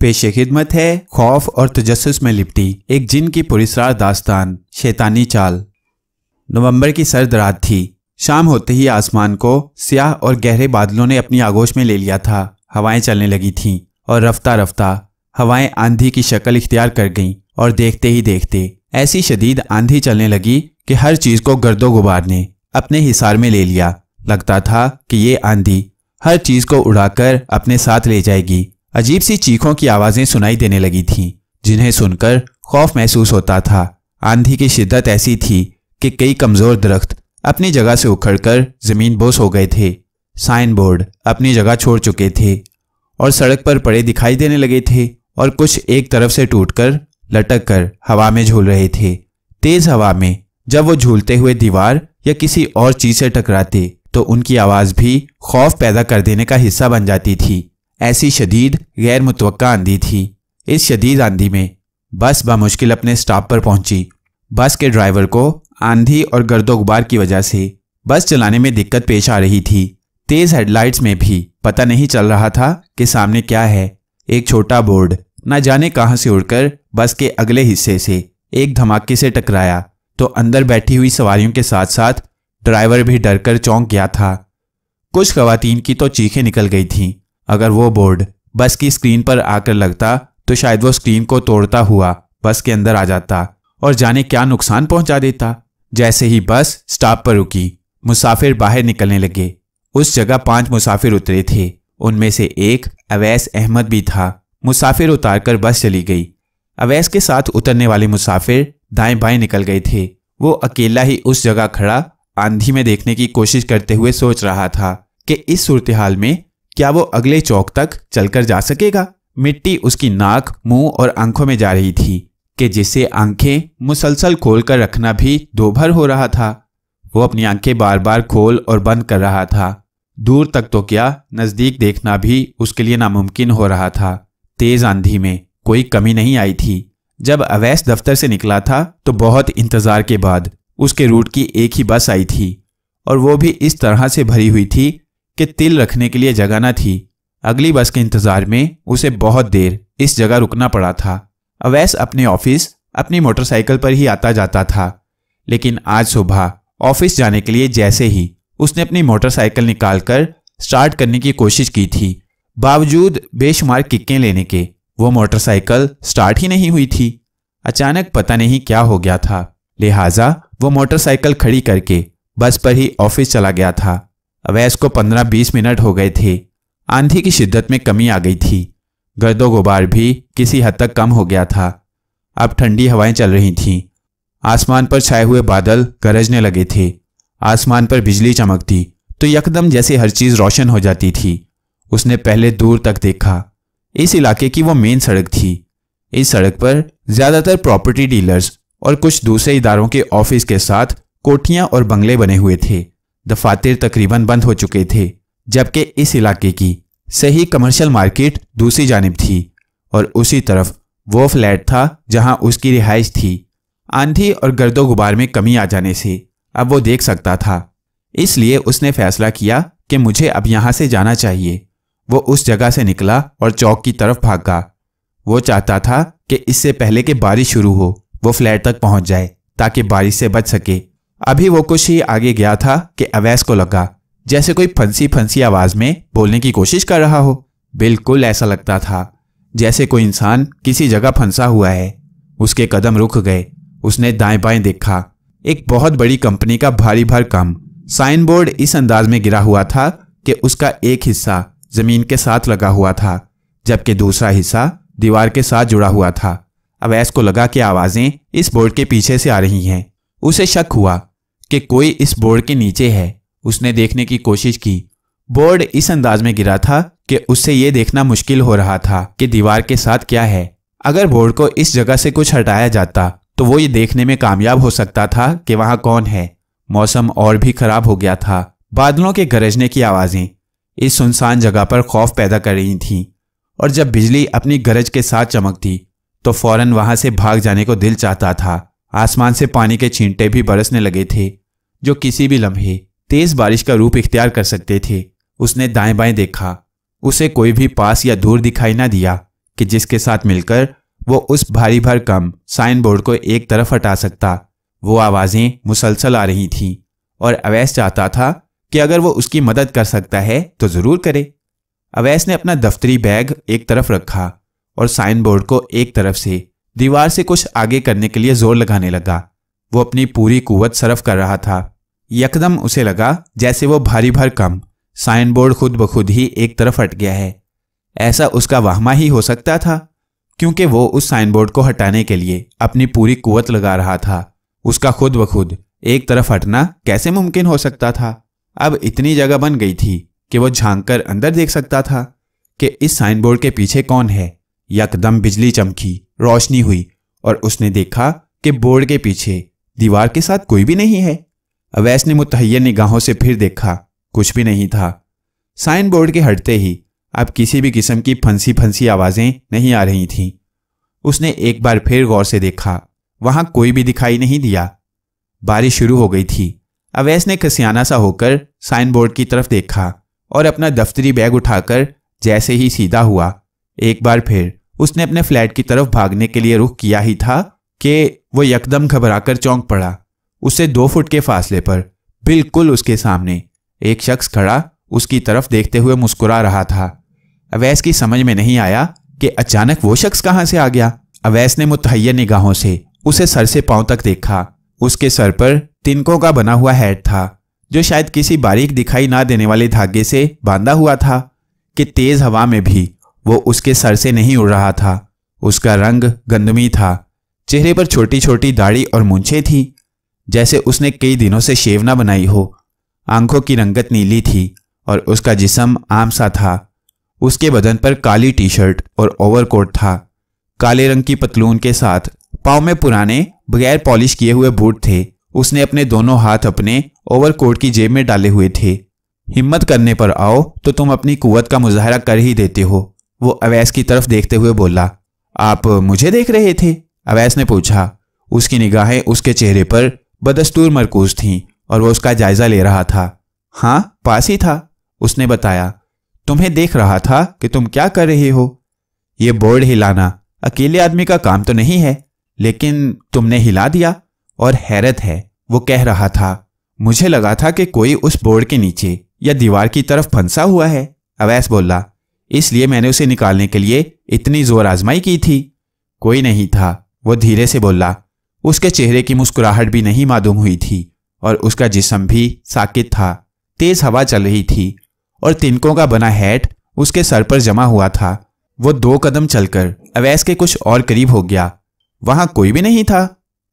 पेशे खिदमत है खौफ और तजस में लिपटी एक जिन की पुरस्कार दास्तान शैतानी चाल नवंबर की सर्द रात थी शाम होते ही आसमान को स्याह और गहरे बादलों ने अपनी आगोश में ले लिया था हवाएं चलने लगी थीं और रफ्ता रफ्ता हवाएं आंधी की शक्ल इख्तियार कर गईं और देखते ही देखते ऐसी शदीद आंधी चलने लगी कि हर चीज को गर्दो गुबार ने अपने हिसार में ले लिया लगता था कि ये आंधी हर चीज को उड़ाकर अपने साथ ले जाएगी अजीब सी चीखों की आवाजें सुनाई देने लगी थीं, जिन्हें सुनकर खौफ महसूस होता था आंधी की शिद्दत ऐसी थी कि कई कमजोर दरख्त अपनी जगह से उखड़कर जमीन बोस हो गए थे साइन बोर्ड अपनी जगह छोड़ चुके थे और सड़क पर पड़े दिखाई देने लगे थे और कुछ एक तरफ से टूटकर लटक कर हवा में झूल रहे थे तेज हवा में जब वो झूलते हुए दीवार या किसी और चीज से टकराते तो उनकी आवाज भी खौफ पैदा कर देने का हिस्सा बन जाती थी ऐसी शदीद गैर मुतव आंधी थी इस शदीद आंधी में बस बामुश्किल अपने स्टॉप पर पहुंची बस के ड्राइवर को आंधी और गर्दो गुबार की वजह से बस चलाने में दिक्कत पेश आ रही थी तेज हेडलाइट्स में भी पता नहीं चल रहा था कि सामने क्या है एक छोटा बोर्ड न जाने कहाँ से उड़कर बस के अगले हिस्से से एक धमाके से टकराया तो अंदर बैठी हुई सवारियों के साथ साथ ड्राइवर भी डरकर चौंक गया था कुछ खवतान की तो चीखें निकल गई थीं अगर वो बोर्ड बस की स्क्रीन पर आकर लगता तो शायद वो स्क्रीन को तोड़ता हुआ बस के अंदर आ जाता और जाने क्या नुकसान पहुंचा देता जैसे ही बस स्टॉप पर रुकी मुसाफिर बाहर निकलने लगे उस जगह पांच मुसाफिर उतरे थे उनमें से एक अवैस अहमद भी था मुसाफिर उतारकर बस चली गई अवैस के साथ उतरने वाले मुसाफिर दाएं बाएं निकल गए थे वो अकेला ही उस जगह खड़ा आंधी में देखने की कोशिश करते हुए सोच रहा था कि इस सूरत हाल में क्या वो अगले चौक तक चलकर जा सकेगा मिट्टी उसकी नाक मुंह और आंखों में जा रही थी कि जिसे आंखें मुसलसल खोल कर रखना भी दोभर हो रहा था वो अपनी आंखें बार बार खोल और बंद कर रहा था दूर तक तो क्या नज़दीक देखना भी उसके लिए नामुमकिन हो रहा था तेज आंधी में कोई कमी नहीं आई थी जब अवैस दफ्तर से निकला था तो बहुत इंतज़ार के बाद उसके रूट की एक ही बस आई थी और वो भी इस तरह से भरी हुई थी कि तिल रखने के लिए जगह न थी अगली बस के इंतजार में उसे बहुत देर इस जगह रुकना पड़ा था अवैस अपने ऑफिस अपनी मोटरसाइकिल पर ही आता जाता था लेकिन आज सुबह ऑफिस जाने के लिए जैसे ही उसने अपनी मोटरसाइकिल निकालकर स्टार्ट करने की कोशिश की थी बावजूद बेशुमार किक्के लेने के वो मोटरसाइकिल स्टार्ट ही नहीं हुई थी अचानक पता नहीं क्या हो गया था लिहाजा वो मोटरसाइकिल खड़ी करके बस पर ही ऑफिस चला गया था अवैस को पंद्रह बीस मिनट हो गए थे आंधी की शिद्दत में कमी आ गई थी गर्दो गुबार भी किसी हद तक कम हो गया था अब ठंडी हवाएं चल रही थीं आसमान पर छाए हुए बादल गरजने लगे थे आसमान पर बिजली चमकती तो यकदम जैसे हर चीज़ रोशन हो जाती थी उसने पहले दूर तक देखा इस इलाके की वो मेन सड़क थी इस सड़क पर ज़्यादातर प्रॉपर्टी डीलर्स और कुछ दूसरे इदारों के ऑफिस के साथ कोठियां और बंगले बने हुए थे दफातर तकरीबन बंद हो चुके थे जबकि इस इलाके की सही कमर्शियल मार्केट दूसरी जानब थी और उसी तरफ वो फ्लैट था जहां उसकी रिहाइश थी आंधी और गर्दो गुबार में कमी आ जाने से अब वो देख सकता था इसलिए उसने फैसला किया कि मुझे अब यहां से जाना चाहिए वो उस जगह से निकला और चौक की तरफ भागा वो चाहता था कि इससे पहले कि बारिश शुरू हो वो फ्लैट तक पहुंच जाए ताकि बारिश से बच सके अभी वो कुछ ही आगे गया था कि अवैस को लगा जैसे कोई फंसी फंसी आवाज में बोलने की कोशिश कर रहा हो बिल्कुल ऐसा लगता था जैसे कोई इंसान किसी जगह फंसा हुआ है उसके कदम रुक गए उसने दाएं बाएं देखा एक बहुत बड़ी कंपनी का भारी भार कम साइन बोर्ड इस अंदाज में गिरा हुआ था कि उसका एक हिस्सा जमीन के साथ लगा हुआ था जबकि दूसरा हिस्सा दीवार के साथ जुड़ा हुआ था अवैस को लगा कि आवाजें इस बोर्ड के पीछे से आ रही हैं उसे शक हुआ कि कोई इस बोर्ड के नीचे है उसने देखने की कोशिश की बोर्ड इस अंदाज में गिरा था कि उससे ये देखना मुश्किल हो रहा था कि दीवार के साथ क्या है अगर बोर्ड को इस जगह से कुछ हटाया जाता तो वो ये देखने में कामयाब हो सकता था कि वहां कौन है मौसम और भी खराब हो गया था बादलों के गरजने की आवाजें इस सुनसान जगह पर खौफ पैदा कर रही थी और जब बिजली अपनी गरज के साथ चमकती तो फौरन वहां से भाग जाने को दिल चाहता था आसमान से पानी के छींटे भी बरसने लगे थे जो किसी भी लम्हे तेज बारिश का रूप इख्तियार कर सकते थे उसने दाएं बाएं देखा उसे कोई भी पास या दूर दिखाई ना दिया कि जिसके साथ मिलकर वो उस भारी भर कम साइन बोर्ड को एक तरफ हटा सकता वो आवाज़ें मुसलसल आ रही थीं और अवैस चाहता था कि अगर वो उसकी मदद कर सकता है तो ज़रूर करे अवैस ने अपना दफ्तरी बैग एक तरफ रखा और साइन बोर्ड को एक तरफ से दीवार से कुछ आगे करने के लिए जोर लगाने लगा वो अपनी पूरी कुवत सरफ कर रहा था यकदम उसे लगा जैसे वो भारी कम साइन बोर्ड खुद ब खुद ही एक तरफ हट गया है ऐसा उसका वाहमा ही हो सकता था क्योंकि वो उस साइन बोर्ड को हटाने के लिए अपनी पूरी कुवत लगा रहा था उसका खुद ब खुद एक तरफ हटना कैसे मुमकिन हो सकता था अब इतनी जगह बन गई थी कि वो झांक कर अंदर देख सकता था कि इस साइन बोर्ड के पीछे कौन है यकदम बिजली चमकी रोशनी हुई और उसने देखा कि बोर्ड के पीछे दीवार के साथ कोई भी नहीं है अवैस ने मुतहैया निगाहों से फिर देखा कुछ भी नहीं था साइन बोर्ड के हटते ही अब किसी भी किस्म की फंसी फंसी आवाज़ें नहीं आ रही थीं उसने एक बार फिर गौर से देखा वहां कोई भी दिखाई नहीं दिया बारिश शुरू हो गई थी अवैस ने खसियाना सा होकर साइन बोर्ड की तरफ देखा और अपना दफ्तरी बैग उठाकर जैसे ही सीधा हुआ एक बार फिर उसने अपने फ्लैट की तरफ भागने के लिए रुख किया ही था कि वो यकदम घबराकर चौंक पड़ा उसे दो फुट के फासले पर बिल्कुल उसके सामने एक शख्स खड़ा उसकी तरफ देखते हुए मुस्कुरा रहा था अवैस की समझ में नहीं आया कि अचानक वो शख्स कहाँ से आ गया अवैस ने मुतहैय निगाहों से उसे सर से पांव तक देखा उसके सर पर तिनकों का बना हुआ हैट था जो शायद किसी बारीक दिखाई ना देने वाले धागे से बांधा हुआ था कि तेज हवा में भी वो उसके सर से नहीं उड़ रहा था उसका रंग गंदमी था चेहरे पर छोटी छोटी दाढ़ी और मूछे थी जैसे उसने कई दिनों से शेवना बनाई हो आंखों की रंगत नीली थी और उसका जिसम आम सा था उसके बदन पर काली टी शर्ट और ओवरकोट था काले रंग की पतलून के साथ पाँव में पुराने बगैर पॉलिश किए हुए बूट थे उसने अपने दोनों हाथ अपने ओवरकोट की जेब में डाले हुए थे हिम्मत करने पर आओ तो तुम अपनी कुवत का मुजाहरा कर ही देते हो वो अवैस की तरफ देखते हुए बोला आप मुझे देख रहे थे अवैस ने पूछा उसकी निगाहें उसके चेहरे पर बदस्तूर मरकूज थीं और वो उसका जायजा ले रहा था हाँ पास ही था उसने बताया तुम्हें देख रहा था कि तुम क्या कर रहे हो ये बोर्ड हिलाना अकेले आदमी का काम तो नहीं है लेकिन तुमने हिला दिया और हैरत है वो कह रहा था मुझे लगा था कि कोई उस बोर्ड के नीचे या दीवार की तरफ फंसा हुआ है अवैस बोला इसलिए मैंने उसे निकालने के लिए इतनी जोर आजमाई की थी कोई नहीं था वो धीरे से बोला उसके चेहरे की मुस्कुराहट भी नहीं मालूम हुई थी और उसका जिसम भी साकित था तेज हवा चल रही थी और तिनकों का बना हैट उसके सर पर जमा हुआ था वो दो कदम चलकर अवैस के कुछ और करीब हो गया वहां कोई भी नहीं था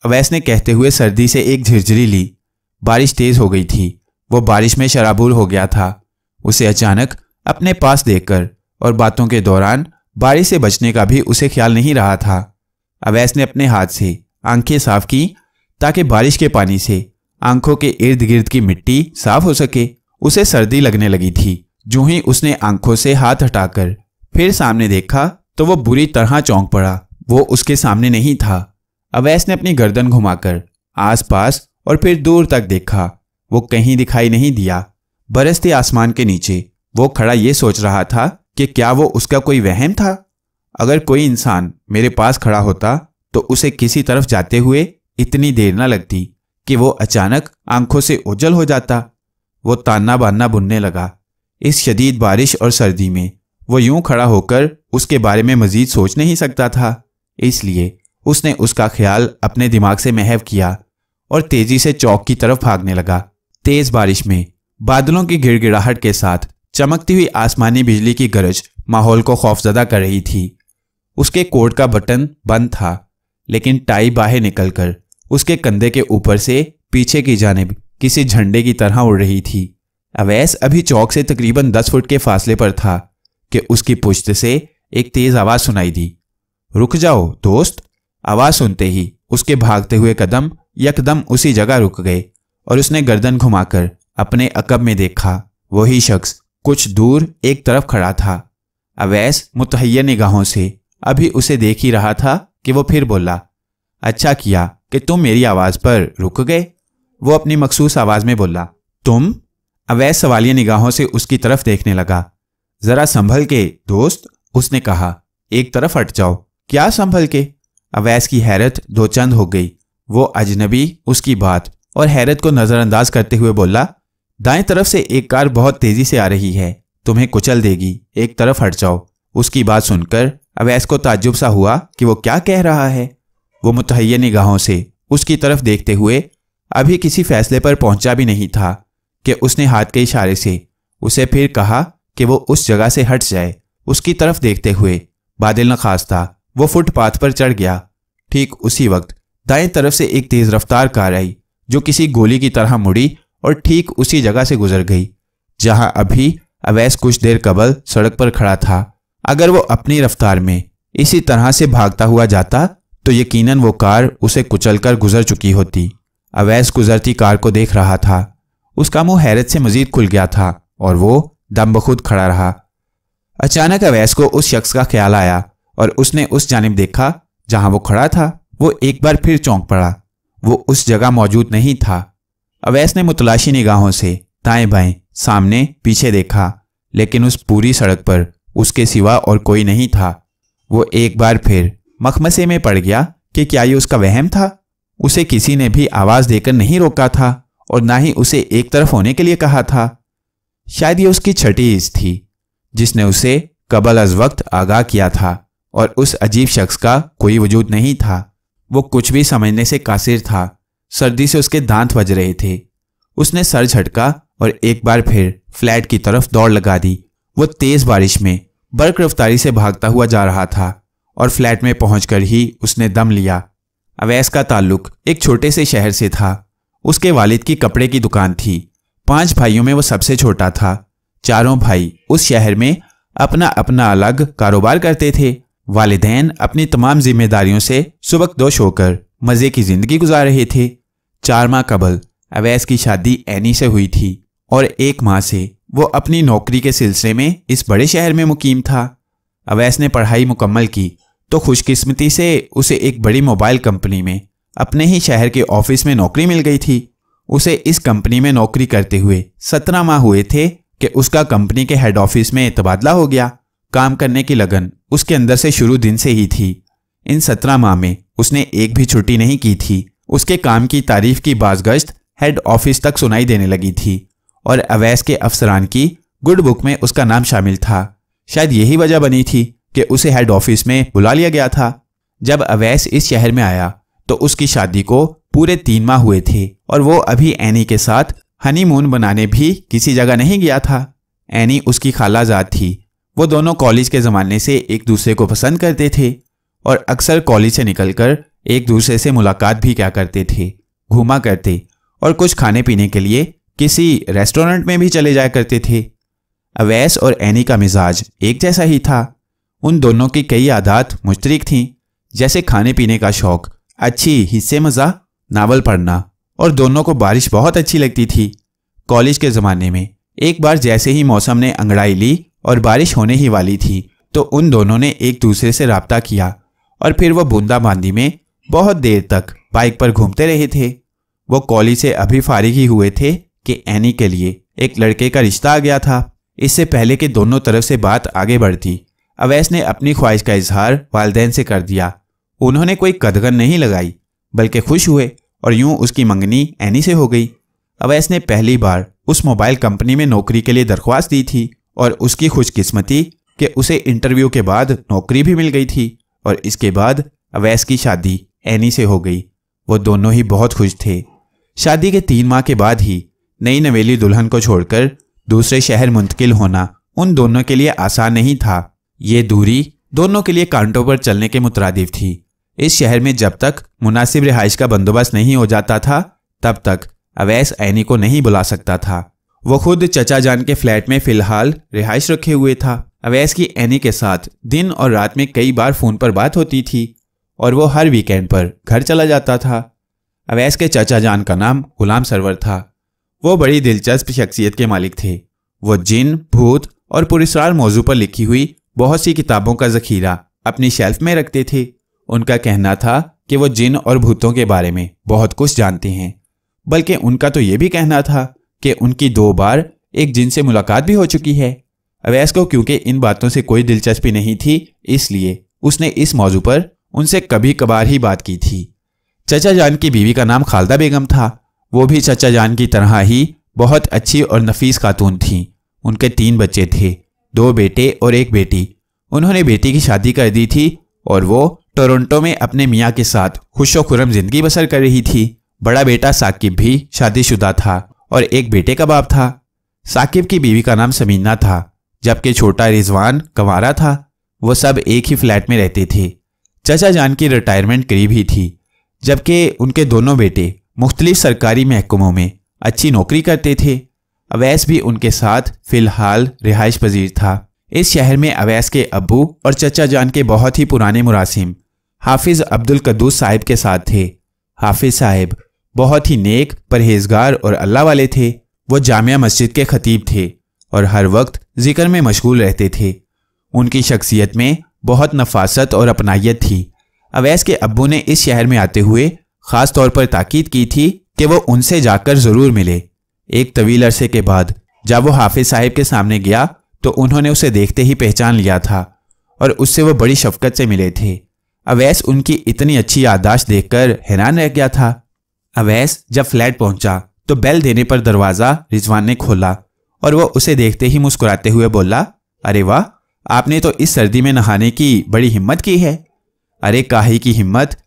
अवैस ने कहते हुए सर्दी से एक झिरझिरी ली बारिश तेज हो गई थी वो बारिश में शराबूर हो गया था उसे अचानक अपने पास देखकर और बातों के दौरान बारिश से बचने का भी उसे ख्याल नहीं रहा था अवैस ने अपने हाथ से आंखें साफ की ताकि बारिश के पानी से आंखों के इर्द गिर्द की मिट्टी साफ हो सके उसे सर्दी लगने लगी थी जो ही उसने आंखों से हाथ हटाकर फिर सामने देखा तो वह बुरी तरह चौंक पड़ा वो उसके सामने नहीं था अवैस ने अपनी गर्दन घुमाकर आसपास और फिर दूर तक देखा वो कहीं दिखाई नहीं दिया बरसते आसमान के नीचे वो खड़ा ये सोच रहा था कि क्या वो उसका कोई वहम था अगर कोई इंसान मेरे पास खड़ा होता तो उसे किसी तरफ जाते हुए इतनी देर ना लगती कि वो अचानक आंखों से ओझल हो जाता वो ताना बाना बुनने लगा इस शदीद बारिश और सर्दी में वो यूं खड़ा होकर उसके बारे में मजीद सोच नहीं सकता था इसलिए उसने उसका ख्याल अपने दिमाग से महव किया और तेजी से चौक की तरफ भागने लगा तेज बारिश में बादलों की गिड़गिड़ाहट के साथ चमकती हुई आसमानी बिजली की गरज माहौल को खौफजदा कर रही थी उसके कोट का बटन बंद था लेकिन टाई बाहर निकलकर उसके कंधे के ऊपर से पीछे की जानब किसी झंडे की तरह उड़ रही थी अवैस अभी चौक से तकरीबन दस फुट के फासले पर था कि उसकी पुश्त से एक तेज आवाज सुनाई दी रुक जाओ दोस्त आवाज सुनते ही उसके भागते हुए कदम यकदम उसी जगह रुक गए और उसने गर्दन घुमाकर अपने अकब में देखा वही शख्स कुछ दूर एक तरफ खड़ा था अवैस मुतहैय निगाहों से अभी उसे देख ही रहा था कि वो फिर बोला अच्छा किया कि तुम मेरी आवाज़ पर रुक गए वो अपनी मखसूस आवाज़ में बोला तुम अवैस सवालिया निगाहों से उसकी तरफ देखने लगा जरा संभल के दोस्त उसने कहा एक तरफ हट जाओ क्या संभल के अवैस की हैरत दो चंद हो गई वो अजनबी उसकी बात और हैरत को नज़रअंदाज करते हुए बोला दाएं तरफ से एक कार बहुत तेजी से आ रही है तुम्हें कुचल देगी एक तरफ हट जाओ उसकी बात सुनकर अवैस को ताज्जुब सा हुआ कि वो क्या कह रहा है वो मुतहैया निगाहों से उसकी तरफ देखते हुए अभी किसी फैसले पर पहुंचा भी नहीं था कि उसने हाथ के इशारे से उसे फिर कहा कि वो उस जगह से हट जाए उसकी तरफ देखते हुए बादल न खास था वो फुटपाथ पर चढ़ गया ठीक उसी वक्त दाएं तरफ से एक तेज रफ्तार कार आई जो किसी गोली की तरह मुड़ी और ठीक उसी जगह से गुजर गई जहां अभी अवैस कुछ देर कबल सड़क पर खड़ा था अगर वो अपनी रफ्तार में इसी तरह से भागता हुआ जाता तो यकीनन वो कार उसे कुचलकर गुजर चुकी होती अवैस गुजरती कार को देख रहा था उसका मुंह हैरत से मजीद खुल गया था और वो दम बखुद खड़ा रहा अचानक अवैस को उस शख्स का ख्याल आया और उसने उस जानब देखा जहां वो खड़ा था वो एक बार फिर चौंक पड़ा वो उस जगह मौजूद नहीं था अवैस ने मुतलाशी निगाहों से दाएं बाएं सामने पीछे देखा लेकिन उस पूरी सड़क पर उसके सिवा और कोई नहीं था वो एक बार फिर मखमसे में पड़ गया कि क्या ये उसका वहम था उसे किसी ने भी आवाज़ देकर नहीं रोका था और ना ही उसे एक तरफ होने के लिए कहा था शायद ये उसकी छठी इज थी जिसने उसे कबल अज वक्त आगाह किया था और उस अजीब शख्स का कोई वजूद नहीं था वो कुछ भी समझने से कासिर था सर्दी से उसके दांत बज रहे थे उसने सर झटका और एक बार फिर फ्लैट की तरफ दौड़ लगा दी वो तेज बारिश में बर्क रफ्तारी से भागता हुआ जा रहा था और फ्लैट में पहुंचकर ही उसने दम लिया अवैस का ताल्लुक एक छोटे से शहर से था उसके वालिद की कपड़े की दुकान थी पांच भाइयों में वो सबसे छोटा था चारों भाई उस शहर में अपना अपना अलग कारोबार करते थे वालदेन अपनी तमाम जिम्मेदारियों से सुबक दोष होकर मज़े की ज़िंदगी गुजार रहे थे चार माह कबल अवैस की शादी एनी से हुई थी और एक माह से वो अपनी नौकरी के सिलसिले में इस बड़े शहर में मुकीम था अवैस ने पढ़ाई मुकम्मल की तो खुशकिस्मती से उसे एक बड़ी मोबाइल कंपनी में अपने ही शहर के ऑफिस में नौकरी मिल गई थी उसे इस कंपनी में नौकरी करते हुए सत्रह माह हुए थे कि उसका कंपनी के हेड ऑफिस में तबादला हो गया काम करने की लगन उसके अंदर से शुरू दिन से ही थी इन सत्रह माह में उसने एक भी छुट्टी नहीं की थी उसके काम की तारीफ की बाजगश्त हेड ऑफिस तक सुनाई देने लगी थी और अवैस के अफसरान की गुड बुक में उसका नाम शामिल था शायद यही वजह बनी थी कि उसे हेड ऑफिस में बुला लिया गया था जब अवैस इस शहर में आया तो उसकी शादी को पूरे तीन माह हुए थे और वो अभी एनी के साथ हनीमून बनाने भी किसी जगह नहीं गया था एनी उसकी खालाजात थी वो दोनों कॉलेज के ज़माने से एक दूसरे को पसंद करते थे और अक्सर कॉलेज से निकलकर एक दूसरे से मुलाकात भी क्या करते थे घूमा करते और कुछ खाने पीने के लिए किसी रेस्टोरेंट में भी चले जाया करते थे अवैस और एनी का मिजाज एक जैसा ही था उन दोनों की कई आदत मुश्तरक थीं जैसे खाने पीने का शौक अच्छी हिस्से मज़ा नावल पढ़ना और दोनों को बारिश बहुत अच्छी लगती थी कॉलेज के ज़माने में एक बार जैसे ही मौसम ने अंगड़ाई ली और बारिश होने ही वाली थी तो उन दोनों ने एक दूसरे से रबता किया और फिर वह बूंदाबांदी में बहुत देर तक बाइक पर घूमते रहे थे वो कॉलेज से अभी फारिग ही हुए थे कि एनी के लिए एक लड़के का रिश्ता आ गया था इससे पहले कि दोनों तरफ से बात आगे बढ़ती अवैस ने अपनी ख्वाहिश का इजहार वालदेन से कर दिया उन्होंने कोई कदगन नहीं लगाई बल्कि खुश हुए और यूं उसकी मंगनी एनी से हो गई अवैस ने पहली बार उस मोबाइल कंपनी में नौकरी के लिए दरख्वास्त दी थी और उसकी खुशकिस्मती कि उसे इंटरव्यू के बाद नौकरी भी मिल गई थी और इसके बाद अवैस की शादी एनी से हो गई वो दोनों ही बहुत खुश थे शादी के तीन माह के बाद ही नई नवेली दुल्हन को छोड़कर दूसरे शहर मुंतकिल होना उन दोनों के लिए आसान नहीं था ये दूरी दोनों के लिए कांटों पर चलने के मुतरदिफ थी इस शहर में जब तक मुनासिब रिहाइश का बंदोबस्त नहीं हो जाता था तब तक अवैस ऐनी को नहीं बुला सकता था वो खुद चचा जान के फ्लैट में फिलहाल रिहाइश रखे हुए था अवैस की ऐनी के साथ दिन और रात में कई बार फोन पर बात होती थी और वो हर वीकेंड पर घर चला जाता था अवैस के चाचा जान का नाम गुलाम सरवर था वो बड़ी दिलचस्प शख्सियत के मालिक थे वो जिन भूत और पुरस्कार मौजू पर लिखी हुई बहुत सी किताबों का जखीरा अपनी शेल्फ में रखते थे उनका कहना था कि वो जिन और भूतों के बारे में बहुत कुछ जानते हैं बल्कि उनका तो ये भी कहना था कि उनकी दो बार एक जिन से मुलाकात भी हो चुकी है अवैस को क्योंकि इन बातों से कोई दिलचस्पी नहीं थी इसलिए उसने इस मौजू पर उनसे कभी कभार ही बात की थी चचा जान की बीवी का नाम खालदा बेगम था वो भी चचा जान की तरह ही बहुत अच्छी और नफीस खातून थीं उनके तीन बच्चे थे दो बेटे और एक बेटी उन्होंने बेटी की शादी कर दी थी और वो टोरंटो में अपने मियाँ के साथ खुशो खुरम जिंदगी बसर कर रही थी बड़ा बेटा साकिब भी शादीशुदा था और एक बेटे का बाप था साकिब की बीवी का नाम समीना था जबकि छोटा रिजवान कंवारा था वो सब एक ही फ्लैट में रहते थे चचा जान की रिटायरमेंट करीब ही थी जबकि उनके दोनों बेटे मुख्तलिफ सरकारी महकमों में अच्छी नौकरी करते थे अवैस भी उनके साथ फ़िलहाल रिहाइश पजीर था इस शहर में अवैस के अबू और चचा जान के बहुत ही पुराने मुरासिम हाफिज़ अब्दुल कदूस साहिब के साथ थे हाफिज़ साहिब बहुत ही नेक परहेजगार और अल्लाह वाले थे वो जामिया मस्जिद के खतीब थे और हर वक्त जिक्र में मशगूल रहते थे उनकी शख्सियत में बहुत नफासत और अपनाइत थी अवैस के अब्बू ने इस शहर में आते हुए ख़ास तौर पर ताकीद की थी कि वो उनसे जाकर ज़रूर मिले एक तवील अरसे के बाद जब वो हाफिज साहब के सामने गया तो उन्होंने उसे देखते ही पहचान लिया था और उससे वो बड़ी शफकत से मिले थे अवैस उनकी इतनी अच्छी यादाश्त देखकर हैरान रह गया था अवैस जब फ्लैट पहुंचा तो बेल देने पर दरवाज़ा रिजवान ने खोला और वह उसे देखते ही मुस्कुराते हुए बोला अरे वाह आपने तो इस सर्दी में नहाने की बड़ी हिम्मत की है अरे काहे की हिम्मत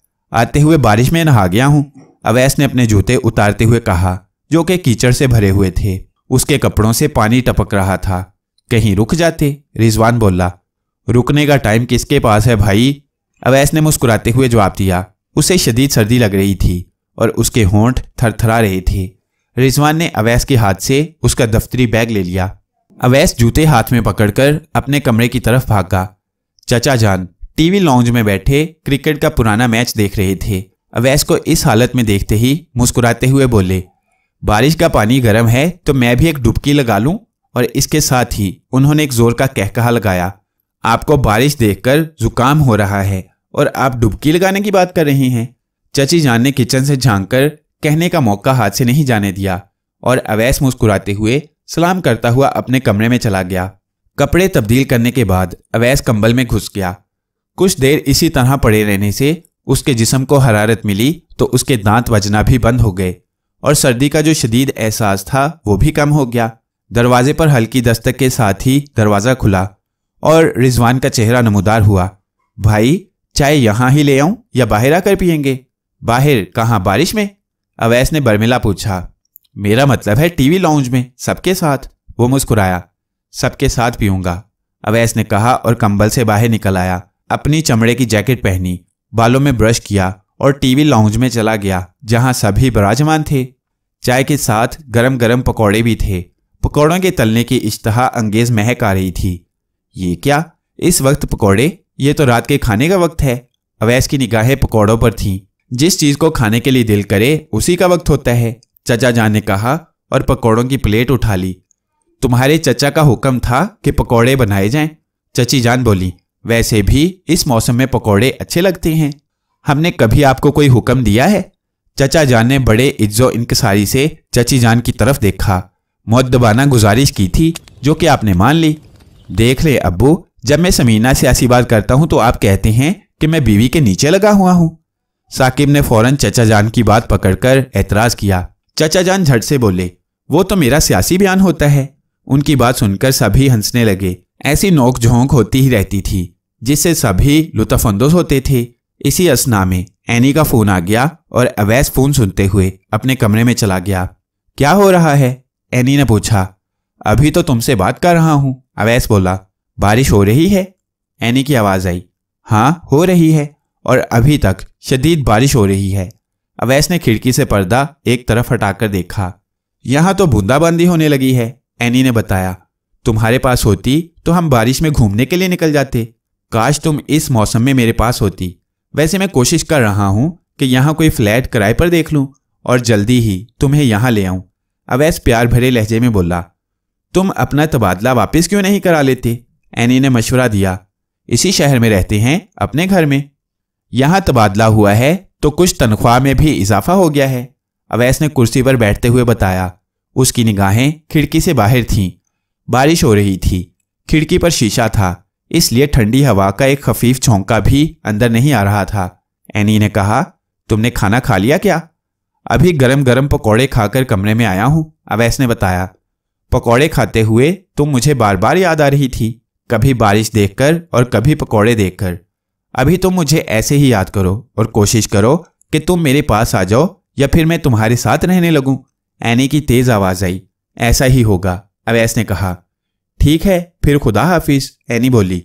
आते हुए बारिश में नहा गया हूँ अवैस ने अपने जूते उतारते हुए कहा जो कि कीचड़ से भरे हुए थे उसके कपड़ों से पानी टपक रहा था कहीं रुक जाते रिजवान बोला रुकने का टाइम किसके पास है भाई अवैस ने मुस्कुराते हुए जवाब दिया उसे शदीद सर्दी लग रही थी और उसके होंठ थरथरा रहे थे रिजवान ने अवैस के हाथ से उसका दफ्तरी बैग ले लिया अवैस जूते हाथ में पकड़कर अपने कमरे की तरफ भागा चचा जान टीवी लॉन्ज में बैठे क्रिकेट का पुराना मैच देख रहे थे अवैस को इस हालत में देखते ही मुस्कुराते हुए बोले बारिश का पानी गर्म है तो मैं भी एक डुबकी लगा लूं और इसके साथ ही उन्होंने एक जोर का कहकहा लगाया आपको बारिश देखकर जुकाम हो रहा है और आप डुबकी लगाने की बात कर रहे हैं चची जान ने किचन से झांककर कर कहने का मौका हाथ से नहीं जाने दिया और अवैस मुस्कुराते हुए सलाम करता हुआ अपने कमरे में चला गया कपड़े तब्दील करने के बाद अवैस कंबल में घुस गया कुछ देर इसी तरह पड़े रहने से उसके जिसम को हरारत मिली तो उसके दांत बजना भी बंद हो गए और सर्दी का जो शदीद एहसास था वो भी कम हो गया दरवाजे पर हल्की दस्तक के साथ ही दरवाज़ा खुला और रिजवान का चेहरा नमोदार हुआ भाई चाय यहां ही ले आऊं या बाहर आकर पियेंगे बाहर कहाँ बारिश में अवैस ने बर्मिला पूछा मेरा मतलब है टीवी लाउंज में सबके साथ वो मुस्कुराया सबके साथ पीऊंगा अवैस ने कहा और कंबल से बाहर निकल आया अपनी चमड़े की जैकेट पहनी बालों में ब्रश किया और टीवी लाउंज में चला गया जहां सभी बराजमान थे चाय के साथ गरम गरम पकौड़े भी थे पकौड़ों के तलने की इश्तहा अंगेज महक आ रही थी ये क्या इस वक्त पकौड़े ये तो रात के खाने का वक्त है अवैस की निगाहें पकौड़ों पर थीं जिस चीज को खाने के लिए दिल करे उसी का वक्त होता है चचा जान ने कहा और पकौड़ों की प्लेट उठा ली तुम्हारे चचा का हुक्म था कि पकौड़े बनाए जाएं। चची जान बोली वैसे भी इस मौसम में पकौड़े अच्छे लगते हैं हमने कभी आपको कोई हुक्म दिया है चचा जान ने बड़े इज्जो इंकसारी से चची जान की तरफ देखा मुद्दबाना गुजारिश की थी जो कि आपने मान ली देख ले अब्बू जब मैं समीना से ऐसी बात करता हूँ तो आप कहते हैं कि मैं बीवी के नीचे लगा हुआ हूँ साकिब ने फौरन चचा जान की बात पकड़कर एतराज़ किया चचा जान झट से बोले वो तो मेरा सियासी बयान होता है उनकी बात सुनकर सभी हंसने लगे ऐसी नोक झोंक होती ही रहती थी जिससे सभी लुत्फानंदोज होते थे इसी असना में एनी का फोन आ गया और अवैस फोन सुनते हुए अपने कमरे में चला गया क्या हो रहा है एनी ने पूछा अभी तो तुमसे बात कर रहा हूं अवैस बोला बारिश हो रही है एनी की आवाज़ आई हाँ हो रही है और अभी तक शदीद बारिश हो रही है अवैस ने खिड़की से पर्दा एक तरफ हटाकर देखा यहां तो बूंदाबांदी होने लगी है एनी ने बताया तुम्हारे पास होती तो हम बारिश में घूमने के लिए निकल जाते काश तुम इस मौसम में मेरे पास होती वैसे मैं कोशिश कर रहा हूं कि यहां कोई फ्लैट किराए पर देख लूं और जल्दी ही तुम्हें यहां ले आऊं अवैस प्यार भरे लहजे में बोला तुम अपना तबादला वापस क्यों नहीं करा लेते एनी ने मशवरा दिया इसी शहर में रहते हैं अपने घर में यहां तबादला हुआ है तो कुछ तनख्वाह में भी इजाफा हो गया है अवैस ने कुर्सी पर बैठते हुए बताया उसकी निगाहें खिड़की से बाहर थीं बारिश हो रही थी खिड़की पर शीशा था इसलिए ठंडी हवा का एक खफीफ झोंका भी अंदर नहीं आ रहा था एनी ने कहा तुमने खाना खा लिया क्या अभी गरम गरम पकौड़े खाकर कमरे में आया हूं अवैस ने बताया पकौड़े खाते हुए तुम मुझे बार बार याद आ रही थी कभी बारिश देखकर और कभी पकौड़े देखकर अभी तुम मुझे ऐसे ही याद करो और कोशिश करो कि तुम मेरे पास आ जाओ या फिर मैं तुम्हारे साथ रहने लगूं एनी की तेज आवाज आई ऐसा ही होगा अवैस ने कहा ठीक है फिर खुदा हाफिज एनी बोली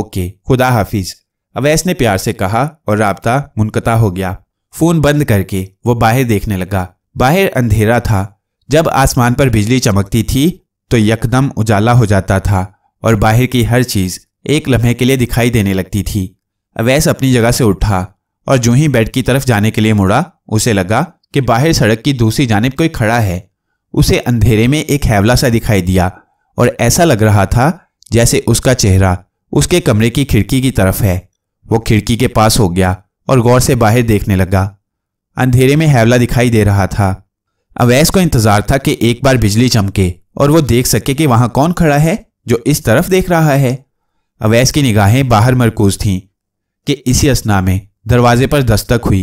ओके खुदा हाफिज अवैस ने प्यार से कहा और रबता मुनकता हो गया फोन बंद करके वो बाहर देखने लगा बाहर अंधेरा था जब आसमान पर बिजली चमकती थी तो यकदम उजाला हो जाता था और बाहर की हर चीज एक लम्हे के लिए दिखाई देने लगती थी अवैस अपनी जगह से उठा और जो ही बेड की तरफ जाने के लिए मुड़ा उसे लगा कि बाहर सड़क की दूसरी जानब कोई खड़ा है उसे अंधेरे में एक हैवला सा दिखाई दिया और ऐसा लग रहा था जैसे उसका चेहरा उसके कमरे की खिड़की की तरफ है वो खिड़की के पास हो गया और गौर से बाहर देखने लगा अंधेरे में हैवला दिखाई दे रहा था अवैस को इंतजार था कि एक बार बिजली चमके और वो देख सके कि वहां कौन खड़ा है जो इस तरफ देख रहा है अवैस की निगाहें बाहर मरकूज थीं कि इसी असना में दरवाजे पर दस्तक हुई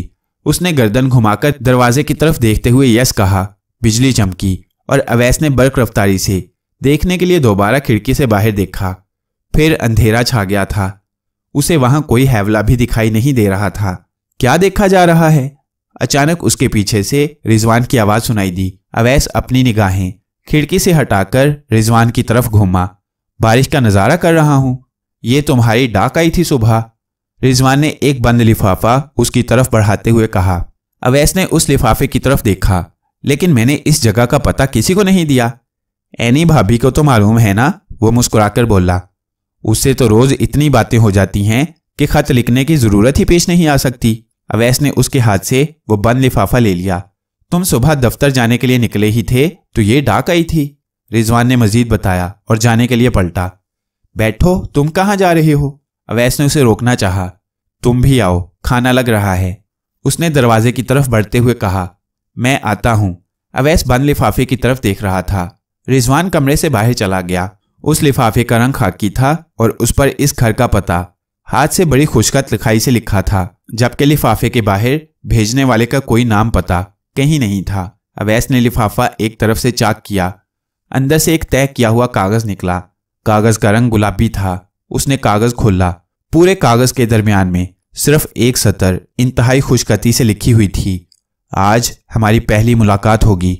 उसने गर्दन घुमाकर दरवाजे की तरफ देखते हुए यस कहा बिजली चमकी और अवैस ने बर्क रफ्तारी से देखने के लिए दोबारा खिड़की से बाहर देखा फिर अंधेरा छा गया था उसे वहां कोई हैवला भी दिखाई नहीं दे रहा था क्या देखा जा रहा है अचानक उसके पीछे से रिजवान की आवाज सुनाई दी अवैस अपनी निगाहें खिड़की से हटाकर रिजवान की तरफ घूमा बारिश का नज़ारा कर रहा हूं ये तुम्हारी डाक आई थी सुबह रिजवान ने एक बंद लिफाफा उसकी तरफ बढ़ाते हुए कहा अवैस ने उस लिफाफे की तरफ देखा लेकिन मैंने इस जगह का पता किसी को नहीं दिया एनी भाभी को तो मालूम है ना वो मुस्कुराकर बोला उससे तो रोज इतनी बातें हो जाती हैं कि खत लिखने की जरूरत ही पेश नहीं आ सकती अवैस ने उसके हाथ से वो बंद लिफाफा ले लिया तुम सुबह दफ्तर जाने के लिए निकले ही थे तो ये डाक आई थी रिजवान ने मजीद बताया और जाने के लिए पलटा बैठो तुम कहाँ जा रहे हो अवैस ने उसे रोकना चाहा तुम भी आओ खाना लग रहा है उसने दरवाजे की तरफ बढ़ते हुए कहा मैं आता हूं अवैस बंद लिफाफे की तरफ देख रहा था रिजवान कमरे से बाहर चला गया उस लिफाफे का रंग खाकी था और उस पर इस घर का पता हाथ से बड़ी खुशकत लिखाई से लिखा था जबकि लिफाफे के बाहर भेजने वाले का कोई नाम पता कहीं नहीं था अवैस ने लिफाफा एक तरफ से चाक किया अंदर से एक तय किया हुआ कागज निकला कागज का रंग गुलाबी था उसने कागज खोला पूरे कागज के दरमियान में सिर्फ एक सतर इंतहाई खुशकती से लिखी हुई थी आज हमारी पहली मुलाकात होगी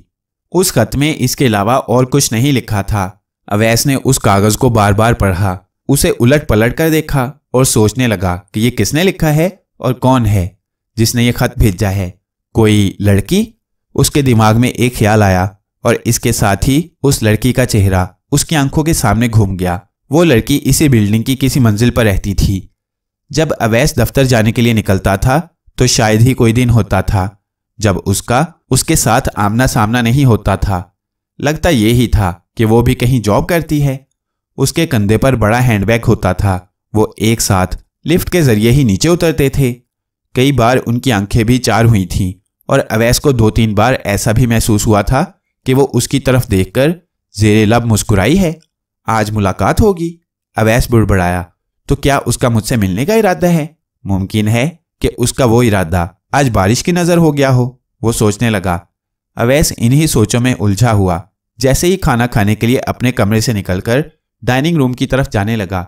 उस खत में इसके अलावा और कुछ नहीं लिखा था अवैस ने उस कागज को बार बार पढ़ा उसे उलट पलट कर देखा और सोचने लगा कि ये किसने लिखा है और कौन है जिसने ये खत भेजा है कोई लड़की उसके दिमाग में एक ख्याल आया और इसके साथ ही उस लड़की का चेहरा उसकी आंखों के सामने घूम गया वो लड़की इसी बिल्डिंग की किसी मंजिल पर रहती थी जब अवैस दफ्तर जाने के लिए निकलता था तो शायद ही कोई दिन होता था जब उसका उसके साथ आमना सामना नहीं होता था लगता ये ही था कि वो भी कहीं जॉब करती है उसके कंधे पर बड़ा हैंडबैग होता था वो एक साथ लिफ्ट के जरिए ही नीचे उतरते थे कई बार उनकी आंखें भी चार हुई थीं और अवैस को दो तीन बार ऐसा भी महसूस हुआ था कि वो उसकी तरफ देखकर जेरे लब मुस्कुराई है आज मुलाकात होगी अवैस बुड़बड़ाया तो क्या उसका मुझसे मिलने का इरादा है मुमकिन है कि उसका वो इरादा आज बारिश की नज़र हो गया हो वो सोचने लगा अवैस इन्हीं सोचों में उलझा हुआ जैसे ही खाना खाने के लिए अपने कमरे से निकलकर डाइनिंग रूम की तरफ जाने लगा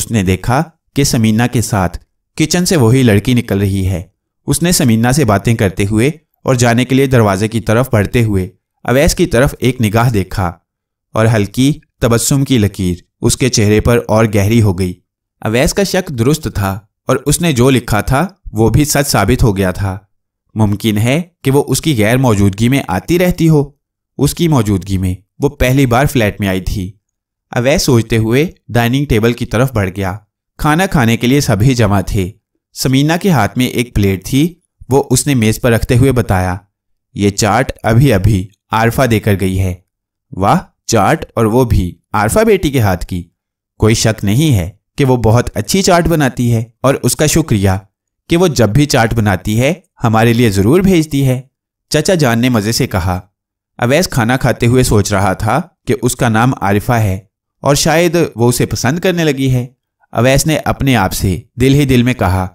उसने देखा कि समीना के साथ किचन से वही लड़की निकल रही है उसने समीना से बातें करते हुए और जाने के लिए दरवाजे की तरफ बढ़ते हुए अवैस की तरफ एक निगाह देखा और हल्की तबस्सुम की लकीर उसके चेहरे पर और गहरी हो गई अवैस का शक दुरुस्त था और उसने जो लिखा था वो भी सच साबित हो गया था मुमकिन है कि वो उसकी गैर मौजूदगी में आती रहती हो उसकी मौजूदगी में वो पहली बार फ्लैट में आई थी अवैस सोचते हुए डाइनिंग टेबल की तरफ बढ़ गया खाना खाने के लिए सभी जमा थे समीना के हाथ में एक प्लेट थी वो उसने मेज पर रखते हुए बताया ये चाट अभी अभी आरफा देकर गई है वाह चार्ट और वो भी आरफा बेटी के हाथ की कोई शक नहीं है कि वो बहुत अच्छी चार्ट बनाती है और उसका शुक्रिया कि वो जब भी चार्ट बनाती है हमारे लिए ज़रूर भेजती है चचा जान ने मज़े से कहा अवैस खाना खाते हुए सोच रहा था कि उसका नाम आरिफा है और शायद वो उसे पसंद करने लगी है अवैस ने अपने आप से दिल ही दिल में कहा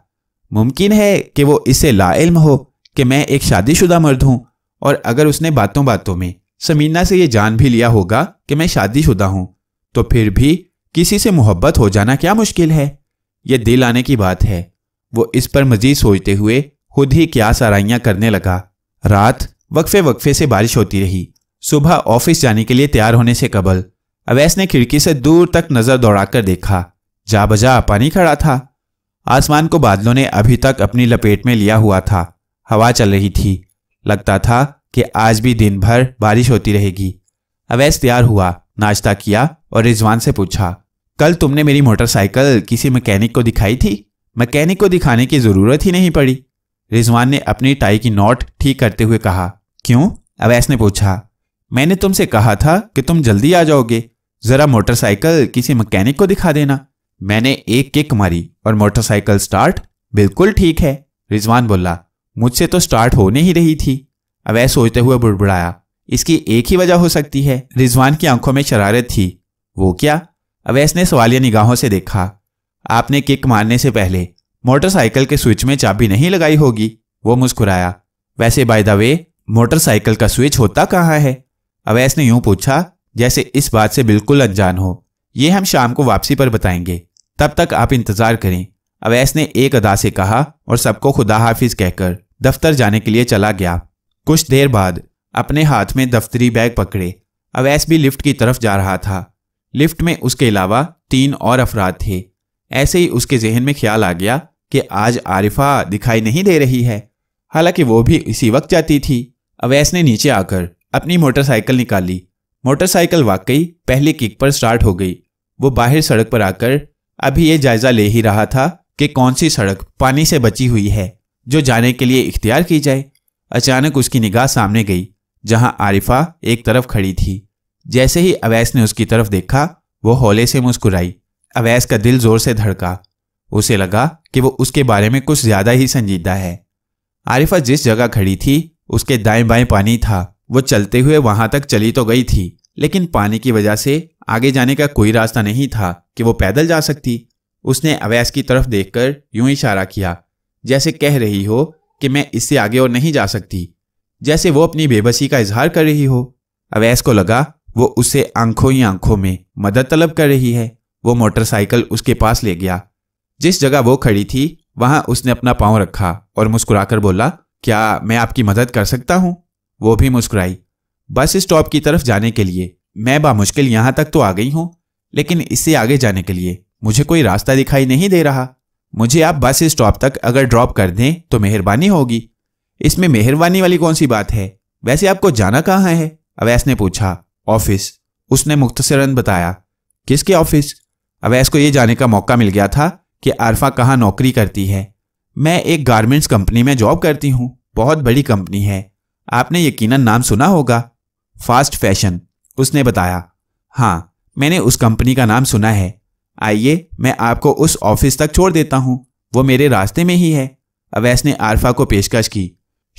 मुमकिन है कि वो इससे लाइल्म हो कि मैं एक शादीशुदा मर्द हूं और अगर उसने बातों बातों में समीना से ये जान भी लिया होगा कि मैं शादीशुदा हूं तो फिर भी किसी से मोहब्बत हो जाना क्या मुश्किल है यह दिल आने की बात है वो इस पर मजीद सोचते हुए खुद ही क्या सराइयां करने लगा रात वक्फे वक्फे से बारिश होती रही सुबह ऑफिस जाने के लिए तैयार होने से कबल अवैस ने खिड़की से दूर तक नजर दौड़ाकर देखा जा बजा पानी खड़ा था आसमान को बादलों ने अभी तक अपनी लपेट में लिया हुआ था हवा चल रही थी लगता था कि आज भी दिन भर बारिश होती रहेगी अवैस तैयार हुआ नाश्ता किया और रिजवान से पूछा कल तुमने मेरी मोटरसाइकिल किसी मैकेनिक को दिखाई थी मैकेनिक को दिखाने की ज़रूरत ही नहीं पड़ी रिजवान ने अपनी टाई की नॉट ठीक करते हुए कहा क्यों अवैस ने पूछा मैंने तुमसे कहा था कि तुम जल्दी आ जाओगे ज़रा मोटरसाइकिल किसी मैकेनिक को दिखा देना मैंने एक किक मारी और मोटरसाइकिल स्टार्ट बिल्कुल ठीक है रिजवान बोला मुझसे तो स्टार्ट होने ही रही थी अवैध सोचते हुए बुड़बुड़ाया इसकी एक ही वजह हो सकती है रिजवान की आंखों में शरारत थी वो क्या अवैस ने सवालिया निगाहों से देखा आपने किक मारने से पहले मोटरसाइकिल के स्विच में चाबी नहीं लगाई होगी वो मुस्कुराया वैसे बाय द वे मोटरसाइकिल का स्विच होता कहाँ है अवैस ने यूं पूछा जैसे इस बात से बिल्कुल अनजान हो ये हम शाम को वापसी पर बताएंगे तब तक आप इंतजार करें अवैस ने एक अदा से कहा और सबको खुदा हाफिज कहकर दफ्तर जाने के लिए चला गया कुछ देर बाद अपने हाथ में दफ्तरी बैग पकड़े अवैस भी लिफ्ट की तरफ जा रहा था लिफ्ट में उसके अलावा तीन और अफराद थे ऐसे ही उसके जहन में ख्याल आ गया कि आज आरिफा दिखाई नहीं दे रही है हालांकि वो भी इसी वक्त जाती थी अवैस ने नीचे आकर अपनी मोटरसाइकिल निकाली मोटरसाइकिल वाकई पहले किक पर स्टार्ट हो गई वो बाहर सड़क पर आकर अभी ये जायजा ले ही रहा था कि कौन सी सड़क पानी से बची हुई है जो जाने के लिए इख्तियार की जाए अचानक उसकी निगाह सामने गई जहां आरिफा एक तरफ खड़ी थी जैसे ही अवैस ने उसकी तरफ देखा वो हौले से मुस्कुराई अवैस का दिल जोर से धड़का उसे लगा कि वो उसके बारे में कुछ ज्यादा ही संजीदा है आरिफा जिस जगह खड़ी थी उसके दाएं बाएं पानी था वो चलते हुए वहां तक चली तो गई थी लेकिन पानी की वजह से आगे जाने का कोई रास्ता नहीं था कि वो पैदल जा सकती उसने अवैस की तरफ देखकर यूं इशारा किया जैसे कह रही हो कि मैं इससे आगे और नहीं जा सकती जैसे वो अपनी बेबसी का इजहार कर रही हो अवैस को लगा वो उससे आंखों ही आंखों में मदद तलब कर रही है वो मोटरसाइकिल उसके पास ले गया जिस जगह वो खड़ी थी वहां उसने अपना पांव रखा और मुस्कुराकर बोला क्या मैं आपकी मदद कर सकता हूँ वो भी मुस्कुराई बस स्टॉप की तरफ जाने के लिए मैं बामुश्किल यहां तक तो आ गई हूँ लेकिन इससे आगे जाने के लिए मुझे कोई रास्ता दिखाई नहीं दे रहा मुझे आप बस स्टॉप तक अगर ड्रॉप कर दें तो मेहरबानी होगी इसमें मेहरबानी वाली कौन सी बात है वैसे आपको जाना कहाँ है अवैस ने पूछा ऑफिस उसने मुख्तसरन बताया किसके ऑफिस अवैस को ये जाने का मौका मिल गया था कि आरफा कहाँ नौकरी करती है मैं एक गारमेंट्स कंपनी में जॉब करती हूँ बहुत बड़ी कंपनी है आपने यकीनन नाम सुना होगा फास्ट फैशन उसने बताया हाँ मैंने उस कंपनी का नाम सुना है आइए मैं आपको उस ऑफिस तक छोड़ देता हूं वो मेरे रास्ते में ही है अवैस ने आरफा को पेशकश की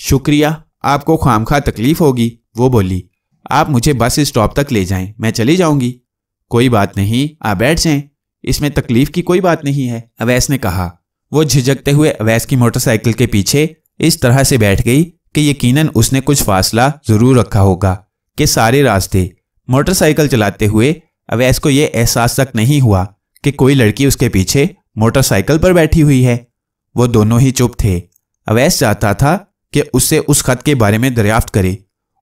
शुक्रिया आपको खामखा तकलीफ होगी वो बोली आप मुझे बस स्टॉप तक ले जाएं मैं चली जाऊंगी कोई बात नहीं आप बैठ जाएं इसमें तकलीफ की कोई बात नहीं है अवैस ने कहा वो झिझकते हुए अवैस की मोटरसाइकिल के पीछे इस तरह से बैठ गई कि यकीनन उसने कुछ फासला जरूर रखा होगा कि सारे रास्ते मोटरसाइकिल चलाते हुए अवैस को यह एहसास तक नहीं हुआ कि कोई लड़की उसके पीछे मोटरसाइकिल पर बैठी हुई है वो दोनों ही चुप थे अवैस चाहता था कि उससे उस खत के बारे में दरियाफ्त करे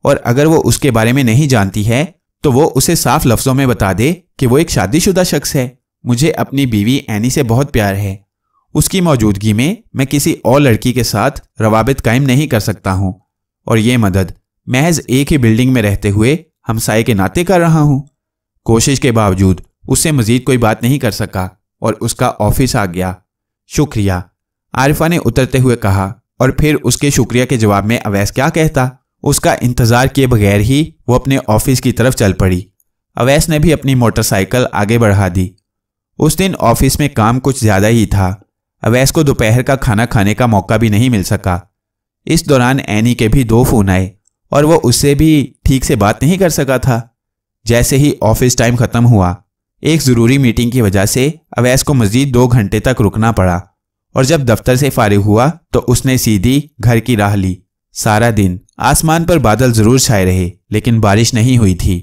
और अगर वो उसके बारे में नहीं जानती है तो वो उसे साफ लफ्जों में बता दे कि वो एक शादीशुदा शख्स है मुझे अपनी बीवी एनी से बहुत प्यार है उसकी मौजूदगी में मैं किसी और लड़की के साथ रवाबित कायम नहीं कर सकता हूँ और ये मदद महज एक ही बिल्डिंग में रहते हुए हमसाए के नाते कर रहा हूँ कोशिश के बावजूद उससे मजीद कोई बात नहीं कर सका और उसका ऑफिस आ गया शुक्रिया आरिफा ने उतरते हुए कहा और फिर उसके शुक्रिया के जवाब में अवैस क्या कहता उसका इंतज़ार किए बगैर ही वो अपने ऑफिस की तरफ चल पड़ी अवैस ने भी अपनी मोटरसाइकिल आगे बढ़ा दी उस दिन ऑफिस में काम कुछ ज़्यादा ही था अवैस को दोपहर का खाना खाने का मौका भी नहीं मिल सका इस दौरान एनी के भी दो फ़ोन आए और वो उससे भी ठीक से बात नहीं कर सका था जैसे ही ऑफिस टाइम ख़त्म हुआ एक ज़रूरी मीटिंग की वजह से अवैस को मजीद दो घंटे तक रुकना पड़ा और जब दफ्तर से फारिग हुआ तो उसने सीधी घर की राह ली सारा दिन आसमान पर बादल जरूर छाए रहे लेकिन बारिश नहीं हुई थी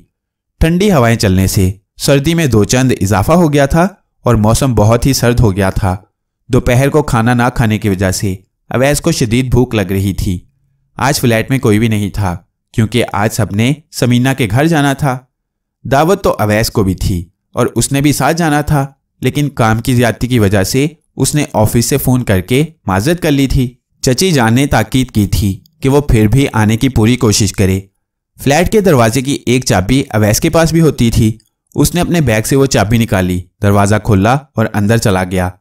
ठंडी हवाएं चलने से सर्दी में दो चंद इजाफा हो गया था और मौसम बहुत ही सर्द हो गया था दोपहर को खाना ना खाने की वजह से अवैस को शदीद भूख लग रही थी आज फ्लैट में कोई भी नहीं था क्योंकि आज सबने समीना के घर जाना था दावत तो अवैस को भी थी और उसने भी साथ जाना था लेकिन काम की ज्यादा की वजह से उसने ऑफिस से फ़ोन करके माजरत कर ली थी चची जान ने ताकीद की थी कि वो फिर भी आने की पूरी कोशिश करे फ्लैट के दरवाजे की एक चाबी अवैस के पास भी होती थी उसने अपने बैग से वो चाबी निकाली दरवाज़ा खोला और अंदर चला गया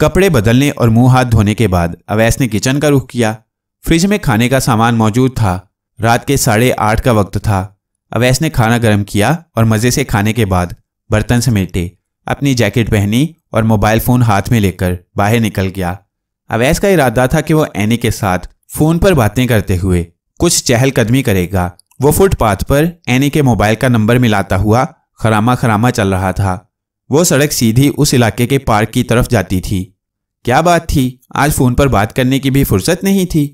कपड़े बदलने और मुंह हाथ धोने के बाद अवैस ने किचन का रुख किया फ्रिज में खाने का सामान मौजूद था रात के साढ़े आठ का वक्त था अवैस ने खाना गर्म किया और मज़े से खाने के बाद बर्तन समेटे अपनी जैकेट पहनी और मोबाइल फ़ोन हाथ में लेकर बाहर निकल गया अवैस का इरादा था कि वो एनी के साथ फ़ोन पर बातें करते हुए कुछ चहलकदमी करेगा वो फुटपाथ पर एनी के मोबाइल का नंबर मिलाता हुआ खरामा खरामा चल रहा था वो सड़क सीधी उस इलाके के पार्क की तरफ जाती थी क्या बात थी आज फ़ोन पर बात करने की भी फुर्सत नहीं थी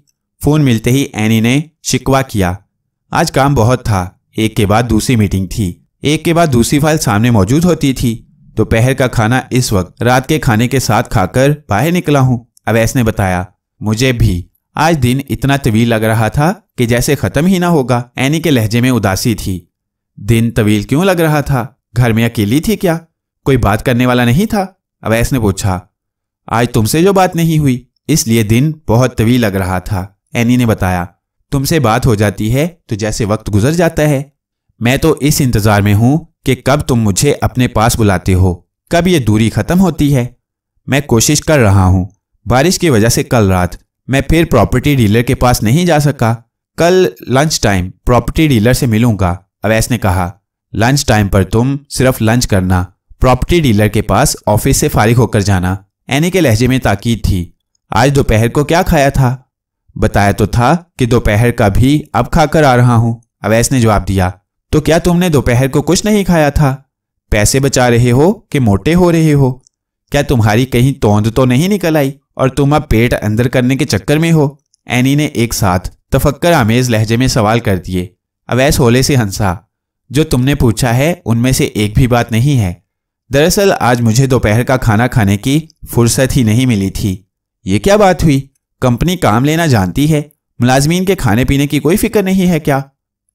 फ़ोन मिलते ही एनी ने शिकवा किया आज काम बहुत था एक के बाद दूसरी मीटिंग थी एक के बाद दूसरी फाइल सामने मौजूद होती थी दोपहर तो का खाना इस वक्त रात के खाने के साथ खाकर बाहर निकला हूँ अवैस ने बताया मुझे भी आज दिन इतना तवील लग रहा था कि जैसे खत्म ही ना होगा एनी के लहजे में उदासी थी दिन तवील क्यों लग रहा था घर में अकेली थी क्या कोई बात करने वाला नहीं था अवैस ने पूछा आज तुमसे जो बात नहीं हुई इसलिए दिन बहुत तवील लग रहा था एनी ने बताया तुमसे बात हो जाती है तो जैसे वक्त गुजर जाता है मैं तो इस इंतजार में हूं कि कब तुम मुझे अपने पास बुलाते हो कब ये दूरी खत्म होती है मैं कोशिश कर रहा हूं बारिश की वजह से कल रात मैं फिर प्रॉपर्टी डीलर के पास नहीं जा सका कल लंच टाइम प्रॉपर्टी डीलर से मिलूंगा अवैस ने कहा लंच टाइम पर तुम सिर्फ लंच करना प्रॉपर्टी डीलर के पास ऑफिस से फारिग होकर जाना एनी के लहजे में ताकीद थी आज दोपहर को क्या खाया था बताया तो था कि दोपहर का भी अब खाकर आ रहा हूं अवैस ने जवाब दिया तो क्या तुमने दोपहर को कुछ नहीं खाया था पैसे बचा रहे हो कि मोटे हो रहे हो क्या तुम्हारी कहीं तोंद तो नहीं निकल आई और तुम अब पेट अंदर करने के चक्कर में हो एनी ने एक साथ तफक्कर आमेज लहजे में सवाल कर दिए अवैस होले से हंसा जो तुमने पूछा है उनमें से एक भी बात नहीं है दरअसल आज मुझे दोपहर का खाना खाने की फुर्सत ही नहीं मिली थी ये क्या बात हुई कंपनी काम लेना जानती है मुलाजमीन के खाने पीने की कोई फिक्र नहीं है क्या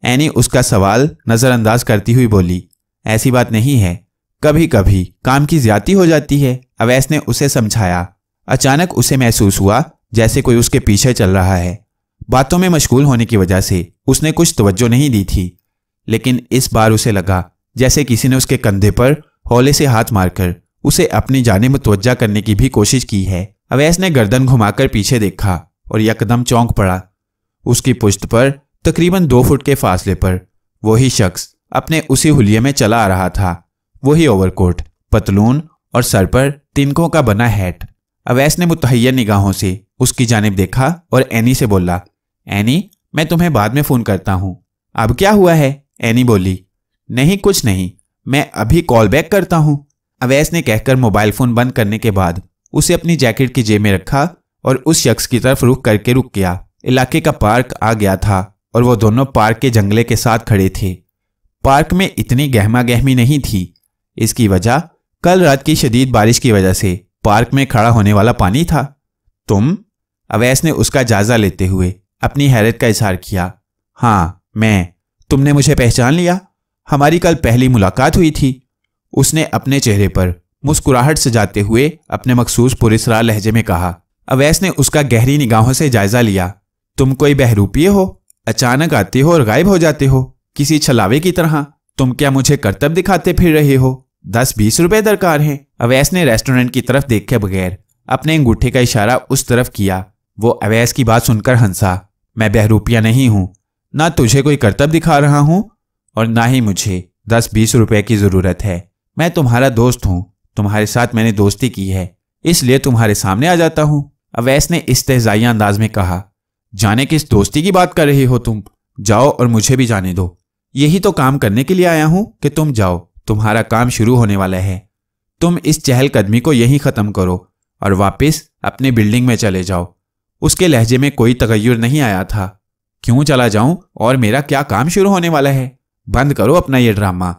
एनी उसका सवाल नज़रअंदाज करती हुई बोली ऐसी बात नहीं है कभी कभी काम की ज्यादा हो जाती है अवैस ने उसे समझाया अचानक उसे महसूस हुआ जैसे कोई उसके पीछे चल रहा है बातों में मशगूल होने की वजह से उसने कुछ तवज्जो नहीं दी थी लेकिन इस बार उसे लगा जैसे किसी ने उसके कंधे पर हौले से हाथ मारकर उसे अपनी जाने में तवज्जा करने की भी कोशिश की है अवैस ने गर्दन घुमाकर पीछे देखा और यकदम चौंक पड़ा उसकी पुश्त पर तकरीबन दो फुट के फासले पर वही शख्स अपने उसी हुलिये में चला आ रहा था वही ओवरकोट पतलून और सर पर तिनकों का बना हैट अवैस ने मुतहैया निगाहों से उसकी जानब देखा और एनी से बोला एनी मैं तुम्हें बाद में फ़ोन करता हूँ अब क्या हुआ है एनी बोली नहीं कुछ नहीं मैं अभी कॉल बैक करता हूँ अवैस ने कहकर मोबाइल फ़ोन बंद करने के बाद उसे अपनी जैकेट की जेब में रखा और उस शख्स की तरफ रुख करके रुक गया इलाके का पार्क आ गया था और वह दोनों पार्क के जंगले के साथ खड़े थे पार्क में इतनी गहमा गहमी नहीं थी इसकी वजह कल रात की शदीद बारिश की वजह से पार्क में खड़ा होने वाला पानी था तुम अवैस ने उसका जायजा लेते हुए अपनी हैरत का इजहार किया हाँ मैं तुमने मुझे पहचान लिया हमारी कल पहली मुलाकात हुई थी उसने अपने चेहरे पर मुस्कुराहट सजाते हुए अपने मखसूस पुरस्रा लहजे में कहा अवैस ने उसका गहरी निगाहों से जायजा लिया तुम कोई बहरूपीय हो अचानक आते हो और गायब हो जाते हो किसी छलावे की तरह तुम क्या मुझे करतब दिखाते फिर रहे हो दस बीस रुपए दरकार हैं अवैस ने रेस्टोरेंट की तरफ देखे बगैर अपने अंगूठे का इशारा उस तरफ किया वो अवैस की बात सुनकर हंसा मैं बहरूपिया नहीं हूँ ना तुझे कोई करतब दिखा रहा हूँ और ना ही मुझे दस बीस रुपए की ज़रूरत है मैं तुम्हारा दोस्त हूँ तुम्हारे साथ मैंने दोस्ती की है इसलिए तुम्हारे सामने आ जाता हूँ अवैस ने इस्तेजाई अंदाज में कहा जाने किस दोस्ती की बात कर रही हो तुम जाओ और मुझे भी जाने दो यही तो काम करने के लिए आया हूं कि तुम जाओ तुम्हारा काम शुरू होने वाला है तुम इस चहलकदमी को यहीं ख़त्म करो और वापस अपने बिल्डिंग में चले जाओ उसके लहजे में कोई तगैर नहीं आया था क्यों चला जाऊं और मेरा क्या काम शुरू होने वाला है बंद करो अपना ये ड्रामा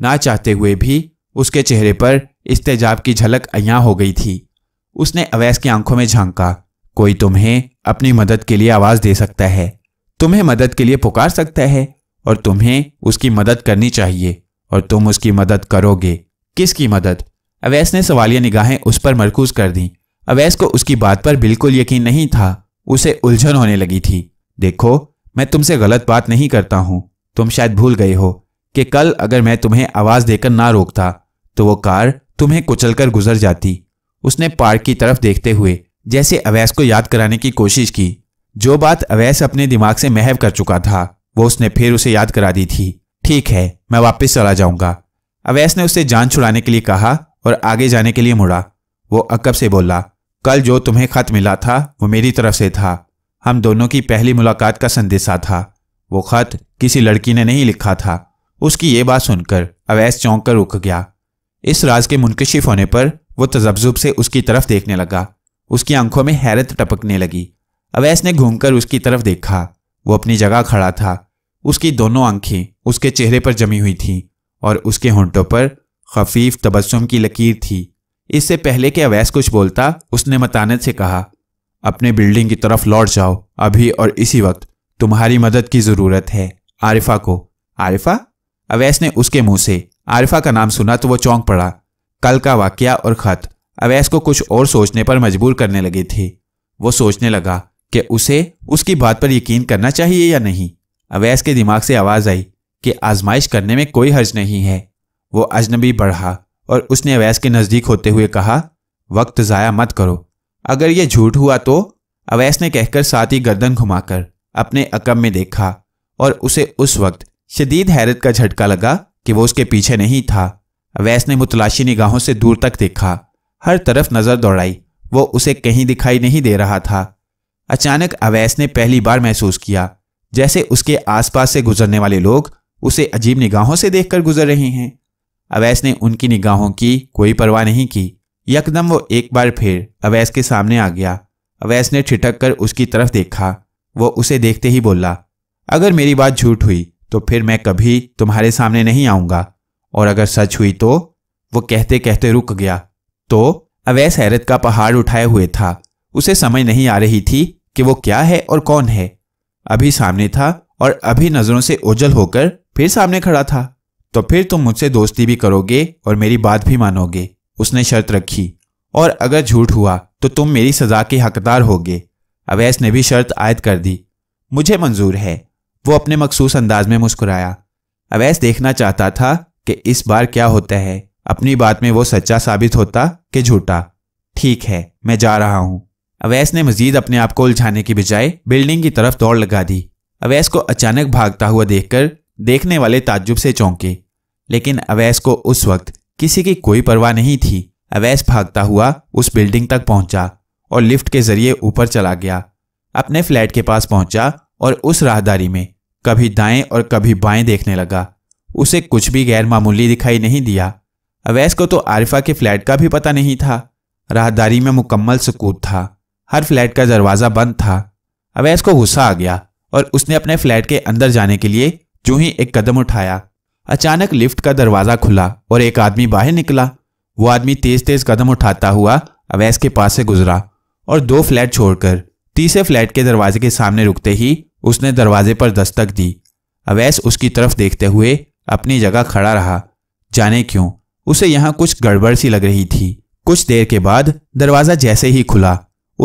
ना चाहते हुए भी उसके चेहरे पर इस्तेजाब की झलक अयां हो गई थी उसने अवैस की आंखों में झांका कोई तुम्हें अपनी मदद के लिए आवाज दे सकता है तुम्हें मदद के लिए पुकार सकता है और तुम्हें उसकी मदद करनी चाहिए और तुम उसकी मदद करोगे किसकी मदद अवैस ने सवालिया निगाहें उस पर मरकूज कर दी अवैस को उसकी बात पर बिल्कुल यकीन नहीं था उसे उलझन होने लगी थी देखो मैं तुमसे गलत बात नहीं करता हूं तुम शायद भूल गए हो कि कल अगर मैं तुम्हें आवाज देकर ना रोकता तो वो कार तुम्हें कुचलकर गुजर जाती उसने पार्क की तरफ देखते हुए जैसे अवैस को याद कराने की कोशिश की जो बात अवैस अपने दिमाग से महव कर चुका था वो उसने फिर उसे याद करा दी थी ठीक है मैं वापस चला जाऊंगा अवैस ने उसे जान छुड़ाने के लिए कहा और आगे जाने के लिए मुड़ा वो अकब से बोला कल जो तुम्हें खत मिला था वो मेरी तरफ से था हम दोनों की पहली मुलाकात का संदेशा था वो खत किसी लड़की ने नहीं लिखा था उसकी ये बात सुनकर अवैस चौंक कर रुक गया इस राज के मुनकशिफ होने पर वो तजब्जुब से उसकी तरफ देखने लगा उसकी आंखों में हैरत टपकने लगी अवैस ने घूमकर उसकी तरफ देखा वो अपनी जगह खड़ा था उसकी दोनों आंखें उसके चेहरे पर जमी हुई थीं और उसके होंठों पर खफीफ तबस्सुम की लकीर थी इससे पहले कि अवैस कुछ बोलता उसने मतानत से कहा अपने बिल्डिंग की तरफ लौट जाओ अभी और इसी वक्त तुम्हारी मदद की ज़रूरत है आरिफा को आरिफा अवैस ने उसके मुंह से आरिफा का नाम सुना तो वो चौंक पड़ा कल का वाकया और ख़त अवैस को कुछ और सोचने पर मजबूर करने लगी थी वो सोचने लगा कि उसे उसकी बात पर यकीन करना चाहिए या नहीं अवैस के दिमाग से आवाज़ आई कि आजमाइश करने में कोई हर्ज नहीं है वो अजनबी बढ़ा और उसने अवैस के नज़दीक होते हुए कहा वक्त ज़ाया मत करो अगर यह झूठ हुआ तो अवैस ने कहकर साथ ही गर्दन घुमाकर अपने अकब में देखा और उसे उस वक्त शदीद हैरत का झटका लगा कि वो उसके पीछे नहीं था अवैस ने मुतलाशी निगाहों से दूर तक देखा हर तरफ नजर दौड़ाई वो उसे कहीं दिखाई नहीं दे रहा था अचानक अवैस ने पहली बार महसूस किया जैसे उसके आसपास से गुजरने वाले लोग उसे अजीब निगाहों से देखकर गुजर रहे हैं अवैस ने उनकी निगाहों की कोई परवाह नहीं की यकदम वो एक बार फिर अवैस के सामने आ गया अवैस ने ठिठक कर उसकी तरफ देखा वो उसे देखते ही बोला अगर मेरी बात झूठ हुई तो फिर मैं कभी तुम्हारे सामने नहीं आऊंगा और अगर सच हुई तो वो कहते कहते रुक गया तो अवैस हैरत का पहाड़ उठाए हुए था उसे समझ नहीं आ रही थी कि वो क्या है और कौन है अभी सामने था और अभी नजरों से ओझल होकर फिर सामने खड़ा था तो फिर तुम मुझसे दोस्ती भी करोगे और मेरी बात भी मानोगे उसने शर्त रखी और अगर झूठ हुआ तो तुम मेरी सजा के हकदार होगे अवैस ने भी शर्त आयद कर दी मुझे मंजूर है वो अपने मखसूस अंदाज में मुस्कुराया अवैस देखना चाहता था कि इस बार क्या होता है अपनी बात में वो सच्चा साबित होता कि झूठा ठीक है मैं जा रहा हूँ अवैस ने मजीद अपने आप को उलझाने की बजाय बिल्डिंग की तरफ दौड़ लगा दी अवैस को अचानक भागता हुआ देखकर देखने वाले ताज्जुब से चौंके लेकिन अवैस को उस वक्त किसी की कोई परवाह नहीं थी अवैस भागता हुआ उस बिल्डिंग तक पहुंचा और लिफ्ट के जरिए ऊपर चला गया अपने फ्लैट के पास पहुंचा और उस राहदारी में कभी दाएं और कभी बाएं देखने लगा उसे कुछ भी गैर मामूली दिखाई नहीं दिया अवैस को तो आरिफा के फ्लैट का भी पता नहीं था राहदारी में मुकम्मल सुकूत था हर फ्लैट का दरवाज़ा बंद था अवैस को गुस्सा आ गया और उसने अपने फ्लैट के अंदर जाने के लिए जो ही एक कदम उठाया अचानक लिफ्ट का दरवाज़ा खुला और एक आदमी बाहर निकला वो आदमी तेज तेज कदम उठाता हुआ अवैस के पास से गुजरा और दो फ्लैट छोड़कर तीसरे फ्लैट के दरवाजे के सामने रुकते ही उसने दरवाजे पर दस्तक दी अवैस उसकी तरफ देखते हुए अपनी जगह खड़ा रहा जाने क्यों उसे यहाँ कुछ गड़बड़ सी लग रही थी कुछ देर के बाद दरवाजा जैसे ही खुला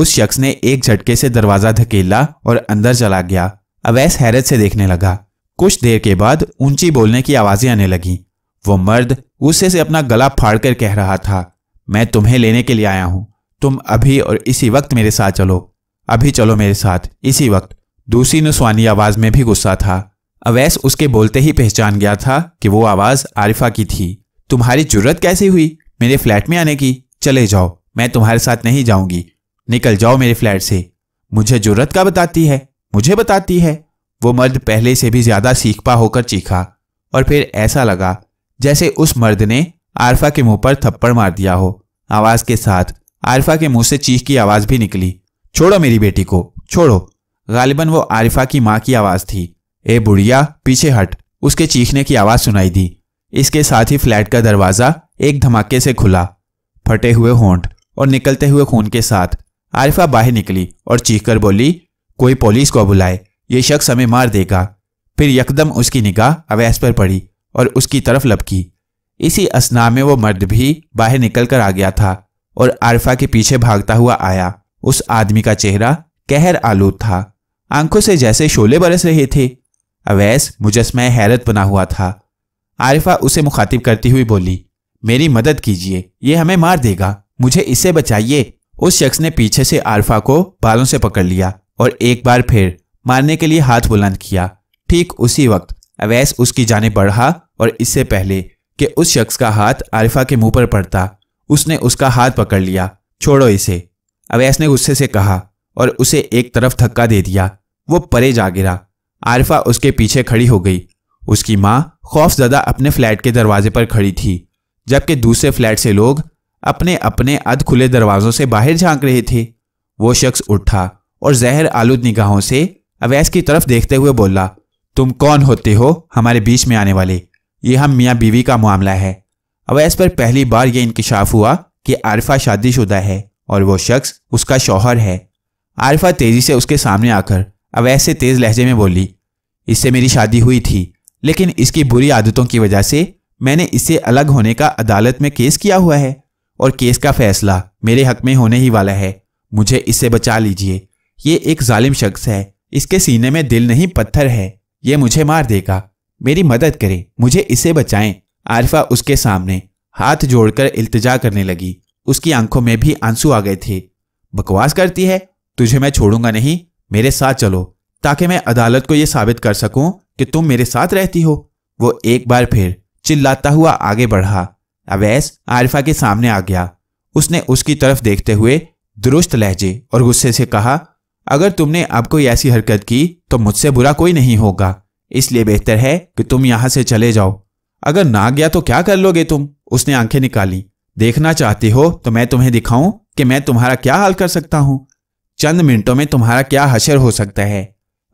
उस शख्स ने एक झटके से दरवाजा धकेला और अंदर चला गया अवैस हैरत से देखने लगा कुछ देर के बाद ऊंची बोलने की आवाजें आने लगी वो मर्द गुस्से से अपना गला फाड़ कर कह रहा था मैं तुम्हें लेने के लिए आया हूं तुम अभी और इसी वक्त मेरे साथ चलो अभी चलो मेरे साथ इसी वक्त दूसरी नुस्वानी आवाज में भी गुस्सा था अवैस उसके बोलते ही पहचान गया था कि वो आवाज आरिफा की थी तुम्हारी जरूरत कैसे हुई मेरे फ्लैट में आने की चले जाओ मैं तुम्हारे साथ नहीं जाऊंगी निकल जाओ मेरे फ्लैट से मुझे जरूरत का बताती है मुझे बताती है वो मर्द पहले से भी ज्यादा सीखपा होकर चीखा और फिर ऐसा लगा जैसे उस मर्द ने आरफा के मुंह पर थप्पड़ मार दिया हो आवाज के साथ आरिफा के मुंह से चीख की आवाज भी निकली छोड़ो मेरी बेटी को छोड़ो गालिबन वो आरिफा की माँ की आवाज थी ए बुढ़िया पीछे हट उसके चीखने की आवाज सुनाई दी इसके साथ ही फ्लैट का दरवाज़ा एक धमाके से खुला फटे हुए होंठ और निकलते हुए खून के साथ आरिफा बाहर निकली और चीख कर बोली कोई पुलिस को बुलाए ये शख्स हमें मार देगा फिर यकदम उसकी निगाह अवैस पर पड़ी और उसकी तरफ लपकी इसी असना में वो मर्द भी बाहर निकल कर आ गया था और आरिफा के पीछे भागता हुआ आया उस आदमी का चेहरा कहर आलूद था आंखों से जैसे शोले बरस रहे थे अवैस मुजस्मय हैरत बना हुआ था आरिफा उसे मुखातिब करती हुई बोली मेरी मदद कीजिए ये हमें मार देगा मुझे इसे बचाइए उस शख्स ने पीछे से आरिफा को बालों से पकड़ लिया और एक बार फिर मारने के लिए हाथ बुलंद किया ठीक उसी वक्त अवैस उसकी जाने बढ़ा और इससे पहले कि उस शख्स का हाथ आरिफा के मुंह पर पड़ता उसने उसका हाथ पकड़ लिया छोड़ो इसे अवैस ने गुस्से से कहा और उसे एक तरफ धक्का दे दिया वो परे जा गिरा आरिफा उसके पीछे खड़ी हो गई उसकी माँ ज्यादा अपने फ्लैट के दरवाजे पर खड़ी थी जबकि दूसरे फ्लैट से लोग अपने अपने अध खुले दरवाजों से बाहर झांक रहे थे वो शख्स उठा और जहर आलूद निगाहों से अवैस की तरफ देखते हुए बोला तुम कौन होते हो हमारे बीच में आने वाले ये हम मियाँ बीवी का मामला है अवैस पर पहली बार यह इंकशाफ हुआ कि आरिफा शादीशुदा है और वो शख्स उसका शौहर है आरिफा तेजी से उसके सामने आकर अवैस से तेज लहजे में बोली इससे मेरी शादी हुई थी लेकिन इसकी बुरी आदतों की वजह से मैंने इससे अलग होने का अदालत में केस किया हुआ है और केस का फैसला मेरे हक में होने ही वाला है मुझे इससे बचा लीजिए ये एक जालिम शख्स है इसके सीने में दिल नहीं पत्थर है ये मुझे मार देगा मेरी मदद करें मुझे इसे बचाएं आरिफा उसके सामने हाथ जोड़कर इल्तजा करने लगी उसकी आंखों में भी आंसू आ गए थे बकवास करती है तुझे मैं छोड़ूंगा नहीं मेरे साथ चलो ताकि मैं अदालत को यह साबित कर सकूं कि तुम मेरे साथ रहती हो वो एक बार फिर चिल्लाता हुआ आगे बढ़ा अवैस आरिफा के सामने आ गया उसने उसकी तरफ देखते हुए दुरुस्त लहजे और गुस्से से कहा अगर तुमने अब कोई ऐसी हरकत की तो मुझसे बुरा कोई नहीं होगा इसलिए बेहतर है कि तुम यहां से चले जाओ अगर ना गया तो क्या कर लोगे तुम उसने आंखें निकाली देखना चाहती हो तो मैं तुम्हें दिखाऊं कि मैं तुम्हारा क्या हाल कर सकता हूं चंद मिनटों में तुम्हारा क्या हशर हो सकता है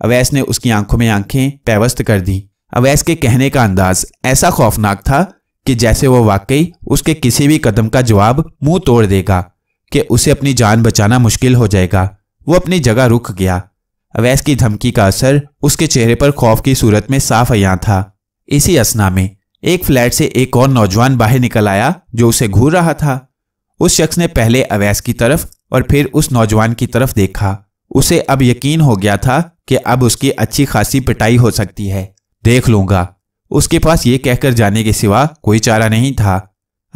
अवैस ने उसकी आंखों में आंखें पैवस्त कर दी अवैस के कहने का अंदाज ऐसा खौफनाक था कि जैसे वो वाकई उसके किसी भी कदम का जवाब मुंह तोड़ देगा कि उसे अपनी जान बचाना मुश्किल हो जाएगा वो अपनी जगह रुक गया अवैस की धमकी का असर उसके चेहरे पर खौफ की सूरत में साफ अया था इसी असना में एक फ्लैट से एक और नौजवान बाहर निकल आया जो उसे घूर रहा था उस शख्स ने पहले अवैस की तरफ और फिर उस नौजवान की तरफ देखा उसे अब यकीन हो गया था कि अब उसकी अच्छी खासी पिटाई हो सकती है देख लूंगा उसके पास ये कहकर जाने के सिवा कोई चारा नहीं था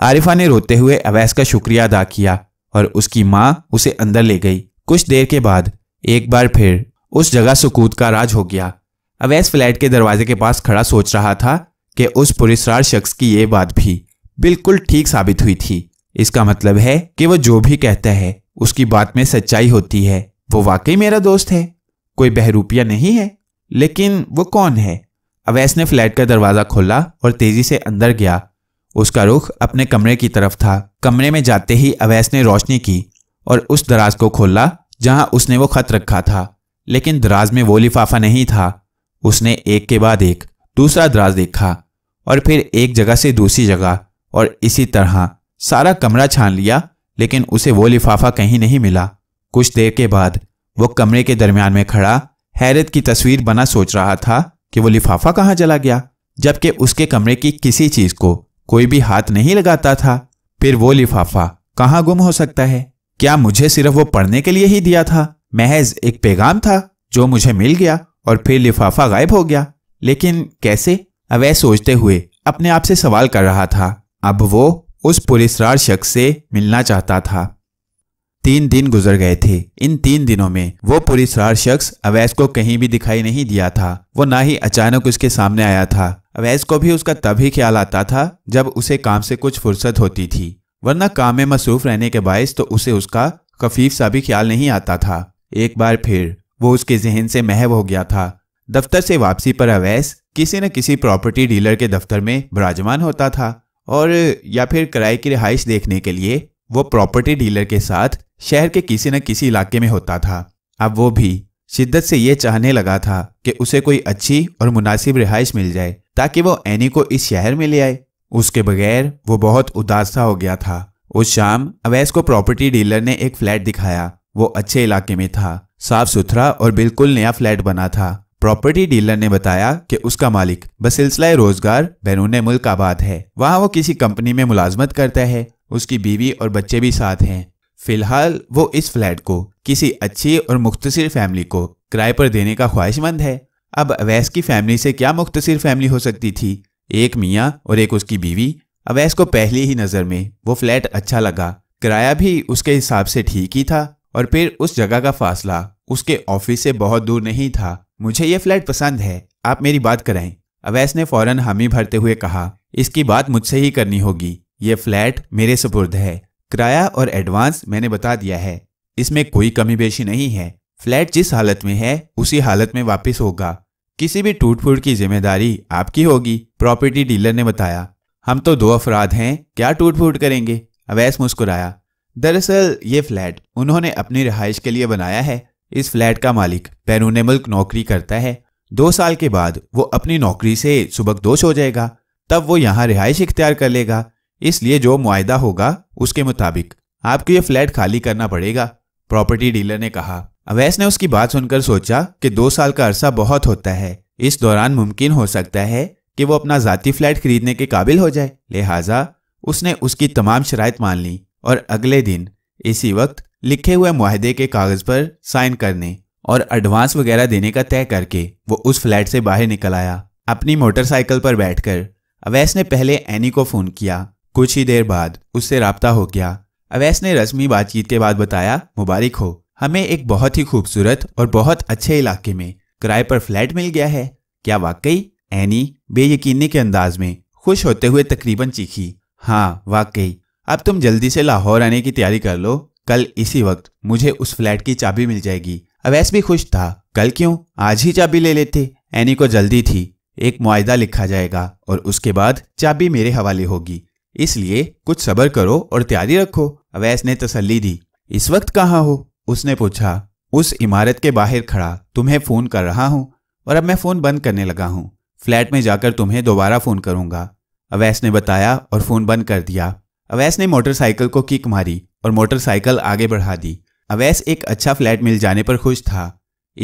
आरिफा ने रोते हुए अवैस का शुक्रिया अदा किया और उसकी माँ उसे अंदर ले गई कुछ देर के बाद एक बार फिर उस जगह सुकूत का राज हो गया अवैस फ्लैट के दरवाजे के पास खड़ा सोच रहा था कि उस पुरस्कार शख्स की ये बात भी बिल्कुल ठीक साबित हुई थी इसका मतलब है कि वो जो भी कहता है उसकी बात में सच्चाई होती है वो वाकई मेरा दोस्त है कोई बहरूपिया नहीं है लेकिन वो कौन है अवैस ने फ्लैट का दरवाज़ा खोला और तेज़ी से अंदर गया उसका रुख अपने कमरे की तरफ था कमरे में जाते ही अवैस ने रोशनी की और उस दराज को खोला जहां उसने वो खत रखा था लेकिन दराज में वो लिफाफा नहीं था उसने एक के बाद एक दूसरा दराज देखा और फिर एक जगह से दूसरी जगह और इसी तरह सारा कमरा छान लिया लेकिन उसे वो लिफाफा कहीं नहीं मिला कुछ देर के बाद वो कमरे के दरमियान में खड़ा हैरत की तस्वीर बना सोच रहा था कि वो लिफाफा कहाँ चला गया जबकि उसके कमरे की किसी चीज को कोई भी हाथ नहीं लगाता था फिर वो लिफाफा कहाँ गुम हो सकता है क्या मुझे सिर्फ वो पढ़ने के लिए ही दिया था महज एक पैगाम था जो मुझे मिल गया और फिर लिफाफा गायब हो गया लेकिन कैसे अवैध सोचते हुए अपने आप से सवाल कर रहा था अब वो उस पुलिसरार शख्स से मिलना चाहता था तीन दिन गुजर गए थे इन तीन दिनों में वो पुलिसरार शख्स अवैस को कहीं भी दिखाई नहीं दिया था वो ना ही अचानक उसके सामने आया था अवैस को भी उसका तभी ख्याल आता था जब उसे काम से कुछ फुर्सत होती थी वरना काम में मसरूफ रहने के बायस तो उसे उसका खफीफ सा भी ख्याल नहीं आता था एक बार फिर वो उसके जहन से महव हो गया था दफ्तर से वापसी पर अवैस किसी न किसी प्रॉपर्टी डीलर के दफ्तर में विराजमान होता था और या फिर किराए की रिहाइश देखने के लिए वो प्रॉपर्टी डीलर के साथ शहर के किसी न किसी इलाके में होता था अब वो भी शिद्दत से ये चाहने लगा था कि उसे कोई अच्छी और मुनासिब रिहाइश मिल जाए ताकि वो एनी को इस शहर में ले आए उसके बगैर वो बहुत उदास सा हो गया था उस शाम अवैस को प्रॉपर्टी डीलर ने एक फ्लैट दिखाया वो अच्छे इलाके में था साफ सुथरा और बिल्कुल नया फ्लैट बना था प्रॉपर्टी डीलर ने बताया कि उसका मालिक बसिलसिला रोजगार बैरून मुल्क आबाद है वहाँ वो किसी कंपनी में मुलाजमत करता है उसकी बीवी और बच्चे भी साथ हैं फिलहाल वो इस फ्लैट को किसी अच्छी और मुख्तसर फैमिली को किराए पर देने का ख्वाहिशमंद है अब अवैस की फैमिली से क्या मुख्तसर फैमिली हो सकती थी एक मियाँ और एक उसकी बीवी अवैस को पहली ही नज़र में वो फ्लैट अच्छा लगा किराया भी उसके हिसाब से ठीक ही था और फिर उस जगह का फासला उसके ऑफिस से बहुत दूर नहीं था मुझे ये फ्लैट पसंद है आप मेरी बात कराएं अवैस ने फौरन हामी भरते हुए कहा इसकी बात मुझसे ही करनी होगी ये फ्लैट मेरे सुपुर्द है किराया और एडवांस मैंने बता दिया है इसमें कोई कमी बेशी नहीं है फ्लैट जिस हालत में है उसी हालत में वापस होगा किसी भी टूट फूट की जिम्मेदारी आपकी होगी प्रॉपर्टी डीलर ने बताया हम तो दो अफराद हैं क्या टूट फूट करेंगे अवैस मुस्कुराया दरअसल ये फ्लैट उन्होंने अपनी रिहाइश के लिए बनाया है इस फ्लैट का मालिक बैरून मुल्क नौकरी करता है दो साल के बाद वो अपनी नौकरी से दोष हो जाएगा तब वो यहाँ रिहाइश इख्तियार कर लेगा इसलिए जो मुआदा होगा उसके मुताबिक आपको ये फ्लैट खाली करना पड़ेगा प्रॉपर्टी डीलर ने कहा अवैस ने उसकी बात सुनकर सोचा कि दो साल का अरसा बहुत होता है इस दौरान मुमकिन हो सकता है कि वो अपना जाती फ्लैट खरीदने के काबिल हो जाए लिहाजा उसने उसकी तमाम शरात मान ली और अगले दिन इसी वक्त लिखे हुए माहदे के कागज़ पर साइन करने और एडवांस वगैरह देने का तय करके वो उस फ्लैट से बाहर निकल आया अपनी मोटरसाइकिल पर बैठकर अवैस ने पहले एनी को फ़ोन किया कुछ ही देर बाद उससे रबता हो गया अवैस ने रस्मी बातचीत के बाद बताया मुबारक हो हमें एक बहुत ही खूबसूरत और बहुत अच्छे इलाके में किराए पर फ्लैट मिल गया है क्या वाकई एनी बेयकीनी के अंदाज में खुश होते हुए तकरीबन चीखी हाँ वाकई अब तुम जल्दी से लाहौर आने की तैयारी कर लो कल इसी वक्त मुझे उस फ्लैट की चाबी मिल जाएगी अवैस भी खुश था कल क्यों आज ही चाबी ले लेते एनी को जल्दी थी एक मुआदा लिखा जाएगा और उसके बाद चाबी मेरे हवाले होगी इसलिए कुछ सबर करो और तैयारी रखो अवैस ने तसल्ली दी इस वक्त कहाँ हो उसने पूछा उस इमारत के बाहर खड़ा तुम्हें फोन कर रहा हूँ और अब मैं फोन बंद करने लगा हूँ फ्लैट में जाकर तुम्हें दोबारा फोन करूंगा अवैस ने बताया और फोन बंद कर दिया अवैस ने मोटरसाइकिल को किक मारी और मोटरसाइकिल आगे बढ़ा दी अवैस एक अच्छा फ्लैट मिल जाने पर खुश था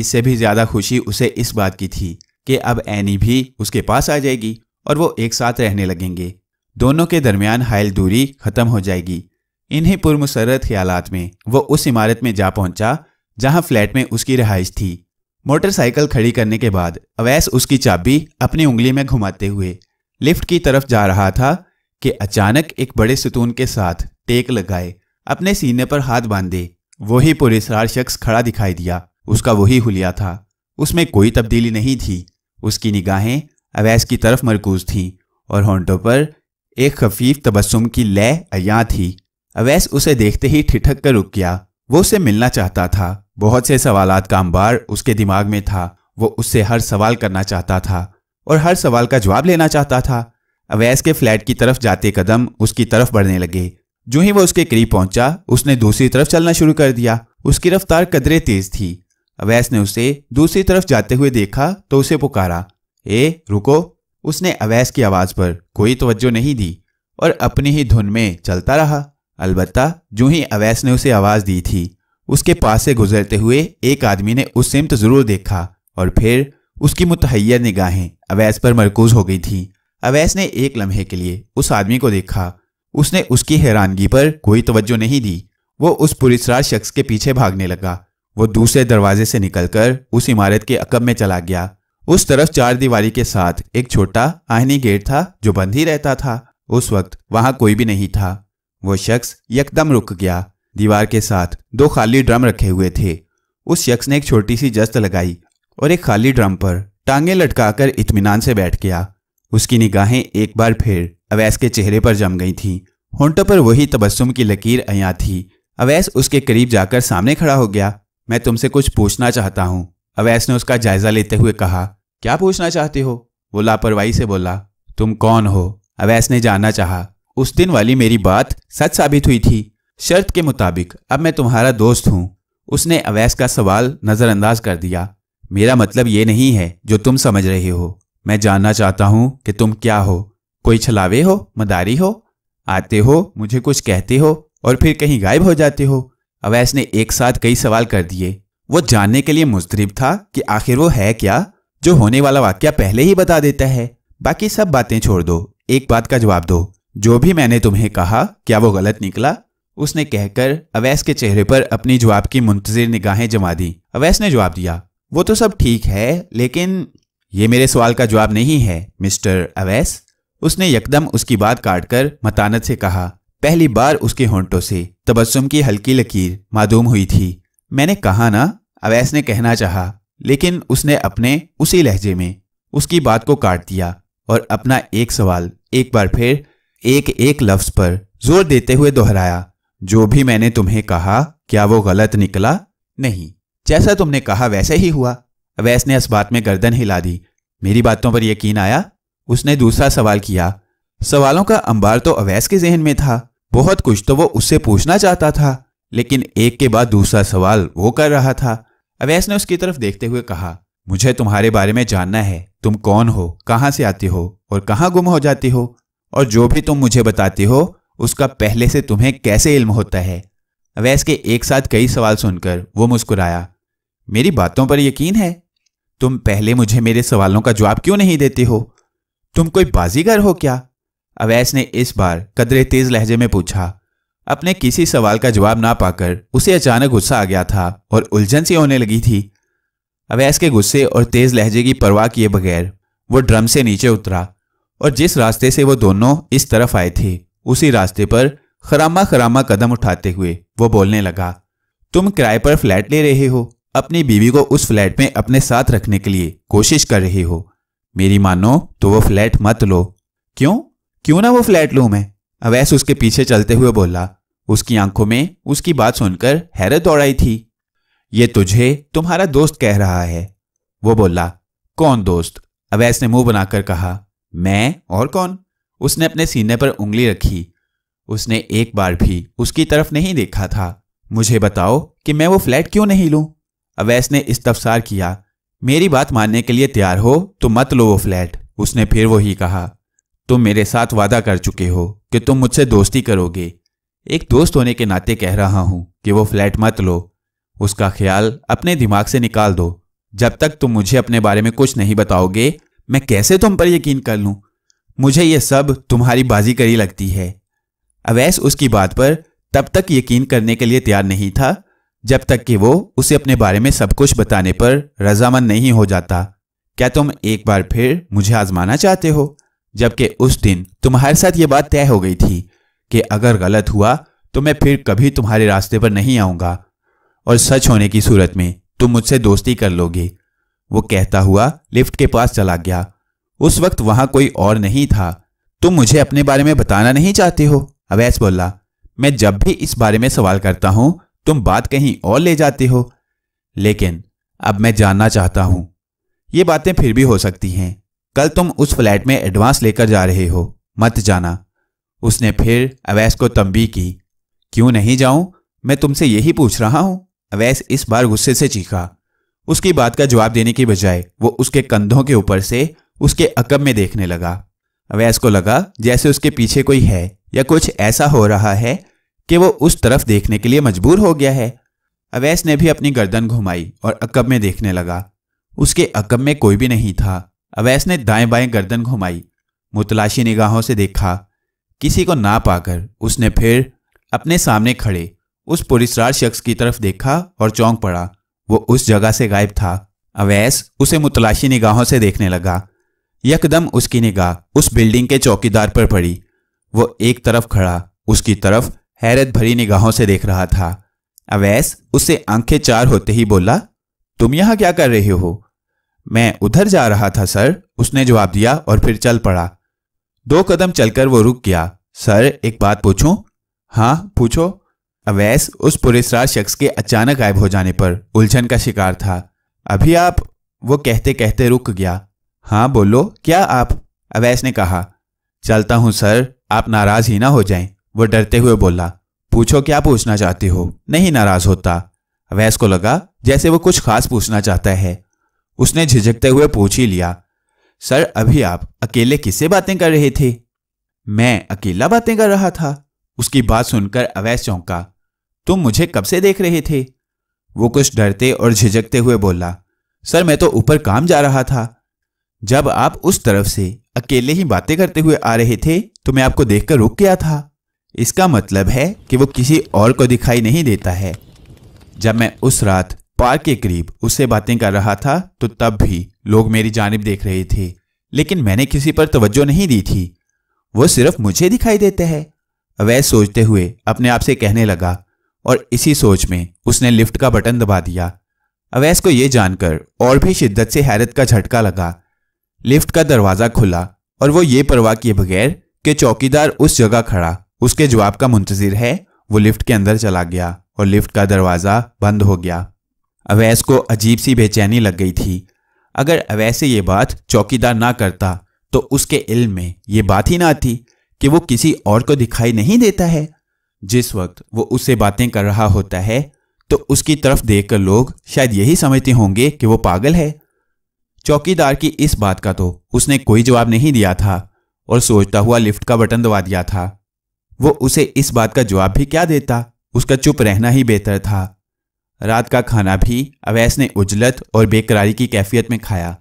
इससे भी ज्यादा खुशी उसे इस बात की थी कि अब एनी भी उसके पास आ जाएगी और वो एक साथ रहने लगेंगे दोनों के दरमियान हायल दूरी खत्म हो जाएगी इन्हीं पुरमसरत ख्यालात में वो उस इमारत में जा पहुंचा जहां फ्लैट में उसकी रहाइश थी मोटरसाइकिल खड़ी करने के बाद अवैस उसकी चाबी अपनी उंगली में घुमाते हुए लिफ्ट की तरफ जा रहा था कि अचानक एक बड़े सुतून के साथ टेक लगाए अपने सीने पर हाथ बांधे वही पुरेसरार शख्स खड़ा दिखाई दिया उसका वही हुलिया था उसमें कोई तब्दीली नहीं थी उसकी निगाहें अवैस की तरफ मरकूज थीं और होंटों पर एक खफीफ तबस्सुम की लय अया थी अवैस उसे देखते ही ठिठक कर रुक गया वो उसे मिलना चाहता था बहुत से सवाल का अंबार उसके दिमाग में था वो उससे हर सवाल करना चाहता था और हर सवाल का जवाब लेना चाहता था अवैस के फ्लैट की तरफ जाते कदम उसकी तरफ बढ़ने लगे जो ही वो उसके करीब पहुंचा उसने दूसरी तरफ चलना शुरू कर दिया उसकी रफ्तार कदरे तेज थी अवैस ने उसे दूसरी तरफ जाते हुए देखा तो उसे पुकारा ए रुको उसने अवैस की आवाज पर कोई तवज्जो नहीं दी और अपनी ही धुन में चलता रहा अलबत्ता जो ही अवैस ने उसे आवाज दी थी उसके पास से गुजरते हुए एक आदमी ने उस सिमत जरूर देखा और फिर उसकी मुतहैया निगाहें अवैस पर मरकूज हो गई थी अवैस ने एक लम्हे के लिए उस आदमी को देखा उसने उसकी हैरानगी पर कोई तवज्जो नहीं दी वो उस पुलिसरार शख्स के पीछे भागने लगा वो दूसरे दरवाजे से निकलकर उस इमारत के अकब में चला गया उस तरफ चार दीवारी के साथ एक छोटा आहनी गेट था जो बंद ही रहता था उस वक्त वहां कोई भी नहीं था वो शख्स यकदम रुक गया दीवार के साथ दो खाली ड्रम रखे हुए थे उस शख्स ने एक छोटी सी जस्त लगाई और एक खाली ड्रम पर टांगे लटकाकर इत्मीनान से बैठ गया उसकी निगाहें एक बार फिर अवैस के चेहरे पर जम गई थीं होंटों पर वही तबस्सुम की लकीर अया थी अवैस उसके करीब जाकर सामने खड़ा हो गया मैं तुमसे कुछ पूछना चाहता हूँ अवैस ने उसका जायजा लेते हुए कहा क्या पूछना चाहते हो वो लापरवाही से बोला तुम कौन हो अवैस ने जानना चाहा उस दिन वाली मेरी बात सच साबित हुई थी शर्त के मुताबिक अब मैं तुम्हारा दोस्त हूँ उसने अवैस का सवाल नज़रअंदाज कर दिया मेरा मतलब ये नहीं है जो तुम समझ रहे हो मैं जानना चाहता हूँ कि तुम क्या हो कोई छलावे हो मदारी हो आते हो मुझे कुछ कहते हो और फिर कहीं गायब हो जाते हो अवैस ने एक साथ कई सवाल कर दिए वो जानने के लिए मुस्तरब था कि आखिर वो है क्या जो होने वाला वाक्य पहले ही बता देता है बाकी सब बातें छोड़ दो एक बात का जवाब दो जो भी मैंने तुम्हें कहा क्या वो गलत निकला उसने कहकर अवैस के चेहरे पर अपनी जवाब की मुंतजिर निगाहें जमा दी अवैस ने जवाब दिया वो तो सब ठीक है लेकिन ये मेरे सवाल का जवाब नहीं है मिस्टर अवैस उसने यकदम उसकी बात काटकर मतानत से कहा पहली बार उसके होंठों से तबस्सुम की हल्की लकीर मादूम हुई थी मैंने कहा ना अवैस ने कहना चाहा लेकिन उसने अपने उसी लहजे में उसकी बात को काट दिया और अपना एक सवाल एक बार फिर एक एक लफ्ज पर जोर देते हुए दोहराया जो भी मैंने तुम्हें कहा क्या वो गलत निकला नहीं जैसा तुमने कहा वैसे ही हुआ अवैस ने इस बात में गर्दन हिला दी मेरी बातों पर यकीन आया उसने दूसरा सवाल किया सवालों का अंबार तो अवैस के जहन में था बहुत कुछ तो वो उससे पूछना चाहता था लेकिन एक के बाद दूसरा सवाल वो कर रहा था अवैस ने उसकी तरफ देखते हुए कहा मुझे तुम्हारे बारे में जानना है तुम कौन हो कहाँ से आते हो और कहाँ गुम हो जाती हो और जो भी तुम मुझे बताती हो उसका पहले से तुम्हें कैसे इल्म होता है अवैस के एक साथ कई सवाल सुनकर वो मुस्कुराया मेरी बातों पर यकीन है तुम पहले मुझे मेरे सवालों का जवाब क्यों नहीं देते हो तुम कोई बाजीगर हो क्या अवैस ने इस बार कदरे तेज लहजे में पूछा अपने किसी सवाल का जवाब ना पाकर उसे अचानक गुस्सा आ गया था और उलझन सी होने लगी थी अवैस के गुस्से और तेज लहजे की परवाह किए बगैर वो ड्रम से नीचे उतरा और जिस रास्ते से वो दोनों इस तरफ आए थे उसी रास्ते पर खरामा खरामा कदम उठाते हुए वो बोलने लगा तुम किराए पर फ्लैट ले रहे हो अपनी बीवी को उस फ्लैट में अपने साथ रखने के लिए कोशिश कर रहे हो मेरी मानो तो वो फ्लैट मत लो क्यों क्यों ना वो फ्लैट लू मैं अवैस उसके पीछे चलते हुए बोला उसकी आंखों में उसकी बात सुनकर हैरत दौड़ आई थी ये तुझे तुम्हारा दोस्त कह रहा है वो बोला कौन दोस्त अवैस ने मुंह बनाकर कहा मैं और कौन उसने अपने सीने पर उंगली रखी उसने एक बार भी उसकी तरफ नहीं देखा था मुझे बताओ कि मैं वो फ्लैट क्यों नहीं लूं अवैस ने इस्तफसार किया मेरी बात मानने के लिए तैयार हो तो मत लो वो फ्लैट उसने फिर वही कहा तुम मेरे साथ वादा कर चुके हो कि तुम मुझसे दोस्ती करोगे एक दोस्त होने के नाते कह रहा हूं कि वो फ्लैट मत लो उसका ख्याल अपने दिमाग से निकाल दो जब तक तुम मुझे अपने बारे में कुछ नहीं बताओगे मैं कैसे तुम पर यकीन कर लूं मुझे यह सब तुम्हारी बाजी करी लगती है अवैस उसकी बात पर तब तक यकीन करने के लिए तैयार नहीं था जब तक कि वो उसे अपने बारे में सब कुछ बताने पर रजामंद नहीं हो जाता क्या तुम एक बार फिर मुझे आजमाना चाहते हो जबकि उस दिन तुम्हारे साथ ये बात तय हो गई थी कि अगर गलत हुआ तो मैं फिर कभी तुम्हारे रास्ते पर नहीं आऊंगा और सच होने की सूरत में तुम मुझसे दोस्ती कर लोगे वो कहता हुआ लिफ्ट के पास चला गया उस वक्त वहां कोई और नहीं था तुम मुझे अपने बारे में बताना नहीं चाहते हो अवैस बोला मैं जब भी इस बारे में सवाल करता हूं तुम बात कहीं और ले जाते हो लेकिन अब मैं जानना चाहता हूं ये बातें फिर भी हो सकती हैं कल तुम उस फ्लैट में एडवांस लेकर जा रहे हो मत जाना उसने फिर अवैस को तंबी की क्यों नहीं जाऊं मैं तुमसे यही पूछ रहा हूं अवैस इस बार गुस्से से चीखा उसकी बात का जवाब देने की बजाय वो उसके कंधों के ऊपर से उसके अकब में देखने लगा अवैस को लगा जैसे उसके पीछे कोई है या कुछ ऐसा हो रहा है कि वो उस तरफ देखने के लिए मजबूर हो गया है अवैस ने भी अपनी गर्दन घुमाई और अकब में देखने लगा उसके अकब में कोई भी नहीं था अवैस ने दाएं बाएं गर्दन घुमाई मुतलाशी निगाहों से देखा किसी को ना पाकर उसने फिर अपने सामने खड़े उस पुलिसरार शख्स की तरफ देखा और चौंक पड़ा वो उस जगह से गायब था अवैस उसे मुतलाशी निगाहों से देखने लगा यकदम उसकी निगाह उस बिल्डिंग के चौकीदार पर पड़ी वो एक तरफ खड़ा उसकी तरफ हैरत भरी निगाहों से देख रहा था अवैस उससे आंखें चार होते ही बोला तुम यहां क्या कर रहे हो मैं उधर जा रहा था सर उसने जवाब दिया और फिर चल पड़ा दो कदम चलकर वो रुक गया सर एक बात पूछूं? हाँ पूछो अवैस उस पुरेसरार शख्स के अचानक गायब हो जाने पर उलझन का शिकार था अभी आप वो कहते कहते रुक गया हाँ बोलो क्या आप अवैस ने कहा चलता हूं सर आप नाराज ही ना हो जाएं वो डरते हुए बोला पूछो क्या पूछना चाहते हो नहीं नाराज होता अवैस को लगा जैसे वो कुछ खास पूछना चाहता है उसने झिझकते हुए पूछ ही लिया सर अभी आप अकेले किससे बातें कर रहे थे मैं अकेला बातें कर रहा था उसकी बात सुनकर अवैस चौंका तुम मुझे कब से देख रहे थे वो कुछ डरते और झिझकते हुए बोला सर मैं तो ऊपर काम जा रहा था जब आप उस तरफ से अकेले ही बातें करते हुए आ रहे थे तो मैं आपको देखकर रुक गया था इसका मतलब है कि वो किसी और को दिखाई नहीं देता है जब मैं उस रात पार्क के करीब उससे बातें कर रहा था तो तब भी लोग मेरी जानब देख रहे थे लेकिन मैंने किसी पर तवज्जो नहीं दी थी वो सिर्फ मुझे दिखाई देते हैं अवैध सोचते हुए अपने आप से कहने लगा और इसी सोच में उसने लिफ्ट का बटन दबा दिया अवैस को यह जानकर और भी शिद्दत से हैरत का झटका लगा लिफ्ट का दरवाज़ा खुला और वो ये परवाह किए बगैर कि चौकीदार उस जगह खड़ा उसके जवाब का मुंतजिर है वो लिफ्ट के अंदर चला गया और लिफ्ट का दरवाज़ा बंद हो गया अवैस को अजीब सी बेचैनी लग गई थी अगर अवैस से ये बात चौकीदार ना करता तो उसके इल्म में ये बात ही ना आती कि वो किसी और को दिखाई नहीं देता है जिस वक्त वो उससे बातें कर रहा होता है तो उसकी तरफ देखकर लोग शायद यही समझते होंगे कि वो पागल है चौकीदार की इस बात का तो उसने कोई जवाब नहीं दिया था और सोचता हुआ लिफ्ट का बटन दबा दिया था वो उसे इस बात का जवाब भी क्या देता उसका चुप रहना ही बेहतर था रात का खाना भी अवैस ने उजलत और बेकरारी की कैफियत में खाया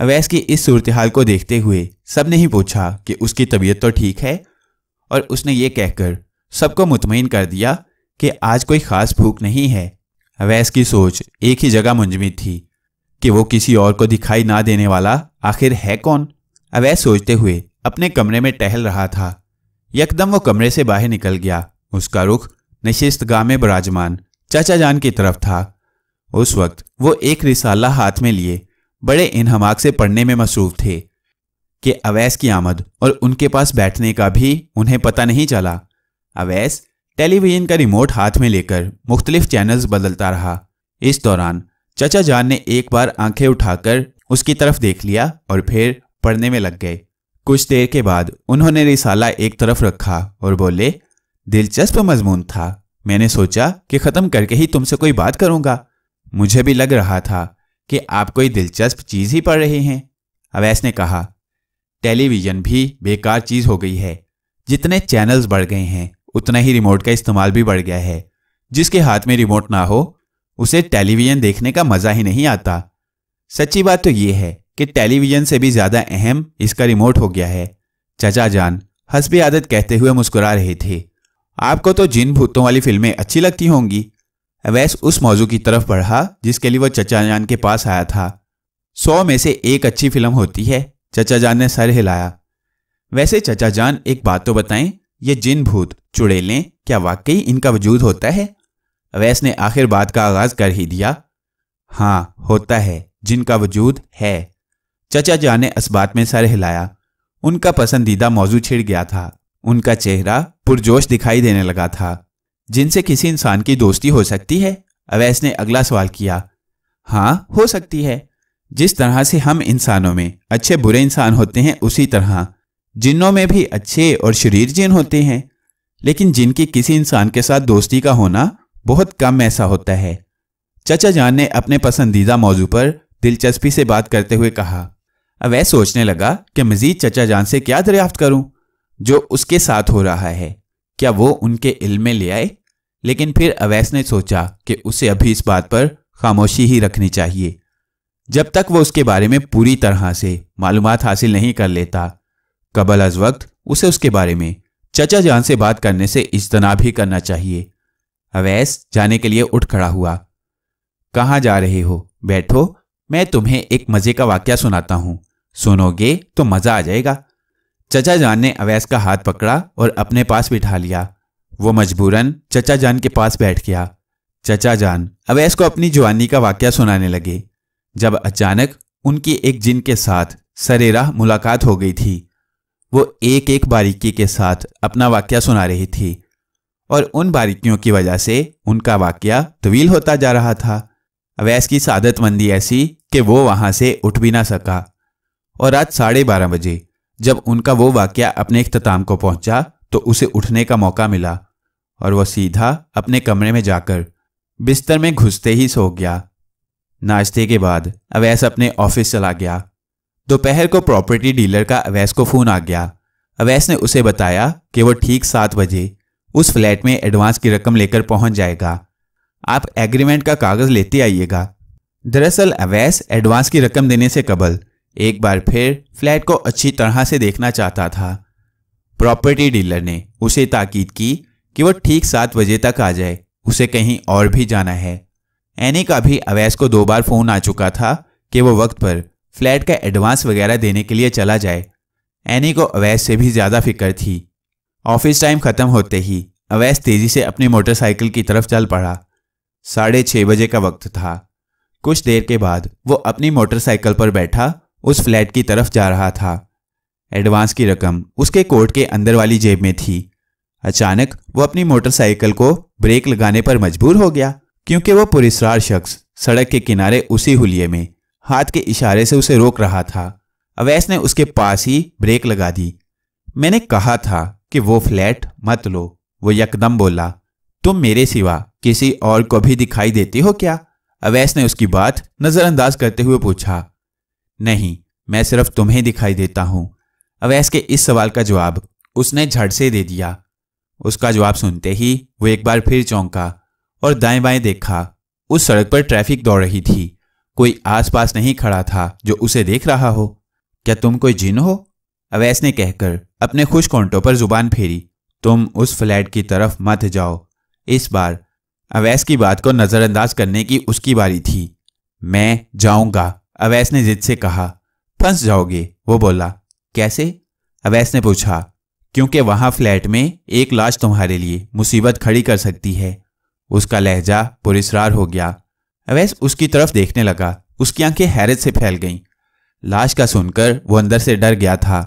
अवैस की इस सूरत हाल को देखते हुए सब ने ही पूछा कि उसकी तबीयत तो ठीक है और उसने ये कहकर सबको मुतमिन कर दिया कि आज कोई ख़ास भूख नहीं है अवैस की सोच एक ही जगह मुंजमिद थी कि वो किसी और को दिखाई ना देने वाला आखिर है कौन अवैस सोचते हुए अपने कमरे में टहल रहा था यकदम वो कमरे से बाहर निकल गया उसका रुख नशिस्त गाह में बराजमान चाचा जान की तरफ था उस वक्त वो एक रिसाला हाथ में लिए बड़े इनहमाक से पढ़ने में मसरूफ थे कि अवैस की आमद और उनके पास बैठने का भी उन्हें पता नहीं चला अवैस टेलीविजन का रिमोट हाथ में लेकर मुख्तलिफ चैनल्स बदलता रहा इस दौरान चचा जान ने एक बार आंखें उठाकर उसकी तरफ देख लिया और फिर पढ़ने में लग गए कुछ देर के बाद उन्होंने रिसाला एक तरफ रखा और बोले दिलचस्प मजमून था मैंने सोचा कि खत्म करके ही तुमसे कोई बात करूंगा मुझे भी लग रहा था कि आप कोई दिलचस्प चीज ही पढ़ रहे हैं अवैस ने कहा टेलीविजन भी बेकार चीज हो गई है जितने चैनल्स बढ़ गए हैं उतना ही रिमोट का इस्तेमाल भी बढ़ गया है जिसके हाथ में रिमोट ना हो उसे टेलीविजन देखने का मजा ही नहीं आता सच्ची बात तो यह है कि टेलीविजन से भी ज्यादा अहम इसका रिमोट हो गया है चचा जान हसबी आदत कहते हुए मुस्कुरा रहे थे आपको तो जिन भूतों वाली फिल्में अच्छी लगती होंगी अवैस उस मौजू की तरफ बढ़ा जिसके लिए वह चचा जान के पास आया था सौ में से एक अच्छी फिल्म होती है चचा जान ने सर हिलाया वैसे चचा जान एक बात तो बताएं ये जिन भूत चुड़ेलें क्या वाकई इनका वजूद होता है अवैस ने आखिर बात का आगाज कर ही दिया हाँ होता है जिनका वजूद है चचा जान ने इस बात में सर हिलाया उनका पसंदीदा मौजू छिड़ गया था उनका चेहरा पुरजोश दिखाई देने लगा था जिनसे किसी इंसान की दोस्ती हो सकती है अवैस ने अगला सवाल किया हाँ हो सकती है जिस तरह से हम इंसानों में अच्छे बुरे इंसान होते हैं उसी तरह जिन्नों में भी अच्छे और शरीर जिन होते हैं लेकिन जिनकी किसी इंसान के साथ दोस्ती का होना बहुत कम ऐसा होता है चचा जान ने अपने पसंदीदा मौजू पर दिलचस्पी से बात करते हुए कहा अवैस सोचने लगा कि मजीद चचा जान से क्या दरियाफ्त करूं जो उसके साथ हो रहा है क्या वो उनके इल में ले आए लेकिन फिर अवैस ने सोचा कि उसे अभी इस बात पर खामोशी ही रखनी चाहिए जब तक वो उसके बारे में पूरी तरह से मालूम हासिल नहीं कर लेता कबल अज वक्त उसे उसके बारे में चचा जान से बात करने से इज्तनाब ही करना चाहिए अवैस जाने के लिए उठ खड़ा हुआ कहाँ जा रहे हो बैठो मैं तुम्हें एक मज़े का वाक्य सुनाता हूं सुनोगे तो मज़ा आ जाएगा चचा जान ने अवैस का हाथ पकड़ा और अपने पास बिठा लिया वो मजबूरन चचा जान के पास बैठ गया चचा जान अवैस को अपनी जवानी का वाक्य सुनाने लगे जब अचानक उनकी एक जिन के साथ सरेराह मुलाकात हो गई थी वो एक एक बारीकी के साथ अपना वाक्य सुना रही थी और उन बारीकियों की वजह से उनका वाक्य तवील होता जा रहा था अवैस की सादतमंदी ऐसी कि वो वहां से उठ भी ना सका और रात साढ़े बारह बजे जब उनका वो वाक्य अपने अख्ताम को पहुंचा तो उसे उठने का मौका मिला और वह सीधा अपने कमरे में जाकर बिस्तर में घुसते ही सो गया नाश्ते के बाद अवैस अपने ऑफिस चला गया दोपहर को प्रॉपर्टी डीलर का अवैस को फ़ोन आ गया अवैस ने उसे बताया कि वो ठीक सात बजे उस फ्लैट में एडवांस की रकम लेकर पहुंच जाएगा आप एग्रीमेंट का कागज़ लेते आइएगा दरअसल अवैस एडवांस की रकम देने से कबल एक बार फिर फ्लैट को अच्छी तरह से देखना चाहता था प्रॉपर्टी डीलर ने उसे ताकीद की कि वो ठीक सात बजे तक आ जाए उसे कहीं और भी जाना है एनी का भी अवैस को दो बार फोन आ चुका था कि वो वक्त पर फ्लैट का एडवांस वगैरह देने के लिए चला जाए एनी को अवैस से भी ज़्यादा फिक्र थी ऑफिस टाइम ख़त्म होते ही अवैस तेज़ी से अपनी मोटरसाइकिल की तरफ चल पड़ा साढ़े छह बजे का वक्त था कुछ देर के बाद वो अपनी मोटरसाइकिल पर बैठा उस फ्लैट की तरफ जा रहा था एडवांस की रकम उसके कोर्ट के अंदर वाली जेब में थी अचानक वो अपनी मोटरसाइकिल को ब्रेक लगाने पर मजबूर हो गया क्योंकि वो पुरस्कार शख्स सड़क के किनारे उसी हुलिये में हाथ के इशारे से उसे रोक रहा था अवैस ने उसके पास ही ब्रेक लगा दी मैंने कहा था कि वो फ्लैट मत लो वो यकदम बोला तुम मेरे सिवा किसी और को भी दिखाई देती हो क्या अवैस ने उसकी बात नजरअंदाज करते हुए पूछा नहीं मैं सिर्फ तुम्हें दिखाई देता हूं अवैस के इस सवाल का जवाब उसने झट से दे दिया उसका जवाब सुनते ही वो एक बार फिर चौंका और दाएं बाएं देखा उस सड़क पर ट्रैफिक दौड़ रही थी कोई आसपास नहीं खड़ा था जो उसे देख रहा हो क्या तुम कोई जिन हो अवैस ने कहकर अपने खुश कोंटों पर जुबान फेरी तुम उस फ्लैट की तरफ मत जाओ इस बार अवैस की बात को नज़रअंदाज करने की उसकी बारी थी मैं जाऊंगा अवैस ने जिद से कहा फंस जाओगे वो बोला कैसे अवैस ने पूछा क्योंकि वहां फ्लैट में एक लाश तुम्हारे लिए मुसीबत खड़ी कर सकती है उसका लहजा पुरस्रार हो गया अवैस उसकी तरफ देखने लगा उसकी आंखें हैरत से फैल गईं लाश का सुनकर वो अंदर से डर गया था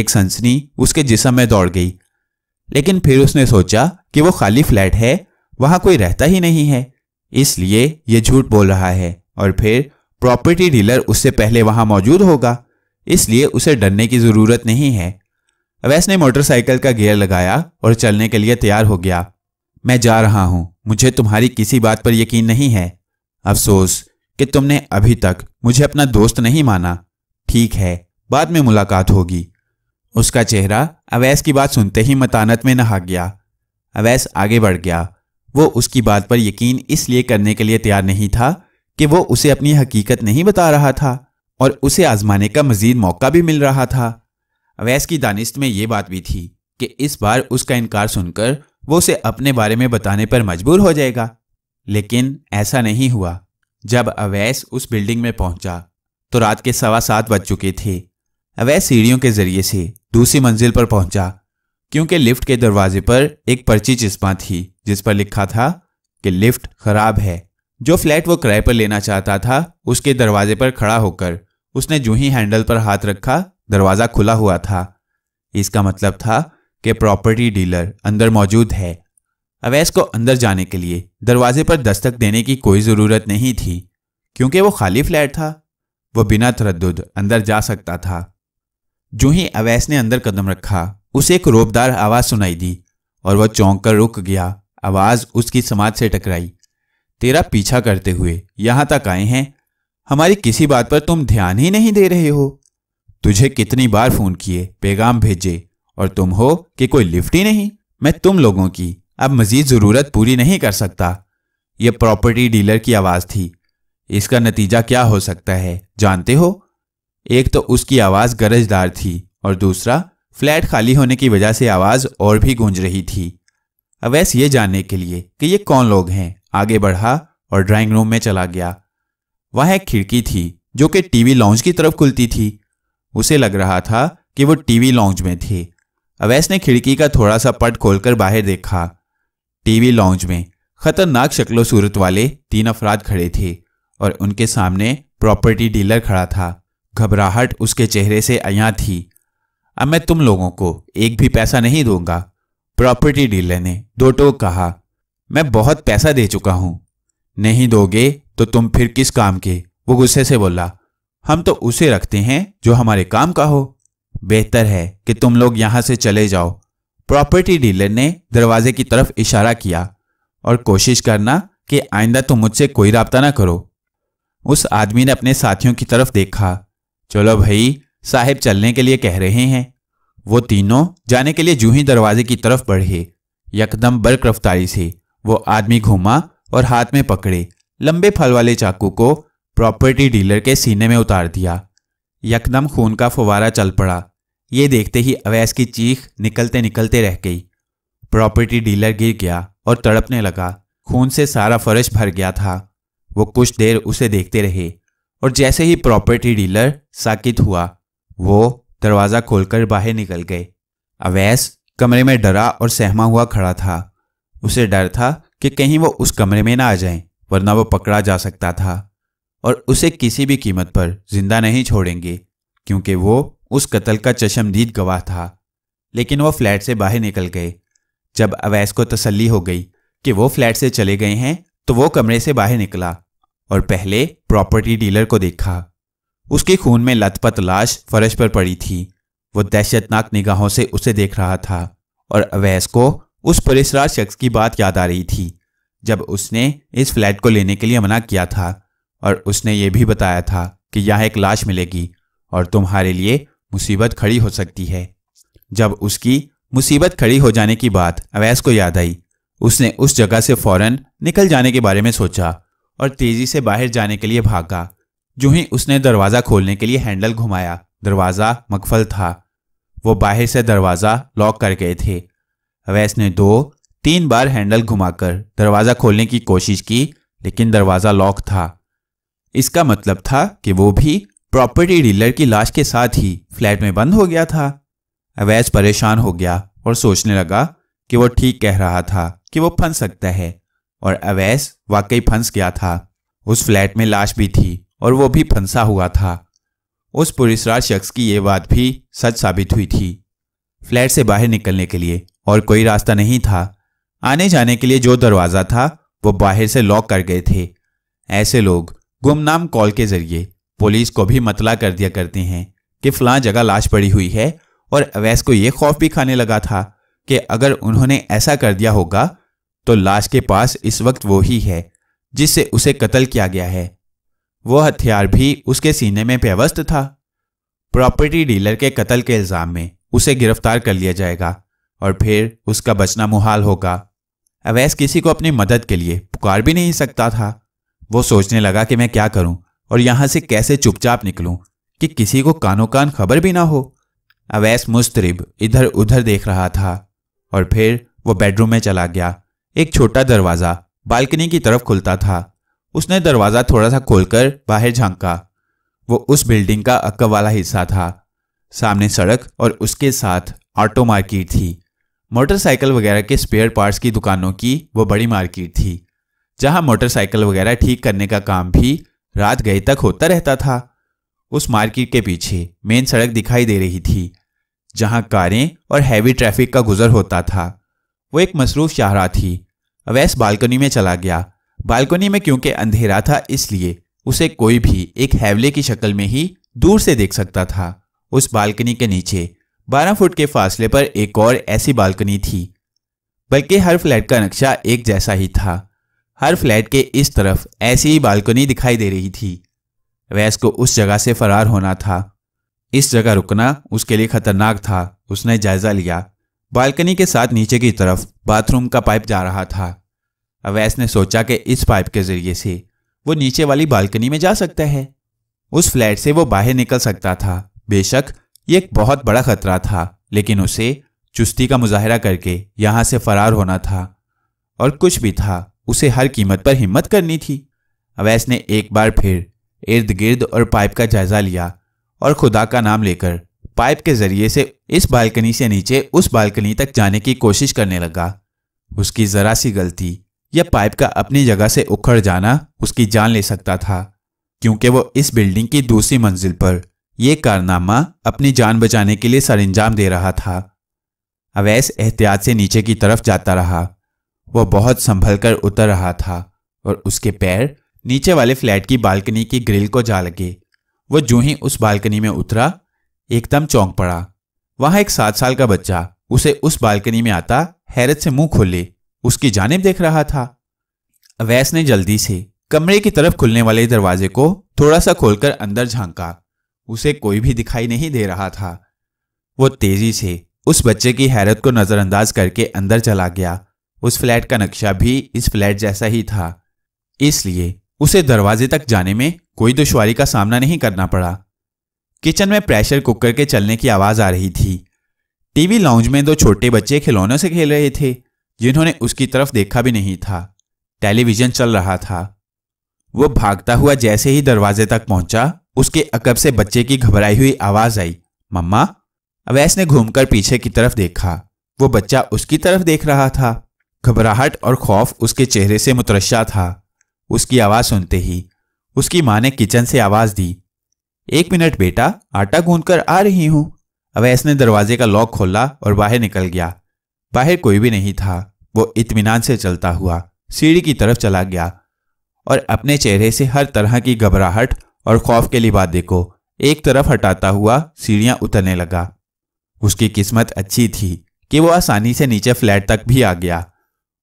एक सनसनी उसके जिसम में दौड़ गई लेकिन फिर उसने सोचा कि वो खाली फ्लैट है वहां कोई रहता ही नहीं है इसलिए ये झूठ बोल रहा है और फिर प्रॉपर्टी डीलर उससे पहले वहां मौजूद होगा इसलिए उसे डरने की जरूरत नहीं है अवैस ने मोटरसाइकिल का गियर लगाया और चलने के लिए तैयार हो गया मैं जा रहा हूं मुझे तुम्हारी किसी बात पर यकीन नहीं है अफसोस कि तुमने अभी तक मुझे अपना दोस्त नहीं माना ठीक है बाद में मुलाकात होगी उसका चेहरा अवैस की बात सुनते ही मतानत में नहा गया अवैस आगे बढ़ गया वो उसकी बात पर यकीन इसलिए करने के लिए तैयार नहीं था कि वो उसे अपनी हकीकत नहीं बता रहा था और उसे आजमाने का मजीद मौका भी मिल रहा था अवैस की दानिश में ये बात भी थी कि इस बार उसका इनकार सुनकर वो उसे अपने बारे में बताने पर मजबूर हो जाएगा लेकिन ऐसा नहीं हुआ जब अवैस उस बिल्डिंग में पहुंचा तो रात के सवा सात बज चुके थे अवैस सीढ़ियों के जरिए से दूसरी मंजिल पर पहुंचा क्योंकि लिफ्ट के दरवाजे पर एक पर्ची चिस्पा थी जिस पर लिखा था कि लिफ्ट खराब है जो फ्लैट वो किराए पर लेना चाहता था उसके दरवाजे पर खड़ा होकर उसने जो ही हैंडल पर हाथ रखा दरवाज़ा खुला हुआ था इसका मतलब था कि प्रॉपर्टी डीलर अंदर मौजूद है अवैस को अंदर जाने के लिए दरवाजे पर दस्तक देने की कोई ज़रूरत नहीं थी क्योंकि वो खाली फ्लैट था वो बिना तरद अंदर जा सकता था जो ही अवैस ने अंदर कदम रखा उसे एक रोबदार आवाज़ सुनाई दी और वह चौंक कर रुक गया आवाज़ उसकी समाज से टकराई तेरा पीछा करते हुए यहां तक आए हैं हमारी किसी बात पर तुम ध्यान ही नहीं दे रहे हो तुझे कितनी बार फोन किए पैगाम भेजे और तुम हो कि कोई लिफ्ट ही नहीं मैं तुम लोगों की अब मजीद जरूरत पूरी नहीं कर सकता यह प्रॉपर्टी डीलर की आवाज थी इसका नतीजा क्या हो सकता है जानते हो एक तो उसकी आवाज गरजदार थी और दूसरा फ्लैट खाली होने की वजह से आवाज और भी गूंज रही थी अवैस ये जानने के लिए कि ये कौन लोग हैं आगे बढ़ा और ड्राइंग रूम में चला गया वह एक खिड़की थी जो कि टीवी लॉन्च की तरफ खुलती थी उसे लग रहा था कि वो टीवी लॉन्च में थी अवैस ने खिड़की का थोड़ा सा पट खोलकर बाहर देखा टीवी लॉन्च में खतरनाक शक्लो सूरत वाले तीन अफराद खड़े थे और उनके सामने प्रॉपर्टी डीलर खड़ा था घबराहट उसके चेहरे से अया थी अब मैं तुम लोगों को एक भी पैसा नहीं दूंगा प्रॉपर्टी डीलर ने दो टोक कहा मैं बहुत पैसा दे चुका हूं नहीं दोगे तो तुम फिर किस काम के वो गुस्से से बोला हम तो उसे रखते हैं जो हमारे काम का हो बेहतर है कि तुम लोग यहां से चले जाओ प्रॉपर्टी डीलर ने दरवाजे की तरफ इशारा किया और कोशिश करना कि आइंदा तुम मुझसे कोई रबता ना करो उस आदमी ने अपने साथियों की तरफ देखा चलो भाई साहेब चलने के लिए कह रहे हैं वो तीनों जाने के लिए जूही दरवाजे की तरफ बढ़े यकदम बर्क रफ्तारी से वो आदमी घूमा और हाथ में पकड़े लंबे फल वाले चाकू को प्रॉपर्टी डीलर के सीने में उतार दिया यकदम खून का फुवारा चल पड़ा ये देखते ही अवैस की चीख निकलते निकलते रह गई प्रॉपर्टी डीलर गिर गया और तड़पने लगा खून से सारा फर्श भर गया था वो कुछ देर उसे देखते रहे और जैसे ही प्रॉपर्टी डीलर साकित हुआ वो दरवाज़ा खोलकर बाहर निकल गए अवैस कमरे में डरा और सहमा हुआ खड़ा था उसे डर था कि कहीं वो उस कमरे में ना आ जाए वरना वो पकड़ा जा सकता था और उसे किसी भी कीमत पर जिंदा नहीं छोड़ेंगे क्योंकि वो उस कत्ल का चश्मदीद गवाह था लेकिन वो फ्लैट से बाहर निकल गए जब अवैस को तसल्ली हो गई कि वो फ्लैट से चले गए हैं तो वो कमरे से बाहर निकला और पहले प्रॉपर्टी डीलर को देखा उसके खून में लथपथ लाश फर्श पर पड़ी थी वो दहशतनाक निगाहों से उसे देख रहा था और अवैस को उस पुलिसराज शख्स की बात याद आ रही थी जब उसने इस फ्लैट को लेने के लिए मना किया था और उसने ये भी बताया था कि यह एक लाश मिलेगी और तुम्हारे लिए मुसीबत खड़ी हो सकती है जब उसकी मुसीबत खड़ी हो जाने की बात अवैस को याद आई उसने उस जगह से फौरन निकल जाने के बारे में सोचा और तेजी से बाहर जाने के लिए भागा जो ही उसने दरवाज़ा खोलने के लिए हैंडल घुमाया दरवाज़ा मकफल था वो बाहर से दरवाज़ा लॉक कर गए थे अवैस ने दो तीन बार हैंडल घुमाकर दरवाज़ा खोलने की कोशिश की लेकिन दरवाज़ा लॉक था इसका मतलब था कि वो भी प्रॉपर्टी डीलर की लाश के साथ ही फ्लैट में बंद हो गया था अवैस परेशान हो गया और सोचने लगा कि वो ठीक कह रहा था कि वो फंस सकता है और अवैस वाकई फंस गया था उस फ्लैट में लाश भी थी और वो भी फंसा हुआ था उस पुलिसराज शख्स की ये बात भी सच साबित हुई थी फ्लैट से बाहर निकलने के लिए और कोई रास्ता नहीं था आने जाने के लिए जो दरवाज़ा था वो बाहर से लॉक कर गए थे ऐसे लोग गुमनाम कॉल के जरिए पुलिस को भी मतला कर दिया करते हैं कि फलां जगह लाश पड़ी हुई है और अवैस को यह खौफ भी खाने लगा था कि अगर उन्होंने ऐसा कर दिया होगा तो लाश के पास इस वक्त वो ही है जिससे उसे कत्ल किया गया है वो हथियार भी उसके सीने में व्यवस्थ था प्रॉपर्टी डीलर के कत्ल के इल्ज़ाम में उसे गिरफ्तार कर लिया जाएगा और फिर उसका बचना मुहाल होगा अवैस किसी को अपनी मदद के लिए पुकार भी नहीं सकता था वो सोचने लगा कि मैं क्या करूं और यहां से कैसे चुपचाप निकलूं कि किसी को कानो कान खबर भी ना हो अवैस मुस्तरिब इधर उधर देख रहा था और फिर वो बेडरूम में चला गया एक छोटा दरवाज़ा बालकनी की तरफ खुलता था उसने दरवाज़ा थोड़ा सा खोलकर बाहर झांका वो उस बिल्डिंग का अक्का वाला हिस्सा था सामने सड़क और उसके साथ ऑटो मार्केट थी मोटरसाइकिल वगैरह के स्पेयर पार्ट्स की दुकानों की वो बड़ी मार्केट थी जहां मोटरसाइकिल वगैरह ठीक करने का काम भी रात गए तक होता रहता था उस मार्केट के पीछे मेन सड़क दिखाई दे रही थी जहां कारें और हैवी ट्रैफिक का गुजर होता था वो एक मसरूफ शाहरा थी अवैस बालकनी में चला गया बालकनी में क्योंकि अंधेरा था इसलिए उसे कोई भी एक हैवले की शक्ल में ही दूर से देख सकता था उस बालकनी के नीचे 12 फुट के फासले पर एक और ऐसी बालकनी थी बल्कि हर फ्लैट का नक्शा एक जैसा ही था हर फ्लैट के इस तरफ ऐसी ही बालकनी दिखाई दे रही थी वैस को उस जगह से फरार होना था इस जगह रुकना उसके लिए खतरनाक था उसने जायजा लिया बालकनी के साथ नीचे की तरफ बाथरूम का पाइप जा रहा था अवैस ने सोचा कि इस पाइप के जरिए से वो नीचे वाली बालकनी में जा सकता है उस फ्लैट से वो बाहर निकल सकता था बेशक ये एक बहुत बड़ा खतरा था लेकिन उसे चुस्ती का मुजाहरा करके यहां से फरार होना था और कुछ भी था उसे हर कीमत पर हिम्मत करनी थी अवैस ने एक बार फिर इर्द गिर्द और पाइप का जायजा लिया और खुदा का नाम लेकर पाइप के जरिए से इस बालकनी से नीचे उस बालकनी तक जाने की कोशिश करने लगा उसकी जरा सी गलती या पाइप का अपनी जगह से उखड़ जाना उसकी जान ले सकता था क्योंकि वो इस बिल्डिंग की दूसरी मंजिल पर ये कारनामा अपनी जान बचाने के लिए सरंजाम दे रहा था अवैस एहतियात से नीचे की तरफ जाता रहा वह बहुत संभल कर उतर रहा था और उसके पैर नीचे वाले फ्लैट की बालकनी की ग्रिल को जा लगे वह जो ही उस बालकनी में उतरा एकदम चौंक पड़ा वहां एक सात साल का बच्चा उसे उस बालकनी में आता हैरत से मुंह खोले उसकी जानब देख रहा था अवैस ने जल्दी से कमरे की तरफ खुलने वाले दरवाजे को थोड़ा सा खोलकर अंदर झांका उसे कोई भी दिखाई नहीं दे रहा था वो तेजी से उस बच्चे की हैरत को नज़रअंदाज करके अंदर चला गया उस फ्लैट का नक्शा भी इस फ्लैट जैसा ही था इसलिए उसे दरवाजे तक जाने में कोई दुश्वारी का सामना नहीं करना पड़ा किचन में प्रेशर कुकर के चलने की आवाज़ आ रही थी टीवी लाउंज में दो छोटे बच्चे खिलौनों से खेल रहे थे जिन्होंने उसकी तरफ देखा भी नहीं था टेलीविज़न चल रहा था वो भागता हुआ जैसे ही दरवाजे तक पहुंचा उसके अकब से बच्चे की घबराई हुई आवाज आई मम्मा अवैस ने घूमकर पीछे की तरफ देखा वो बच्चा उसकी तरफ देख रहा था घबराहट और खौफ उसके चेहरे से मुतरशा था उसकी आवाज सुनते ही उसकी मां ने किचन से आवाज दी एक मिनट बेटा आटा गूंद कर आ रही हूं अवैस ने दरवाजे का लॉक खोला और बाहर निकल गया बाहर कोई भी नहीं था वो इतमान से चलता हुआ सीढ़ी की तरफ चला गया और अपने चेहरे से हर तरह की घबराहट और खौफ के लिबादे को एक तरफ हटाता हुआ सीढ़ियां उतरने लगा उसकी किस्मत अच्छी थी कि वो आसानी से नीचे फ्लैट तक भी आ गया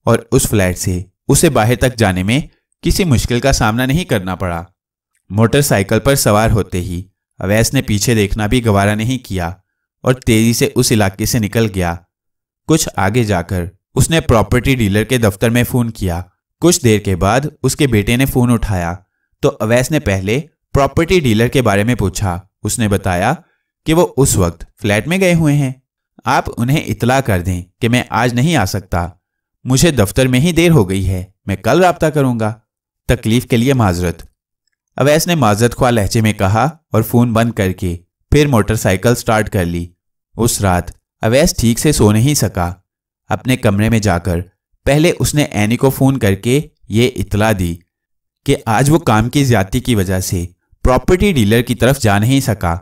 और उस फ्लैट से उसे बाहर तक जाने में किसी मुश्किल का सामना नहीं करना पड़ा मोटरसाइकिल पर सवार होते ही अवैस ने पीछे देखना भी गवारा नहीं किया और तेजी से उस इलाके से निकल गया कुछ आगे जाकर उसने प्रॉपर्टी डीलर के दफ्तर में फ़ोन किया कुछ देर के बाद उसके बेटे ने फ़ोन उठाया तो अवैस ने पहले प्रॉपर्टी डीलर के बारे में पूछा उसने बताया कि वो उस वक्त फ्लैट में गए हुए हैं आप उन्हें इतला कर दें कि मैं आज नहीं आ सकता मुझे दफ्तर में ही देर हो गई है मैं कल रबता करूंगा तकलीफ के लिए माजरत अवैस ने माजरत ख्वा लहजे में कहा और फोन बंद करके फिर मोटरसाइकिल स्टार्ट कर ली उस रात अवैस ठीक से सो नहीं सका अपने कमरे में जाकर पहले उसने एनी को फोन करके ये इतला दी कि आज वो काम की ज्यादा की वजह से प्रॉपर्टी डीलर की तरफ जा नहीं सका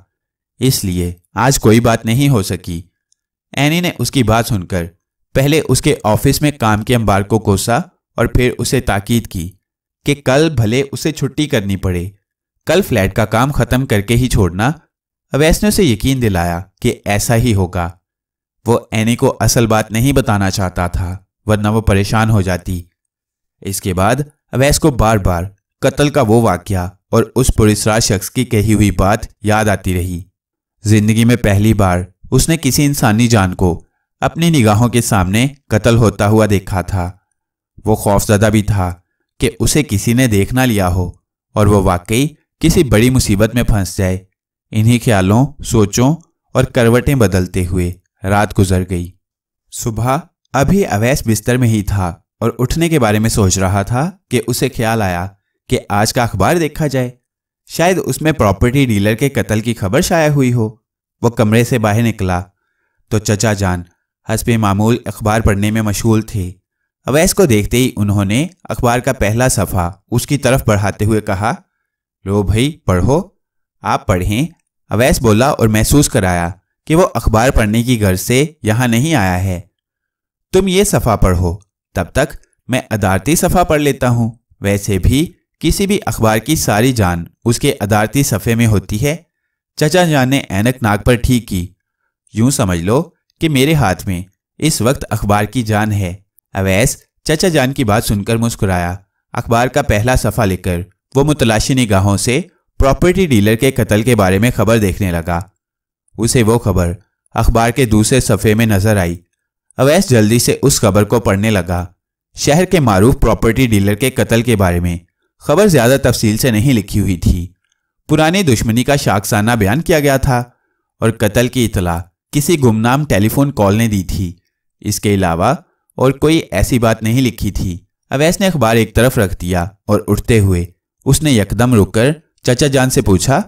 इसलिए आज कोई बात नहीं हो सकी एनी ने उसकी बात सुनकर पहले उसके ऑफिस में काम के अंबार को कोसा और फिर उसे ताकीद की कि कल भले उसे छुट्टी करनी पड़े कल फ्लैट का काम खत्म करके ही छोड़ना ने उसे यकीन दिलाया कि ऐसा ही होगा वो एनी को असल बात नहीं बताना चाहता था वरना वो परेशान हो जाती इसके बाद अवैस को बार बार कत्ल का वो वाक्य और उस पुलिसराज शख्स की कही हुई बात याद आती रही जिंदगी में पहली बार उसने किसी इंसानी जान को अपनी निगाहों के सामने कत्ल होता हुआ देखा था वो खौफजदा भी था कि उसे किसी ने देख ना लिया हो और वो वाकई किसी बड़ी मुसीबत में फंस जाए इन्हीं ख्यालों सोचों और करवटें बदलते हुए रात गुजर गई सुबह अभी अवैस बिस्तर में ही था और उठने के बारे में सोच रहा था कि उसे ख्याल आया कि आज का अखबार देखा जाए शायद उसमें प्रॉपर्टी डीलर के कत्ल की खबर शाया हुई हो वह कमरे से बाहर निकला तो चचा जान हंसपे मामूल अखबार पढ़ने में मशगूल थे अवैस को देखते ही उन्होंने अखबार का पहला सफ़ा उसकी तरफ बढ़ाते हुए कहा लो भाई पढ़ो आप पढ़ें अवैस बोला और महसूस कराया कि वो अखबार पढ़ने की गर्ज से यहाँ नहीं आया है तुम ये सफ़ा पढ़ो तब तक मैं अदारती सफ़ा पढ़ लेता हूँ वैसे भी किसी भी अखबार की सारी जान उसके अदारती सफ़े में होती है चचा जान ने ऐनक नाक पर ठीक की यूं समझ लो कि मेरे हाथ में इस वक्त अखबार की जान है अवैस चचा जान की बात सुनकर मुस्कुराया अखबार का पहला सफ़ा लेकर वो मुतलाशी निगाहों से प्रॉपर्टी डीलर के कत्ल के बारे में खबर देखने लगा उसे वो खबर अखबार के दूसरे सफ़े में नजर आई अवैस जल्दी से उस खबर को पढ़ने लगा शहर के मारूफ प्रॉपर्टी डीलर के कत्ल के बारे में खबर ज्यादा तफसील से नहीं लिखी हुई थी पुरानी दुश्मनी का शाकसाना बयान किया गया था और कत्ल की इतला किसी गुमनाम टेलीफोन कॉल ने दी थी इसके अलावा और कोई ऐसी बात नहीं लिखी थी अवैस ने अखबार एक तरफ रख दिया और उठते हुए उसने यकदम रुककर चचा जान से पूछा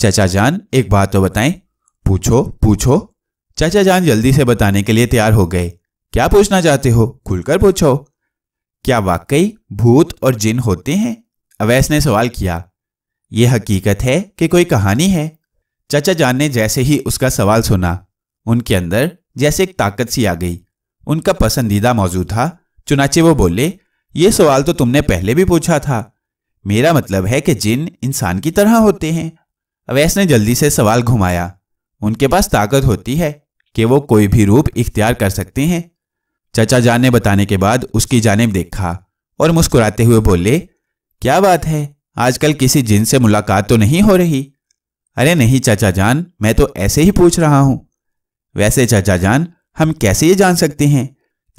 चचा जान एक बात तो बताएं पूछो पूछो चचा जान जल्दी से बताने के लिए तैयार हो गए क्या पूछना चाहते हो खुलकर पूछो क्या वाकई भूत और जिन होते हैं अवैस ने सवाल किया यह हकीकत है कि कोई कहानी है चाचा जान ने जैसे ही उसका सवाल सुना उनके अंदर जैसे एक ताकत सी आ गई उनका पसंदीदा मौजूद था चुनाचे वो बोले ये सवाल तो तुमने पहले भी पूछा था मेरा मतलब है कि जिन इंसान की तरह होते हैं अवैस ने जल्दी से सवाल घुमाया उनके पास ताकत होती है कि वो कोई भी रूप इख्तियार कर सकते हैं चाचा जान ने बताने के बाद उसकी जानब देखा और मुस्कुराते हुए बोले क्या बात है आजकल किसी जिन से मुलाकात तो नहीं हो रही अरे नहीं चाचा जान मैं तो ऐसे ही पूछ रहा हूं वैसे चाचा जान हम कैसे ये जान सकते हैं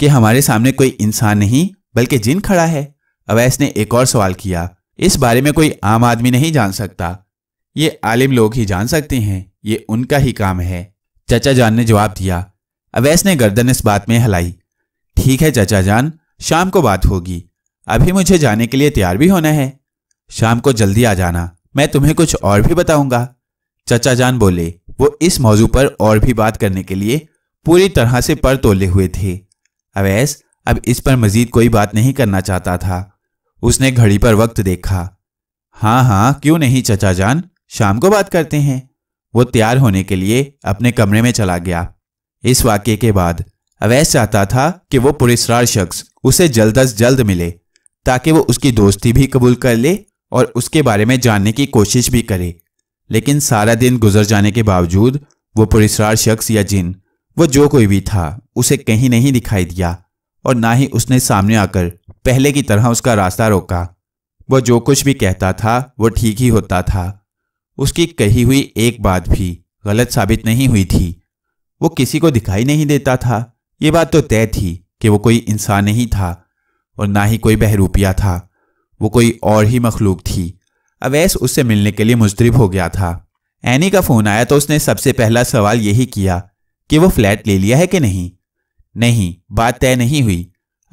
कि हमारे सामने कोई इंसान नहीं बल्कि जिन खड़ा है अवैस ने एक और सवाल किया इस बारे में कोई आम आदमी नहीं जान सकता ये आलिम लोग ही जान सकते हैं ये उनका ही काम है चचा जान ने जवाब दिया अवैस ने गर्दन इस बात में हलाई ठीक है चचा जान शाम को बात होगी अभी मुझे जाने के लिए तैयार भी होना है शाम को जल्दी आ जाना मैं तुम्हें कुछ और भी बताऊंगा चाचा जान बोले वो इस मौजू पर और भी बात करने के लिए पूरी तरह से पर तोले हुए थे अवैस अब इस पर मजीद कोई बात नहीं करना चाहता था उसने घड़ी पर वक्त देखा हाँ हाँ क्यों नहीं चचा जान शाम को बात करते हैं वो तैयार होने के लिए अपने कमरे में चला गया इस वाक्य के बाद वह चाहता था कि वो पुरस्कार शख्स उसे जल्द अज जल्द मिले ताकि वो उसकी दोस्ती भी कबूल कर ले और उसके बारे में जानने की कोशिश भी करे लेकिन सारा दिन गुजर जाने के बावजूद वो पुरस्कार शख्स या जिन वो जो कोई भी था उसे कहीं नहीं दिखाई दिया और ना ही उसने सामने आकर पहले की तरह उसका रास्ता रोका वो जो कुछ भी कहता था वो ठीक ही होता था उसकी कही हुई एक बात भी गलत साबित नहीं हुई थी वो किसी को दिखाई नहीं देता था ये बात तो तय थी कि वो कोई इंसान नहीं था और ना ही कोई बहरूपिया था वो कोई और ही मखलूक थी अवैस उससे मिलने के लिए मुजतरब हो गया था एनी का फ़ोन आया तो उसने सबसे पहला सवाल यही किया कि वो फ्लैट ले लिया है कि नहीं नहीं बात तय नहीं हुई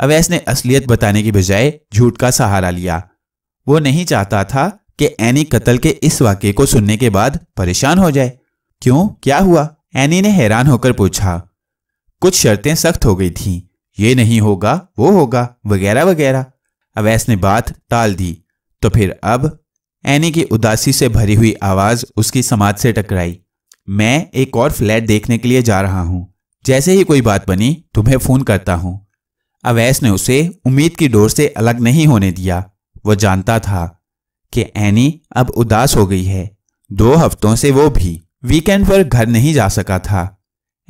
अवैस ने असलियत बताने की बजाय झूठ का सहारा लिया वो नहीं चाहता था कि एनी कत्ल के इस वाक्य को सुनने के बाद परेशान हो जाए क्यों क्या हुआ एनी ने हैरान होकर पूछा कुछ शर्तें सख्त हो गई थीं ये नहीं होगा वो होगा वगैरह वगैरह अवैस ने बात टाल दी तो फिर अब एनी की उदासी से भरी हुई आवाज़ उसकी समाज से टकराई मैं एक और फ्लैट देखने के लिए जा रहा हूं जैसे ही कोई बात बनी तुम्हें फ़ोन करता हूं अवैस ने उसे उम्मीद की डोर से अलग नहीं होने दिया वो जानता था कि एनी अब उदास हो गई है दो हफ्तों से वो भी वीकेंड पर घर नहीं जा सका था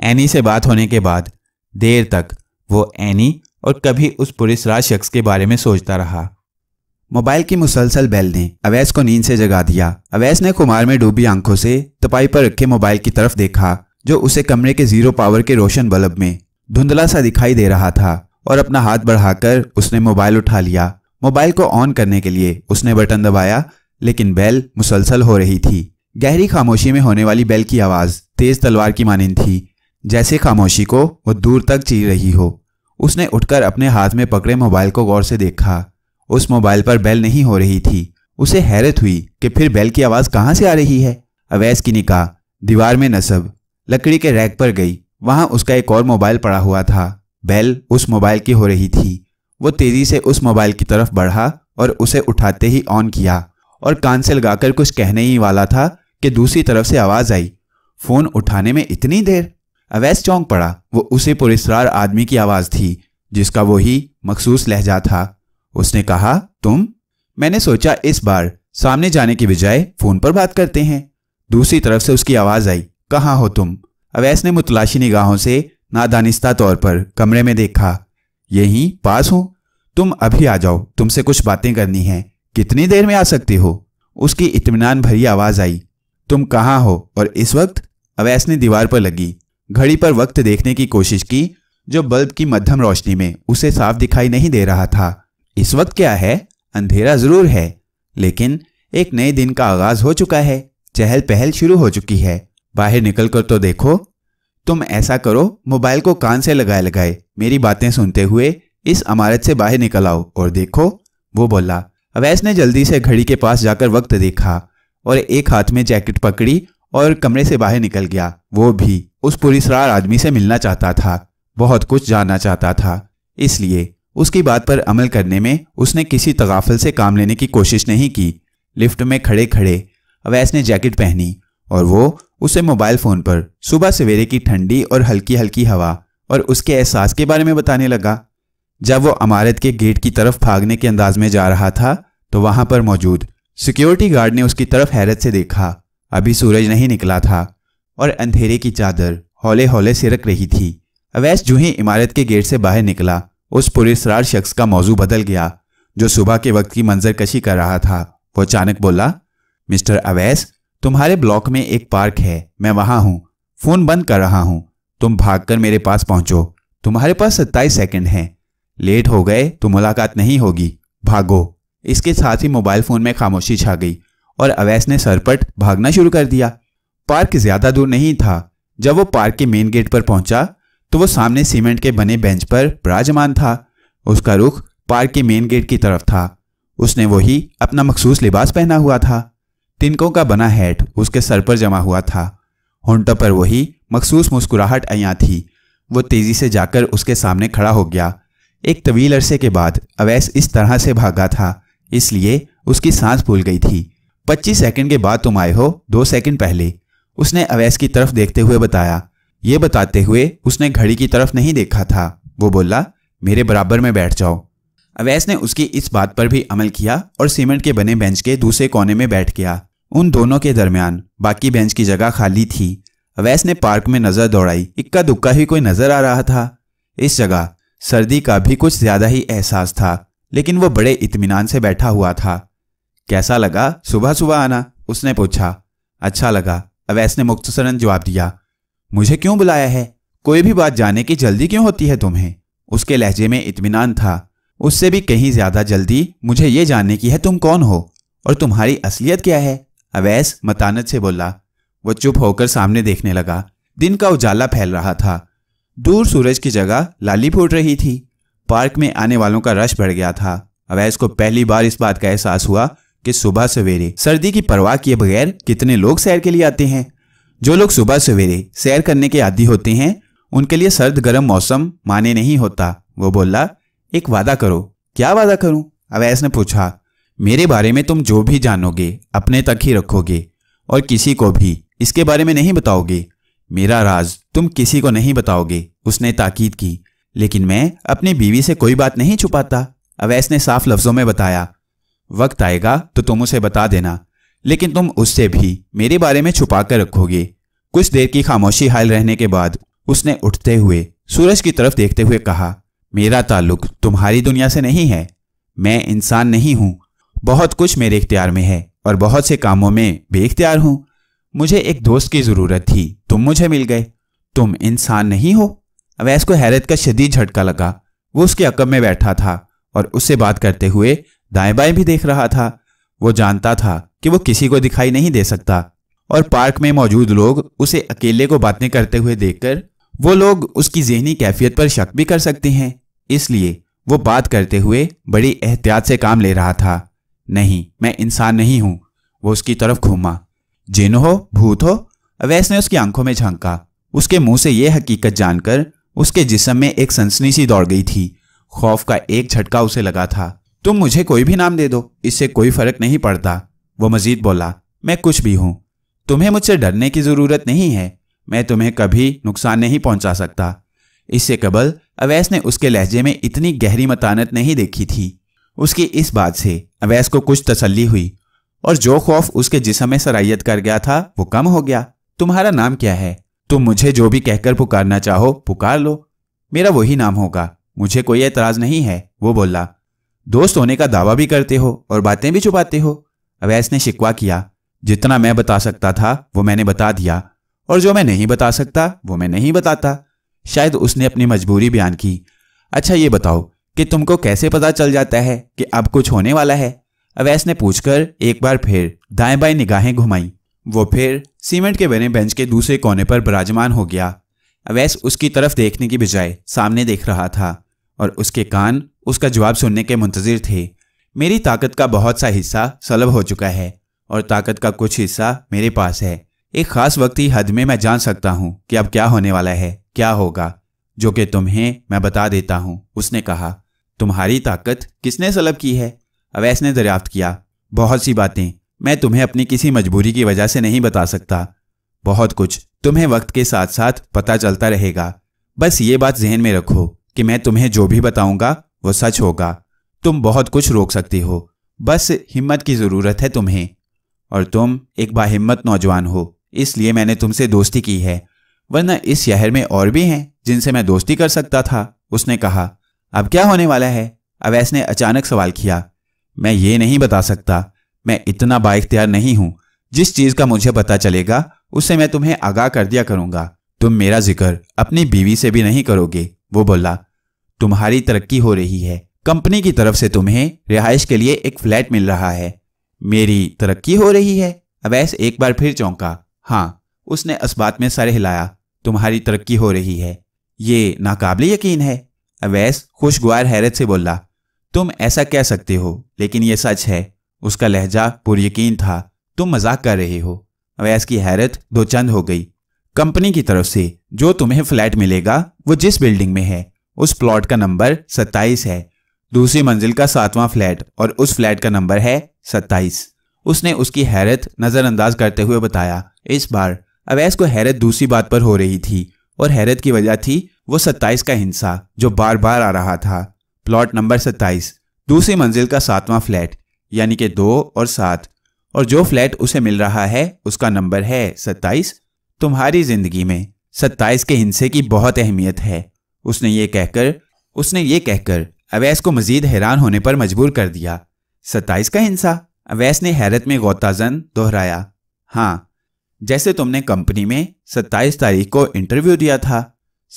एनी से बात होने के बाद देर तक वो एनी और कभी उस राज शख्स के बारे में सोचता रहा मोबाइल की मुसलसल बेल ने अवैस को नींद से जगा दिया अवैस ने कुमार में डूबी आंखों से तपाई पर रखे मोबाइल की तरफ देखा जो उसे कमरे के जीरो पावर के रोशन बल्ब में धुंधला सा दिखाई दे रहा था और अपना हाथ बढ़ाकर उसने मोबाइल उठा लिया मोबाइल को ऑन करने के लिए उसने बटन दबाया लेकिन बेल मुसलसल हो रही थी गहरी खामोशी में होने वाली बेल की आवाज़ तेज तलवार की मानिंद थी जैसे खामोशी को वो दूर तक चीर रही हो उसने उठकर अपने हाथ में पकड़े मोबाइल को गौर से देखा उस मोबाइल पर बेल नहीं हो रही थी उसे हैरत हुई कि फिर बेल की आवाज़ कहाँ से आ रही है अवैस की निकाह दीवार में नसब लकड़ी के रैक पर गई वहां उसका एक और मोबाइल पड़ा हुआ था बेल उस मोबाइल की हो रही थी वो तेज़ी से उस मोबाइल की तरफ बढ़ा और उसे उठाते ही ऑन किया और कान से लगाकर कुछ कहने ही वाला था कि दूसरी तरफ से आवाज़ आई फ़ोन उठाने में इतनी देर अवैस चौंक पड़ा वो उसी पुरस्कार आदमी की आवाज थी जिसका वो ही मखसूस लहजा था उसने कहा तुम मैंने सोचा इस बार सामने जाने की बजाय फोन पर बात करते हैं दूसरी तरफ से उसकी आवाज आई कहा हो तुम अवैस ने मुतलाशी निगाहों से नादानिस्ता तौर पर कमरे में देखा यही पास हूं तुम अभी आ जाओ तुमसे कुछ बातें करनी हैं कितनी देर में आ सकती हो उसकी इतमान भरी आवाज आई तुम कहाँ हो और इस वक्त अवैस ने दीवार पर लगी घड़ी पर वक्त देखने की कोशिश की जो बल्ब की मध्यम रोशनी में उसे साफ दिखाई नहीं दे रहा था इस वक्त क्या है अंधेरा जरूर है लेकिन एक नए दिन का आगाज हो चुका है चहल पहल शुरू हो चुकी है बाहर निकल कर तो देखो तुम ऐसा करो मोबाइल को कान से लगाए लगाए मेरी बातें सुनते हुए इस अमारत से बाहर निकल आओ और देखो वो बोला अवैस ने जल्दी से घड़ी के पास जाकर वक्त देखा और एक हाथ में जैकेट पकड़ी और कमरे से बाहर निकल गया वो भी उस पुलिसरार आदमी से मिलना चाहता था बहुत कुछ जानना चाहता था इसलिए उसकी बात पर अमल करने में उसने किसी तगाफल से काम लेने की कोशिश नहीं की लिफ्ट में खड़े खड़े अवैस ने जैकेट पहनी और वो उसे मोबाइल फ़ोन पर सुबह सवेरे की ठंडी और हल्की हल्की हवा और उसके एहसास के बारे में बताने लगा जब वो अमारत के गेट की तरफ भागने के अंदाज में जा रहा था तो वहां पर मौजूद सिक्योरिटी गार्ड ने उसकी तरफ हैरत से देखा अभी सूरज नहीं निकला था और अंधेरे की चादर हौले हौले सिरक रही थी अवैस जो ही इमारत के गेट से बाहर निकला उस पुलिसरार शख्स का मौजू बदल गया जो सुबह के वक्त की मंजर कशी कर रहा था वो अचानक बोला मिस्टर अवैस तुम्हारे ब्लॉक में एक पार्क है मैं वहां हूं फोन बंद कर रहा हूं तुम भागकर मेरे पास पहुंचो तुम्हारे पास सत्ताईस सेकंड हैं लेट हो गए तो मुलाकात नहीं होगी भागो इसके साथ ही मोबाइल फोन में खामोशी छा गई और अवैस ने सरपट भागना शुरू कर दिया पार्क ज्यादा दूर नहीं था जब वो पार्क के मेन गेट पर पहुंचा तो वो सामने सीमेंट के बने बेंच पर विराजमान था उसका रुख पार्क के मेन गेट की तरफ था उसने वही अपना मखसूस लिबास पहना हुआ था तिनकों का बना हैट उसके सर पर जमा हुआ था होंटों पर वही मखसूस मुस्कुराहट अया थी वो तेजी से जाकर उसके सामने खड़ा हो गया एक तवील अरसे के बाद अवैस इस तरह से भागा था इसलिए उसकी सांस भूल गई थी पच्चीस सेकंड के बाद तुम आए हो दो सेकंड पहले उसने अवैस की तरफ देखते हुए बताया ये बताते हुए उसने घड़ी की तरफ नहीं देखा था वो बोला मेरे बराबर में बैठ जाओ अवैस ने उसकी इस बात पर भी अमल किया और सीमेंट के बने बेंच के दूसरे कोने में बैठ गया उन दोनों के दरमियान बाकी बेंच की जगह खाली थी अवैस ने पार्क में नजर दौड़ाई इक्का दुक्का ही कोई नजर आ रहा था इस जगह सर्दी का भी कुछ ज्यादा ही एहसास था लेकिन वो बड़े इतमान से बैठा हुआ था कैसा लगा सुबह सुबह आना उसने पूछा अच्छा लगा अवैस ने मुख्तसरन जवाब दिया मुझे क्यों बुलाया है कोई भी बात जाने की जल्दी क्यों होती है तुम्हें उसके लहजे में इतमान था उससे भी कहीं ज्यादा जल्दी मुझे ये जानने की है तुम कौन हो और तुम्हारी असलियत क्या है अवैस मतानत से बोला वो चुप होकर सामने देखने लगा दिन का उजाला फैल रहा था दूर सूरज की जगह लाली फूट रही थी पार्क में आने वालों का रश बढ़ गया था अवैस को पहली बार इस बात का एहसास हुआ कि सुबह सवेरे सर्दी की परवाह किए बगैर कितने लोग सैर के लिए आते हैं जो लोग सुबह सवेरे सैर करने के आदि होते हैं उनके लिए सर्द गर्म मौसम माने नहीं होता वो बोला एक वादा करो क्या वादा करूं अवैस ने पूछा मेरे बारे में तुम जो भी जानोगे अपने तक ही रखोगे और किसी को भी इसके बारे में नहीं बताओगे मेरा राज तुम किसी को नहीं बताओगे उसने ताकीद की लेकिन मैं अपनी बीवी से कोई बात नहीं छुपाता अवैस ने साफ लफ्जों में बताया वक्त आएगा तो तुम उसे बता देना लेकिन तुम उससे भी मेरे बारे में छुपा कर रखोगे कुछ देर की खामोशी हाल रहने के बाद उसने उठते हुए सूरज की तरफ देखते हुए कहा मेरा ताल्लुक तुम्हारी दुनिया से नहीं है मैं इंसान नहीं हूं बहुत कुछ मेरे इख्तियार में है और बहुत से कामों में बेख्तियार हूं मुझे एक दोस्त की ज़रूरत थी तुम मुझे मिल गए तुम इंसान नहीं हो अवैस को हैरत का शदीद झटका लगा वो उसके अकब में बैठा था और उससे बात करते हुए दाएं बाएं भी देख रहा था वो जानता था कि वो किसी को दिखाई नहीं दे सकता और पार्क में मौजूद लोग उसे अकेले को बातें करते हुए देखकर वो लोग उसकी जहनी कैफियत पर शक भी कर सकते हैं इसलिए वो बात करते हुए बड़ी एहतियात से काम ले रहा था नहीं मैं इंसान नहीं हूं वो उसकी तरफ घूमा जिन हो भूत हो अवैस ने उसकी आंखों में झांका उसके मुंह से यह हकीकत जानकर उसके जिसम में एक सनसनी सी दौड़ गई थी खौफ का एक झटका उसे लगा था तुम मुझे कोई भी नाम दे दो इससे कोई फर्क नहीं पड़ता वो मजीद बोला मैं कुछ भी हूं तुम्हें मुझसे डरने की ज़रूरत नहीं है मैं तुम्हें कभी नुकसान नहीं पहुंचा सकता इससे कबल अवैस ने उसके लहजे में इतनी गहरी मतानत नहीं देखी थी उसकी इस बात से अवैस को कुछ तसल्ली हुई और जो खौफ उसके जिसम में सरायत कर गया था वो कम हो गया तुम्हारा नाम क्या है तुम मुझे जो भी कहकर पुकारना चाहो पुकार लो मेरा वही नाम होगा मुझे कोई एतराज़ नहीं है वो बोला दोस्त होने का दावा भी करते हो और बातें भी छुपाते हो अवैस ने शिकवा किया जितना मैं बता सकता था वो मैंने बता दिया और जो मैं नहीं बता सकता वो मैं नहीं बताता शायद उसने अपनी मजबूरी बयान की अच्छा ये बताओ कि तुमको कैसे पता चल जाता है कि अब कुछ होने वाला है अवैस ने पूछकर एक बार फिर दाएं बाएं निगाहें घुमाई वो फिर सीमेंट के बने बेंच के दूसरे कोने पर विराजमान हो गया अवैस उसकी तरफ देखने की बजाय सामने देख रहा था और उसके कान उसका जवाब सुनने के मुंतजिर थे मेरी ताकत का बहुत सा हिस्सा सलब हो चुका है और ताकत का कुछ हिस्सा मेरे पास है एक खास वक्त ही हद में मैं जान सकता हूँ कि अब क्या होने वाला है क्या होगा जो कि तुम्हें मैं बता देता हूँ उसने कहा तुम्हारी ताकत किसने सलब की है अवैस ने दरियाफ्त किया बहुत सी बातें मैं तुम्हें अपनी किसी मजबूरी की वजह से नहीं बता सकता बहुत कुछ तुम्हें वक्त के साथ साथ पता चलता रहेगा बस ये बात जहन में रखो कि मैं तुम्हें जो भी बताऊंगा वो सच होगा तुम बहुत कुछ रोक सकती हो बस हिम्मत की ज़रूरत है तुम्हें और तुम एक बाहिम्मत नौजवान हो इसलिए मैंने तुमसे दोस्ती की है वरना इस शहर में और भी हैं जिनसे मैं दोस्ती कर सकता था उसने कहा अब क्या होने वाला है अवैस ने अचानक सवाल किया मैं ये नहीं बता सकता मैं इतना बाइख्तियार नहीं हूं जिस चीज़ का मुझे पता चलेगा उससे मैं तुम्हें आगाह कर दिया करूंगा तुम मेरा जिक्र अपनी बीवी से भी नहीं करोगे वो बोला तुम्हारी तरक्की हो रही है कंपनी की तरफ से तुम्हें रिहायश के लिए एक फ्लैट मिल रहा है मेरी तरक्की हो रही है अवैस एक बार फिर चौंका हाँ उसने इस बात में सर हिलाया तुम्हारी तरक्की हो रही है ये नाकाबले यकीन है अवैस खुशगवार हैरत से बोला तुम ऐसा कह सकते हो लेकिन यह सच है उसका लहजा पुरयकीन था तुम मजाक कर रहे हो अवैस की हैरत दो चंद हो गई कंपनी की तरफ से जो तुम्हें फ्लैट मिलेगा वो जिस बिल्डिंग में है उस प्लॉट का नंबर सत्ताईस है दूसरी मंजिल का सातवां फ्लैट और उस फ्लैट का नंबर है सत्ताईस उसने उसकी हैरत नज़रअंदाज करते हुए बताया इस बार अवैस को हैरत दूसरी बात पर हो रही थी और हैरत की वजह थी वो सत्ताईस का हिंसा जो बार बार आ रहा था प्लॉट नंबर सत्ताईस दूसरी मंजिल का सातवां फ्लैट यानी कि दो और सात और जो फ्लैट उसे मिल रहा है उसका नंबर है सत्ताईस तुम्हारी जिंदगी में सत्ताईस के हिंसे की बहुत अहमियत है उसने ये कहकर उसने ये कहकर अवैस को मजीद हैरान होने पर मजबूर कर दिया सत्ताईस का हिंसा अवैस ने हैरत में गौताजन दोहराया हाँ जैसे तुमने कंपनी में सत्ताईस तारीख को इंटरव्यू दिया था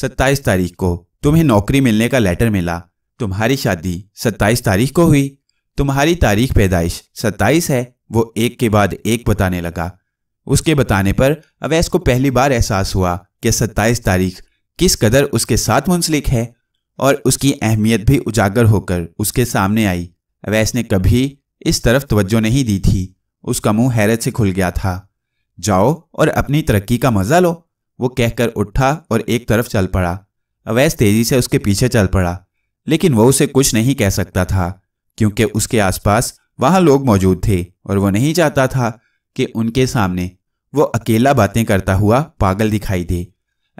सत्ताईस तारीख को तुम्हें नौकरी मिलने का लेटर मिला तुम्हारी शादी सत्ताईस तारीख को हुई तुम्हारी तारीख पैदाइश सत्ताईस है वो एक के बाद एक बताने लगा उसके बताने पर अवैस को पहली बार एहसास हुआ कि सत्ताईस तारीख किस कदर उसके साथ मुंसलिक है और उसकी अहमियत भी उजागर होकर उसके सामने आई अवैस ने कभी इस तरफ तवज्जो नहीं दी थी उसका मुंह हैरत से खुल गया था जाओ और अपनी तरक्की का मज़ा लो वो कहकर उठा और एक तरफ चल पड़ा अवैस तेजी से उसके पीछे चल पड़ा लेकिन वो उसे कुछ नहीं कह सकता था क्योंकि उसके आसपास वहां लोग मौजूद थे और वो नहीं चाहता था कि उनके सामने वो अकेला बातें करता हुआ पागल दिखाई दे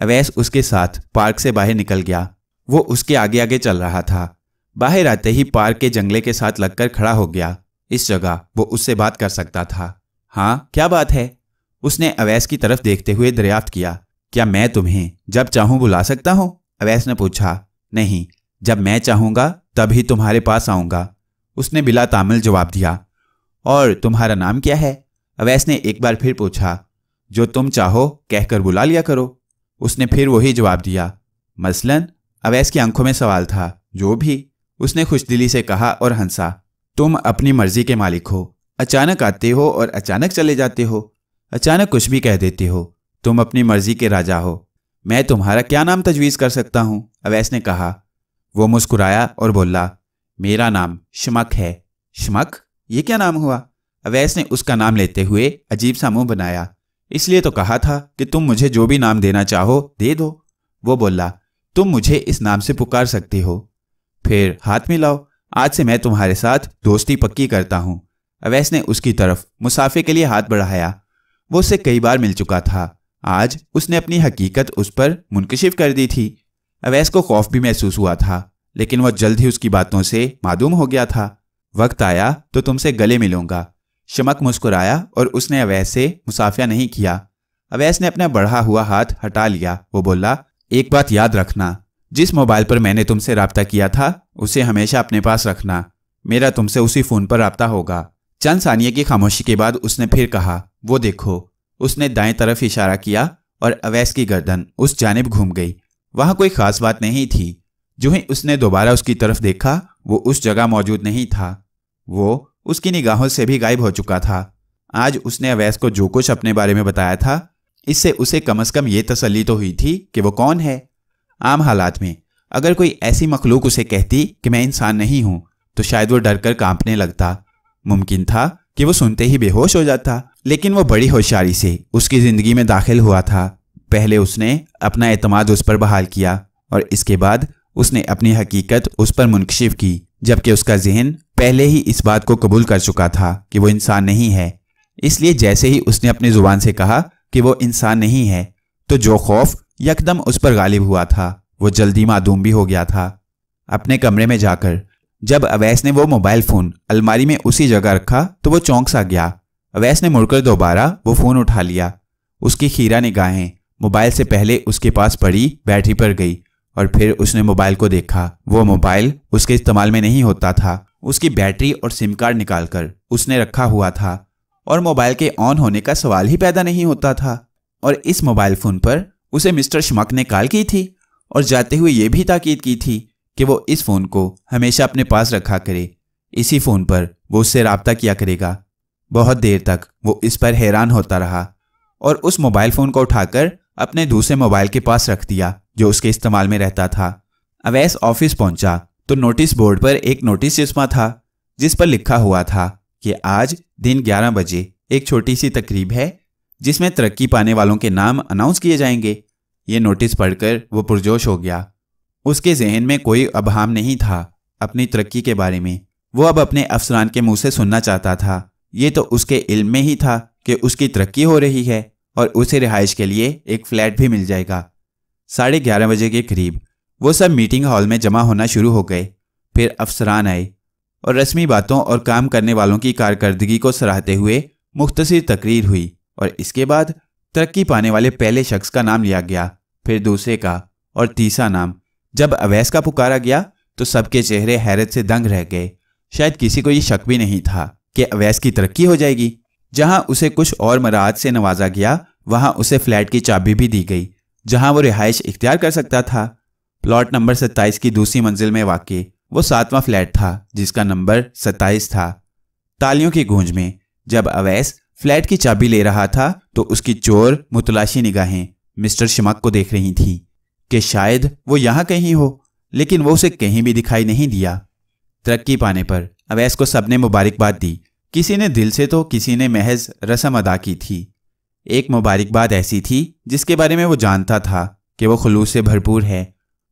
अवैस उसके साथ पार्क से बाहर निकल गया वो उसके आगे आगे चल रहा था बाहर आते ही पार्क के जंगले के साथ लगकर खड़ा हो गया इस जगह वो उससे बात कर सकता था हाँ क्या बात है उसने अवैस की तरफ देखते हुए दरियाफ्त किया क्या मैं तुम्हें जब चाहूं बुला सकता हूं अवैस ने पूछा नहीं जब मैं चाहूंगा तभी तुम्हारे पास आऊंगा उसने बिला तामिल जवाब दिया और तुम्हारा नाम क्या है अवैस ने एक बार फिर पूछा जो तुम चाहो कहकर बुला लिया करो उसने फिर वही जवाब दिया मसलन अवैस की आंखों में सवाल था जो भी उसने खुश दिली से कहा और हंसा तुम अपनी मर्जी के मालिक हो अचानक आते हो और अचानक चले जाते हो अचानक कुछ भी कह देते हो तुम अपनी मर्जी के राजा हो मैं तुम्हारा क्या नाम तजवीज़ कर सकता हूँ अवैस ने कहा वो मुस्कुराया और बोला मेरा नाम शमक है शमक ये क्या नाम हुआ अवैस ने उसका नाम लेते हुए अजीब सा मुंह बनाया इसलिए तो कहा था कि तुम मुझे जो भी नाम देना चाहो दे दो वो बोला तुम मुझे इस नाम से पुकार सकती हो फिर हाथ मिलाओ आज से मैं तुम्हारे साथ दोस्ती पक्की करता हूँ अवैस ने उसकी तरफ मुसाफे के लिए हाथ बढ़ाया वो उसे कई बार मिल चुका था आज उसने अपनी हकीकत उस पर मुनकशिफ कर दी थी अवैस को खौफ भी महसूस हुआ था लेकिन वह जल्द ही उसकी बातों से मालूम हो गया था वक्त आया तो तुमसे गले मिलूंगा शमक मुस्कुराया और उसने अवैस से मुसाफिया नहीं किया अवैस ने अपना बढ़ा हुआ हाथ हटा लिया वो बोला एक बात याद रखना जिस मोबाइल पर मैंने तुमसे रबता किया था उसे हमेशा अपने पास रखना मेरा तुमसे उसी फ़ोन पर रबता होगा चंद सानिया की खामोशी के बाद उसने फिर कहा वो देखो उसने दाएं तरफ इशारा किया और अवैस की गर्दन उस जानब घूम गई वहां कोई खास बात नहीं थी जो ही उसने दोबारा उसकी तरफ देखा वो उस जगह मौजूद नहीं था वो उसकी निगाहों से भी गायब हो चुका था आज उसने अवैस को जो कुछ अपने बारे में बताया था इससे उसे कम अज कम ये तसली तो हुई थी कि वो कौन है आम हालात में अगर कोई ऐसी मखलूक उसे कहती कि मैं इंसान नहीं हूं तो शायद वो डर कर कांपने लगता मुमकिन था कि वो सुनते ही बेहोश हो जाता लेकिन वो बड़ी होशियारी से उसकी ज़िंदगी में दाखिल हुआ था पहले उसने अपना एतमाद उस पर बहाल किया और इसके बाद उसने अपनी हकीकत उस पर मुनकशिफ की जबकि उसका जहन पहले ही इस बात को कबूल कर चुका था कि वो इंसान नहीं है इसलिए जैसे ही उसने अपनी जुबान से कहा कि वो इंसान नहीं है तो जो खौफ यकदम उस पर गालिब हुआ था वो जल्दी मादूम भी हो गया था अपने कमरे में जाकर जब अवैस ने वो मोबाइल फ़ोन अलमारी में उसी जगह रखा तो वो चौंक सा गया अवैस ने मुड़कर दोबारा वो फ़ोन उठा लिया उसकी खीरा निगाहें मोबाइल से पहले उसके पास पड़ी बैटरी पर गई और फिर उसने मोबाइल को देखा वो मोबाइल उसके इस्तेमाल में नहीं होता था उसकी बैटरी और सिम कार्ड निकालकर उसने रखा हुआ था और मोबाइल के ऑन होने का सवाल ही पैदा नहीं होता था और इस मोबाइल फ़ोन पर उसे मिस्टर शमक ने कॉल की थी और जाते हुए ये भी ताकीद की थी कि वो इस फ़ोन को हमेशा अपने पास रखा करे इसी फ़ोन पर वो उससे रबता किया करेगा बहुत देर तक वो इस पर हैरान होता रहा और उस मोबाइल फ़ोन को उठाकर अपने दूसरे मोबाइल के पास रख दिया जो उसके इस्तेमाल में रहता था अवैस ऑफिस पहुंचा तो नोटिस बोर्ड पर एक नोटिस चश्मा था जिस पर लिखा हुआ था कि आज दिन 11 बजे एक छोटी सी तकरीब है जिसमें तरक्की पाने वालों के नाम अनाउंस किए जाएंगे ये नोटिस पढ़कर वो पुरजोश हो गया उसके जहन में कोई अबहम नहीं था अपनी तरक्की के बारे में वो अब अपने अफसरान के मुंह से सुनना चाहता था ये तो उसके इल्म में ही था कि उसकी तरक्की हो रही है और उसे रिहाइश के लिए एक फ्लैट भी मिल जाएगा साढ़े ग्यारह बजे के करीब वो सब मीटिंग हॉल में जमा होना शुरू हो गए फिर अफसरान आए और रस्मी बातों और काम करने वालों की कारकर्दगी को सराहते हुए मुख्तसर तकरीर हुई और इसके बाद तरक्की पाने वाले पहले शख्स का नाम लिया गया फिर दूसरे का और तीसरा नाम जब अवैस का पुकारा गया तो सबके चेहरे हैरत से दंग रह गए शायद किसी को ये शक भी नहीं था कि अवैस की तरक्की हो जाएगी जहां उसे कुछ और मराहत से नवाजा गया वहां उसे फ्लैट की चाबी भी दी गई जहां वो रिहाइश इख्तियार कर सकता था प्लॉट नंबर सत्ताईस की दूसरी मंजिल में वाक़ वो सातवां फ्लैट था जिसका नंबर सत्ताईस था तालियों की गूंज में जब अवैस फ्लैट की चाबी ले रहा था तो उसकी चोर मुतलाशी निगाहें मिस्टर शिमक को देख रही थी कि शायद वो यहां कहीं हो लेकिन वो उसे कहीं भी दिखाई नहीं दिया तरक्की पाने पर अवैस को सबने मुबारकबाद दी किसी ने दिल से तो किसी ने महज रसम अदा की थी एक मुबारकबाद ऐसी थी जिसके बारे में वो जानता था कि वो खलूस से भरपूर है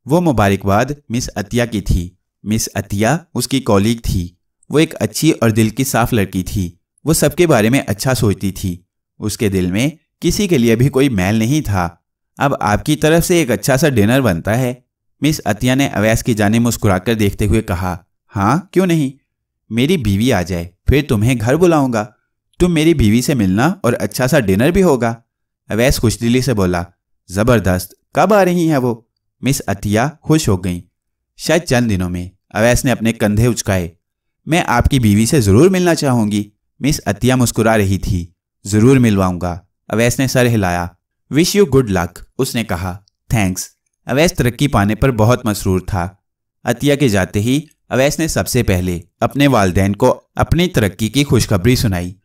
वो मुबारकबाद मिस अतिया की थी मिस अतिया उसकी कॉलीग थी वो एक अच्छी और दिल की साफ लड़की थी वो सबके बारे में अच्छा सोचती थी उसके दिल में किसी के लिए भी कोई मैल नहीं था अब आपकी तरफ से एक अच्छा सा डिनर बनता है मिस अतिया ने अवैस की जाने मुस्कुराकर देखते हुए कहा हाँ क्यों नहीं मेरी बीवी आ जाए फिर तुम्हें घर बुलाऊंगा तुम मेरी बीवी से मिलना और अच्छा सा डिनर भी होगा अवैस खुश दिली से बोला ज़बरदस्त कब आ रही है वो मिस अतिया खुश हो गई शायद चंद दिनों में अवैस ने अपने कंधे उचकाए मैं आपकी बीवी से ज़रूर मिलना चाहूंगी मिस अतिया मुस्कुरा रही थी ज़रूर मिलवाऊंगा अवैस ने सर हिलाया विश यू गुड लक उसने कहा थैंक्स अवैस तरक्की पाने पर बहुत मसरूर था अतिया के जाते ही अवैस ने सबसे पहले अपने वालदेन को अपनी तरक्की की खुशखबरी सुनाई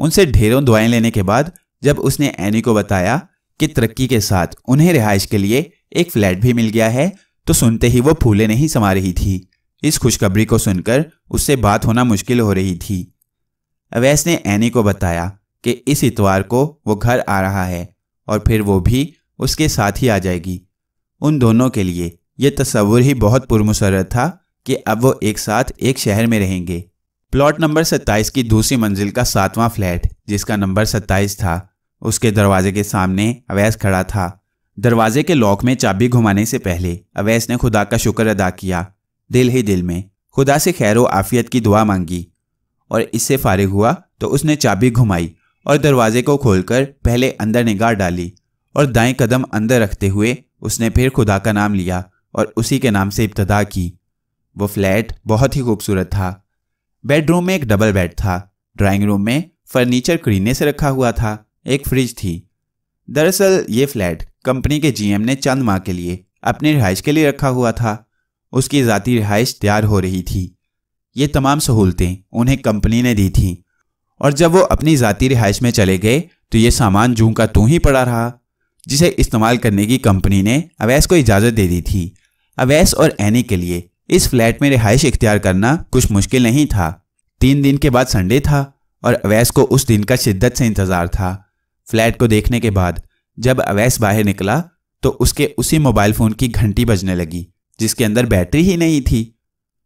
उनसे ढेरों दुआएं लेने के बाद जब उसने एनी को बताया कि तरक्की के साथ उन्हें रिहाइश के लिए एक फ्लैट भी मिल गया है तो सुनते ही वो फूले नहीं समा रही थी इस खुशखबरी को सुनकर उससे बात होना मुश्किल हो रही थी अवैस ने एनी को बताया कि इस इतवार को वो घर आ रहा है और फिर वो भी उसके साथ ही आ जाएगी उन दोनों के लिए यह तस्वुर ही बहुत पुरमसर था कि अब वो एक साथ एक शहर में रहेंगे प्लॉट नंबर 27 की दूसरी मंजिल का सातवां फ्लैट जिसका नंबर 27 था उसके दरवाजे के सामने अवैस खड़ा था दरवाजे के लॉक में चाबी घुमाने से पहले अवैस ने खुदा का शुक्र अदा किया दिल ही दिल में खुदा से खैर व आफियत की दुआ मांगी और इससे फारिग हुआ तो उसने चाबी घुमाई और दरवाजे को खोलकर पहले अंदर निगाह डाली और दाएं कदम अंदर रखते हुए उसने फिर खुदा का नाम लिया और उसी के नाम से इब्तदा की वो फ्लैट बहुत ही खूबसूरत था बेडरूम में एक डबल बेड था ड्राइंग रूम में फर्नीचर करीने से रखा हुआ था एक फ्रिज थी दरअसल ये फ्लैट कंपनी के जीएम ने चंद माह के लिए अपनी रिहाइश के लिए रखा हुआ था उसकी ज़ाती रिहाइश तैयार हो रही थी ये तमाम सहूलतें उन्हें कंपनी ने दी थी और जब वो अपनी ज़ाती रिहाइश में चले गए तो ये सामान जूं का तू ही पड़ा रहा जिसे इस्तेमाल करने की कंपनी ने अवैस को इजाज़त दे दी थी अवैस और एनी के लिए इस फ्लैट में रिहाइश इख्तियार करना कुछ मुश्किल नहीं था तीन दिन के बाद संडे था और अवैस को उस दिन का शिद्दत से इंतज़ार था फ्लैट को देखने के बाद जब अवैस बाहर निकला तो उसके उसी मोबाइल फ़ोन की घंटी बजने लगी जिसके अंदर बैटरी ही नहीं थी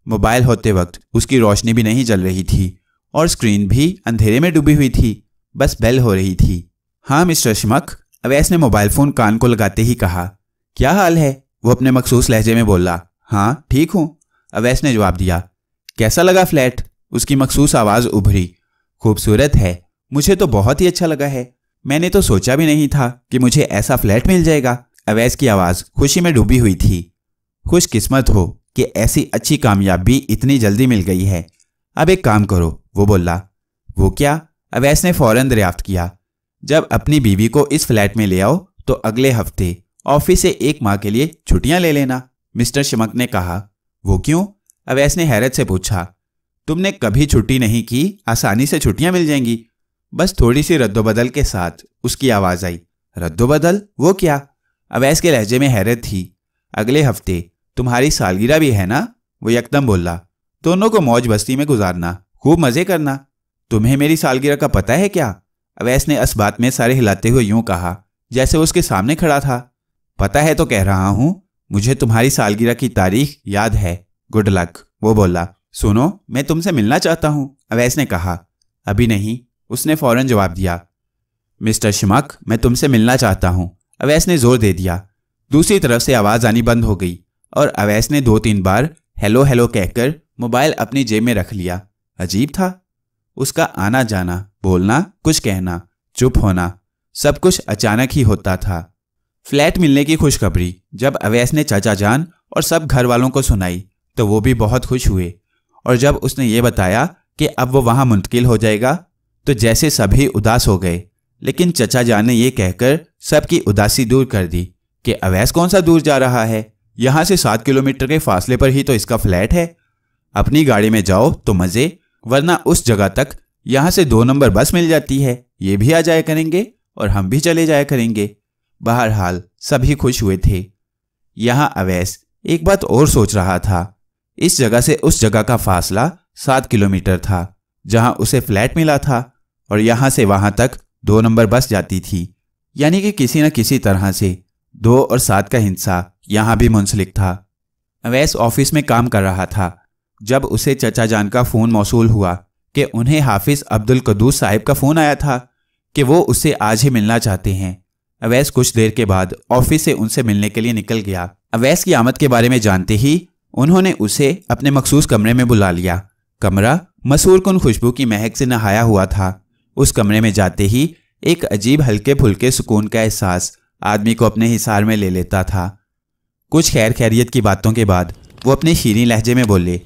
मोबाइल होते वक्त उसकी रोशनी भी नहीं जल रही थी और स्क्रीन भी अंधेरे में डूबी हुई थी बस बेल हो रही थी हाँ मिस्टर शमक अवैस ने मोबाइल फ़ोन कान को लगाते ही कहा क्या हाल है वो अपने मखसूस लहजे में बोला हाँ ठीक हूँ अवैस ने जवाब दिया कैसा लगा फ्लैट उसकी मखसूस आवाज़ उभरी खूबसूरत है मुझे तो बहुत ही अच्छा लगा है मैंने तो सोचा भी नहीं था कि मुझे ऐसा फ्लैट मिल जाएगा अवैस की आवाज़ खुशी में डूबी हुई थी खुशकिस्मत हो कि ऐसी अच्छी कामयाबी इतनी जल्दी मिल गई है अब एक काम करो वो बोला वो क्या अवैस ने फौरन दरियाफ्त किया जब अपनी बीवी को इस फ्लैट में ले आओ तो अगले हफ्ते ऑफिस से एक माह के लिए छुट्टियां ले लेना मिस्टर शिमक ने कहा वो क्यों अवैस ने हैरत से पूछा तुमने कभी छुट्टी नहीं की आसानी से छुट्टियां मिल जाएंगी बस थोड़ी सी रद्दोबदल के साथ उसकी आवाज आई रद्दोबदल वो क्या अवैस के लहजे में हैरत थी अगले हफ्ते तुम्हारी सालगिरह भी है ना वो यकदम बोला दोनों को मौज बस्ती में गुजारना खूब मजे करना तुम्हें मेरी सालगिरह का पता है क्या अवैस ने इस बात में सारे हिलाते हुए यूं कहा जैसे उसके सामने खड़ा था पता है तो कह रहा हूं मुझे तुम्हारी सालगिरह की तारीख याद है गुड लक वो बोला सुनो मैं तुमसे मिलना चाहता हूं अवैस ने कहा अभी नहीं उसने फौरन जवाब दिया मिस्टर शिमक मैं तुमसे मिलना चाहता हूं अवैस ने जोर दे दिया दूसरी तरफ से आवाज़ आनी बंद हो गई और अवैस ने दो तीन बार हेलो हेलो कहकर मोबाइल अपनी जेब में रख लिया अजीब था उसका आना जाना बोलना कुछ कहना चुप होना सब कुछ अचानक ही होता था फ्लैट मिलने की खुशखबरी जब अवैस ने चाचा जान और सब घर वालों को सुनाई तो वो भी बहुत खुश हुए और जब उसने ये बताया कि अब वो वहां मुंतकिल हो जाएगा तो जैसे सभी उदास हो गए लेकिन चचा जान ने यह कहकर सबकी उदासी दूर कर दी कि अवैस कौन सा दूर जा रहा है यहां से सात किलोमीटर के फासले पर ही तो इसका फ्लैट है अपनी गाड़ी में जाओ तो मज़े वरना उस जगह तक यहां से दो नंबर बस मिल जाती है ये भी आ जाया करेंगे और हम भी चले जाया करेंगे बहरहाल सभी खुश हुए थे यहां अवैस एक बात और सोच रहा था इस जगह से उस जगह का फासला सात किलोमीटर था जहां उसे फ्लैट मिला था और यहाँ से वहाँ तक दो नंबर बस जाती थी यानी कि किसी न किसी तरह से दो और सात का हिंसा यहाँ भी मुंसलिक था अवैस ऑफिस में काम कर रहा था जब उसे चचा जान का फ़ोन मौसू हुआ कि उन्हें हाफिज अब्दुल कदूस साहिब का फ़ोन आया था कि वो उससे आज ही मिलना चाहते हैं अवैस कुछ देर के बाद ऑफिस से उनसे मिलने के लिए निकल गया अवैस की आमद के बारे में जानते ही उन्होंने उसे अपने मखसूस कमरे में बुला लिया कमरा मसूरकुन खुशबू की महक से नहाया हुआ था उस कमरे में जाते ही एक अजीब हल्के फुल्के सुकून का एहसास आदमी को अपने हिसार में ले लेता था कुछ खैर खैरियत की बातों के बाद वो अपने शीरी लहजे में बोले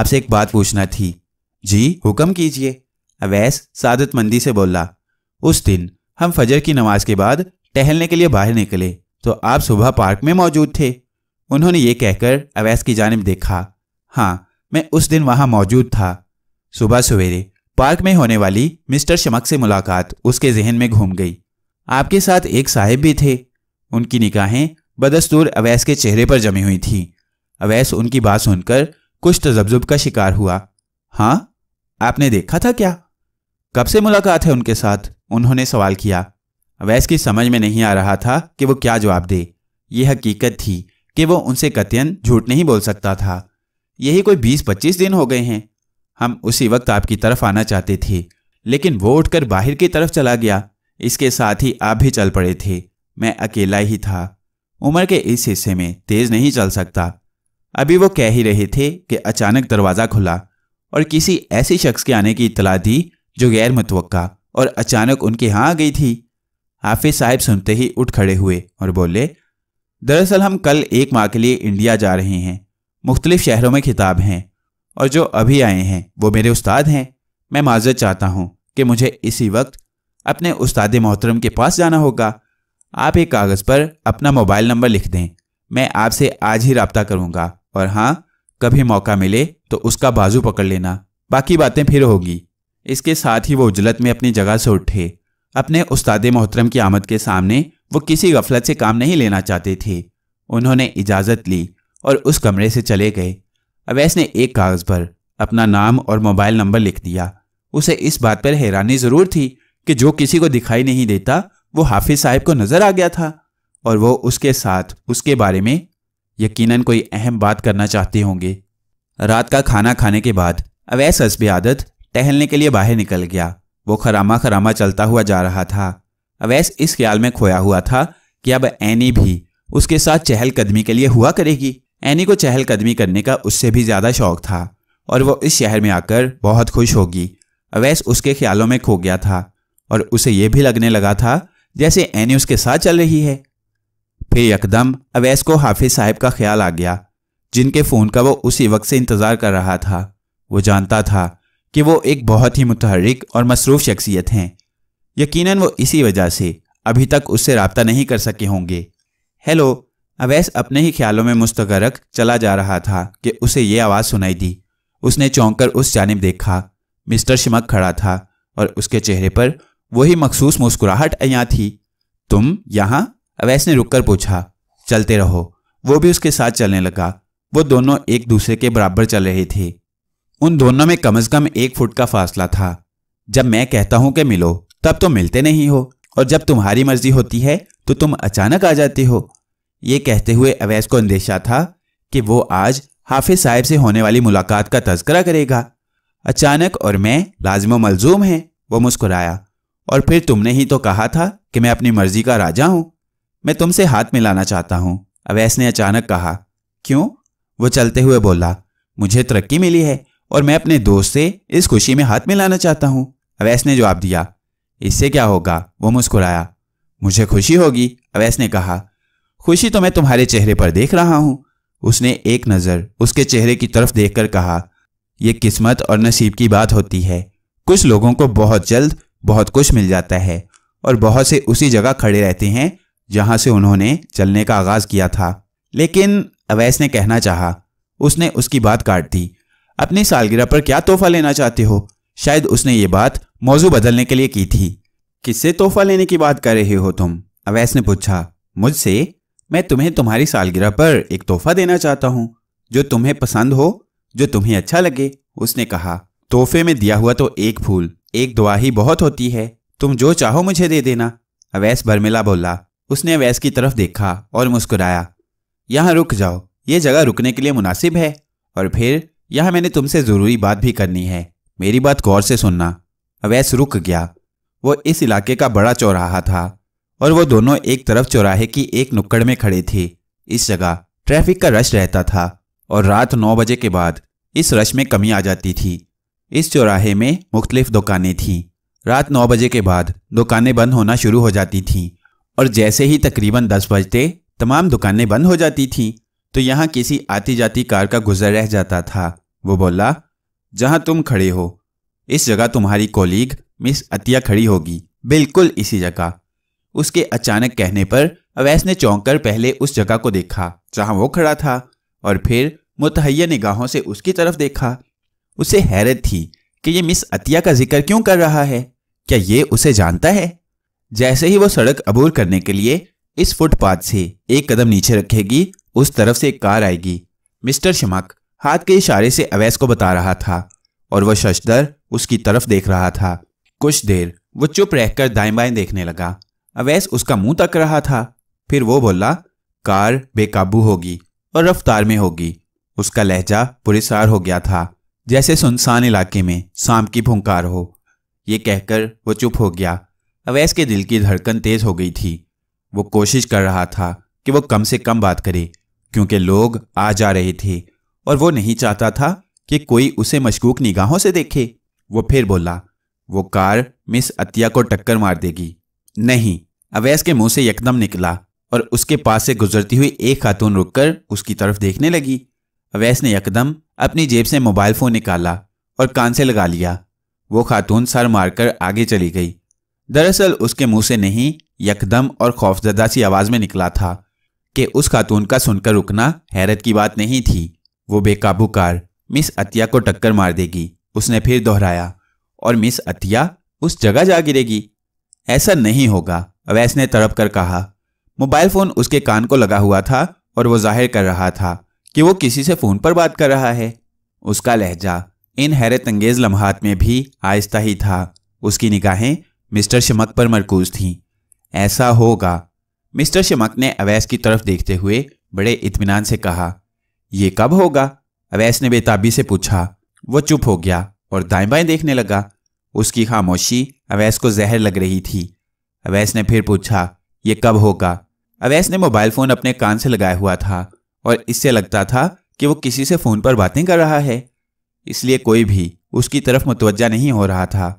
आपसे एक बात पूछना थी जी हुक्म कीजिए अवैस सादत मंदी से बोला उस दिन हम फजर की नमाज के बाद टहलने के लिए बाहर निकले तो आप सुबह पार्क में मौजूद थे उन्होंने ये कहकर अवैस की जानब देखा हाँ मैं उस दिन वहाँ मौजूद था सुबह सवेरे पार्क में होने वाली मिस्टर शमक से मुलाकात उसके जहन में घूम गई आपके साथ एक साहेब भी थे उनकी निगाहें बदस्तूर अवैस के चेहरे पर जमी हुई थी अवैस उनकी बात सुनकर कुछ तजब्जुब का शिकार हुआ हाँ आपने देखा था क्या कब से मुलाकात है उनके साथ उन्होंने सवाल किया अवैस की समझ में नहीं आ रहा था कि वो क्या जवाब दे यह हकीकत थी कि वो उनसे कत्यन झूठ नहीं बोल सकता था यही कोई बीस पच्चीस दिन हो गए हैं हम उसी वक्त आपकी तरफ आना चाहते थे लेकिन वो उठकर बाहर की तरफ चला गया इसके साथ ही आप भी चल पड़े थे मैं अकेला ही था उम्र के इस हिस्से में तेज नहीं चल सकता अभी वो कह ही रहे थे कि अचानक दरवाज़ा खुला और किसी ऐसे शख्स के आने की इतला दी जो गैर मतवक़ा और अचानक उनके यहां आ गई थी हाफिज साहब सुनते ही उठ खड़े हुए और बोले दरअसल हम कल एक माह के लिए इंडिया जा रहे हैं मुख्तलिफ शहरों में खिताब हैं और जो अभी आए हैं वो मेरे उस्ताद हैं मैं माजर चाहता हूँ कि मुझे इसी वक्त अपने उस्ताद मोहतरम के पास जाना होगा आप एक कागज़ पर अपना मोबाइल नंबर लिख दें मैं आपसे आज ही रबता करूँगा और हाँ कभी मौका मिले तो उसका बाजू पकड़ लेना बाकी बातें फिर होगी इसके साथ ही वो उजलत में अपनी जगह से उठे अपने उस्ताद मोहतरम की आमद के सामने वो किसी गफलत से काम नहीं लेना चाहते थे उन्होंने इजाज़त ली और उस कमरे से चले गए अवैस ने एक कागज पर अपना नाम और मोबाइल नंबर लिख दिया उसे इस बात पर हैरानी जरूर थी कि जो किसी को दिखाई नहीं देता वो हाफिज साहब को नजर आ गया था और वो उसके साथ उसके बारे में यकीनन कोई अहम बात करना चाहते होंगे रात का खाना खाने के बाद अवैस हसब आदत टहलने के लिए बाहर निकल गया वो खरामा खरामा चलता हुआ जा रहा था अवैस इस ख्याल में खोया हुआ था कि अब एनी भी उसके साथ चहलकदमी के लिए हुआ करेगी एनी को चहलकदमी करने का उससे भी ज़्यादा शौक था और वो इस शहर में आकर बहुत खुश होगी अवैस उसके ख्यालों में खो गया था और उसे यह भी लगने लगा था जैसे एनी उसके साथ चल रही है फिर यकदम अवैस को हाफिज साहब का ख्याल आ गया जिनके फ़ोन का वो उसी वक्त से इंतज़ार कर रहा था वो जानता था कि वो एक बहुत ही मुतहरक और मसरूफ़ शख्सियत हैं यकीनन वो इसी वजह से अभी तक उससे रबता नहीं कर सके होंगे हेलो अवैस अपने ही ख्यालों में मुस्तकरक चला जा रहा था कि उसे ये आवाज़ सुनाई दी उसने चौंक कर उस जानब देखा मिस्टर शिमक खड़ा था और उसके चेहरे पर वही मखसूस मुस्कुराहट अया थी तुम यहां अवैस ने रुककर पूछा चलते रहो वो भी उसके साथ चलने लगा वो दोनों एक दूसरे के बराबर चल रहे थे उन दोनों में कम अज कम एक फुट का फासला था जब मैं कहता हूं कि मिलो तब तो मिलते नहीं हो और जब तुम्हारी मर्जी होती है तो तुम अचानक आ जाते हो ये कहते हुए अवैस को अंदेशा था कि वो आज हाफिज साहब से होने वाली मुलाकात का तस्करा करेगा अचानक और मैं लाजमो मलजूम हैं वो मुस्कुराया और फिर तुमने ही तो कहा था कि मैं अपनी मर्जी का राजा हूं मैं तुमसे हाथ मिलाना चाहता हूं अवैस ने अचानक कहा क्यों वो चलते हुए बोला मुझे तरक्की मिली है और मैं अपने दोस्त से इस खुशी में हाथ मिलाना चाहता हूँ अवैस ने जवाब दिया इससे क्या होगा वो मुस्कुराया मुझे खुशी होगी अवैस ने कहा खुशी तो मैं तुम्हारे चेहरे पर देख रहा हूं उसने एक नज़र उसके चेहरे की तरफ देखकर कहा यह किस्मत और नसीब की बात होती है कुछ लोगों को बहुत जल्द बहुत कुछ मिल जाता है और बहुत से उसी जगह खड़े रहते हैं जहां से उन्होंने चलने का आगाज किया था लेकिन अवैस ने कहना चाहा उसने उसकी बात काट दी अपनी सालगिरह पर क्या तोहफा लेना चाहते हो शायद उसने ये बात मौजू बदलने के लिए की थी किससे तोहफा लेने की बात कर रहे हो तुम अवैस ने पूछा मुझसे मैं तुम्हें तुम्हारी सालगिरह पर एक तोहफा देना चाहता हूँ जो तुम्हें पसंद हो जो तुम्हें अच्छा लगे उसने कहा तोहफे में दिया हुआ तो एक फूल एक दुआ ही बहुत होती है तुम जो चाहो मुझे दे देना अवैस बर्मिला बोला उसने अवैस की तरफ देखा और मुस्कुराया यहाँ रुक जाओ ये जगह रुकने के लिए मुनासिब है और फिर यहाँ मैंने तुमसे ज़रूरी बात भी करनी है मेरी बात गौर से सुनना अवैस रुक गया वो इस इलाके का बड़ा चौराहा था और वो दोनों एक तरफ चौराहे की एक नुक्कड़ में खड़े थे इस जगह ट्रैफिक का रश रहता था और रात नौ बजे के बाद इस रश में कमी आ जाती थी इस चौराहे में मुख्तलिफ दुकानें थीं रात नौ बजे के बाद दुकानें बंद होना शुरू हो जाती थीं और जैसे ही तकरीबन दस बजते तमाम दुकानें बंद हो जाती थीं तो यहाँ किसी आती जाती कार का गुजर रह जाता था वो बोला जहाँ तुम खड़े हो इस जगह तुम्हारी कोलीग मिस अतिया खड़ी होगी बिल्कुल इसी जगह उसके अचानक कहने पर अवैस ने चौंक कर पहले उस जगह को देखा जहां वो खड़ा था और फिर मुतहैया निगाहों से उसकी तरफ देखा उसे हैरत थी कि ये मिस अतिया का जिक्र क्यों कर रहा है क्या ये उसे जानता है जैसे ही वो सड़क अबूर करने के लिए इस फुटपाथ से एक कदम नीचे रखेगी उस तरफ से एक कार आएगी मिस्टर शमक हाथ के इशारे से अवैस को बता रहा था और वह शशधर उसकी तरफ देख रहा था कुछ देर वो चुप रहकर दाएं बाएं देखने लगा अवैस उसका मुंह तक रहा था फिर वो बोला कार बेकाबू होगी और रफ्तार में होगी उसका लहजा पुरिसार हो गया था जैसे सुनसान इलाके में सांप की फुंकार हो ये कहकर वो चुप हो गया अवैस के दिल की धड़कन तेज हो गई थी वो कोशिश कर रहा था कि वो कम से कम बात करे क्योंकि लोग आ जा रहे थे और वो नहीं चाहता था कि कोई उसे मशकूक निगाहों से देखे वो फिर बोला वो कार मिस अतिया को टक्कर मार देगी नहीं अवैस के मुंह से यकदम निकला और उसके पास से गुजरती हुई एक खातून रुककर उसकी तरफ देखने लगी अवैस ने यकदम अपनी जेब से मोबाइल फ़ोन निकाला और कान से लगा लिया वो खातून सर मारकर आगे चली गई दरअसल उसके मुंह से नहीं यकदम और खौफजदा सी आवाज़ में निकला था कि उस खातून का सुनकर रुकना हैरत की बात नहीं थी वो बेकाबू कार मिस अतिया को टक्कर मार देगी उसने फिर दोहराया और मिस अतिया उस जगह जा गिरेगी ऐसा नहीं होगा अवैस ने तड़प कर कहा मोबाइल फोन उसके कान को लगा हुआ था और वो जाहिर कर रहा था कि वो किसी से फोन पर बात कर रहा है उसका लहजा इन हैरत अंगेज लम्हात में भी आहिस्ता ही था उसकी निगाहें मिस्टर शमक पर मरकूज थीं ऐसा होगा मिस्टर शमक ने अवैस की तरफ देखते हुए बड़े इत्मीनान से कहा यह कब होगा अवैस ने बेताबी से पूछा वो चुप हो गया और दाएं बाएं देखने लगा उसकी खामोशी अवैस को जहर लग रही थी अवैस ने फिर पूछा ये कब होगा अवैस ने मोबाइल फ़ोन अपने कान से लगाया हुआ था और इससे लगता था कि वो किसी से फ़ोन पर बातें कर रहा है इसलिए कोई भी उसकी तरफ मुतवजा नहीं हो रहा था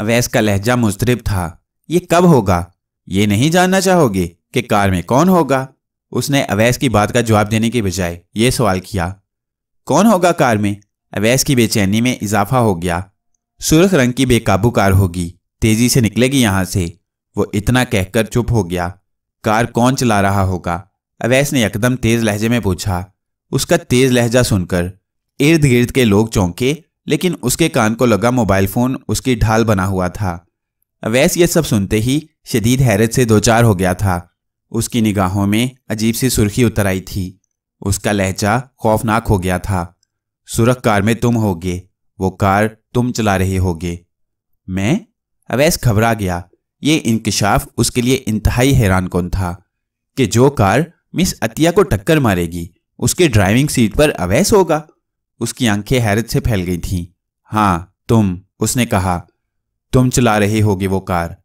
अवैस का लहजा मुस्तरब था ये कब होगा ये नहीं जानना चाहोगे कि कार में कौन होगा उसने अवैस की बात का जवाब देने के बजाय यह सवाल किया कौन होगा कार में अवैस की बेचैनी में इजाफा हो गया सुरख रंग की बेकाबू कार होगी तेजी से निकलेगी यहां से वो इतना कहकर चुप हो गया कार कौन चला रहा होगा अवैस ने एकदम तेज लहजे में पूछा उसका तेज लहजा सुनकर इर्द गिर्द के लोग चौंके लेकिन उसके कान को लगा मोबाइल फोन उसकी ढाल बना हुआ था अवैस ये सब सुनते ही शदीद हैरत से दो चार हो गया था उसकी निगाहों में अजीब सी सुर्खी उतर आई थी उसका लहजा खौफनाक हो गया था सुरख कार में तुम होगे वो कार तुम चला रहे होगे मैं अवैस घबरा गया ये इंकशाफ उसके लिए इंतहाई हैरान कौन था कि जो कार मिस अतिया को टक्कर मारेगी उसके ड्राइविंग सीट पर अवैस होगा उसकी आंखें हैरत से फैल गई थीं हाँ तुम उसने कहा तुम चला रहे होगे वो कार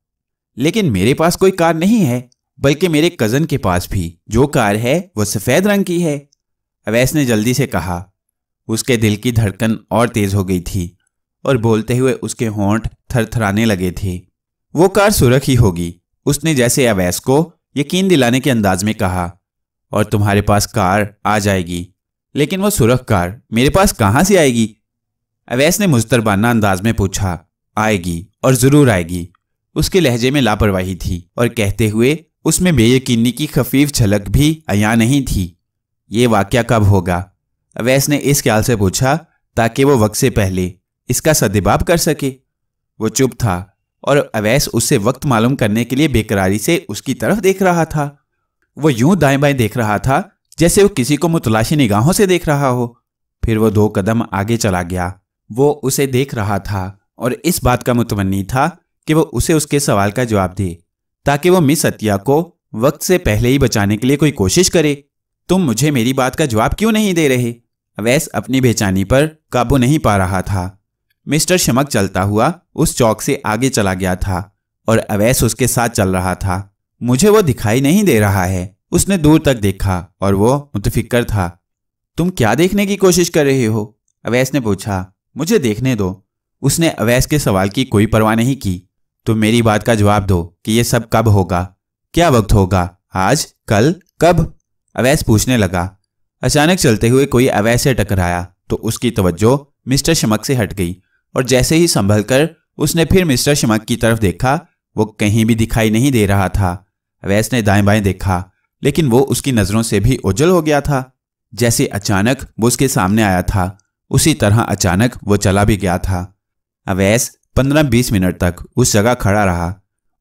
लेकिन मेरे पास कोई कार नहीं है बल्कि मेरे कज़न के पास भी जो कार है वो सफ़ेद रंग की है अवैस ने जल्दी से कहा उसके दिल की धड़कन और तेज हो गई थी और बोलते हुए उसके होंठ थरथराने लगे थे वो कार सुरख ही होगी उसने जैसे अवैस को यकीन दिलाने के अंदाज में कहा और तुम्हारे पास कार आ जाएगी लेकिन वो सुरख कार मेरे पास कहाँ से आएगी अवैस ने मुस्तरबाना अंदाज में पूछा आएगी और ज़रूर आएगी उसके लहजे में लापरवाही थी और कहते हुए उसमें बेयकीनी की खफीफ झलक भी अया नहीं थी ये वाक्य कब होगा अवैस ने इस ख्याल से पूछा ताकि वो वक्त से पहले इसका सदबाब कर सके वो चुप था और अवैस उससे वक्त मालूम करने के लिए बेकरारी से उसकी तरफ देख रहा था वो यूं दाएं बाएं देख रहा था जैसे वो किसी को मुतलाशी निगाहों से देख रहा हो फिर वो दो कदम आगे चला गया वो उसे देख रहा था और इस बात का मुतमनी था कि वो उसे उसके सवाल का जवाब दे ताकि वो मिस अतिया को वक्त से पहले ही बचाने के लिए कोई कोशिश करे तुम मुझे मेरी बात का जवाब क्यों नहीं दे रहे अवैस अपनी बेचैनी पर काबू नहीं पा रहा था मिस्टर शमक चलता हुआ उस चौक से आगे चला गया था और अवैस उसके साथ चल रहा था मुझे वो दिखाई नहीं दे रहा है उसने दूर तक देखा और वो मुतफिक्र था तुम क्या देखने की कोशिश कर रहे हो अवैस ने पूछा मुझे देखने दो उसने अवैस के सवाल की कोई परवाह नहीं की तुम तो मेरी बात का जवाब दो कि ये सब कब होगा क्या वक्त होगा आज कल कब अवैस पूछने लगा अचानक चलते हुए कोई अवय से टकराया तो उसकी तवज्जो मिस्टर शमक से हट गई और जैसे ही संभल कर उसने फिर मिस्टर शमक की तरफ देखा वो कहीं भी दिखाई नहीं दे रहा था अवैस ने दाएं बाएं देखा लेकिन वो उसकी नज़रों से भी ओझल हो गया था जैसे अचानक वो उसके सामने आया था उसी तरह अचानक वो चला भी गया था अवैस पंद्रह बीस मिनट तक उस जगह खड़ा रहा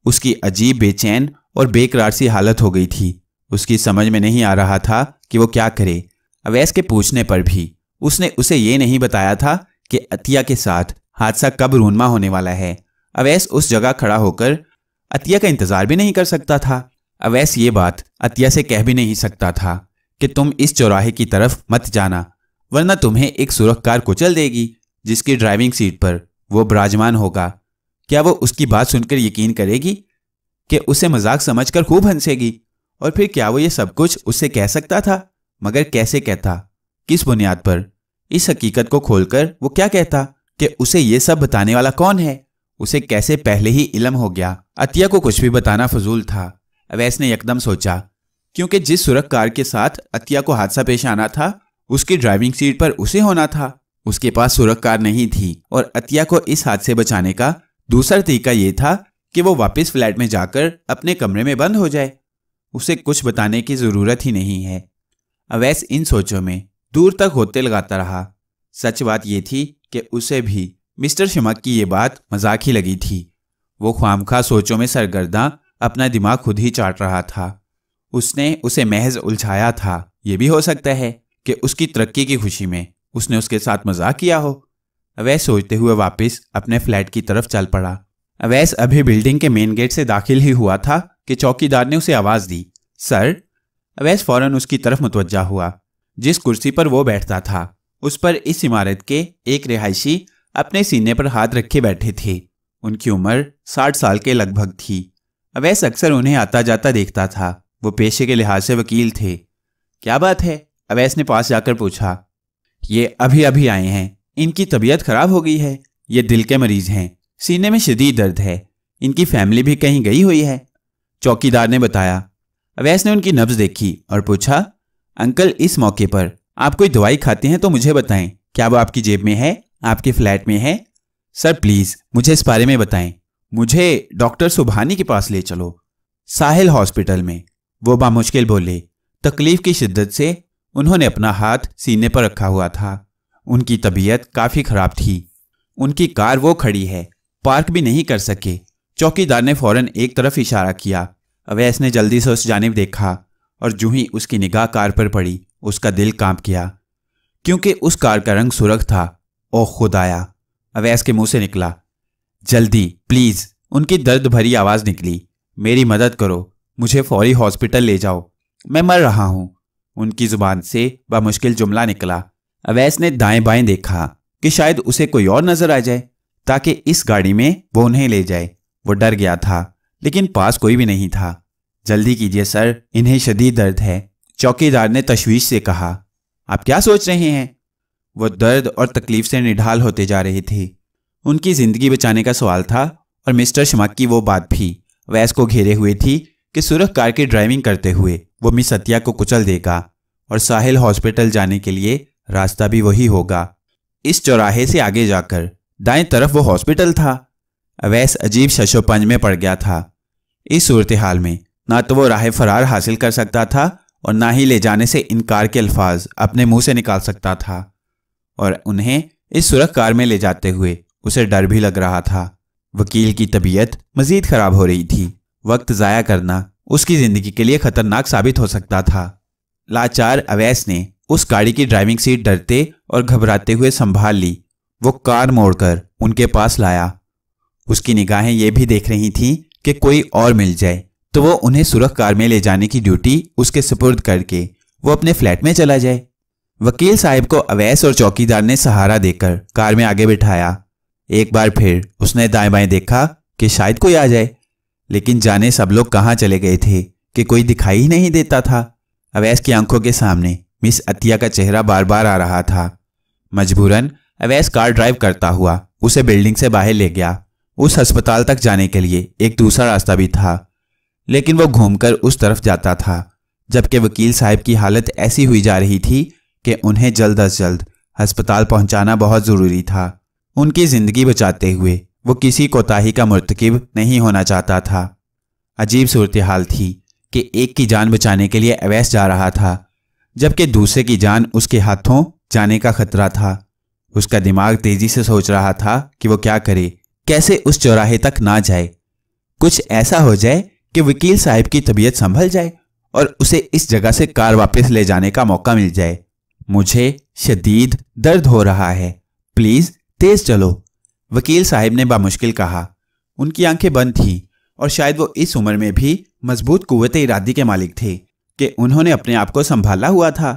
उसकी अजीब बेचैन और बेकरार सी हालत हो गई थी उसकी समझ में नहीं आ रहा था कि वो क्या करे अवैस के पूछने पर भी उसने उसे ये नहीं बताया था कि अतिया के साथ हादसा कब रूनमा होने वाला है अवैस उस जगह खड़ा होकर अतिया का इंतजार भी नहीं कर सकता था अवैस ये बात अतिया से कह भी नहीं सकता था कि तुम इस चौराहे की तरफ मत जाना वरना तुम्हें एक सुरख कार कुचल देगी जिसकी ड्राइविंग सीट पर वो बराजमान होगा क्या वो उसकी बात सुनकर यकीन करेगी कि उसे मजाक समझकर खूब हंसेगी और फिर क्या वो ये सब कुछ उससे कह सकता था मगर कैसे कहता किस बुनियाद पर इस हकीकत को खोलकर वो क्या कहता कि उसे ये सब बताने वाला कौन है उसे कैसे पहले ही इलम हो गया अतिया को कुछ भी बताना फजूल था अवैस ने एकदम सोचा क्योंकि जिस सुरख कार के साथ अतिया को हादसा पेश आना था उसकी ड्राइविंग सीट पर उसे होना था उसके पास सुरख कार नहीं थी और अतिया को इस हादसे बचाने का दूसरा तरीका यह था कि वो वापस फ्लैट में जाकर अपने कमरे में बंद हो जाए उसे कुछ बताने की जरूरत ही नहीं है अवैस इन सोचों में दूर तक होते लगाता रहा सच बात यह थी कि उसे भी मिस्टर शिमक की ये बात मजाक ही लगी थी वो ख्वामखा सोचों में सरगर्दा अपना दिमाग खुद ही चाट रहा था उसने उसे महज उलझाया था ये भी हो सकता है कि उसकी तरक्की की खुशी में उसने उसके साथ मजाक किया हो वह सोचते हुए वापस अपने फ्लैट की तरफ चल पड़ा अवैस अभी बिल्डिंग के मेन गेट से दाखिल ही हुआ था कि चौकीदार ने उसे आवाज दी सर अवैस फौरन उसकी तरफ मुतवजा हुआ जिस कुर्सी पर वो बैठता था उस पर इस इमारत के एक रिहायशी अपने सीने पर हाथ रखे बैठे थे उनकी उम्र साठ साल के लगभग थी अवैस अक्सर उन्हें आता जाता देखता था वो पेशे के लिहाज से वकील थे क्या बात है अवैस ने पास जाकर पूछा ये अभी अभी आए हैं इनकी तबीयत खराब हो गई है ये दिल के मरीज हैं सीने में शदीद दर्द है इनकी फैमिली भी कहीं गई हुई है चौकीदार ने बताया अवैस ने उनकी नब्ज देखी और पूछा अंकल इस मौके पर आप कोई दवाई खाते हैं तो मुझे बताएं क्या वो आपकी जेब में है आपके फ्लैट में है सर प्लीज मुझे इस बारे में बताएं मुझे डॉक्टर सुबहानी के पास ले चलो साहिल हॉस्पिटल में वो बामुश्किल बोले तकलीफ की शिद्दत से उन्होंने अपना हाथ सीने पर रखा हुआ था उनकी तबीयत काफ़ी खराब थी उनकी कार वो खड़ी है पार्क भी नहीं कर सके चौकीदार ने फौरन एक तरफ इशारा किया अवैस ने जल्दी से उस जानब देखा और जूं ही उसकी निगाह कार पर पड़ी उसका दिल कांप गया क्योंकि उस कार का रंग सुरख था खुद खुदाया अवैस के मुंह से निकला जल्दी प्लीज उनकी दर्द भरी आवाज निकली मेरी मदद करो मुझे फौरी हॉस्पिटल ले जाओ मैं मर रहा हूं उनकी जुबान से बामुश्किल जुमला निकला अवैस ने दाएं बाएं देखा कि शायद उसे कोई और नजर आ जाए ताकि इस गाड़ी में वो उन्हें ले जाए वो डर गया था लेकिन पास कोई भी नहीं था जल्दी कीजिए सर इन्हें शदीद दर्द है चौकीदार ने तशवीश से कहा आप क्या सोच रहे हैं वो दर्द और तकलीफ से निढाल होते जा रही थी उनकी ज़िंदगी बचाने का सवाल था और मिस्टर शमक की वो बात भी वैस को घेरे हुए थी कि सुरख कार की ड्राइविंग करते हुए वो मिस सत्या को कुचल देगा और साहिल हॉस्पिटल जाने के लिए रास्ता भी वही होगा इस चौराहे से आगे जाकर दाएं तरफ वो हॉस्पिटल था अवैस अजीब शशोपंज में पड़ गया था इस सूरत हाल में ना तो वो राह फरार हासिल कर सकता था और ना ही ले जाने से इनकार के अल्फाज अपने मुंह से निकाल सकता था और उन्हें इस सुरख कार में ले जाते हुए उसे डर भी लग रहा था वकील की तबीयत मजीद खराब हो रही थी वक्त ज़ाया करना उसकी ज़िंदगी के लिए ख़तरनाक साबित हो सकता था लाचार अवैस ने उस गाड़ी की ड्राइविंग सीट डरते और घबराते हुए संभाल ली वो कार मोड़कर उनके पास लाया उसकी निगाहें यह भी देख रही थीं कि कोई और मिल जाए तो वो उन्हें सुरख कार में ले जाने की ड्यूटी उसके सुपुर्द करके वो अपने फ्लैट में चला जाए वकील साहब को अवैस और चौकीदार ने सहारा देकर कार में आगे बिठाया एक बार फिर उसने दाएं बाएं देखा कि शायद कोई आ जाए लेकिन जाने सब लोग कहाँ चले गए थे कि कोई दिखाई ही नहीं देता था अवैस की आंखों के सामने मिस अतिया का चेहरा बार बार आ रहा था मजबूरन अवैस कार ड्राइव करता हुआ उसे बिल्डिंग से बाहर ले गया उस अस्पताल तक जाने के लिए एक दूसरा रास्ता भी था लेकिन वो घूमकर उस तरफ जाता था जबकि वकील साहब की हालत ऐसी हुई जा रही थी कि उन्हें जल्द अज जल्द अस्पताल पहुंचाना बहुत ज़रूरी था उनकी ज़िंदगी बचाते हुए वो किसी कोताही का मरतकब नहीं होना चाहता था अजीब सूरत हाल थी कि एक की जान बचाने के लिए अवैस जा रहा था जबकि दूसरे की जान उसके हाथों जाने का खतरा था उसका दिमाग तेजी से सोच रहा था कि वो क्या करे कैसे उस चौराहे तक ना जाए कुछ ऐसा हो जाए कि वकील साहब की तबीयत संभल जाए और उसे इस जगह से कार वापस ले जाने का मौका मिल जाए मुझे शदीद दर्द हो रहा है प्लीज तेज चलो वकील साहब ने बामुश्किल कहा उनकी आंखें बंद थीं और शायद वो इस उम्र में भी मजबूत कुवत इरादी के मालिक थे कि उन्होंने अपने आप को संभाला हुआ था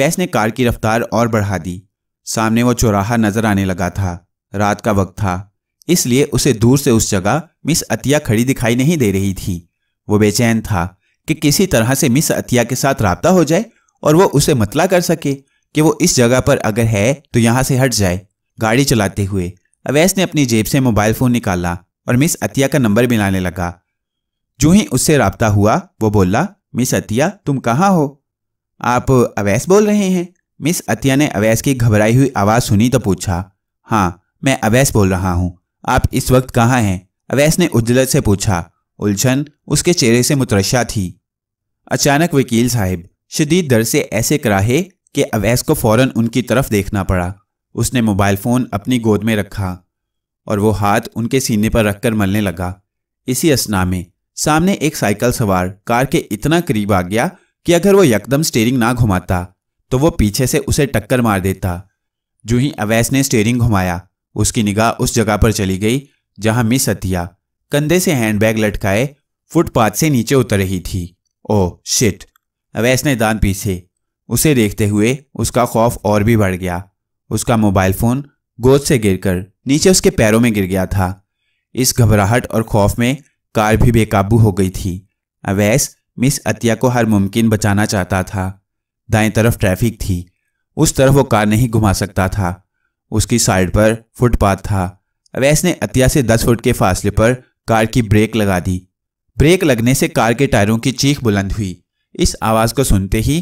वैस ने कार की रफ्तार और बढ़ा दी सामने वो चौराहा नजर आने लगा था रात का वक्त था इसलिए उसे दूर से उस जगह मिस अतिया खड़ी दिखाई नहीं दे रही थी वो बेचैन था कि किसी तरह से मिस अतिया के साथ रबता हो जाए और वो उसे मतला कर सके कि वो इस जगह पर अगर है तो यहां से हट जाए गाड़ी चलाते हुए अवैस ने अपनी जेब से मोबाइल फ़ोन निकाला और मिस अतिया का नंबर मिलाने लगा जो ही उससे रबता हुआ वो बोला मिस अतिया तुम कहाँ हो आप अवैस बोल रहे हैं मिस अतिया ने अवैस की घबराई हुई आवाज़ सुनी तो पूछा हाँ मैं अवैस बोल रहा हूँ आप इस वक्त कहाँ हैं अवैस ने उज्जलत से पूछा उलझन उसके चेहरे से मुतरशा थी अचानक वकील साहिब शदीद दर से ऐसे कराहे कि अवैस को फौरन उनकी तरफ देखना पड़ा उसने मोबाइल फ़ोन अपनी गोद में रखा और वो हाथ उनके सीने पर रखकर मलने लगा इसी असना में सामने एक साइकिल सवार कार के इतना करीब आ गया कि अगर वो यकदम स्टेयरिंग ना घुमाता तो वो पीछे से उसे टक्कर मार देता जू ही अवैस ने स्टेयरिंग घुमाया उसकी निगाह उस जगह पर चली गई जहां मिस अतिया कंधे से हैंडबैग लटकाए फुटपाथ से नीचे उतर रही थी ओ शिट अवैस ने दान पीछे उसे देखते हुए उसका खौफ और भी बढ़ गया उसका मोबाइल फोन गोद से गिरकर नीचे उसके पैरों में गिर गया था इस घबराहट और खौफ में कार भी बेकाबू हो गई थी अवैस मिस अतिया को हर मुमकिन बचाना चाहता था दाएं तरफ ट्रैफिक थी उस तरफ वो कार नहीं घुमा सकता था उसकी साइड पर फुटपाथ था अवैस ने अतिया से दस फुट के फासले पर कार की ब्रेक लगा दी ब्रेक लगने से कार के टायरों की चीख बुलंद हुई इस आवाज़ को सुनते ही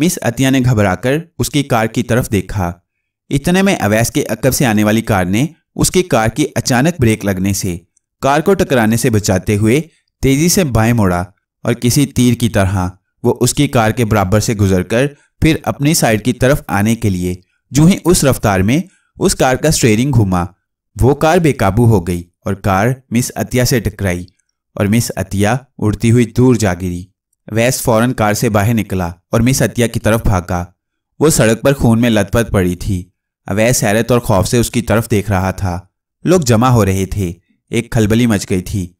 मिस अतिया ने घबराकर उसकी कार की तरफ देखा इतने में अवैस के अकब से आने वाली कार ने उसकी कार की अचानक ब्रेक लगने से कार को टकराने से बचाते हुए तेजी से बाएं मोड़ा और किसी तीर की तरह वो उसकी कार के बराबर से गुजरकर फिर अपनी साइड की तरफ आने के लिए जो ही उस रफ्तार में उस कार का स्टेयरिंग घूमा वो कार बेकाबू हो गई और कार मिस अतिया से टकराई और मिस अतिया उड़ती हुई दूर जा गिरी वैस फौरन कार से बाहर निकला और मिस अतिया की तरफ भागा वो सड़क पर खून में लथपथ पड़ी थी अवैस हैरत और खौफ से उसकी तरफ देख रहा था लोग जमा हो रहे थे एक खलबली मच गई थी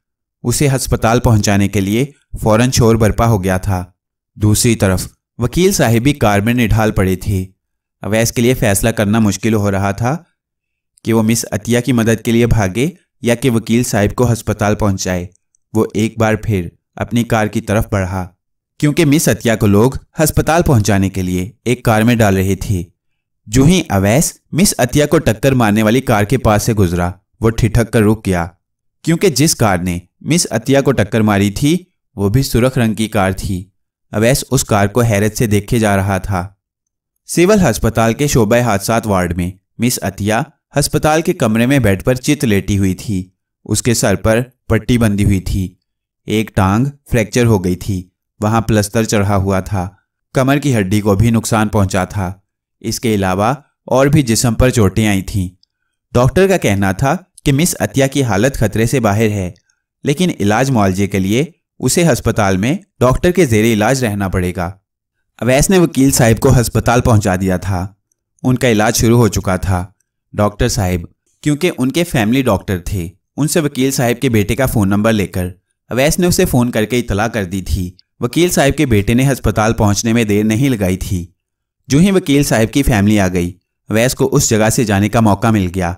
उसे अस्पताल पहुंचाने के लिए फौरन शोर बर्पा हो गया था दूसरी तरफ वकील भी कार में निढाल पड़े थे अवैस के लिए फैसला करना मुश्किल हो रहा था कि वो मिस अतिया की मदद के लिए भागे या कि वकील साहिब को अस्पताल पहुंचाए वो एक बार फिर अपनी कार की तरफ बढ़ा क्योंकि मिस अतिया को लोग अस्पताल पहुंचाने के लिए एक कार में डाल रहे थे जो ही अवैस मिस अतिया को टक्कर मारने वाली कार के पास से गुजरा वो ठिठक कर रुक गया क्योंकि जिस कार ने मिस अतिया को टक्कर मारी थी वो भी सुरख रंग की कार थी अवैस उस कार को हैरत से देखे जा रहा था सिविल अस्पताल के शोबा हादसा वार्ड में मिस अतिया अस्पताल के कमरे में बेड पर चित लेटी हुई थी उसके सर पर पट्टी बंधी हुई थी एक टांग फ्रैक्चर हो गई थी वहां प्लस्तर चढ़ा हुआ था कमर की हड्डी को भी नुकसान पहुंचा था इसके अलावा और भी जिसम पर चोटें आई थीं डॉक्टर का कहना था कि मिस अतिया की हालत खतरे से बाहर है लेकिन इलाज मुआवजे के लिए उसे अस्पताल में डॉक्टर के जेरे इलाज रहना पड़ेगा अवैस ने वकील साहब को अस्पताल पहुंचा दिया था उनका इलाज शुरू हो चुका था डॉक्टर साहब क्योंकि उनके फैमिली डॉक्टर थे उनसे वकील साहब के बेटे का फ़ोन नंबर लेकर अवैस ने उसे फ़ोन करके इतला कर दी थी वकील साहब के बेटे ने अस्पताल पहुंचने में देर नहीं लगाई थी जो ही वकील साहब की फैमिली आ गई अवैस को उस जगह से जाने का मौका मिल गया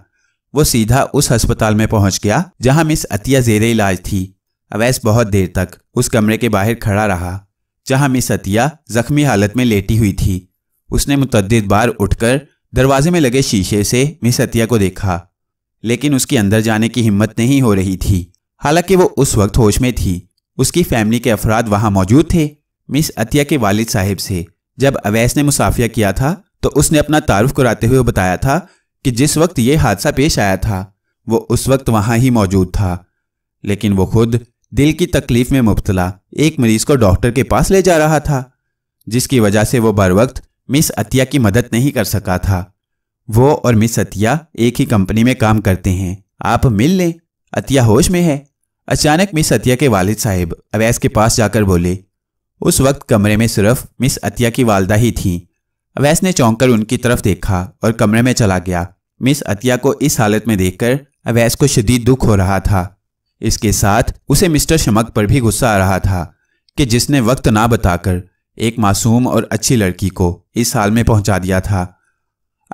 वो सीधा उस अस्पताल में पहुंच गया जहां मिस अतिया जेरे इलाज थी अवैस बहुत देर तक उस कमरे के बाहर खड़ा रहा जहां मिस अतिया जख्मी हालत में लेटी हुई थी उसने मुतद बार उठकर दरवाजे में लगे शीशे से मिस अतिया को देखा लेकिन उसकी अंदर जाने की हिम्मत नहीं हो रही थी हालांकि वो उस वक्त होश में थी उसकी फैमिली के अफराद वहां मौजूद थे मिस अतिया के वालिद साहिब से जब अवैस ने मुसाफिया किया था तो उसने अपना तारुफ कराते हुए बताया था कि जिस वक्त ये हादसा पेश आया था वो उस वक्त वहां ही मौजूद था लेकिन वो खुद दिल की तकलीफ में मुबतला एक मरीज को डॉक्टर के पास ले जा रहा था जिसकी वजह से वो बर वक्त मिस अतिया की मदद नहीं कर सका था वो और मिस अतिया एक ही कंपनी में काम करते हैं आप मिल लें अतिया होश में है अचानक मिस अतिया के वालिद साहब अवैस के पास जाकर बोले उस वक्त कमरे में सिर्फ मिस अतिया की वालदा ही थी अवैस ने चौंक कर उनकी तरफ देखा और कमरे में चला गया मिस अतिया को इस हालत में देखकर अवैस को शदीद दुख हो रहा था इसके साथ उसे मिस्टर शमक पर भी गुस्सा आ रहा था कि जिसने वक्त ना बताकर एक मासूम और अच्छी लड़की को इस हाल में पहुंचा दिया था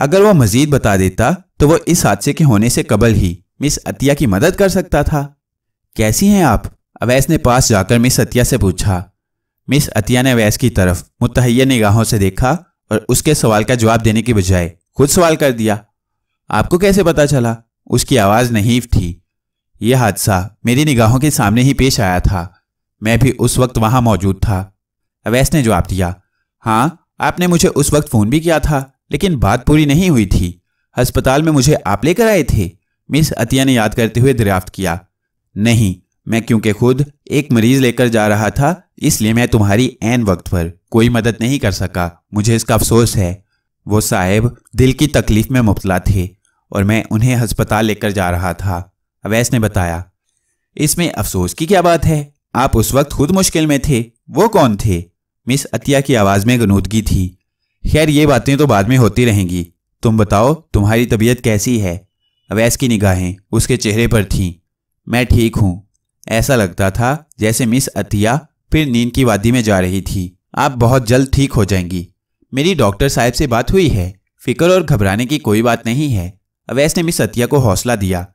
अगर वह मजीद बता देता तो वह इस हादसे के होने से कबल ही मिस अतिया की मदद कर सकता था कैसी हैं आप अवैस ने पास जाकर मिस अतिया से पूछा मिस अतिया ने अवैस की तरफ मुतहैया निगाहों से देखा और उसके सवाल का जवाब देने के बजाय खुद सवाल कर दिया आपको कैसे पता चला उसकी आवाज़ नहीं थी यह हादसा मेरी निगाहों के सामने ही पेश आया था मैं भी उस वक्त वहां मौजूद था अवैस ने जवाब दिया हाँ आपने मुझे उस वक्त फ़ोन भी किया था लेकिन बात पूरी नहीं हुई थी अस्पताल में मुझे आप लेकर आए थे मिस अतिया ने याद करते हुए दरियाफ्त किया नहीं मैं क्योंकि खुद एक मरीज लेकर जा रहा था इसलिए मैं तुम्हारी एन वक्त पर कोई मदद नहीं कर सका मुझे इसका अफसोस है वो साहेब दिल की तकलीफ में मुबतला थे और मैं उन्हें अस्पताल लेकर जा रहा था अवैस ने बताया इसमें अफसोस की क्या बात है आप उस वक्त खुद मुश्किल में थे वो कौन थे मिस अतिया की आवाज़ में गनूदगी थी खैर ये बातें तो बाद में होती रहेंगी तुम बताओ तुम्हारी तबीयत कैसी है अवैस की निगाहें उसके चेहरे पर थीं मैं ठीक हूँ ऐसा लगता था जैसे मिस अतिया फिर नींद की वादी में जा रही थी आप बहुत जल्द ठीक हो जाएंगी मेरी डॉक्टर साहब से बात हुई है फिक्र और घबराने की कोई बात नहीं है अवैस ने मिस अतिया को हौसला दिया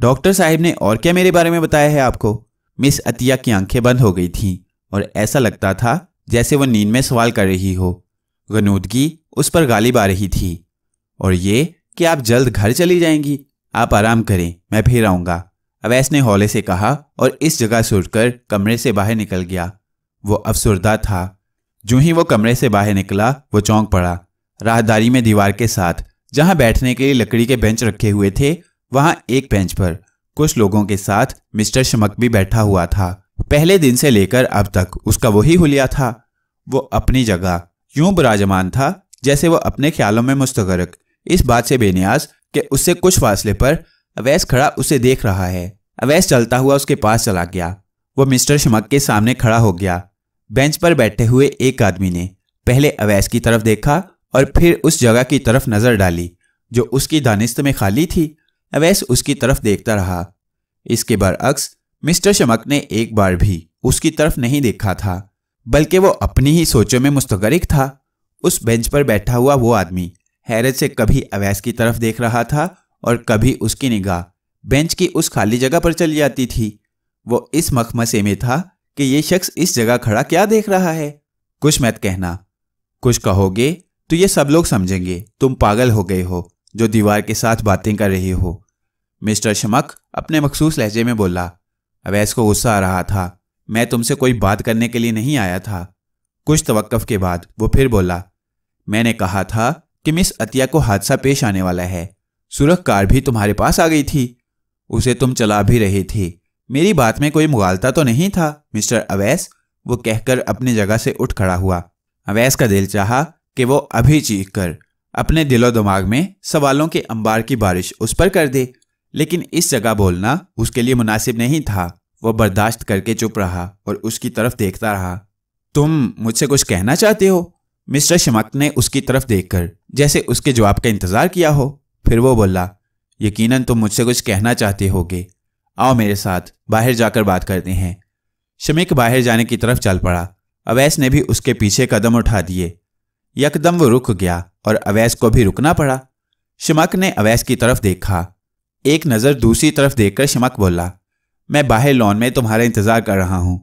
डॉक्टर साहब ने और क्या मेरे बारे में बताया है आपको मिस अतिया की आंखें बंद हो गई थीं और ऐसा लगता था जैसे वह नींद में सवाल कर रही हो गनूदगी उस पर गालिब आ रही थी और ये कि आप जल्द घर चली जाएंगी आप आराम करें मैं फिर आऊँगा अवैस ने हौले से कहा और इस जगह सुटकर कमरे से बाहर निकल गया वो अफसरदा था जो ही वो कमरे से बाहर निकला वो चौंक पड़ा राहदारी में दीवार के साथ जहां बैठने के लिए लकड़ी के बेंच रखे हुए थे वहां एक बेंच पर कुछ लोगों के साथ मिस्टर शमक भी बैठा हुआ था पहले दिन से लेकर अब तक उसका वही हुलिया था वो अपनी जगह यूं बुराजमान था जैसे वो अपने ख्यालों में मुस्तगरक इस बात से बेनियाज कि उससे कुछ फासले पर अवैस खड़ा उसे देख रहा है अवैस चलता हुआ उसके पास चला गया वो मिस्टर शमक के सामने खड़ा हो गया बेंच पर बैठे हुए एक आदमी ने पहले अवैस की तरफ देखा और फिर उस जगह की तरफ नजर डाली जो उसकी दानिस्त में खाली थी अवैस उसकी तरफ देखता रहा इसके बरअक्स मिस्टर शमक ने एक बार भी उसकी तरफ नहीं देखा था बल्कि वो अपनी ही सोचों में मुस्तगरिक था उस बेंच पर बैठा हुआ वो आदमी हैरत से कभी अवैस की तरफ देख रहा था और कभी उसकी निगाह बेंच की उस खाली जगह पर चली जाती थी वो इस मखमसे में था कि ये शख्स इस जगह खड़ा क्या देख रहा है कुछ मत कहना कुछ कहोगे तो ये सब लोग समझेंगे तुम पागल हो गए हो जो दीवार के साथ बातें कर रही हो मिस्टर शमक अपने मखसूस लहजे में बोला अवैस को गुस्सा आ रहा था मैं तुमसे कोई बात करने के लिए नहीं आया था कुछ तवक्फ के बाद वो फिर बोला मैंने कहा था कि मिस अतिया को हादसा पेश आने वाला है सुरख कार भी तुम्हारे पास आ गई थी उसे तुम चला भी रही थी मेरी बात में कोई मुगालता तो नहीं था मिस्टर अवैस वो कहकर अपनी जगह से उठ खड़ा हुआ अवैस का दिल चाहा कि वो अभी चीख कर अपने दिलो दिमाग में सवालों के अंबार की बारिश उस पर कर दे लेकिन इस जगह बोलना उसके लिए मुनासिब नहीं था वह बर्दाश्त करके चुप रहा और उसकी तरफ देखता रहा तुम मुझसे कुछ कहना चाहते हो मिस्टर शमक ने उसकी तरफ देखकर जैसे उसके जवाब का इंतजार किया हो फिर वो बोला यकीनन तुम मुझसे कुछ कहना चाहते होगे आओ मेरे साथ बाहर जाकर बात करते हैं शमिक बाहर जाने की तरफ चल पड़ा अवैस ने भी उसके पीछे कदम उठा दिए यकदम वो रुक गया और अवैस को भी रुकना पड़ा शिमक ने अवैस की तरफ देखा एक नज़र दूसरी तरफ देखकर शिमक बोला मैं बाहर लॉन में तुम्हारा इंतज़ार कर रहा हूँ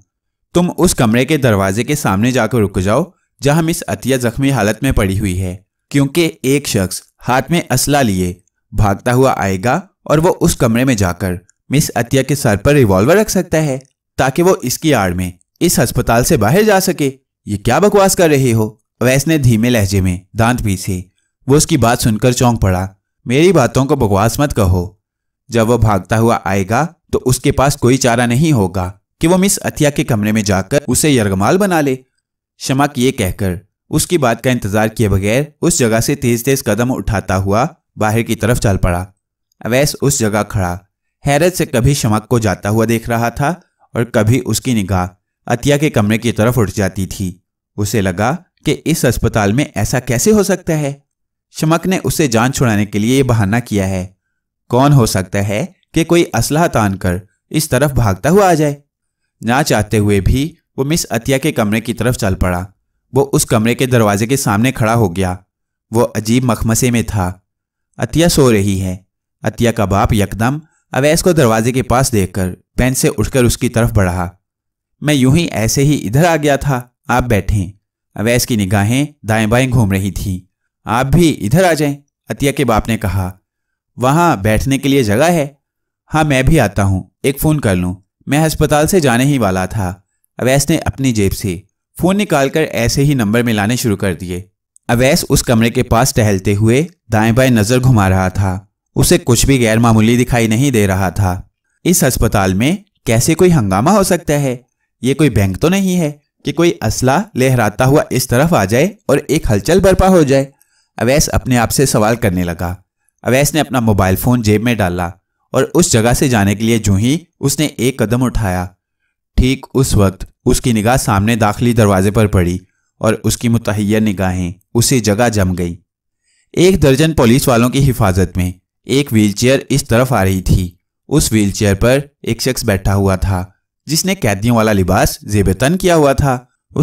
तुम उस कमरे के दरवाजे के सामने जाकर रुक जाओ जहाँ मिस अतिया जख्मी हालत में पड़ी हुई है क्योंकि एक शख्स हाथ में असला लिए भागता हुआ आएगा और वो उस कमरे में जाकर मिस अतिया के सर पर रिवॉल्वर रख सकता है ताकि वो इसकी आड़ में इस अस्पताल से बाहर जा सके ये क्या बकवास कर रहे हो वैस ने धीमे लहजे में दांत पीसे वो उसकी बात सुनकर चौंक पड़ा मेरी बातों को बकवास मत कहो जब वह भागता हुआ आएगा तो उसके पास कोई चारा नहीं होगा कि वो मिस अथिया के कमरे में जाकर उसे यरगमाल बना ले शमक ये कहकर उसकी बात का इंतजार किए बगैर उस जगह से तेज तेज कदम उठाता हुआ बाहर की तरफ चल पड़ा अवैस उस जगह खड़ा हैरत से कभी शमक को जाता हुआ देख रहा था और कभी उसकी निगाह अतिया के कमरे की तरफ उठ जाती थी उसे लगा कि इस अस्पताल में ऐसा कैसे हो सकता है शमक ने उसे जान छुड़ाने के लिए यह बहाना किया है कौन हो सकता है कि कोई असलाह तान कर इस तरफ भागता हुआ आ जाए ना चाहते हुए भी वो मिस अतिया के कमरे की तरफ चल पड़ा वो उस कमरे के दरवाजे के सामने खड़ा हो गया वो अजीब मखमसे में था अतिया सो रही है अतिया का बाप यकदम अवैस को दरवाजे के पास देखकर पेन से उठकर उसकी तरफ बढ़ा मैं यूं ही ऐसे ही इधर आ गया था आप बैठें अवैस की निगाहें दाएं बाएं घूम रही थीं आप भी इधर आ जाएं अतिया के बाप ने कहा वहां बैठने के लिए जगह है हाँ मैं भी आता हूँ एक फ़ोन कर लूँ मैं अस्पताल से जाने ही वाला था अवैस ने अपनी जेब से फ़ोन निकालकर ऐसे ही नंबर मिलाने शुरू कर दिए अवैस उस कमरे के पास टहलते हुए दाएं बाएं नज़र घुमा रहा था उसे कुछ भी गैर मामूली दिखाई नहीं दे रहा था इस अस्पताल में कैसे कोई हंगामा हो सकता है ये कोई बैंक तो नहीं है कि कोई असला लहराता हुआ इस तरफ आ जाए और एक हलचल बर्पा हो जाए अवैस अपने आप से सवाल करने लगा अवैस ने अपना मोबाइल फ़ोन जेब में डाला और उस जगह से जाने के लिए जो ही उसने एक कदम उठाया ठीक उस वक्त उसकी निगाह सामने दाखिली दरवाजे पर पड़ी और उसकी मुतहैया निगाहें उसी जगह जम गई एक दर्जन पुलिस वालों की हिफाजत में एक व्हीलचेयर इस तरफ आ रही थी उस व्हीलचेयर पर एक शख्स बैठा हुआ था जिसने कैदियों वाला लिबास जेबेतन किया हुआ था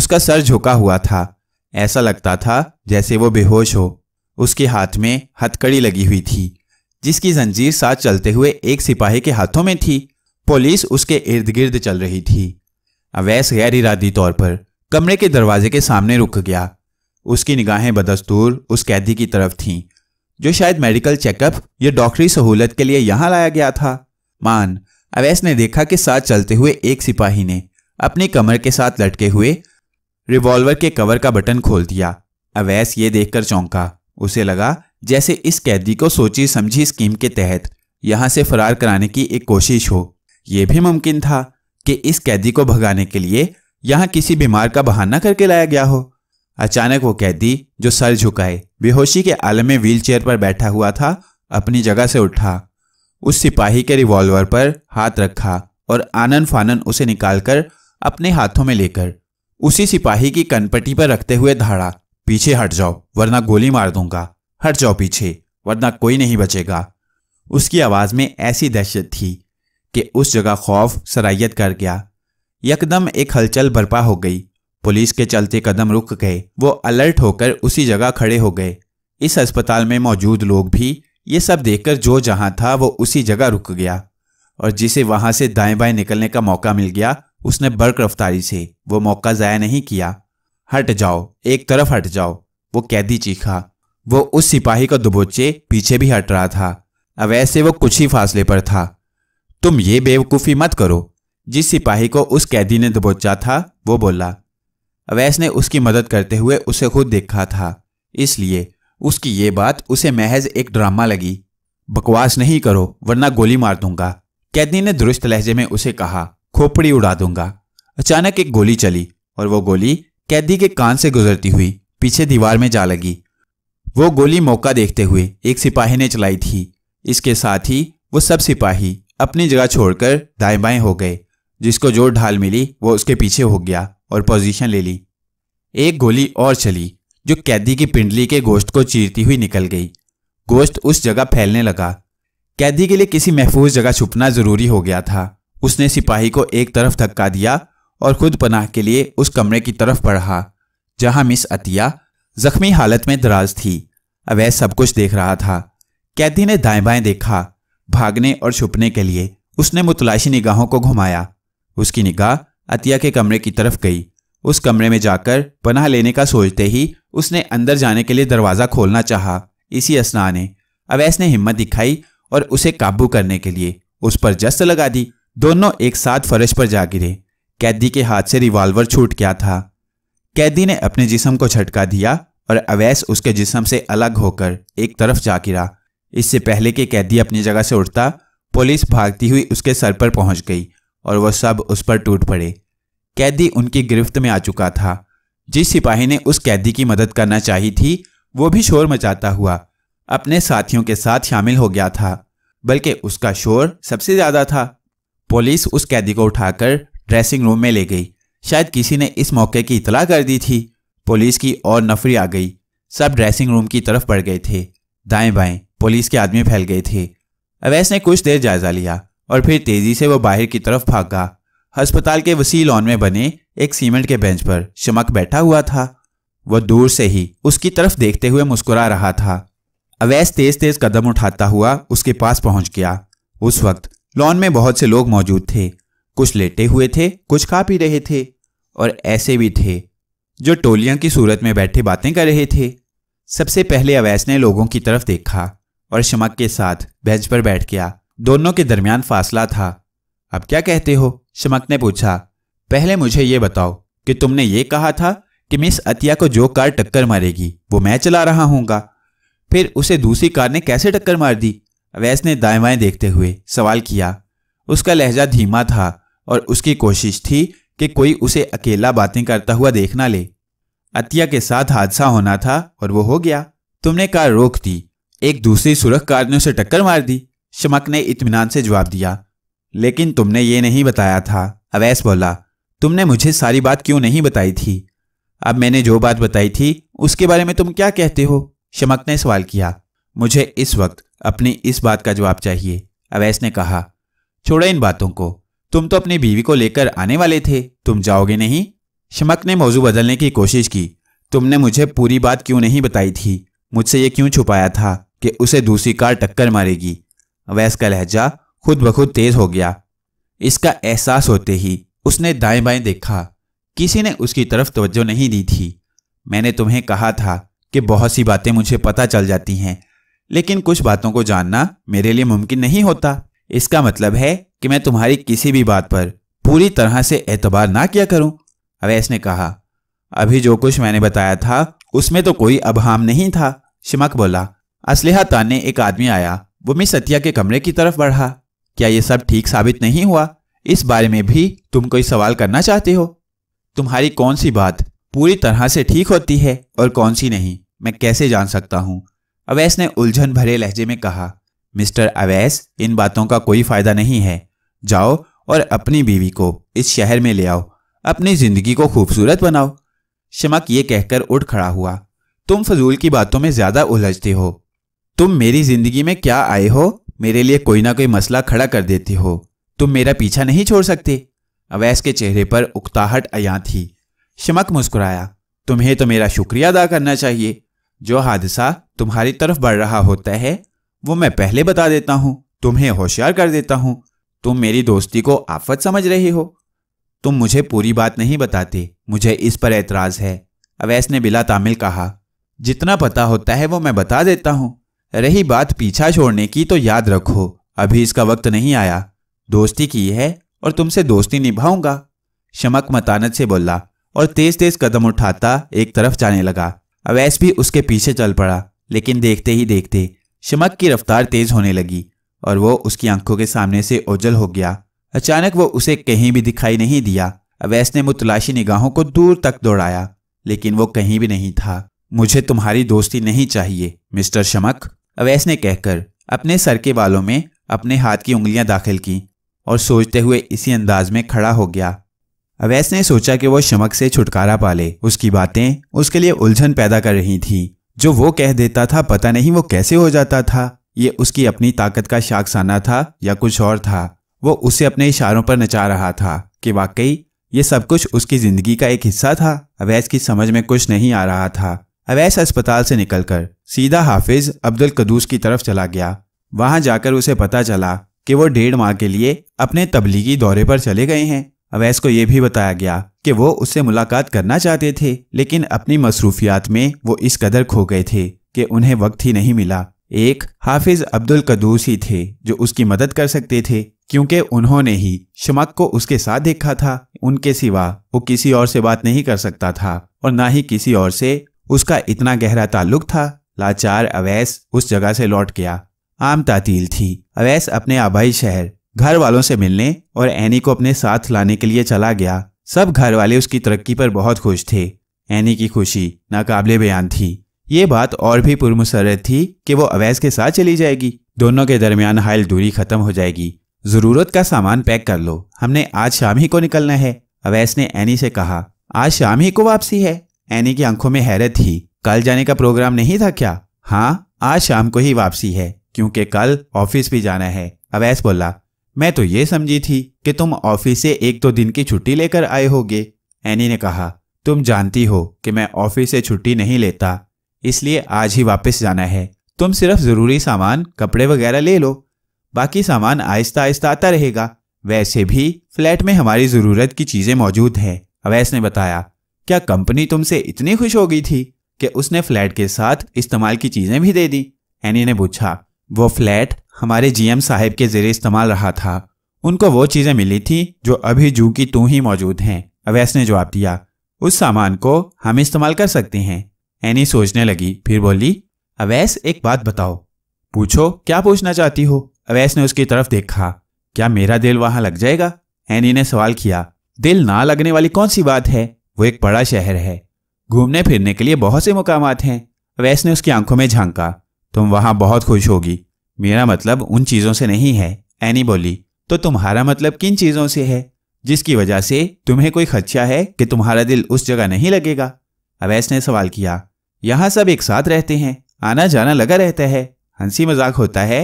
उसका सर झुका हुआ था ऐसा लगता था जैसे वो बेहोश हो उसके हाथ में हथकड़ी लगी हुई थी जिसकी जंजीर साथ चलते हुए एक सिपाही के हाथों में थी पुलिस उसके इर्द गिर्द चल रही थी अवैस गैर इरादी तौर पर कमरे के दरवाजे के सामने रुक गया उसकी निगाहें बदस्तूर उस कैदी की तरफ थीं जो शायद मेडिकल चेकअप या डॉक्टरी सहूलत के लिए यहां लाया गया था मान अवैस ने देखा कि साथ चलते हुए एक सिपाही ने अपनी कमर के साथ लटके हुए रिवॉल्वर के कवर का बटन खोल दिया अवैस ये देखकर चौंका उसे लगा जैसे इस कैदी को सोची समझी स्कीम के तहत यहाँ से फरार कराने की एक कोशिश हो यह भी मुमकिन था कि इस कैदी को भगाने के लिए यहाँ किसी बीमार का बहाना करके लाया गया हो अचानक वो कैदी जो सर झुकाए बेहोशी के आलम में व्हील पर बैठा हुआ था अपनी जगह से उठा उस सिपाही के रिवॉल्वर पर हाथ रखा और आनन फानन उसे निकालकर अपने हाथों में लेकर उसी सिपाही की कनपट्टी पर रखते हुए धाड़ा पीछे हट जाओ वरना गोली मार दूंगा हट जाओ पीछे वरना कोई नहीं बचेगा उसकी आवाज में ऐसी दहशत थी कि उस जगह खौफ सराइयत कर गया यकदम एक हलचल बर्पा हो गई पुलिस के चलते कदम रुक गए वो अलर्ट होकर उसी जगह खड़े हो गए इस अस्पताल में मौजूद लोग भी ये सब देखकर जो जहां था वो उसी जगह रुक गया और जिसे वहां से दाएं बाएं निकलने का मौका मिल गया उसने बर्क रफ्तारी से वो मौका ज़ाया नहीं किया हट जाओ एक तरफ हट जाओ वो कैदी चीखा वो उस सिपाही को दुबोचे पीछे भी हट रहा था अब ऐसे वो कुछ ही फासले पर था तुम ये बेवकूफ़ी मत करो जिस सिपाही को उस कैदी ने दबोचा था वो बोला अवैस ने उसकी मदद करते हुए उसे खुद देखा था इसलिए उसकी ये बात उसे महज एक ड्रामा लगी बकवास नहीं करो वरना गोली मार दूंगा कैदी ने दुरुस्त लहजे में उसे कहा खोपड़ी उड़ा दूंगा अचानक एक गोली चली और वो गोली कैदी के कान से गुजरती हुई पीछे दीवार में जा लगी वो गोली मौका देखते हुए एक सिपाही ने चलाई थी इसके साथ ही वो सब सिपाही अपनी जगह छोड़कर दाएं बाएं हो गए जिसको जोर ढाल मिली वो उसके पीछे हो गया और पोजीशन ले ली एक गोली और चली जो कैदी की पिंडली के गोश्त को चीरती हुई निकल गई गोश्त उस जगह फैलने लगा कैदी के लिए किसी महफूज जगह छुपना जरूरी हो गया था उसने सिपाही को एक तरफ धक्का दिया और खुद पनाह के लिए उस कमरे की तरफ बढ़ा जहां मिस अतिया जख्मी हालत में दराज थी अवैध सब कुछ देख रहा था कैदी ने दाएं बाएं देखा भागने और छुपने के लिए उसने मुतलाशी निगाहों को घुमाया उसकी निगाह अतिया के कमरे की तरफ गई उस कमरे में जाकर पनाह लेने का सोचते ही उसने अंदर जाने के लिए दरवाजा खोलना चाहा इसी असना ने अवैस ने हिम्मत दिखाई और उसे काबू करने के लिए उस पर जस्त लगा दी दोनों एक साथ फर्श पर जा गिरे कैदी के हाथ से रिवॉल्वर छूट गया था कैदी ने अपने जिसम को झटका दिया और अवैस उसके जिसम से अलग होकर एक तरफ जा गिरा इससे पहले कि कैदी अपनी जगह से उठता पुलिस भागती हुई उसके सर पर पहुंच गई और वह सब उस पर टूट पड़े कैदी उनकी गिरफ्त में आ चुका था जिस सिपाही ने उस कैदी की मदद करना चाहिए थी वो भी शोर मचाता हुआ अपने साथियों के साथ शामिल हो गया था बल्कि उसका शोर सबसे ज़्यादा था पुलिस उस कैदी को उठाकर ड्रेसिंग रूम में ले गई शायद किसी ने इस मौके की इतला कर दी थी पुलिस की और नफरी आ गई सब ड्रेसिंग रूम की तरफ बढ़ गए थे दाएं बाएं पुलिस के आदमी फैल गए थे अवैस ने कुछ देर जायजा लिया और फिर तेजी से वो बाहर की तरफ भागा अस्पताल के वसी लॉन में बने एक सीमेंट के बेंच पर शमक बैठा हुआ था वह दूर से ही उसकी तरफ देखते हुए मुस्कुरा रहा था अवैस तेज तेज कदम उठाता हुआ उसके पास पहुंच गया उस वक्त लॉन में बहुत से लोग मौजूद थे कुछ लेटे हुए थे कुछ खा पी रहे थे और ऐसे भी थे जो टोलियों की सूरत में बैठे बातें कर रहे थे सबसे पहले अवैस ने लोगों की तरफ देखा और शमक के साथ बेंच पर बैठ गया दोनों के दरमियान फासला था अब क्या कहते हो शमक ने पूछा पहले मुझे ये बताओ कि तुमने ये कहा था कि मिस अतिया को जो कार टक्कर मारेगी वो मैं चला रहा हूँगा फिर उसे दूसरी कार ने कैसे टक्कर मार दी अवैस ने दाएं बाएं देखते हुए सवाल किया उसका लहजा धीमा था और उसकी कोशिश थी कि कोई उसे अकेला बातें करता हुआ देखना ले अतिया के साथ हादसा होना था और वो हो गया तुमने कार रोक दी एक दूसरी सुरख कार ने उसे टक्कर मार दी शमक ने इतमान से जवाब दिया लेकिन तुमने ये नहीं बताया था अवैस बोला तुमने मुझे सारी बात क्यों नहीं बताई थी अब मैंने जो बात बताई थी उसके बारे में तुम क्या कहते हो शमक ने सवाल किया मुझे इस वक्त अपनी इस बात का जवाब चाहिए अवैस ने कहा छोड़ो इन बातों को तुम तो अपनी बीवी को लेकर आने वाले थे तुम जाओगे नहीं शमक ने मौजू बदलने की कोशिश की तुमने मुझे पूरी बात क्यों नहीं बताई थी मुझसे ये क्यों छुपाया था कि उसे दूसरी कार टक्कर मारेगी अवैस का लहजा खुद बखुद तेज हो गया इसका एहसास होते ही उसने दाएं बाएं देखा किसी ने उसकी तरफ तवज्जो नहीं दी थी मैंने तुम्हें कहा था कि बहुत सी बातें मुझे पता चल जाती हैं लेकिन कुछ बातों को जानना मेरे लिए मुमकिन नहीं होता इसका मतलब है कि मैं तुम्हारी किसी भी बात पर पूरी तरह से एतबार ना किया करूं अवैस ने कहा अभी जो कुछ मैंने बताया था उसमें तो कोई अबहाम नहीं था शिमक बोला असलहा ताने एक आदमी आया वो मिस सत्या के कमरे की तरफ बढ़ा क्या ये सब ठीक साबित नहीं हुआ इस बारे में भी तुम कोई सवाल करना चाहते हो तुम्हारी कौन सी बात पूरी तरह से ठीक होती है और कौन सी नहीं मैं कैसे जान सकता हूँ अवैस ने उलझन भरे लहजे में कहा मिस्टर अवैस इन बातों का कोई फायदा नहीं है जाओ और अपनी बीवी को इस शहर में ले आओ अपनी जिंदगी को खूबसूरत बनाओ शमक ये कहकर उठ खड़ा हुआ तुम फजूल की बातों में ज्यादा उलझते हो तुम मेरी जिंदगी में क्या आए हो मेरे लिए कोई ना कोई मसला खड़ा कर देती हो तुम मेरा पीछा नहीं छोड़ सकते अवैस के चेहरे पर उकताहट अया थी शमक मुस्कुराया तुम्हें तो मेरा शुक्रिया अदा करना चाहिए जो हादसा तुम्हारी तरफ बढ़ रहा होता है वो मैं पहले बता देता हूँ तुम्हें होशियार कर देता हूँ तुम मेरी दोस्ती को आफत समझ रहे हो तुम मुझे पूरी बात नहीं बताते मुझे इस पर एतराज़ है अवैस ने बिला तामिल कहा जितना पता होता है वो मैं बता देता हूँ रही बात पीछा छोड़ने की तो याद रखो अभी इसका वक्त नहीं आया दोस्ती की है और तुमसे दोस्ती निभाऊंगा शमक मतानत से बोला और तेज तेज कदम उठाता एक तरफ जाने लगा अवैस भी उसके पीछे चल पड़ा लेकिन देखते ही देखते शमक की रफ्तार तेज होने लगी और वो उसकी आंखों के सामने से ओझल हो गया अचानक वो उसे कहीं भी दिखाई नहीं दिया अवैस ने मुतलाशी निगाहों को दूर तक दौड़ाया लेकिन वो कहीं भी नहीं था मुझे तुम्हारी दोस्ती नहीं चाहिए मिस्टर शमक अवैस ने कहकर अपने सर के बालों में अपने हाथ की उंगलियां दाखिल की और सोचते हुए इसी अंदाज में खड़ा हो गया अवैस ने सोचा कि वो शमक से छुटकारा पा ले उसकी बातें उसके लिए उलझन पैदा कर रही थी जो वो कह देता था पता नहीं वो कैसे हो जाता था ये उसकी अपनी ताकत का शाकसाना था या कुछ और था वो उसे अपने इशारों पर नचा रहा था कि वाकई ये सब कुछ उसकी जिंदगी का एक हिस्सा था अवैस की समझ में कुछ नहीं आ रहा था अवैस अस्पताल से निकलकर सीधा हाफिज अब्दुल कदूस की तरफ चला गया वहां जाकर उसे पता चला कि वो डेढ़ माह के लिए अपने तबलीगी दौरे पर चले गए हैं अवैस को यह भी बताया गया कि वो उससे मुलाकात करना चाहते थे लेकिन अपनी मसरूफियात में वो इस कदर खो गए थे कि उन्हें वक्त ही नहीं मिला एक हाफिज अब्दुल कदूस ही थे जो उसकी मदद कर सकते थे क्योंकि उन्होंने ही शमक को उसके साथ देखा था उनके सिवा वो किसी और से बात नहीं कर सकता था और ना ही किसी और से उसका इतना गहरा ताल्लुक था लाचार अवैस उस जगह से लौट गया आम तातील थी अवैस अपने आबाई शहर घर वालों से मिलने और एनी को अपने साथ लाने के लिए चला गया सब घर वाले उसकी तरक्की पर बहुत खुश थे एनी की खुशी नाकाबले बयान थी ये बात और भी पुरमसरत थी कि वो अवैस के साथ चली जाएगी दोनों के दरमियान हाइल दूरी खत्म हो जाएगी जरूरत का सामान पैक कर लो हमने आज शाम ही को निकलना है अवैस ने एनी से कहा आज शाम ही को वापसी है एनी की आंखों में हैरत थी कल जाने का प्रोग्राम नहीं था क्या हाँ आज शाम को ही वापसी है क्योंकि कल ऑफिस भी जाना है अवैस बोला मैं तो ये समझी थी कि तुम ऑफिस से एक दो तो दिन की छुट्टी लेकर आए होगे एनी ने कहा तुम जानती हो कि मैं ऑफिस से छुट्टी नहीं लेता इसलिए आज ही वापस जाना है तुम सिर्फ ज़रूरी सामान कपड़े वगैरह ले लो बाकी सामान आहिस्ता आहिस्ता आता रहेगा वैसे भी फ्लैट में हमारी ज़रूरत की चीज़ें मौजूद हैं अवैस ने बताया क्या कंपनी तुमसे इतनी खुश हो गई थी कि उसने फ्लैट के साथ इस्तेमाल की चीजें भी दे दी एनी ने पूछा वो फ्लैट हमारे जीएम साहब के जरिए इस्तेमाल रहा था उनको वो चीजें मिली थी जो अभी जू की तू ही मौजूद हैं अवैस ने जवाब दिया उस सामान को हम इस्तेमाल कर सकते हैं एनी सोचने लगी फिर बोली अवैस एक बात बताओ पूछो क्या पूछना चाहती हो अवैस ने उसकी तरफ देखा क्या मेरा दिल वहां लग जाएगा एनी ने सवाल किया दिल ना लगने वाली कौन सी बात है वो एक बड़ा शहर है घूमने फिरने के लिए बहुत से मुकाम हैं वैस ने उसकी आंखों में झांका तुम वहां बहुत खुश होगी मेरा मतलब उन चीज़ों से नहीं है एनी बोली तो तुम्हारा मतलब किन चीज़ों से है जिसकी वजह से तुम्हें कोई खदशा है कि तुम्हारा दिल उस जगह नहीं लगेगा अवैस ने सवाल किया यहाँ सब एक साथ रहते हैं आना जाना लगा रहता है हंसी मजाक होता है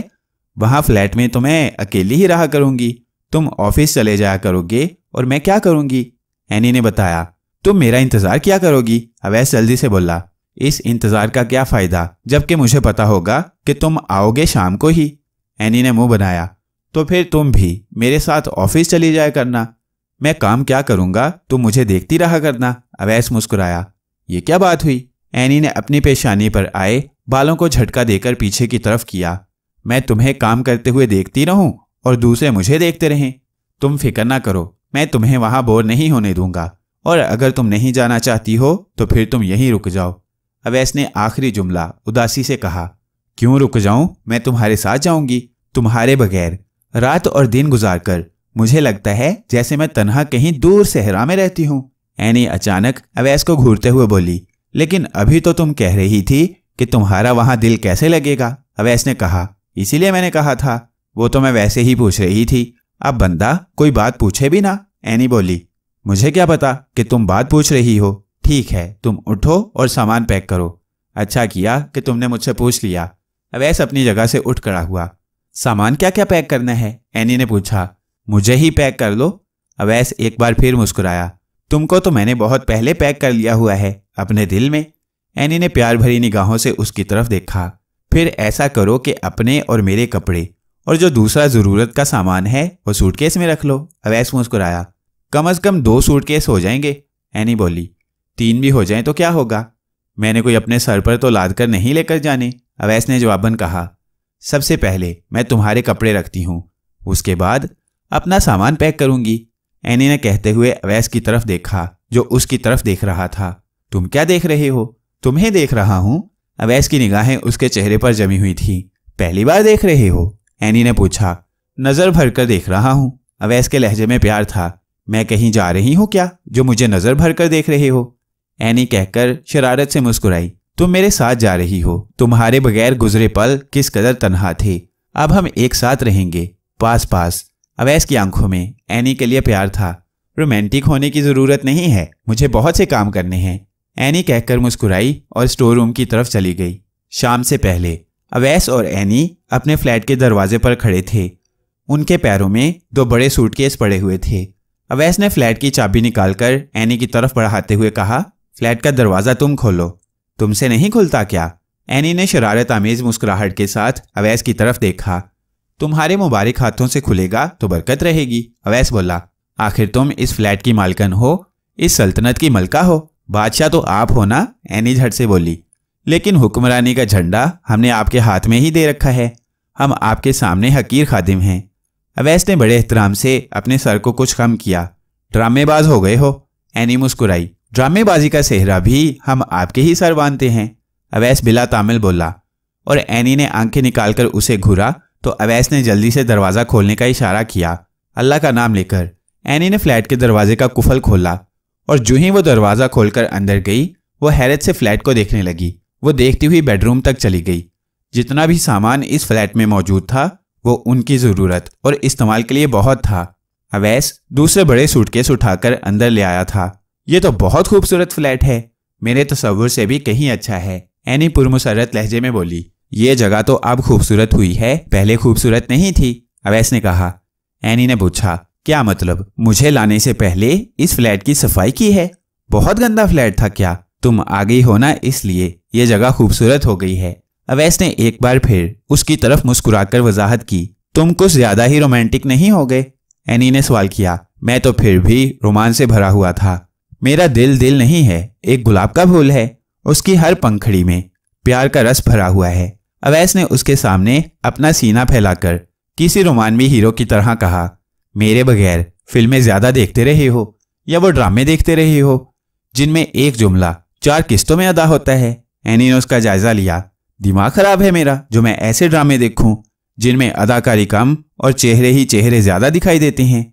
वहां फ्लैट में तो मैं अकेली ही रहा करूंगी तुम ऑफिस चले जाया करोगे और मैं क्या करूंगी एनी ने बताया तुम तो मेरा इंतजार क्या करोगी अवैस जल्दी से बोला इस इंतजार का क्या फायदा जबकि मुझे पता होगा कि तुम आओगे शाम को ही एनी ने मुंह बनाया तो फिर तुम भी मेरे साथ ऑफिस चली जाया करना मैं काम क्या करूंगा तुम मुझे देखती रहा करना अवैस मुस्कुराया ये क्या बात हुई एनी ने अपनी पेशानी पर आए बालों को झटका देकर पीछे की तरफ किया मैं तुम्हें काम करते हुए देखती रहूं और दूसरे मुझे देखते रहें तुम फिक्र ना करो मैं तुम्हें वहां बोर नहीं होने दूंगा और अगर तुम नहीं जाना चाहती हो तो फिर तुम यहीं रुक जाओ अवैस ने आखिरी जुमला उदासी से कहा क्यों रुक जाऊं मैं तुम्हारे साथ जाऊंगी तुम्हारे बगैर रात और दिन गुजार कर मुझे लगता है जैसे मैं तनहा कहीं दूर सहरा में रहती हूँ एनी अचानक अवैस को घूरते हुए बोली लेकिन अभी तो तुम कह रही थी कि तुम्हारा वहां दिल कैसे लगेगा अवैस ने कहा इसीलिए मैंने कहा था वो तो मैं वैसे ही पूछ रही थी अब बंदा कोई बात पूछे भी ना एनी बोली मुझे क्या पता कि तुम बात पूछ रही हो ठीक है तुम उठो और सामान पैक करो अच्छा किया कि तुमने मुझसे पूछ लिया अवैस अपनी जगह से उठ खड़ा हुआ सामान क्या क्या पैक करना है एनी ने पूछा मुझे ही पैक कर लो अवैस एक बार फिर मुस्कुराया तुमको तो मैंने बहुत पहले पैक कर लिया हुआ है अपने दिल में एनी ने प्यार भरी निगाहों से उसकी तरफ देखा फिर ऐसा करो कि अपने और मेरे कपड़े और जो दूसरा ज़रूरत का सामान है वो सूटकेस में रख लो अवैस मुस्कुराया कम अज कम दो सूटकेस हो जाएंगे एनी बोली तीन भी हो जाए तो क्या होगा मैंने कोई अपने सर पर तो लाद कर नहीं लेकर जाने अवैस ने जवाबन कहा सबसे पहले मैं तुम्हारे कपड़े रखती हूँ उसके बाद अपना सामान पैक करूंगी एनी ने कहते हुए अवैस की तरफ देखा जो उसकी तरफ देख रहा था तुम क्या देख रहे हो तुम्हें देख रहा हूँ अवैस की निगाहें उसके चेहरे पर जमी हुई थी पहली बार देख रहे हो एनी ने पूछा नजर भर कर देख रहा हूँ अवैस के लहजे में प्यार था मैं कहीं जा रही हूं क्या जो मुझे नजर भर कर देख रहे हो एनी कहकर शरारत से मुस्कुराई तुम मेरे साथ जा रही हो तुम्हारे बगैर गुजरे पल किस कदर तनहा थे अब हम एक साथ रहेंगे पास पास अवैस की आंखों में एनी के लिए प्यार था रोमांटिक होने की जरूरत नहीं है मुझे बहुत से काम करने हैं एनी कहकर मुस्कुराई और स्टोर रूम की तरफ चली गई शाम से पहले अवैस और एनी अपने फ्लैट के दरवाजे पर खड़े थे उनके पैरों में दो बड़े सूटकेस पड़े हुए थे अवैस ने फ्लैट की चाबी निकालकर एनी की तरफ बढ़ाते हुए कहा फ्लैट का दरवाज़ा तुम खोलो तुमसे नहीं खुलता क्या एनी ने शरारत आमेज मुस्कुराहट के साथ अवैस की तरफ देखा तुम्हारे मुबारक हाथों से खुलेगा तो बरकत रहेगी अवैस बोला आखिर तुम इस फ्लैट की मालकन हो इस सल्तनत की मलका हो बादशाह तो आप हो ना एनी झट से बोली लेकिन हुक्मरानी का झंडा हमने आपके हाथ में ही दे रखा है हम आपके सामने हकीर खादिम हैं अवैस ने बड़े एहतराम से अपने सर को कुछ कम किया ड्रामेबाज हो गए हो एनी मुस्कुराई ड्रामेबाजी का सेहरा भी हम आपके ही सर बांधते हैं अवैस बिला तामिल बोला और एनी ने आंखें निकालकर उसे घूरा तो अवैस ने जल्दी से दरवाज़ा खोलने का इशारा किया अल्लाह का नाम लेकर एनी ने फ्लैट के दरवाजे का कुफल खोला और जो ही वो दरवाज़ा खोलकर अंदर गई वो हैरत से फ्लैट को देखने लगी वो देखती हुई बेडरूम तक चली गई जितना भी सामान इस फ्लैट में मौजूद था वो उनकी ज़रूरत और इस्तेमाल के लिए बहुत था अवैस दूसरे बड़े सूटकेस उठाकर अंदर ले आया था ये तो बहुत खूबसूरत फ्लैट है मेरे तस्वुर से भी कहीं अच्छा है एनी पुरमसरत लहजे में बोली ये जगह तो अब खूबसूरत हुई है पहले खूबसूरत नहीं थी अवैस ने कहा एनी ने पूछा क्या मतलब मुझे लाने से पहले इस फ्लैट की सफाई की है बहुत गंदा फ्लैट था क्या तुम आ गई हो ना इसलिए ये जगह खूबसूरत हो गई है अवैस ने एक बार फिर उसकी तरफ मुस्कुराकर वजाहत की तुम कुछ ज्यादा ही रोमांटिक नहीं हो गए एनी ने सवाल किया मैं तो फिर भी रोमांच से भरा हुआ था मेरा दिल दिल नहीं है एक गुलाब का फूल है उसकी हर पंखड़ी में प्यार का रस भरा हुआ है अवैस ने उसके सामने अपना सीना फैलाकर किसी रोमानवी हीरो की तरह कहा मेरे बगैर फिल्में ज्यादा देखते रहे हो या वो ड्रामे देखते रहे हो जिनमें एक जुमला चार किस्तों में अदा होता है एनी ने उसका जायजा लिया दिमाग खराब है मेरा जो मैं ऐसे ड्रामे देखूं जिनमें अदाकारी कम और चेहरे ही चेहरे ज्यादा दिखाई देते हैं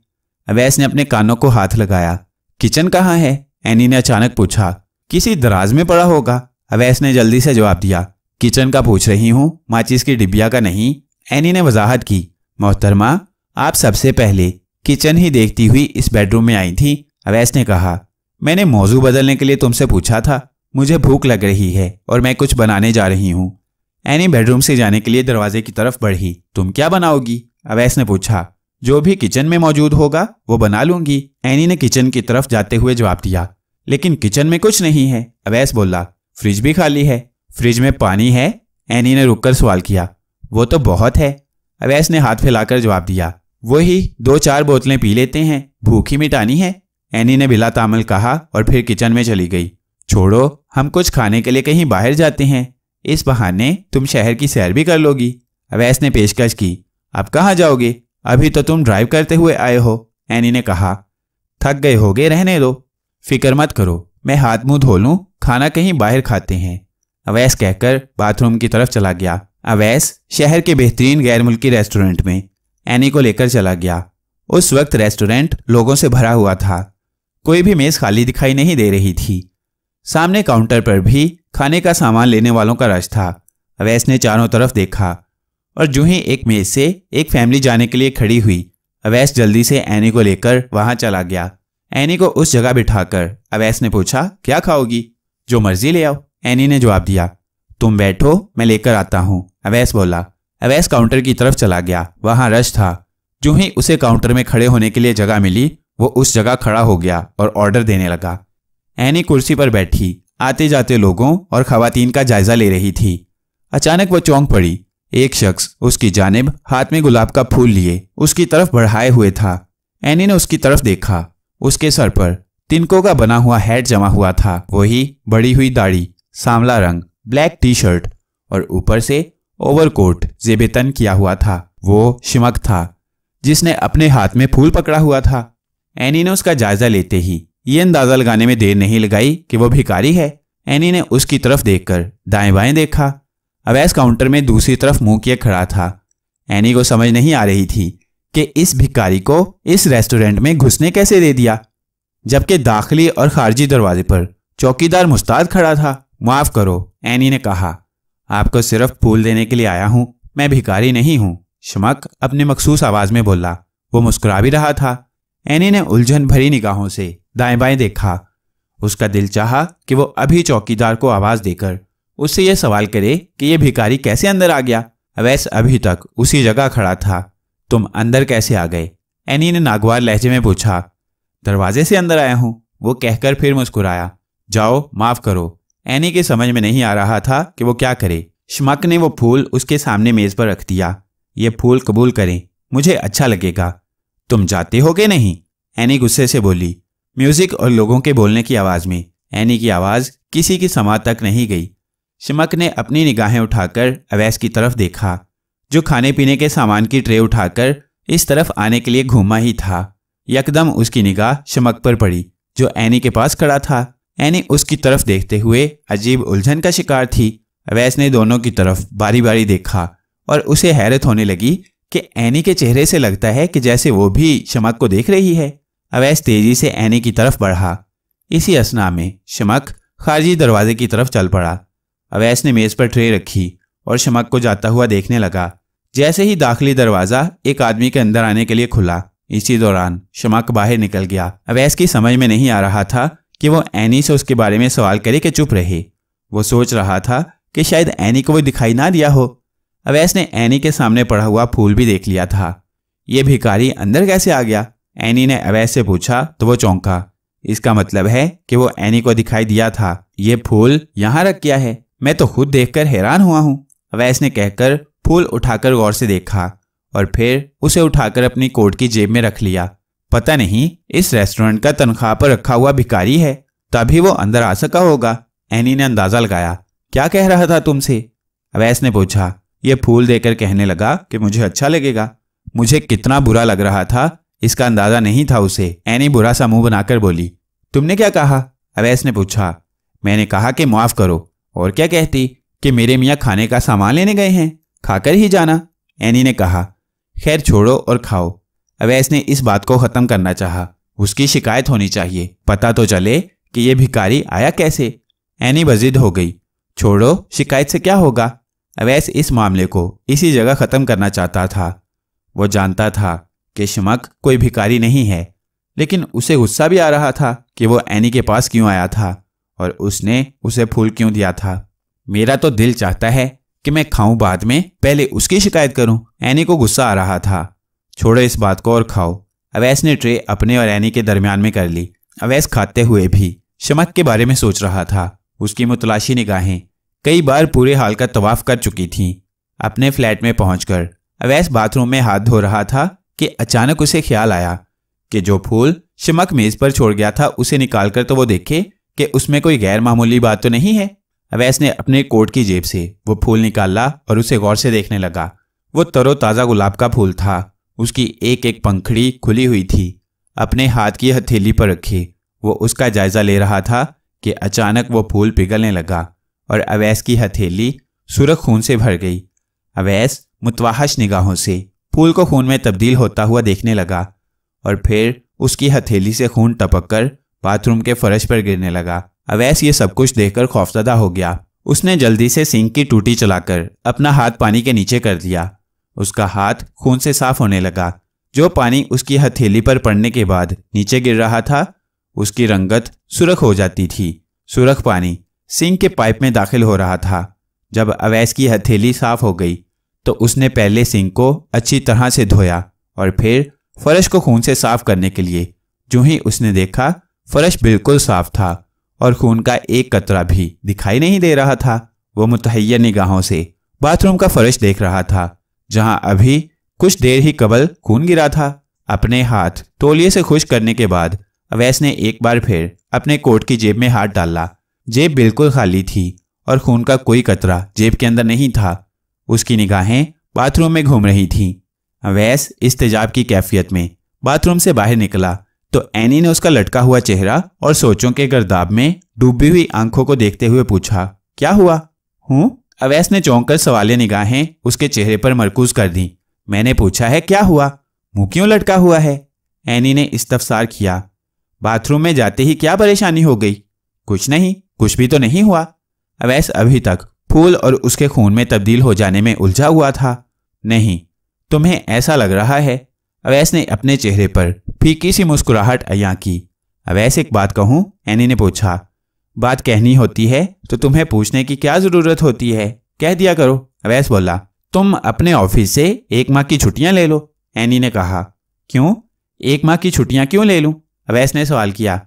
अवैस ने अपने कानों को हाथ लगाया किचन कहाँ है एनी ने अचानक पूछा किसी दराज में पड़ा होगा अवैस ने जल्दी से जवाब दिया किचन का पूछ रही हूँ माचिस की डिबिया का नहीं एनी ने वजाहत की मोहतरमा आप सबसे पहले किचन ही देखती हुई इस बेडरूम में आई थी अवैस ने कहा मैंने मौजू बदलने के लिए तुमसे पूछा था मुझे भूख लग रही है और मैं कुछ बनाने जा रही हूँ एनी बेडरूम से जाने के लिए दरवाजे की तरफ बढ़ी तुम क्या बनाओगी अवैस ने पूछा जो भी किचन में मौजूद होगा वो बना लूंगी एनी ने किचन की तरफ जाते हुए जवाब दिया लेकिन किचन में कुछ नहीं है अवैस बोला फ्रिज भी खाली है फ्रिज में पानी है एनी ने रुककर सवाल किया वो तो बहुत है अवैस ने हाथ फैलाकर जवाब दिया वही दो चार बोतलें पी लेते हैं भूखी मिटानी है एनी ने बिला तामल कहा और फिर किचन में चली गई छोड़ो हम कुछ खाने के लिए कहीं बाहर जाते हैं इस बहाने तुम शहर की सैर भी कर लोगी अवैस ने पेशकश की अब कहाँ जाओगे अभी तो तुम ड्राइव करते हुए आए हो एनी ने कहा थक गए होगे रहने दो फिक्र मत करो मैं हाथ मुंह धो लूँ खाना कहीं बाहर खाते हैं अवैस कहकर बाथरूम की तरफ चला गया अवैस शहर के बेहतरीन गैर मुल्की रेस्टोरेंट में एनी को लेकर चला गया उस वक्त रेस्टोरेंट लोगों से भरा हुआ था कोई भी मेज़ खाली दिखाई नहीं दे रही थी सामने काउंटर पर भी खाने का सामान लेने वालों का रश था अवैस ने चारों तरफ देखा और जो ही एक मेज से एक फैमिली जाने के लिए खड़ी हुई अवैस जल्दी से एनी को लेकर वहां चला गया एनी को उस जगह बिठाकर अवैस ने पूछा क्या खाओगी जो मर्जी ले आओ एनी ने जवाब दिया तुम बैठो मैं लेकर आता हूँ अवैस बोला अवैस काउंटर की तरफ चला गया वहां रश था जो ही उसे काउंटर में खड़े होने के लिए जगह मिली वो उस जगह खड़ा हो गया और ऑर्डर देने लगा एनी कुर्सी पर बैठी आते जाते लोगों और खवातीन का जायजा ले रही थी अचानक वह चौंक पड़ी एक शख्स उसकी जानब हाथ में गुलाब का फूल लिए उसकी तरफ बढ़ाए हुए था एनी ने उसकी तरफ देखा उसके सर पर तिनकों का बना हुआ हैट जमा हुआ था वही बड़ी हुई दाढ़ी सांवला रंग ब्लैक टी शर्ट और ऊपर से ओवरकोट जेबेतन किया हुआ था वो शिमक था जिसने अपने हाथ में फूल पकड़ा हुआ था एनी ने उसका जायजा लेते ही ये अंदाजा लगाने में देर नहीं लगाई कि वो भिकारी है एनी ने उसकी तरफ देखकर दाएं बाएं देखा अवैस काउंटर में दूसरी तरफ मुंह किए खड़ा था एनी को समझ नहीं आ रही थी कि इस भिकारी को इस रेस्टोरेंट में घुसने कैसे दे दिया जबकि दाखिली और खारजी दरवाजे पर चौकीदार मुस्ताद खड़ा था माफ करो एनी ने कहा आपको सिर्फ फूल देने के लिए आया हूं मैं भिकारी नहीं हूं शमक अपने मखसूस आवाज में बोला वो मुस्कुरा भी रहा था एनी ने उलझन भरी निगाहों से दाएं बाएं देखा उसका दिल चाहा कि वो अभी चौकीदार को आवाज देकर उससे यह सवाल करे कि यह भिकारी कैसे अंदर आ गया अवैस अभी तक उसी जगह खड़ा था तुम अंदर कैसे आ गए एनी ने नागवार लहजे में पूछा दरवाजे से अंदर आया हूं वो कहकर फिर मुस्कुराया जाओ माफ करो एनी के समझ में नहीं आ रहा था कि वो क्या करे शमक ने वो फूल उसके सामने मेज पर रख दिया ये फूल कबूल करें मुझे अच्छा लगेगा तुम जाते होगे नहीं एनी गुस्से से बोली म्यूजिक और लोगों के बोलने की आवाज में एनी की आवाज किसी की समाज तक नहीं गई शिमक ने अपनी निगाहें उठाकर अवैस की तरफ देखा जो खाने पीने के सामान की ट्रे उठाकर इस तरफ आने के लिए घूमा ही था यकदम उसकी निगाह शमक पर पड़ी जो एनी के पास खड़ा था एनी उसकी तरफ देखते हुए अजीब उलझन का शिकार थी अवैस ने दोनों की तरफ बारी बारी देखा और उसे हैरत होने लगी कि एनी के चेहरे से लगता है कि जैसे वो भी शमक को देख रही है अवैस तेजी से एनी की तरफ बढ़ा इसी असना में शमक खारजी दरवाजे की तरफ चल पड़ा अवैस ने मेज पर ट्रे रखी और शमक को जाता हुआ देखने लगा जैसे ही दाखिली दरवाजा एक आदमी के अंदर आने के लिए खुला इसी दौरान शमक बाहर निकल गया अवैस की समझ में नहीं आ रहा था कि वो एनी से उसके बारे में सवाल करे कि चुप रहे वो सोच रहा था कि शायद एनी को वो दिखाई ना दिया हो अवैस ने एनी के सामने पड़ा हुआ फूल भी देख लिया था ये भिकारी अंदर कैसे आ गया एनी ने से पूछा तो वो चौंका इसका मतलब है कि वो एनी को दिखाई दिया था ये फूल यहाँ रख गया है मैं तो खुद देखकर हैरान हुआ हूँ अवैस ने कहकर फूल उठाकर गौर से देखा और फिर उसे उठाकर अपनी कोट की जेब में रख लिया पता नहीं इस रेस्टोरेंट का तनख्वाह पर रखा हुआ भिकारी है तभी वो अंदर आ सका होगा एनी ने अंदाजा लगाया क्या कह रहा था तुमसे अवैस ने पूछा ये फूल देकर कहने लगा कि मुझे अच्छा लगेगा मुझे कितना बुरा लग रहा था इसका अंदाजा नहीं था उसे एनी बुरा सा मुंह बनाकर बोली तुमने क्या कहा अवैस ने पूछा मैंने कहा कि माफ करो और क्या कहती कि मेरे मियाँ खाने का सामान लेने गए हैं खाकर ही जाना एनी ने कहा खैर छोड़ो और खाओ अवैस ने इस बात को ख़त्म करना चाहा उसकी शिकायत होनी चाहिए पता तो चले कि ये भिकारी आया कैसे एनी बजिद हो गई छोड़ो शिकायत से क्या होगा अवैस इस मामले को इसी जगह ख़त्म करना चाहता था वो जानता था केशमक शमक कोई भिकारी नहीं है लेकिन उसे गुस्सा भी आ रहा था कि वो एनी के पास क्यों आया था और उसने उसे फूल क्यों दिया था मेरा तो दिल चाहता है कि मैं खाऊं बाद में पहले उसकी शिकायत करूं एनी को गुस्सा आ रहा था छोड़ो इस बात को और खाओ अवैस ने ट्रे अपने और एनी के दरमियान में कर ली अवैस खाते हुए भी शमक के बारे में सोच रहा था उसकी मुतलाशी निगाहें कई बार पूरे हाल का तवाफ कर चुकी थीं अपने फ्लैट में पहुंचकर अवैस बाथरूम में हाथ धो रहा था कि अचानक उसे ख्याल आया कि जो फूल शिमक मेज पर छोड़ गया था उसे निकालकर तो वो देखे कि उसमें कोई गैर मामूली बात तो नहीं है अवैस ने अपने कोट की जेब से वो फूल निकाला और उसे गौर से देखने लगा वो तरोताज़ा गुलाब का फूल था उसकी एक एक पंखड़ी खुली हुई थी अपने हाथ की हथेली पर रखी वो उसका जायजा ले रहा था कि अचानक वो फूल पिघलने लगा और अवैस की हथेली सुरख खून से भर गई अवैस मुतवाहश निगाहों से फूल को खून में तब्दील होता हुआ देखने लगा और फिर उसकी हथेली से खून टपक कर बाथरूम के फर्श पर गिरने लगा अवैस ये सब कुछ देखकर खौफजदा हो गया उसने जल्दी से सिंक की टूटी चलाकर अपना हाथ पानी के नीचे कर दिया उसका हाथ खून से साफ होने लगा जो पानी उसकी हथेली पर पड़ने के बाद नीचे गिर रहा था उसकी रंगत सुरख हो जाती थी सुरख पानी सिंक के पाइप में दाखिल हो रहा था जब अवैस की हथेली साफ हो गई तो उसने पहले सिंह को अच्छी तरह से धोया और फिर फर्श को खून से साफ करने के लिए जो ही उसने देखा फर्श बिल्कुल साफ था और खून का एक कतरा भी दिखाई नहीं दे रहा था वो मुतहैया निगाहों से बाथरूम का फर्श देख रहा था जहां अभी कुछ देर ही कबल खून गिरा था अपने हाथ तोलिए से खुश करने के बाद अवैस ने एक बार फिर अपने कोट की जेब में हाथ डाला जेब बिल्कुल खाली थी और खून का कोई कतरा जेब के अंदर नहीं था उसकी निगाहें बाथरूम में घूम रही थीं अवैस इस तेजाब की कैफियत में बाथरूम से बाहर निकला तो एनी ने उसका लटका हुआ चेहरा और सोचों के गर्दाब में डूबी हुई आंखों को देखते हुए पूछा क्या हुआ हूँ अवैस ने चौंक कर सवालिया निगाहें उसके चेहरे पर मरकूज कर दी मैंने पूछा है क्या हुआ मुंह क्यों लटका हुआ है एनी ने इस्तफसार किया बाथरूम में जाते ही क्या परेशानी हो गई कुछ नहीं कुछ भी तो नहीं हुआ अवैस अभी तक फूल और उसके खून में तब्दील हो जाने में उलझा हुआ था नहीं तुम्हें ऐसा लग रहा है अवैस ने अपने चेहरे पर फीकी सी मुस्कुराहट अया की अवैस एक बात कहूं एनी ने पूछा बात कहनी होती है तो तुम्हें पूछने की क्या ज़रूरत होती है कह दिया करो अवैस बोला तुम अपने ऑफिस से एक माह की छुट्टियां ले लो एनी ने कहा क्यों एक माह की छुट्टियां क्यों ले लूं अवैस ने सवाल किया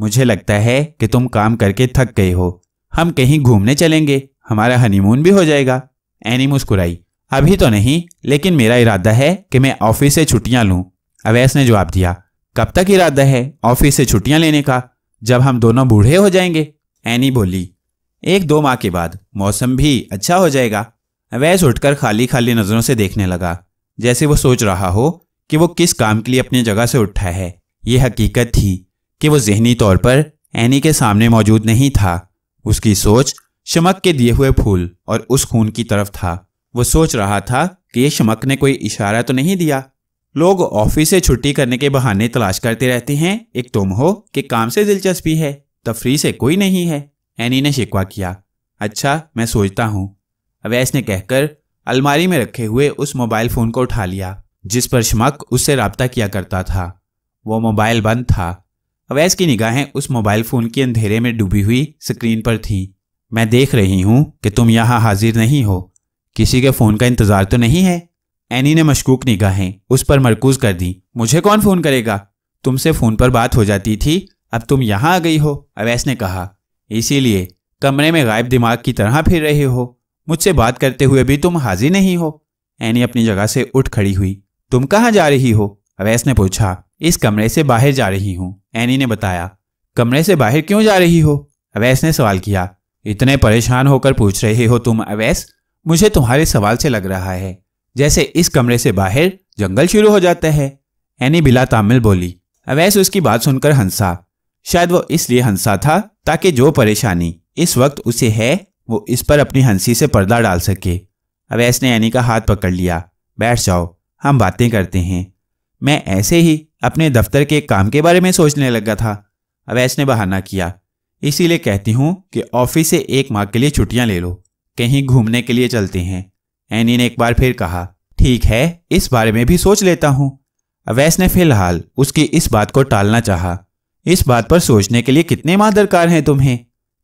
मुझे लगता है कि तुम काम करके थक गए हो हम कहीं घूमने चलेंगे हमारा हनीमून भी हो जाएगा एनी मुस्कुराई अभी तो नहीं लेकिन मेरा इरादा है कि मैं ऑफिस से छुट्टियां लूं अवैस ने जवाब दिया कब तक इरादा है ऑफिस से छुट्टियां लेने का जब हम दोनों बूढ़े हो जाएंगे एनी बोली एक दो माह के बाद मौसम भी अच्छा हो जाएगा अवैस उठकर खाली खाली नज़रों से देखने लगा जैसे वो सोच रहा हो कि वो किस काम के लिए अपनी जगह से उठा है ये हकीकत थी कि वो जहनी तौर पर एनी के सामने मौजूद नहीं था उसकी सोच शमक के दिए हुए फूल और उस खून की तरफ था वो सोच रहा था कि ये शमक ने कोई इशारा तो नहीं दिया लोग ऑफिस से छुट्टी करने के बहाने तलाश करते रहते हैं एक तुम हो कि काम से दिलचस्पी है तफरी से कोई नहीं है एनी ने शिकवा किया अच्छा मैं सोचता हूँ अवैस ने कहकर अलमारी में रखे हुए उस मोबाइल फ़ोन को उठा लिया जिस पर शमक उससे रबता किया करता था वो मोबाइल बंद था अवैस की निगाहें उस मोबाइल फ़ोन की अंधेरे में डूबी हुई स्क्रीन पर थीं मैं देख रही हूं कि तुम यहां हाजिर नहीं हो किसी के फोन का इंतजार तो नहीं है एनी ने मशकूक निगाहें उस पर मरकूज कर दी मुझे कौन फोन करेगा तुमसे फोन पर बात हो जाती थी अब तुम यहाँ आ गई हो अवैस ने कहा इसीलिए कमरे में गायब दिमाग की तरह फिर रहे हो मुझसे बात करते हुए भी तुम हाजिर नहीं हो एनी अपनी जगह से उठ खड़ी हुई तुम कहाँ जा रही हो अवैस ने पूछा इस कमरे से बाहर जा रही हूँ एनी ने बताया कमरे से बाहर क्यों जा रही हो अवैस ने सवाल किया इतने परेशान होकर पूछ रहे हो तुम अवैस मुझे तुम्हारे सवाल से लग रहा है जैसे इस कमरे से बाहर जंगल शुरू हो जाता है एनी बिला तामिल बोली अवैस उसकी बात सुनकर हंसा शायद वो इसलिए हंसा था ताकि जो परेशानी इस वक्त उसे है वो इस पर अपनी हंसी से पर्दा डाल सके अवैस ने एनी का हाथ पकड़ लिया बैठ जाओ हम बातें करते हैं मैं ऐसे ही अपने दफ्तर के काम के बारे में सोचने लगा था अवैस ने बहाना किया इसीलिए कहती हूँ कि ऑफिस से एक माह के लिए छुट्टियां ले लो कहीं घूमने के लिए चलते हैं एनी ने एक बार फिर कहा ठीक है इस बारे में भी सोच लेता हूँ अवैस ने फिलहाल उसकी इस बात को टालना चाहा इस बात पर सोचने के लिए कितने माह दरकार हैं तुम्हें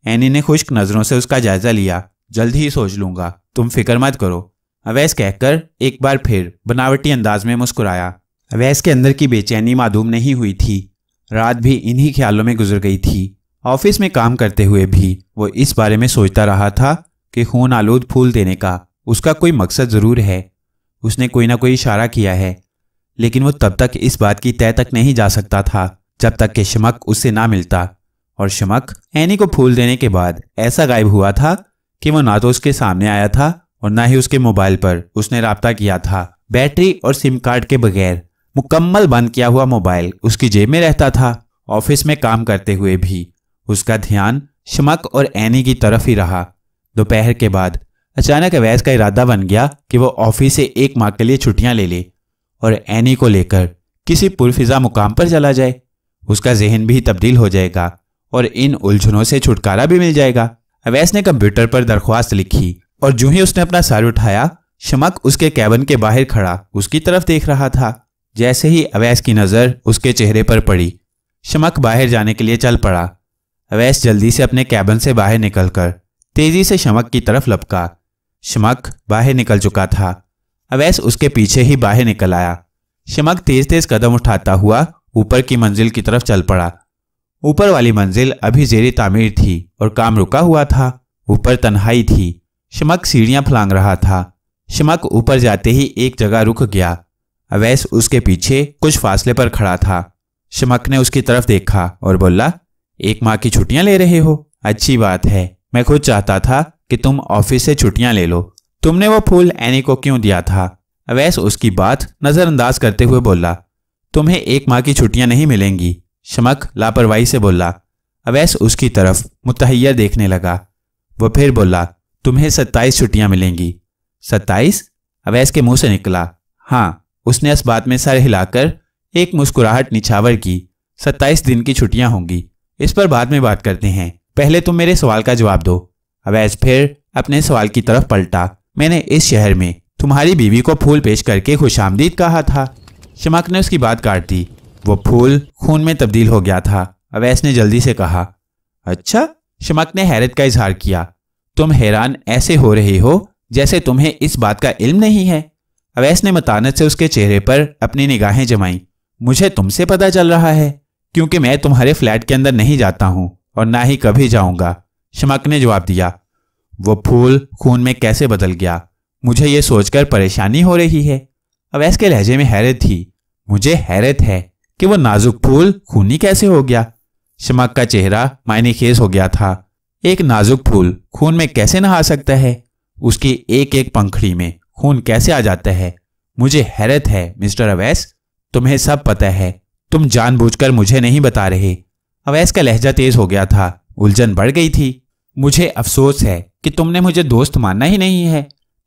एनी ने खुश्क नज़रों से उसका जायजा लिया जल्द ही सोच लूंगा तुम फिक्र मत करो अवैस कहकर एक बार फिर बनावटी अंदाज में मुस्कुराया अवैस के अंदर की बेचैनी मादूम नहीं हुई थी रात भी इन्हीं ख्यालों में गुजर गई थी ऑफिस में काम करते हुए भी वो इस बारे में सोचता रहा था कि खून आलूद फूल देने का उसका कोई मकसद ज़रूर है उसने कोई ना कोई इशारा किया है लेकिन वो तब तक इस बात की तय तक नहीं जा सकता था जब तक कि शमक उससे ना मिलता और शमक एनी को फूल देने के बाद ऐसा गायब हुआ था कि वो ना तो उसके सामने आया था और ना ही उसके मोबाइल पर उसने रबता किया था बैटरी और सिम कार्ड के बगैर मुकम्मल बंद किया हुआ मोबाइल उसकी जेब में रहता था ऑफिस में काम करते हुए भी उसका ध्यान शमक और एनी की तरफ ही रहा दोपहर के बाद अचानक अवैस का इरादा बन गया कि वो ऑफिस से एक माह के लिए छुट्टियां ले ले और एनी को लेकर किसी पुरफिजा मुकाम पर चला जाए उसका जहन भी तब्दील हो जाएगा और इन उलझनों से छुटकारा भी मिल जाएगा अवैस ने कंप्यूटर पर दरख्वास्त लिखी और जो ही उसने अपना सर उठाया शमक उसके कैबन के बाहर खड़ा उसकी तरफ देख रहा था जैसे ही अवैस की नज़र उसके चेहरे पर पड़ी शमक बाहर जाने के लिए चल पड़ा अवैस जल्दी से अपने कैबन से बाहर निकलकर तेजी से शमक की तरफ लपका शमक बाहर निकल चुका था अवैस उसके पीछे ही बाहर निकल आया शमक तेज तेज कदम उठाता हुआ ऊपर की मंजिल की तरफ चल पड़ा ऊपर वाली मंजिल अभी जेर तामीर थी और काम रुका हुआ था ऊपर तन्हाई थी शमक सीढ़ियां फलांग रहा था शमक ऊपर जाते ही एक जगह रुक गया अवैस उसके पीछे कुछ फासले पर खड़ा था शमक ने उसकी तरफ देखा और बोला एक माह की छुट्टियां ले रहे हो अच्छी बात है मैं खुद चाहता था कि तुम ऑफिस से छुट्टियां ले लो तुमने वो फूल एनी को क्यों दिया था अवैस उसकी बात नज़रअंदाज करते हुए बोला तुम्हें एक माह की छुट्टियां नहीं मिलेंगी शमक लापरवाही से बोला अवैस उसकी तरफ मुतहैया देखने लगा वो फिर बोला तुम्हें सत्ताईस छुट्टियां मिलेंगी सत्ताईस अवैस के मुंह से निकला हाँ उसने इस बात में सर हिलाकर एक मुस्कुराहट निछावर की सत्ताईस दिन की छुट्टियां होंगी इस पर बाद में बात करते हैं पहले तुम मेरे सवाल का जवाब दो अवैज फिर अपने सवाल की तरफ पलटा मैंने इस शहर में तुम्हारी बीवी को फूल पेश करके खुश कहा था शमक ने उसकी बात काट दी वो फूल खून में तब्दील हो गया था अवैस ने जल्दी से कहा अच्छा शमक ने हैरत का इजहार किया तुम हैरान ऐसे हो रहे हो जैसे तुम्हें इस बात का इल्म नहीं है अवैस ने मतानत से उसके चेहरे पर अपनी निगाहें जमाई मुझे तुमसे पता चल रहा है क्योंकि मैं तुम्हारे फ्लैट के अंदर नहीं जाता हूं और ना ही कभी जाऊंगा शमक ने जवाब दिया वो फूल खून में कैसे बदल गया मुझे यह सोचकर परेशानी हो रही है अवैस के लहजे में हैरत थी मुझे हैरत है कि वो नाजुक फूल खूनी कैसे हो गया शमक का चेहरा मायने खेस हो गया था एक नाजुक फूल खून में कैसे नहा सकता है उसकी एक एक पंखड़ी में खून कैसे आ जाता है मुझे हैरत है मिस्टर अवैस तुम्हें सब पता है तुम जानबूझकर मुझे नहीं बता रहे अवैस का लहजा तेज हो गया था उलझन बढ़ गई थी मुझे अफसोस है कि तुमने मुझे दोस्त मानना ही नहीं है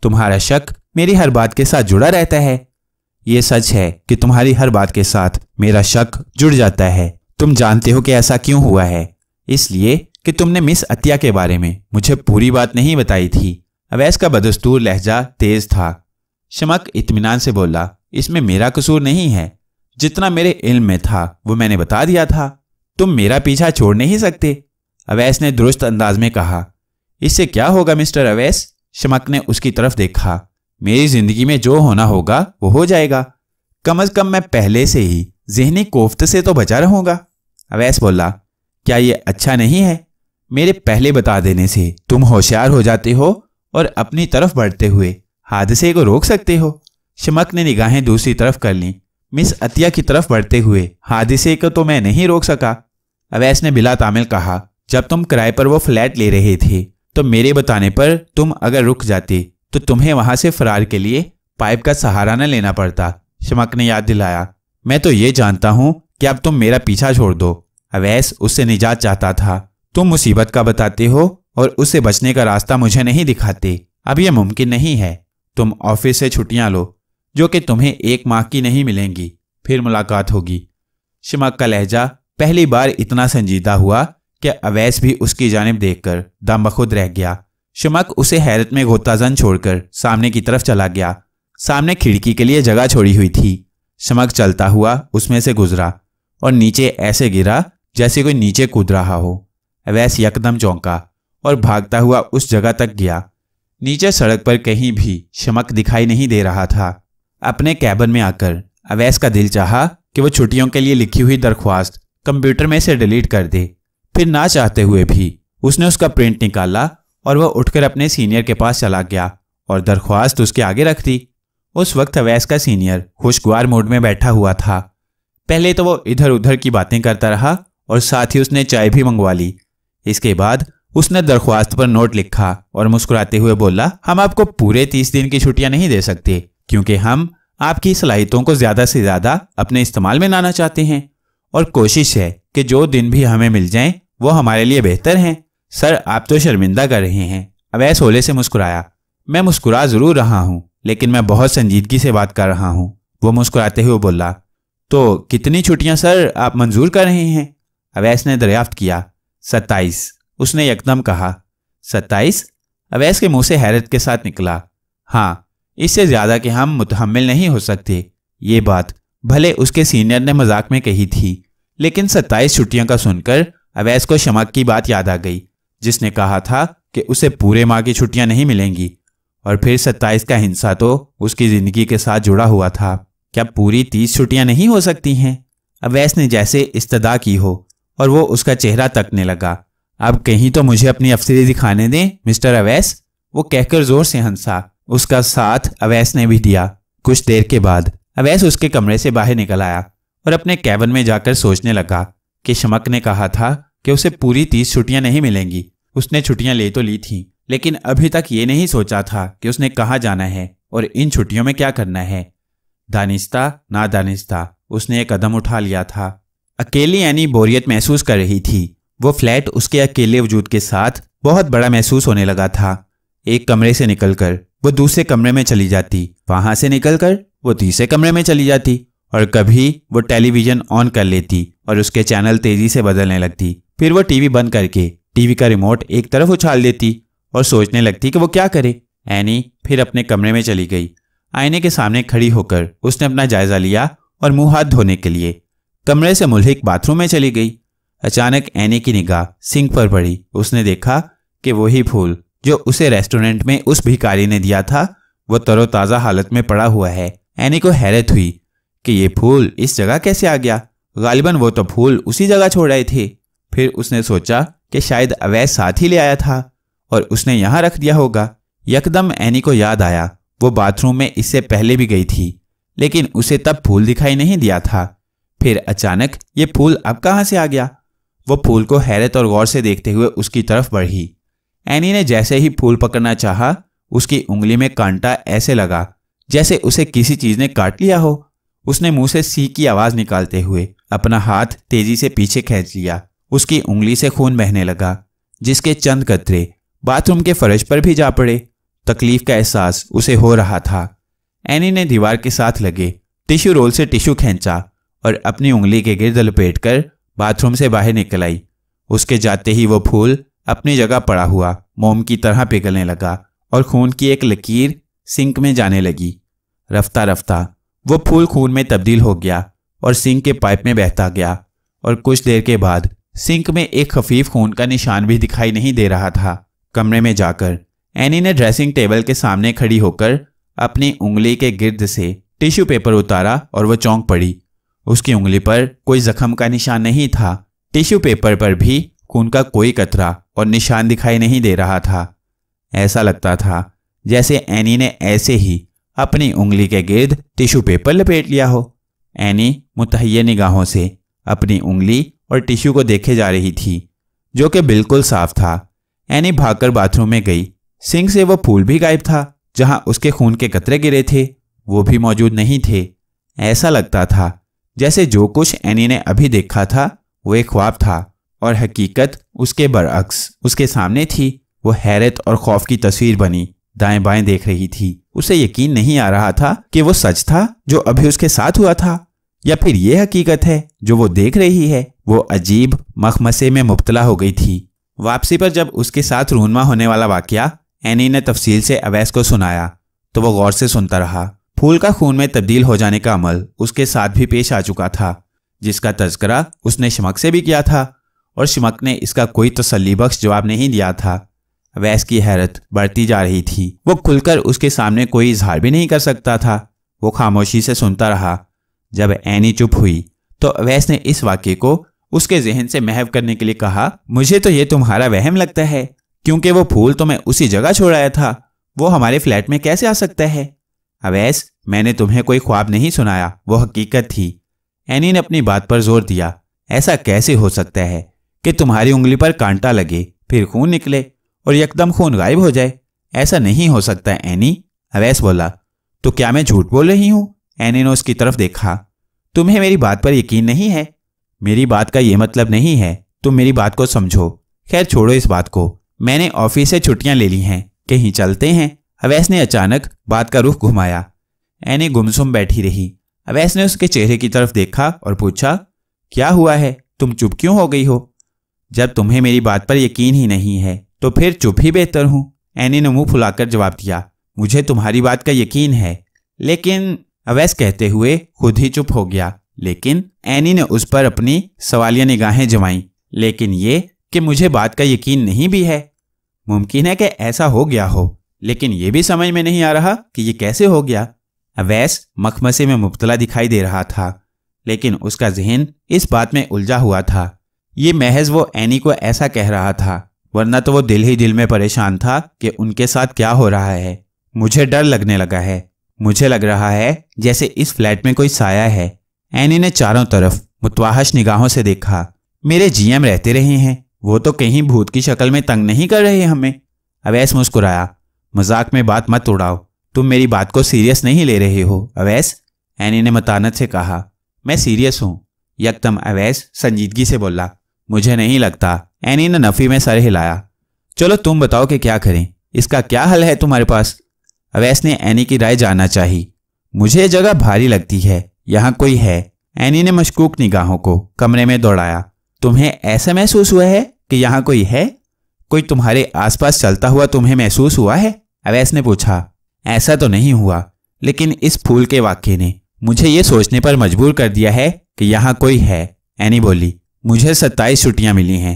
तुम्हारा शक मेरी हर बात के साथ जुड़ा रहता है ये सच है कि तुम्हारी हर बात के साथ मेरा शक जुड़ जाता है तुम जानते हो कि ऐसा क्यों हुआ है इसलिए कि तुमने मिस अतिया के बारे में मुझे पूरी बात नहीं बताई थी अवैस का बदस्तूर लहजा तेज था शमक इतमान से बोला इसमें मेरा कसूर नहीं है जितना मेरे इल्म में था वो मैंने बता दिया था तुम मेरा पीछा छोड़ नहीं सकते अवैस ने दुरुस्त अंदाज में कहा इससे क्या होगा मिस्टर अवैस शमक ने उसकी तरफ देखा मेरी जिंदगी में जो होना होगा वो हो जाएगा कम अज कम मैं पहले से ही जहनी कोफ्त से तो बचा रहूंगा अवैस बोला क्या ये अच्छा नहीं है मेरे पहले बता देने से तुम होशियार हो जाते हो और अपनी तरफ बढ़ते हुए हादसे को रोक सकते हो शमक ने निगाहें दूसरी तरफ कर लीं मिस अतिया की तरफ बढ़ते हुए हादसे को तो मैं नहीं रोक सका अवैस ने बिला तामिल कहा जब तुम किराए पर वो फ्लैट ले रहे थे तो मेरे बताने पर तुम अगर रुक जाते तो तुम्हें वहां से फरार के लिए पाइप का सहारा न लेना पड़ता शमक ने याद दिलाया मैं तो ये जानता हूं कि अब तुम मेरा पीछा छोड़ दो अवैस उससे निजात चाहता था तुम मुसीबत का बताते हो और उससे बचने का रास्ता मुझे नहीं दिखाते अब यह मुमकिन नहीं है तुम ऑफिस से छुट्टियां लो जो कि तुम्हें एक माह की नहीं मिलेंगी फिर मुलाकात होगी शिमक का लहजा पहली बार इतना संजीदा हुआ कि अवैस भी उसकी जानब देखकर दम बखुद रह गया शिमक उसे हैरत में गोताजन छोड़कर सामने की तरफ चला गया सामने खिड़की के लिए जगह छोड़ी हुई थी शमक चलता हुआ उसमें से गुजरा और नीचे ऐसे गिरा जैसे कोई नीचे कूद रहा हो अवैस यकदम चौंका और भागता हुआ उस जगह तक गया नीचे सड़क पर कहीं भी शमक दिखाई नहीं दे रहा था अपने कैबन में आकर अवैस का दिल चाहा कि वो छुट्टियों के लिए लिखी हुई दरख्वास्त कंप्यूटर में से डिलीट कर दे फिर ना चाहते हुए भी उसने उसका प्रिंट निकाला और वह उठकर अपने सीनियर के पास चला गया और दरख्वास्त उसके आगे रख दी उस वक्त अवैस का सीनियर खुशगवार मोड में बैठा हुआ था पहले तो वो इधर उधर की बातें करता रहा और साथ ही उसने चाय भी मंगवा ली इसके बाद उसने दरख्वास्त पर नोट लिखा और मुस्कुराते हुए बोला हम आपको पूरे तीस दिन की छुट्टियां नहीं दे सकते क्योंकि हम आपकी सलाहितों को ज़्यादा से ज़्यादा अपने इस्तेमाल में लाना चाहते हैं और कोशिश है कि जो दिन भी हमें मिल जाएं वो हमारे लिए बेहतर हैं सर आप तो शर्मिंदा कर रहे हैं अवैस होले से मुस्कुराया मैं मुस्कुरा ज़रूर रहा हूँ लेकिन मैं बहुत संजीदगी से बात कर रहा हूँ वो मुस्कुराते हुए बोला तो कितनी छुट्टियाँ सर आप मंजूर कर रहे हैं अवैस ने दरियाफ्त किया सत्ताईस उसने यकदम कहा सत्ताईस अवैस के मुंह से हैरत के साथ निकला हाँ इससे ज्यादा कि हम मुतहमल नहीं हो सकते ये बात भले उसके सीनियर ने मजाक में कही थी लेकिन सत्ताईस छुट्टियों का सुनकर अवैस को शमक की बात याद आ गई जिसने कहा था कि उसे पूरे माह की छुट्टियां नहीं मिलेंगी और फिर सत्ताईस का हिंसा तो उसकी जिंदगी के साथ जुड़ा हुआ था क्या पूरी तीस छुट्टियां नहीं हो सकती हैं अवैस ने जैसे इस्तदा की हो और वो उसका चेहरा तकने लगा अब कहीं तो मुझे अपनी अफसरी दिखाने दें मिस्टर अवैस वो कहकर जोर से हंसा उसका साथ अवैस ने भी दिया कुछ देर के बाद अवैस उसके कमरे से बाहर निकल आया और अपने कैबिन में जाकर सोचने लगा कि शमक ने कहा था कि उसे पूरी तीस छुट्टियां नहीं मिलेंगी उसने छुट्टियां ले तो ली थी लेकिन अभी तक ये नहीं सोचा था कि उसने कहाँ जाना है और इन छुट्टियों में क्या करना है दानिस्ता ना दानिस्ता उसने एक कदम उठा लिया था अकेली यानी बोरियत महसूस कर रही थी वो फ्लैट उसके अकेले वजूद के साथ बहुत बड़ा महसूस होने लगा था एक कमरे से निकलकर वो दूसरे कमरे में चली जाती वहां से निकलकर वो तीसरे कमरे में चली जाती और कभी वो टेलीविजन ऑन कर लेती और उसके चैनल तेजी से बदलने लगती फिर वो टीवी बंद करके टीवी का रिमोट एक तरफ उछाल देती और सोचने लगती कि वो क्या करे एनी फिर अपने कमरे में चली गई आईने के सामने खड़ी होकर उसने अपना जायजा लिया और मुंह हाथ धोने के लिए कमरे से मुलहिक बाथरूम में चली गई अचानक एनी की निगाह सिंक पर पड़ी उसने देखा कि वही फूल जो उसे रेस्टोरेंट में उस भिकारी ने दिया था वो तरोताज़ा हालत में पड़ा हुआ है एनी को हैरत हुई कि ये फूल इस जगह कैसे आ गया गालिबन वो तो फूल उसी जगह छोड़ आए थे फिर उसने सोचा कि शायद अवैध साथ ही ले आया था और उसने यहाँ रख दिया होगा यकदम एनी को याद आया वो बाथरूम में इससे पहले भी गई थी लेकिन उसे तब फूल दिखाई नहीं दिया था फिर अचानक ये फूल अब कहाँ से आ गया वो फूल को हैरत और गौर से देखते हुए उसकी तरफ बढ़ी एनी ने जैसे ही फूल पकड़ना चाहा, उसकी उंगली में कांटा ऐसे लगा जैसे उसे किसी चीज ने काट लिया हो उसने मुंह से सी की आवाज निकालते हुए अपना हाथ तेजी से पीछे खींच लिया उसकी उंगली से खून बहने लगा जिसके चंद कतरे बाथरूम के फर्श पर भी जा पड़े तकलीफ का एहसास उसे हो रहा था एनी ने दीवार के साथ लगे टिश्यू रोल से टिश्यू खींचा और अपनी उंगली के गिरद लपेट कर बाथरूम से बाहर निकल आई उसके जाते ही वो फूल अपनी जगह पड़ा हुआ मोम की तरह पिघलने लगा और खून की एक लकीर सिंक में जाने लगी रफ्ता रफ्ता वो फूल खून में तब्दील हो गया और सिंक के पाइप में बहता गया और कुछ देर के बाद सिंक में एक खफीफ खून का निशान भी दिखाई नहीं दे रहा था कमरे में जाकर एनी ने ड्रेसिंग टेबल के सामने खड़ी होकर अपनी उंगली के गिर्द से टिश्यू पेपर उतारा और वह चौंक पड़ी उसकी उंगली पर कोई जख्म का निशान नहीं था टिश्यू पेपर पर भी खून का कोई कतरा और निशान दिखाई नहीं दे रहा था ऐसा लगता था जैसे एनी ने ऐसे ही अपनी उंगली के गिर्द टिश्यू पेपर लपेट लिया हो एनी मुतहैया निगाहों से अपनी उंगली और टिश्यू को देखे जा रही थी जो कि बिल्कुल साफ था एनी भागकर बाथरूम में गई सिंह से वो फूल भी गायब था जहां उसके खून के कतरे गिरे थे वो भी मौजूद नहीं थे ऐसा लगता था जैसे जो कुछ एनी ने अभी देखा था वो एक ख्वाब था और हकीकत उसके बरअक्स उसके सामने थी वो हैरत और खौफ की तस्वीर बनी दाएं बाएं देख रही थी उसे यकीन नहीं आ रहा था कि वो सच था जो अभी उसके साथ हुआ था या फिर ये हकीकत है जो वो देख रही है वो अजीब मखमसे में मुबतला हो गई थी वापसी पर जब उसके साथ रूनमा होने वाला वाक्य एनी ने तफसील से अवैस को सुनाया तो वो गौर से सुनता रहा फूल का खून में तब्दील हो जाने का अमल उसके साथ भी पेश आ चुका था जिसका तस्करा उसने शमक से भी किया था और शिमक ने इसका कोई तसलीबख्श जवाब नहीं दिया था वैस की हैरत बढ़ती जा रही थी वो खुलकर उसके सामने कोई इजहार भी नहीं कर सकता था वो खामोशी से सुनता रहा जब एनी चुप हुई तो अवैस ने इस वाक्य को उसके जहन से महव करने के लिए कहा मुझे तो ये तुम्हारा वहम लगता है क्योंकि वो फूल तो मैं उसी जगह छोड़ आया था वो हमारे फ्लैट में कैसे आ सकता है अवैस मैंने तुम्हें कोई ख्वाब नहीं सुनाया वो हकीकत थी एनी ने अपनी बात पर जोर दिया ऐसा कैसे हो सकता है कि तुम्हारी उंगली पर कांटा लगे फिर खून निकले और यकदम खून गायब हो जाए ऐसा नहीं हो सकता एनी अवैस बोला तो क्या मैं झूठ बोल रही हूं एनी ने उसकी तरफ देखा तुम्हें मेरी बात पर यकीन नहीं है मेरी बात का यह मतलब नहीं है तुम मेरी बात को समझो खैर छोड़ो इस बात को मैंने ऑफिस से छुट्टियां ले ली हैं कहीं चलते हैं अवैस ने अचानक बात का रुख घुमाया एनी गुमसुम बैठी रही अवैस ने उसके चेहरे की तरफ देखा और पूछा क्या हुआ है तुम चुप क्यों हो गई हो जब तुम्हें मेरी बात पर यकीन ही नहीं है तो फिर चुप ही बेहतर हूँ एनी ने मुंह फुलाकर जवाब दिया मुझे तुम्हारी बात का यकीन है लेकिन अवैस कहते हुए खुद ही चुप हो गया लेकिन एनी ने उस पर अपनी सवालिया निगाहें जमाई लेकिन ये कि मुझे बात का यकीन नहीं भी है मुमकिन है कि ऐसा हो गया हो लेकिन ये भी समझ में नहीं आ रहा कि ये कैसे हो गया अवैस मखमसे में मुबतला दिखाई दे रहा था लेकिन उसका जहन इस बात में उलझा हुआ था ये महज वो एनी को ऐसा कह रहा था वरना तो वो दिल ही दिल में परेशान था कि उनके साथ क्या हो रहा है मुझे डर लगने लगा है मुझे लग रहा है जैसे इस फ्लैट में कोई साया है एनी ने चारों तरफ मुतवाहश निगाहों से देखा मेरे जीएम रहते रहे हैं वो तो कहीं भूत की शक्ल में तंग नहीं कर रहे हमें अवैस मुस्कुराया मजाक में बात मत उड़ाओ तुम मेरी बात को सीरियस नहीं ले रहे हो अवैस एनी ने मतानत से कहा मैं सीरियस हूं यकदम अवैस संजीदगी से बोला मुझे नहीं लगता एनी ने नफ़ी में सर हिलाया चलो तुम बताओ कि क्या करें इसका क्या हल है तुम्हारे पास अवैस ने एनी की राय जानना चाहिए मुझे जगह भारी लगती है यहाँ कोई है एनी ने मशकूक निगाहों को कमरे में दौड़ाया तुम्हें ऐसा महसूस हुआ है कि यहाँ कोई है कोई तुम्हारे आसपास चलता हुआ तुम्हें महसूस हुआ है अवैस ने पूछा ऐसा तो नहीं हुआ लेकिन इस फूल के वाक्य ने मुझे ये सोचने पर मजबूर कर दिया है कि यहाँ कोई है एनी बोली मुझे सत्ताईस छुट्टियां मिली हैं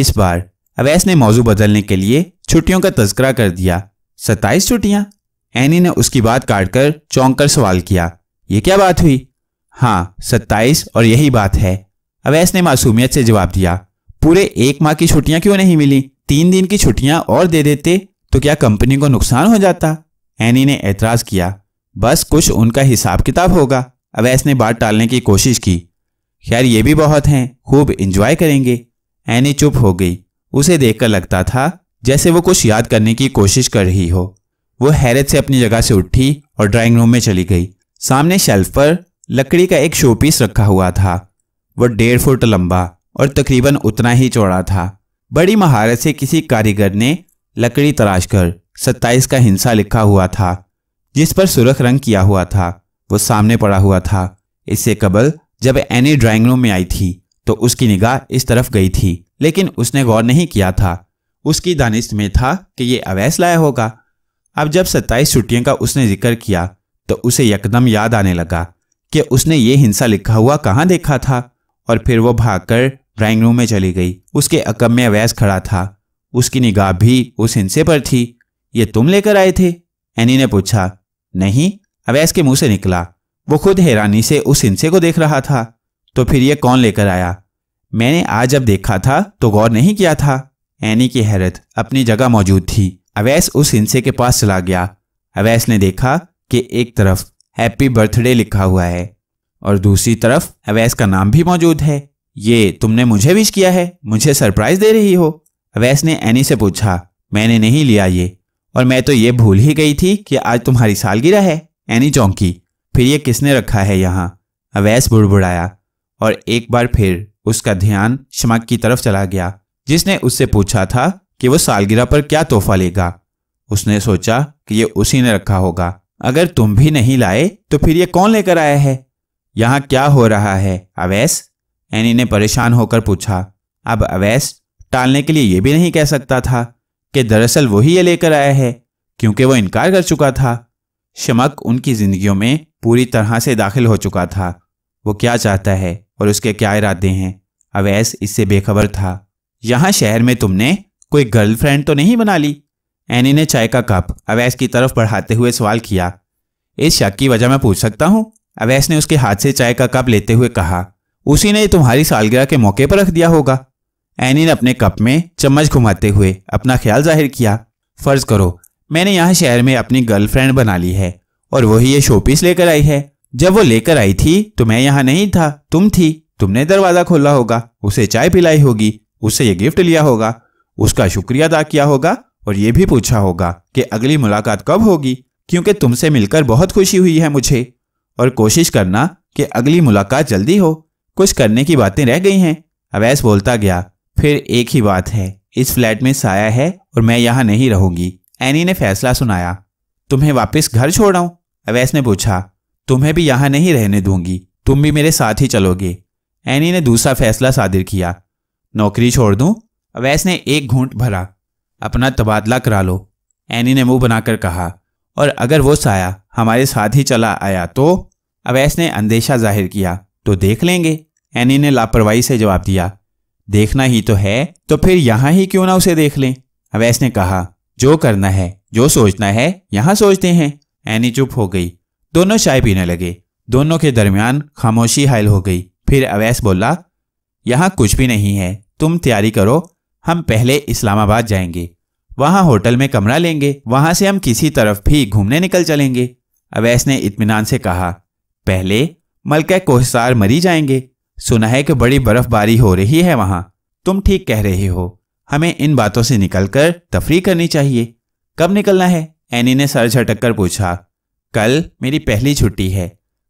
इस बार अवैस ने मौजू बदलने के लिए छुट्टियों का तस्करा कर दिया सत्ताईस छुट्टियां एनी ने उसकी बात काटकर चौंक कर सवाल किया ये क्या बात हुई हाँ सत्ताईस और यही बात है अवैस ने मासूमियत से जवाब दिया पूरे एक माह की छुट्टियां क्यों नहीं मिली तीन दिन की छुट्टियां और दे देते तो क्या कंपनी को नुकसान हो जाता एनी ने एतराज किया बस कुछ उनका हिसाब किताब होगा अवैस ने बात टालने की कोशिश की खैर ये भी बहुत हैं खूब इंजॉय करेंगे ऐनी चुप हो गई उसे देखकर लगता था जैसे वो कुछ याद करने की कोशिश कर रही हो वो हैरत से अपनी जगह से उठी और ड्राइंग रूम में चली गई सामने शेल्फ पर लकड़ी का एक शोपीस रखा हुआ था वह डेढ़ फुट लंबा और तकरीबन उतना ही चौड़ा था बड़ी महारत से किसी कारीगर ने लकड़ी तराश कर सत्ताईस का हिंसा लिखा हुआ था जिस पर सुरख रंग किया हुआ था वो सामने पड़ा हुआ था इससे कबल जब एनी ड्राइंग रूम में आई थी तो उसकी निगाह इस तरफ गई थी लेकिन उसने गौर नहीं किया था उसकी दानिश में था कि ये अवैस लाया होगा अब जब सत्ताईस छुट्टियों का उसने जिक्र किया तो उसे यकदम याद आने लगा कि उसने ये हिंसा लिखा हुआ कहाँ देखा था और फिर वो भागकर ड्राइंग रूम में चली गई उसके अकब में अवैस खड़ा था उसकी निगाह भी उस हिंसे पर थी ये तुम लेकर आए थे एनी ने पूछा नहीं अवैस के मुंह से निकला वो खुद हैरानी से उस हिंसे को देख रहा था तो फिर ये कौन लेकर आया मैंने आज जब देखा था तो गौर नहीं किया था एनी की हैरत अपनी जगह मौजूद थी अवैस उस हिंसे के पास चला गया अवैस ने देखा कि एक तरफ हैप्पी बर्थडे लिखा हुआ है और दूसरी तरफ अवैस का नाम भी मौजूद है ये तुमने मुझे विश किया है मुझे सरप्राइज दे रही हो अवैस ने एनी से पूछा मैंने नहीं लिया ये और मैं तो ये भूल ही गई थी कि आज तुम्हारी सालगिरह है एनी चौंकी फिर ये किसने रखा है यहाँ अवैस बुड़बुड़ाया और एक बार फिर उसका ध्यान शमक की तरफ चला गया जिसने उससे पूछा था कि वो सालगिरह पर क्या तोहफा लेगा उसने सोचा कि ये उसी ने रखा होगा अगर तुम भी नहीं लाए तो फिर ये कौन लेकर आया है यहाँ क्या हो रहा है अवैस एनी ने परेशान होकर पूछा अब अवैस टालने के लिए ये भी नहीं कह सकता था कि दरअसल वही ये लेकर आया है क्योंकि वो इनकार कर चुका था शमक उनकी जिंदगियों में पूरी तरह से दाखिल हो चुका था वो क्या चाहता है और उसके क्या इरादे हैं अवैस इससे बेखबर था यहाँ शहर में तुमने कोई गर्लफ्रेंड तो नहीं बना ली एनी ने चाय का कप अवैस की तरफ बढ़ाते हुए सवाल किया इस शक की वजह मैं पूछ सकता हूँ अवैस ने उसके हाथ से चाय का कप लेते हुए कहा उसी ने तुम्हारी सालगिरह के मौके पर रख दिया होगा एनी ने अपने कप में चम्मच घुमाते हुए अपना ख्याल जाहिर किया फर्ज करो मैंने यहाँ शहर में अपनी गर्लफ्रेंड बना ली है और वही ये शोपीस लेकर आई है जब वो लेकर आई थी तो मैं यहाँ नहीं था तुम थी तुमने दरवाजा खोला होगा उसे चाय पिलाई होगी उसे ये गिफ्ट लिया होगा उसका शुक्रिया अदा किया होगा और ये भी पूछा होगा कि अगली मुलाकात कब होगी क्योंकि तुमसे मिलकर बहुत खुशी हुई है मुझे और कोशिश करना कि अगली मुलाकात जल्दी हो कुछ करने की बातें रह गई हैं अवैस बोलता गया फिर एक ही बात है इस फ्लैट में साया है और मैं यहाँ नहीं रहूंगी एनी ने फैसला सुनाया तुम्हें वापस घर छोड़ाऊं अवैस ने पूछा तुम्हें भी यहाँ नहीं रहने दूंगी तुम भी मेरे साथ ही चलोगे एनी ने दूसरा फैसला सादिर किया नौकरी छोड़ दूं अवैस ने एक घूंट भरा अपना तबादला करा लो एनी ने मुंह बनाकर कहा और अगर वो साया हमारे साथ ही चला आया तो अवैस ने अंदेशा जाहिर किया तो देख लेंगे एनी ने लापरवाही से जवाब दिया देखना ही तो है तो फिर यहाँ ही क्यों ना उसे देख लें अवैस ने कहा जो करना है जो सोचना है यहाँ सोचते हैं एनी चुप हो गई दोनों चाय पीने लगे दोनों के दरमियान खामोशी हायल हो गई फिर अवैस बोला यहाँ कुछ भी नहीं है तुम तैयारी करो हम पहले इस्लामाबाद जाएंगे वहां होटल में कमरा लेंगे वहां से हम किसी तरफ भी घूमने निकल चलेंगे अवैस ने इतमान से कहा पहले मलका कोहसार मरी जाएंगे सुना है कि बड़ी बर्फबारी हो रही है वहां तुम ठीक कह रहे हो हमें इन बातों से निकलकर तफरी करनी चाहिए कब निकलना है एनी ने सर झटक कर पूछा कल मेरी पहली छुट्टी है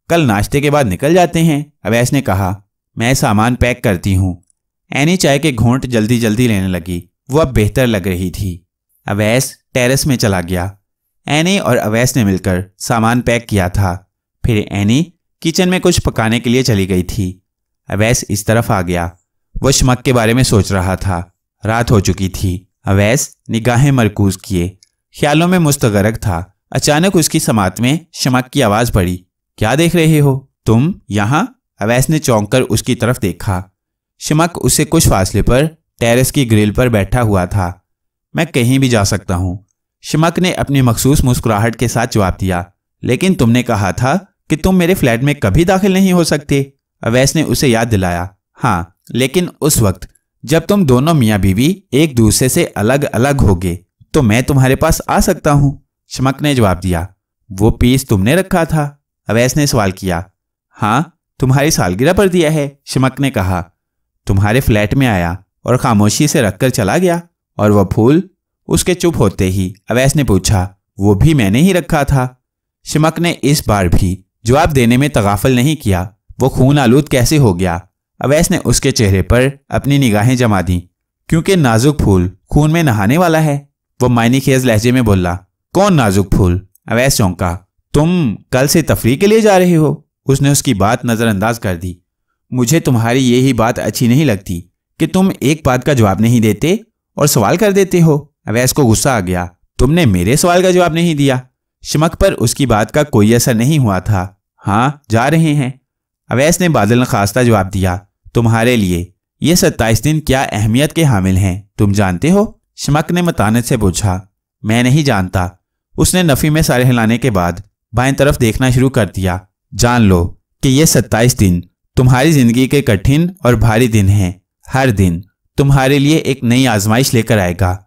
कल नाश्ते के बाद निकल जाते हैं अवैस ने कहा मैं सामान पैक करती हूँ एनी चाय के घोंट जल्दी जल्दी लेने लगी वो अब बेहतर लग रही थी अवैस टेरेस में चला गया एनी और अवैस ने मिलकर सामान पैक किया था फिर एनी किचन में कुछ पकाने के लिए चली गई थी अवैस इस तरफ आ गया वो शमक के बारे में सोच रहा था रात हो चुकी थी अवैस निगाहें मरकूज किए ख्यालों में मुस्तगरक तो था अचानक उसकी समात में शमक की आवाज पड़ी क्या देख रहे हो तुम यहाँ अवैस ने चौंक कर उसकी तरफ देखा शमक उसे कुछ फासले पर टेरेस की ग्रिल पर बैठा हुआ था मैं कहीं भी जा सकता हूँ शमक ने अपनी मखसूस मुस्कुराहट के साथ जवाब दिया लेकिन तुमने कहा था कि तुम मेरे फ्लैट में कभी दाखिल नहीं हो सकते अवैस ने उसे याद दिलाया हाँ लेकिन उस वक्त जब तुम दोनों मियाँ बीवी एक दूसरे से अलग अलग होगे तो मैं तुम्हारे पास आ सकता हूं शमक ने जवाब दिया वो पीस तुमने रखा था अवैस ने सवाल किया हाँ तुम्हारी सालगिरह पर दिया है शमक ने कहा तुम्हारे फ्लैट में आया और खामोशी से रखकर चला गया और वह फूल उसके चुप होते ही अवैस ने पूछा वो भी मैंने ही रखा था शमक ने इस बार भी जवाब देने में तगाफल नहीं किया वो खून आलूद कैसे हो गया अवैस ने उसके चेहरे पर अपनी निगाहें जमा दी क्योंकि नाजुक फूल खून में नहाने वाला है वो मायने खेज लहजे में बोला कौन नाजुक फूल अवैस चौंका तुम कल से तफरी के लिए जा रहे हो उसने उसकी बात नज़रअंदाज कर दी मुझे तुम्हारी ये ही बात अच्छी नहीं लगती कि तुम एक बात का जवाब नहीं देते और सवाल कर देते हो अवैस को गुस्सा आ गया तुमने मेरे सवाल का जवाब नहीं दिया शमक पर उसकी बात का कोई असर नहीं हुआ था हाँ जा रहे हैं अवैस ने बादल खास्ता जवाब दिया तुम्हारे लिए ये सत्ताईस दिन क्या अहमियत के हामिल हैं तुम जानते हो शमक ने मताने से पूछा मैं नहीं जानता उसने नफ़ी में सारे हिलाने के बाद बाएं तरफ देखना शुरू कर दिया जान लो कि ये सत्ताईस दिन तुम्हारी जिंदगी के कठिन और भारी दिन हैं हर दिन तुम्हारे लिए एक नई आजमाइश लेकर आएगा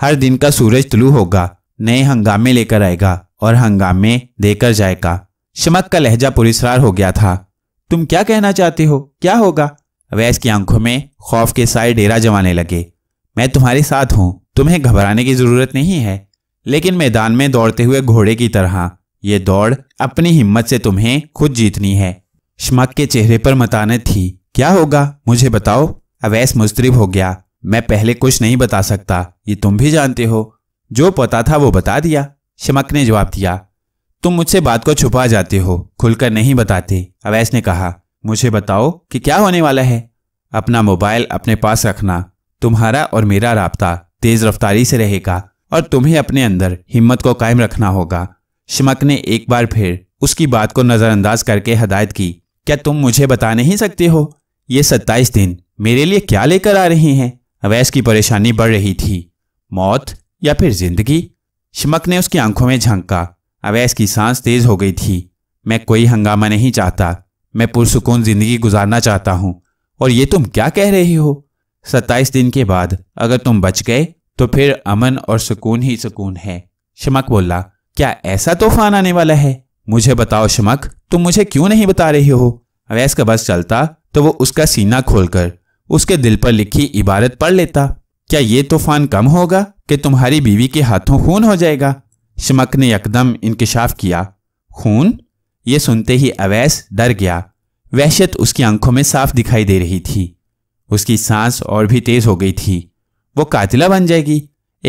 हर दिन का सूरज तुलू होगा नए हंगामे लेकर आएगा और हंगामे देकर जाएगा शमक का लहजा पुरस्कार हो गया था तुम क्या कहना चाहते हो क्या होगा वैस की आंखों में खौफ के साए डेरा जमाने लगे मैं तुम्हारे साथ हूं तुम्हें घबराने की जरूरत नहीं है लेकिन मैदान में दौड़ते हुए घोड़े की तरह ये दौड़ अपनी हिम्मत से तुम्हें खुद जीतनी है शमक के चेहरे पर मतानत थी क्या होगा मुझे बताओ अवैस मुस्तरिब हो गया मैं पहले कुछ नहीं बता सकता ये तुम भी जानते हो जो पता था वो बता दिया शमक ने जवाब दिया तुम मुझसे बात को छुपा जाते हो खुलकर नहीं बताते अवैस ने कहा मुझे बताओ कि क्या होने वाला है अपना मोबाइल अपने पास रखना तुम्हारा और मेरा रबता तेज रफ्तारी से रहेगा और तुम्हें अपने अंदर हिम्मत को कायम रखना होगा शिमक ने एक बार फिर उसकी बात को नज़रअंदाज करके हदायत की क्या तुम मुझे बता नहीं सकते हो ये सत्ताईस दिन मेरे लिए क्या लेकर आ रहे हैं अवैस की परेशानी बढ़ रही थी मौत या फिर जिंदगी शिमक ने उसकी आंखों में झांका अवैस की सांस तेज हो गई थी मैं कोई हंगामा नहीं चाहता मैं पुरसकून जिंदगी गुजारना चाहता हूँ और ये तुम क्या कह रहे हो सत्ताईस दिन के बाद अगर तुम बच गए तो फिर अमन और सुकून ही सुकून है शमक बोला क्या ऐसा तूफान आने वाला है मुझे बताओ शमक तुम मुझे क्यों नहीं बता रही हो अवैस का बस चलता तो वो उसका सीना खोलकर उसके दिल पर लिखी इबारत पढ़ लेता क्या ये तूफान कम होगा कि तुम्हारी बीवी के हाथों खून हो जाएगा शमक ने यकदम इंकशाफ किया खून ये सुनते ही अवैस डर गया वहशत उसकी आंखों में साफ दिखाई दे रही थी उसकी सांस और भी तेज हो गई थी वो कातिला बन जाएगी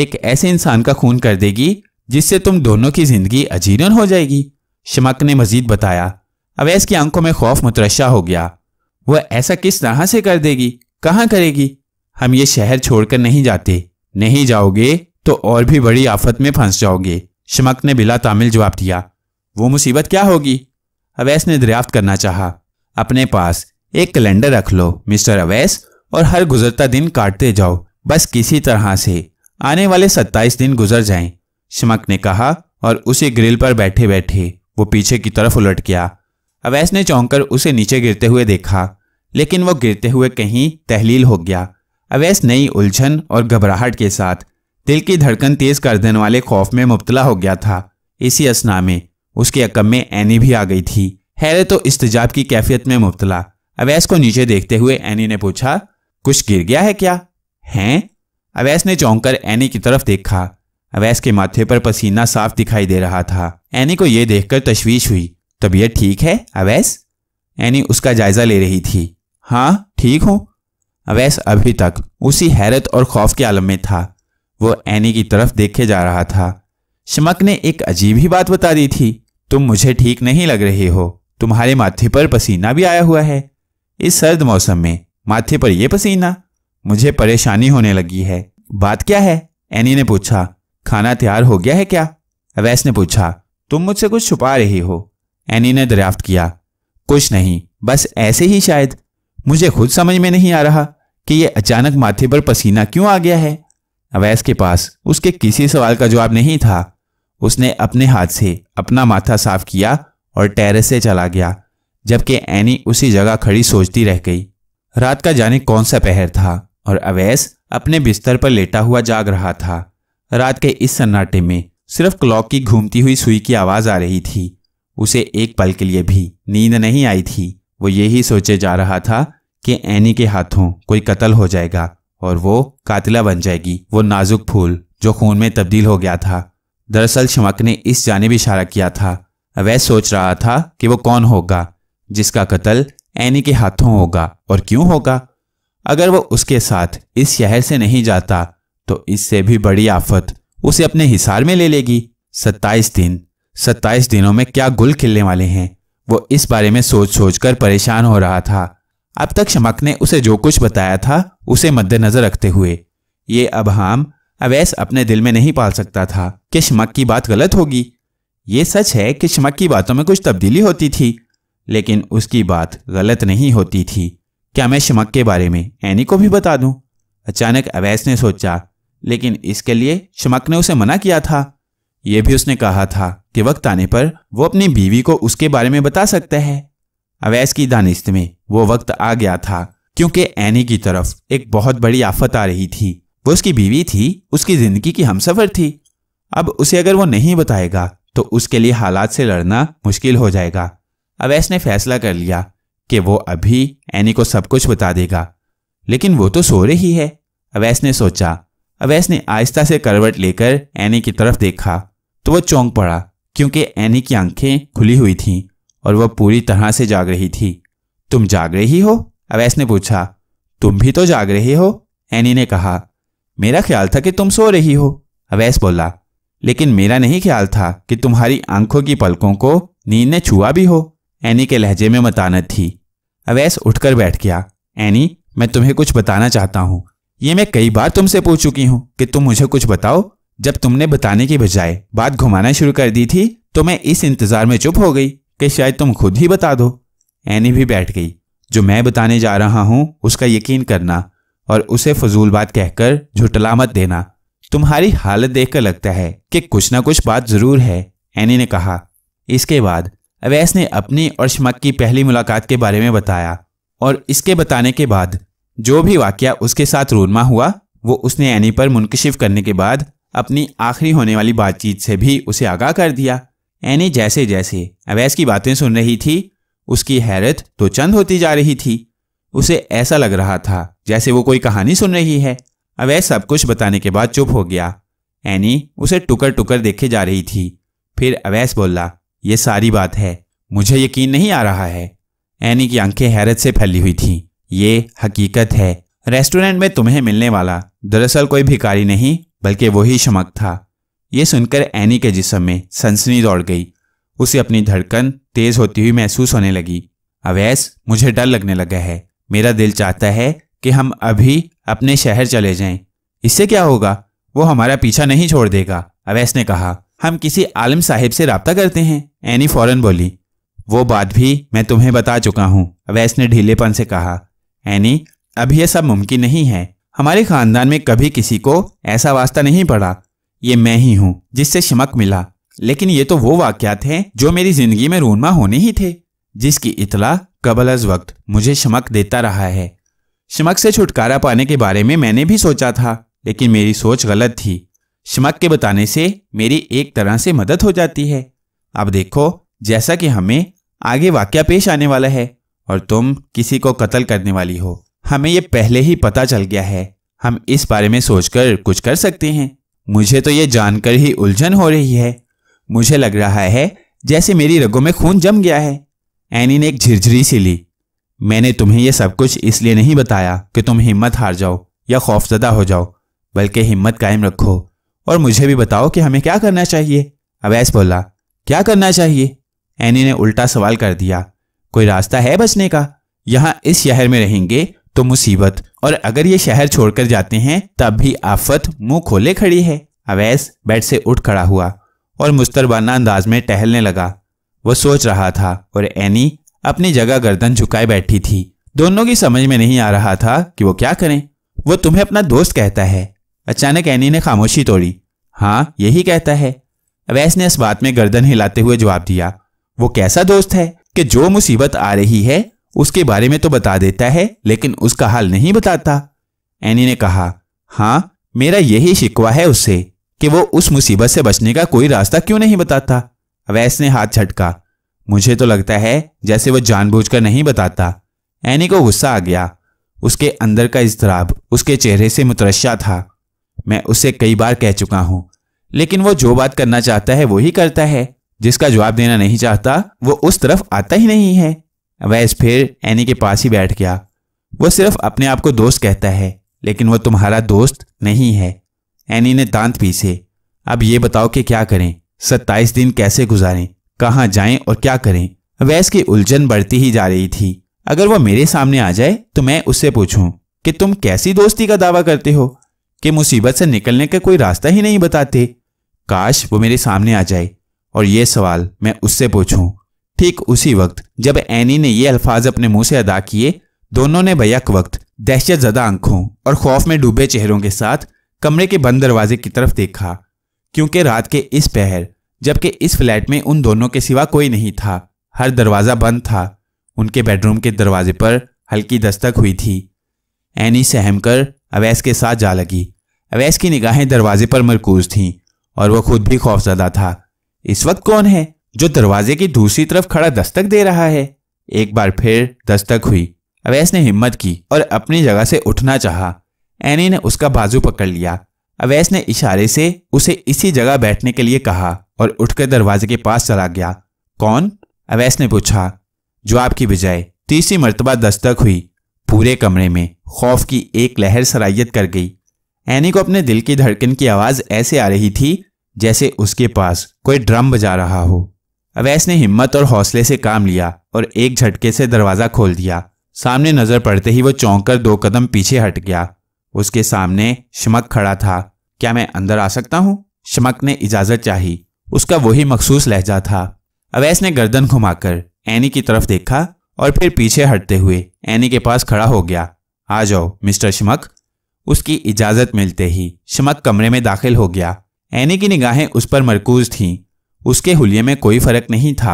एक ऐसे इंसान का खून कर देगी जिससे तुम दोनों की जिंदगी अजीरन हो जाएगी शमक ने मजीद बताया अवैस की आंखों में खौफ मुतरशा हो गया वह ऐसा किस तरह से कर देगी कहाँ करेगी हम ये शहर छोड़कर नहीं जाते नहीं जाओगे तो और भी बड़ी आफत में फंस जाओगे शमक ने बिला तामिल जवाब दिया वो मुसीबत क्या होगी अवैस ने दरियाफ्त करना चाहा अपने पास एक कैलेंडर रख लो मिस्टर अवैस और हर गुजरता दिन काटते जाओ बस किसी तरह से आने वाले सत्ताईस दिन गुजर जाएं। शमक ने कहा और उसे ग्रिल पर बैठे बैठे वो पीछे की तरफ उलट गया अवैस ने चौंक कर उसे नीचे गिरते हुए देखा लेकिन वो गिरते हुए कहीं तहलील हो गया अवैस नई उलझन और घबराहट के साथ दिल की धड़कन तेज कर देने वाले खौफ में मुबतला हो गया था इसी असना में उसके अकम में एनी भी आ गई थी हैरत तो इस्तजाब की कैफियत में मुबतला अवैस को नीचे देखते हुए एनी ने पूछा कुछ गिर गया है क्या हैं अवैस ने चौंककर एनी की तरफ देखा अवैस के माथे पर पसीना साफ दिखाई दे रहा था एनी को यह देखकर तशवीश हुई तबीयत ठीक है अवैस एनी उसका जायजा ले रही थी हाँ ठीक हूं अवैस अभी तक उसी हैरत और खौफ के आलम में था वो एनी की तरफ देखे जा रहा था शमक ने एक अजीब ही बात बता दी थी तुम मुझे ठीक नहीं लग रहे हो तुम्हारे माथे पर पसीना भी आया हुआ है इस सर्द मौसम में माथे पर यह पसीना मुझे परेशानी होने लगी है बात क्या है एनी ने पूछा खाना तैयार हो गया है क्या अवैस ने पूछा तुम मुझसे कुछ छुपा रही हो एनी ने दरियाफ्त किया कुछ नहीं बस ऐसे ही शायद मुझे खुद समझ में नहीं आ रहा कि यह अचानक माथे पर पसीना क्यों आ गया है अवैस के पास उसके किसी सवाल का जवाब नहीं था उसने अपने हाथ से अपना माथा साफ किया और टेरेस से चला गया जबकि एनी उसी जगह खड़ी सोचती रह गई रात का जाने कौन सा पहर था और अवैस अपने बिस्तर पर लेटा हुआ जाग रहा था रात के इस सन्नाटे में सिर्फ क्लॉक की घूमती हुई सुई की आवाज आ रही थी उसे एक पल के लिए भी नींद नहीं आई थी वो यही सोचे जा रहा था कि एनी के हाथों कोई कत्ल हो जाएगा और वो कातिला बन जाएगी वो नाजुक फूल जो खून में तब्दील हो गया था दरअसल शमक ने इस जाने भी इशारा किया था अवैस सोच रहा था कि वो कौन होगा जिसका कत्ल एनी के हाथों होगा और क्यों होगा अगर वो उसके साथ इस शहर से नहीं जाता तो इससे भी बड़ी आफत उसे अपने हिसार में ले लेगी सत्ताईस दिन सत्ताईस दिनों में क्या गुल खिलने वाले हैं वो इस बारे में सोच सोच कर परेशान हो रहा था अब तक शमक ने उसे जो कुछ बताया था उसे मद्देनजर रखते हुए ये अब हम अवैस अपने दिल में नहीं पाल सकता था कि शमक की बात गलत होगी ये सच है कि शमक की बातों में कुछ तब्दीली होती थी लेकिन उसकी बात गलत नहीं होती थी क्या मैं शमक के बारे में एनी को भी बता दूं? अचानक अवैस ने सोचा लेकिन इसके लिए शमक ने उसे मना किया था यह भी उसने कहा था कि वक्त आने पर वो अपनी बीवी को उसके बारे में बता सकता है अवैस की दानिश्त में वो वक्त आ गया था क्योंकि एनी की तरफ एक बहुत बड़ी आफत आ रही थी वो उसकी बीवी थी उसकी जिंदगी की हमसफर थी अब उसे अगर वो नहीं बताएगा तो उसके लिए हालात से लड़ना मुश्किल हो जाएगा अवैस ने फैसला कर लिया कि वो अभी एनी को सब कुछ बता देगा लेकिन वो तो सो रही है अवैस ने सोचा अवैस ने आहिस्ता से करवट लेकर एनी की तरफ देखा तो वो चौंक पड़ा क्योंकि एनी की आंखें खुली हुई थीं और वह पूरी तरह से जाग रही थी तुम जाग रही हो अवैस ने पूछा तुम भी तो जाग रहे हो एनी ने कहा मेरा ख्याल था कि तुम सो रही हो अवैस बोला लेकिन मेरा नहीं ख्याल था कि तुम्हारी आंखों की पलकों को नींद ने छुआ भी हो एनी के लहजे में मतानत थी अवैस उठकर बैठ गया एनी मैं तुम्हें कुछ बताना चाहता हूँ ये मैं कई बार तुमसे पूछ चुकी हूँ कि तुम मुझे कुछ बताओ जब तुमने बताने की बजाय बात घुमाना शुरू कर दी थी तो मैं इस इंतजार में चुप हो गई कि शायद तुम खुद ही बता दो एनी भी बैठ गई जो मैं बताने जा रहा हूँ उसका यकीन करना और उसे फजूल बात कहकर झुटला मत देना तुम्हारी हालत देखकर लगता है कि कुछ ना कुछ बात जरूर है एनी ने कहा इसके बाद अवैस ने अपनी और शमक की पहली मुलाकात के बारे में बताया और इसके बताने के बाद जो भी वाक्य उसके साथ रूनमा हुआ वो उसने एनी पर मुनकशिफ करने के बाद अपनी आखिरी होने वाली बातचीत से भी उसे आगाह कर दिया एनी जैसे जैसे अवैस की बातें सुन रही थी उसकी हैरत तो चंद होती जा रही थी उसे ऐसा लग रहा था जैसे वो कोई कहानी सुन रही है अवैस सब कुछ बताने के बाद चुप हो गया एनी उसे टुकर टुकर देखे जा रही थी फिर अवैस बोला ये सारी बात है मुझे यकीन नहीं आ रहा है एनी की आंखें हैरत से फैली हुई थीं। ये हकीकत है रेस्टोरेंट में तुम्हें मिलने वाला दरअसल कोई भिकारी नहीं बल्कि वही शमक था ये सुनकर एनी के जिसम में सनसनी दौड़ गई उसे अपनी धड़कन तेज होती हुई महसूस होने लगी अवैस मुझे डर लगने लगा है मेरा दिल चाहता है कि हम अभी अपने शहर चले जाएं। इससे क्या होगा वो हमारा पीछा नहीं छोड़ देगा अवैस ने कहा हम किसी आलम साहिब से रबता करते हैं एनी फौरन बोली वो बात भी मैं तुम्हें बता चुका हूँ अवैस ने ढीलेपन से कहा एनी अब यह सब मुमकिन नहीं है हमारे खानदान में कभी किसी को ऐसा वास्ता नहीं पड़ा ये मैं ही हूँ जिससे शमक मिला लेकिन ये तो वो वाक्यात हैं जो मेरी ज़िंदगी में रूनमा होने ही थे जिसकी इतला कबल अज वक्त मुझे शमक देता रहा है शमक से छुटकारा पाने के बारे में मैंने भी सोचा था लेकिन मेरी सोच गलत थी शमक के बताने से मेरी एक तरह से मदद हो जाती है अब देखो जैसा कि हमें आगे वाक्य पेश आने वाला है और तुम किसी को कत्ल करने वाली हो हमें ये पहले ही पता चल गया है हम इस बारे में सोचकर कुछ कर सकते हैं मुझे तो ये जानकर ही उलझन हो रही है मुझे लग रहा है जैसे मेरी रगों में खून जम गया है एनी ने एक झिरझिरी सी ली मैंने तुम्हें यह सब कुछ इसलिए नहीं बताया कि तुम हिम्मत हार जाओ या खौफजदा हो जाओ बल्कि हिम्मत कायम रखो और मुझे भी बताओ कि हमें क्या करना चाहिए अवैस बोला क्या करना चाहिए एनी ने उल्टा सवाल कर दिया कोई रास्ता है बचने का यहाँ इस शहर में रहेंगे तो मुसीबत और अगर ये शहर छोड़कर जाते हैं तब भी आफत मुंह खोले खड़ी है अवैस बेड से उठ खड़ा हुआ और मुस्तरबाना अंदाज में टहलने लगा वह सोच रहा था और एनी अपनी जगह गर्दन झुकाए बैठी थी दोनों की समझ में नहीं आ रहा था कि वो क्या करें वो तुम्हें अपना दोस्त कहता है अचानक एनी ने खामोशी तोड़ी हाँ यही कहता है अवैस ने इस बात में गर्दन हिलाते हुए जवाब दिया वो कैसा दोस्त है कि जो मुसीबत आ रही है उसके बारे में तो बता देता है लेकिन उसका हाल नहीं बताता एनी ने कहा हाँ मेरा यही शिकवा है उससे कि वो उस मुसीबत से बचने का कोई रास्ता क्यों नहीं बताता अवैस ने हाथ झटका मुझे तो लगता है जैसे वो जानबूझकर नहीं बताता एनी को गुस्सा आ गया उसके अंदर का इजतराब उसके चेहरे से मुतरशा था मैं उसे कई बार कह चुका हूं लेकिन वो जो बात करना चाहता है वो ही करता है जिसका जवाब देना नहीं चाहता वो उस तरफ आता ही नहीं है वैस फिर एनी के पास ही बैठ गया वो सिर्फ अपने आप को दोस्त कहता है लेकिन वो तुम्हारा दोस्त नहीं है एनी ने दांत पीसे अब ये बताओ कि क्या करें सत्ताईस दिन कैसे गुजारें कहाँ जाएं और क्या करें वैस की उलझन बढ़ती ही जा रही थी अगर वो मेरे सामने आ जाए तो मैं उससे पूछूं कि तुम कैसी दोस्ती का दावा करते हो कि मुसीबत से निकलने का कोई रास्ता ही नहीं बताते काश वो मेरे सामने आ जाए और ये सवाल मैं उससे पूछूं ठीक उसी वक्त जब एनी ने ये अल्फाज अपने मुंह से अदा किए दोनों ने बैक वक्त दहशत ज़दा आंखों और खौफ में डूबे चेहरों के साथ कमरे के बंद दरवाजे की तरफ देखा क्योंकि रात के इस पहर जबकि इस फ्लैट में उन दोनों के सिवा कोई नहीं था हर दरवाज़ा बंद था उनके बेडरूम के दरवाजे पर हल्की दस्तक हुई थी एनी सहम कर अवैस के साथ जा लगी अवैस की निगाहें दरवाजे पर मरकूज थीं और वह खुद भी खौफजदा था इस वक्त कौन है जो दरवाजे की दूसरी तरफ खड़ा दस्तक दे रहा है एक बार फिर दस्तक हुई अवैस ने हिम्मत की और अपनी जगह से उठना चाहा एनी ने उसका बाजू पकड़ लिया अवैस ने इशारे से उसे इसी जगह बैठने के लिए कहा और उठकर दरवाजे के पास चला गया कौन अवैस ने पूछा जवाब की बजाय तीसरी मरतबा दस्तक हुई पूरे कमरे में खौफ की एक लहर सरायत कर गई एनी को अपने दिल की धड़कन की आवाज ऐसे आ रही थी जैसे उसके पास कोई ड्रम बजा रहा हो अवैस ने हिम्मत और हौसले से काम लिया और एक झटके से दरवाजा खोल दिया सामने नजर पड़ते ही वो चौंक कर दो कदम पीछे हट गया उसके सामने शमक खड़ा था क्या मैं अंदर आ सकता हूँ शमक ने इजाजत चाही उसका वही मखसूस लहजा था अवैस ने गर्दन घुमाकर एनी की तरफ देखा और फिर पीछे हटते हुए एनी के पास खड़ा हो गया आ जाओ मिस्टर शमक उसकी इजाजत मिलते ही शमक कमरे में दाखिल हो गया एनी की निगाहें उस पर मरकूज थीं उसके हुलिये में कोई फर्क नहीं था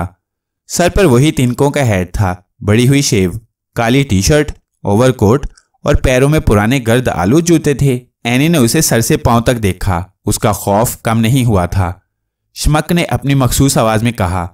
सर पर वही तिनकों का हेड था बड़ी हुई शेव काली टी शर्ट ओवरकोट और पैरों में पुराने गर्द आलू जूते थे एनी ने उसे सर से पांव तक देखा उसका खौफ कम नहीं हुआ था शमक ने अपनी मखसूस आवाज में कहा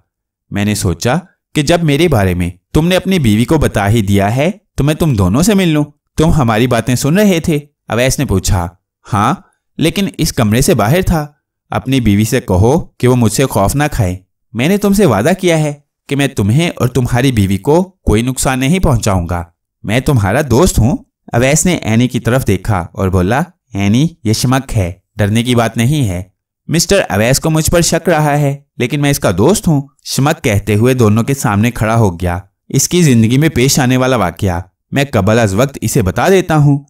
मैंने सोचा कि जब मेरे बारे में तुमने अपनी बीवी को बता ही दिया है तो मैं तुम दोनों से मिल लूं तुम हमारी बातें सुन रहे थे अवैस ने पूछा हाँ लेकिन इस कमरे से बाहर था अपनी बीवी से कहो कि वो मुझसे खौफ ना खाए मैंने तुमसे वादा किया है कि मैं तुम्हें और तुम्हारी बीवी को कोई नुकसान नहीं पहुंचाऊंगा मैं तुम्हारा दोस्त हूँ अवैस ने एनी की तरफ देखा और बोला एनी ये शमक है डरने की बात नहीं है मिस्टर अवैस को मुझ पर शक रहा है लेकिन मैं इसका दोस्त हूँ शमक कहते हुए दोनों के सामने खड़ा हो गया इसकी जिंदगी में पेश आने वाला वाक्य मैं कबल अज वक्त इसे बता देता हूँ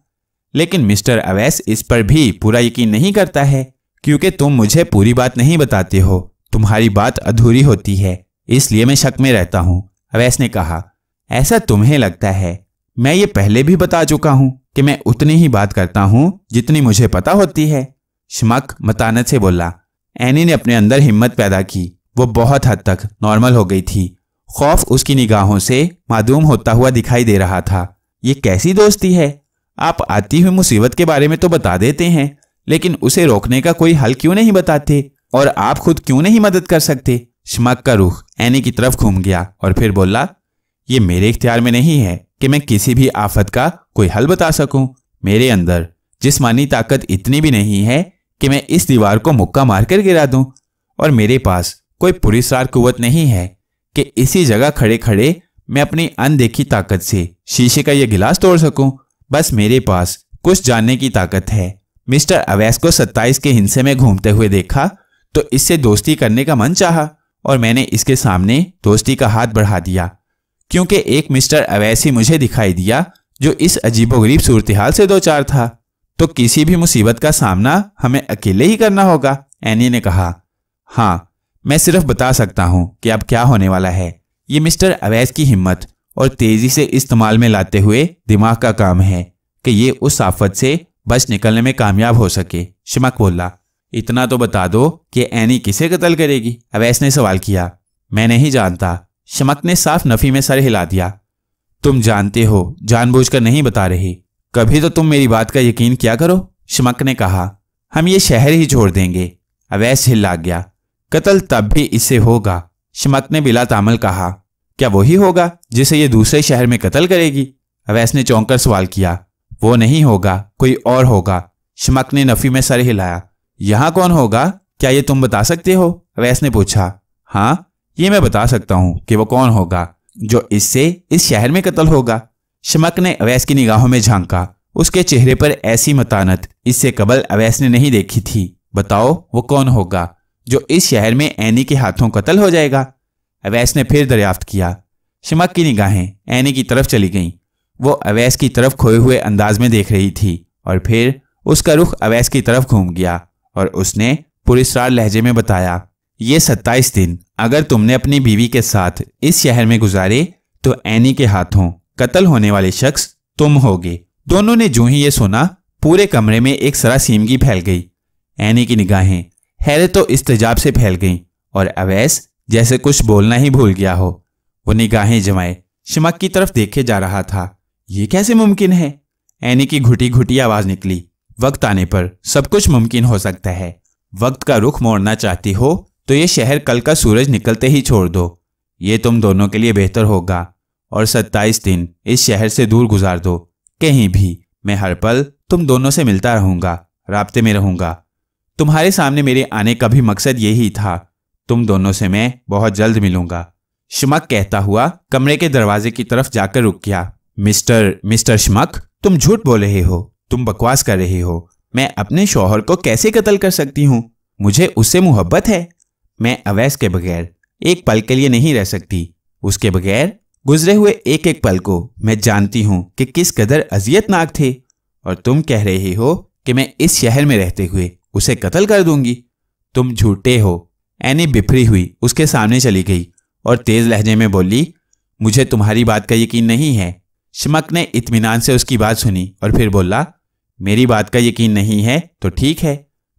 लेकिन मिस्टर अवैस इस पर भी पूरा यकीन नहीं करता है क्योंकि तुम मुझे पूरी बात नहीं बताते हो तुम्हारी बात अधूरी होती है इसलिए मैं शक में रहता हूँ अवैस ने कहा ऐसा तुम्हें लगता है मैं ये पहले भी बता चुका हूँ कि मैं उतनी ही बात करता हूँ जितनी मुझे पता होती है शमक मतानत से बोला एनी ने अपने अंदर हिम्मत पैदा की वो बहुत हद तक नॉर्मल हो गई थी खौफ उसकी निगाहों से मादूम होता हुआ दिखाई दे रहा था ये कैसी दोस्ती है आप आती हुई मुसीबत के बारे में तो बता देते हैं लेकिन उसे रोकने का कोई हल क्यों नहीं बताते और आप खुद क्यों नहीं मदद कर सकते शमक का रुख एनी की तरफ घूम गया और फिर बोला ये मेरे इख्तियार में नहीं है कि मैं किसी भी आफत का कोई हल बता सकूं मेरे अंदर जिसमानी ताकत इतनी भी नहीं है कि मैं इस दीवार को मुक्का मारकर गिरा दूं और मेरे पास कोई पुरिसार कुत नहीं है कि इसी जगह खड़े खड़े मैं अपनी अनदेखी ताकत से शीशे का यह गिलास तोड़ सकूं बस मेरे पास कुछ जानने की ताकत है मिस्टर अवैस को 27 के हिंसे में घूमते हुए देखा तो इससे दोस्ती करने का मन चाहा और मैंने इसके सामने दोस्ती का हाथ बढ़ा दिया क्योंकि एक मिस्टर अवैस ही मुझे दिखाई दिया जो इस अजीबोगरीब सूरत हाल से दो चार था तो किसी भी मुसीबत का सामना हमें अकेले ही करना होगा एनी ने कहा हाँ मैं सिर्फ बता सकता हूँ कि अब क्या होने वाला है ये मिस्टर अवैस की हिम्मत और तेजी से इस्तेमाल में लाते हुए दिमाग का काम है कि ये उस आफत से बच निकलने में कामयाब हो सके शिमक बोला इतना तो बता दो कि एनी किसे कत्ल करेगी अवैस ने सवाल किया मैं नहीं जानता शमक ने साफ नफी में सर हिला दिया तुम जानते हो जानबूझकर नहीं बता रहे कभी तो तुम मेरी बात का यकीन क्या करो शमक ने कहा हम ये शहर ही छोड़ देंगे अवैस हिला गया कत्ल तब भी इससे होगा शमक ने बिला तामल कहा क्या वही होगा जिसे ये दूसरे शहर में कत्ल करेगी अवैस ने चौंककर सवाल किया वो नहीं होगा कोई और होगा शमक ने नफी में सर हिलाया यहां कौन होगा क्या ये तुम बता सकते हो अवैस ने पूछा हाँ ये मैं बता सकता हूँ कि वो कौन होगा जो इससे इस शहर में कत्ल होगा शमक ने अवैस की निगाहों में झांका उसके चेहरे पर ऐसी मतानत इससे कबल अवैस ने नहीं देखी थी बताओ वो कौन होगा जो इस शहर में एनी के हाथों कत्ल हो जाएगा अवैस ने फिर दरियाफ्त किया शिमक की निगाहें ऐने की तरफ चली गईं वो अवैस की तरफ खोए हुए अंदाज में देख रही थी और फिर उसका रुख अवैस की तरफ घूम गया और उसने पुरस्कार लहजे में बताया ये सत्ताईस दिन अगर तुमने अपनी बीवी के साथ इस शहर में गुजारे तो ऐनी के हाथों कत्ल होने वाले शख्स तुम होगे दोनों ने जो ही ये सुना पूरे कमरे में एक सरासीमगी फैल गई ऐनी की निगाहें हैरत तो इस्तेजाब से फैल गईं और अवैस जैसे कुछ बोलना ही भूल गया हो वो निगाहें जमाए शिमक की तरफ देखे जा रहा था ये कैसे मुमकिन है एनी की घुटी घुटी आवाज निकली वक्त आने पर सब कुछ मुमकिन हो सकता है वक्त का रुख मोड़ना चाहती हो तो ये शहर कल का सूरज निकलते ही छोड़ दो ये तुम दोनों के लिए बेहतर होगा और सत्ताईस दिन इस शहर से दूर गुजार दो कहीं भी मैं हर पल तुम दोनों से मिलता रहूंगा रबते में रहूंगा तुम्हारे सामने मेरे आने का भी मकसद यही था तुम दोनों से मैं बहुत जल्द मिलूंगा शमक कहता हुआ कमरे के दरवाजे की तरफ जाकर रुक गया मिस्टर मिस्टर शमक तुम झूठ बोल रहे हो तुम बकवास कर रहे हो मैं अपने शोहर को कैसे कत्ल कर सकती हूँ मुझे उससे मुहब्बत है मैं अवैस के बगैर एक पल के लिए नहीं रह सकती उसके बगैर गुजरे हुए एक एक पल को मैं जानती हूँ कि किस कदर अजियतनाक थे और तुम कह रहे हो कि मैं इस शहर में रहते हुए उसे कत्ल कर दूंगी तुम झूठे हो एनी बिफरी हुई उसके सामने चली गई और तेज लहजे में बोली मुझे तुम्हारी बात का यकीन नहीं है शमक ने इतमान से उसकी बात सुनी और फिर बोला मेरी बात का यकीन नहीं है तो ठीक है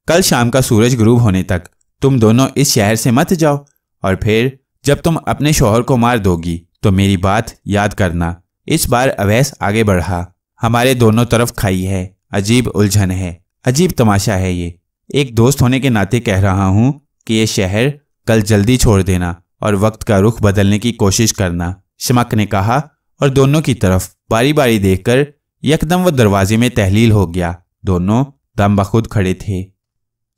कल शाम का सूरज गुरूब होने तक तुम दोनों इस शहर से मत जाओ और फिर जब तुम अपने शोहर को मार दोगी तो मेरी बात याद करना इस बार अवैस आगे बढ़ा हमारे दोनों तरफ खाई है अजीब उलझन है अजीब तमाशा है ये एक दोस्त होने के नाते कह रहा हूँ कि ये शहर कल जल्दी छोड़ देना और वक्त का रुख बदलने की कोशिश करना शमक ने कहा और दोनों की तरफ बारी बारी देखकर यकदम वह दरवाजे में तहलील हो गया दोनों दम बखुद खड़े थे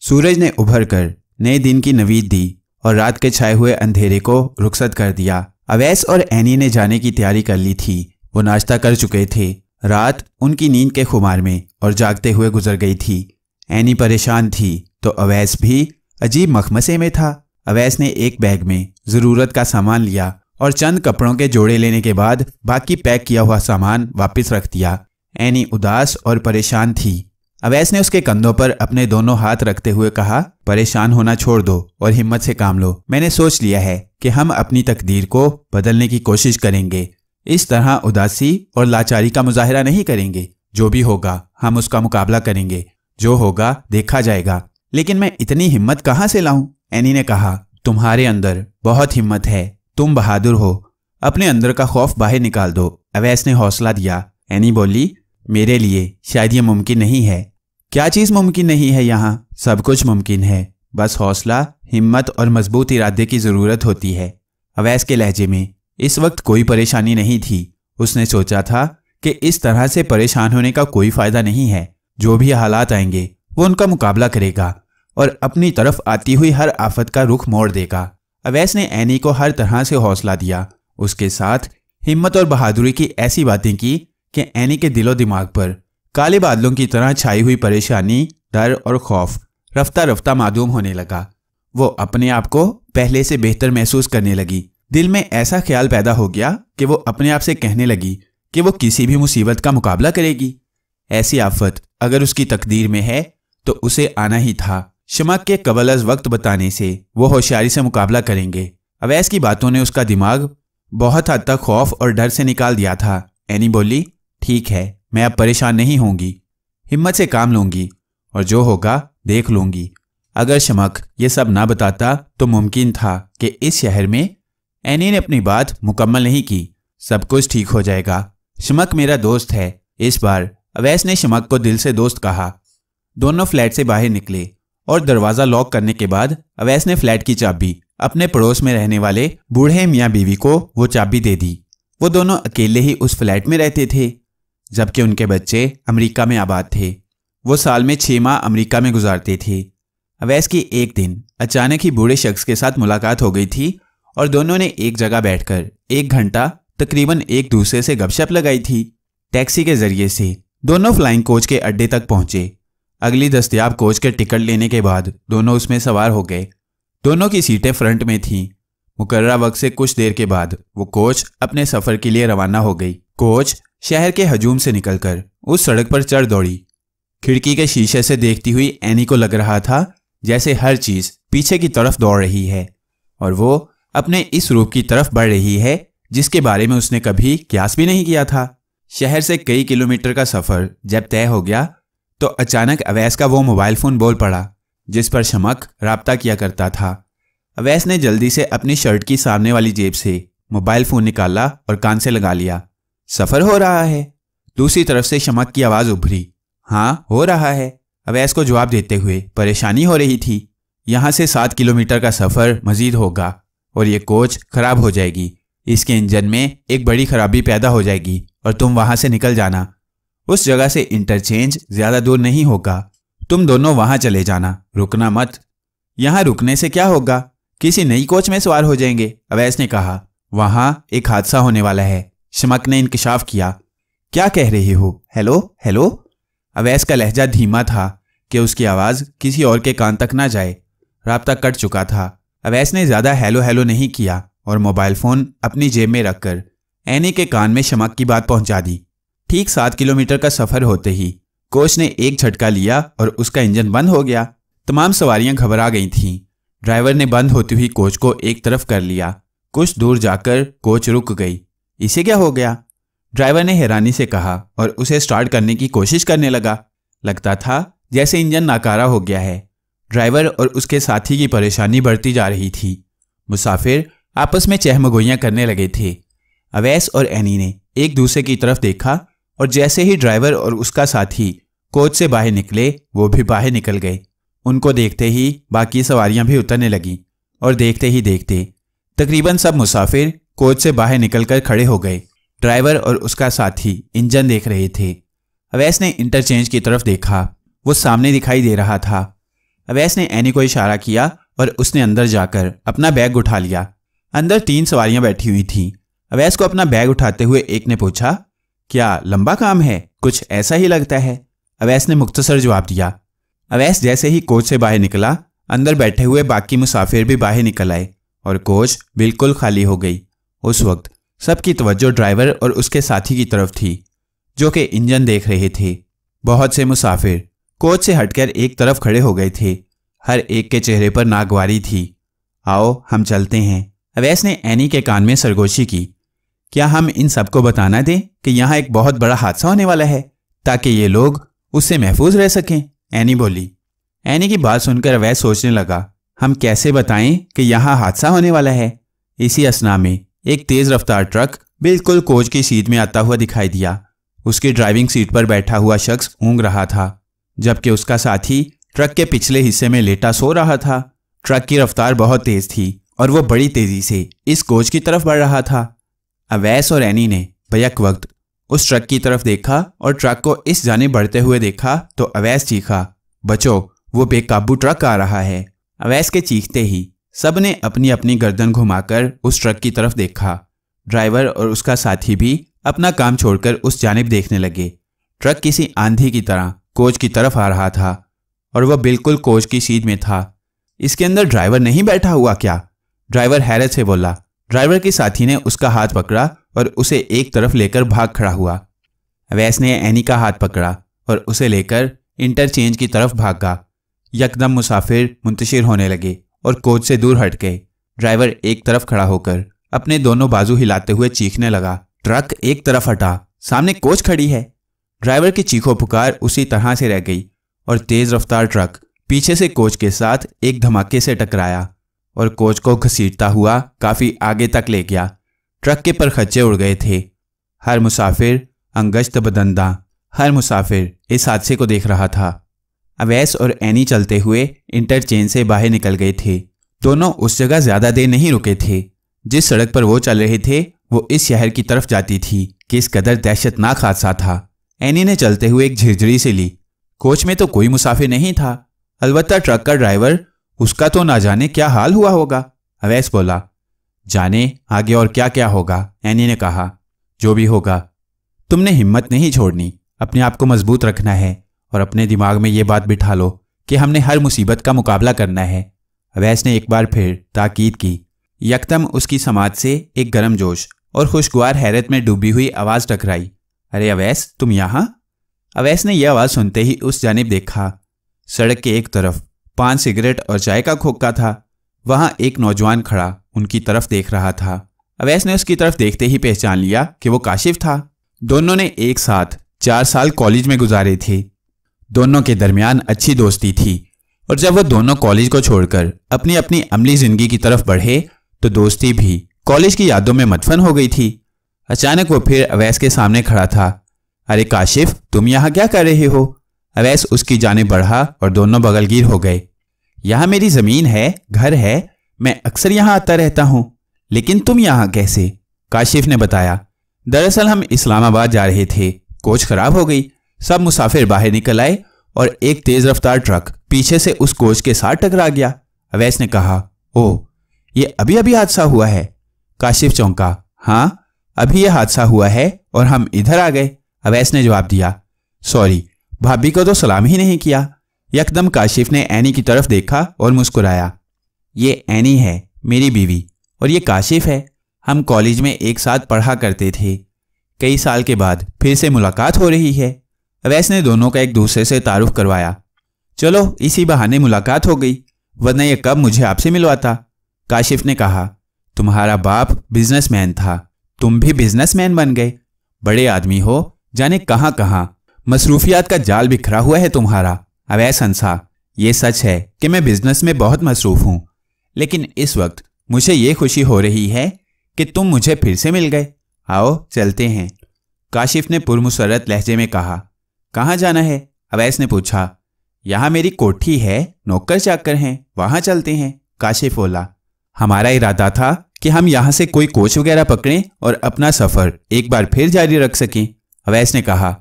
सूरज ने उभर कर नए दिन की नवीद दी और रात के छाए हुए अंधेरे को रुखसत कर दिया अवैस और एनी ने जाने की तैयारी कर ली थी वो नाश्ता कर चुके थे रात उनकी नींद के खुमार में और जागते हुए गुजर गई थी एनी परेशान थी तो अवैस भी अजीब मखमसे में था अवैस ने एक बैग में जरूरत का सामान लिया और चंद कपड़ों के जोड़े लेने के बाद बाकी पैक किया हुआ सामान वापस रख दिया एनी उदास और परेशान थी अवैस ने उसके कंधों पर अपने दोनों हाथ रखते हुए कहा परेशान होना छोड़ दो और हिम्मत से काम लो मैंने सोच लिया है कि हम अपनी तकदीर को बदलने की कोशिश करेंगे इस तरह उदासी और लाचारी का मुजाहरा नहीं करेंगे जो भी होगा हम उसका मुकाबला करेंगे जो होगा देखा जाएगा लेकिन मैं इतनी हिम्मत कहाँ से लाऊं एनी ने कहा तुम्हारे अंदर बहुत हिम्मत है तुम बहादुर हो अपने अंदर का खौफ बाहर निकाल दो अवैस ने हौसला दिया एनी बोली मेरे लिए शायद ये मुमकिन नहीं है क्या चीज़ मुमकिन नहीं है यहाँ सब कुछ मुमकिन है बस हौसला हिम्मत और मजबूत इरादे की ज़रूरत होती है अवैस के लहजे में इस वक्त कोई परेशानी नहीं थी उसने सोचा था कि इस तरह से परेशान होने का कोई फायदा नहीं है जो भी हालात आएंगे वो उनका मुकाबला करेगा और अपनी तरफ आती हुई हर आफत का रुख मोड़ देगा अवैस ने एनी को हर तरह से हौसला दिया उसके साथ हिम्मत और बहादुरी की ऐसी बातें की कि एनी के दिलो दिमाग पर काले बादलों की तरह छाई हुई परेशानी डर और खौफ रफ्ता रफ्ता मादूम होने लगा वो अपने आप को पहले से बेहतर महसूस करने लगी दिल में ऐसा ख्याल पैदा हो गया कि वो अपने आप से कहने लगी कि वो किसी भी मुसीबत का मुकाबला करेगी ऐसी आफत अगर उसकी तकदीर में है तो उसे आना ही था शमक के कबलज वक्त बताने से वो होशियारी से मुकाबला करेंगे अवैस की बातों ने उसका दिमाग बहुत हद तक खौफ और डर से निकाल दिया था एनी बोली ठीक है मैं अब परेशान नहीं होंगी हिम्मत से काम लूंगी और जो होगा देख लूंगी अगर शमक ये सब ना बताता तो मुमकिन था कि इस शहर में एनी ने अपनी बात मुकम्मल नहीं की सब कुछ ठीक हो जाएगा शमक मेरा दोस्त है इस बार अवैस ने शमक को दिल से दोस्त कहा दोनों फ्लैट से बाहर निकले और दरवाजा लॉक करने के बाद अवैस ने फ्लैट की चाबी अपने पड़ोस में रहने वाले बूढ़े मियाँ बीवी को वो चाबी दे दी वो दोनों अकेले ही उस फ्लैट में रहते थे जबकि उनके बच्चे अमेरिका में आबाद थे वो साल में छह माह अमेरिका में गुजारते थे अवैस की एक दिन अचानक ही बूढ़े शख्स के साथ मुलाकात हो गई थी और दोनों ने एक जगह बैठकर एक घंटा तकरीबन एक दूसरे से गपशप लगाई थी टैक्सी के जरिए से दोनों फ्लाइंग कोच के अड्डे तक पहुंचे अगली दस्तियाब कोच के टिकट लेने के बाद दोनों उसमें सवार हो गए दोनों की सीटें फ्रंट में थीं मुकर्रा वक्त से कुछ देर के बाद वो कोच अपने सफर के लिए रवाना हो गई कोच शहर के हजूम से निकलकर उस सड़क पर चढ़ दौड़ी खिड़की के शीशे से देखती हुई एनी को लग रहा था जैसे हर चीज पीछे की तरफ दौड़ रही है और वो अपने इस रूप की तरफ बढ़ रही है जिसके बारे में उसने कभी क्यास भी नहीं किया था शहर से कई किलोमीटर का सफर जब तय हो गया तो अचानक अवैस का वो मोबाइल फ़ोन बोल पड़ा जिस पर शमक रबता किया करता था अवैस ने जल्दी से अपनी शर्ट की सामने वाली जेब से मोबाइल फ़ोन निकाला और कान से लगा लिया सफ़र हो रहा है दूसरी तरफ से शमक की आवाज़ उभरी हाँ हो रहा है अवैस को जवाब देते हुए परेशानी हो रही थी यहां से सात किलोमीटर का सफ़र मजीद होगा और ये कोच ख़राब हो जाएगी इसके इंजन में एक बड़ी खराबी पैदा हो जाएगी और तुम वहां से निकल जाना उस जगह से इंटरचेंज ज्यादा दूर नहीं होगा तुम दोनों वहां चले जाना रुकना मत यहां रुकने से क्या होगा किसी नई कोच में सवार हो जाएंगे अवैस ने कहा वहां एक हादसा होने वाला है शमक ने इंकशाफ किया क्या कह रहे हो हेलो हेलो अवैस का लहजा धीमा था कि उसकी आवाज़ किसी और के कान तक ना जाए रबता कट चुका था अवैस ने ज़्यादा हेलो हेलो नहीं किया और मोबाइल फ़ोन अपनी जेब में रखकर एनी के कान में शमक की बात पहुंचा दी ठीक सात किलोमीटर का सफर होते ही कोच ने एक झटका लिया और उसका इंजन बंद हो गया तमाम सवारियां घबरा गई थीं ड्राइवर ने बंद होती हुई कोच को एक तरफ कर लिया कुछ दूर जाकर कोच रुक गई इसे क्या हो गया ड्राइवर ने हैरानी से कहा और उसे स्टार्ट करने की कोशिश करने लगा लगता था जैसे इंजन नाकारा हो गया है ड्राइवर और उसके साथी की परेशानी बढ़ती जा रही थी मुसाफिर आपस में चहमगोइयां करने लगे थे अवैस और एनी ने एक दूसरे की तरफ देखा और जैसे ही ड्राइवर और उसका साथी कोच से बाहर निकले वो भी बाहर निकल गए उनको देखते ही बाकी सवारियां भी उतरने लगी और देखते ही देखते तकरीबन सब मुसाफिर कोच से बाहर निकलकर खड़े हो गए ड्राइवर और उसका साथी इंजन देख रहे थे अवैस ने इंटरचेंज की तरफ देखा वो सामने दिखाई दे रहा था अवैस ने एनी को इशारा किया और उसने अंदर जाकर अपना बैग उठा लिया अंदर तीन सवारियां बैठी हुई थीं अवैस को अपना बैग उठाते हुए एक ने पूछा क्या लंबा काम है कुछ ऐसा ही लगता है अवैस ने मुख्तसर जवाब दिया अवैस जैसे ही कोच से बाहर निकला अंदर बैठे हुए बाकी मुसाफिर भी बाहर निकल आए और कोच बिल्कुल खाली हो गई उस वक्त सबकी तवज्जो ड्राइवर और उसके साथी की तरफ थी जो कि इंजन देख रहे थे बहुत से मुसाफिर कोच से हटकर एक तरफ खड़े हो गए थे हर एक के चेहरे पर नागवारी थी आओ हम चलते हैं अवैस ने एनी के कान में सरगोशी की क्या हम इन सबको बताना दें कि यहाँ एक बहुत बड़ा हादसा होने वाला है ताकि ये लोग उससे महफूज रह सकें एनी बोली एनी की बात सुनकर वह सोचने लगा हम कैसे बताएं कि यहाँ हादसा होने वाला है इसी असना में एक तेज रफ्तार ट्रक बिल्कुल कोच की सीट में आता हुआ दिखाई दिया उसकी ड्राइविंग सीट पर बैठा हुआ शख्स ऊँग रहा था जबकि उसका साथी ट्रक के पिछले हिस्से में लेटा सो रहा था ट्रक की रफ्तार बहुत तेज थी और वो बड़ी तेजी से इस कोच की तरफ बढ़ रहा था अवैस और एनी ने बैक वक्त उस ट्रक की तरफ देखा और ट्रक को इस जाने बढ़ते हुए देखा तो अवैस चीखा बचो वो बेकाबू ट्रक आ रहा है अवैस के चीखते ही सब ने अपनी अपनी गर्दन घुमाकर उस ट्रक की तरफ देखा ड्राइवर और उसका साथी भी अपना काम छोड़कर उस जानब देखने लगे ट्रक किसी आंधी की तरह कोच की तरफ आ रहा था और वह बिल्कुल कोच की सीट में था इसके अंदर ड्राइवर नहीं बैठा हुआ क्या ड्राइवर हैरत से बोला ड्राइवर के साथी ने उसका हाथ पकड़ा और उसे एक तरफ लेकर भाग खड़ा हुआ अवैस ने एनी का हाथ पकड़ा और उसे लेकर इंटरचेंज की तरफ भागा यकदम मुसाफिर मुंतशिर होने लगे और कोच से दूर हट गए ड्राइवर एक तरफ खड़ा होकर अपने दोनों बाजू हिलाते हुए चीखने लगा ट्रक एक तरफ हटा सामने कोच खड़ी है ड्राइवर की चीखों पुकार उसी तरह से रह गई और तेज रफ्तार ट्रक पीछे से कोच के साथ एक धमाके से टकराया और कोच को घसीटता हुआ काफी आगे तक ले गया ट्रक के परखच्चे उड़ गए थे हर मुसाफिर अंगश्त बदंदा हर मुसाफिर इस हादसे को देख रहा था अवैस और एनी चलते हुए इंटरचेंज से बाहर निकल गए थे दोनों उस जगह ज्यादा देर नहीं रुके थे जिस सड़क पर वो चल रहे थे वो इस शहर की तरफ जाती थी कि इस कदर दहशतनाक हादसा था एनी ने चलते हुए एक झिरझिरी से ली कोच में तो कोई मुसाफिर नहीं था अलबत्ता ट्रक का ड्राइवर उसका तो ना जाने क्या हाल हुआ होगा अवैस बोला जाने आगे और क्या क्या होगा एनी ने कहा जो भी होगा तुमने हिम्मत नहीं छोड़नी अपने आप को मजबूत रखना है और अपने दिमाग में ये बात बिठा लो कि हमने हर मुसीबत का मुकाबला करना है अवैस ने एक बार फिर ताकीद की यकदम उसकी समाज से एक गर्म जोश और खुशगवार हैरत में डूबी हुई आवाज़ टकराई अरे अवैस तुम यहां अवैस ने यह आवाज़ सुनते ही उस जानब देखा सड़क के एक तरफ पान सिगरेट और चाय का खोखा था वहां एक नौजवान खड़ा उनकी तरफ देख रहा था अवैस ने उसकी तरफ देखते ही पहचान लिया कि वो काशिफ था दोनों ने एक साथ चार साल कॉलेज में गुजारे थे दोनों के दरमियान अच्छी दोस्ती थी और जब वो दोनों कॉलेज को छोड़कर अपनी अपनी अमली जिंदगी की तरफ बढ़े तो दोस्ती भी कॉलेज की यादों में मदफन हो गई थी अचानक वो फिर अवैस के सामने खड़ा था अरे काशिफ तुम यहाँ क्या कर रहे हो अवैस उसकी जाने बढ़ा और दोनों बगलगीर हो गए यहां मेरी जमीन है घर है मैं अक्सर यहां आता रहता हूं लेकिन तुम यहां कैसे काशिफ ने बताया दरअसल हम इस्लामाबाद जा रहे थे कोच खराब हो गई सब मुसाफिर बाहर निकल आए और एक तेज रफ्तार ट्रक पीछे से उस कोच के साथ टकरा गया अवैस ने कहा ओ ये अभी अभी हादसा हुआ है काशिफ चौंका हाँ अभी यह हादसा हुआ है और हम इधर आ गए अवैस ने जवाब दिया सॉरी भाभी को तो सलाम ही नहीं किया यकदम काशिफ ने एनी की तरफ देखा और मुस्कुराया ये एनी है मेरी बीवी और ये काशिफ है हम कॉलेज में एक साथ पढ़ा करते थे कई साल के बाद फिर से मुलाकात हो रही है अवैस ने दोनों का एक दूसरे से तारुफ करवाया चलो इसी बहाने मुलाकात हो गई वरना यह कब मुझे आपसे मिलवाता काशिफ ने कहा तुम्हारा बाप बिजनेसमैन था तुम भी बिजनेसमैन बन गए बड़े आदमी हो जाने कहाँ कहाँ मसरूफियात का जाल बिखरा हुआ है तुम्हारा अवैस हंसा ये सच है कि मैं बिजनेस में बहुत मसरूफ हूँ लेकिन इस वक्त मुझे ये खुशी हो रही है कि तुम मुझे फिर से मिल गए आओ चलते हैं काशिफ ने पुरमुसरत लहजे में कहा कहाँ जाना है अवैस ने पूछा यहाँ मेरी कोठी है नौकर चाकर हैं वहाँ चलते हैं काशिफ बोला हमारा इरादा था कि हम यहाँ से कोई कोच वगैरह पकड़ें और अपना सफ़र एक बार फिर जारी रख सकें अवैस ने कहा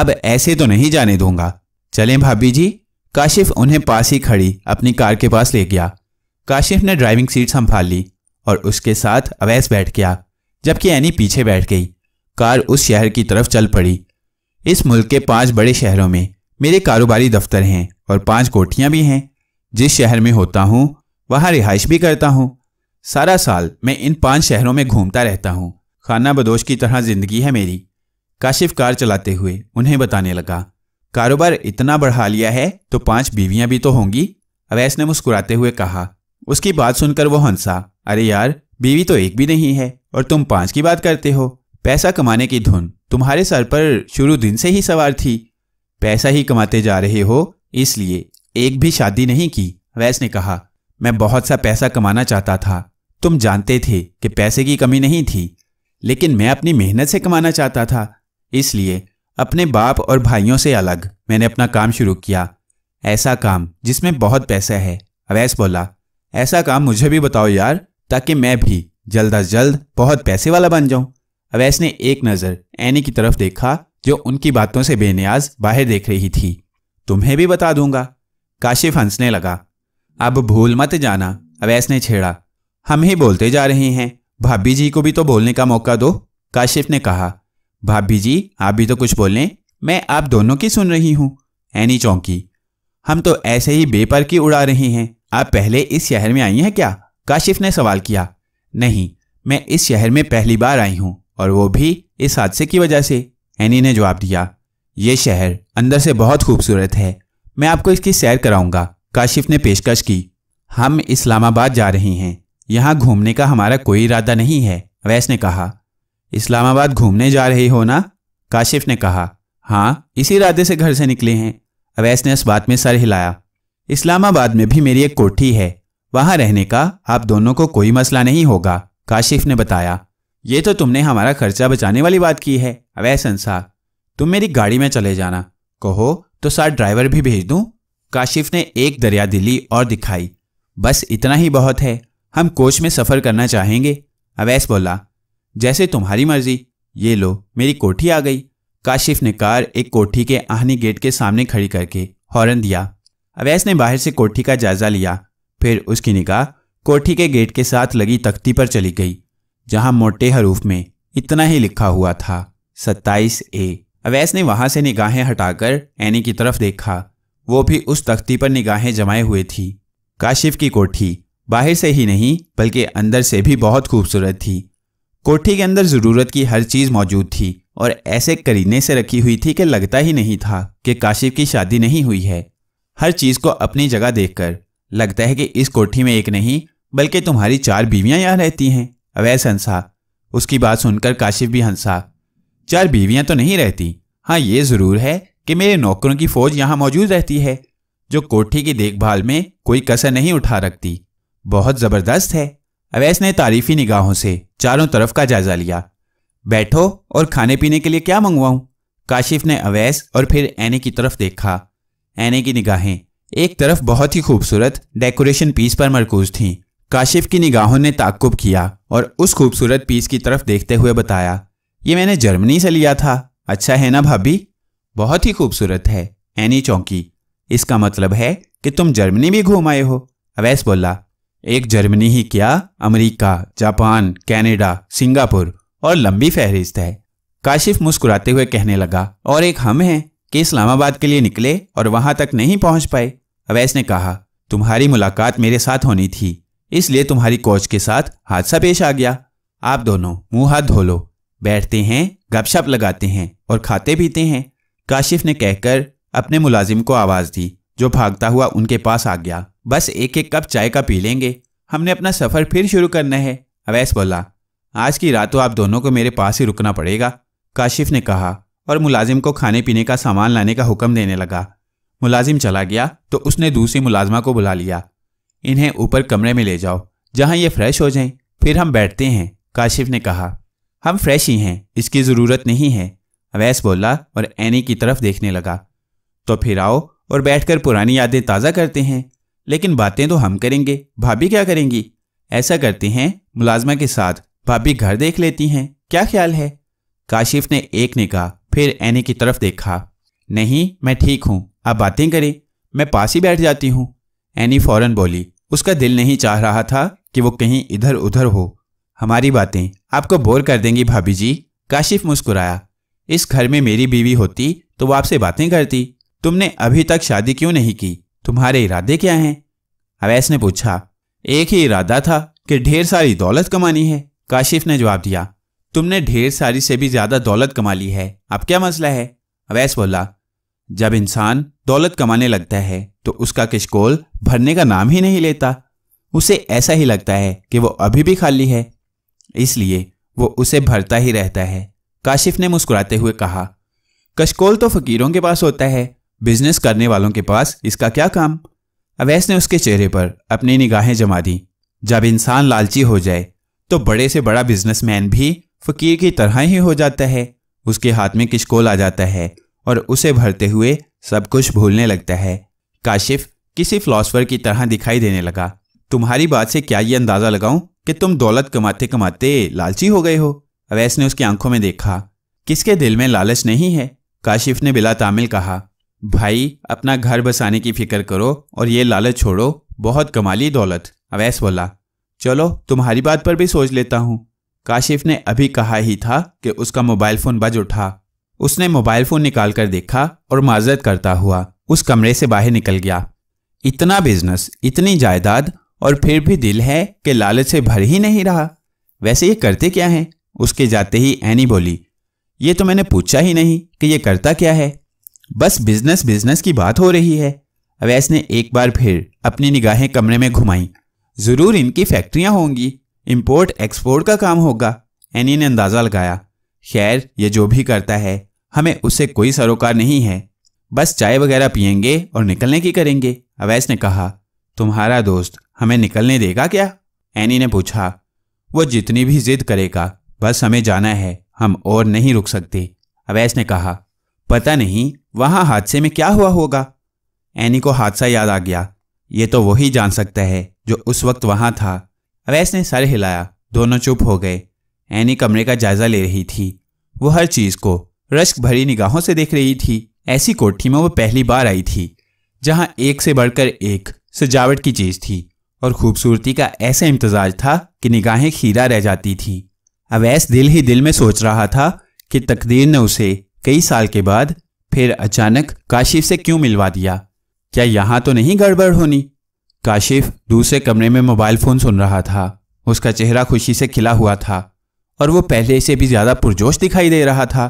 अब ऐसे तो नहीं जाने दूंगा चलें भाभी जी काशिफ उन्हें पास ही खड़ी अपनी कार के पास ले गया काशिफ ने ड्राइविंग सीट संभाल ली और उसके साथ अवैस बैठ गया जबकि एनी पीछे बैठ गई कार उस शहर की तरफ चल पड़ी इस मुल्क के पांच बड़े शहरों में मेरे कारोबारी दफ्तर हैं और पांच कोठियां भी हैं जिस शहर में होता हूं वहां रिहाइश भी करता हूं सारा साल मैं इन पांच शहरों में घूमता रहता हूं खाना बदोश की तरह जिंदगी है मेरी काशिफ कार चलाते हुए उन्हें बताने लगा कारोबार इतना बढ़ा लिया है तो पांच बीवियां भी तो होंगी अवैस ने मुस्कुराते हुए कहा उसकी बात सुनकर वो हंसा अरे यार बीवी तो एक भी नहीं है और तुम पांच की बात करते हो पैसा कमाने की धुन तुम्हारे सर पर शुरू दिन से ही सवार थी पैसा ही कमाते जा रहे हो इसलिए एक भी शादी नहीं की अवैस ने कहा मैं बहुत सा पैसा कमाना चाहता था तुम जानते थे कि पैसे की कमी नहीं थी लेकिन मैं अपनी मेहनत से कमाना चाहता था इसलिए अपने बाप और भाइयों से अलग मैंने अपना काम शुरू किया ऐसा काम जिसमें बहुत पैसा है अवैस बोला ऐसा काम मुझे भी बताओ यार ताकि मैं भी जल्द अज जल्द बहुत पैसे वाला बन जाऊं अवैस ने एक नज़र एनी की तरफ देखा जो उनकी बातों से बेनियाज बाहर देख रही थी तुम्हें भी बता दूंगा काशिफ हंसने लगा अब भूल मत जाना अवैस ने छेड़ा हम ही बोलते जा रहे हैं भाभी जी को भी तो बोलने का मौका दो काशिफ ने कहा भाभी जी आप भी तो कुछ बोलें मैं आप दोनों की सुन रही हूँ एनी चौंकी हम तो ऐसे ही बेपर की उड़ा रहे हैं आप पहले इस शहर में आई हैं क्या काशिफ ने सवाल किया नहीं मैं इस शहर में पहली बार आई हूँ और वो भी इस हादसे की वजह से एनी ने जवाब दिया ये शहर अंदर से बहुत खूबसूरत है मैं आपको इसकी सैर कराऊंगा काशिफ ने पेशकश की हम इस्लामाबाद जा रहे हैं यहाँ घूमने का हमारा कोई इरादा नहीं है वैस ने कहा इस्लामाबाद घूमने जा रही हो ना काशिफ ने कहा हाँ इसी इरादे से घर से निकले हैं अवैस ने इस बात में सर हिलाया इस्लामाबाद में भी मेरी एक कोठी है वहां रहने का आप दोनों को कोई मसला नहीं होगा काशिफ ने बताया ये तो तुमने हमारा खर्चा बचाने वाली बात की है अवैस अंसार तुम मेरी गाड़ी में चले जाना कहो तो साथ ड्राइवर भी भेज दूं काशिफ ने एक दरिया दिली और दिखाई बस इतना ही बहुत है हम कोच में सफ़र करना चाहेंगे अवैस बोला जैसे तुम्हारी मर्जी ये लो मेरी कोठी आ गई काशिफ ने कार एक कोठी के आहनी गेट के सामने खड़ी करके हॉर्न दिया अवैस ने बाहर से कोठी का जायजा लिया फिर उसकी निगाह कोठी के गेट के साथ लगी तख्ती पर चली गई जहां मोटे हरूफ में इतना ही लिखा हुआ था सत्ताईस ए अवैस ने वहां से निगाहें हटाकर एनी की तरफ देखा वो भी उस तख्ती पर निगाहें जमाए हुए थी काशिफ की कोठी बाहर से ही नहीं बल्कि अंदर से भी बहुत खूबसूरत थी कोठी के अंदर ज़रूरत की हर चीज़ मौजूद थी और ऐसे करीने से रखी हुई थी कि लगता ही नहीं था कि काशिफ की शादी नहीं हुई है हर चीज़ को अपनी जगह देखकर लगता है कि इस कोठी में एक नहीं बल्कि तुम्हारी चार बीवियां यहां रहती हैं अवैस हंसा उसकी बात सुनकर काशिफ भी हंसा चार बीवियां तो नहीं रहती हाँ ये ज़रूर है कि मेरे नौकरों की फ़ौज यहां मौजूद रहती है जो कोठी की देखभाल में कोई कसर नहीं उठा रखती बहुत ज़बरदस्त है अवैस ने तारीफी निगाहों से चारों तरफ का जायजा लिया बैठो और खाने पीने के लिए क्या मंगवाऊं काशिफ ने अवैस और फिर एने की तरफ देखा ऐने की निगाहें एक तरफ बहुत ही खूबसूरत डेकोरेशन पीस पर मरकूज थीं काशिफ की निगाहों ने ताकुब किया और उस खूबसूरत पीस की तरफ देखते हुए बताया ये मैंने जर्मनी से लिया था अच्छा है ना भाभी बहुत ही खूबसूरत है ऐनी चौंकी इसका मतलब है कि तुम जर्मनी भी घूम आए हो अवैस बोला एक जर्मनी ही क्या अमेरिका, जापान कनाडा सिंगापुर और लंबी फहरिस्त है काशिफ मुस्कुराते हुए कहने लगा और एक हम हैं कि इस्लामाबाद के लिए निकले और वहां तक नहीं पहुंच पाए अवैस ने कहा तुम्हारी मुलाकात मेरे साथ होनी थी इसलिए तुम्हारी कोच के साथ हादसा पेश आ गया आप दोनों मुंह हाथ धो लो बैठते हैं गपशप लगाते हैं और खाते पीते हैं काशिफ ने कहकर अपने मुलाजिम को आवाज़ दी जो भागता हुआ उनके पास आ गया बस एक एक कप चाय का पी लेंगे हमने अपना सफ़र फिर शुरू करना है अवैस बोला आज की रात तो आप दोनों को मेरे पास ही रुकना पड़ेगा काशिफ ने कहा और मुलाजिम को खाने पीने का सामान लाने का हुक्म देने लगा मुलाजिम चला गया तो उसने दूसरी मुलाजमा को बुला लिया इन्हें ऊपर कमरे में ले जाओ जहां ये फ्रेश हो जाएं फिर हम बैठते हैं काशिफ ने कहा हम फ्रेश ही हैं इसकी ज़रूरत नहीं है अवैस बोला और एनी की तरफ देखने लगा तो फिर आओ और बैठकर पुरानी यादें ताज़ा करते हैं लेकिन बातें तो हम करेंगे भाभी क्या करेंगी ऐसा करते हैं मुलाजमा के साथ भाभी घर देख लेती हैं क्या ख्याल है काशिफ ने एक ने कहा फिर एनी की तरफ देखा नहीं मैं ठीक हूँ आप बातें करें मैं पास ही बैठ जाती हूँ एनी फौरन बोली उसका दिल नहीं चाह रहा था कि वो कहीं इधर उधर हो हमारी बातें आपको बोर कर देंगी भाभी जी काशिफ मुस्कुराया इस घर में मेरी बीवी होती तो वो आपसे बातें करती तुमने अभी तक शादी क्यों नहीं की तुम्हारे इरादे क्या हैं अवैस ने पूछा एक ही इरादा था कि ढेर सारी दौलत कमानी है काशिफ ने जवाब दिया तुमने ढेर सारी से भी ज्यादा दौलत कमा ली है अब क्या मसला है अवैस बोला जब इंसान दौलत कमाने लगता है तो उसका किशकोल भरने का नाम ही नहीं लेता उसे ऐसा ही लगता है कि वो अभी भी खाली है इसलिए वो उसे भरता ही रहता है काशिफ ने मुस्कुराते हुए कहा कशकोल तो फकीरों के पास होता है बिजनेस करने वालों के पास इसका क्या काम अवैस ने उसके चेहरे पर अपनी निगाहें जमा दी जब इंसान लालची हो जाए तो बड़े से बड़ा बिजनेसमैन भी फकीर की तरह ही हो जाता है उसके हाथ में किशकोल आ जाता है और उसे भरते हुए सब कुछ भूलने लगता है काशिफ किसी फिलोसफर की तरह दिखाई देने लगा तुम्हारी बात से क्या ये अंदाज़ा लगाऊं कि तुम दौलत कमाते कमाते लालची हो गए हो अवैस ने उसकी आंखों में देखा किसके दिल में लालच नहीं है काशिफ ने बिला तामिल कहा भाई अपना घर बसाने की फिक्र करो और ये लालच छोड़ो बहुत कमाली दौलत अवैस बोला चलो तुम्हारी बात पर भी सोच लेता हूँ काशिफ ने अभी कहा ही था कि उसका मोबाइल फोन बज उठा उसने मोबाइल फोन निकाल कर देखा और माजरत करता हुआ उस कमरे से बाहर निकल गया इतना बिजनेस इतनी जायदाद और फिर भी दिल है कि लालच से भर ही नहीं रहा वैसे ये करते क्या हैं उसके जाते ही ऐनी बोली ये तो मैंने पूछा ही नहीं कि ये करता क्या है बस बिजनेस बिजनेस की बात हो रही है अवैस ने एक बार फिर अपनी निगाहें कमरे में घुमाई ज़रूर इनकी फैक्ट्रियां होंगी इम्पोर्ट एक्सपोर्ट का काम होगा एनी ने अंदाज़ा लगाया खैर ये जो भी करता है हमें उससे कोई सरोकार नहीं है बस चाय वगैरह पियेंगे और निकलने की करेंगे अवैस ने कहा तुम्हारा दोस्त हमें निकलने देगा क्या एनी ने पूछा वो जितनी भी जिद करेगा बस हमें जाना है हम और नहीं रुक सकते अवैस ने कहा पता नहीं वहां हादसे में क्या हुआ होगा एनी को हादसा याद आ गया ये तो वही जान सकता है जो उस वक्त वहां था अवैस ने सर हिलाया दोनों चुप हो गए एनी कमरे का जायजा ले रही थी वो हर चीज को रश्क भरी निगाहों से देख रही थी ऐसी कोठी में वो पहली बार आई थी जहां एक से बढ़कर एक सजावट की चीज थी और खूबसूरती का ऐसा इम्तजाज था कि निगाहें खीरा रह जाती थी अवैस दिल ही दिल में सोच रहा था कि तकदीर ने उसे कई साल के बाद फिर अचानक काशिफ से क्यों मिलवा दिया क्या यहां तो नहीं गड़बड़ होनी काशिफ दूसरे कमरे में मोबाइल फोन सुन रहा था उसका चेहरा खुशी से खिला हुआ था और वो पहले से भी ज्यादा पुरजोश दिखाई दे रहा था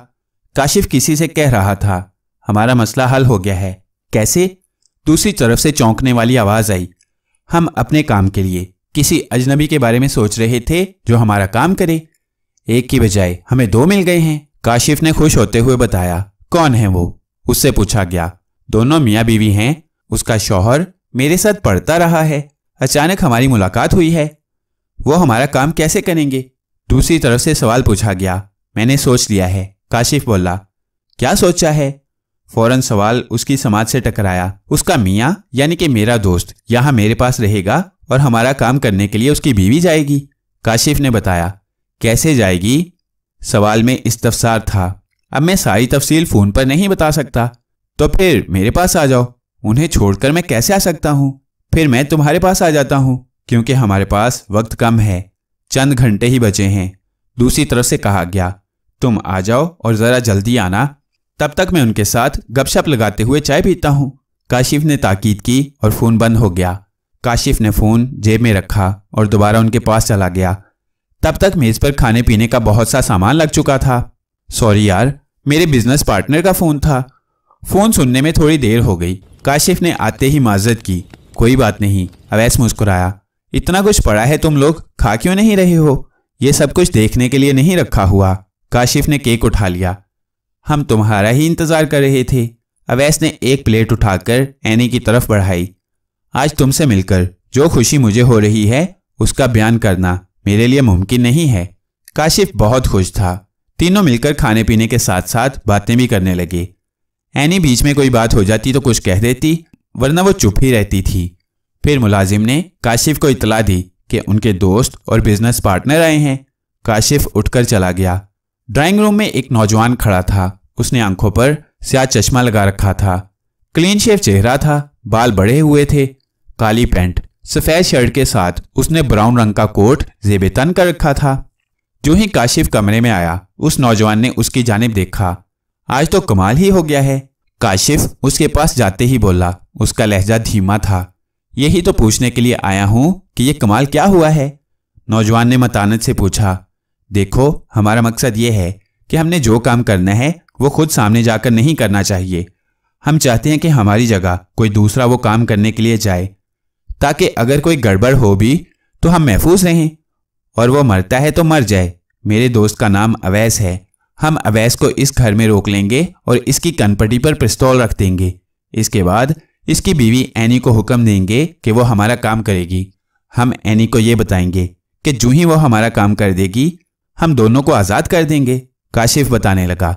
काशिफ किसी से कह रहा था हमारा मसला हल हो गया है कैसे दूसरी तरफ से चौंकने वाली आवाज आई हम अपने काम के लिए किसी अजनबी के बारे में सोच रहे थे जो हमारा काम करे एक की बजाय हमें दो मिल गए हैं काशिफ ने खुश होते हुए बताया कौन है वो उससे पूछा गया दोनों मियाँ बीवी हैं उसका शौहर मेरे साथ पढ़ता रहा है अचानक हमारी मुलाकात हुई है वो हमारा काम कैसे करेंगे दूसरी तरफ से सवाल पूछा गया मैंने सोच लिया है काशिफ बोला क्या सोचा है फौरन सवाल उसकी समाज से टकराया उसका मियाँ यानी कि मेरा दोस्त यहाँ मेरे पास रहेगा और हमारा काम करने के लिए उसकी बीवी जाएगी काशिफ ने बताया कैसे जाएगी सवाल में इस्तफसार था अब मैं सारी तफसील फ़ोन पर नहीं बता सकता तो फिर मेरे पास आ जाओ उन्हें छोड़कर मैं कैसे आ सकता हूँ फिर मैं तुम्हारे पास आ जाता हूँ क्योंकि हमारे पास वक्त कम है चंद घंटे ही बचे हैं दूसरी तरफ से कहा गया तुम आ जाओ और ज़रा जल्दी आना तब तक मैं उनके साथ गपशप लगाते हुए चाय पीता हूँ काशिफ ने ताकीद की और फ़ोन बंद हो गया काशिफ ने फ़ोन जेब में रखा और दोबारा उनके पास चला गया तब तक मेज़ पर खाने पीने का बहुत सा सामान लग चुका था सॉरी यार मेरे बिजनेस पार्टनर का फ़ोन था फ़ोन सुनने में थोड़ी देर हो गई काशिफ ने आते ही माजत की कोई बात नहीं अवैस मुस्कुराया इतना कुछ पड़ा है तुम लोग खा क्यों नहीं रहे हो ये सब कुछ देखने के लिए नहीं रखा हुआ काशिफ ने केक उठा लिया हम तुम्हारा ही इंतज़ार कर रहे थे अवैस ने एक प्लेट उठाकर एनी की तरफ बढ़ाई आज तुमसे मिलकर जो खुशी मुझे हो रही है उसका बयान करना मेरे लिए मुमकिन नहीं है काशिफ बहुत खुश था तीनों मिलकर खाने पीने के साथ साथ बातें भी करने लगे एनी बीच में कोई बात हो जाती तो कुछ कह देती वरना वो चुप ही रहती थी फिर मुलाजिम ने काशिफ को इतला दी कि उनके दोस्त और बिजनेस पार्टनर आए हैं काशिफ उठकर चला गया ड्राइंग रूम में एक नौजवान खड़ा था उसने आंखों पर स्या चश्मा लगा रखा था क्लीन शेव चेहरा था बाल बड़े हुए थे काली पैंट सफ़ेद शर्ट के साथ उसने ब्राउन रंग का कोट जेबे तन कर रखा था जो ही काशिफ कमरे में आया उस नौजवान ने उसकी जानब देखा आज तो कमाल ही हो गया है काशिफ उसके पास जाते ही बोला उसका लहजा धीमा था यही तो पूछने के लिए आया हूं कि यह कमाल क्या हुआ है नौजवान ने मतानत से पूछा देखो हमारा मकसद यह है कि हमने जो काम करना है वो खुद सामने जाकर नहीं करना चाहिए हम चाहते हैं कि हमारी जगह कोई दूसरा वो काम करने के लिए जाए ताकि अगर कोई गड़बड़ हो भी तो हम महफूज रहें और वो मरता है तो मर जाए मेरे दोस्त का नाम अवैस है हम अवैस को इस घर में रोक लेंगे और इसकी कनपटी पर पिस्तौल रख देंगे इसके बाद इसकी बीवी एनी को हुक्म देंगे कि वो हमारा काम करेगी हम एनी को ये बताएंगे कि जूँ ही वो हमारा काम कर देगी हम दोनों को आज़ाद कर देंगे काशिफ बताने लगा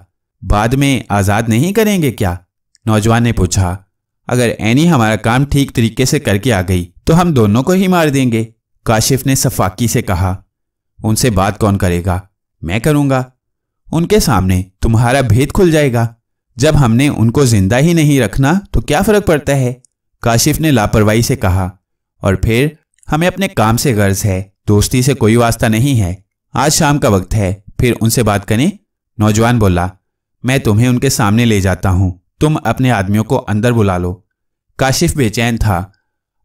बाद में आज़ाद नहीं करेंगे क्या नौजवान ने पूछा अगर एनी हमारा काम ठीक तरीके से करके आ गई तो हम दोनों को ही मार देंगे काशिफ ने सफाकी से कहा उनसे बात कौन करेगा मैं करूंगा उनके सामने तुम्हारा भेद खुल जाएगा जब हमने उनको जिंदा ही नहीं रखना तो क्या फर्क पड़ता है काशिफ ने लापरवाही से कहा और फिर हमें अपने काम से गर्ज है दोस्ती से कोई वास्ता नहीं है आज शाम का वक्त है फिर उनसे बात करें नौजवान बोला मैं तुम्हें उनके सामने ले जाता हूं तुम अपने आदमियों को अंदर बुला लो काशिफ बेचैन था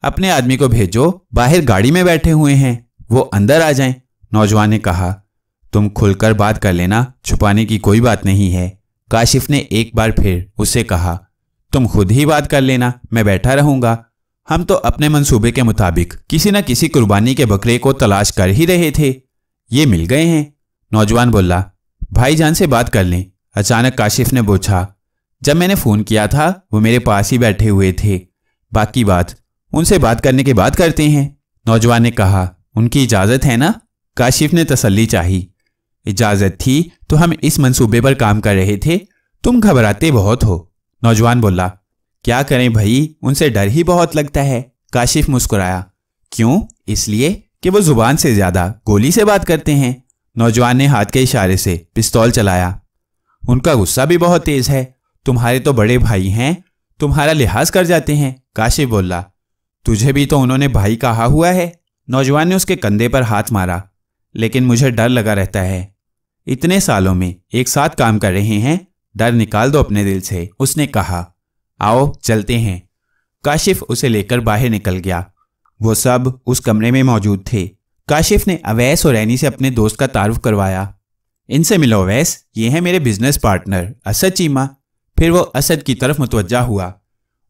अपने आदमी को भेजो बाहर गाड़ी में बैठे हुए हैं वो अंदर आ जाएं। नौजवान ने कहा तुम खुलकर बात कर लेना छुपाने की कोई बात नहीं है काशिफ ने एक बार फिर उससे कहा तुम खुद ही बात कर लेना मैं बैठा रहूंगा हम तो अपने मंसूबे के मुताबिक किसी न किसी कुर्बानी के बकरे को तलाश कर ही रहे थे ये मिल गए हैं नौजवान बोला भाईजान से बात कर लें अचानक काशिफ ने पूछा जब मैंने फ़ोन किया था वो मेरे पास ही बैठे हुए थे बाकी बात उनसे बात करने की बात करते हैं नौजवान ने कहा उनकी इजाज़त है ना काशिफ ने तसल्ली चाही इजाज़त थी तो हम इस मंसूबे पर काम कर रहे थे तुम घबराते बहुत हो नौजवान बोला क्या करें भाई उनसे डर ही बहुत लगता है काशिफ मुस्कुराया क्यों इसलिए कि वो जुबान से ज़्यादा गोली से बात करते हैं नौजवान ने हाथ के इशारे से पिस्तौल चलाया उनका गुस्सा भी बहुत तेज़ है तुम्हारे तो बड़े भाई हैं तुम्हारा लिहाज कर जाते हैं काशिफ बोला तुझे भी तो उन्होंने भाई कहा हुआ है नौजवान ने उसके कंधे पर हाथ मारा लेकिन मुझे डर लगा रहता है इतने सालों में एक साथ काम कर रहे हैं डर निकाल दो अपने दिल से उसने कहा आओ चलते हैं काशिफ उसे लेकर बाहर निकल गया वो सब उस कमरे में मौजूद थे काशिफ ने अवैस और रैनी से अपने दोस्त का तारुफ करवाया इनसे मिलो अवैस ये हैं मेरे बिजनेस पार्टनर असद चीमा फिर वो असद की तरफ मुतवजा हुआ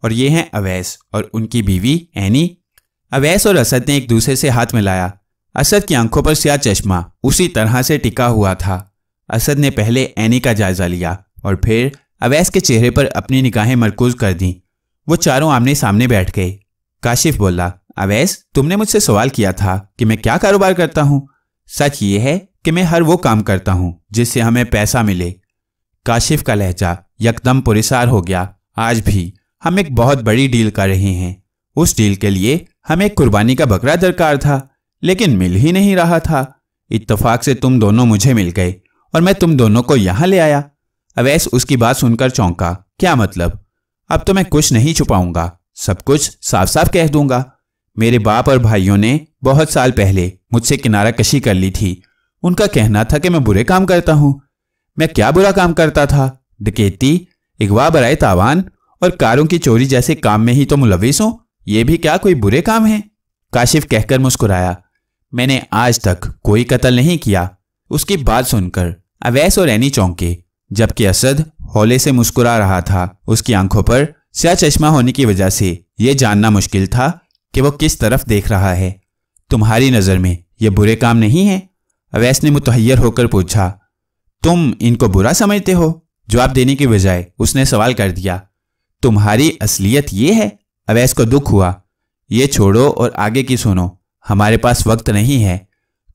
और ये हैं अवैस और उनकी बीवी एनी अवैस और असद ने एक दूसरे से हाथ मिलाया असद की आंखों पर स्या चश्मा उसी तरह से टिका हुआ था असद ने पहले एनी का जायजा लिया और फिर अवैस के चेहरे पर अपनी निगाहें मरकूज कर दी वो चारों आमने सामने बैठ गए काशिफ बोला अवैस तुमने मुझसे सवाल किया था कि मैं क्या कारोबार करता हूँ सच ये है कि मैं हर वो काम करता हूँ जिससे हमें पैसा मिले काशिफ का लहजा यकदम पुरिसार हो गया आज भी हम एक बहुत बड़ी डील कर रहे हैं उस डील के लिए हमें एक कुर्बानी का बकरा दरकार था लेकिन मिल ही नहीं रहा था इतफाक से तुम दोनों मुझे मिल गए और मैं तुम दोनों को यहां ले आया अवैस उसकी बात सुनकर चौंका क्या मतलब अब तो मैं कुछ नहीं छुपाऊंगा सब कुछ साफ साफ कह दूंगा मेरे बाप और भाइयों ने बहुत साल पहले मुझसे किनारा कशी कर ली थी उनका कहना था कि मैं बुरे काम करता हूं मैं क्या बुरा काम करता था डकेती अगवा बराए तावान और कारों की चोरी जैसे काम में ही तो मुलविस हो ये भी क्या कोई बुरे काम है काशिफ कहकर मुस्कुराया मैंने आज तक कोई कत्ल नहीं किया उसकी बात सुनकर अवैस और एनी चौंके जबकि असद हौले से मुस्कुरा रहा था उसकी आंखों पर स्या चश्मा होने की वजह से यह जानना मुश्किल था कि वो किस तरफ देख रहा है तुम्हारी नज़र में यह बुरे काम नहीं है अवैस ने मुतहैर होकर पूछा तुम इनको बुरा समझते हो जवाब देने के बजाय उसने सवाल कर दिया तुम्हारी असलियत ये है अवैस को दुख हुआ ये छोड़ो और आगे की सुनो हमारे पास वक्त नहीं है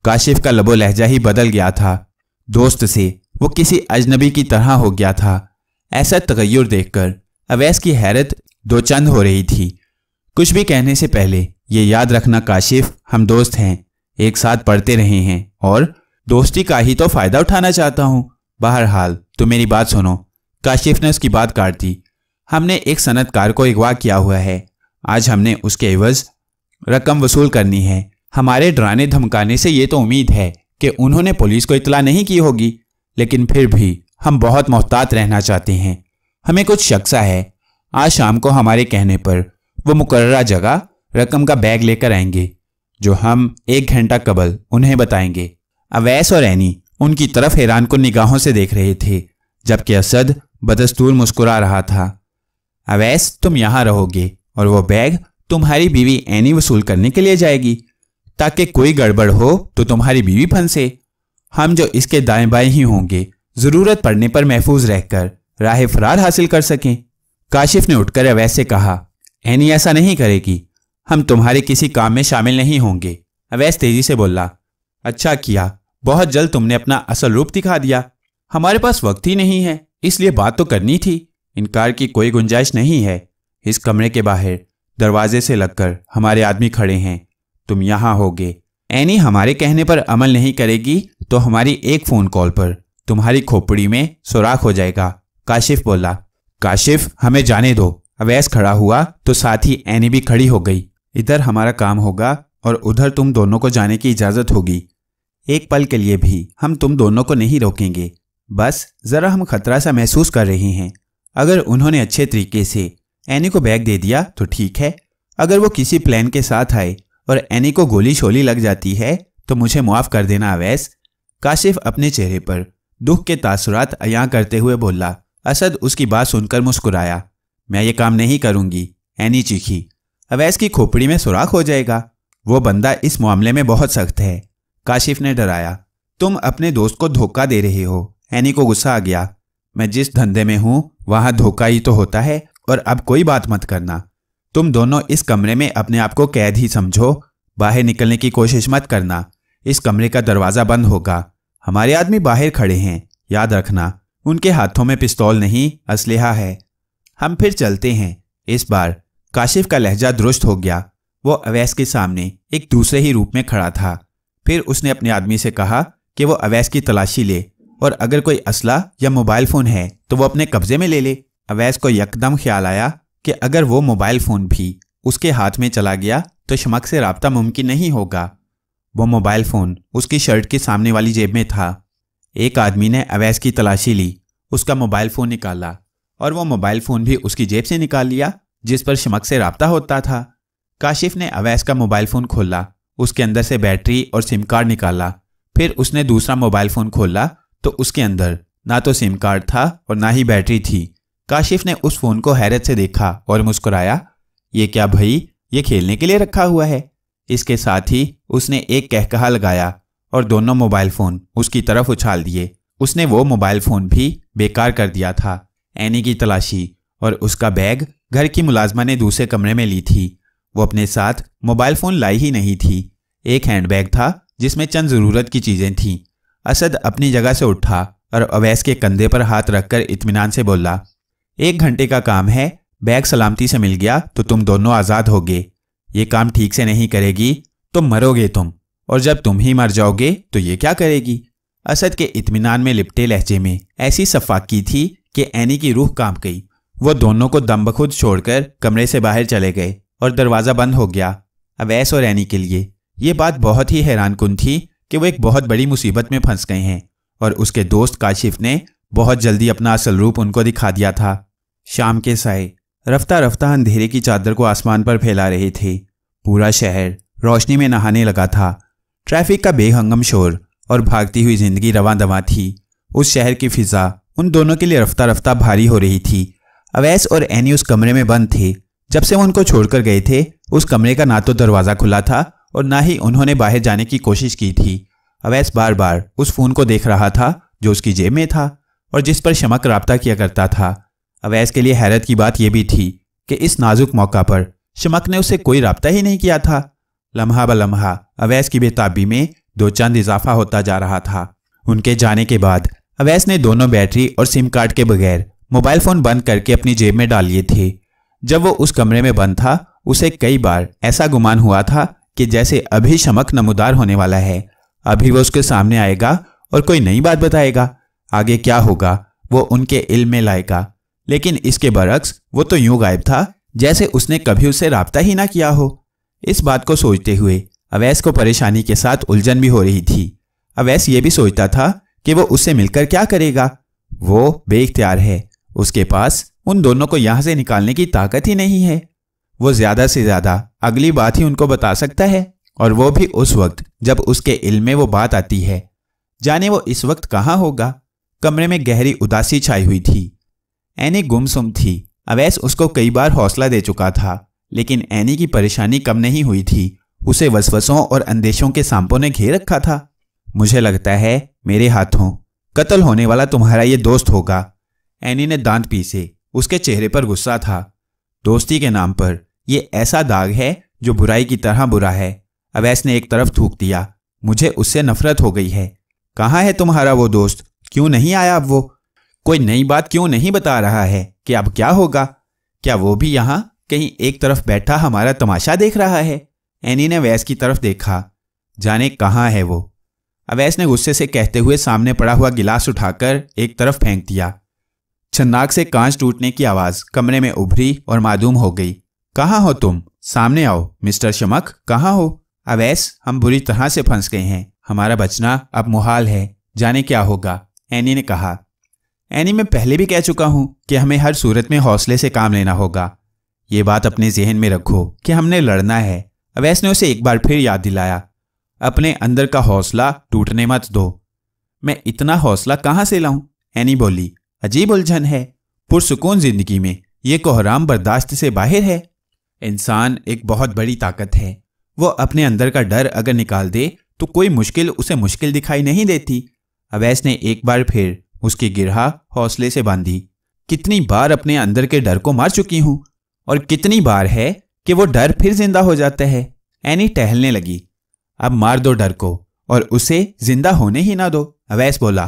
काशिफ का लबो लहजा ही बदल गया था दोस्त से वो किसी अजनबी की तरह हो गया था ऐसा तगैर देखकर अवैस की हैरत दो चंद हो रही थी कुछ भी कहने से पहले ये याद रखना काशिफ हम दोस्त हैं एक साथ पढ़ते रहे हैं और दोस्ती का ही तो फायदा उठाना चाहता हूँ बहरहाल तो मेरी बात सुनो काशिफ ने उसकी बात काट दी हमने एक सनतकार को अगवा किया हुआ है आज हमने उसके एवज रकम वसूल करनी है हमारे डराने धमकाने से ये तो उम्मीद है कि उन्होंने पुलिस को इतला नहीं की होगी लेकिन फिर भी हम बहुत मोहतात रहना चाहते हैं हमें कुछ शक्सा है आज शाम को हमारे कहने पर वो मुकर्रा जगह रकम का बैग लेकर आएंगे जो हम एक घंटा कबल उन्हें बताएंगे अवैस और एनी उनकी तरफ हैरान को निगाहों से देख रहे थे जबकि असद बदस्तूर मुस्कुरा रहा था अवैस तुम यहां रहोगे और वो बैग तुम्हारी बीवी एनी वसूल करने के लिए जाएगी ताकि कोई गड़बड़ हो तो तुम्हारी बीवी फंसे हम जो इसके दाएं बाएं ही होंगे जरूरत पड़ने पर महफूज रहकर राह फरार हासिल कर सकें काशिफ ने उठकर अवैस से कहा एनी ऐसा नहीं करेगी हम तुम्हारे किसी काम में शामिल नहीं होंगे अवैस तेजी से बोला अच्छा किया बहुत जल्द तुमने अपना असल रूप दिखा दिया हमारे पास वक्त ही नहीं है इसलिए बात तो करनी थी इनकार की कोई गुंजाइश नहीं है इस कमरे के बाहर दरवाजे से लगकर हमारे आदमी खड़े हैं तुम यहाँ होगे एनी हमारे कहने पर अमल नहीं करेगी तो हमारी एक फ़ोन कॉल पर तुम्हारी खोपड़ी में सुराख हो जाएगा काशिफ बोला काशिफ हमें जाने दो अवैस खड़ा हुआ तो साथ ही एनी भी खड़ी हो गई इधर हमारा काम होगा और उधर तुम दोनों को जाने की इजाज़त होगी एक पल के लिए भी हम तुम दोनों को नहीं रोकेंगे बस ज़रा हम खतरा सा महसूस कर रहे हैं अगर उन्होंने अच्छे तरीके से एनी को बैग दे दिया तो ठीक है अगर वो किसी प्लान के साथ आए और एनी को गोली शोली लग जाती है तो मुझे मुआफ कर देना अवैस काशिफ अपने चेहरे पर दुख के तासुरात अयां करते हुए बोला असद उसकी बात सुनकर मुस्कुराया मैं ये काम नहीं करूंगी एनी चीखी अवैस की खोपड़ी में सुराख हो जाएगा वो बंदा इस मामले में बहुत सख्त है काशिफ ने डराया तुम अपने दोस्त को धोखा दे रहे हो एनी को गुस्सा आ गया मैं जिस धंधे में हूं वहां धोखा ही तो होता है और अब कोई बात मत करना तुम दोनों इस कमरे में अपने आप को कैद ही समझो बाहर निकलने की कोशिश मत करना इस कमरे का दरवाज़ा बंद होगा हमारे आदमी बाहर खड़े हैं याद रखना उनके हाथों में पिस्तौल नहीं असलहा है हम फिर चलते हैं इस बार काशिफ का लहजा दुरुस्त हो गया वो अवैस के सामने एक दूसरे ही रूप में खड़ा था फिर उसने अपने आदमी से कहा कि वो अवैस की तलाशी ले और अगर कोई असला या मोबाइल फ़ोन है तो वो अपने कब्जे में ले ले अवैस को यकदम ख्याल आया कि अगर वो मोबाइल फ़ोन भी उसके हाथ में चला गया तो शमक से रबता मुमकिन नहीं होगा वो मोबाइल फ़ोन उसकी शर्ट के सामने वाली जेब में था एक आदमी ने अवैस की तलाशी ली उसका मोबाइल फ़ोन निकाला और वो मोबाइल फ़ोन भी उसकी जेब से निकाल लिया जिस पर शमक से रबता होता था काशिफ ने अवैस का मोबाइल फ़ोन खोला उसके अंदर से बैटरी और सिम कार्ड निकाला फिर उसने दूसरा मोबाइल फ़ोन खोला तो उसके अंदर ना तो सिम कार्ड था और ना ही बैटरी थी काशिफ ने उस फोन को हैरत से देखा और मुस्कुराया ये क्या भाई ये खेलने के लिए रखा हुआ है इसके साथ ही उसने एक कहकहा लगाया और दोनों मोबाइल फ़ोन उसकी तरफ उछाल दिए उसने वो मोबाइल फ़ोन भी बेकार कर दिया था एनी की तलाशी और उसका बैग घर की मुलाजमा ने दूसरे कमरे में ली थी वो अपने साथ मोबाइल फ़ोन लाई ही नहीं थी एक हैंडबैग था जिसमें चंद ज़रूरत की चीज़ें थीं असद अपनी जगह से उठा और अवैस के कंधे पर हाथ रखकर इतमान से बोला एक घंटे का काम है बैग सलामती से मिल गया तो तुम दोनों आज़ाद होगे ये काम ठीक से नहीं करेगी तो मरोगे तुम और जब तुम ही मर जाओगे तो ये क्या करेगी असद के इतमान में लिपटे लहजे में ऐसी सफाकी थी कि एनी की रूह कांप गई वो दोनों को दम बखुद छोड़कर कमरे से बाहर चले गए और दरवाज़ा बंद हो गया अवैस और एनी के लिए ये बात बहुत ही हैरान थी कि वो एक बहुत बड़ी मुसीबत में फंस गए हैं और उसके दोस्त काशिफ ने बहुत जल्दी अपना असल रूप उनको दिखा दिया था शाम के साए रफ्ता रफ्ता अंधेरे की चादर को आसमान पर फैला रहे थे पूरा शहर रोशनी में नहाने लगा था ट्रैफिक का बेहंगम शोर और भागती हुई जिंदगी रवा दवा थी उस शहर की फिजा उन दोनों के लिए रफ्ता रफ्ता भारी हो रही थी अवैस और एनी उस कमरे में बंद थे जब से वो उनको छोड़कर गए थे उस कमरे का ना तो दरवाज़ा खुला था और ना ही उन्होंने बाहर जाने की कोशिश की थी अवैस बार बार उस फ़ोन को देख रहा था जो उसकी जेब में था और जिस पर शमक रबता किया करता था अवैस के लिए हैरत की बात यह भी थी कि इस नाजुक मौका पर शमक ने उसे कोई रबता ही नहीं किया था लम्हा ब लम्हा अवैस की बेताबी में दो चंद इजाफा होता जा रहा था उनके जाने के बाद अवैस ने दोनों बैटरी और सिम कार्ड के बगैर मोबाइल फ़ोन बंद करके अपनी जेब में डाल लिए थे जब वो उस कमरे में बंद था उसे कई बार ऐसा गुमान हुआ था कि जैसे अभी शमक नमोदार होने वाला है अभी वो उसके सामने आएगा और कोई नई बात बताएगा आगे क्या होगा वो उनके इल्म में लाएगा लेकिन इसके बरक्स वो तो यूं गायब था जैसे उसने कभी उससे रबता ही ना किया हो इस बात को सोचते हुए अवैस को परेशानी के साथ उलझन भी हो रही थी अवैस ये भी सोचता था कि वो उससे मिलकर क्या करेगा वो बेख्तियार है उसके पास उन दोनों को यहां से निकालने की ताकत ही नहीं है वो ज्यादा से ज्यादा अगली बात ही उनको बता सकता है और वो भी उस वक्त जब उसके इल्म में वो बात आती है जाने वो इस वक्त कहाँ होगा कमरे में गहरी उदासी छाई हुई थी एनी गुमसुम थी अवैस उसको कई बार हौसला दे चुका था लेकिन एनी की परेशानी कम नहीं हुई थी उसे वसवसों और अंदेशों के सांपों ने घेर रखा था मुझे लगता है मेरे हाथों कत्ल होने वाला तुम्हारा ये दोस्त होगा एनी ने दांत पीसे उसके चेहरे पर गुस्सा था दोस्ती के नाम पर ये ऐसा दाग है जो बुराई की तरह बुरा है अवैस ने एक तरफ थूक दिया मुझे उससे नफरत हो गई है कहाँ है तुम्हारा वो दोस्त क्यों नहीं आया अब वो कोई नई बात क्यों नहीं बता रहा है कि अब क्या होगा क्या वो भी यहाँ कहीं एक तरफ बैठा हमारा तमाशा देख रहा है एनी ने अवैस की तरफ देखा जाने कहाँ है वो अवैस ने गुस्से से कहते हुए सामने पड़ा हुआ गिलास उठाकर एक तरफ फेंक दिया छन्नाक से कांच टूटने की आवाज़ कमरे में उभरी और मादूम हो गई कहा हो तुम सामने आओ मिस्टर शमक कहाँ हो अवैस हम बुरी तरह से फंस गए हैं हमारा बचना अब मुहाल है जाने क्या होगा एनी ने कहा एनी मैं पहले भी कह चुका हूँ कि हमें हर सूरत में हौसले से काम लेना होगा ये बात अपने जहन में रखो कि हमने लड़ना है अवैस ने उसे एक बार फिर याद दिलाया अपने अंदर का हौसला टूटने मत दो मैं इतना हौसला कहाँ से लाऊं एनी बोली अजीब उलझन है पुरसकून जिंदगी में ये कोहराम बर्दाश्त से बाहर है इंसान एक बहुत बड़ी ताकत है वो अपने अंदर का डर अगर निकाल दे तो कोई मुश्किल उसे मुश्किल दिखाई नहीं देती अवैस ने एक बार फिर उसकी गिरहा हौसले से बांधी कितनी बार अपने अंदर के डर को मार चुकी हूं और कितनी बार है कि वो डर फिर जिंदा हो जाता है एनी टहलने लगी अब मार दो डर को और उसे जिंदा होने ही ना दो अवैस बोला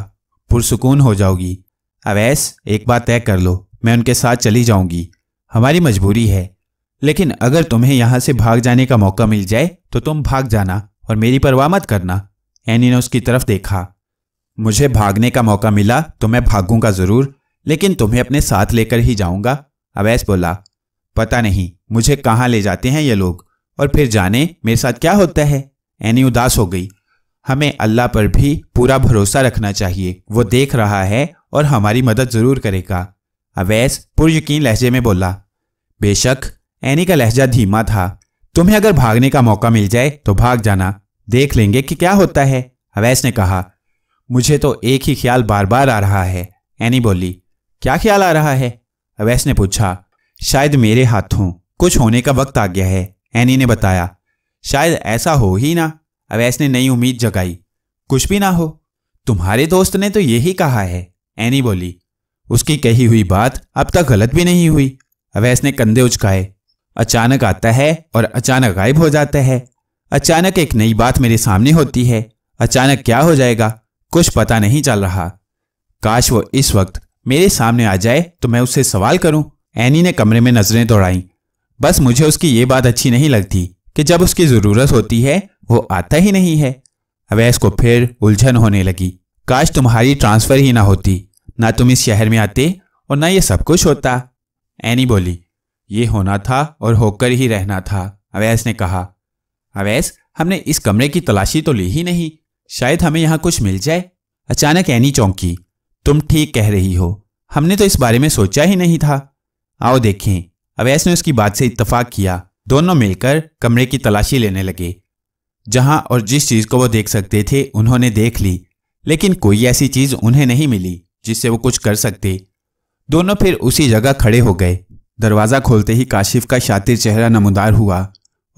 पुरसकून हो जाओगी अवैस एक बात तय कर लो मैं उनके साथ चली जाऊंगी हमारी मजबूरी है लेकिन अगर तुम्हें यहां से भाग जाने का मौका मिल जाए तो तुम भाग जाना और मेरी परवाह मत करना एनी ने उसकी तरफ देखा मुझे भागने का मौका मिला तो मैं भागूंगा जरूर लेकिन तुम्हें अपने साथ लेकर ही जाऊंगा अवैस बोला पता नहीं मुझे कहाँ ले जाते हैं ये लोग और फिर जाने मेरे साथ क्या होता है एनी उदास हो गई हमें अल्लाह पर भी पूरा भरोसा रखना चाहिए वो देख रहा है और हमारी मदद जरूर करेगा अवैस पुरयकीन लहजे में बोला बेशक एनी का लहजा धीमा था तुम्हें अगर भागने का मौका मिल जाए तो भाग जाना देख लेंगे कि क्या होता है अवैस ने कहा मुझे तो एक ही ख्याल बार बार आ रहा है एनी बोली क्या ख्याल आ रहा है अवैस ने पूछा शायद मेरे हाथों कुछ होने का वक्त आ गया है एनी ने बताया शायद ऐसा हो ही ना अवैस ने नई उम्मीद जगाई कुछ भी ना हो तुम्हारे दोस्त ने तो यही कहा है एनी बोली उसकी कही हुई बात अब तक गलत भी नहीं हुई अवैस ने कंधे उचकाए अचानक आता है और अचानक गायब हो जाता है अचानक एक नई बात मेरे सामने होती है अचानक क्या हो जाएगा कुछ पता नहीं चल रहा काश वो इस वक्त मेरे सामने आ जाए तो मैं उससे सवाल करूं एनी ने कमरे में नजरें दौड़ाई बस मुझे उसकी ये बात अच्छी नहीं लगती कि जब उसकी ज़रूरत होती है वो आता ही नहीं है अवैस को फिर उलझन होने लगी काश तुम्हारी ट्रांसफ़र ही ना होती ना तुम इस शहर में आते और ना ये सब कुछ होता एनी बोली ये होना था और होकर ही रहना था अवैस ने कहा अवैस हमने इस कमरे की तलाशी तो ली ही नहीं शायद हमें यहां कुछ मिल जाए अचानक एनी चौंकी तुम ठीक कह रही हो हमने तो इस बारे में सोचा ही नहीं था आओ देखें अवैस ने उसकी बात से इत्तफाक किया दोनों मिलकर कमरे की तलाशी लेने लगे जहां और जिस चीज को वो देख सकते थे उन्होंने देख ली लेकिन कोई ऐसी चीज उन्हें नहीं मिली जिससे वो कुछ कर सकते दोनों फिर उसी जगह खड़े हो गए दरवाज़ा खोलते ही काशिफ का शातिर चेहरा नमोदार हुआ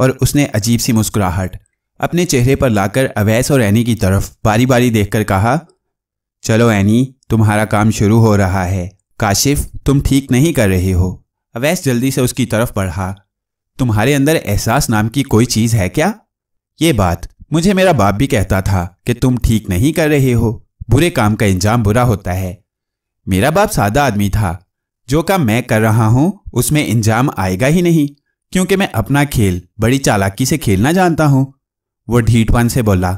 और उसने अजीब सी मुस्कुराहट अपने चेहरे पर लाकर अवैस और एनी की तरफ बारी बारी देखकर कहा चलो एनी तुम्हारा काम शुरू हो रहा है काशिफ तुम ठीक नहीं कर रहे हो अवैस जल्दी से उसकी तरफ बढ़ा तुम्हारे अंदर एहसास नाम की कोई चीज़ है क्या ये बात मुझे मेरा बाप भी कहता था कि तुम ठीक नहीं कर रहे हो बुरे काम का इंजाम बुरा होता है मेरा बाप सादा आदमी था जो काम मैं कर रहा हूं उसमें इंजाम आएगा ही नहीं क्योंकि मैं अपना खेल बड़ी चालाकी से खेलना जानता हूं वो ढीठवान से बोला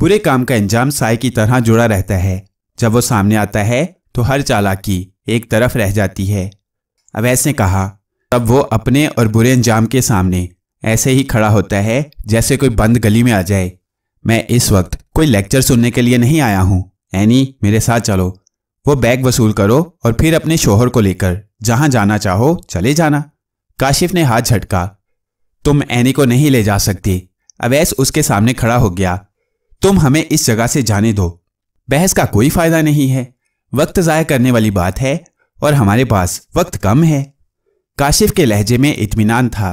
बुरे काम का इंजाम साय की तरह जुड़ा रहता है जब वो सामने आता है तो हर चालाकी एक तरफ रह जाती है अवैस ने कहा तब वो अपने और बुरे अंजाम के सामने ऐसे ही खड़ा होता है जैसे कोई बंद गली में आ जाए मैं इस वक्त कोई लेक्चर सुनने के लिए नहीं आया हूँ एनी मेरे साथ चलो वो बैग वसूल करो और फिर अपने शोहर को लेकर जहां जाना चाहो चले जाना काशिफ ने हाथ झटका तुम एनी को नहीं ले जा सकती अवैस उसके सामने खड़ा हो गया तुम हमें इस जगह से जाने दो बहस का कोई फायदा नहीं है वक्त ज़ाय करने वाली बात है और हमारे पास वक्त कम है काशिफ के लहजे में इत्मीनान था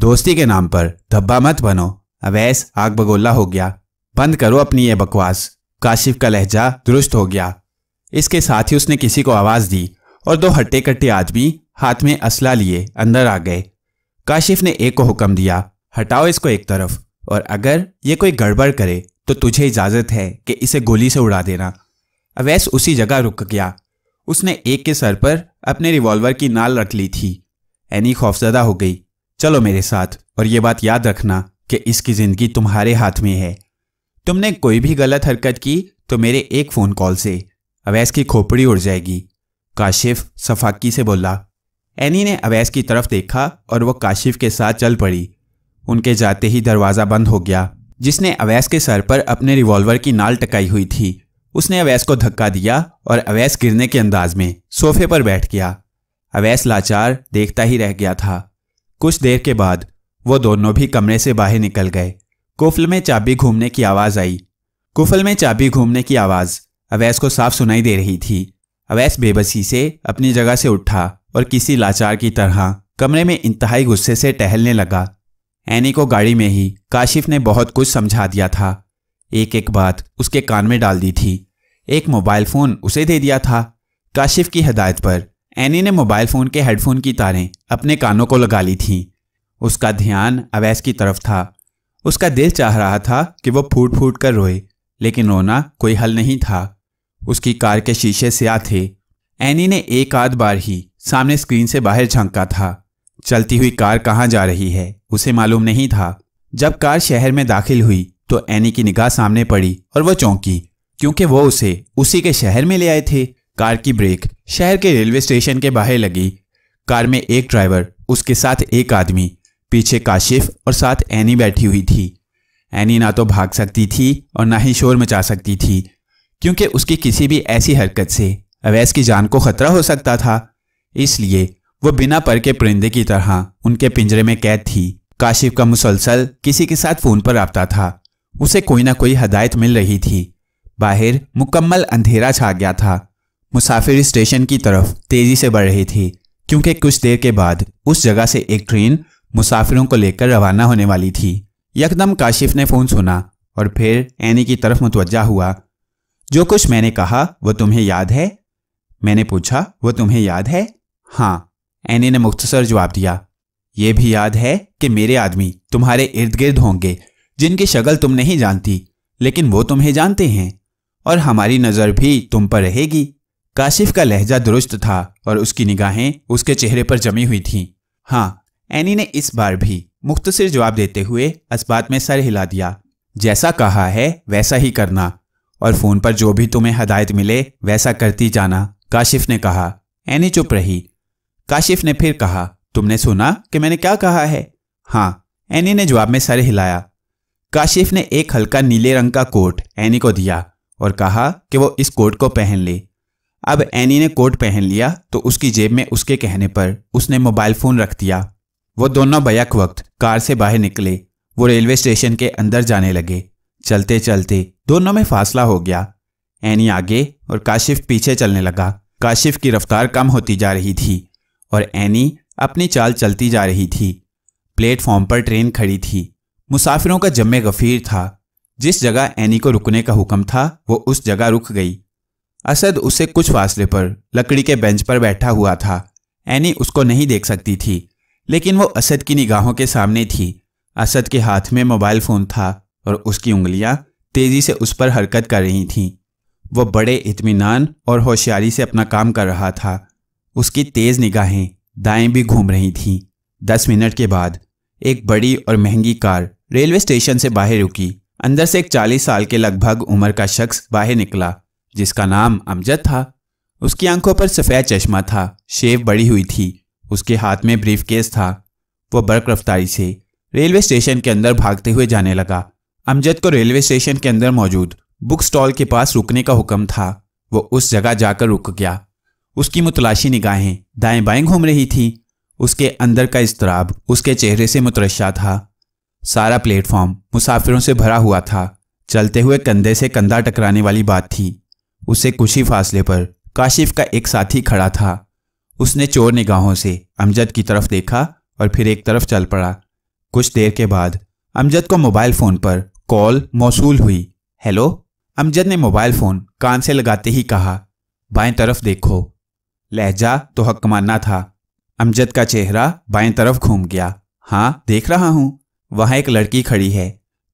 दोस्ती के नाम पर धब्बा मत बनो अवैस आग बगोला हो गया बंद करो अपनी ये बकवास काशिफ का लहजा दुरुस्त हो गया इसके साथ ही उसने किसी को आवाज़ दी और दो हट्टे कट्टे आदमी हाथ में असला लिए अंदर आ गए काशिफ ने एक को हुक्म दिया हटाओ इसको एक तरफ और अगर ये कोई गड़बड़ करे तो तुझे इजाज़त है कि इसे गोली से उड़ा देना अवैस उसी जगह रुक गया उसने एक के सर पर अपने रिवॉल्वर की नाल रख ली थी एनी खौफजदा हो गई चलो मेरे साथ और ये बात याद रखना कि इसकी ज़िंदगी तुम्हारे हाथ में है तुमने कोई भी गलत हरकत की तो मेरे एक फ़ोन कॉल से अवैस की खोपड़ी उड़ जाएगी काशिफ सफाकी से बोला एनी ने अवैस की तरफ देखा और वह काशिफ के साथ चल पड़ी उनके जाते ही दरवाज़ा बंद हो गया जिसने अवैस के सर पर अपने रिवॉल्वर की नाल टकाई हुई थी उसने अवैस को धक्का दिया और अवैस गिरने के अंदाज में सोफे पर बैठ गया अवैस लाचार देखता ही रह गया था कुछ देर के बाद वो दोनों भी कमरे से बाहर निकल गए कुफल में चाबी घूमने की आवाज़ आई कुफल में चाबी घूमने की आवाज़ अवैस को साफ सुनाई दे रही थी अवैस बेबसी से अपनी जगह से उठा और किसी लाचार की तरह कमरे में इंतहाई गुस्से से टहलने लगा एनी को गाड़ी में ही काशिफ ने बहुत कुछ समझा दिया था एक एक बात उसके कान में डाल दी थी एक मोबाइल फ़ोन उसे दे दिया था काशिफ की हदायत पर एनी ने मोबाइल फ़ोन के हेडफोन की तारें अपने कानों को लगा ली थीं उसका ध्यान अवैस की तरफ था उसका दिल चाह रहा था कि वो फूट फूट कर रोए लेकिन रोना कोई हल नहीं था उसकी कार के शीशे आ थे एनी ने एक आध बार ही सामने स्क्रीन से बाहर झांका था चलती हुई कार कहाँ जा रही है उसे मालूम नहीं था जब कार शहर में दाखिल हुई तो एनी की निगाह सामने पड़ी और वह चौंकी क्योंकि वो उसे उसी के शहर में ले आए थे कार की ब्रेक शहर के रेलवे स्टेशन के बाहर लगी कार में एक ड्राइवर उसके साथ एक आदमी पीछे काशिफ और साथ एनी बैठी हुई थी एनी ना तो भाग सकती थी और ना ही शोर मचा सकती थी क्योंकि उसकी किसी भी ऐसी हरकत से अवैस की जान को खतरा हो सकता था इसलिए वो बिना पर के परिंदे की तरह उनके पिंजरे में कैद थी काशिफ का मुसलसल किसी के साथ फोन पर रबता था उसे कोई ना कोई हदायत मिल रही थी बाहर मुकम्मल अंधेरा छा गया था मुसाफिर स्टेशन की तरफ तेजी से बढ़ रही थी क्योंकि कुछ देर के बाद उस जगह से एक ट्रेन मुसाफिरों को लेकर रवाना होने वाली थी यकदम काशिफ ने फोन सुना और फिर एनी की तरफ मुतवजा हुआ जो कुछ मैंने कहा वो तुम्हें याद है मैंने पूछा वो तुम्हें याद है हाँ एनी ने मुख्तसर जवाब दिया ये भी याद है कि मेरे आदमी तुम्हारे इर्द गिर्द होंगे जिनकी शक्ल तुम नहीं जानती लेकिन वो तुम्हें जानते हैं और हमारी नज़र भी तुम पर रहेगी काशिफ का लहजा दुरुस्त था और उसकी निगाहें उसके चेहरे पर जमी हुई थीं हाँ एनी ने इस बार भी मुख्तसर जवाब देते हुए इस बात में सर हिला दिया जैसा कहा है वैसा ही करना और फोन पर जो भी तुम्हें हदायत मिले वैसा करती जाना काशिफ ने कहा एनी चुप रही काशिफ ने फिर कहा तुमने सुना कि मैंने क्या कहा है हाँ एनी ने जवाब में सर हिलाया काशिफ ने एक हल्का नीले रंग का कोट एनी को दिया और कहा कि वो इस कोट को पहन ले अब एनी ने कोट पहन लिया तो उसकी जेब में उसके कहने पर उसने मोबाइल फोन रख दिया वो दोनों बयक वक्त कार से बाहर निकले वो रेलवे स्टेशन के अंदर जाने लगे चलते चलते दोनों में फासला हो गया एनी आगे और काशिफ पीछे चलने लगा काशिफ की रफ्तार कम होती जा रही थी और एनी अपनी चाल चलती जा रही थी प्लेटफॉर्म पर ट्रेन खड़ी थी मुसाफिरों का जमे गफीर था जिस जगह एनी को रुकने का हुक्म था वो उस जगह रुक गई असद उसे कुछ फासले पर लकड़ी के बेंच पर बैठा हुआ था एनी उसको नहीं देख सकती थी लेकिन वो असद की निगाहों के सामने थी असद के हाथ में मोबाइल फ़ोन था और उसकी उंगलियां तेजी से उस पर हरकत कर रही थीं वह बड़े इत्मीनान और होशियारी से अपना काम कर रहा था उसकी तेज निगाहें दाएं भी घूम रही थीं दस मिनट के बाद एक बड़ी और महंगी कार रेलवे स्टेशन से बाहर रुकी अंदर से एक चालीस साल के लगभग उम्र का शख्स बाहर निकला जिसका नाम अमजद था उसकी आंखों पर सफ़ेद चश्मा था शेव बड़ी हुई थी उसके हाथ में ब्रीफकेस था वह बर्क रफ्तारी से रेलवे स्टेशन के अंदर भागते हुए जाने लगा अमजद को रेलवे स्टेशन के अंदर मौजूद बुक स्टॉल के पास रुकने का हुक्म था वो उस जगह जाकर रुक गया उसकी मुतलाशी निगाहें दाएं बाएं घूम रही थी उसके अंदर का इजतराब उसके चेहरे से मुतरशा था सारा प्लेटफॉर्म मुसाफिरों से भरा हुआ था चलते हुए कंधे से कंधा टकराने वाली बात थी उसे कुछ ही फासले पर काशिफ का एक साथी खड़ा था उसने चोर निगाहों से अमजद की तरफ देखा और फिर एक तरफ चल पड़ा कुछ देर के बाद अमजद को मोबाइल फ़ोन पर कॉल मौसूल हुई हेलो अमजद ने मोबाइल फ़ोन कान से लगाते ही कहा बाएं तरफ देखो लहजा तो हक मानना था अमजद का चेहरा बाएं तरफ घूम गया हाँ देख रहा हूँ वहां एक लड़की खड़ी है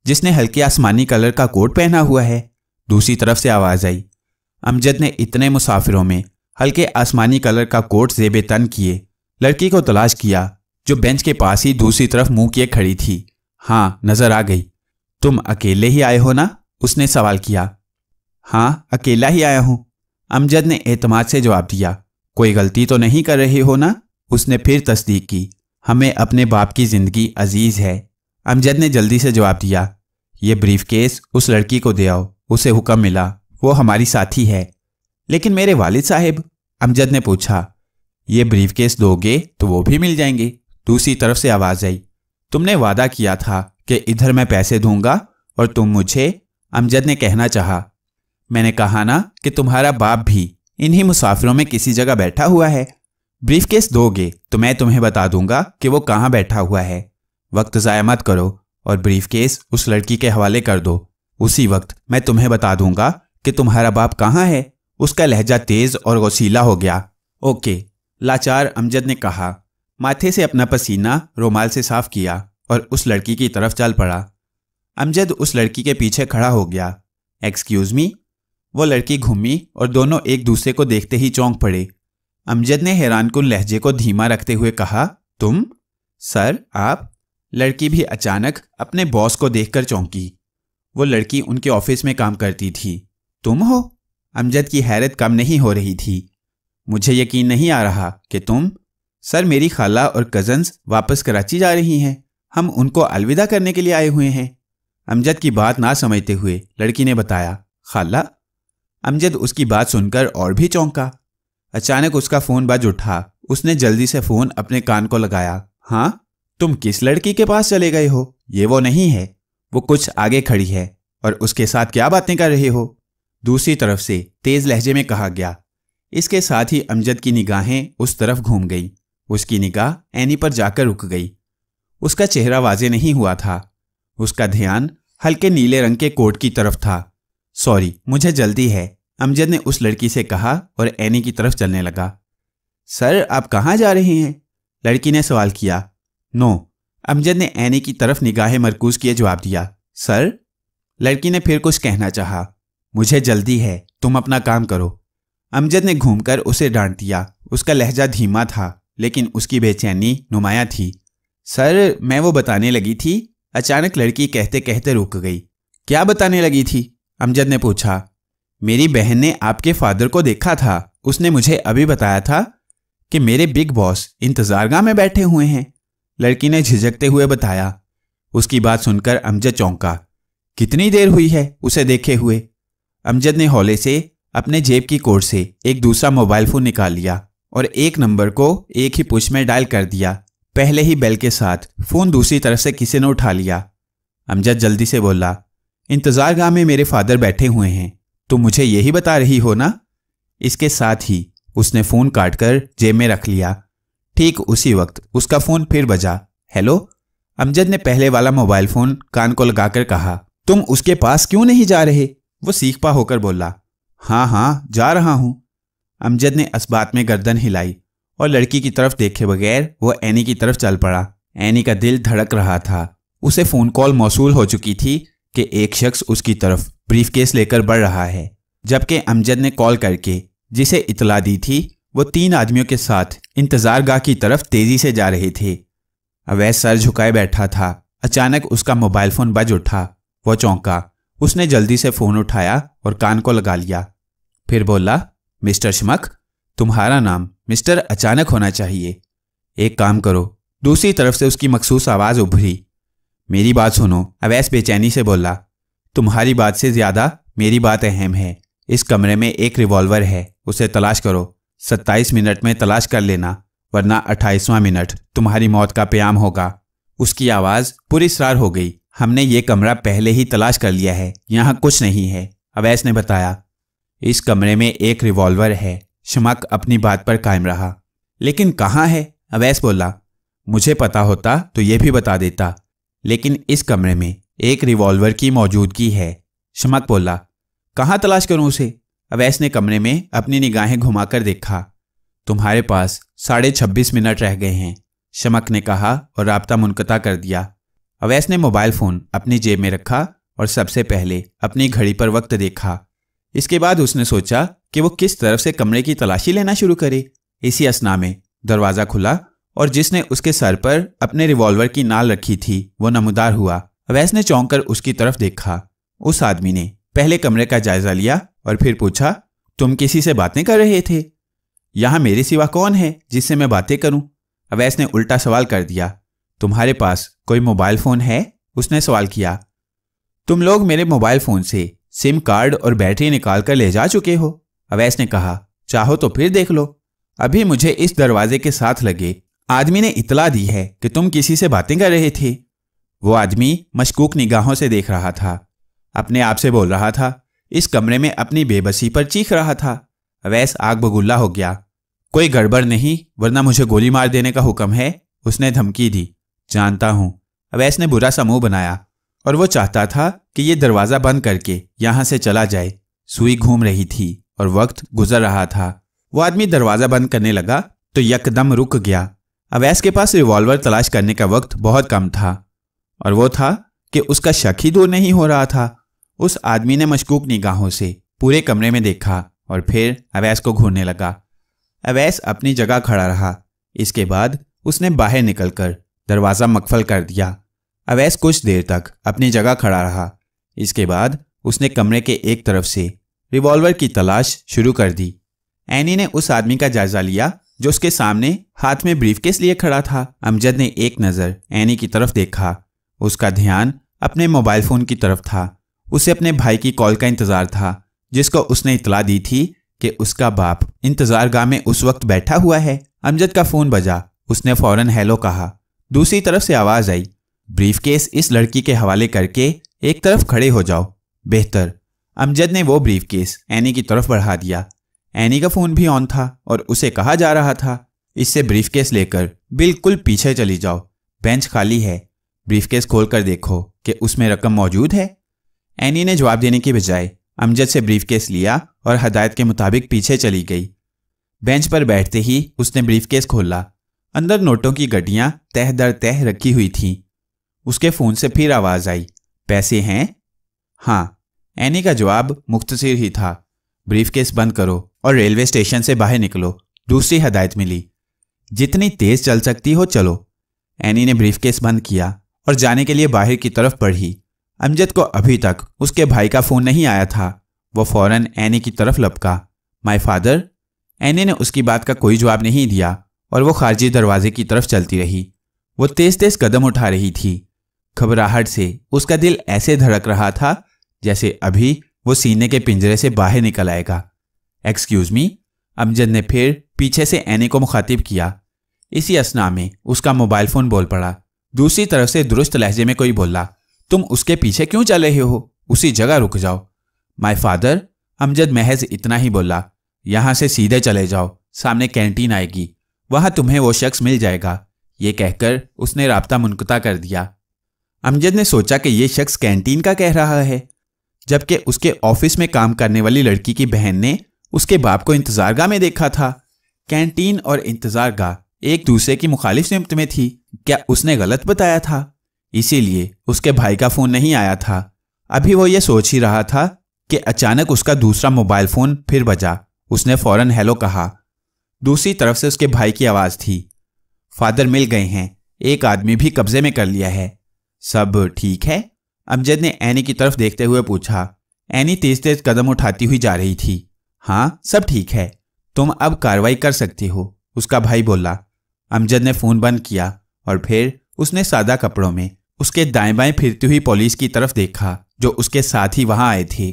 जिसने हल्के आसमानी कलर का कोट पहना हुआ है दूसरी तरफ से आवाज़ आई अमजद ने इतने मुसाफिरों में हल्के आसमानी कलर का कोट जेब तन किए लड़की को तलाश किया जो बेंच के पास ही दूसरी तरफ मुंह किए खड़ी थी हाँ नजर आ गई तुम अकेले ही आए हो ना उसने सवाल किया हाँ अकेला ही आया हूं अमजद ने एतमाद से जवाब दिया कोई गलती तो नहीं कर रहे हो ना उसने फिर तस्दीक की हमें अपने बाप की जिंदगी अजीज है अमजद ने जल्दी से जवाब दिया ये ब्रीफ केस उस लड़की को दे आओ उसे हुक्म मिला वो हमारी साथी है लेकिन मेरे वालिद साहब अमजद ने पूछा ये ब्रीफ केस दोगे तो वो भी मिल जाएंगे दूसरी तरफ से आवाज आई तुमने वादा किया था कि इधर मैं पैसे दूंगा और तुम मुझे अमजद ने कहना चाहा मैंने कहा ना कि तुम्हारा बाप भी इन्हीं मुसाफिरों में किसी जगह बैठा हुआ है ब्रीफ केस दोगे तो मैं तुम्हें बता दूंगा कि वो कहाँ बैठा हुआ है वक्त ज़ाया मत करो और ब्रीफ केस उस लड़की के हवाले कर दो उसी वक्त मैं तुम्हें बता दूंगा कि तुम्हारा बाप कहाँ है उसका लहजा तेज और गौसीला हो गया ओके लाचार अमजद ने कहा माथे से अपना पसीना रोमाल से साफ किया और उस लड़की की तरफ चल पड़ा अमजद उस लड़की के पीछे खड़ा हो गया एक्सक्यूज मी वो लड़की घूमी और दोनों एक दूसरे को देखते ही चौंक पड़े अमजद ने हैरानकुन लहजे को धीमा रखते हुए कहा तुम सर आप लड़की भी अचानक अपने बॉस को देखकर चौंकी वो लड़की उनके ऑफिस में काम करती थी तुम हो अमजद की हैरत कम नहीं हो रही थी मुझे यकीन नहीं आ रहा कि तुम सर मेरी खाला और कजन्स वापस कराची जा रही हैं हम उनको अलविदा करने के लिए आए हुए हैं अमजद की बात ना समझते हुए लड़की ने बताया खाला अमजद उसकी बात सुनकर और भी चौंका अचानक उसका फ़ोन बज उठा उसने जल्दी से फ़ोन अपने कान को लगाया हाँ तुम किस लड़की के पास चले गए हो ये वो नहीं है वो कुछ आगे खड़ी है और उसके साथ क्या बातें कर रहे हो दूसरी तरफ से तेज लहजे में कहा गया इसके साथ ही अमजद की निगाहें उस तरफ घूम गई उसकी निगाह एनी पर जाकर रुक गई उसका चेहरा वाजे नहीं हुआ था उसका ध्यान हल्के नीले रंग के कोट की तरफ था सॉरी मुझे जल्दी है अमजद ने उस लड़की से कहा और एनी की तरफ चलने लगा सर आप कहाँ जा रहे हैं लड़की ने सवाल किया नो अमजद ने एनी की तरफ निगाहें मरकूज किए जवाब दिया सर लड़की ने फिर कुछ कहना चाहा मुझे जल्दी है तुम अपना काम करो अमजद ने घूमकर उसे डांट दिया उसका लहजा धीमा था लेकिन उसकी बेचैनी नुमाया थी सर मैं वो बताने लगी थी अचानक लड़की कहते कहते रुक गई क्या बताने लगी थी अमजद ने पूछा मेरी बहन ने आपके फादर को देखा था उसने मुझे अभी बताया था कि मेरे बिग बॉस इंतजारगा में बैठे हुए हैं लड़की ने झिझकते हुए बताया उसकी बात सुनकर अमजद चौंका कितनी देर हुई है उसे देखे हुए अमजद ने हौले से अपने जेब की कोर से एक दूसरा मोबाइल फ़ोन निकाल लिया और एक नंबर को एक ही पुश में डायल कर दिया पहले ही बेल के साथ फोन दूसरी तरफ से किसी ने उठा लिया अमजद जल्दी से बोला इंतजार गाह में मेरे फादर बैठे हुए हैं तो मुझे यही बता रही हो ना इसके साथ ही उसने फोन काटकर जेब में रख लिया ठीक उसी वक्त उसका फोन फिर बजा हेलो अमजद ने पहले वाला मोबाइल फोन कान को लगाकर कहा तुम उसके पास क्यों नहीं जा रहे वो पा होकर बोला हाँ हाँ जा रहा हूं अमजद ने इस बात में गर्दन हिलाई और लड़की की तरफ देखे बगैर वो एनी की तरफ चल पड़ा एनी का दिल धड़क रहा था उसे फ़ोन कॉल मौसू हो चुकी थी कि एक शख्स उसकी तरफ ब्रीफकेस लेकर बढ़ रहा है जबकि अमजद ने कॉल करके जिसे इतला दी थी वो तीन आदमियों के साथ इंतजार गाह की तरफ तेजी से जा रहे थे अवैध सर झुकाए बैठा था अचानक उसका मोबाइल फोन बज उठा वह चौंका उसने जल्दी से फोन उठाया और कान को लगा लिया फिर बोला मिस्टर शमक तुम्हारा नाम मिस्टर अचानक होना चाहिए एक काम करो दूसरी तरफ से उसकी मखसूस आवाज़ उभरी मेरी बात सुनो अवैस बेचैनी से बोला तुम्हारी बात से ज़्यादा मेरी बात अहम है इस कमरे में एक रिवॉल्वर है उसे तलाश करो सत्ताईस मिनट में तलाश कर लेना वरना अट्ठाईसवां मिनट तुम्हारी मौत का प्याम होगा उसकी आवाज़ पूरी सरार हो गई हमने ये कमरा पहले ही तलाश कर लिया है यहाँ कुछ नहीं है अवैस ने बताया इस कमरे में एक रिवॉल्वर है शमक अपनी बात पर कायम रहा लेकिन कहाँ है अवैस बोला मुझे पता होता तो ये भी बता देता लेकिन इस कमरे में एक रिवॉल्वर की मौजूदगी है शमक बोला कहाँ तलाश करूं उसे अवैस ने कमरे में अपनी निगाहें घुमाकर देखा तुम्हारे पास साढ़े छब्बीस मिनट रह गए हैं शमक ने कहा और रबता मुनकता कर दिया अवैस ने मोबाइल फ़ोन अपनी जेब में रखा और सबसे पहले अपनी घड़ी पर वक्त देखा इसके बाद उसने सोचा कि वो किस तरफ से कमरे की तलाशी लेना शुरू करे इसी असना में दरवाज़ा खुला और जिसने उसके सर पर अपने रिवॉल्वर की नाल रखी थी वो नमदार हुआ अवैस ने चौंक कर उसकी तरफ देखा उस आदमी ने पहले कमरे का जायजा लिया और फिर पूछा तुम किसी से बातें कर रहे थे यहां मेरे सिवा कौन है जिससे मैं बातें करूं अवैस ने उल्टा सवाल कर दिया तुम्हारे पास कोई मोबाइल फोन है उसने सवाल किया तुम लोग मेरे मोबाइल फोन से सिम कार्ड और बैटरी निकाल कर ले जा चुके हो अवैस ने कहा चाहो तो फिर देख लो अभी मुझे इस दरवाजे के साथ लगे आदमी ने इतला दी है कि तुम किसी से बातें कर रहे थे वो आदमी मशकूक निगाहों से देख रहा था अपने आप से बोल रहा था इस कमरे में अपनी बेबसी पर चीख रहा था अवैस आग बगुल्ला हो गया कोई गड़बड़ नहीं वरना मुझे गोली मार देने का हुक्म है उसने धमकी दी जानता हूं अवैस ने बुरा समूह बनाया और वो चाहता था कि ये दरवाज़ा बंद करके यहां से चला जाए सुई घूम रही थी और वक्त गुजर रहा था वो आदमी दरवाजा बंद करने लगा तो यकदम रुक गया अवैस के पास रिवॉल्वर तलाश करने का वक्त बहुत कम था और वो था कि उसका शक ही दूर नहीं हो रहा था उस आदमी ने मशकूक निगाहों से पूरे कमरे में देखा और फिर अवैस को घूरने लगा अवैस अपनी जगह खड़ा रहा इसके बाद उसने बाहर निकलकर दरवाज़ा मकफल कर दिया अवैस कुछ देर तक अपनी जगह खड़ा रहा इसके बाद उसने कमरे के एक तरफ से रिवॉल्वर की तलाश शुरू कर दी एनी ने उस आदमी का जायजा लिया जो उसके सामने हाथ में ब्रीफकेस लिए खड़ा था अमजद ने एक नज़र एनी की तरफ देखा उसका ध्यान अपने मोबाइल फ़ोन की तरफ था उसे अपने भाई की कॉल का इंतज़ार था जिसको उसने इतला दी थी कि उसका बाप इंतज़ार गाह में उस वक्त बैठा हुआ है अमजद का फ़ोन बजा उसने फ़ौरन हेलो कहा दूसरी तरफ से आवाज़ आई ब्रीफकेस इस लड़की के हवाले करके एक तरफ खड़े हो जाओ बेहतर अमजद ने वो ब्रीफ केस एनी की तरफ बढ़ा दिया एनी का फोन भी ऑन था और उसे कहा जा रहा था इससे ब्रीफ केस लेकर बिल्कुल पीछे चली जाओ बेंच खाली है ब्रीफ केस खोल कर देखो कि उसमें रकम मौजूद है एनी ने जवाब देने के बजाय अमजद से ब्रीफ केस लिया और हदायत के मुताबिक पीछे चली गई बेंच पर बैठते ही उसने ब्रीफ केस खोला अंदर नोटों की गड्डियां तह दर तह रखी हुई थी उसके फोन से फिर आवाज आई पैसे हैं हाँ एनी का जवाब मुख्तसर ही था ब्रीफकेस बंद करो और रेलवे स्टेशन से बाहर निकलो दूसरी हदायत मिली जितनी तेज चल सकती हो चलो एनी ने ब्रीफकेस बंद किया और जाने के लिए बाहर की तरफ पढ़ी अमजद को अभी तक उसके भाई का फ़ोन नहीं आया था वो फौरन एनी की तरफ लपका माय फादर एनी ने उसकी बात का कोई जवाब नहीं दिया और वो खारजी दरवाजे की तरफ चलती रही वो तेज तेज कदम उठा रही थी घबराहट से उसका दिल ऐसे धड़क रहा था जैसे अभी वो सीने के पिंजरे से बाहर निकल आएगा एक्सक्यूज मी अमजद ने फिर पीछे से एनी को मुखातिब किया इसी असना में उसका मोबाइल फोन बोल पड़ा दूसरी तरफ से दुरुस्त लहजे में कोई बोला तुम उसके पीछे क्यों चल रहे हो उसी जगह रुक जाओ माई फादर अमजद महज इतना ही बोला यहां से सीधे चले जाओ सामने कैंटीन आएगी वहां तुम्हें वो शख्स मिल जाएगा ये कहकर उसने रबता मुनकता कर दिया अमजद ने सोचा कि यह शख्स कैंटीन का कह रहा है जबकि उसके ऑफिस में काम करने वाली लड़की की बहन ने उसके बाप को इंतजारगा में देखा था कैंटीन और इंतजारगा एक दूसरे की मुखालिफ सिमत में थी क्या उसने गलत बताया था इसीलिए उसके भाई का फ़ोन नहीं आया था अभी वो ये सोच ही रहा था कि अचानक उसका दूसरा मोबाइल फ़ोन फिर बजा उसने फ़ौरन हेलो कहा दूसरी तरफ से उसके भाई की आवाज़ थी फादर मिल गए हैं एक आदमी भी कब्जे में कर लिया है सब ठीक है अमजद ने एनी की तरफ देखते हुए पूछा एनी तेज तेज कदम उठाती हुई जा रही थी हाँ सब ठीक है तुम अब कार्रवाई कर सकती हो उसका भाई बोला अमजद ने फोन बंद किया और फिर उसने सादा कपड़ों में उसके दाएं बाएं फिरती हुई पुलिस की तरफ देखा जो उसके साथ ही वहां आए थे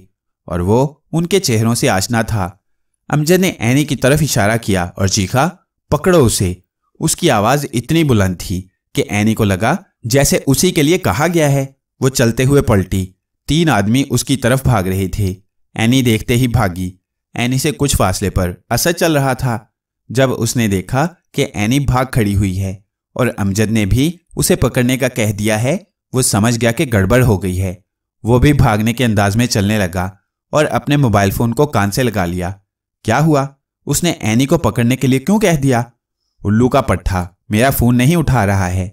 और वो उनके चेहरों से आशना था अमजद ने एनी की तरफ इशारा किया और चीखा पकड़ो उसे उसकी आवाज इतनी बुलंद थी कि एनी को लगा जैसे उसी के लिए कहा गया है वो चलते हुए पलटी तीन आदमी उसकी तरफ भाग रहे थे एनी देखते ही भागी एनी से कुछ फासले पर असर चल रहा था जब उसने देखा कि एनी भाग खड़ी हुई है और अमजद ने भी उसे पकड़ने का कह दिया है वो समझ गया कि गड़बड़ हो गई है वो भी भागने के अंदाज में चलने लगा और अपने मोबाइल फोन को कान से लगा लिया क्या हुआ उसने एनी को पकड़ने के लिए क्यों कह दिया उल्लू का पट्टा मेरा फोन नहीं उठा रहा है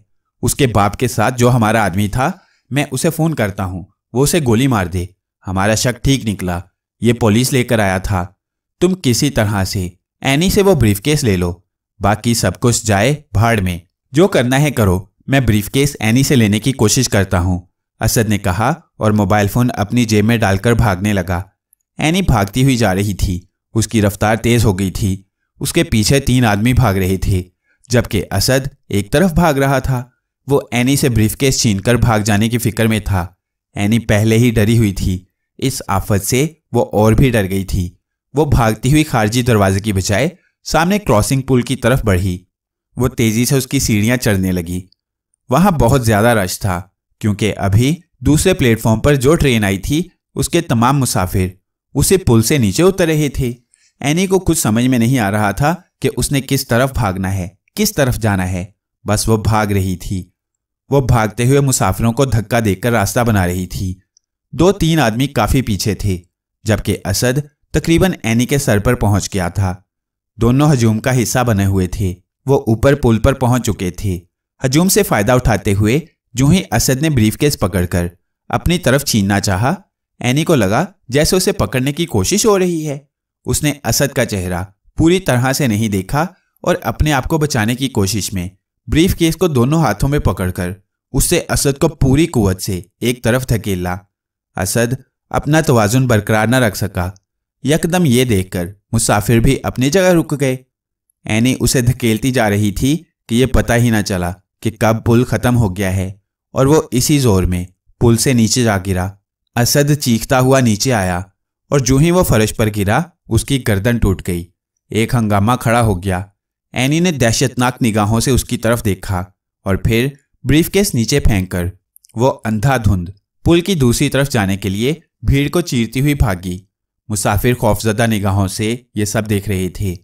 उसके बाप के साथ जो हमारा आदमी था मैं उसे फोन करता हूँ वो उसे गोली मार दे हमारा शक ठीक निकला ये पुलिस लेकर आया था तुम किसी तरह से एनी से वो ब्रीफकेस ले लो बाकी सब कुछ जाए भाड़ में जो करना है करो मैं ब्रीफकेस एनी से लेने की कोशिश करता हूँ असद ने कहा और मोबाइल फोन अपनी जेब में डालकर भागने लगा एनी भागती हुई जा रही थी उसकी रफ्तार तेज हो गई थी उसके पीछे तीन आदमी भाग रहे थे जबकि असद एक तरफ भाग रहा था वो एनी से ब्रीफकेस छीनकर भाग जाने की फिक्र में था एनी पहले ही डरी हुई थी इस आफत से वो और भी डर गई थी वो भागती हुई खारजी दरवाजे की बजाय सामने क्रॉसिंग पुल की तरफ बढ़ी वो तेजी से उसकी सीढ़ियां चढ़ने लगी वहां बहुत ज्यादा रश था क्योंकि अभी दूसरे प्लेटफॉर्म पर जो ट्रेन आई थी उसके तमाम मुसाफिर उसे पुल से नीचे उतर रहे थे एनी को कुछ समझ में नहीं आ रहा था कि उसने किस तरफ भागना है किस तरफ जाना है बस वो भाग रही थी वो भागते हुए मुसाफिरों को धक्का देकर रास्ता बना रही थी दो तीन आदमी काफी पीछे थे जबकि असद तकरीबन एनी के सर पर पहुंच गया था दोनों हजूम का हिस्सा बने हुए थे वो ऊपर पुल पर पहुंच चुके थे हजूम से फायदा उठाते हुए जो ही असद ने ब्रीफ केस पकड़कर अपनी तरफ छीनना चाहा, एनी को लगा जैसे उसे पकड़ने की कोशिश हो रही है उसने असद का चेहरा पूरी तरह से नहीं देखा और अपने आप को बचाने की कोशिश में ब्रीफ केस को दोनों हाथों में पकड़कर उससे असद को पूरी कुवत से एक तरफ धकेला असद अपना तोजुन बरकरार न रख सका यकदम ये देखकर मुसाफिर भी अपनी जगह रुक गए एनी उसे धकेलती जा रही थी कि यह पता ही ना चला कि कब पुल खत्म हो गया है और वो इसी जोर में पुल से नीचे जा गिरा असद चीखता हुआ नीचे आया और जो ही वो फर्श पर गिरा उसकी गर्दन टूट गई एक हंगामा खड़ा हो गया एनी ने दहशतनाक निगाहों से उसकी तरफ देखा और फिर ब्रीफकेस नीचे फेंक कर वो अंधाधुंध पुल की दूसरी तरफ जाने के लिए भीड़ को चीरती हुई भागी मुसाफिर खौफजदा निगाहों से ये सब देख रहे थे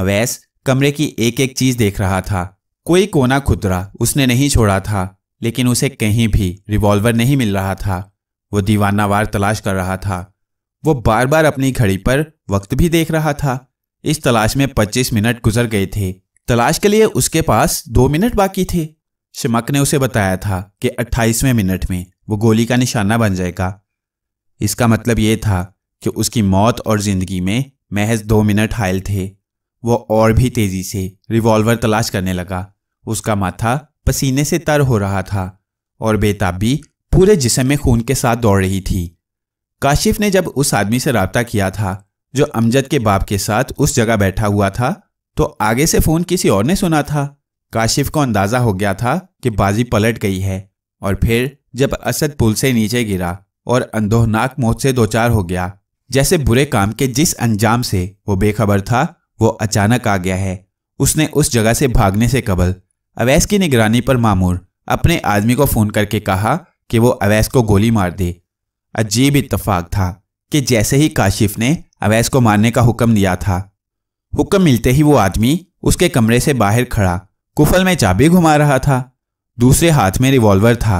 अवैस कमरे की एक एक चीज देख रहा था कोई कोना खुदरा उसने नहीं छोड़ा था लेकिन उसे कहीं भी रिवॉल्वर नहीं मिल रहा था वो दीवानावार तलाश कर रहा था वो बार बार अपनी घड़ी पर वक्त भी देख रहा था इस तलाश में 25 मिनट गुजर गए थे तलाश के लिए उसके पास दो मिनट बाकी थे शिमक ने उसे बताया था कि 28वें मिनट में वो गोली का निशाना बन जाएगा इसका मतलब ये था कि उसकी मौत और जिंदगी में महज दो मिनट हायल थे वो और भी तेजी से रिवॉल्वर तलाश करने लगा उसका माथा पसीने से तर हो रहा था और बेताबी पूरे जिसम में खून के साथ दौड़ रही थी काशिफ ने जब उस आदमी से रबता किया था जो अमजद के बाप के साथ उस जगह बैठा हुआ था तो आगे से फोन किसी और ने सुना था काशिफ को अंदाजा हो गया था कि बाजी पलट गई है और फिर जब असद पुल से नीचे गिरा और अंदोहनाक मौत से दो चार हो गया जैसे बुरे काम के जिस अंजाम से वो बेखबर था वो अचानक आ गया है उसने उस जगह से भागने से कबल अवैस की निगरानी पर मामूर अपने आदमी को फ़ोन करके कहा कि वो अवैस को गोली मार दे अजीब इत्तफाक था कि जैसे ही काशिफ ने अवैस को मारने का हुक्म दिया था हुक्म मिलते ही वो आदमी उसके कमरे से बाहर खड़ा कुफल में चाबी घुमा रहा था दूसरे हाथ में रिवॉल्वर था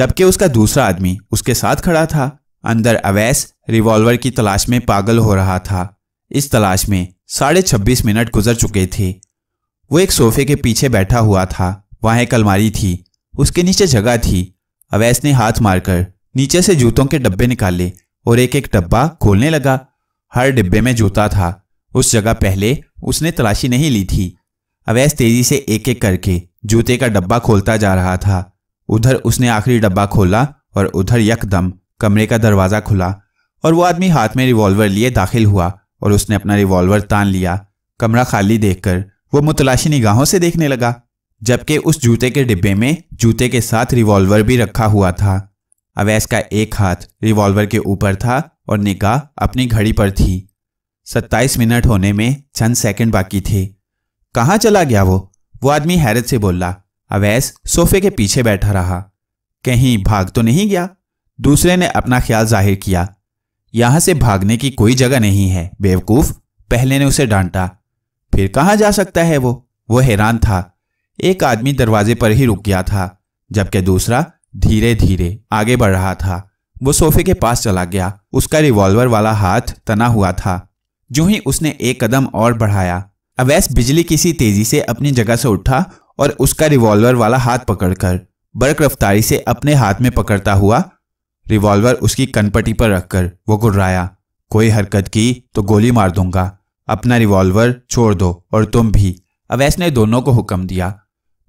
जबकि उसका दूसरा आदमी उसके साथ खड़ा था अंदर अवैस रिवॉल्वर की तलाश में पागल हो रहा था इस तलाश में साढ़े छब्बीस मिनट गुजर चुके थे वो एक सोफे के पीछे बैठा हुआ था वहां एक अलमारी थी उसके नीचे जगह थी अवैस ने हाथ मारकर नीचे से जूतों के डब्बे निकाले और एक एक डब्बा खोलने लगा हर डिब्बे में जूता था उस जगह पहले उसने तलाशी नहीं ली थी अवैस तेजी से एक एक करके जूते का डब्बा खोलता जा रहा था उधर उसने आखिरी डब्बा खोला और उधर यकदम कमरे का दरवाज़ा खुला और वो आदमी हाथ में रिवॉल्वर लिए दाखिल हुआ और उसने अपना रिवॉल्वर तान लिया कमरा खाली देखकर वो मुतलाशी निगाहों से देखने लगा जबकि उस जूते के डिब्बे में जूते के साथ रिवॉल्वर भी रखा हुआ था अवैस का एक हाथ रिवॉल्वर के ऊपर था और निगाह अपनी घड़ी पर थी सत्ताईस मिनट होने में चंद सेकंड बाकी थे कहाँ चला गया वो वो आदमी हैरत से बोला अवैस सोफे के पीछे बैठा रहा कहीं भाग तो नहीं गया दूसरे ने अपना ख्याल जाहिर किया यहां से भागने की कोई जगह नहीं है बेवकूफ पहले ने उसे डांटा फिर कहाँ जा सकता है वो वो हैरान था एक आदमी दरवाजे पर ही रुक गया था जबकि दूसरा धीरे धीरे आगे बढ़ रहा था वो सोफे के पास चला गया उसका रिवॉल्वर वाला हाथ तना हुआ था जो ही उसने एक कदम और बढ़ाया अवैस बिजली किसी तेजी से अपनी जगह से उठा और उसका रिवॉल्वर वाला हाथ पकड़कर बर्क रफ्तारी से अपने हाथ में पकड़ता हुआ रिवॉल्वर उसकी कनपटी पर रखकर वो गुर्राया कोई हरकत की तो गोली मार दूंगा अपना रिवॉल्वर छोड़ दो और तुम भी अवैस ने दोनों को हुक्म दिया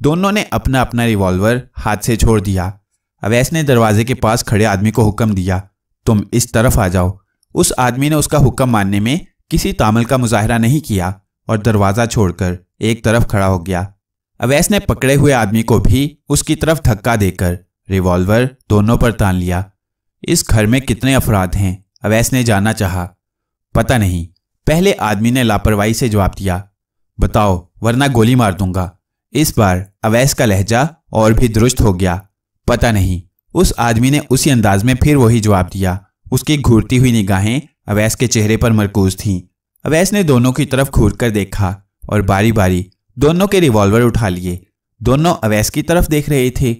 दोनों ने अपना अपना रिवॉल्वर हाथ से छोड़ दिया अवैस ने दरवाजे के पास खड़े आदमी को हुक्म दिया तुम इस तरफ आ जाओ उस आदमी ने उसका हुक्म मानने में किसी तामल का मुजाहरा नहीं किया और दरवाज़ा छोड़कर एक तरफ खड़ा हो गया अवैस ने पकड़े हुए आदमी को भी उसकी तरफ धक्का देकर रिवॉल्वर दोनों पर तान लिया इस घर में कितने अफराद हैं अवैस ने जाना चाहा पता नहीं पहले आदमी ने लापरवाही से जवाब दिया बताओ वरना गोली मार दूंगा इस बार अवैस का लहजा और भी दुरुस्त हो गया पता नहीं उस आदमी ने उसी अंदाज में फिर वही जवाब दिया उसकी घूरती हुई निगाहें अवैस के चेहरे पर मरकूज थीं अवैस ने दोनों की तरफ घूर कर देखा और बारी बारी दोनों के रिवॉल्वर उठा लिए दोनों अवैस की तरफ देख रहे थे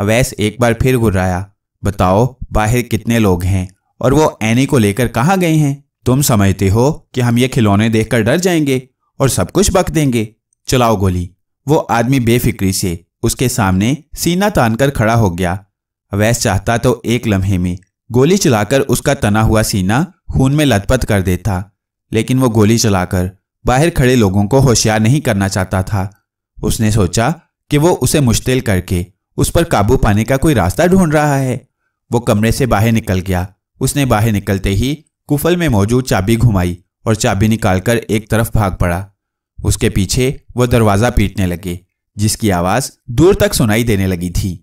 अवैस एक बार फिर गुर्राया बताओ बाहर कितने लोग हैं और वो एनी को लेकर कहाँ गए हैं तुम समझते हो कि हम ये खिलौने देखकर डर जाएंगे और सब कुछ बक देंगे चलाओ गोली वो आदमी बेफिक्री से उसके सामने सीना तानकर खड़ा हो गया वैस चाहता तो एक लम्हे में गोली चलाकर उसका तना हुआ सीना खून में लथपथ कर देता लेकिन वो गोली चलाकर बाहर खड़े लोगों को होशियार नहीं करना चाहता था उसने सोचा कि वो उसे मुश्तिल करके उस पर काबू पाने का कोई रास्ता ढूंढ रहा है वो कमरे से बाहर निकल गया उसने बाहर निकलते ही कुफल में मौजूद चाबी घुमाई और चाबी निकालकर एक तरफ भाग पड़ा उसके पीछे वो दरवाज़ा पीटने लगे जिसकी आवाज दूर तक सुनाई देने लगी थी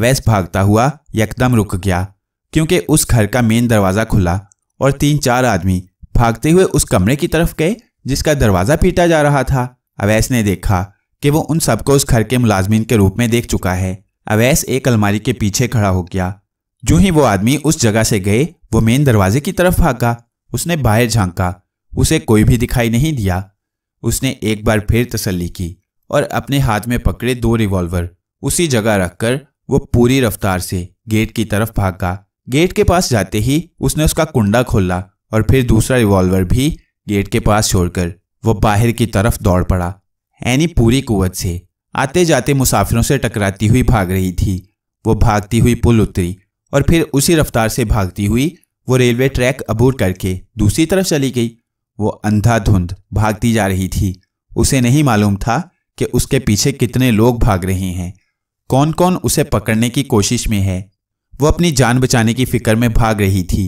वैस भागता हुआ यकदम रुक गया क्योंकि उस घर का मेन दरवाजा खुला और तीन चार आदमी भागते हुए उस कमरे की तरफ गए जिसका दरवाजा पीटा जा रहा था अवैस ने देखा कि वो उन सबको उस घर के मुलाजमीन के रूप में देख चुका है अवैस एक अलमारी के पीछे खड़ा हो गया जो ही वो आदमी उस जगह से गए वो मेन दरवाजे की तरफ भागा उसने बाहर झांका उसे कोई भी दिखाई नहीं दिया उसने एक बार फिर तसल्ली की और अपने हाथ में पकड़े दो रिवॉल्वर उसी जगह रखकर वो पूरी रफ्तार से गेट की तरफ भागा गेट के पास जाते ही उसने उसका कुंडा खोला और फिर दूसरा रिवॉल्वर भी गेट के पास छोड़कर वो बाहर की तरफ दौड़ पड़ा एनी पूरी कुवत से आते जाते मुसाफिरों से टकराती हुई भाग रही थी वो भागती हुई पुल उतरी और फिर उसी रफ्तार से भागती हुई वो रेलवे ट्रैक अबूर करके दूसरी तरफ चली गई वो अंधाधुंध भागती जा रही थी उसे नहीं मालूम था कि उसके पीछे कितने लोग भाग रहे हैं कौन कौन उसे पकड़ने की कोशिश में है वो अपनी जान बचाने की फिक्र में भाग रही थी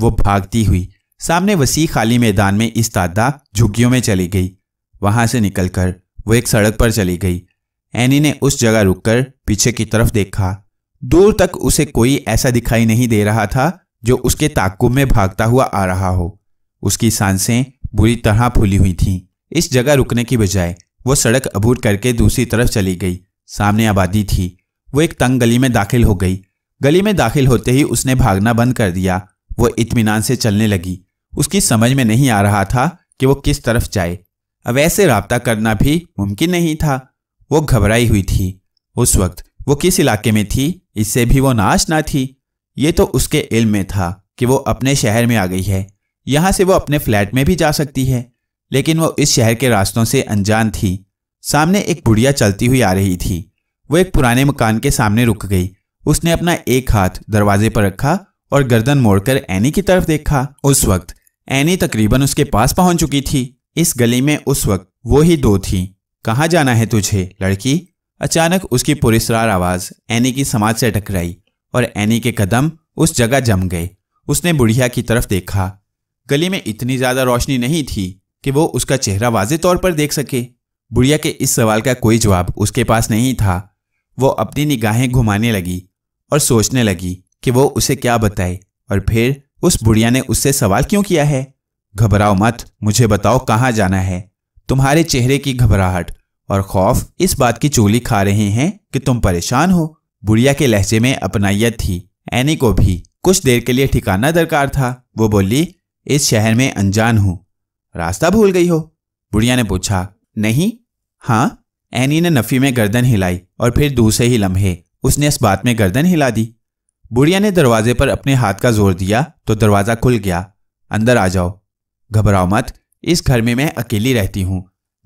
वो भागती हुई सामने वसी खाली मैदान में इस तादा झुग्गियों में चली गई वहां से निकलकर वो एक सड़क पर चली गई एनी ने उस जगह रुककर पीछे की तरफ देखा दूर तक उसे कोई ऐसा दिखाई नहीं दे रहा था जो उसके ताकुब में भागता हुआ आ रहा हो उसकी सांसें बुरी तरह फूली हुई थीं इस जगह रुकने की बजाय वो सड़क अबूर करके दूसरी तरफ चली गई सामने आबादी थी वो एक तंग गली में दाखिल हो गई गली में दाखिल होते ही उसने भागना बंद कर दिया वो इत्मीनान से चलने लगी उसकी समझ में नहीं आ रहा था कि वो किस तरफ जाए अब ऐसे रबता करना भी मुमकिन नहीं था वो घबराई हुई थी उस वक्त वो किस इलाके में थी इससे भी वो नाश ना थी ये तो उसके इल्म में था कि वो अपने शहर में आ गई है यहाँ से वो अपने फ्लैट में भी जा सकती है लेकिन वो इस शहर के रास्तों से अनजान थी सामने एक बुढ़िया चलती हुई आ रही थी वो एक पुराने मकान के सामने रुक गई उसने अपना एक हाथ दरवाजे पर रखा और गर्दन मोड़कर एनी की तरफ देखा उस वक्त एनी तकरीबन उसके पास पहुंच चुकी थी इस गली में उस वक्त वो ही दो थी कहाँ जाना है तुझे लड़की अचानक उसकी पुरेसरार आवाज एनी की समाज से टकराई और एनी के कदम उस जगह जम गए उसने बुढ़िया की तरफ देखा गली में इतनी ज्यादा रोशनी नहीं थी कि वो उसका चेहरा वाजे तौर पर देख सके बुढ़िया के इस सवाल का कोई जवाब उसके पास नहीं था वो अपनी निगाहें घुमाने लगी और सोचने लगी कि वो उसे क्या बताए और फिर उस बुढ़िया ने उससे सवाल क्यों किया है घबराओ मत मुझे बताओ कहाँ जाना है तुम्हारे चेहरे की घबराहट और खौफ इस बात की चोली खा रहे हैं कि तुम परेशान हो बुढ़िया के लहजे में अपनाइयत थी एनी को भी कुछ देर के लिए ठिकाना दरकार था वो बोली इस शहर में अनजान हूँ रास्ता भूल गई हो बुढ़िया ने पूछा नहीं हाँ एनी ने नफ़ी में गर्दन हिलाई और फिर दूसरे ही लम्हे उसने इस बात में गर्दन हिला दी बुढ़िया ने दरवाजे पर अपने हाथ का जोर दिया तो दरवाज़ा खुल गया अंदर आ जाओ घबराओ मत इस घर में मैं अकेली रहती हूँ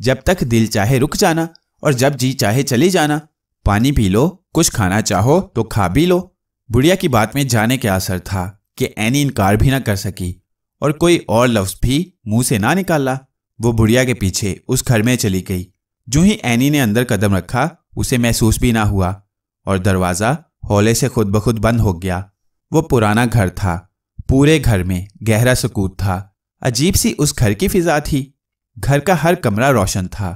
जब तक दिल चाहे रुक जाना और जब जी चाहे चली जाना पानी पी लो कुछ खाना चाहो तो खा भी लो बुढ़िया की बात में जाने का असर था कि एनी इनकार भी ना कर सकी और कोई और लफ्ज भी मुंह से ना निकाला वो बुढ़िया के पीछे उस घर में चली गई जो ही एनी ने अंदर कदम रखा उसे महसूस भी ना हुआ और दरवाज़ा हौले से खुद ब खुद बंद हो गया वो पुराना घर था पूरे घर में गहरा सुकूत था अजीब सी उस घर की फिजा थी घर का हर कमरा रोशन था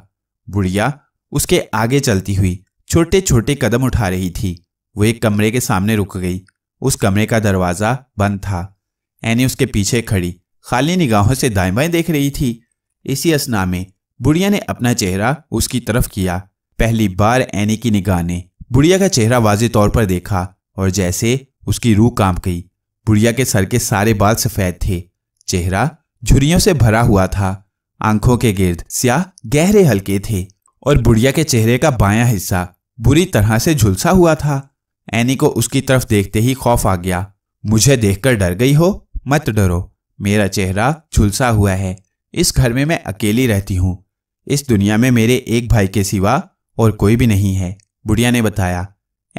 बुढ़िया उसके आगे चलती हुई छोटे छोटे कदम उठा रही थी वो एक कमरे के सामने रुक गई उस कमरे का दरवाज़ा बंद था एनी उसके पीछे खड़ी खाली निगाहों से दाएं बाएं देख रही थी इसी असना में बुढ़िया ने अपना चेहरा उसकी तरफ किया पहली बार एनी की निगाह ने बुढ़िया का चेहरा वाजे तौर पर देखा और जैसे उसकी रूह कांप गई बुढ़िया के सर के सारे बाल सफेद थे चेहरा झुरियों से भरा हुआ था आंखों के गिर्द स्याह गहरे हल्के थे और बुढ़िया के चेहरे का बाया हिस्सा बुरी तरह से झुलसा हुआ था एनी को उसकी तरफ देखते ही खौफ आ गया मुझे देखकर डर गई हो मत डरो मेरा चेहरा झुलसा हुआ है इस घर में मैं अकेली रहती हूँ इस दुनिया में मेरे एक भाई के सिवा और कोई भी नहीं है बुढ़िया ने बताया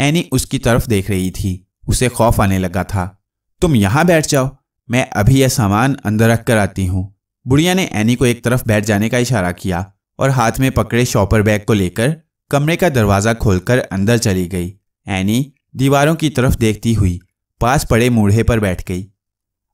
एनी उसकी तरफ देख रही थी उसे खौफ आने लगा था तुम यहाँ बैठ जाओ मैं अभी यह सामान अंदर रख कर आती हूँ बुढ़िया ने एनी को एक तरफ बैठ जाने का इशारा किया और हाथ में पकड़े शॉपर बैग को लेकर कमरे का दरवाज़ा खोलकर अंदर चली गई एनी दीवारों की तरफ देखती हुई पास पड़े मूढ़े पर बैठ गई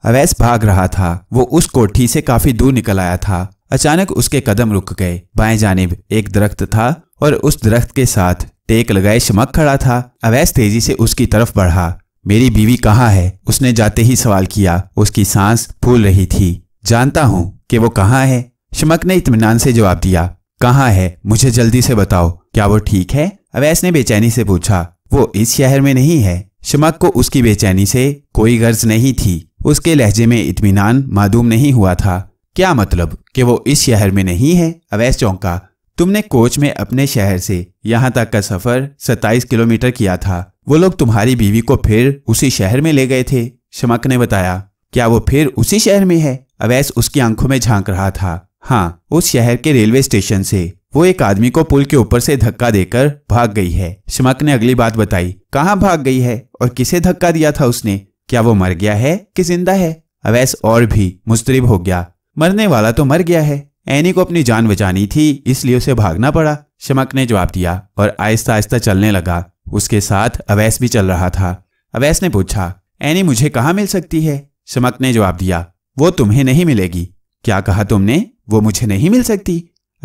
अवैस भाग रहा था वो उस कोठी से काफी दूर निकल आया था अचानक उसके कदम रुक गए बाएं जानब एक दरख्त था और उस दरख्त के साथ टेक लगाए शमक खड़ा था अवैस तेजी से उसकी तरफ बढ़ा मेरी बीवी कहाँ है उसने जाते ही सवाल किया उसकी सांस फूल रही थी जानता हूँ कि वो कहाँ है शमक ने इतमान से जवाब दिया कहाँ है मुझे जल्दी से बताओ क्या वो ठीक है अवैस ने बेचैनी से पूछा वो इस शहर में नहीं है शमक को उसकी बेचैनी से कोई गर्ज नहीं थी उसके लहजे में इतमान मालूम नहीं हुआ था क्या मतलब कि वो इस शहर में नहीं है अवैस चौंका तुमने कोच में अपने शहर से यहाँ तक का सफर 27 किलोमीटर किया था वो लोग तुम्हारी बीवी को फिर उसी शहर में ले गए थे शमक ने बताया क्या वो फिर उसी शहर में है अवैस उसकी आंखों में झांक रहा था हाँ उस शहर के रेलवे स्टेशन से वो एक आदमी को पुल के ऊपर से धक्का देकर भाग गई है शमक ने अगली बात बताई कहाँ भाग गई है और किसे धक्का दिया था उसने क्या वो मर गया है कि जिंदा है अवैस और भी मुस्तरिब हो गया मरने वाला तो मर गया है एनी को अपनी जान बचानी थी इसलिए उसे भागना पड़ा शमक ने जवाब दिया और आहिस्ता आहिस्ता चलने लगा उसके साथ अवैस भी चल रहा था अवैस ने पूछा एनी मुझे कहाँ मिल सकती है शमक ने जवाब दिया वो तुम्हें नहीं मिलेगी क्या कहा तुमने वो मुझे नहीं मिल सकती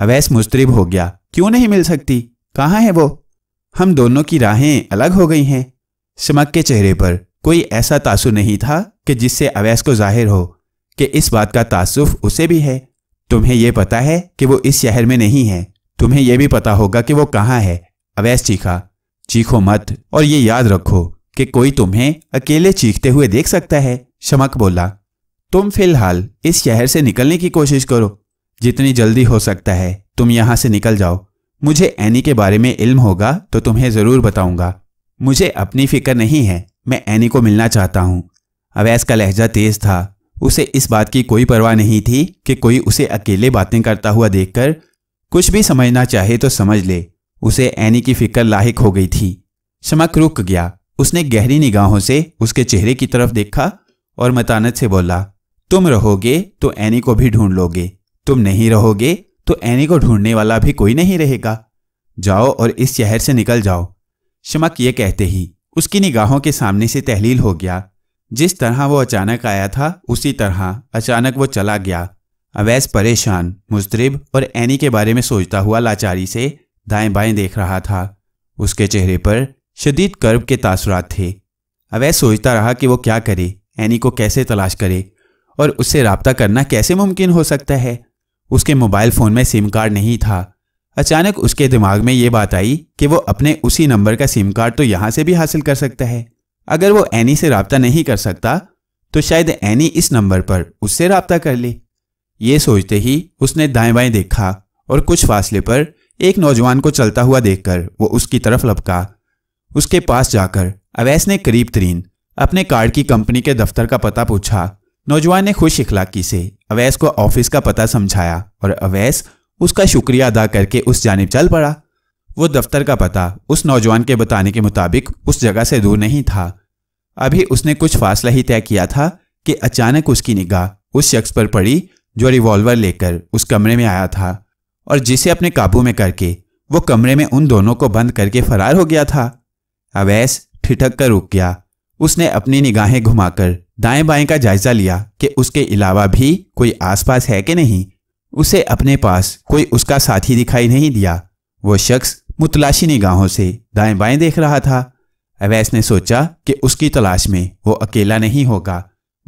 अवैस मुस्तरिब हो गया क्यों नहीं मिल सकती कहाँ है वो हम दोनों की राहें अलग हो गई हैं शमक के चेहरे पर कोई ऐसा तासु नहीं था कि जिससे अवैस को जाहिर हो कि इस बात का तासुफ उसे भी है तुम्हें यह पता है कि वो इस शहर में नहीं है तुम्हें यह भी पता होगा कि वो कहाँ है अवैस चीखा चीखो मत और ये याद रखो कि कोई तुम्हें अकेले चीखते हुए देख सकता है शमक बोला तुम फिलहाल इस शहर से निकलने की कोशिश करो जितनी जल्दी हो सकता है तुम यहां से निकल जाओ मुझे एनी के बारे में इल्म होगा तो तुम्हें जरूर बताऊंगा मुझे अपनी फिक्र नहीं है मैं एनी को मिलना चाहता हूँ अवैस का लहजा तेज था उसे इस बात की कोई परवाह नहीं थी कि कोई उसे अकेले बातें करता हुआ देखकर कुछ भी समझना चाहे तो समझ ले उसे एनी की फिक्र लाहिक हो गई थी शमक रुक गया उसने गहरी निगाहों से उसके चेहरे की तरफ देखा और मतानत से बोला तुम रहोगे तो एनी को भी ढूंढ लोगे तुम नहीं रहोगे तो एनी को ढूंढने वाला भी कोई नहीं रहेगा जाओ और इस शहर से निकल जाओ शमक ये कहते ही उसकी निगाहों के सामने से तहलील हो गया जिस तरह वो अचानक आया था उसी तरह अचानक वो चला गया अवैस परेशान मुस्तरब और एनी के बारे में सोचता हुआ लाचारी से दाएं बाएं देख रहा था उसके चेहरे पर शदीद कर्ब के तासरात थे अवैस सोचता रहा कि वो क्या करे एनी को कैसे तलाश करे और उससे रबता करना कैसे मुमकिन हो सकता है उसके मोबाइल फ़ोन में सिम कार्ड नहीं था अचानक उसके दिमाग में ये बात आई कि वो अपने उसी नंबर का सिम कार्ड तो यहाँ से भी हासिल कर सकता है अगर वो एनी से रबता नहीं कर सकता तो शायद एनी इस नंबर पर उससे रबता कर ले ये सोचते ही उसने दाएं बाएं देखा और कुछ फासले पर एक नौजवान को चलता हुआ देखकर वो उसकी तरफ लपका उसके पास जाकर अवैस ने करीब तरीन अपने कार्ड की कंपनी के दफ्तर का पता पूछा नौजवान ने खुश इखलाकी से अवैस को ऑफिस का पता समझाया और अवैस उसका शुक्रिया अदा करके उस जानब चल पड़ा वो दफ्तर का पता उस नौजवान के बताने के मुताबिक उस जगह से दूर नहीं था अभी उसने कुछ फासला ही तय किया था कि अचानक उसकी निगाह उस शख्स पर पड़ी जो रिवॉल्वर लेकर उस कमरे में आया था और जिसे अपने काबू में करके वो कमरे में उन दोनों को बंद करके फरार हो गया था अवैस ठिठक कर रुक गया उसने अपनी निगाहें घुमाकर दाएं बाएं का जायजा लिया कि उसके अलावा भी कोई आसपास है कि नहीं उसे अपने पास कोई उसका साथी दिखाई नहीं दिया वो शख्स मुतलाशी निगाहों से दाएं बाएं देख रहा था अवैस ने सोचा कि उसकी तलाश में वो अकेला नहीं होगा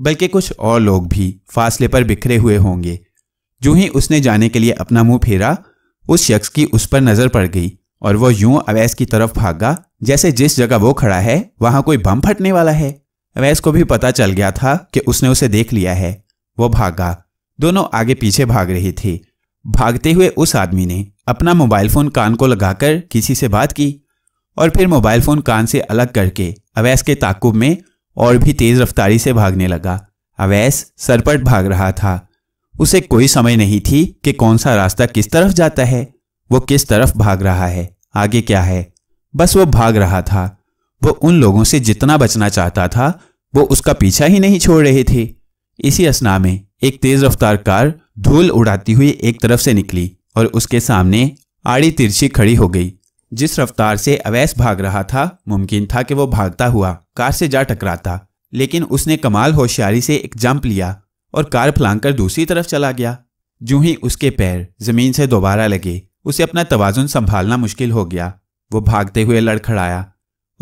बल्कि कुछ और लोग भी फासले पर बिखरे हुए होंगे जो ही उसने जाने के लिए अपना मुंह फेरा उस शख्स की उस पर नजर पड़ गई और वो यूं अवैस की तरफ भागा जैसे जिस जगह वो खड़ा है वहां कोई बम फटने वाला है अवैस को भी पता चल गया था कि उसने उसे देख लिया है वो भागा दोनों आगे पीछे भाग रहे थे भागते हुए उस आदमी ने अपना मोबाइल फोन कान को लगाकर किसी से बात की और फिर मोबाइल फोन कान से अलग करके अवैस के ताकुब में और भी तेज रफ्तारी से भागने लगा अवैस सरपट भाग रहा था उसे कोई समय नहीं थी कि कौन सा रास्ता किस तरफ जाता है वो किस तरफ भाग रहा है आगे क्या है बस वो भाग रहा था वो उन लोगों से जितना बचना चाहता था वो उसका पीछा ही नहीं छोड़ रहे थे इसी असना में एक तेज रफ्तार कार धूल उड़ाती हुई एक तरफ से निकली और उसके सामने आड़ी तिरछी खड़ी हो गई जिस रफ्तार से अवैस भाग रहा था मुमकिन था कि वो भागता हुआ कार से जा टकराता लेकिन उसने कमाल होशियारी से एक जंप लिया और कार फलांग कर दूसरी तरफ चला गया जूं ही उसके पैर जमीन से दोबारा लगे उसे अपना तोज़ुन संभालना मुश्किल हो गया वो भागते हुए लड़खड़ाया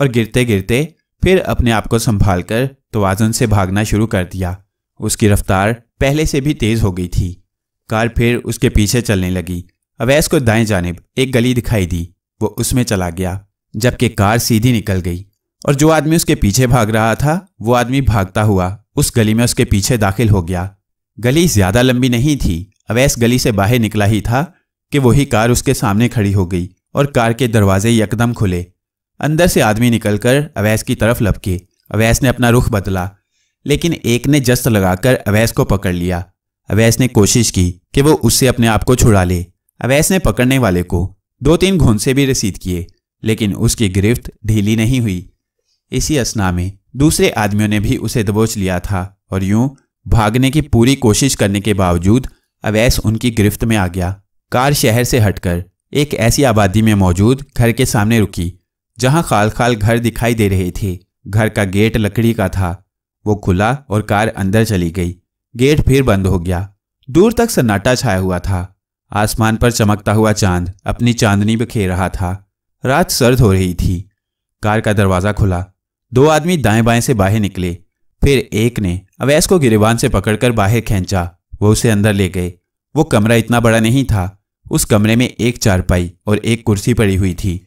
और गिरते गिरते फिर अपने आप को संभाल कर तोज़ुन से भागना शुरू कर दिया उसकी रफ्तार पहले से भी तेज हो गई थी कार फिर उसके पीछे चलने लगी अवैस को दाएं जानब एक गली दिखाई दी वो उसमें चला गया जबकि कार सीधी निकल गई और जो आदमी उसके पीछे भाग रहा था वो आदमी भागता हुआ उस गली में उसके पीछे दाखिल हो गया गली ज्यादा लंबी नहीं थी अवैस गली से बाहर निकला ही था कि वही कार उसके सामने खड़ी हो गई और कार के दरवाजे यकदम खुले अंदर से आदमी निकलकर अवैस की तरफ लपके अवैस ने अपना रुख बदला लेकिन एक ने जस्त लगाकर अवैस को पकड़ लिया अवैस ने कोशिश की कि वो उससे अपने आप को छुड़ा ले अवैस ने पकड़ने वाले को दो तीन घोंसे भी रसीद किए लेकिन उसकी गिरफ्त ढीली नहीं हुई इसी असना में दूसरे आदमियों ने भी उसे दबोच लिया था और यूं भागने की पूरी कोशिश करने के बावजूद अवैस उनकी गिरफ्त में आ गया कार शहर से हटकर एक ऐसी आबादी में मौजूद घर के सामने रुकी जहां खाल खाल घर दिखाई दे रहे थे घर का गेट लकड़ी का था वो खुला और कार अंदर चली गई गेट फिर बंद हो गया दूर तक सन्नाटा छाया हुआ था आसमान पर चमकता हुआ चांद अपनी चांदनी बिखेर रहा था रात सर्द हो रही थी कार का दरवाज़ा खुला दो आदमी दाएं बाएं से बाहर निकले फिर एक ने अवैस को गिरेबान से पकड़कर बाहर खींचा वो उसे अंदर ले गए वो कमरा इतना बड़ा नहीं था उस कमरे में एक चारपाई और एक कुर्सी पड़ी हुई थी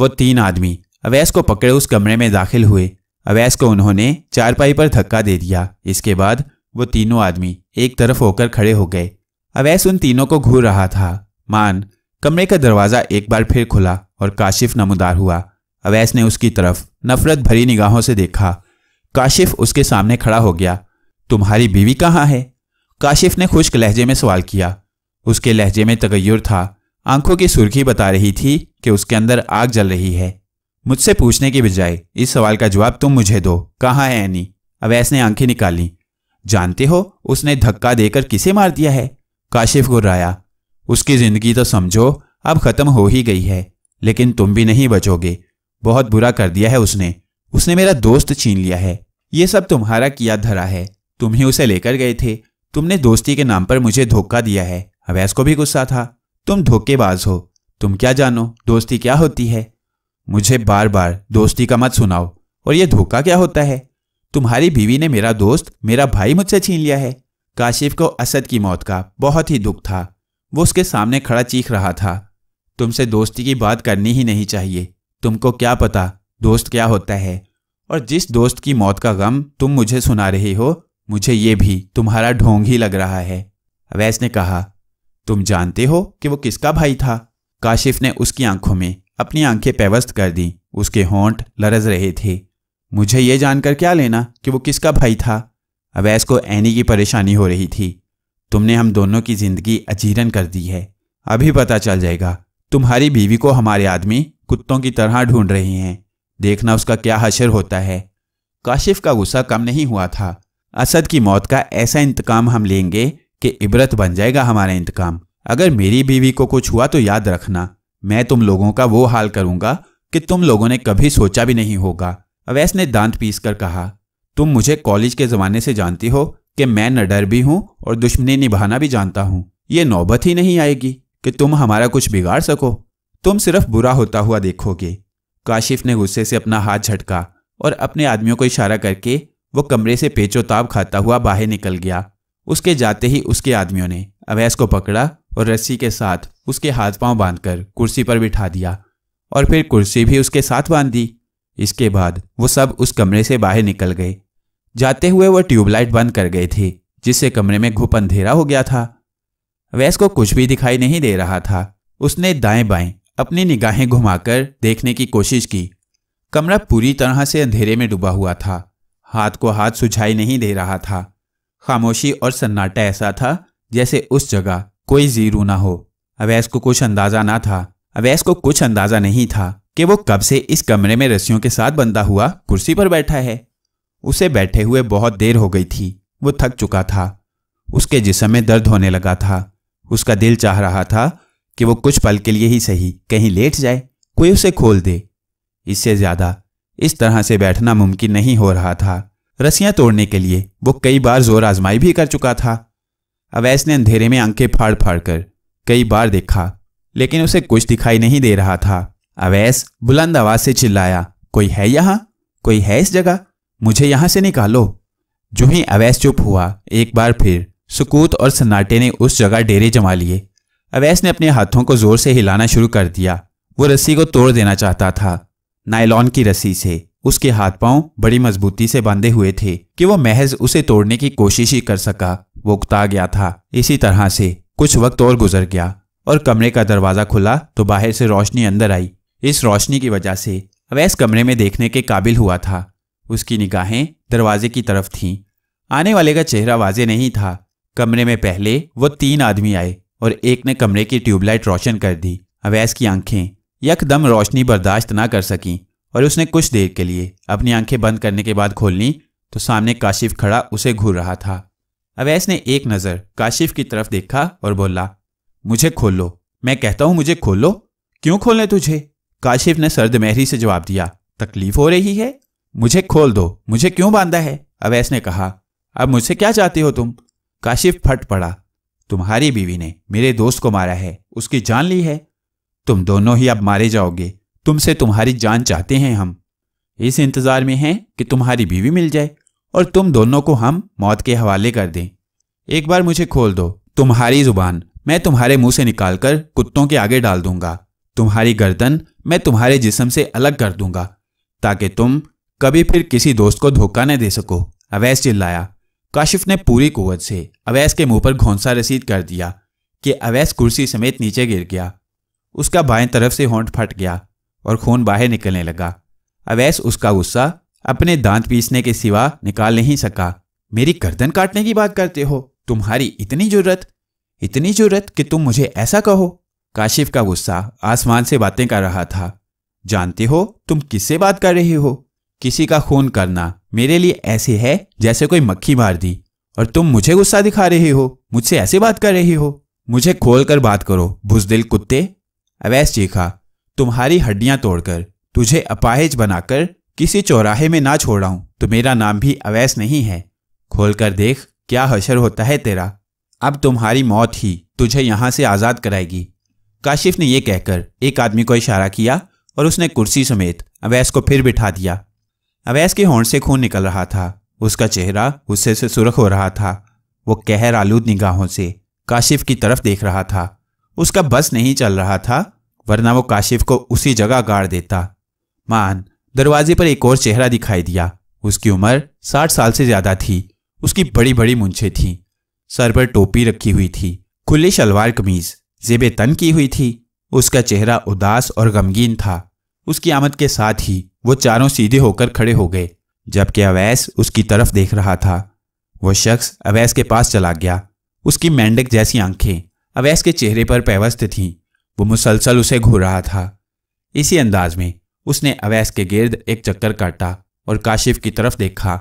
वो तीन आदमी अवैस को पकड़े उस कमरे में दाखिल हुए अवैस को उन्होंने चारपाई पर धक्का दे दिया इसके बाद वो तीनों आदमी एक तरफ होकर खड़े हो गए अवैस उन तीनों को घूर रहा था मान कमरे का दरवाज़ा एक बार फिर खुला और काशिफ नमदार हुआ अवैस ने उसकी तरफ नफरत भरी निगाहों से देखा काशिफ उसके सामने खड़ा हो गया तुम्हारी बीवी कहाँ है काशिफ ने खुश्क लहजे में सवाल किया उसके लहजे में तगैर था आंखों की सुर्खी बता रही थी कि उसके अंदर आग जल रही है मुझसे पूछने के बजाय इस सवाल का जवाब तुम मुझे दो कहाँ है एनी अवैस ने आंखें निकाली जानते हो उसने धक्का देकर किसे मार दिया है काशिफ गुर्राया उसकी जिंदगी तो समझो अब खत्म हो ही गई है लेकिन तुम भी नहीं बचोगे बहुत बुरा कर दिया है उसने उसने मेरा दोस्त छीन लिया है ये सब तुम्हारा किया धरा है तुम ही उसे लेकर गए थे तुमने दोस्ती के नाम पर मुझे धोखा दिया है अवैस को भी गुस्सा था तुम धोखेबाज हो तुम क्या जानो दोस्ती क्या होती है मुझे बार बार दोस्ती का मत सुनाओ और यह धोखा क्या होता है तुम्हारी बीवी ने मेरा दोस्त मेरा भाई मुझसे छीन लिया है काशिफ को असद की मौत का बहुत ही दुख था वो उसके सामने खड़ा चीख रहा था तुमसे दोस्ती की बात करनी ही नहीं चाहिए तुमको क्या पता दोस्त क्या होता है और जिस दोस्त की मौत का गम तुम मुझे सुना रहे हो मुझे ये भी तुम्हारा ढोंग ही लग रहा है अवैस ने कहा तुम जानते हो कि वो किसका भाई था काशिफ ने उसकी आंखों में अपनी आंखें पेवस्त कर दी उसके होंठ लरज रहे थे मुझे ये जानकर क्या लेना कि वो किसका भाई था अवैस को ऐनी की परेशानी हो रही थी तुमने हम दोनों की जिंदगी अजीरन कर दी है अभी पता चल जाएगा तुम्हारी बीवी को हमारे आदमी कुत्तों की तरह ढूंढ रहे हैं देखना उसका क्या हशर होता है काशिफ का गुस्सा कम नहीं हुआ था असद की मौत का ऐसा इंतकाम हम लेंगे कि इबरत बन जाएगा हमारा इंतकाम अगर मेरी बीवी को कुछ हुआ तो याद रखना मैं तुम लोगों का वो हाल करूंगा कि तुम लोगों ने कभी सोचा भी नहीं होगा अवैस ने दांत पीस कर कहा तुम मुझे कॉलेज के जमाने से जानती हो कि मैं नडर भी हूं और दुश्मनी निभाना भी जानता हूं ये नौबत ही नहीं आएगी कि तुम हमारा कुछ बिगाड़ सको तुम सिर्फ बुरा होता हुआ देखोगे काशिफ ने गुस्से से अपना हाथ झटका और अपने आदमियों को इशारा करके वो कमरे से पेचोताब खाता हुआ बाहर निकल गया उसके जाते ही उसके आदमियों ने अवैस को पकड़ा और रस्सी के साथ उसके हाथ पांव बांधकर कुर्सी पर बिठा दिया और फिर कुर्सी भी उसके साथ बांध दी इसके बाद वो सब उस कमरे से बाहर निकल गए जाते हुए वह ट्यूबलाइट बंद कर गए थे जिससे कमरे में घुप अंधेरा हो गया था वैस को कुछ भी दिखाई नहीं दे रहा था उसने दाएं बाएं अपनी निगाहें घुमाकर देखने की कोशिश की कमरा पूरी तरह से अंधेरे में डूबा हुआ था हाथ को हाथ सुझाई नहीं दे रहा था खामोशी और सन्नाटा ऐसा था जैसे उस जगह कोई जीरू ना हो अवैस को कुछ अंदाजा ना था अवैस को कुछ अंदाजा नहीं था कि वो कब से इस कमरे में रस्सियों के साथ बंधा हुआ कुर्सी पर बैठा है उसे बैठे हुए बहुत देर हो गई थी वो थक चुका था उसके जिसम में दर्द होने लगा था उसका दिल चाह रहा था कि वो कुछ पल के लिए ही सही कहीं लेट जाए कोई उसे खोल दे इससे ज्यादा इस तरह से बैठना मुमकिन नहीं हो रहा था रस्सियां तोड़ने के लिए वो कई बार जोर आजमाई भी कर चुका था अवैस ने अंधेरे में आंखें फाड़ फाड़ कर कई बार देखा लेकिन उसे कुछ दिखाई नहीं दे रहा था अवैस बुलंद आवाज से चिल्लाया कोई है यहाँ कोई है इस जगह मुझे यहां से निकालो जो ही अवैस चुप हुआ एक बार फिर सुकूत और सन्नाटे ने उस जगह डेरे जमा लिए अवैस ने अपने हाथों को जोर से हिलाना शुरू कर दिया वो रस्सी को तोड़ देना चाहता था नायलॉन की रस्सी से उसके हाथ पांव बड़ी मजबूती से बांधे हुए थे कि वो महज उसे तोड़ने की कोशिश ही कर सका वो उकता गया था इसी तरह से कुछ वक्त और गुजर गया और कमरे का दरवाज़ा खुला तो बाहर से रोशनी अंदर आई इस रोशनी की वजह से अवैस कमरे में देखने के काबिल हुआ था उसकी निगाहें दरवाजे की तरफ थीं आने वाले का चेहरा वाजे नहीं था कमरे में पहले वो तीन आदमी आए और एक ने कमरे की ट्यूबलाइट रोशन कर दी अवैस की आंखें यकदम रोशनी बर्दाश्त ना कर सकी और उसने कुछ देर के लिए अपनी आंखें बंद करने के बाद खोलनी तो सामने काशिफ खड़ा उसे घूर रहा था अवैस ने एक नज़र काशिफ की तरफ देखा और बोला मुझे खोल लो मैं कहता हूं मुझे खोलो क्यों खोलने तुझे काशिफ ने सर्द मेहरी से जवाब दिया तकलीफ हो रही है मुझे खोल दो मुझे क्यों बांधा है अवैस ने कहा अब मुझसे क्या चाहते हो तुम काशिफ फट पड़ा तुम्हारी बीवी ने मेरे दोस्त को मारा है उसकी जान ली है तुम दोनों ही अब मारे जाओगे तुमसे तुम्हारी जान चाहते हैं हम इस इंतजार में हैं कि तुम्हारी बीवी मिल जाए और तुम दोनों को हम मौत के हवाले कर दें एक बार मुझे खोल दो तुम्हारी जुबान मैं तुम्हारे मुंह से निकालकर कुत्तों के आगे डाल दूंगा तुम्हारी गर्दन मैं तुम्हारे जिसम से अलग कर दूंगा ताकि तुम कभी फिर किसी दोस्त को धोखा न दे सको अवैस चिल्लाया काशिफ ने पूरी कुवत से अवैस के मुंह पर घोंसा रसीद कर दिया कि अवैस कुर्सी समेत नीचे गिर गया उसका बाएं तरफ से होंठ फट गया और खून बाहर निकलने लगा अवैस उसका गुस्सा अपने दांत पीसने के सिवा निकाल नहीं सका मेरी गर्दन काटने की बात करते हो तुम्हारी इतनी जरूरत इतनी जरूरत कि तुम मुझे ऐसा कहो काशिफ का गुस्सा आसमान से बातें कर रहा था जानते हो तुम किससे बात कर रहे हो किसी का खून करना मेरे लिए ऐसे है जैसे कोई मक्खी मार दी और तुम मुझे गुस्सा दिखा रहे हो मुझसे ऐसे बात कर रहे हो मुझे खोल कर बात करो भुजदिल कुत्ते अवैस चीखा तुम्हारी हड्डियां तोड़कर तुझे अपाहिज बनाकर किसी चौराहे में ना छोड़ा हूं तो मेरा नाम भी अवैस नहीं है खोलकर देख क्या हशर होता है तेरा अब तुम्हारी मौत ही तुझे यहां से आजाद कराएगी काशिफ ने यह कह कहकर एक आदमी को इशारा किया और उसने कुर्सी समेत अवैस को फिर बिठा दिया अवैस के होंठ से खून निकल रहा था उसका चेहरा गुस्से से सुरख हो रहा था वो कहर आलूद निगाहों से काशिफ की तरफ देख रहा था उसका बस नहीं चल रहा था वरना वो काशिफ को उसी जगह गाड़ देता मान दरवाजे पर एक और चेहरा दिखाई दिया उसकी उम्र साठ साल से ज्यादा थी उसकी बड़ी बड़ी मुंछे थी सर पर टोपी रखी हुई थी खुले शलवार कमीज जेबे तन की हुई थी उसका चेहरा उदास और गमगीन था उसकी आमद के साथ ही वो चारों सीधे होकर खड़े हो गए जबकि अवैस उसकी तरफ देख रहा था वो शख्स अवैस के पास चला गया उसकी मेंढक जैसी आंखें अवैस के चेहरे पर पैवस्त थीं वो मुसलसल उसे घूर रहा था इसी अंदाज में उसने अवैस के गिर्द एक चक्कर काटा और काशिफ की तरफ देखा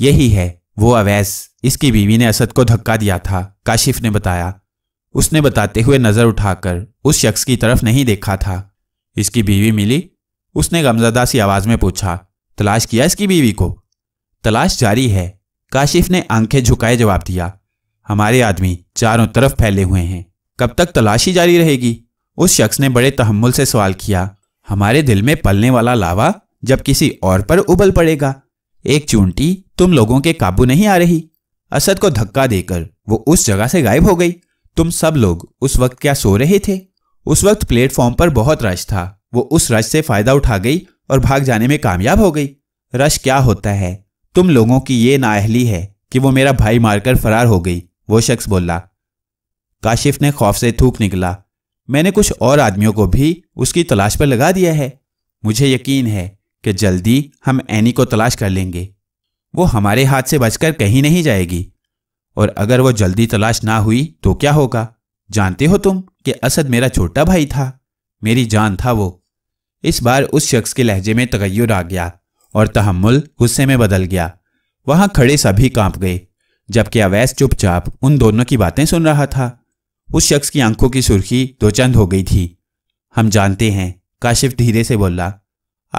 यही है वो अवैस इसकी बीवी ने असद को धक्का दिया था काशिफ ने बताया उसने बताते हुए नज़र उठाकर उस शख्स की तरफ नहीं देखा था इसकी बीवी मिली उसने गमजदा सी आवाज़ में पूछा तलाश किया इसकी बीवी को तलाश जारी है काशिफ ने आंखें झुकाए जवाब दिया हमारे आदमी चारों तरफ फैले हुए हैं कब तक तलाशी जारी रहेगी उस शख्स ने बड़े तहमुल से सवाल किया हमारे दिल में पलने वाला लावा जब किसी और पर उबल पड़ेगा एक चूंटी तुम लोगों के काबू नहीं आ रही असद को धक्का देकर वो उस जगह से गायब हो गई तुम सब लोग उस वक्त क्या सो रहे थे उस वक्त प्लेटफॉर्म पर बहुत रश था वो उस रश से फायदा उठा गई और भाग जाने में कामयाब हो गई रश क्या होता है तुम लोगों की ये नाअहली है कि वो मेरा भाई मारकर फरार हो गई वो शख्स बोला काशिफ ने खौफ से थूक निकला मैंने कुछ और आदमियों को भी उसकी तलाश पर लगा दिया है मुझे यकीन है कि जल्दी हम एनी को तलाश कर लेंगे वो हमारे हाथ से बचकर कहीं नहीं जाएगी और अगर वो जल्दी तलाश ना हुई तो क्या होगा जानते हो तुम कि असद मेरा छोटा भाई था मेरी जान था वो इस बार उस शख्स के लहजे में तगैर आ गया और तहमुल गुस्से में बदल गया वहां खड़े सभी कांप गए जबकि अवैस चुपचाप उन दोनों की बातें सुन रहा था उस शख्स की आंखों की सुर्खी दो चंद हो गई थी हम जानते हैं काशिफ धीरे से बोला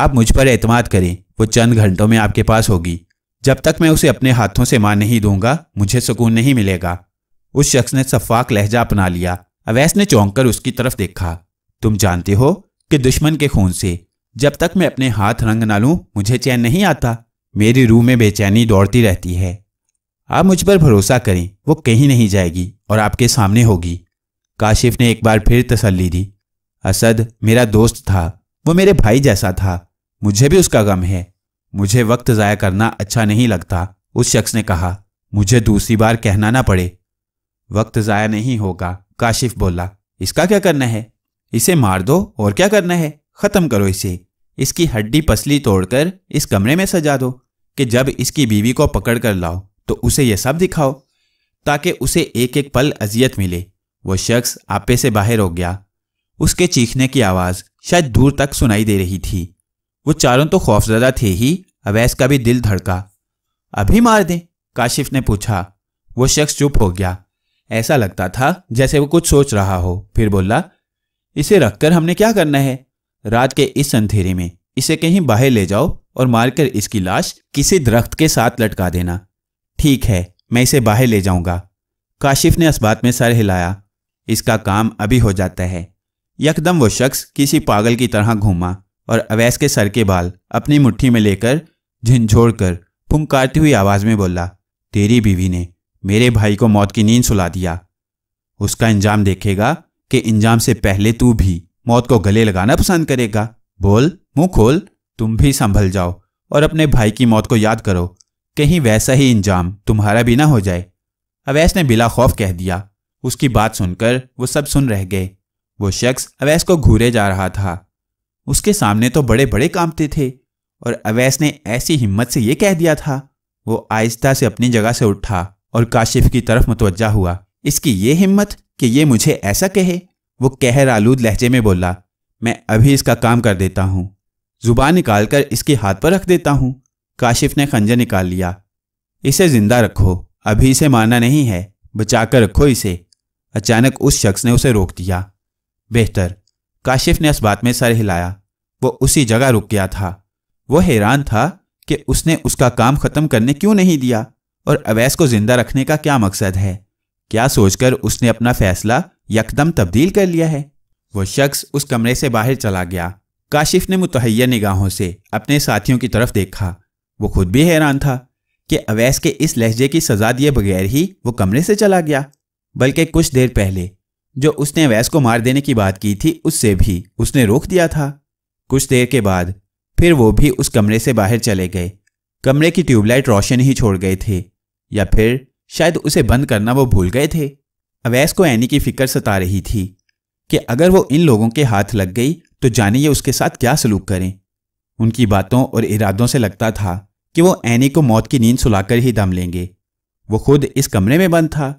आप मुझ पर एतमाद करें वो चंद घंटों में आपके पास होगी जब तक मैं उसे अपने हाथों से मार नहीं दूंगा मुझे सुकून नहीं मिलेगा उस शख्स ने सफाक लहजा अपना लिया अवैस ने चौंक कर उसकी तरफ देखा तुम जानते हो कि दुश्मन के खून से जब तक मैं अपने हाथ रंग ना लूं मुझे चैन नहीं आता मेरी रूह में बेचैनी दौड़ती रहती है आप मुझ पर भरोसा करें वो कहीं नहीं जाएगी और आपके सामने होगी काशिफ ने एक बार फिर तसल्ली दी असद मेरा दोस्त था वो मेरे भाई जैसा था मुझे भी उसका गम है मुझे वक्त ज़ाया करना अच्छा नहीं लगता उस शख्स ने कहा मुझे दूसरी बार कहना ना पड़े वक्त ज़ाया नहीं होगा काशिफ बोला इसका क्या करना है इसे मार दो और क्या करना है ख़त्म करो इसे इसकी हड्डी पसली तोड़कर इस कमरे में सजा दो कि जब इसकी बीवी को पकड़ कर लाओ तो उसे यह सब दिखाओ ताकि उसे एक एक पल अजियत मिले वह शख्स आपे से बाहर हो गया उसके चीखने की आवाज़ शायद दूर तक सुनाई दे रही थी वो चारों तो खौफजदा थे ही अवैस का भी दिल धड़का अभी मार दें काशिफ ने पूछा वो शख्स चुप हो गया ऐसा लगता था जैसे वो कुछ सोच रहा हो फिर बोला इसे रखकर हमने क्या करना है रात के इस अंधेरे में इसे कहीं बाहर ले जाओ और मारकर इसकी लाश किसी दरख्त के साथ लटका देना ठीक है मैं इसे बाहर ले जाऊंगा काशिफ ने इस बात में सर हिलाया इसका काम अभी हो जाता है यकदम वो शख्स किसी पागल की तरह घूमा और अवैस के सर के बाल अपनी मुट्ठी में लेकर झिझोड़ कर पुंकारती हुई आवाज़ में बोला तेरी बीवी ने मेरे भाई को मौत की नींद सुला दिया उसका इंजाम देखेगा कि इंजाम से पहले तू भी मौत को गले लगाना पसंद करेगा बोल मुंह खोल तुम भी संभल जाओ और अपने भाई की मौत को याद करो कहीं वैसा ही इंजाम तुम्हारा भी ना हो जाए अवैस ने बिला खौफ कह दिया उसकी बात सुनकर वो सब सुन रह गए वो शख्स अवैस को घूरे जा रहा था उसके सामने तो बड़े बड़े कामते थे और अवैस ने ऐसी हिम्मत से ये कह दिया था वो आहिस्ता से अपनी जगह से उठा और काशिफ की तरफ मुतवजा हुआ इसकी ये हिम्मत कि ये मुझे ऐसा कहे वो कहर आलूद लहजे में बोला मैं अभी इसका काम कर देता हूँ जुबान निकालकर इसके हाथ पर रख देता हूँ काशिफ ने खंजर निकाल लिया इसे जिंदा रखो अभी इसे मारना नहीं है बचा कर रखो इसे अचानक उस शख्स ने उसे रोक दिया बेहतर काशिफ ने इस बात में सर हिलाया वो उसी जगह रुक गया था वो हैरान था कि उसने उसका काम खत्म करने क्यों नहीं दिया और अवैस को जिंदा रखने का क्या मकसद है क्या सोचकर उसने अपना फैसला यकदम तब्दील कर लिया है वो शख्स उस कमरे से बाहर चला गया काशिफ ने मुतहैया निगाहों से अपने साथियों की तरफ देखा वो खुद भी हैरान था कि अवैस के इस लहजे की सजा दिए बगैर ही वो कमरे से चला गया बल्कि कुछ देर पहले जो उसने वैस को मार देने की बात की थी उससे भी उसने रोक दिया था कुछ देर के बाद फिर वो भी उस कमरे से बाहर चले गए कमरे की ट्यूबलाइट रोशन ही छोड़ गए थे या फिर शायद उसे बंद करना वो भूल गए थे अवैस को एनी की फिक्र सता रही थी कि अगर वो इन लोगों के हाथ लग गई तो जाने ये उसके साथ क्या सलूक करें उनकी बातों और इरादों से लगता था कि वो एनी को मौत की नींद सुलाकर ही दम लेंगे वो खुद इस कमरे में बंद था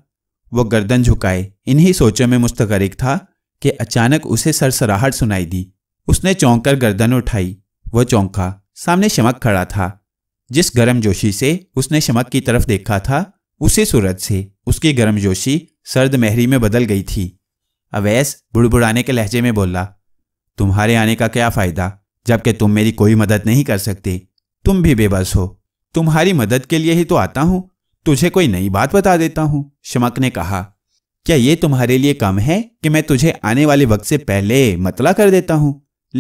वो गर्दन झुकाए इन्हीं सोचों में मुस्तकरिक था कि अचानक उसे सरसराहट सुनाई दी उसने चौंक कर गर्दन उठाई वह चौंका सामने शमक खड़ा था जिस गर्मजोशी से उसने शमक की तरफ देखा था उसी सूरत से उसकी गर्मजोशी सर्द मेहरी में बदल गई थी अवैस बुड़बुड़ाने के लहजे में बोला तुम्हारे आने का क्या फ़ायदा जबकि तुम मेरी कोई मदद नहीं कर सकते तुम भी बेबस हो तुम्हारी मदद के लिए ही तो आता हूं तुझे कोई नई बात बता देता हूं शमक ने कहा क्या यह तुम्हारे लिए कम है कि मैं तुझे आने वाले वक्त से पहले मतला कर देता हूं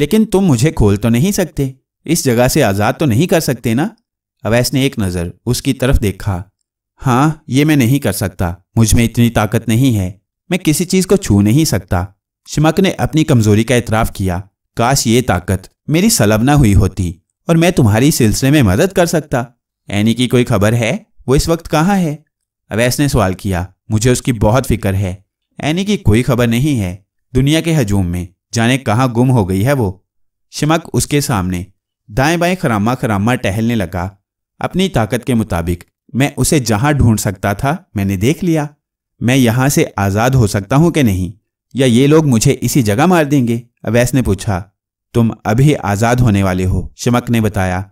लेकिन तुम मुझे खोल तो नहीं सकते इस जगह से आज़ाद तो नहीं कर सकते ना अवैस ने एक नज़र उसकी तरफ देखा हाँ ये मैं नहीं कर सकता मुझ में इतनी ताकत नहीं है मैं किसी चीज़ को छू नहीं सकता शिमक ने अपनी कमज़ोरी का इतराफ़ किया काश ये ताकत मेरी सलबना हुई होती और मैं तुम्हारी सिलसिले में मदद कर सकता एनी की कोई खबर है वो इस वक्त कहाँ है अवैस ने सवाल किया मुझे उसकी बहुत फिक्र है एनी की कोई खबर नहीं है दुनिया के हजूम में जाने कहाँ गुम हो गई है वो शिमक उसके सामने दाएं बाएं खरामा खरामा टहलने लगा अपनी ताकत के मुताबिक मैं उसे जहां ढूंढ सकता था मैंने देख लिया मैं यहां से आज़ाद हो सकता हूं कि नहीं या ये लोग मुझे इसी जगह मार देंगे अवैस ने पूछा तुम अभी आज़ाद होने वाले हो शिमक ने बताया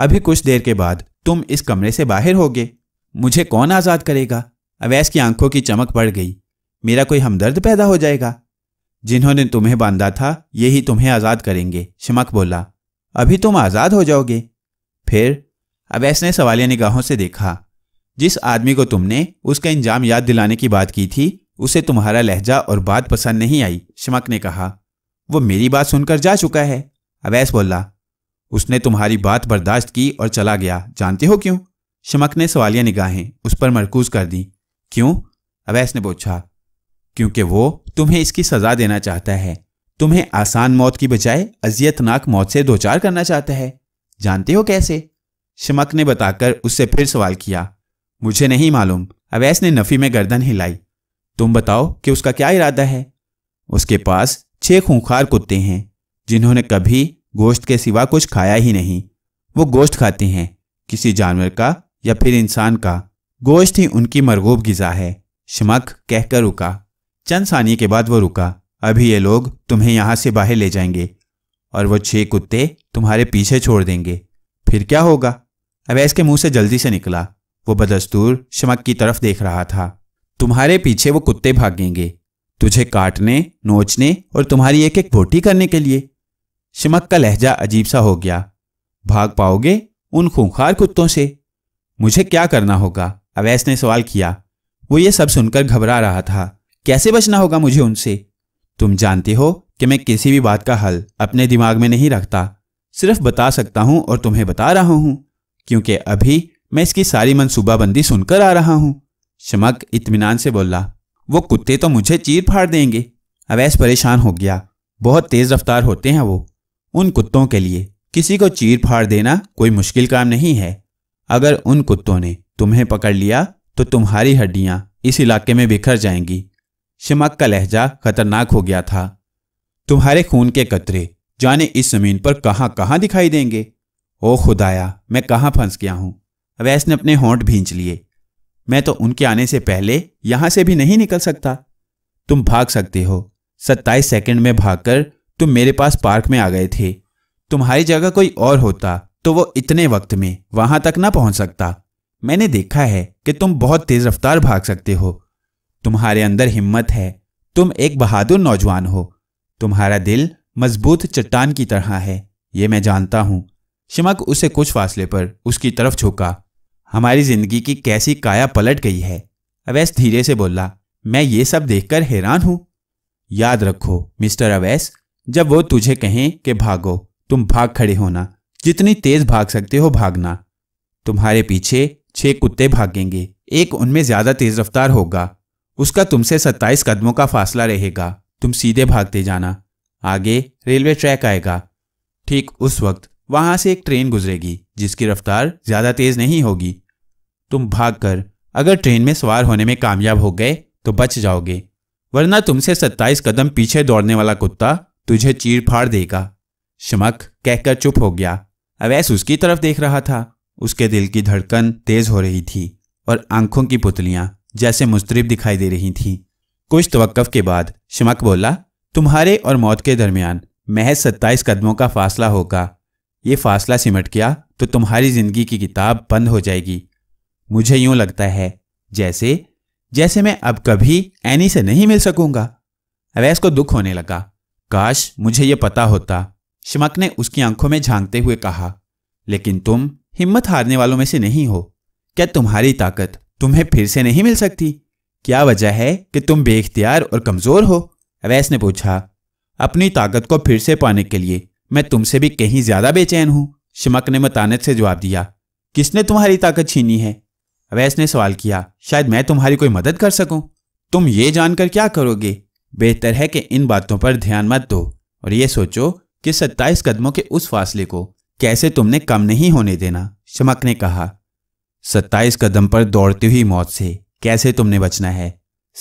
अभी कुछ देर के बाद तुम इस कमरे से बाहर होगे मुझे कौन आज़ाद करेगा अवैस की आंखों की चमक बढ़ गई मेरा कोई हमदर्द पैदा हो जाएगा जिन्होंने तुम्हें बांधा था ये ही तुम्हें आज़ाद करेंगे शिमक बोला अभी तुम आज़ाद हो जाओगे फिर अवैस ने सवालिया निगाहों से देखा जिस आदमी को तुमने उसका इंजाम याद दिलाने की बात की थी उसे तुम्हारा लहजा और बात पसंद नहीं आई शिमक ने कहा वो मेरी बात सुनकर जा चुका है अवैस बोला उसने तुम्हारी बात बर्दाश्त की और चला गया जानते हो क्यों शमक ने सवालिया निगाहें उस पर मरकूज कर दी क्यों अवैस ने पूछा क्योंकि वो तुम्हें इसकी सजा देना चाहता है तुम्हें आसान मौत की बजाय अजियतनाक मौत से दोचार करना चाहता है जानते हो कैसे शमक ने बताकर उससे फिर सवाल किया मुझे नहीं मालूम अवैस ने नफ़ी में गर्दन हिलाई तुम बताओ कि उसका क्या इरादा है उसके पास छह खूंखार कुत्ते हैं जिन्होंने कभी गोश्त के सिवा कुछ खाया ही नहीं वो गोश्त खाते हैं किसी जानवर का या फिर इंसान का गोश्त ही उनकी मरगूब गिजा है शमक कहकर रुका चंद सानी के बाद वो रुका अभी ये लोग तुम्हें यहां से बाहर ले जाएंगे और वो छह कुत्ते तुम्हारे पीछे छोड़ देंगे फिर क्या होगा अवैस के मुंह से जल्दी से निकला वो बदस्तूर शमक की तरफ देख रहा था तुम्हारे पीछे वो कुत्ते भागेंगे तुझे काटने नोचने और तुम्हारी एक एक बोटी करने के लिए शिमक का लहजा अजीब सा हो गया भाग पाओगे उन खूंखार कुत्तों से मुझे क्या करना होगा अवैस ने सवाल किया वो ये सब सुनकर घबरा रहा था कैसे बचना होगा मुझे उनसे तुम जानते हो कि मैं किसी भी बात का हल अपने दिमाग में नहीं रखता सिर्फ बता सकता हूं और तुम्हें बता रहा हूं क्योंकि अभी मैं इसकी सारी मनसूबाबंदी सुनकर आ रहा हूं शमक इतमान से बोला वो कुत्ते तो मुझे चीर फाड़ देंगे अवैस परेशान हो गया बहुत तेज रफ्तार होते हैं वो उन कुत्तों के लिए किसी को चीर फाड़ देना कोई मुश्किल काम नहीं है अगर उन कुत्तों ने तुम्हें पकड़ लिया तो तुम्हारी हड्डियां इस इलाके में बिखर जाएंगी शिमक का लहजा खतरनाक हो गया था तुम्हारे खून के कतरे जाने इस जमीन पर कहां कहां दिखाई देंगे ओ खुदाया मैं कहां फंस गया हूं अवैस ने अपने होंठ भींच लिए मैं तो उनके आने से पहले यहां से भी नहीं निकल सकता तुम भाग सकते हो सत्ताईस सेकंड में भागकर तुम मेरे पास पार्क में आ गए थे तुम्हारी जगह कोई और होता तो वो इतने वक्त में वहां तक ना पहुंच सकता मैंने देखा है कि तुम बहुत तेज रफ्तार भाग सकते हो तुम्हारे अंदर हिम्मत है तुम एक बहादुर नौजवान हो तुम्हारा दिल मजबूत चट्टान की तरह है ये मैं जानता हूं शिमक उसे कुछ फासले पर उसकी तरफ झोंका हमारी जिंदगी की कैसी काया पलट गई है अवैस धीरे से बोला मैं ये सब देखकर हैरान हूं याद रखो मिस्टर अवैस जब वो तुझे कहें कि भागो तुम भाग खड़े होना जितनी तेज भाग सकते हो भागना तुम्हारे पीछे छह कुत्ते भागेंगे एक उनमें ज्यादा तेज रफ्तार होगा उसका तुमसे सत्ताईस कदमों का फासला रहेगा तुम सीधे भागते जाना आगे रेलवे ट्रैक आएगा ठीक उस वक्त वहां से एक ट्रेन गुजरेगी जिसकी रफ्तार ज्यादा तेज नहीं होगी तुम भाग कर अगर ट्रेन में सवार होने में कामयाब हो गए तो बच जाओगे वरना तुमसे सत्ताईस कदम पीछे दौड़ने वाला कुत्ता तुझे चीर फाड़ देगा शमक कहकर चुप हो गया अवैस उसकी तरफ देख रहा था उसके दिल की धड़कन तेज हो रही थी और आंखों की पुतलियां जैसे मुस्तरब दिखाई दे रही थीं कुछ तवक्फ के बाद शमक बोला तुम्हारे और मौत के दरमियान महज सत्ताईस कदमों का फासला होगा ये फासला सिमट गया तो तुम्हारी जिंदगी की किताब बंद हो जाएगी मुझे यूं लगता है जैसे जैसे मैं अब कभी एनी से नहीं मिल सकूंगा अवैस को दुख होने लगा काश मुझे यह पता होता शिमक ने उसकी आंखों में झांकते हुए कहा लेकिन तुम हिम्मत हारने वालों में से नहीं हो क्या तुम्हारी ताकत तुम्हें फिर से नहीं मिल सकती क्या वजह है कि तुम बेख्तियार और कमजोर हो अवैस ने पूछा अपनी ताकत को फिर से पाने के लिए मैं तुमसे भी कहीं ज्यादा बेचैन हूं शिमक ने मतानत से जवाब दिया किसने तुम्हारी ताकत छीनी है अवैस ने सवाल किया शायद मैं तुम्हारी कोई मदद कर सकूं तुम ये जानकर क्या करोगे बेहतर है कि इन बातों पर ध्यान मत दो और ये सोचो कि सत्ताईस कदमों के उस फासले को कैसे तुमने कम नहीं होने देना शमक ने कहा सत्ताईस कदम पर दौड़ती हुई मौत से कैसे तुमने बचना है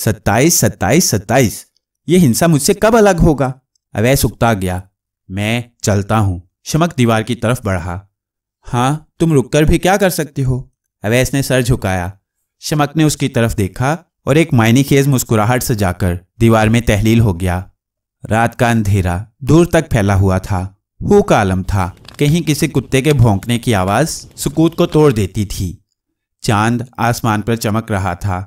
सत्ताईस सत्ताईस सत्ताईस ये हिंसा मुझसे कब अलग होगा अवैस उगता गया मैं चलता हूं शमक दीवार की तरफ बढ़ा हाँ तुम रुककर भी क्या कर सकते हो अवैस ने सर झुकाया शमक ने उसकी तरफ देखा और एक मायने खेज मुस्कुराहट से जाकर दीवार में तहलील हो गया रात का अंधेरा दूर तक फैला हुआ था हु का आलम था कहीं किसी कुत्ते के भोंकने की आवाज सुकूत को तोड़ देती थी चांद आसमान पर चमक रहा था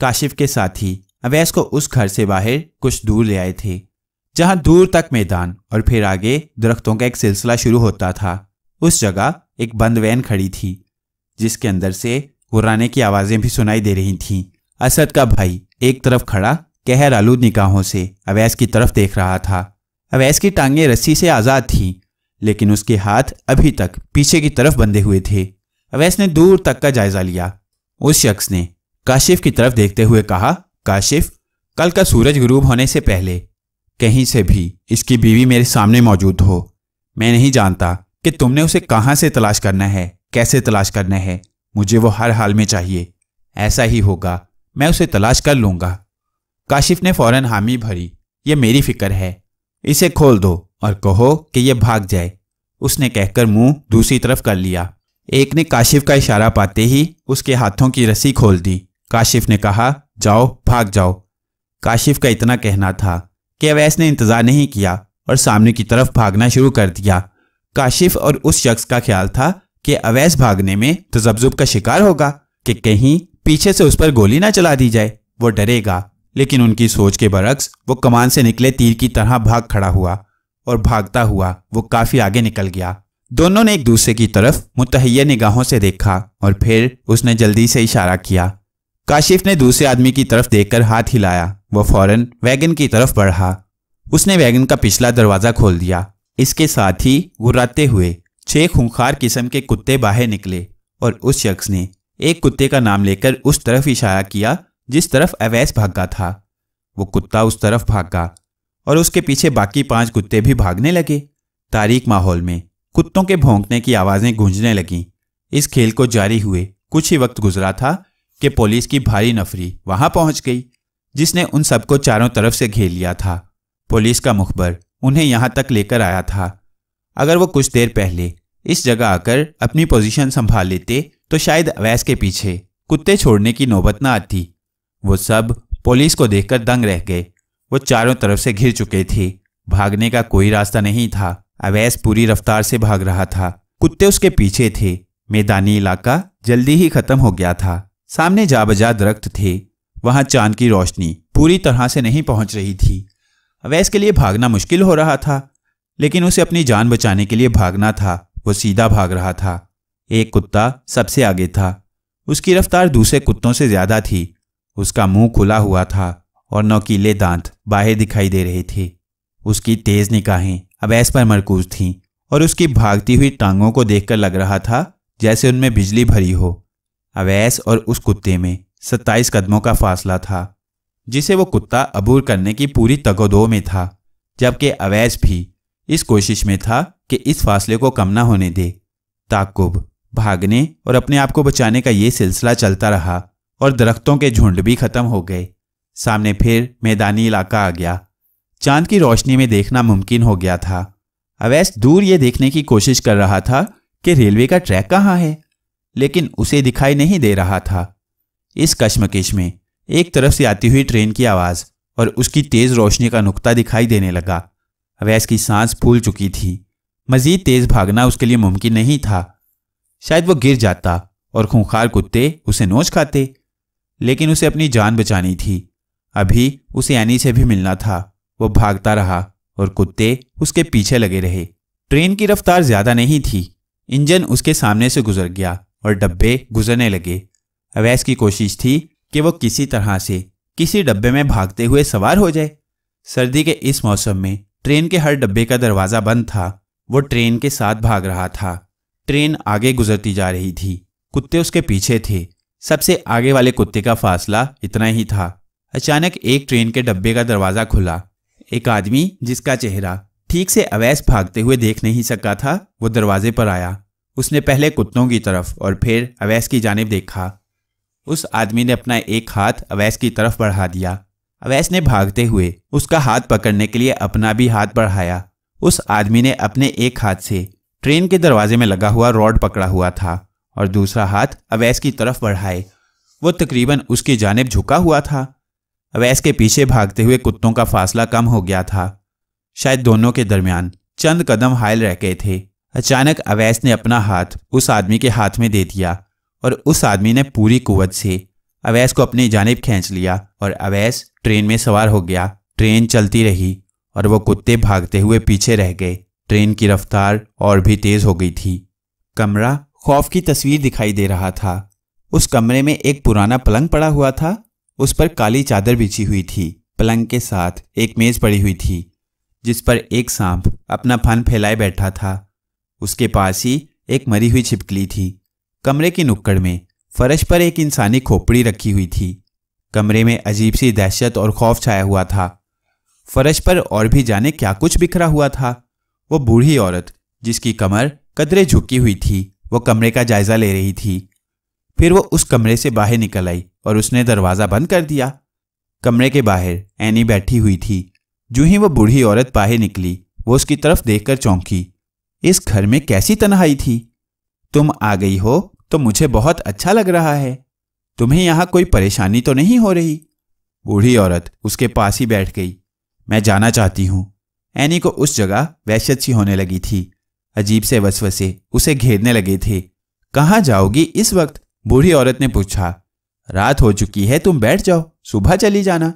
काशिफ के साथी अवैस को उस घर से बाहर कुछ दूर ले आए थे जहां दूर तक मैदान और फिर आगे दरख्तों का एक सिलसिला शुरू होता था उस जगह एक बंद वैन खड़ी थी जिसके अंदर से गुर्राने की आवाज़ें भी सुनाई दे रही थीं असद का भाई एक तरफ खड़ा कहर आलूद निकाहों से अवैस की तरफ देख रहा था अवैस की टांगें रस्सी से आज़ाद थीं लेकिन उसके हाथ अभी तक पीछे की तरफ बंधे हुए थे अवैस ने दूर तक का जायजा लिया उस शख्स ने काशिफ की तरफ देखते हुए कहा काशिफ कल का सूरज गुरूब होने से पहले कहीं से भी इसकी बीवी मेरे सामने मौजूद हो मैं नहीं जानता कि तुमने उसे कहां से तलाश करना है कैसे तलाश करना है मुझे वो हर हाल में चाहिए ऐसा ही होगा मैं उसे तलाश कर लूंगा काशिफ ने फौरन हामी भरी यह मेरी फिक्र है इसे खोल दो और कहो कि यह भाग जाए उसने कहकर मुंह दूसरी तरफ कर लिया एक ने काशिफ का इशारा पाते ही उसके हाथों की रस्सी खोल दी काशिफ ने कहा जाओ भाग जाओ काशिफ का इतना कहना था कि अवैस ने इंतजार नहीं किया और सामने की तरफ भागना शुरू कर दिया काशिफ और उस शख्स का ख्याल था कि अवैस भागने में तजब्जुब का शिकार होगा कि कहीं पीछे से उस पर गोली ना चला दी जाए वो डरेगा लेकिन उनकी सोच के बरक्स वो कमान से निकले तीर की तरह भाग खड़ा हुआ और भागता हुआ वो काफी आगे निकल गया दोनों ने एक दूसरे की तरफ मुतहैय निगाहों से देखा और फिर उसने जल्दी से इशारा किया काशिफ ने दूसरे आदमी की तरफ देखकर हाथ हिलाया वो फौरन वैगन की तरफ बढ़ा उसने वैगन का पिछला दरवाजा खोल दिया इसके साथ ही गुर्राते हुए छह खूंखार किस्म के कुत्ते बाहर निकले और उस शख्स ने एक कुत्ते का नाम लेकर उस तरफ इशारा किया जिस तरफ अवैस भागा था वो कुत्ता उस तरफ भागा और उसके पीछे बाकी पांच कुत्ते भी भागने लगे तारीख माहौल में कुत्तों के भोंकने की आवाज़ें गूंजने लगीं इस खेल को जारी हुए कुछ ही वक्त गुजरा था कि पुलिस की भारी नफरी वहां पहुंच गई जिसने उन सबको चारों तरफ से घेर लिया था पुलिस का मुखबर उन्हें यहां तक लेकर आया था अगर वो कुछ देर पहले इस जगह आकर अपनी पोजीशन संभाल लेते तो शायद अवैस के पीछे कुत्ते छोड़ने की नौबत ना आती वो सब पुलिस को देखकर दंग रह गए वो चारों तरफ से घिर चुके थे भागने का कोई रास्ता नहीं था अवैस पूरी रफ्तार से भाग रहा था कुत्ते उसके पीछे थे मैदानी इलाका जल्दी ही खत्म हो गया था सामने बजा दरख्त थे वहां चांद की रोशनी पूरी तरह से नहीं पहुंच रही थी अवैस के लिए भागना मुश्किल हो रहा था लेकिन उसे अपनी जान बचाने के लिए भागना था वो सीधा भाग रहा था एक कुत्ता सबसे आगे था उसकी रफ्तार दूसरे कुत्तों से ज्यादा थी उसका मुंह खुला हुआ था और नौकीले दांत बाहर दिखाई दे रहे थे उसकी तेज अब ऐस पर मरकूज थीं और उसकी भागती हुई टांगों को देखकर लग रहा था जैसे उनमें बिजली भरी हो अवैस और उस कुत्ते में सत्ताईस कदमों का फासला था जिसे वो कुत्ता अबूर करने की पूरी तगोदो में था जबकि अवैस भी इस कोशिश में था कि इस फासले को कम ना होने दे ताकुब भागने और अपने आप को बचाने का ये सिलसिला चलता रहा और दरख्तों के झुंड भी खत्म हो गए सामने फिर मैदानी इलाका आ गया चांद की रोशनी में देखना मुमकिन हो गया था अवैस दूर ये देखने की कोशिश कर रहा था कि रेलवे का ट्रैक कहाँ है लेकिन उसे दिखाई नहीं दे रहा था इस कश्मकश में एक तरफ से आती हुई ट्रेन की आवाज़ और उसकी तेज रोशनी का नुकता दिखाई देने लगा अवैस की सांस फूल चुकी थी मजीद तेज भागना उसके लिए मुमकिन नहीं था शायद वो गिर जाता और खूंखार कुत्ते उसे नोच खाते लेकिन उसे अपनी जान बचानी थी अभी उसे एनी से भी मिलना था वो भागता रहा और कुत्ते उसके पीछे लगे रहे ट्रेन की रफ्तार ज्यादा नहीं थी इंजन उसके सामने से गुजर गया और डब्बे गुजरने लगे अवैस की कोशिश थी कि वो किसी तरह से किसी डब्बे में भागते हुए सवार हो जाए सर्दी के इस मौसम में ट्रेन के हर डब्बे का दरवाज़ा बंद था वो ट्रेन के साथ भाग रहा था ट्रेन आगे गुजरती जा रही थी कुत्ते उसके पीछे थे सबसे आगे वाले कुत्ते का फासला इतना ही था अचानक एक ट्रेन के डब्बे का दरवाज़ा खुला एक आदमी जिसका चेहरा ठीक से अवैस भागते हुए देख नहीं सका था वो दरवाजे पर आया उसने पहले कुत्तों की तरफ और फिर अवैस की जानब देखा उस आदमी ने अपना एक हाथ अवैस की तरफ बढ़ा दिया अवैस ने भागते हुए उसका हाथ पकड़ने के लिए अपना भी हाथ बढ़ाया उस आदमी ने अपने एक हाथ से ट्रेन के दरवाजे में लगा हुआ रॉड पकड़ा हुआ था और दूसरा हाथ अवैस की तरफ बढ़ाए वो तकरीबन उसकी जानब झुका हुआ था अवैस के पीछे भागते हुए कुत्तों का फासला कम हो गया था शायद दोनों के दरमियान चंद कदम हायल रह गए थे अचानक अवैस ने अपना हाथ उस आदमी के हाथ में दे दिया और उस आदमी ने पूरी कुवत से अवैस को अपनी जानब खींच लिया और अवैस ट्रेन में सवार हो गया ट्रेन चलती रही और वो कुत्ते भागते हुए पीछे रह गए ट्रेन की रफ्तार और भी तेज हो गई थी कमरा खौफ की तस्वीर दिखाई दे रहा था उस कमरे में एक पुराना पलंग पड़ा हुआ था उस पर काली चादर बिछी हुई थी पलंग के साथ एक मेज पड़ी हुई थी जिस पर एक सांप अपना फन फैलाए बैठा था उसके पास ही एक मरी हुई छिपकली थी कमरे की नुक्कड़ में फर्श पर एक इंसानी खोपड़ी रखी हुई थी कमरे में अजीब सी दहशत और खौफ छाया हुआ था फर्श पर और भी जाने क्या कुछ बिखरा हुआ था वो बूढ़ी औरत जिसकी कमर कदरे झुकी हुई थी वो कमरे का जायजा ले रही थी फिर वो उस कमरे से बाहर निकल आई और उसने दरवाज़ा बंद कर दिया कमरे के बाहर एनी बैठी हुई थी जू ही वो बूढ़ी औरत बाहर निकली वो उसकी तरफ देखकर चौंकी इस घर में कैसी तनहाई थी तुम आ गई हो तो मुझे बहुत अच्छा लग रहा है तुम्हें यहां कोई परेशानी तो नहीं हो रही बूढ़ी औरत उसके पास ही बैठ गई मैं जाना चाहती हूं एनी को उस जगह वहशत सी होने लगी थी अजीब से वसवसे उसे घेरने लगे थे कहाँ जाओगी इस वक्त बूढ़ी औरत ने पूछा रात हो चुकी है तुम बैठ जाओ सुबह चली जाना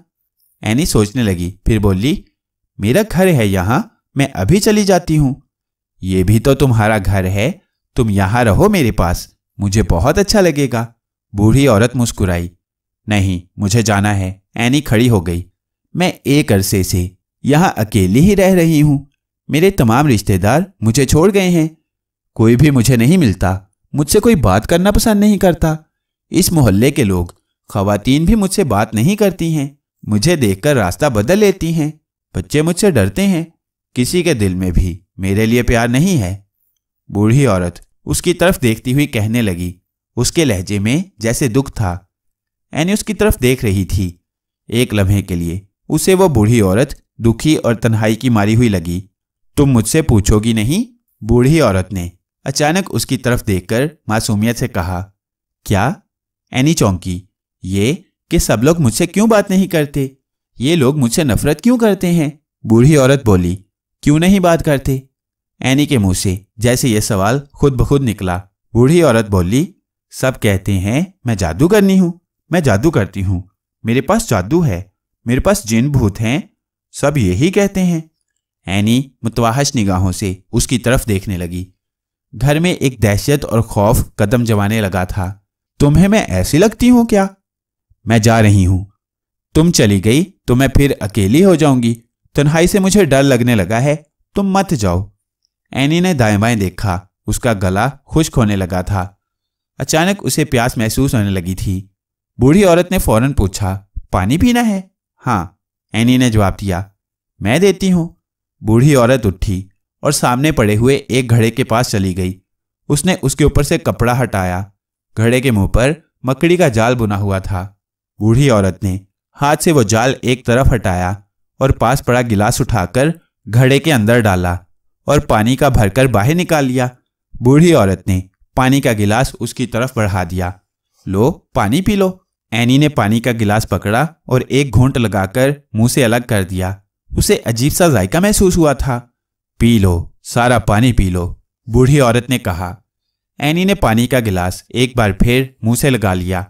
एनी सोचने लगी फिर बोली मेरा घर है यहाँ मैं अभी चली जाती हूँ ये भी तो तुम्हारा घर है तुम यहाँ रहो मेरे पास मुझे बहुत अच्छा लगेगा बूढ़ी औरत मुस्कुराई नहीं मुझे जाना है एनी खड़ी हो गई मैं एक अरसे से यहाँ अकेली ही रह रही हूँ मेरे तमाम रिश्तेदार मुझे छोड़ गए हैं कोई भी मुझे नहीं मिलता मुझसे कोई बात करना पसंद नहीं करता इस मोहल्ले के लोग खवातीन भी मुझसे बात नहीं करती हैं मुझे देखकर रास्ता बदल लेती हैं बच्चे मुझसे डरते हैं किसी के दिल में भी मेरे लिए प्यार नहीं है बूढ़ी औरत उसकी तरफ देखती हुई कहने लगी उसके लहजे में जैसे दुख था एनी उसकी तरफ देख रही थी एक लम्हे के लिए उसे वो बूढ़ी औरत दुखी और तन्हाई की मारी हुई लगी तुम मुझसे पूछोगी नहीं बूढ़ी औरत ने अचानक उसकी तरफ देखकर मासूमियत से कहा क्या एनी चौंकी ये कि सब लोग मुझसे क्यों बात नहीं करते ये लोग मुझसे नफरत क्यों करते हैं बूढ़ी औरत बोली क्यों नहीं बात करते एनी के मुंह से जैसे यह सवाल खुद ब खुद निकला बूढ़ी औरत बोली सब कहते हैं मैं जादू करनी हूं मैं जादू करती हूं मेरे पास जादू है मेरे पास जिन भूत हैं सब यही कहते हैं एनी मुतवाहश निगाहों से उसकी तरफ देखने लगी घर में एक दहशत और खौफ कदम जमाने लगा था तुम्हें मैं ऐसी लगती हूं क्या मैं जा रही हूं तुम चली गई तो मैं फिर अकेली हो जाऊंगी तन्हाई से मुझे डर लगने लगा है तुम मत जाओ एनी ने दाएं बाएं देखा उसका गला खुश्क होने लगा था अचानक उसे प्यास महसूस होने लगी थी बूढ़ी औरत ने फौरन पूछा पानी पीना है हाँ एनी ने जवाब दिया मैं देती हूँ बूढ़ी औरत उठी और सामने पड़े हुए एक घड़े के पास चली गई उसने उसके ऊपर से कपड़ा हटाया घड़े के मुंह पर मकड़ी का जाल बुना हुआ था बूढ़ी औरत ने हाथ से वो जाल एक तरफ हटाया और पास पड़ा गिलास उठाकर घड़े के अंदर डाला और पानी का भरकर बाहर निकाल लिया बूढ़ी औरत ने पानी का गिलास उसकी तरफ बढ़ा दिया लो पानी पी लो एनी ने पानी का गिलास पकड़ा और एक घोंट लगाकर मुंह से अलग कर दिया उसे अजीब सा जायका महसूस हुआ था पी लो सारा पानी पी लो बूढ़ी औरत ने कहा एनी ने पानी का गिलास एक बार फिर मुंह से लगा लिया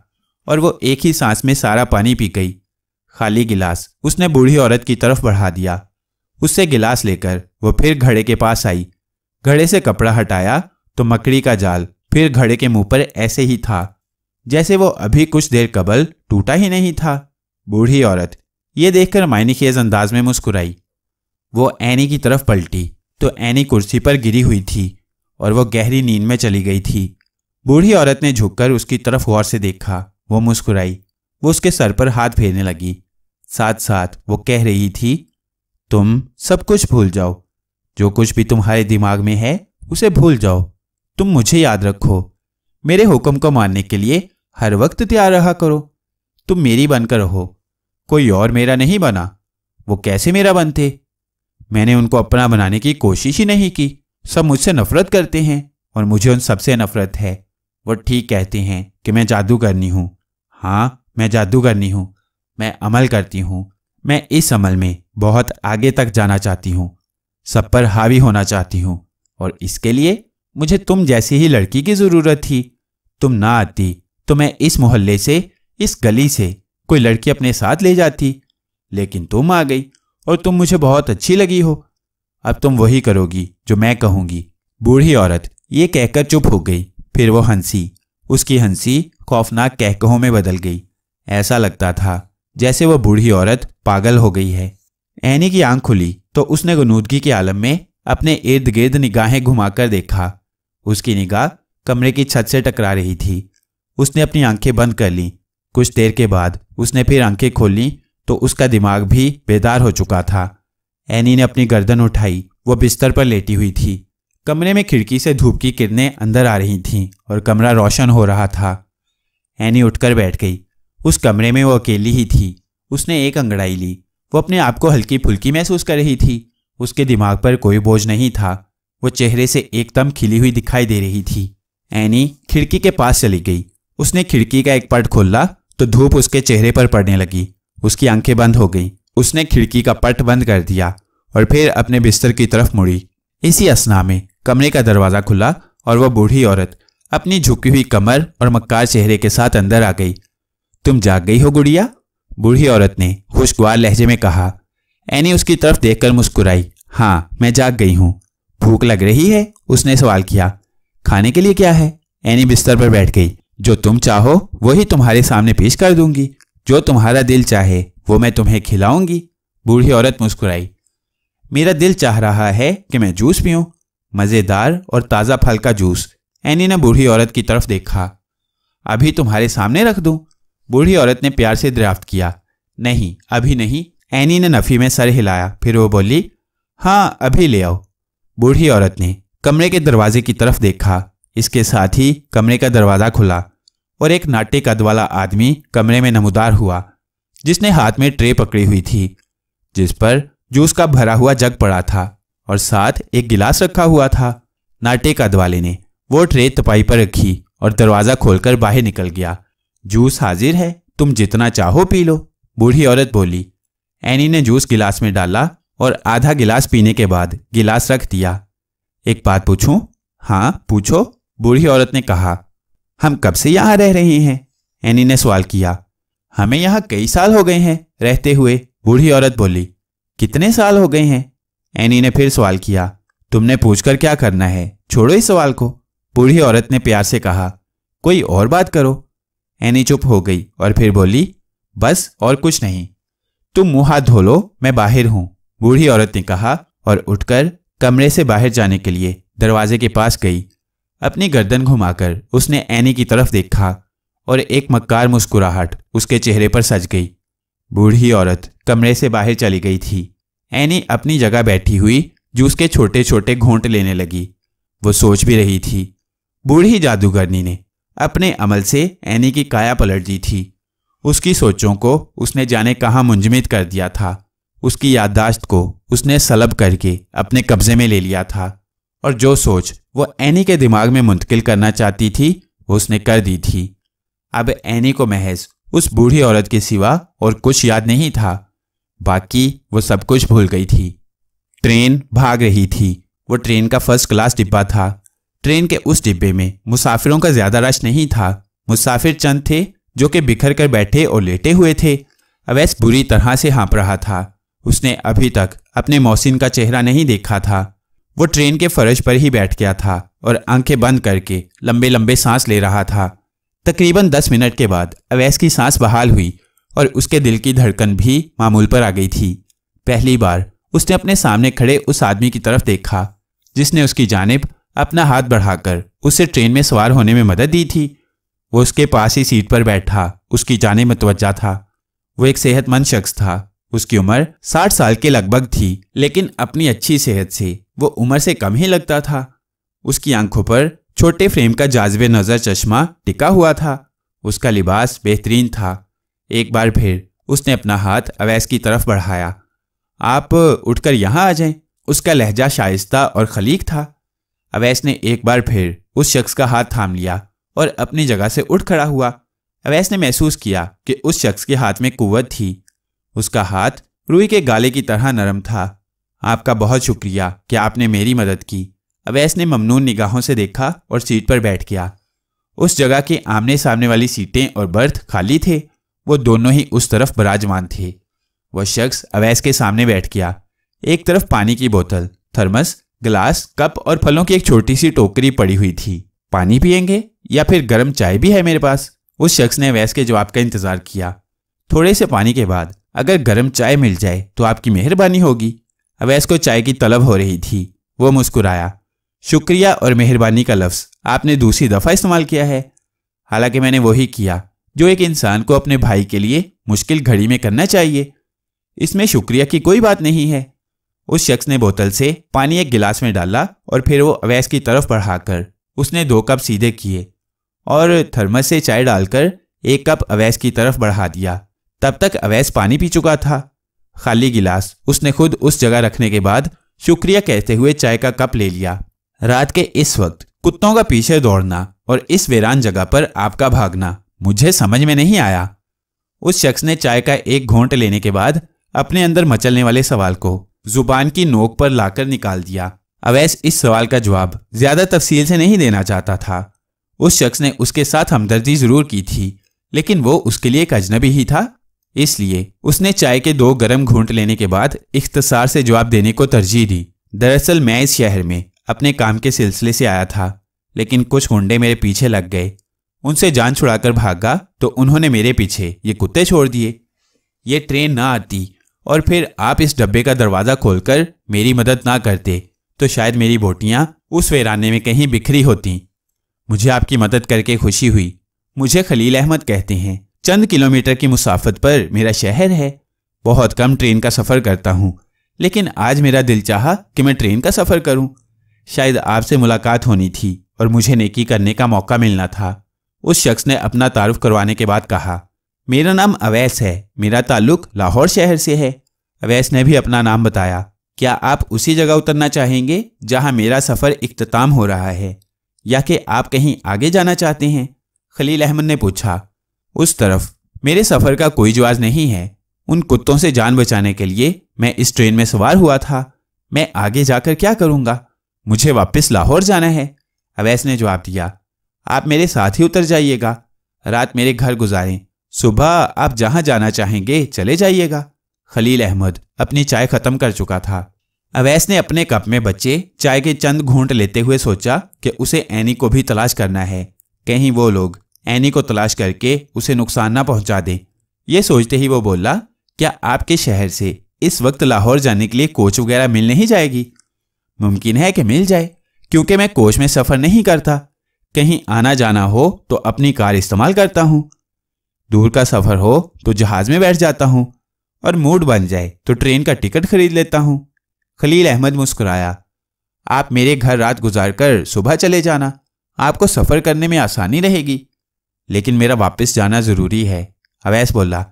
और वो एक ही सांस में सारा पानी पी गई खाली गिलास उसने बूढ़ी औरत की तरफ बढ़ा दिया उससे गिलास लेकर वो फिर घड़े के पास आई घड़े से कपड़ा हटाया तो मकड़ी का जाल फिर घड़े के मुंह पर ऐसे ही था जैसे वो अभी कुछ देर कबल टूटा ही नहीं था बूढ़ी औरत ये देखकर खेज अंदाज में मुस्कुराई वो एनी की तरफ पलटी तो एनी कुर्सी पर गिरी हुई थी और वो गहरी नींद में चली गई थी बूढ़ी औरत ने झुककर उसकी तरफ गौर से देखा वो मुस्कुराई वो उसके सर पर हाथ फेरने लगी साथ साथ वो कह रही थी तुम सब कुछ भूल जाओ जो कुछ भी तुम्हारे दिमाग में है उसे भूल जाओ तुम मुझे याद रखो मेरे हुक्म को मानने के लिए हर वक्त तैयार रहा करो तुम मेरी बनकर रहो कोई और मेरा नहीं बना वो कैसे मेरा बनते मैंने उनको अपना बनाने की कोशिश ही नहीं की सब मुझसे नफरत करते हैं और मुझे उन सबसे नफरत है वो ठीक कहते हैं कि मैं जादू करनी हूँ हाँ मैं जादू करनी हूँ मैं अमल करती हूँ मैं इस अमल में बहुत आगे तक जाना चाहती हूँ सब पर हावी होना चाहती हूँ और इसके लिए मुझे तुम जैसी ही लड़की की ज़रूरत थी तुम ना आती तो मैं इस मोहल्ले से इस गली से कोई लड़की अपने साथ ले जाती लेकिन तुम आ गई और तुम मुझे बहुत अच्छी लगी हो अब तुम वही करोगी जो मैं कहूंगी बूढ़ी औरत ये कहकर चुप हो गई फिर वो हंसी उसकी हंसी खौफनाक कहकहों में बदल गई ऐसा लगता था जैसे वह बूढ़ी औरत पागल हो गई है ऐनी की आंख खुली तो उसने गनूदगी के आलम में अपने इर्द गिर्द निगाहें घुमाकर देखा उसकी निगाह कमरे की छत से टकरा रही थी उसने अपनी आंखें बंद कर लीं कुछ देर के बाद उसने फिर आंखें खोल ली तो उसका दिमाग भी बेदार हो चुका था एनी ने अपनी गर्दन उठाई वह बिस्तर पर लेटी हुई थी कमरे में खिड़की से धूप की किरणें अंदर आ रही थीं और कमरा रोशन हो रहा था एनी उठकर बैठ गई उस कमरे में वो अकेली ही थी उसने एक अंगड़ाई ली वो अपने आप को हल्की फुल्की महसूस कर रही थी उसके दिमाग पर कोई बोझ नहीं था वो चेहरे से एकदम खिली हुई दिखाई दे रही थी एनी खिड़की के पास चली गई उसने खिड़की का एक पट खोला तो धूप उसके चेहरे पर पड़ने लगी उसकी आंखें बंद हो गईं। उसने खिड़की का पट बंद कर दिया और फिर अपने बिस्तर की तरफ मुड़ी इसी असना में कमरे का दरवाज़ा खुला और वह बूढ़ी औरत अपनी झुकी हुई कमर और मक्कार चेहरे के साथ अंदर आ गई तुम जाग गई हो गुड़िया बूढ़ी औरत ने खुशगवार लहजे में कहा एनी उसकी तरफ देखकर मुस्कुराई हाँ मैं जाग गई हूँ भूख लग रही है उसने सवाल किया खाने के लिए क्या है एनी बिस्तर पर बैठ गई जो तुम चाहो वही तुम्हारे सामने पेश कर दूंगी जो तुम्हारा दिल चाहे वो मैं तुम्हें खिलाऊंगी बूढ़ी औरत मुस्कुराई मेरा दिल चाह रहा है कि मैं जूस पीऊं मज़ेदार और ताज़ा फल का जूस एनी ने बूढ़ी औरत की तरफ देखा अभी तुम्हारे सामने रख दूं बूढ़ी औरत ने प्यार से दरियाफ्त किया नहीं अभी नहीं एनी ने नफ़ी में सर हिलाया फिर वो बोली हाँ अभी ले आओ बूढ़ी औरत ने कमरे के दरवाजे की तरफ देखा इसके साथ ही कमरे का दरवाज़ा खुला और एक नाट्य कद वाला आदमी कमरे में नमूदार हुआ जिसने हाथ में ट्रे पकड़ी हुई थी जिस पर जूस का भरा हुआ जग पड़ा था और साथ एक गिलास रखा हुआ था नाटे कद वाले ने वो ट्रे तपाई पर रखी और दरवाज़ा खोलकर बाहर निकल गया जूस हाजिर है तुम जितना चाहो पी लो बूढ़ी औरत बोली एनी ने जूस गिलास में डाला और आधा गिलास पीने के बाद गिलास रख दिया एक बात पूछूं हाँ पूछो बूढ़ी औरत ने कहा हम कब से यहाँ रह रहे हैं एनी ने सवाल किया हमें यहां कई साल हो गए हैं रहते हुए बूढ़ी औरत बोली कितने साल हो गए हैं एनी ने फिर सवाल किया तुमने पूछकर क्या करना है छोड़ो इस सवाल को बूढ़ी औरत ने प्यार से कहा कोई और बात करो एनी चुप हो गई और फिर बोली बस और कुछ नहीं तुम मुंह हाथ धो लो मैं बाहर हूं बूढ़ी औरत ने कहा और उठकर कमरे से बाहर जाने के लिए दरवाजे के पास गई अपनी गर्दन घुमाकर उसने एनी की तरफ देखा और एक मक्कार मुस्कुराहट उसके चेहरे पर सज गई बूढ़ी औरत कमरे से बाहर चली गई थी एनी अपनी जगह बैठी हुई जूस के छोटे छोटे घोंट लेने लगी वो सोच भी रही थी बूढ़ी जादूगरनी ने अपने अमल से एनी की काया पलट दी थी उसकी सोचों को उसने जाने कहाँ मुंजमित कर दिया था उसकी याददाश्त को उसने सलब करके अपने कब्जे में ले लिया था और जो सोच वो एनी के दिमाग में मुंतकिल करना चाहती थी वो उसने कर दी थी अब एनी को महज उस बूढ़ी औरत के सिवा और कुछ याद नहीं था बाकी वो सब कुछ भूल गई थी ट्रेन भाग रही थी वो ट्रेन का फर्स्ट क्लास डिब्बा था ट्रेन के उस डिब्बे में मुसाफिरों का ज्यादा रश नहीं था मुसाफिर चंद थे जो कि बिखर कर बैठे और लेटे हुए थे अवैस बुरी तरह से हाँप रहा था उसने अभी तक अपने मोहसिन का चेहरा नहीं देखा था वो ट्रेन के फर्श पर ही बैठ गया था और आंखें बंद करके लंबे लंबे सांस ले रहा था तकरीबन दस मिनट के बाद अवैस की सांस बहाल हुई और उसके दिल की धड़कन भी मामूल पर आ गई थी पहली बार उसने अपने सामने खड़े उस आदमी की तरफ देखा जिसने उसकी जानब अपना हाथ बढ़ाकर उसे ट्रेन में सवार होने में मदद दी थी वो उसके पास ही सीट पर बैठा उसकी जानब मतवजा था वो एक सेहतमंद शख्स था उसकी उम्र साठ साल के लगभग थी लेकिन अपनी अच्छी सेहत से वो उम्र से कम ही लगता था उसकी आंखों पर छोटे फ्रेम का जाजवे नज़र चश्मा टिका हुआ था उसका लिबास बेहतरीन था एक बार फिर उसने अपना हाथ अवैस की तरफ बढ़ाया आप उठकर यहाँ आ जाएं उसका लहजा शाइस्ता और खलीक था अवैस ने एक बार फिर उस शख्स का हाथ थाम लिया और अपनी जगह से उठ खड़ा हुआ अवैस ने महसूस किया कि उस शख्स के हाथ में कुवत थी उसका हाथ रूही के गाले की तरह नरम था आपका बहुत शुक्रिया कि आपने मेरी मदद की अवैस ने ममनून निगाहों से देखा और सीट पर बैठ गया उस जगह के आमने सामने वाली सीटें और बर्थ खाली थे वो दोनों ही उस तरफ बराजमान थे वह शख्स अवैस के सामने बैठ गया एक तरफ पानी की बोतल थर्मस ग्लास कप और फलों की एक छोटी सी टोकरी पड़ी हुई थी पानी पियेंगे या फिर गर्म चाय भी है मेरे पास उस शख्स ने अवैस के जवाब का इंतजार किया थोड़े से पानी के बाद अगर गर्म चाय मिल जाए तो आपकी मेहरबानी होगी अवैस को चाय की तलब हो रही थी वो मुस्कुराया शुक्रिया और मेहरबानी का लफ्ज़ आपने दूसरी दफ़ा इस्तेमाल किया है हालांकि मैंने वही किया जो एक इंसान को अपने भाई के लिए मुश्किल घड़ी में करना चाहिए इसमें शुक्रिया की कोई बात नहीं है उस शख्स ने बोतल से पानी एक गिलास में डाला और फिर वो अवैस की तरफ बढ़ाकर उसने दो कप सीधे किए और थर्मस से चाय डालकर एक कप अवैस की तरफ बढ़ा दिया तब तक अवैस पानी पी चुका था खाली गिलास उसने खुद उस जगह रखने के बाद शुक्रिया कहते हुए चाय का कप ले लिया रात के इस वक्त कुत्तों का पीछे दौड़ना और इस वीरान जगह पर आपका भागना मुझे समझ में नहीं आया उस शख्स ने चाय का एक घोंट लेने के बाद अपने अंदर मचलने वाले सवाल को जुबान की नोक पर लाकर निकाल दिया अवैस इस सवाल का जवाब ज्यादा तफसील से नहीं देना चाहता था उस शख्स ने उसके साथ हमदर्दी जरूर की थी लेकिन वो उसके लिए एक अजनबी ही था इसलिए उसने चाय के दो गर्म घूंट लेने के बाद इख्तसार से जवाब देने को तरजीह दी दरअसल मैं इस शहर में अपने काम के सिलसिले से आया था लेकिन कुछ गुंडे मेरे पीछे लग गए उनसे जान छुड़ाकर भागा तो उन्होंने मेरे पीछे ये कुत्ते छोड़ दिए ये ट्रेन ना आती और फिर आप इस डब्बे का दरवाज़ा खोलकर मेरी मदद ना करते तो शायद मेरी बोटियां उस वेराने में कहीं बिखरी होती मुझे आपकी मदद करके खुशी हुई मुझे खलील अहमद कहते हैं चंद किलोमीटर की मुसाफत पर मेरा शहर है बहुत कम ट्रेन का सफ़र करता हूँ लेकिन आज मेरा दिल चाहा कि मैं ट्रेन का सफ़र करूँ शायद आपसे मुलाकात होनी थी और मुझे नेकी करने का मौका मिलना था उस शख्स ने अपना तारुफ करवाने के बाद कहा मेरा नाम अवैस है मेरा ताल्लुक लाहौर शहर से है अवैस ने भी अपना नाम बताया क्या आप उसी जगह उतरना चाहेंगे जहां मेरा सफ़र इख्ताम हो रहा है या कि आप कहीं आगे जाना चाहते हैं खलील अहमद ने पूछा उस तरफ मेरे सफर का कोई जवाब नहीं है उन कुत्तों से जान बचाने के लिए मैं इस ट्रेन में सवार हुआ था मैं आगे जाकर क्या करूंगा मुझे वापस लाहौर जाना है अवैस ने जवाब दिया आप मेरे साथ ही उतर जाइएगा रात मेरे घर गुजारें सुबह आप जहां जाना चाहेंगे चले जाइएगा खलील अहमद अपनी चाय खत्म कर चुका था अवैस ने अपने कप में बच्चे चाय के चंद घूंट लेते हुए सोचा कि उसे एनी को भी तलाश करना है कहीं वो लोग एनी को तलाश करके उसे नुकसान ना पहुंचा दें यह सोचते ही वो बोला क्या आपके शहर से इस वक्त लाहौर जाने के लिए कोच वगैरह मिल नहीं जाएगी मुमकिन है कि मिल जाए क्योंकि मैं कोच में सफ़र नहीं करता कहीं आना जाना हो तो अपनी कार इस्तेमाल करता हूं दूर का सफ़र हो तो जहाज़ में बैठ जाता हूं और मूड बन जाए तो ट्रेन का टिकट खरीद लेता हूं खलील अहमद मुस्कुराया आप मेरे घर रात गुजार कर सुबह चले जाना आपको सफ़र करने में आसानी रहेगी लेकिन मेरा वापस जाना जरूरी है अवैस बोला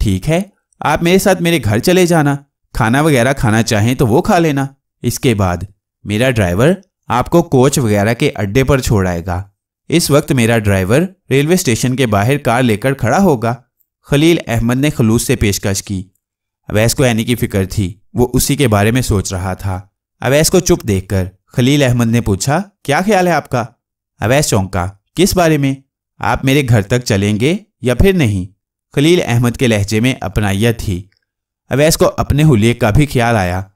ठीक है आप मेरे साथ मेरे घर चले जाना खाना वगैरह खाना चाहें तो वो खा लेना इसके बाद मेरा ड्राइवर आपको कोच वगैरह के अड्डे पर छोड़ आएगा इस वक्त मेरा ड्राइवर रेलवे स्टेशन के बाहर कार लेकर खड़ा होगा खलील अहमद ने खलूस से पेशकश की अवैस को ऐनी की फिक्र थी वो उसी के बारे में सोच रहा था अवैस को चुप देखकर खलील अहमद ने पूछा क्या ख्याल है आपका अवैस चौंका किस बारे में आप मेरे घर तक चलेंगे या फिर नहीं खलील अहमद के लहजे में अपनाइया थी अवैस को अपने हुलिये का भी ख्याल आया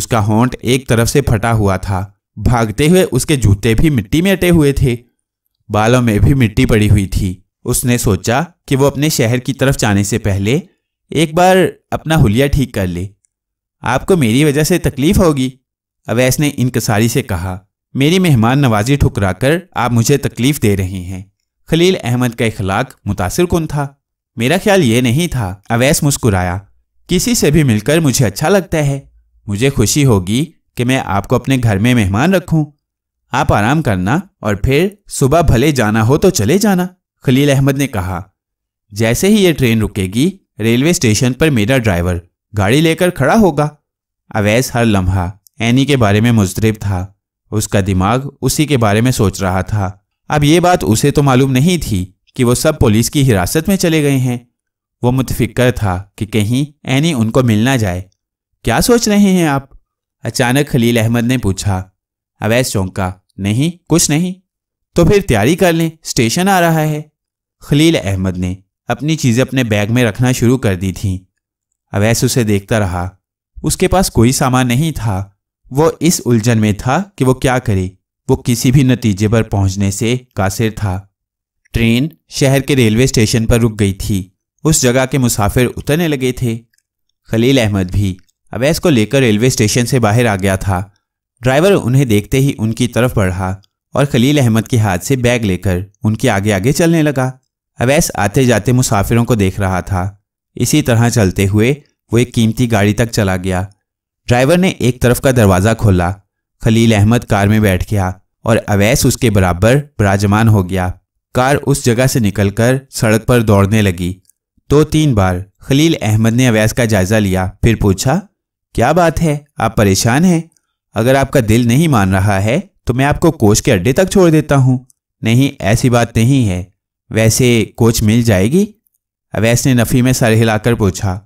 उसका होंठ एक तरफ से फटा हुआ था भागते हुए उसके जूते भी मिट्टी में अटे हुए थे बालों में भी मिट्टी पड़ी हुई थी उसने सोचा कि वो अपने शहर की तरफ जाने से पहले एक बार अपना हुलिया ठीक कर ले आपको मेरी वजह से तकलीफ होगी अवैस ने इनकसारी से कहा मेरी मेहमान नवाजी ठुकराकर आप मुझे तकलीफ दे रही हैं खलील अहमद का इखलाक मुतासर कौन था मेरा ख्याल ये नहीं था अवैस मुस्कुराया किसी से भी मिलकर मुझे अच्छा लगता है मुझे खुशी होगी कि मैं आपको अपने घर में मेहमान रखूं आप आराम करना और फिर सुबह भले जाना हो तो चले जाना खलील अहमद ने कहा जैसे ही ये ट्रेन रुकेगी रेलवे स्टेशन पर मेरा ड्राइवर गाड़ी लेकर खड़ा होगा अवैस हर लम्हा एनी के बारे में मुजरब था उसका दिमाग उसी के बारे में सोच रहा था अब ये बात उसे तो मालूम नहीं थी कि वो सब पुलिस की हिरासत में चले गए हैं वो मुतफिकर था कि कहीं एनी उनको मिलना जाए क्या सोच रहे हैं आप अचानक खलील अहमद ने पूछा अवैस चौंका नहीं कुछ नहीं तो फिर तैयारी कर लें स्टेशन आ रहा है खलील अहमद ने अपनी चीज़ें अपने बैग में रखना शुरू कर दी थीं अवैस उसे देखता रहा उसके पास कोई सामान नहीं था वो इस उलझन में था कि वो क्या करे वो किसी भी नतीजे पर पहुंचने से कासिर था ट्रेन शहर के रेलवे स्टेशन पर रुक गई थी उस जगह के मुसाफिर उतरने लगे थे खलील अहमद भी अवैस को लेकर रेलवे स्टेशन से बाहर आ गया था ड्राइवर उन्हें देखते ही उनकी तरफ बढ़ा और खलील अहमद के हाथ से बैग लेकर उनके आगे आगे चलने लगा अवैस आते जाते मुसाफिरों को देख रहा था इसी तरह चलते हुए वो एक कीमती गाड़ी तक चला गया ड्राइवर ने एक तरफ का दरवाज़ा खोला खलील अहमद कार में बैठ गया और अवैस उसके बराबर विराजमान हो गया कार उस जगह से निकलकर सड़क पर दौड़ने लगी दो तीन बार खलील अहमद ने अवैस का जायजा लिया फिर पूछा क्या बात है आप परेशान हैं अगर आपका दिल नहीं मान रहा है तो मैं आपको कोच के अड्डे तक छोड़ देता हूँ नहीं ऐसी बात नहीं है वैसे कोच मिल जाएगी अवैस ने नफ़ी में सर हिलाकर पूछा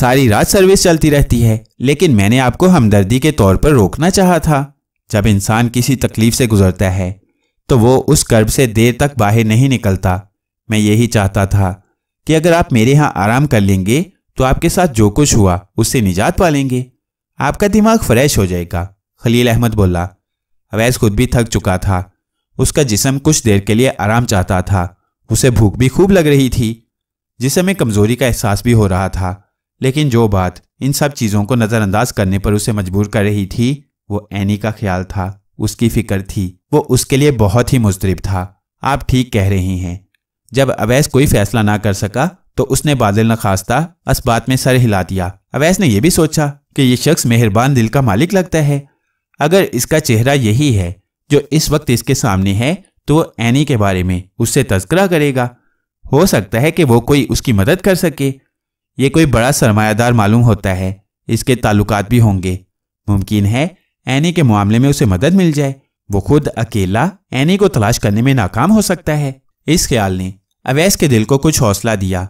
सारी रात सर्विस चलती रहती है लेकिन मैंने आपको हमदर्दी के तौर पर रोकना चाहा था जब इंसान किसी तकलीफ से गुजरता है तो वो उस कर्ब से देर तक बाहर नहीं निकलता मैं यही चाहता था कि अगर आप मेरे यहाँ आराम कर लेंगे तो आपके साथ जो कुछ हुआ उससे निजात पा लेंगे आपका दिमाग फ्रेश हो जाएगा खलील अहमद बोला अवैस खुद भी थक चुका था उसका जिसम कुछ देर के लिए आराम चाहता था उसे भूख भी खूब लग रही थी जिसे में कमजोरी का एहसास भी हो रहा था लेकिन जो बात इन सब चीज़ों को नज़रअंदाज करने पर उसे मजबूर कर रही थी वो एनी का ख्याल था उसकी फिक्र थी वो उसके लिए बहुत ही मुस्तरब था आप ठीक कह रही हैं जब अवैस कोई फैसला ना कर सका तो उसने बादल नखास्ता अस बात में सर हिला दिया अवैस ने यह भी सोचा कि यह शख्स मेहरबान दिल का मालिक लगता है अगर इसका चेहरा यही है जो इस वक्त इसके सामने है तो वो एनी के बारे में उससे तस्करा करेगा हो सकता है कि वो कोई उसकी मदद कर सके ये कोई बड़ा सरमायादार मालूम होता है इसके ताल्लुकात भी होंगे मुमकिन है एनी के मामले में उसे मदद मिल जाए वो खुद अकेला एनी को तलाश करने में नाकाम हो सकता है इस ख्याल ने अवैस के दिल को कुछ हौसला दिया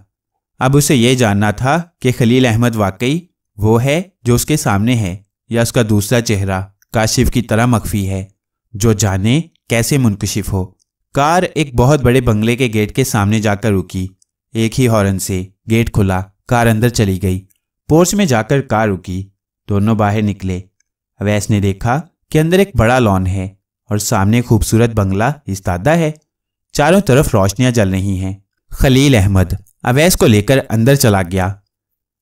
अब उसे यह जानना था कि खलील अहमद वाकई वो है जो उसके सामने है या उसका दूसरा चेहरा काशिफ की तरह मख्फी है जो जाने कैसे मुनकशिफ हो कार एक बहुत बड़े बंगले के गेट के सामने जाकर रुकी एक ही हॉर्न से गेट खुला कार अंदर चली गई पोर्च में जाकर कार रुकी दोनों बाहर निकले वैस ने देखा कि अंदर एक बड़ा लॉन है और सामने खूबसूरत बंगला इस्तादा है चारों तरफ रोशनियां जल रही हैं खलील अहमद अवैस को लेकर अंदर चला गया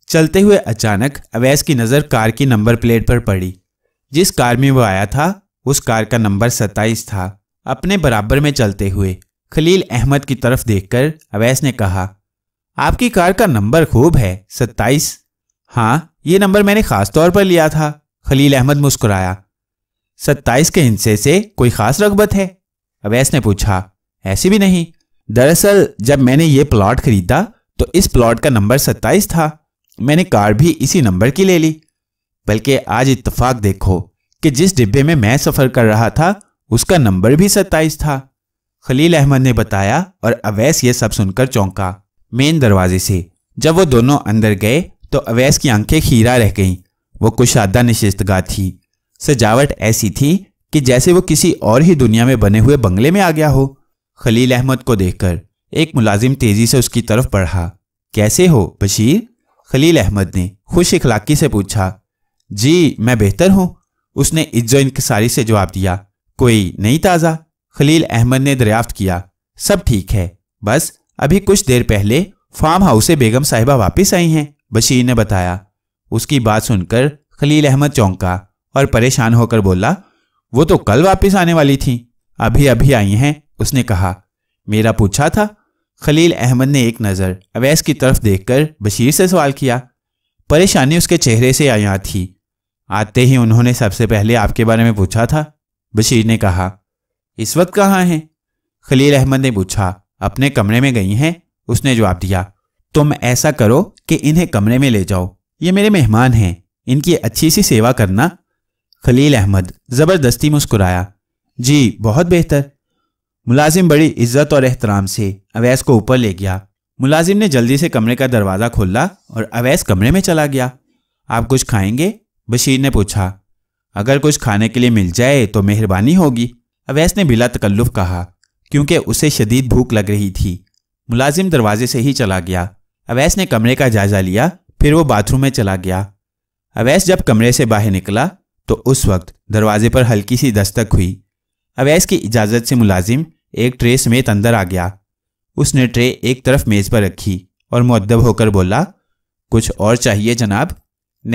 चलते हुए अचानक अवैस की नज़र कार की नंबर प्लेट पर पड़ी जिस कार में वो आया था उस कार का नंबर सत्ताईस था अपने बराबर में चलते हुए खलील अहमद की तरफ देखकर अवैस ने कहा आपकी कार का नंबर खूब है सत्ताईस हाँ ये नंबर मैंने ख़ास तौर पर लिया था खलील अहमद मुस्कुराया सत्ताईस के हिंसे से कोई खास रगबत है अवैस ने पूछा ऐसी भी नहीं दरअसल जब मैंने ये प्लॉट खरीदा तो इस प्लॉट का नंबर सत्ताईस था मैंने कार भी इसी नंबर की ले ली बल्कि आज इतफाक देखो कि जिस डिब्बे में मैं सफ़र कर रहा था उसका नंबर भी सत्ताईस था खलील अहमद ने बताया और अवैस ये सब सुनकर चौंका मेन दरवाजे से जब वो दोनों अंदर गए तो अवैस की आंखें खीरा रह गईं वो कुशादा निशिस्तगा थी सजावट ऐसी थी कि जैसे वो किसी और ही दुनिया में बने हुए बंगले में आ गया हो खलील अहमद को देखकर एक मुलाजिम तेजी से उसकी तरफ बढ़ा कैसे हो बशीर खलील अहमद ने खुश इखलाकी से पूछा जी मैं बेहतर हूं उसने इज्जो इंकसारी से जवाब दिया कोई नहीं ताज़ा खलील अहमद ने दरियाफ्त किया सब ठीक है बस अभी कुछ देर पहले फार्म हाउस से बेगम साहिबा वापस आई हैं बशीर ने बताया उसकी बात सुनकर खलील अहमद चौंका और परेशान होकर बोला वो तो कल वापस आने वाली थी अभी अभी आई हैं उसने कहा मेरा पूछा था खलील अहमद ने एक नज़र अवैस की तरफ देखकर बशीर से सवाल किया परेशानी उसके चेहरे से आया थी आते ही उन्होंने सबसे पहले आपके बारे में पूछा था बशीर ने कहा इस वक्त कहाँ हैं खलील अहमद ने पूछा अपने कमरे में गई हैं उसने जवाब दिया तुम ऐसा करो कि इन्हें कमरे में ले जाओ ये मेरे मेहमान हैं इनकी अच्छी सी सेवा करना खलील अहमद ज़बरदस्ती मुस्कुराया जी बहुत बेहतर मुलाजिम बड़ी इज्जत और एहतराम से अवैस को ऊपर ले गया मुलाजिम ने जल्दी से कमरे का दरवाज़ा खोला और अवैस कमरे में चला गया आप कुछ खाएंगे बशीर ने पूछा अगर कुछ खाने के लिए मिल जाए तो मेहरबानी होगी अवैस ने बिला तकल्लुफ कहा क्योंकि उसे शदीद भूख लग रही थी मुलाजिम दरवाजे से ही चला गया अवैस ने कमरे का जायजा लिया फिर वो बाथरूम में चला गया अवैस जब कमरे से बाहर निकला तो उस वक्त दरवाजे पर हल्की सी दस्तक हुई अवैस की इजाज़त से मुलाजिम एक ट्रे समेत अंदर आ गया उसने ट्रे एक तरफ मेज़ पर रखी और मुद्दब होकर बोला कुछ और चाहिए जनाब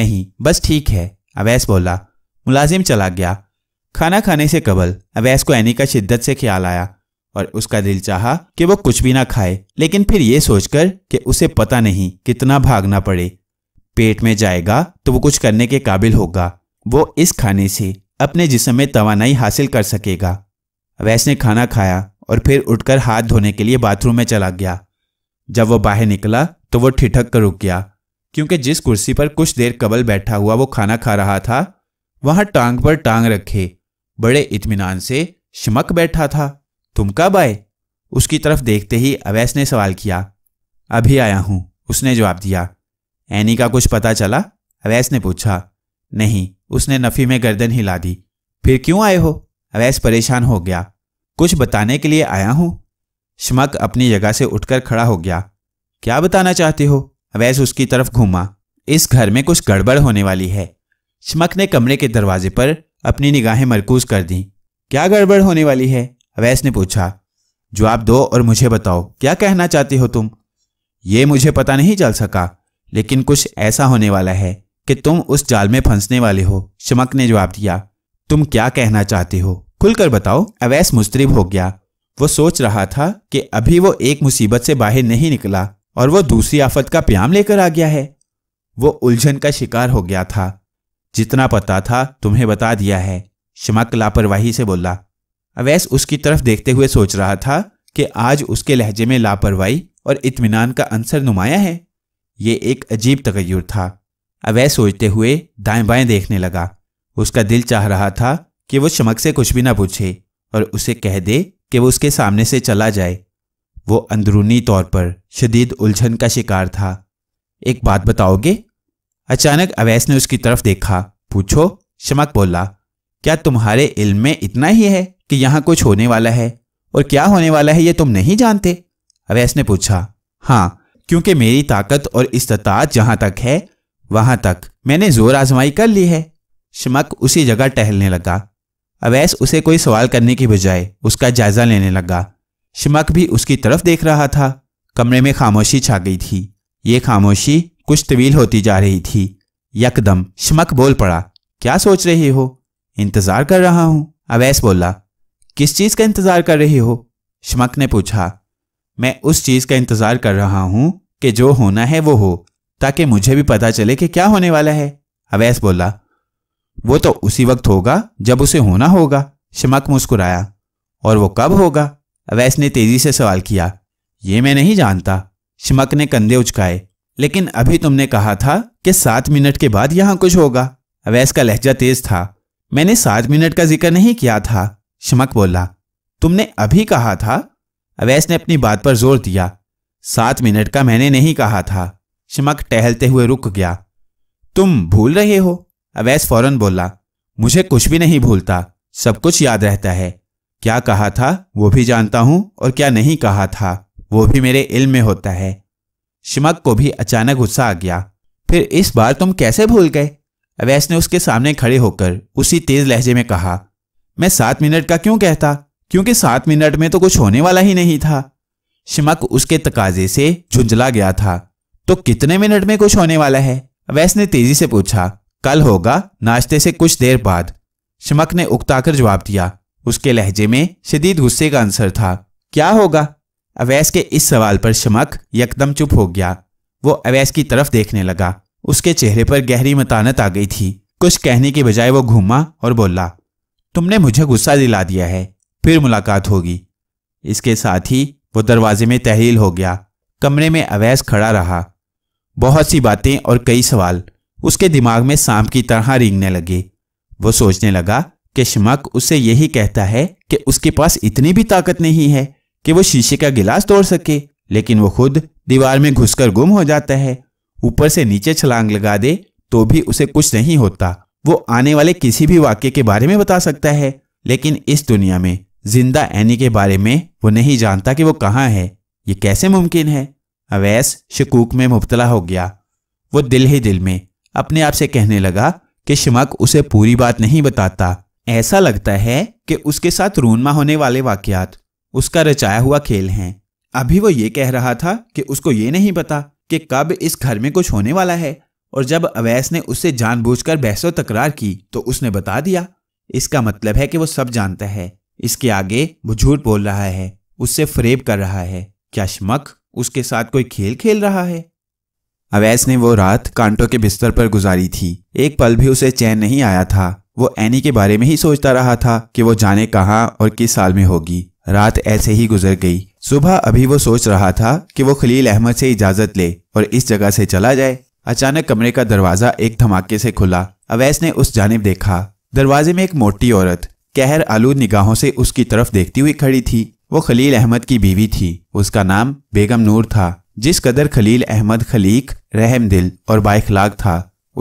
नहीं बस ठीक है अवैस बोला मुलाजिम चला गया खाना खाने से कबल अवैस को एनी का शिद्दत से ख्याल आया और उसका दिल चाहा कि वो कुछ भी ना खाए लेकिन फिर ये सोचकर कि उसे पता नहीं कितना भागना पड़े पेट में जाएगा तो वो कुछ करने के काबिल होगा वो इस खाने से अपने जिसम में तोानाई हासिल कर सकेगा वैस ने खाना खाया और फिर उठकर हाथ धोने के लिए बाथरूम में चला गया जब वो बाहर निकला तो वो ठिठक कर रुक गया क्योंकि जिस कुर्सी पर कुछ देर कबल बैठा हुआ वो खाना खा रहा था वहां टांग पर टांग रखे बड़े इतमान से शमक बैठा था तुम कब आए उसकी तरफ देखते ही अवैस ने सवाल किया अभी आया हूं उसने जवाब दिया एनी का कुछ पता चला अवैस ने पूछा नहीं उसने नफ़ी में गर्दन हिला दी फिर क्यों आए हो अवैस परेशान हो गया कुछ बताने के लिए आया हूं शमक अपनी जगह से उठकर खड़ा हो गया क्या बताना चाहते हो अवैस उसकी तरफ घूमा इस घर में कुछ गड़बड़ होने वाली है शमक ने कमरे के दरवाजे पर अपनी निगाहें मरकूज कर दी क्या गड़बड़ होने वाली है अवैस ने पूछा जवाब दो और मुझे बताओ क्या कहना चाहते हो तुम ये मुझे पता नहीं चल सका लेकिन कुछ ऐसा होने वाला है कि तुम उस जाल में फंसने वाले हो शमक ने जवाब दिया तुम क्या कहना चाहते हो खुलकर बताओ अवैस मुस्तरिब हो गया वो सोच रहा था कि अभी वो एक मुसीबत से बाहर नहीं निकला और वो दूसरी आफत का प्याम लेकर आ गया है वो उलझन का शिकार हो गया था जितना पता था तुम्हें बता दिया है शमक लापरवाही से बोला अवैस उसकी तरफ देखते हुए सोच रहा था कि आज उसके लहजे में लापरवाही और इत्मीनान का अंसर नुमाया है ये एक अजीब तगैर था अवै सोचते हुए दाएं बाएं देखने लगा उसका दिल चाह रहा था कि वो चमक से कुछ भी ना पूछे और उसे कह दे कि वो उसके सामने से चला जाए वो अंदरूनी तौर पर शदीद उलझन का शिकार था एक बात बताओगे अचानक अवैस ने उसकी तरफ देखा पूछो शमक बोला क्या तुम्हारे इल्म में इतना ही है कि यहां कुछ होने वाला है और क्या होने वाला है ये तुम नहीं जानते अवैस ने पूछा हाँ क्योंकि मेरी ताकत और इस्तात जहां तक है वहां तक मैंने जोर आजमाई कर ली है शमक उसी जगह टहलने लगा अवैस उसे कोई सवाल करने की बजाय उसका जायजा लेने लगा शमक भी उसकी तरफ देख रहा था कमरे में खामोशी छा गई थी ये खामोशी कुछ तवील होती जा रही थी यकदम शमक बोल पड़ा क्या सोच रही हो इंतजार कर रहा हूं अवैस बोला किस चीज का इंतजार कर रही हो शमक ने पूछा मैं उस चीज का इंतजार कर रहा हूं कि जो होना है वो हो ताकि मुझे भी पता चले कि क्या होने वाला है अवैस बोला वो तो उसी वक्त होगा जब उसे होना होगा शमक मुस्कुराया और वो कब होगा अवैस ने तेजी से सवाल किया ये मैं नहीं जानता शमक ने कंधे उचकाए लेकिन अभी तुमने कहा था कि सात मिनट के बाद यहां कुछ होगा अवैस का लहजा तेज था मैंने सात मिनट का जिक्र नहीं किया था शमक बोला तुमने अभी कहा था अवैस ने अपनी बात पर जोर दिया सात मिनट का मैंने नहीं कहा था शिमक टहलते हुए रुक गया तुम भूल रहे हो अवैस फौरन बोला मुझे कुछ भी नहीं भूलता सब कुछ याद रहता है क्या कहा था वो भी जानता हूं और क्या नहीं कहा था वो भी मेरे इल्म में होता है शिमक को भी अचानक गुस्सा आ गया फिर इस बार तुम कैसे भूल गए अवैस ने उसके सामने खड़े होकर उसी तेज लहजे में कहा मैं सात मिनट का क्यों कहता क्योंकि सात मिनट में तो कुछ होने वाला ही नहीं था शिमक उसके तकाजे से झुंझला गया था तो कितने मिनट में कुछ होने वाला है वैस ने तेजी से पूछा कल होगा नाश्ते से कुछ देर बाद शिमक ने उकताकर जवाब दिया उसके लहजे में शदीद गुस्से का आंसर था क्या होगा अवैस के इस सवाल पर शमक यकदम चुप हो गया वो अवैस की तरफ देखने लगा उसके चेहरे पर गहरी मतानत आ गई थी कुछ कहने के बजाय वो घूमा और बोला तुमने मुझे गुस्सा दिला दिया है फिर मुलाकात होगी इसके साथ ही वो दरवाजे में तहलील हो गया कमरे में अवैस खड़ा रहा बहुत सी बातें और कई सवाल उसके दिमाग में सांप की तरह रींगने लगे वो सोचने लगा कि शमक उसे यही कहता है कि उसके पास इतनी भी ताकत नहीं है कि वो शीशे का गिलास तोड़ सके लेकिन वो खुद दीवार में घुसकर गुम हो जाता है ऊपर से नीचे छलांग लगा दे तो भी उसे कुछ नहीं होता वो आने वाले किसी भी वाक्य के बारे में बता सकता है लेकिन इस दुनिया में जिंदा एनी के बारे में वो नहीं जानता कि वो कहाँ है ये कैसे मुमकिन है अवैस शकूक में मुबतला हो गया वो दिल ही दिल में अपने आप से कहने लगा कि शमक उसे पूरी बात नहीं बताता ऐसा लगता है कि उसके साथ रूनमा होने वाले वाकयात उसका रचाया हुआ खेल हैं अभी वो ये कह रहा था कि उसको ये नहीं पता कि कब इस घर में कुछ होने वाला है और जब अवैस ने उससे जानबूझकर बहसो तकरार की तो उसने बता दिया इसका मतलब है कि वो सब जानता है इसके आगे वो झूठ बोल रहा है उससे फरेब कर रहा है क्या शमक उसके साथ कोई खेल खेल रहा है अवैस ने वो रात कांटो के बिस्तर पर गुजारी थी एक पल भी उसे चैन नहीं आया था वो एनी के बारे में ही सोचता रहा था कि वो जाने कहाँ और किस साल में होगी रात ऐसे ही गुजर गई सुबह अभी वो सोच रहा था कि वो खलील अहमद से इजाजत ले और इस जगह से चला जाए अचानक कमरे का दरवाजा एक धमाके से खुला अवैस ने उस जानब देखा दरवाजे में एक मोटी औरत कहर आलूद निगाहों से उसकी तरफ देखती हुई खड़ी थी वो खलील अहमद की बीवी थी उसका नाम बेगम नूर था जिस कदर खलील अहमद खलीक रहम दिल और बाखलाक था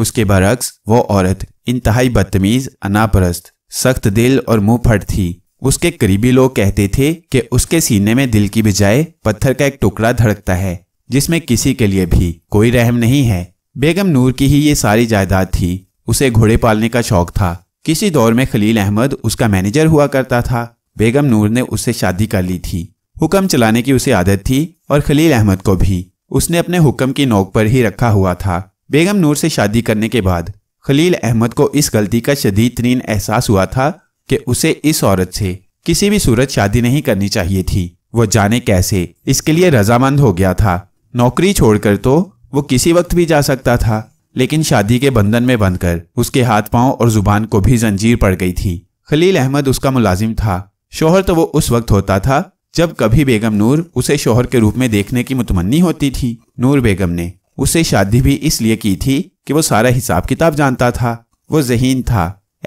उसके बरक्स वो औरत इंतहाई बदतमीज अनापरस्त सख्त दिल और मुंह फट थी उसके करीबी लोग कहते थे कि उसके सीने में दिल की बजाय पत्थर का एक टुकड़ा धड़कता है जिसमें किसी के लिए भी कोई रहम नहीं है बेगम नूर की ही ये सारी जायदाद थी उसे घोड़े पालने का शौक था किसी दौर में खलील अहमद उसका मैनेजर हुआ करता था बेगम नूर ने उससे शादी कर ली थी हुक्म चलाने की उसे आदत थी और खलील अहमद को भी उसने अपने हुक्म की नोक पर ही रखा हुआ था बेगम नूर से शादी करने के बाद खलील अहमद को इस गलती का शदीद तरीन एहसास हुआ था कि उसे इस औरत से किसी भी सूरत शादी नहीं करनी चाहिए थी वो जाने कैसे इसके लिए रजामंद हो गया था नौकरी छोड़कर तो वो किसी वक्त भी जा सकता था लेकिन शादी के बंधन में बंधकर उसके हाथ पांव और जुबान को भी जंजीर पड़ गई थी खलील अहमद उसका मुलाजिम था शोहर तो वो उस वक्त होता था जब कभी बेगम नूर उसे शोहर के रूप में देखने की मुतमनी होती थी नूर बेगम ने उसे शादी भी इसलिए की थी कि वो सारा हिसाब किताब जानता था वो जहीन था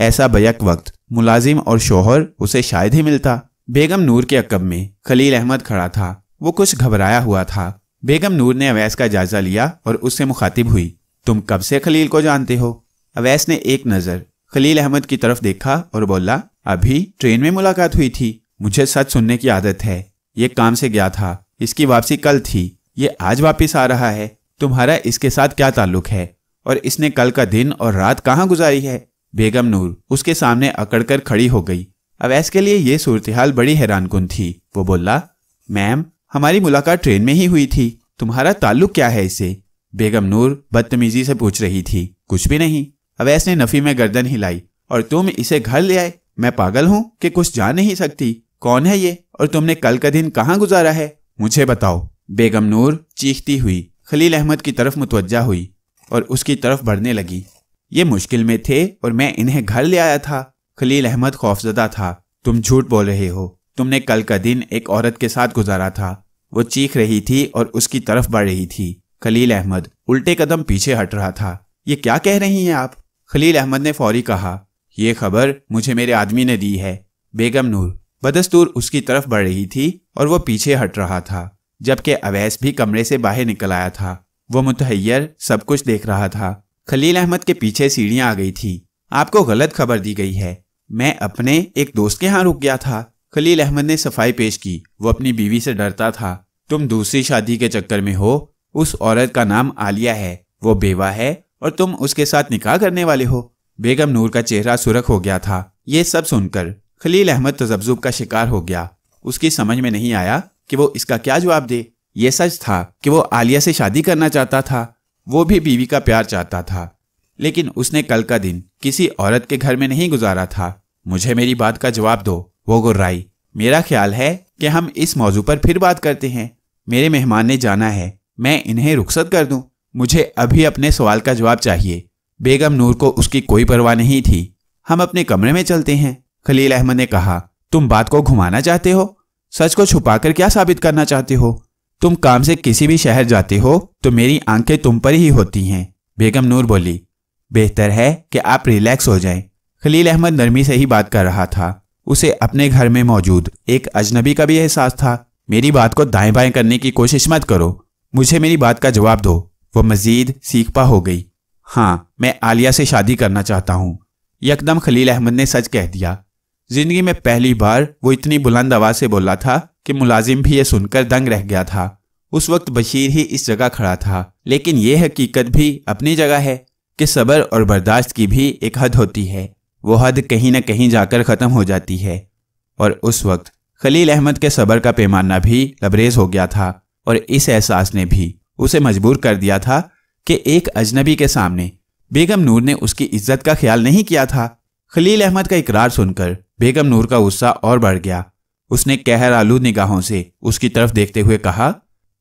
ऐसा बयक वक्त मुलाजिम और शोहर उसे शायद ही मिलता बेगम नूर के अकब में खलील अहमद खड़ा था वो कुछ घबराया हुआ था बेगम नूर ने अवैस का जायजा लिया और उससे मुखातिब हुई तुम कब से खलील को जानते हो अवैस ने एक नज़र खलील अहमद की तरफ देखा और बोला अभी ट्रेन में मुलाकात हुई थी मुझे सच सुनने की आदत है ये काम से गया था इसकी वापसी कल थी ये आज वापिस आ रहा है तुम्हारा इसके साथ क्या ताल्लुक है और इसने कल का दिन और रात कहाँ गुजारी है बेगम नूर उसके सामने अकड़कर खड़ी हो गई अवैस के लिए यह सूरत हाल बड़ी हैरानकुन थी वो बोला मैम हमारी मुलाकात ट्रेन में ही हुई थी तुम्हारा ताल्लुक क्या है इसे बेगम नूर बदतमीजी से पूछ रही थी कुछ भी नहीं अवैस ने नफी में गर्दन हिलाई और तुम इसे घर ले आए मैं पागल हूँ कि कुछ जान नहीं सकती कौन है ये और तुमने कल का दिन कहाँ गुजारा है मुझे बताओ बेगम नूर चीखती हुई खलील अहमद की तरफ मुतवजा हुई और उसकी तरफ बढ़ने लगी ये मुश्किल में थे और मैं इन्हें घर ले आया था खलील अहमद खौफजदा था तुम झूठ बोल रहे हो तुमने कल का दिन एक औरत के साथ गुजारा था वो चीख रही थी और उसकी तरफ बढ़ रही थी खलील अहमद उल्टे कदम पीछे हट रहा था ये क्या कह रही हैं आप खलील अहमद ने फौरी कहा यह खबर मुझे मेरे आदमी ने दी है बेगम नूर बदस्तूर उसकी तरफ बढ़ रही थी और वो पीछे हट रहा था जबकि अवैस भी कमरे से बाहर निकल आया था वो मुतहैर सब कुछ देख रहा था खलील अहमद के पीछे सीढ़ियां आ गई थी आपको गलत खबर दी गई है मैं अपने एक दोस्त के यहाँ रुक गया था खलील अहमद ने सफाई पेश की वो अपनी बीवी से डरता था तुम दूसरी शादी के चक्कर में हो उस औरत का नाम आलिया है वो बेवा है और तुम उसके साथ निकाह करने वाले हो बेगम नूर का चेहरा सुरख हो गया था ये सब सुनकर खलील अहमद तजब्जुब का शिकार हो गया उसकी समझ में नहीं आया कि वो इसका क्या जवाब दे ये सच था कि वो आलिया से शादी करना चाहता था वो भी बीवी का प्यार चाहता था लेकिन उसने कल का दिन किसी औरत के घर में नहीं गुजारा था मुझे मेरी बात का जवाब दो वो गुर्राई मेरा ख्याल है कि हम इस मौजू पर फिर बात करते हैं मेरे मेहमान ने जाना है मैं इन्हें रुखसत कर दूं मुझे अभी अपने सवाल का जवाब चाहिए बेगम नूर को उसकी कोई परवाह नहीं थी हम अपने कमरे में चलते हैं खलील अहमद ने कहा तुम बात को घुमाना चाहते हो सच को छुपाकर क्या साबित करना चाहते हो तुम काम से किसी भी शहर जाते हो तो मेरी आंखें तुम पर ही होती हैं बेगम नूर बोली बेहतर है कि आप रिलैक्स हो जाएं। खलील अहमद नरमी से ही बात कर रहा था उसे अपने घर में मौजूद एक अजनबी का भी एहसास था मेरी बात को दाएं बाएं करने की कोशिश मत करो मुझे मेरी बात का जवाब दो वह मजीद सीखपा हो गई हाँ मैं आलिया से शादी करना चाहता हूँ यकदम खलील अहमद ने सच कह दिया जिंदगी में पहली बार वो इतनी बुलंद आवाज से बोला था कि मुलाजिम भी यह सुनकर दंग रह गया था उस वक्त बशीर ही इस जगह खड़ा था लेकिन यह हकीकत भी अपनी जगह है कि सबर और बर्दाश्त की भी एक हद होती है वो हद कहीं ना कहीं जाकर ख़त्म हो जाती है और उस वक्त खलील अहमद के सबर का पैमाना भी लबरेज हो गया था और इस एहसास ने भी उसे मजबूर कर दिया था कि एक अजनबी के सामने बेगम नूर ने उसकी इज्जत का ख्याल नहीं किया था खलील अहमद का इकरार सुनकर बेगम नूर का गुस्सा और बढ़ गया उसने कहर आलू निगाहों से उसकी तरफ देखते हुए कहा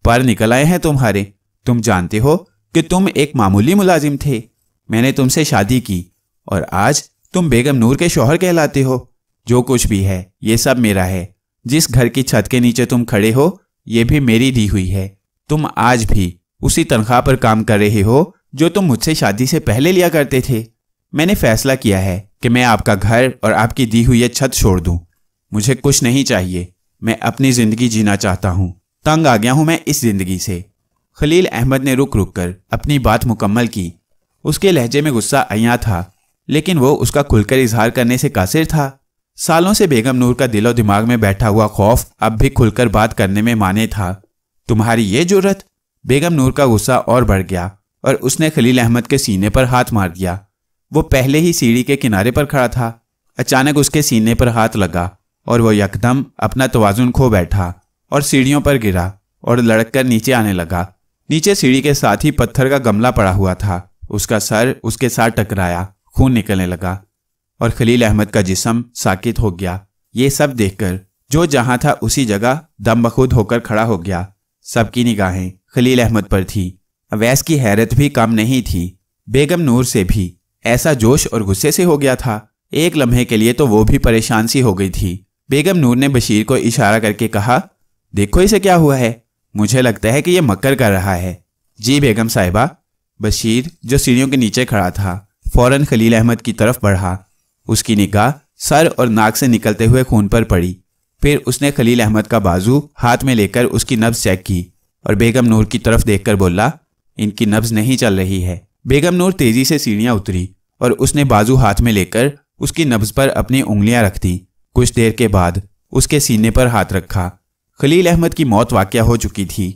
पर निकल आए हैं तुम्हारे तुम जानते हो कि तुम एक मामूली मुलाजिम थे मैंने तुमसे शादी की और आज तुम बेगम नूर के शोहर कहलाते हो जो कुछ भी है ये सब मेरा है जिस घर की छत के नीचे तुम खड़े हो ये भी मेरी दी हुई है तुम आज भी उसी तनख्वाह पर काम कर रहे हो जो तुम मुझसे शादी से पहले लिया करते थे मैंने फैसला किया है कि मैं आपका घर और आपकी दी हुई छत छोड़ दूं मुझे कुछ नहीं चाहिए मैं अपनी ज़िंदगी जीना चाहता हूँ तंग आ गया हूँ मैं इस ज़िंदगी से खलील अहमद ने रुक रुक कर अपनी बात मुकम्मल की उसके लहजे में गुस्सा आया था लेकिन वो उसका खुलकर इजहार करने से कासिर था सालों से बेगम नूर का दिलो दिमाग में बैठा हुआ खौफ अब भी खुलकर बात करने में माने था तुम्हारी ये जरूरत बेगम नूर का गुस्सा और बढ़ गया और उसने खलील अहमद के सीने पर हाथ मार दिया वो पहले ही सीढ़ी के किनारे पर खड़ा था अचानक उसके सीने पर हाथ लगा और वह यकदम अपना तोजुन खो बैठा और सीढ़ियों पर गिरा और लड़क कर नीचे आने लगा नीचे सीढ़ी के साथ ही पत्थर का गमला पड़ा हुआ था उसका सर उसके साथ टकराया खून निकलने लगा और खलील अहमद का जिसम साकित हो गया ये सब देखकर जो जहां था उसी जगह दम बखुद होकर खड़ा हो गया सबकी निगाहें खलील अहमद पर थी अवैस की हैरत भी कम नहीं थी बेगम नूर से भी ऐसा जोश और गुस्से से हो गया था एक लम्हे के लिए तो वो भी परेशान सी हो गई थी बेगम नूर ने बशीर को इशारा करके कहा देखो इसे क्या हुआ है मुझे लगता है कि यह मक्कर कर रहा है जी बेगम साहिबा बशीर जो सीढ़ियों के नीचे खड़ा था फौरन खलील अहमद की तरफ बढ़ा उसकी निगाह सर और नाक से निकलते हुए खून पर पड़ी फिर उसने खलील अहमद का बाजू हाथ में लेकर उसकी नब्ज चेक की और बेगम नूर की तरफ देखकर बोला इनकी नब्ज नहीं चल रही है बेगम नूर तेजी से सीढ़ियां उतरी और उसने बाजू हाथ में लेकर उसकी नब्ज पर अपनी उंगलियां रख दी कुछ देर के बाद उसके सीने पर हाथ रखा खलील अहमद की मौत वाक्य हो चुकी थी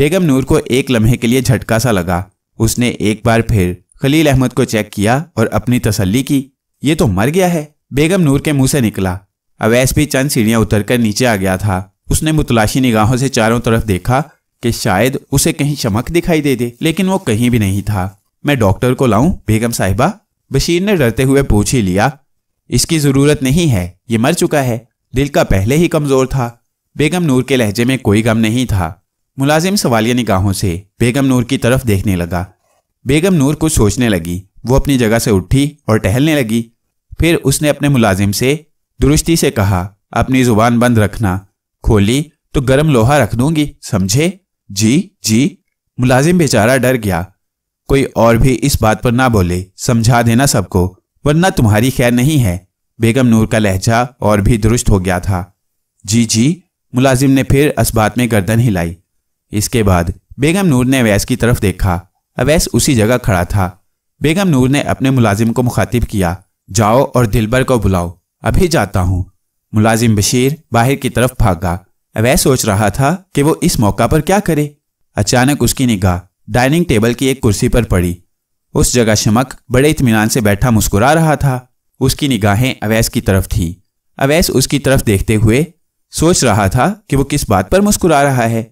बेगम नूर को एक लम्हे के लिए झटका सा लगा उसने एक बार फिर खलील अहमद को चेक किया और अपनी तसल्ली की ये तो मर गया है बेगम नूर के मुंह से निकला अवैस भी चंद सीढ़ियां उतरकर नीचे आ गया था उसने मुतलाशी निगाहों से चारों तरफ देखा कि शायद उसे कहीं चमक दिखाई दे दे लेकिन वो कहीं भी नहीं था मैं डॉक्टर को लाऊं बेगम साहिबा बशीर ने डरते हुए पूछ ही लिया इसकी जरूरत नहीं है ये मर चुका है दिल का पहले ही कमजोर था बेगम नूर के लहजे में कोई गम नहीं था मुलाजिम सवालिया निगाहों से बेगम नूर की तरफ देखने लगा बेगम नूर कुछ सोचने लगी वो अपनी जगह से उठी और टहलने लगी फिर उसने अपने मुलाजिम से दुरुस्ती से कहा अपनी जुबान बंद रखना खोली तो गर्म लोहा रख दूंगी समझे जी जी मुलाजिम बेचारा डर गया कोई और भी इस बात पर ना बोले समझा देना सबको वरना तुम्हारी खैर नहीं है बेगम नूर का लहजा और भी दुरुस्त हो गया था जी जी मुलाजिम ने फिर असबात में गर्दन हिलाई इसके बाद बेगम नूर ने अवैस की तरफ देखा अवैस उसी जगह खड़ा था बेगम नूर ने अपने मुलाजिम को मुखातिब किया जाओ और दिलबर को बुलाओ अभी जाता हूँ मुलाजिम बशीर बाहर की तरफ भागा वह सोच रहा था कि वो इस मौका पर क्या करे अचानक उसकी निगाह डाइनिंग टेबल की एक कुर्सी पर पड़ी उस जगह शमक बड़े इतमान से बैठा मुस्कुरा रहा था उसकी निगाहें अवैस की तरफ थी अवैस उसकी तरफ देखते हुए सोच रहा था कि वो किस बात पर मुस्कुरा रहा है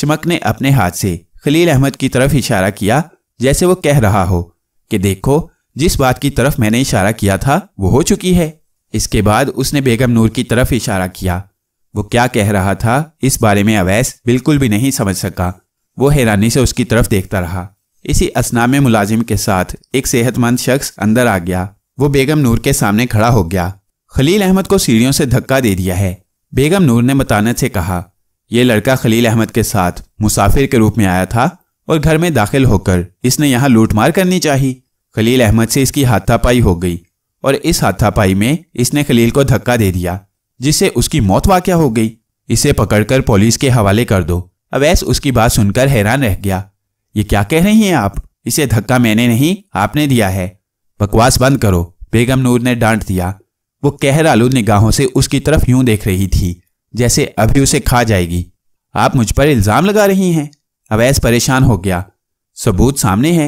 शमक ने अपने हाथ से खलील अहमद की तरफ इशारा किया जैसे वो कह रहा हो कि देखो जिस बात की तरफ मैंने इशारा किया था वो हो चुकी है इसके बाद उसने बेगम नूर की तरफ इशारा किया वो क्या कह रहा था इस बारे में अवैस बिल्कुल भी नहीं समझ सका वो हैरानी से उसकी तरफ देखता रहा इसी असना में मुलाजिम के साथ एक सेहतमंद शख्स अंदर आ गया वो बेगम नूर के सामने खड़ा हो गया खलील अहमद को सीढ़ियों से धक्का दे दिया है बेगम नूर ने मतानत से कहा यह लड़का खलील अहमद के साथ मुसाफिर के रूप में आया था और घर में दाखिल होकर इसने यहाँ लूटमार करनी चाहिए खलील अहमद से इसकी हाथापाई हो गई और इस हाथापाई में इसने खलील को धक्का दे दिया जिससे उसकी मौत वाक्य हो गई इसे पकड़कर पुलिस के हवाले कर दो अवैस उसकी बात सुनकर हैरान रह गया ये क्या कह रही हैं आप इसे धक्का मैंने नहीं आपने दिया है बकवास बंद करो बेगम नूर ने डांट दिया वो कहर आलू निगाहों से उसकी तरफ यूं देख रही थी जैसे अभी उसे खा जाएगी आप मुझ पर इल्ज़ाम लगा रही हैं अवैस परेशान हो गया सबूत सामने है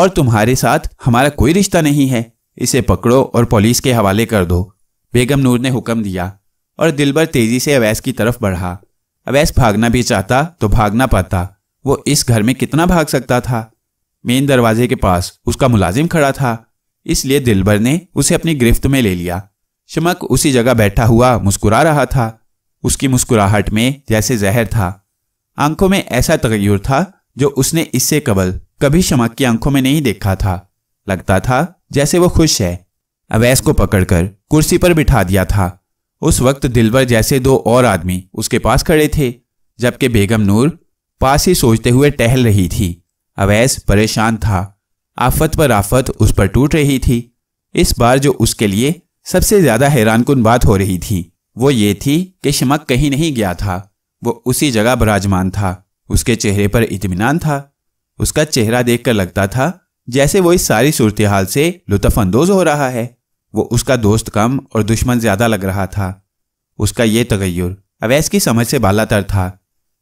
और तुम्हारे साथ हमारा कोई रिश्ता नहीं है इसे पकड़ो और पुलिस के हवाले कर दो बेगम नूर ने हुक्म दिया और दिलबर तेजी से अवैस की तरफ बढ़ा अवैस भागना भी चाहता तो भाग ना पाता वो इस घर में कितना भाग सकता था मेन दरवाजे के पास उसका मुलाजिम खड़ा था इसलिए दिलबर ने उसे अपनी गिरफ्त में ले लिया शमक उसी जगह बैठा हुआ मुस्कुरा रहा था उसकी मुस्कुराहट में जैसे जहर था आंखों में ऐसा तगैर था जो उसने इससे कबल कभी शमक की आंखों में नहीं देखा था लगता था जैसे वो खुश है अवैस को पकड़कर कुर्सी पर बिठा दिया था उस वक्त दिलवर जैसे दो और आदमी उसके पास खड़े थे जबकि बेगम नूर पास ही सोचते हुए टहल रही थी अवैस परेशान था आफत पर आफत उस पर टूट रही थी इस बार जो उसके लिए सबसे ज्यादा हैरानकुन बात हो रही थी वो ये थी कि शमक कहीं नहीं गया था वो उसी जगह बराजमान था उसके चेहरे पर इतमान था उसका चेहरा देखकर लगता था जैसे वो इस सारी सूरत हाल से लुत्फानंदोज हो रहा है वो उसका दोस्त कम और दुश्मन ज्यादा लग रहा था उसका ये तगैर अवैस की समझ से बालातर था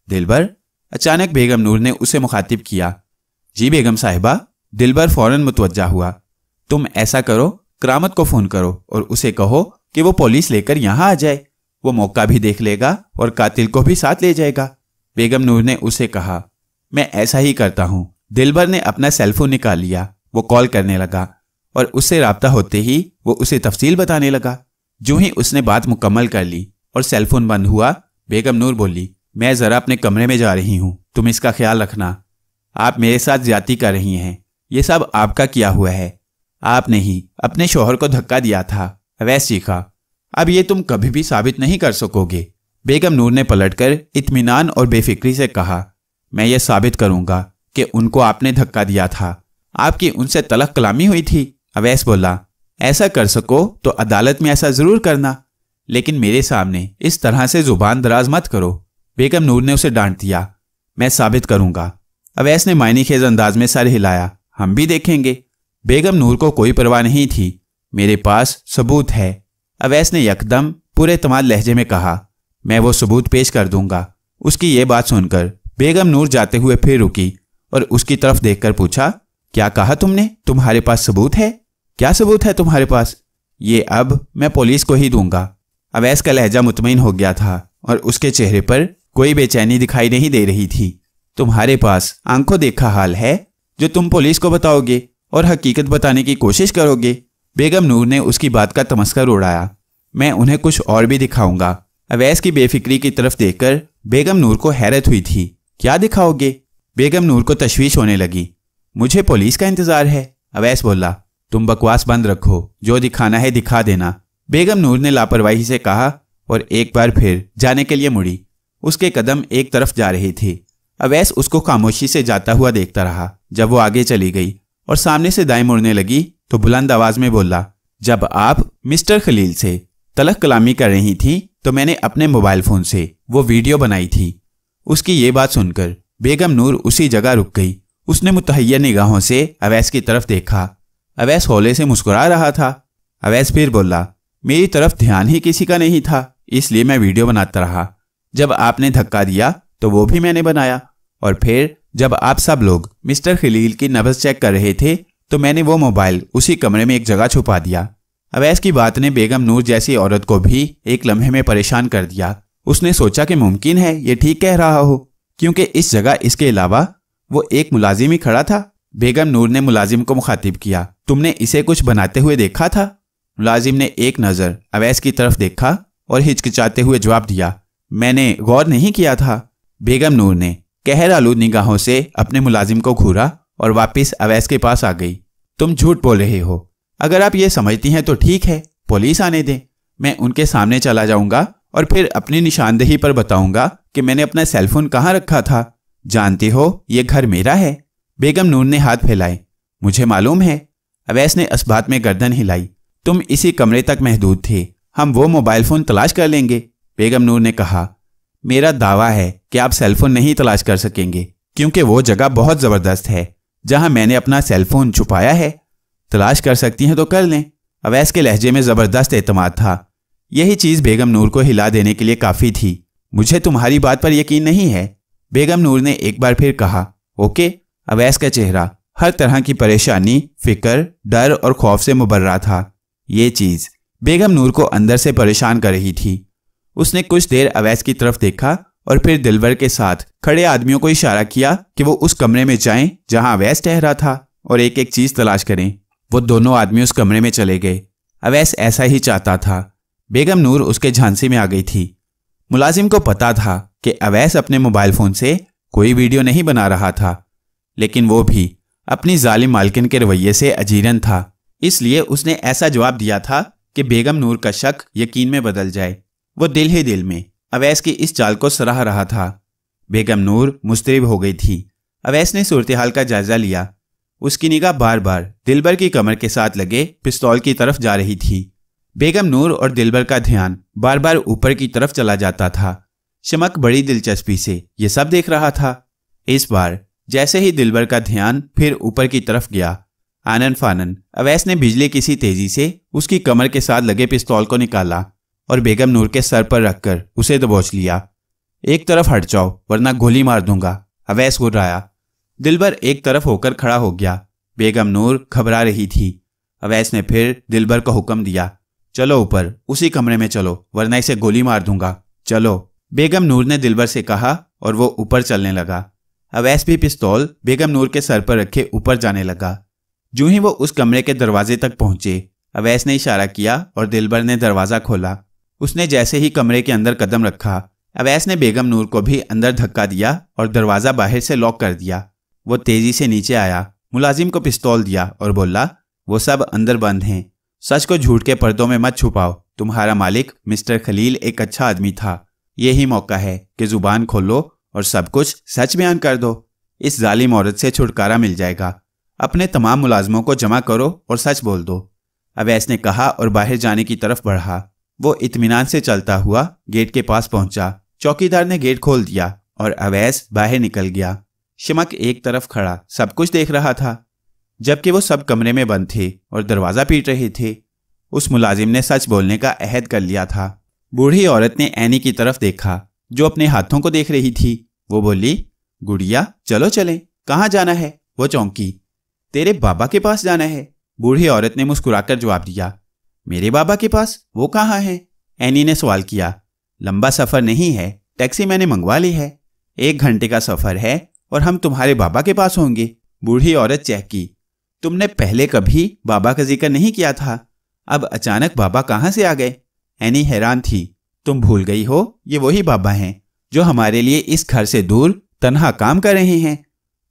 दिलबर अचानक बेगम नूर ने उसे मुखातिब किया जी बेगम साहिबा दिलबर फौरन मुतवजा हुआ तुम ऐसा करो करामत को फ़ोन करो और उसे कहो कि वो पुलिस लेकर यहां आ जाए वो मौका भी देख लेगा और कातिल को भी साथ ले जाएगा बेगम नूर ने उसे कहा मैं ऐसा ही करता हूँ दिलबर ने अपना सेलफोन निकाल लिया वो कॉल करने लगा और उससे रबता होते ही वो उसे तफसील बताने लगा जो ही उसने बात मुकम्मल कर ली और सेलफोन बंद हुआ बेगम नूर बोली मैं ज़रा अपने कमरे में जा रही हूँ तुम इसका ख्याल रखना आप मेरे साथ ज्यादा कर रही हैं ये सब आपका किया हुआ है आपने ही अपने शोहर को धक्का दिया था अवैस चीखा अब ये तुम कभी भी साबित नहीं कर सकोगे बेगम नूर ने पलटकर इत्मीनान और बेफिक्री से कहा मैं ये साबित करूंगा कि उनको आपने धक्का दिया था आपकी उनसे तलक कलामी हुई थी अवैस बोला ऐसा कर सको तो अदालत में ऐसा जरूर करना लेकिन मेरे सामने इस तरह से जुबान दराज मत करो बेगम नूर ने उसे डांट दिया मैं साबित करूंगा अवैस ने मायने खेज अंदाज में सर हिलाया हम भी देखेंगे बेगम नूर को कोई परवाह नहीं थी मेरे पास सबूत है अवैस ने यकदम पूरे तमाद लहजे में कहा मैं वो सबूत पेश कर दूंगा उसकी ये बात सुनकर बेगम नूर जाते हुए फिर रुकी और उसकी तरफ देखकर पूछा क्या कहा तुमने तुम्हारे पास सबूत है क्या सबूत है तुम्हारे पास ये अब मैं पुलिस को ही दूंगा अवैस का लहजा मुतमिन हो गया था और उसके चेहरे पर कोई बेचैनी दिखाई नहीं दे रही थी तुम्हारे पास आंखों देखा हाल है जो तुम पुलिस को बताओगे और हकीकत बताने की कोशिश करोगे बेगम नूर ने उसकी बात का तमस्कर उड़ाया मैं उन्हें कुछ और भी दिखाऊंगा अवैस की बेफिक्री की तरफ देखकर बेगम नूर को हैरत हुई थी क्या दिखाओगे बेगम नूर को तशवीश होने लगी मुझे पुलिस का इंतजार है अवैस बोला तुम बकवास बंद रखो जो दिखाना है दिखा देना बेगम नूर ने लापरवाही से कहा और एक बार फिर जाने के लिए मुड़ी उसके कदम एक तरफ जा रही थी अवैस उसको खामोशी से जाता हुआ देखता रहा जब वो आगे चली गई और सामने से दाएं मुड़ने लगी तो बुलंद आवाज में बोला जब आप मिस्टर खलील से तलक कलामी कर रही थी तो मैंने अपने मोबाइल फोन से वो वीडियो बनाई थी उसकी ये बात सुनकर बेगम नूर उसी जगह रुक गई उसने मुतहैया निगाहों से अवैस की तरफ देखा अवैस होले से मुस्कुरा रहा था अवैस फिर बोला मेरी तरफ ध्यान ही किसी का नहीं था इसलिए मैं वीडियो बनाता रहा जब आपने धक्का दिया तो वो भी मैंने बनाया और फिर जब आप सब लोग मिस्टर खलील की नब्ज चेक कर रहे थे तो मैंने वो मोबाइल उसी कमरे में एक जगह छुपा दिया अवैस की बात ने बेगम नूर जैसी औरत को भी एक लम्हे में परेशान कर दिया उसने सोचा कि मुमकिन है ये ठीक कह रहा हो क्योंकि इस जगह इसके अलावा वो एक मुलाजिम ही खड़ा था बेगम नूर ने मुलाजिम को मुखातिब किया तुमने इसे कुछ बनाते हुए देखा था मुलाजिम ने एक नज़र अवैस की तरफ देखा और हिचकिचाते हुए जवाब दिया मैंने गौर नहीं किया था बेगम नूर ने कहर आलूद निगाहों से अपने मुलाजिम को घूरा और वापिस अवैस के पास आ गई तुम झूठ बोल रहे हो अगर आप ये समझती हैं तो ठीक है पुलिस आने दें मैं उनके सामने चला जाऊंगा और फिर अपनी निशानदेही पर बताऊंगा कि मैंने अपना सेलफोन कहाँ रखा था जानते हो ये घर मेरा है बेगम नून ने हाथ फैलाए मुझे मालूम है अवैस ने असबात में गर्दन हिलाई तुम इसी कमरे तक महदूद थे हम वो मोबाइल फ़ोन तलाश कर लेंगे बेगम नूर ने कहा मेरा दावा है कि आप सेलफोन नहीं तलाश कर सकेंगे क्योंकि वो जगह बहुत ज़बरदस्त है जहां मैंने अपना सेलफोन छुपाया है तलाश कर सकती हैं तो कर लें अवैस के लहजे में ज़बरदस्त एतमाद था यही चीज़ बेगम नूर को हिला देने के लिए काफ़ी थी मुझे तुम्हारी बात पर यकीन नहीं है बेगम नूर ने एक बार फिर कहा ओके अवैस का चेहरा हर तरह की परेशानी फिक्र डर और खौफ से मुबर्रा था ये चीज़ बेगम नूर को अंदर से परेशान कर रही थी उसने कुछ देर अवैस की तरफ देखा और फिर दिलवर के साथ खड़े आदमियों को इशारा किया कि वो उस कमरे में जाएं जहां अवैस ठहरा था और एक एक चीज तलाश करें वो दोनों आदमी उस कमरे में चले गए अवैस ऐसा ही चाहता था बेगम नूर उसके झांसी में आ गई थी मुलाजिम को पता था कि अवैस अपने मोबाइल फोन से कोई वीडियो नहीं बना रहा था लेकिन वो भी अपनी जालिम मालकिन के रवैये से अजीरन था इसलिए उसने ऐसा जवाब दिया था कि बेगम नूर का शक यकीन में बदल जाए वो दिल ही दिल में अवैस की इस चाल को सराह रहा था बेगम नूर मुस्तरब हो गई थी अवैस ने सूरतहाल का जायजा लिया उसकी निगाह बार बार दिलबर की कमर के साथ लगे पिस्तौल की तरफ जा रही थी बेगम नूर और दिलबर का ध्यान बार बार ऊपर की तरफ चला जाता था शमक बड़ी दिलचस्पी से यह सब देख रहा था इस बार जैसे ही दिलबर का ध्यान फिर ऊपर की तरफ गया आनन फानन अवैस ने बिजली किसी तेजी से उसकी कमर के साथ लगे पिस्तौल को निकाला और बेगम नूर के सर पर रखकर उसे दबोच लिया एक तरफ हट जाओ वरना गोली मार दूंगा अवैस गुर्राया दिलबर एक तरफ होकर खड़ा हो गया बेगम नूर घबरा रही थी अवैस ने फिर दिलबर को हुक्म दिया चलो ऊपर उसी कमरे में चलो वरना इसे गोली मार दूंगा चलो बेगम नूर ने दिलबर से कहा और वो ऊपर चलने लगा अवैस भी पिस्तौल बेगम नूर के सर पर रखे ऊपर जाने लगा जूं ही वो उस कमरे के दरवाजे तक पहुंचे अवैस ने इशारा किया और दिलबर ने दरवाज़ा खोला उसने जैसे ही कमरे के अंदर कदम रखा अवैस ने बेगम नूर को भी अंदर धक्का दिया और दरवाज़ा बाहर से लॉक कर दिया वो तेज़ी से नीचे आया मुलाजिम को पिस्तौल दिया और बोला वो सब अंदर बंद हैं सच को झूठ के पर्दों में मत छुपाओ तुम्हारा मालिक मिस्टर खलील एक अच्छा आदमी था यही मौका है कि जुबान खोलो और सब कुछ सच बयान कर दो इस जालिम औरत से छुटकारा मिल जाएगा अपने तमाम मुलाजमों को जमा करो और सच बोल दो अवैस ने कहा और बाहर जाने की तरफ बढ़ा वो इतमान से चलता हुआ गेट के पास पहुंचा चौकीदार ने गेट खोल दिया और अवैस बाहर निकल गया शिमक एक तरफ खड़ा सब कुछ देख रहा था जबकि वो सब कमरे में बंद थे और दरवाज़ा पीट रहे थे उस मुलाजिम ने सच बोलने का अहद कर लिया था बूढ़ी औरत ने एनी की तरफ देखा जो अपने हाथों को देख रही थी वो बोली गुड़िया चलो चले कहाँ जाना है वो चौंकी तेरे बाबा के पास जाना है बूढ़ी औरत ने मुस्कुराकर जवाब दिया मेरे बाबा के पास वो कहाँ है एनी ने सवाल किया लंबा सफर नहीं है टैक्सी मैंने मंगवा ली है एक घंटे का सफर है और हम तुम्हारे बाबा के पास होंगे बूढ़ी औरत चेक की तुमने पहले कभी बाबा का जिक्र नहीं किया था अब अचानक बाबा कहाँ से आ गए एनी हैरान थी तुम भूल गई हो ये वही बाबा हैं जो हमारे लिए इस घर से दूर तनहा काम कर रहे हैं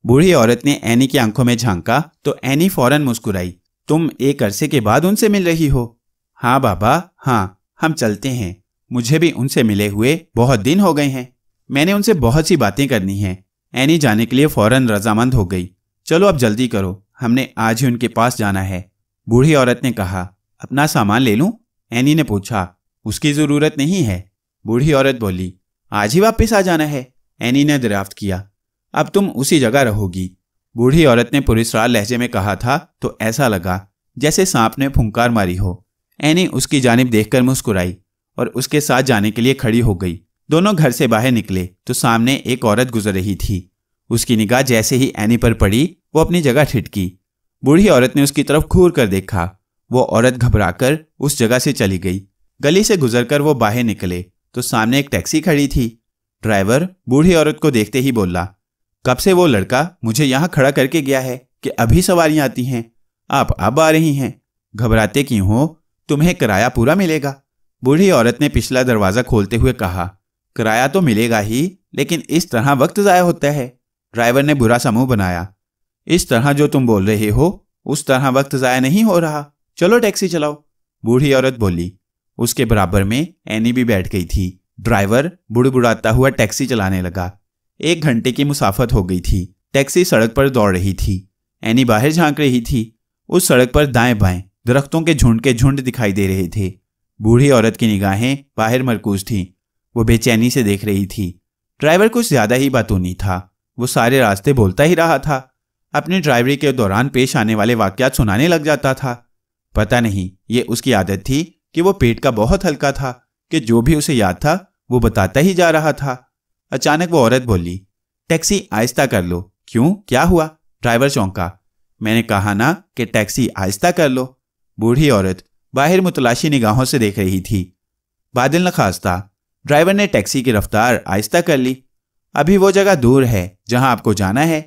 बूढ़ी औरत ने एनी की आंखों में झांका तो एनी फौरन मुस्कुराई तुम एक अरसे के बाद उनसे मिल रही हो हाँ बाबा हाँ हम चलते हैं मुझे भी उनसे मिले हुए बहुत दिन हो गए हैं मैंने उनसे बहुत सी बातें करनी है एनी जाने के लिए फौरन रजामंद हो गई चलो अब जल्दी करो हमने आज ही उनके पास जाना है बूढ़ी औरत ने कहा अपना सामान ले लूं एनी ने पूछा उसकी जरूरत नहीं है बूढ़ी औरत बोली आज ही वापस आ जाना है एनी ने दरियाफ्त किया अब तुम उसी जगह रहोगी बूढ़ी औरत ने पुरिसरार लहजे में कहा था तो ऐसा लगा जैसे सांप ने फुंकार मारी हो एने उसकी जानब देखकर मुस्कुराई और उसके साथ जाने के लिए खड़ी हो गई दोनों घर से बाहर निकले तो सामने एक औरत गुजर रही थी उसकी निगाह जैसे ही एनी पर पड़ी वो अपनी जगह ठिटकी बूढ़ी औरत ने उसकी तरफ घूर कर देखा वो औरत घबराकर उस जगह से चली गई गली से गुजरकर वो बाहर निकले तो सामने एक टैक्सी खड़ी थी ड्राइवर बूढ़ी औरत को देखते ही बोला कब से वो लड़का मुझे यहाँ खड़ा करके गया है कि अभी सवारियां आती हैं आप अब आ रही हैं घबराते क्यों हो तुम्हें किराया पूरा मिलेगा बूढ़ी औरत ने पिछला दरवाजा खोलते हुए कहा किराया तो मिलेगा ही लेकिन इस तरह वक्त ज़ाया होता है ड्राइवर ने बुरा समूह बनाया इस तरह जो तुम बोल रहे हो उस तरह वक्त ज़ाया नहीं हो रहा चलो टैक्सी चलाओ बूढ़ी औरत बोली उसके बराबर में एनी भी बैठ गई थी ड्राइवर बुड़बुड़ाता हुआ टैक्सी चलाने लगा एक घंटे की मुसाफत हो गई थी टैक्सी सड़क पर दौड़ रही थी एनी बाहर झांक रही थी उस सड़क पर दाएं बाएं दरख्तों के झुंड के झुंड दिखाई दे रहे थे बूढ़ी औरत की निगाहें बाहर मरकूज थीं वो बेचैनी से देख रही थी ड्राइवर कुछ ज्यादा ही बातूनी था वो सारे रास्ते बोलता ही रहा था अपनी ड्राइवरी के दौरान पेश आने वाले वाक्यात सुनाने लग जाता था पता नहीं ये उसकी आदत थी कि वो पेट का बहुत हल्का था कि जो भी उसे याद था वो बताता ही जा रहा था अचानक वो औरत बोली टैक्सी आहिस्ता कर लो क्यों क्या हुआ ड्राइवर चौंका मैंने कहा ना कि टैक्सी आहिस्ता कर लो बूढ़ी औरत बाहर मुतलाशी निगाहों से देख रही थी बादल न खास्ता ड्राइवर ने टैक्सी की रफ्तार आहिस्ता कर ली अभी वो जगह दूर है जहां आपको जाना है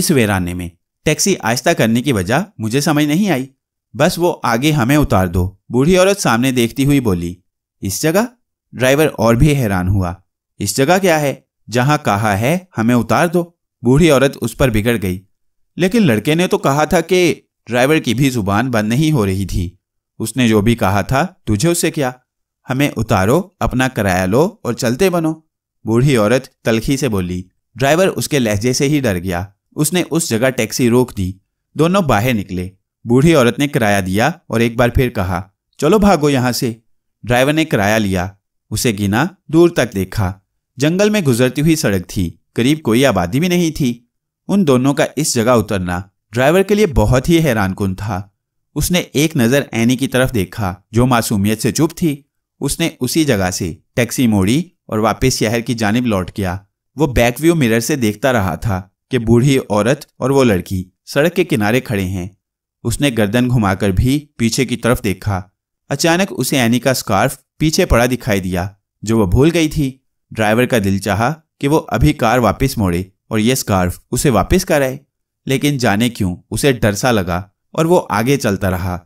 इस वेराने में टैक्सी आहिस्ता करने की वजह मुझे समझ नहीं आई बस वो आगे हमें उतार दो बूढ़ी औरत सामने देखती हुई बोली इस जगह ड्राइवर और भी हैरान हुआ इस जगह क्या है जहां कहा है हमें उतार दो बूढ़ी औरत उस पर बिगड़ गई लेकिन लड़के ने तो कहा था कि ड्राइवर की भी जुबान बंद नहीं हो रही थी उसने जो भी कहा था तुझे उससे क्या हमें उतारो अपना किराया लो और चलते बनो बूढ़ी औरत तलखी से बोली ड्राइवर उसके लहजे से ही डर गया उसने उस जगह टैक्सी रोक दी दोनों बाहर निकले बूढ़ी औरत ने किराया दिया और एक बार फिर कहा चलो भागो यहां से ड्राइवर ने किराया लिया उसे गिना दूर तक देखा जंगल में गुजरती हुई सड़क थी करीब कोई आबादी भी नहीं थी उन दोनों का इस जगह उतरना ड्राइवर के लिए बहुत ही हैरान था उसने एक नज़र एनी की तरफ देखा जो मासूमियत से चुप थी उसने उसी जगह से टैक्सी मोड़ी और वापस शहर की जानब लौट गया वो बैक व्यू मिरर से देखता रहा था कि बूढ़ी औरत और वो लड़की सड़क के किनारे खड़े हैं उसने गर्दन घुमाकर भी पीछे की तरफ देखा अचानक उसे एनी का स्कार्फ पीछे पड़ा दिखाई दिया जो वह भूल गई थी ड्राइवर का दिल चाहा कि वो अभी कार वापस मोड़े और ये स्कार्फ उसे वापस कराए लेकिन जाने क्यों उसे डर सा लगा और वो आगे चलता रहा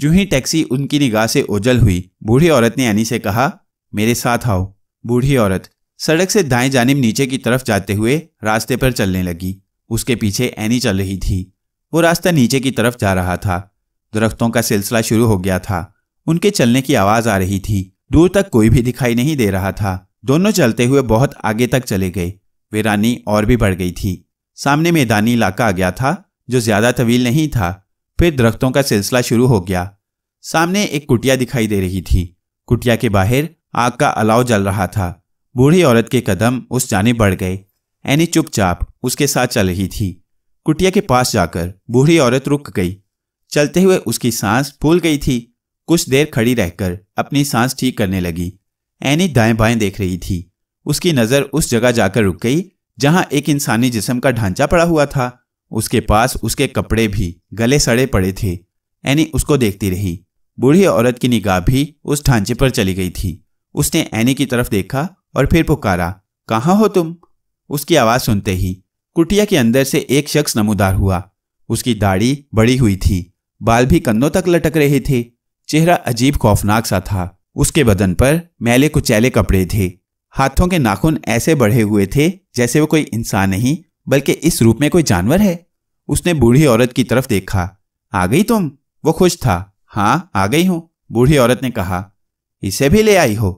जू ही टैक्सी उनकी निगाह से ओझल हुई बूढ़ी औरत ने एनी से कहा मेरे साथ आओ बूढ़ी औरत सड़क से दाएं जानिब नीचे की तरफ जाते हुए रास्ते पर चलने लगी उसके पीछे एनी चल रही थी वो रास्ता नीचे की तरफ जा रहा था दरख्तों का सिलसिला शुरू हो गया था उनके चलने की आवाज आ रही थी दूर तक कोई भी दिखाई नहीं दे रहा था दोनों चलते हुए बहुत आगे तक चले गए वे रानी और भी बढ़ गई थी सामने मैदानी इलाका आ गया था जो ज्यादा तवील नहीं था फिर दरख्तों का सिलसिला शुरू हो गया सामने एक कुटिया दिखाई दे रही थी कुटिया के बाहर आग का अलाव जल रहा था बूढ़ी औरत के कदम उस जाने बढ़ गए एनी चुपचाप उसके साथ चल रही थी कुटिया के पास जाकर बूढ़ी औरत रुक गई चलते हुए उसकी सांस फूल गई थी कुछ देर खड़ी रहकर अपनी सांस ठीक करने लगी एनी दाएं बाएं देख रही थी उसकी नज़र उस जगह जाकर रुक गई जहां एक इंसानी जिस्म का ढांचा पड़ा हुआ था उसके पास उसके कपड़े भी गले सड़े पड़े थे एनी उसको देखती रही बूढ़ी औरत की निगाह भी उस ढांचे पर चली गई थी उसने एनी की तरफ देखा और फिर पुकारा कहाँ हो तुम उसकी आवाज सुनते ही कुटिया के अंदर से एक शख्स नमोदार हुआ उसकी दाढ़ी बड़ी हुई थी बाल भी कंधों तक लटक रहे थे चेहरा अजीब खौफनाक सा था उसके बदन पर मैले कुचैले कपड़े थे हाथों के नाखून ऐसे बढ़े हुए थे जैसे वो कोई इंसान नहीं बल्कि इस रूप में कोई जानवर है उसने बूढ़ी औरत की तरफ देखा आ गई तुम वो खुश था हाँ आ गई हूं बूढ़ी औरत ने कहा इसे भी ले आई हो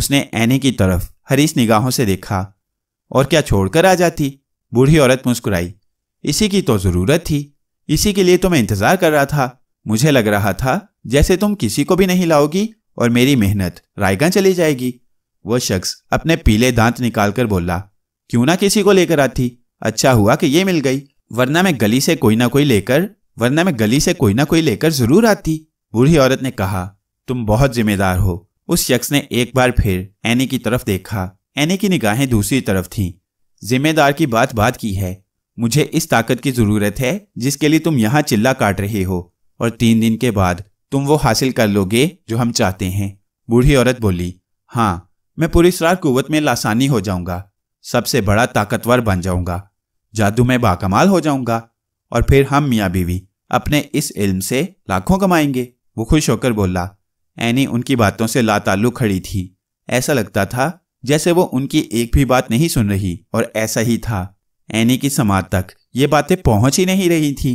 उसने ऐने की तरफ हरीश निगाहों से देखा और क्या छोड़कर आ जाती बूढ़ी औरत मुस्कुराई इसी की तो जरूरत थी इसी के लिए तो मैं इंतजार कर रहा था मुझे लग रहा था जैसे तुम किसी को भी नहीं लाओगी और मेरी मेहनत रायगा चली जाएगी वो शख्स अपने पीले दांत निकालकर बोला क्यों ना किसी को लेकर आती अच्छा हुआ कि ये मिल गई वरना मैं गली से कोई ना कोई लेकर वरना मैं गली से कोई ना कोई लेकर जरूर आती बूढ़ी औरत ने कहा तुम बहुत जिम्मेदार हो उस शख्स ने एक बार फिर एनी की तरफ देखा एनी की निगाहें दूसरी तरफ थी जिम्मेदार की बात बात की है मुझे इस ताकत की जरूरत है जिसके लिए तुम यहाँ चिल्ला काट रहे हो और तीन दिन के बाद तुम वो हासिल कर लोगे जो हम चाहते हैं बूढ़ी औरत बोली हाँ मैं सरार कुत में लासानी हो जाऊंगा सबसे बड़ा ताकतवर बन जाऊंगा जादू में बाकमाल हो जाऊंगा और फिर हम मियाँ बीवी अपने इस इल्म से लाखों कमाएंगे वो खुश होकर बोला ऐनी उनकी बातों से लाताल्लुक खड़ी थी ऐसा लगता था जैसे वो उनकी एक भी बात नहीं सुन रही और ऐसा ही था एनी की समाज तक ये बातें पहुंच ही नहीं रही थी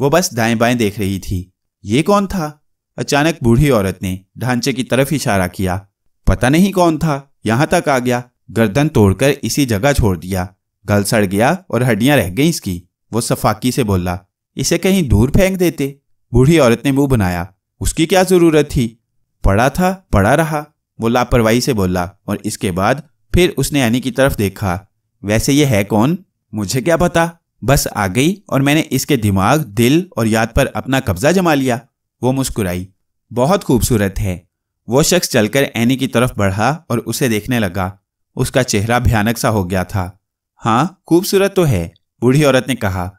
वो बस दाएं बाएं देख रही थी ये कौन था अचानक बूढ़ी औरत ने ढांचे की तरफ इशारा किया पता नहीं कौन था यहां तक आ गया गर्दन तोड़कर इसी जगह छोड़ दिया गल सड़ गया और हड्डियां रह गई इसकी वो सफाकी से बोला इसे कहीं दूर फेंक देते बूढ़ी औरत ने मुंह बनाया उसकी क्या जरूरत थी पड़ा था पड़ा रहा वो लापरवाही से बोला और इसके बाद फिर उसने एनी की तरफ देखा वैसे ये है कौन मुझे क्या पता बस आ गई और मैंने इसके दिमाग दिल और याद पर अपना कब्जा जमा लिया वो मुस्कुराई बहुत खूबसूरत है वो शख्स चलकर एनी की तरफ बढ़ा और उसे देखने लगा उसका चेहरा भयानक सा हो गया था हाँ खूबसूरत तो है बूढ़ी औरत ने कहा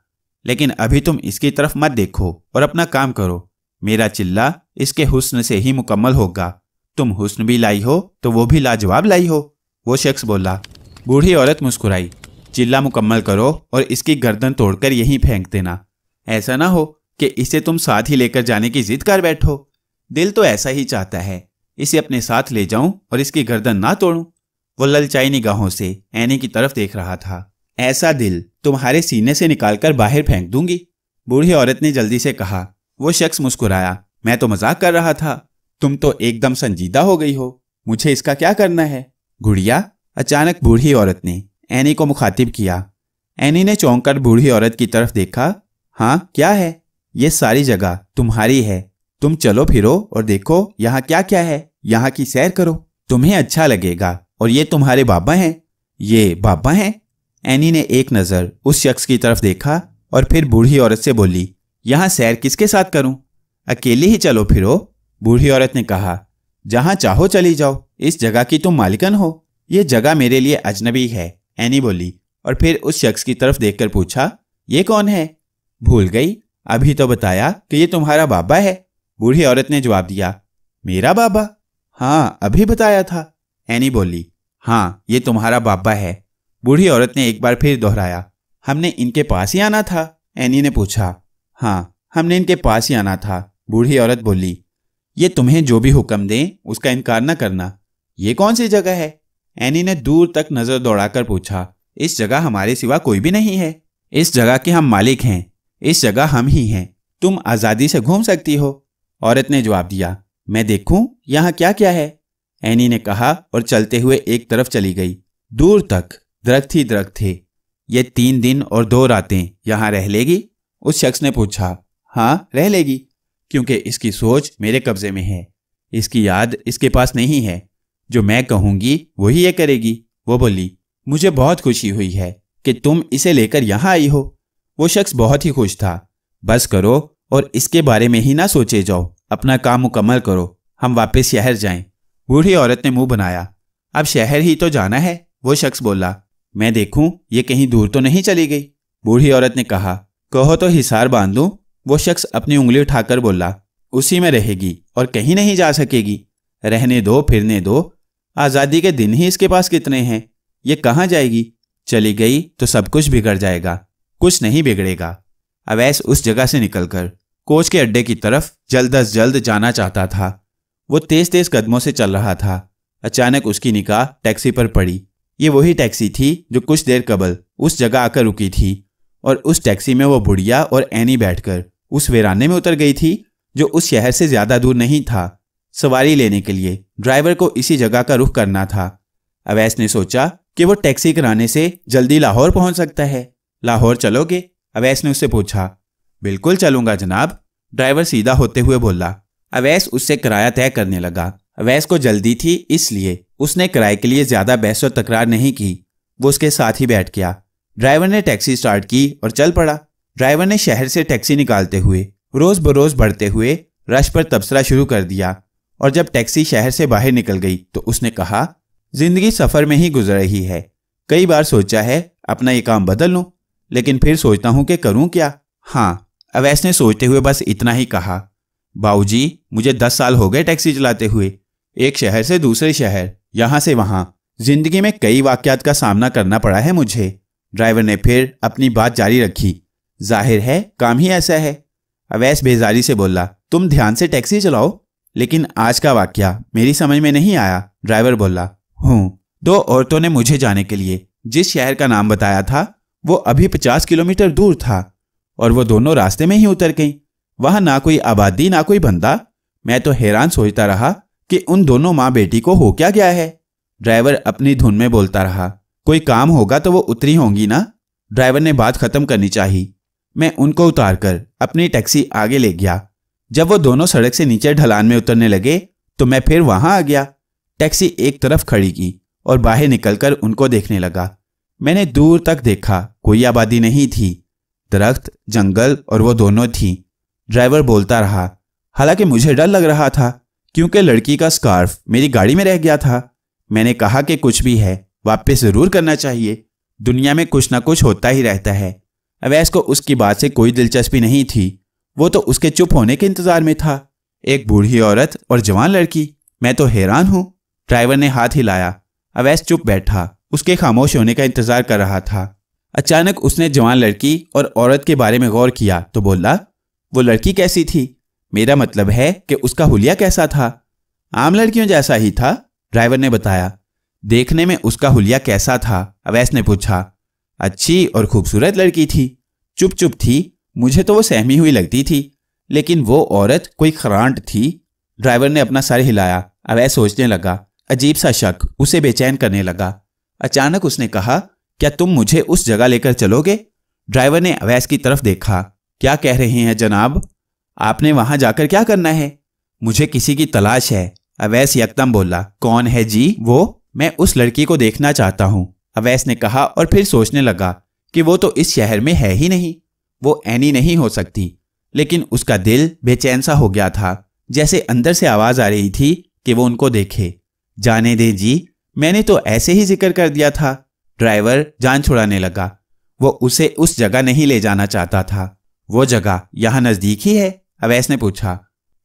लेकिन अभी तुम इसकी तरफ मत देखो और अपना काम करो मेरा चिल्ला इसके हुस्न से ही मुकम्मल होगा तुम हुस्न भी लाई हो तो वो भी लाजवाब लाई हो वो शख्स बोला बूढ़ी औरत मुस्कुराई चिल्ला मुकम्मल करो और इसकी गर्दन तोड़कर यहीं फेंक देना ऐसा ना हो कि इसे तुम साथ ही लेकर जाने की जिद कर बैठो दिल तो ऐसा ही चाहता है इसे अपने साथ ले जाऊं और इसकी गर्दन ना तोड़ू वो ललचाई निगाहों से एनी की तरफ देख रहा था ऐसा दिल तुम्हारे सीने से निकालकर बाहर फेंक दूंगी बूढ़ी औरत ने जल्दी से कहा वो शख्स मुस्कुराया मैं तो मजाक कर रहा था तुम तो एकदम संजीदा हो गई हो मुझे इसका क्या करना है गुड़िया अचानक बूढ़ी औरत ने एनी को मुखातिब किया एनी ने चौंक कर बूढ़ी औरत की तरफ देखा हाँ क्या है ये सारी जगह तुम्हारी है तुम चलो फिरो और देखो यहाँ क्या क्या है यहाँ की सैर करो तुम्हें अच्छा लगेगा और ये तुम्हारे बाबा हैं ये बाबा हैं एनी ने एक नज़र उस शख्स की तरफ देखा और फिर बूढ़ी औरत से बोली यहाँ सैर किसके साथ करूं अकेले ही चलो फिरो बूढ़ी औरत ने कहा जहां चाहो चली जाओ इस जगह की तुम मालिकन हो ये जगह मेरे लिए अजनबी है एनी बोली और फिर उस शख्स की तरफ देखकर पूछा ये कौन है भूल गई अभी तो बताया कि ये तुम्हारा बाबा है बूढ़ी औरत ने जवाब दिया मेरा बाबा हाँ अभी बताया था एनी बोली हाँ ये तुम्हारा बाबा है बूढ़ी औरत ने एक बार फिर दोहराया हमने इनके पास ही आना था एनी ने पूछा हाँ हमने इनके पास ही आना था बूढ़ी औरत बोली ये तुम्हें जो भी हुक्म दें उसका इनकार न करना ये कौन सी जगह है एनी ने दूर तक नजर दौड़ाकर पूछा इस जगह हमारे सिवा कोई भी नहीं है इस जगह के हम मालिक हैं इस जगह हम ही हैं तुम आज़ादी से घूम सकती हो औरत ने जवाब दिया मैं देखूं यहाँ क्या क्या है एनी ने कहा और चलते हुए एक तरफ चली गई दूर तक दरख्त ही दरख्त थे ये तीन दिन और दो रातें यहाँ रह लेगी उस शख्स ने पूछा हाँ रह लेगी क्योंकि इसकी सोच मेरे कब्जे में है इसकी याद इसके पास नहीं है जो मैं कहूंगी वही ये करेगी वो बोली मुझे बहुत खुशी हुई है कि तुम इसे लेकर यहाँ आई हो वो शख्स बहुत ही खुश था बस करो और इसके बारे में ही ना सोचे जाओ अपना काम मुकम्मल करो हम वापस शहर जाएं बूढ़ी औरत ने मुंह बनाया अब शहर ही तो जाना है वो शख्स बोला मैं देखूं ये कहीं दूर तो नहीं चली गई बूढ़ी औरत ने कहा कहो तो हिसार बांध दूं वो शख्स अपनी उंगली उठाकर बोला उसी में रहेगी और कहीं नहीं जा सकेगी रहने दो फिरने दो आज़ादी के दिन ही इसके पास कितने हैं ये कहाँ जाएगी चली गई तो सब कुछ बिगड़ जाएगा कुछ नहीं बिगड़ेगा अवैस उस जगह से निकलकर कोच के अड्डे की तरफ जल्द अज जल्द जाना चाहता था वो तेज तेज कदमों से चल रहा था अचानक उसकी निकाह टैक्सी पर पड़ी ये वही टैक्सी थी जो कुछ देर कबल उस जगह आकर रुकी थी और उस टैक्सी में वो बुढ़िया और एनी बैठकर उस वेराने में उतर गई थी जो उस शहर से ज्यादा दूर नहीं था सवारी लेने के लिए ड्राइवर को इसी जगह का रुख करना था अवैस ने सोचा कि वो टैक्सी कराने से जल्दी लाहौर पहुंच सकता है लाहौर चलोगे अवैस ने उससे पूछा बिल्कुल चलूंगा जनाब ड्राइवर सीधा होते हुए बोला अवैस उससे किराया तय करने लगा अवैस को जल्दी थी इसलिए उसने किराए के लिए ज्यादा बहस और तकरार नहीं की वो उसके साथ ही बैठ गया ड्राइवर ने टैक्सी स्टार्ट की और चल पड़ा ड्राइवर ने शहर से टैक्सी निकालते हुए रोज बरोज बढ़ते हुए रश पर तबसरा शुरू कर दिया और जब टैक्सी शहर से बाहर निकल गई तो उसने कहा जिंदगी सफर में ही गुजर रही है कई बार सोचा है अपना ये काम बदल लूं लेकिन फिर सोचता हूँ कि करूँ क्या हाँ अवैस ने सोचते हुए बस इतना ही कहा जी मुझे दस साल हो गए टैक्सी चलाते हुए एक शहर से दूसरे शहर यहाँ से वहां जिंदगी में कई वाक्यात का सामना करना पड़ा है मुझे ड्राइवर ने फिर अपनी बात जारी रखी जाहिर है काम ही ऐसा है अवैस बेजारी से बोला तुम ध्यान से टैक्सी चलाओ लेकिन आज का वाक्य मेरी समझ में नहीं आया ड्राइवर बोला हूँ दो औरतों ने मुझे जाने के लिए जिस शहर का नाम बताया था वो अभी पचास किलोमीटर दूर था और वो दोनों रास्ते में ही उतर गईं वहां ना कोई आबादी ना कोई बंदा मैं तो हैरान सोचता रहा कि उन दोनों माँ बेटी को हो क्या गया है ड्राइवर अपनी धुन में बोलता रहा कोई काम होगा तो वो उतरी होंगी ना ड्राइवर ने बात खत्म करनी चाहिए मैं उनको उतार कर अपनी टैक्सी आगे ले गया जब वो दोनों सड़क से नीचे ढलान में उतरने लगे तो मैं फिर वहां आ गया टैक्सी एक तरफ खड़ी की और बाहर निकलकर उनको देखने लगा मैंने दूर तक देखा कोई आबादी नहीं थी दरख्त जंगल और वो दोनों थी ड्राइवर बोलता रहा हालांकि मुझे डर लग रहा था क्योंकि लड़की का स्कार्फ मेरी गाड़ी में रह गया था मैंने कहा कि कुछ भी है वापस जरूर करना चाहिए दुनिया में कुछ ना कुछ होता ही रहता है अवैस को उसकी बात से कोई दिलचस्पी नहीं थी वो तो उसके चुप होने के इंतजार में था एक बूढ़ी औरत और जवान लड़की मैं तो हैरान हूं ड्राइवर ने हाथ हिलाया अवैस चुप बैठा उसके खामोश होने का इंतजार कर रहा था अचानक उसने जवान लड़की और औरत के बारे में गौर किया तो बोला वो लड़की कैसी थी मेरा मतलब है कि उसका हुलिया कैसा था आम लड़कियों जैसा ही था ड्राइवर ने बताया देखने में उसका हुलिया कैसा था अवैस ने पूछा अच्छी और खूबसूरत लड़की थी चुप चुप थी मुझे तो वो सहमी हुई लगती थी लेकिन वो औरत कोई खरांट थी ड्राइवर ने अपना सर हिलाया अवैस सोचने लगा अजीब सा शक उसे बेचैन करने लगा अचानक उसने कहा क्या तुम मुझे उस जगह लेकर चलोगे ड्राइवर ने अवैस की तरफ देखा क्या कह रहे हैं जनाब आपने वहां जाकर क्या करना है मुझे किसी की तलाश है अवैस यकदम बोला कौन है जी वो मैं उस लड़की को देखना चाहता हूँ अवैस ने कहा और फिर सोचने लगा कि वो तो इस शहर में है ही नहीं वो ऐनी नहीं हो सकती लेकिन उसका दिल बेचैन सा हो गया था जैसे अंदर से आवाज आ रही थी कि वो उनको देखे जाने दे जी मैंने तो ऐसे ही जिक्र कर दिया था ड्राइवर जान छुड़ाने लगा वो उसे उस जगह नहीं ले जाना चाहता था वो जगह यहाँ नजदीक ही है अवैस ने पूछा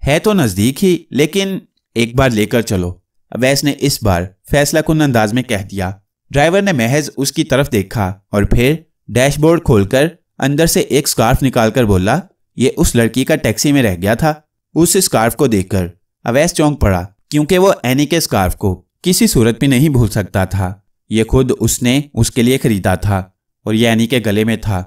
है तो नजदीक ही लेकिन एक बार लेकर चलो अवैस ने इस बार फैसला कुन अंदाज में कह दिया ड्राइवर ने महज उसकी तरफ देखा और फिर डैशबोर्ड खोलकर अंदर से एक स्कार्फ निकालकर बोला ये उस लड़की का टैक्सी में रह गया था उस स्कार्फ को देखकर अवैस चौंक पड़ा क्योंकि वो एनी के स्कार्फ को किसी सूरत में नहीं भूल सकता था यह खुद उसने उसके लिए खरीदा था और यह एनी के गले में था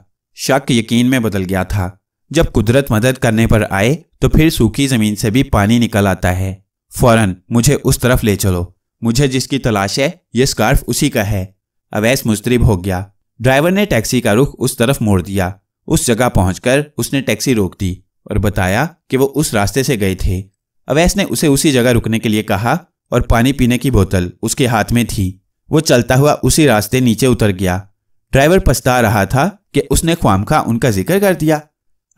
शक यकीन में बदल गया था जब कुदरत मदद करने पर आए तो फिर सूखी जमीन से भी पानी निकल आता है फौरन मुझे उस तरफ ले चलो मुझे जिसकी तलाश है यह स्कार्फ उसी का है अवैस मुस्तरब हो गया ड्राइवर ने टैक्सी का रुख उस तरफ मोड़ दिया उस जगह पहुंचकर उसने टैक्सी रोक दी और बताया कि वो उस रास्ते से गए थे अवैस ने उसे उसी जगह रुकने के लिए कहा और पानी पीने की बोतल उसके हाथ में थी वो चलता हुआ उसी रास्ते नीचे उतर गया ड्राइवर पछता रहा था कि उसने ख्वाम खा उनका जिक्र कर दिया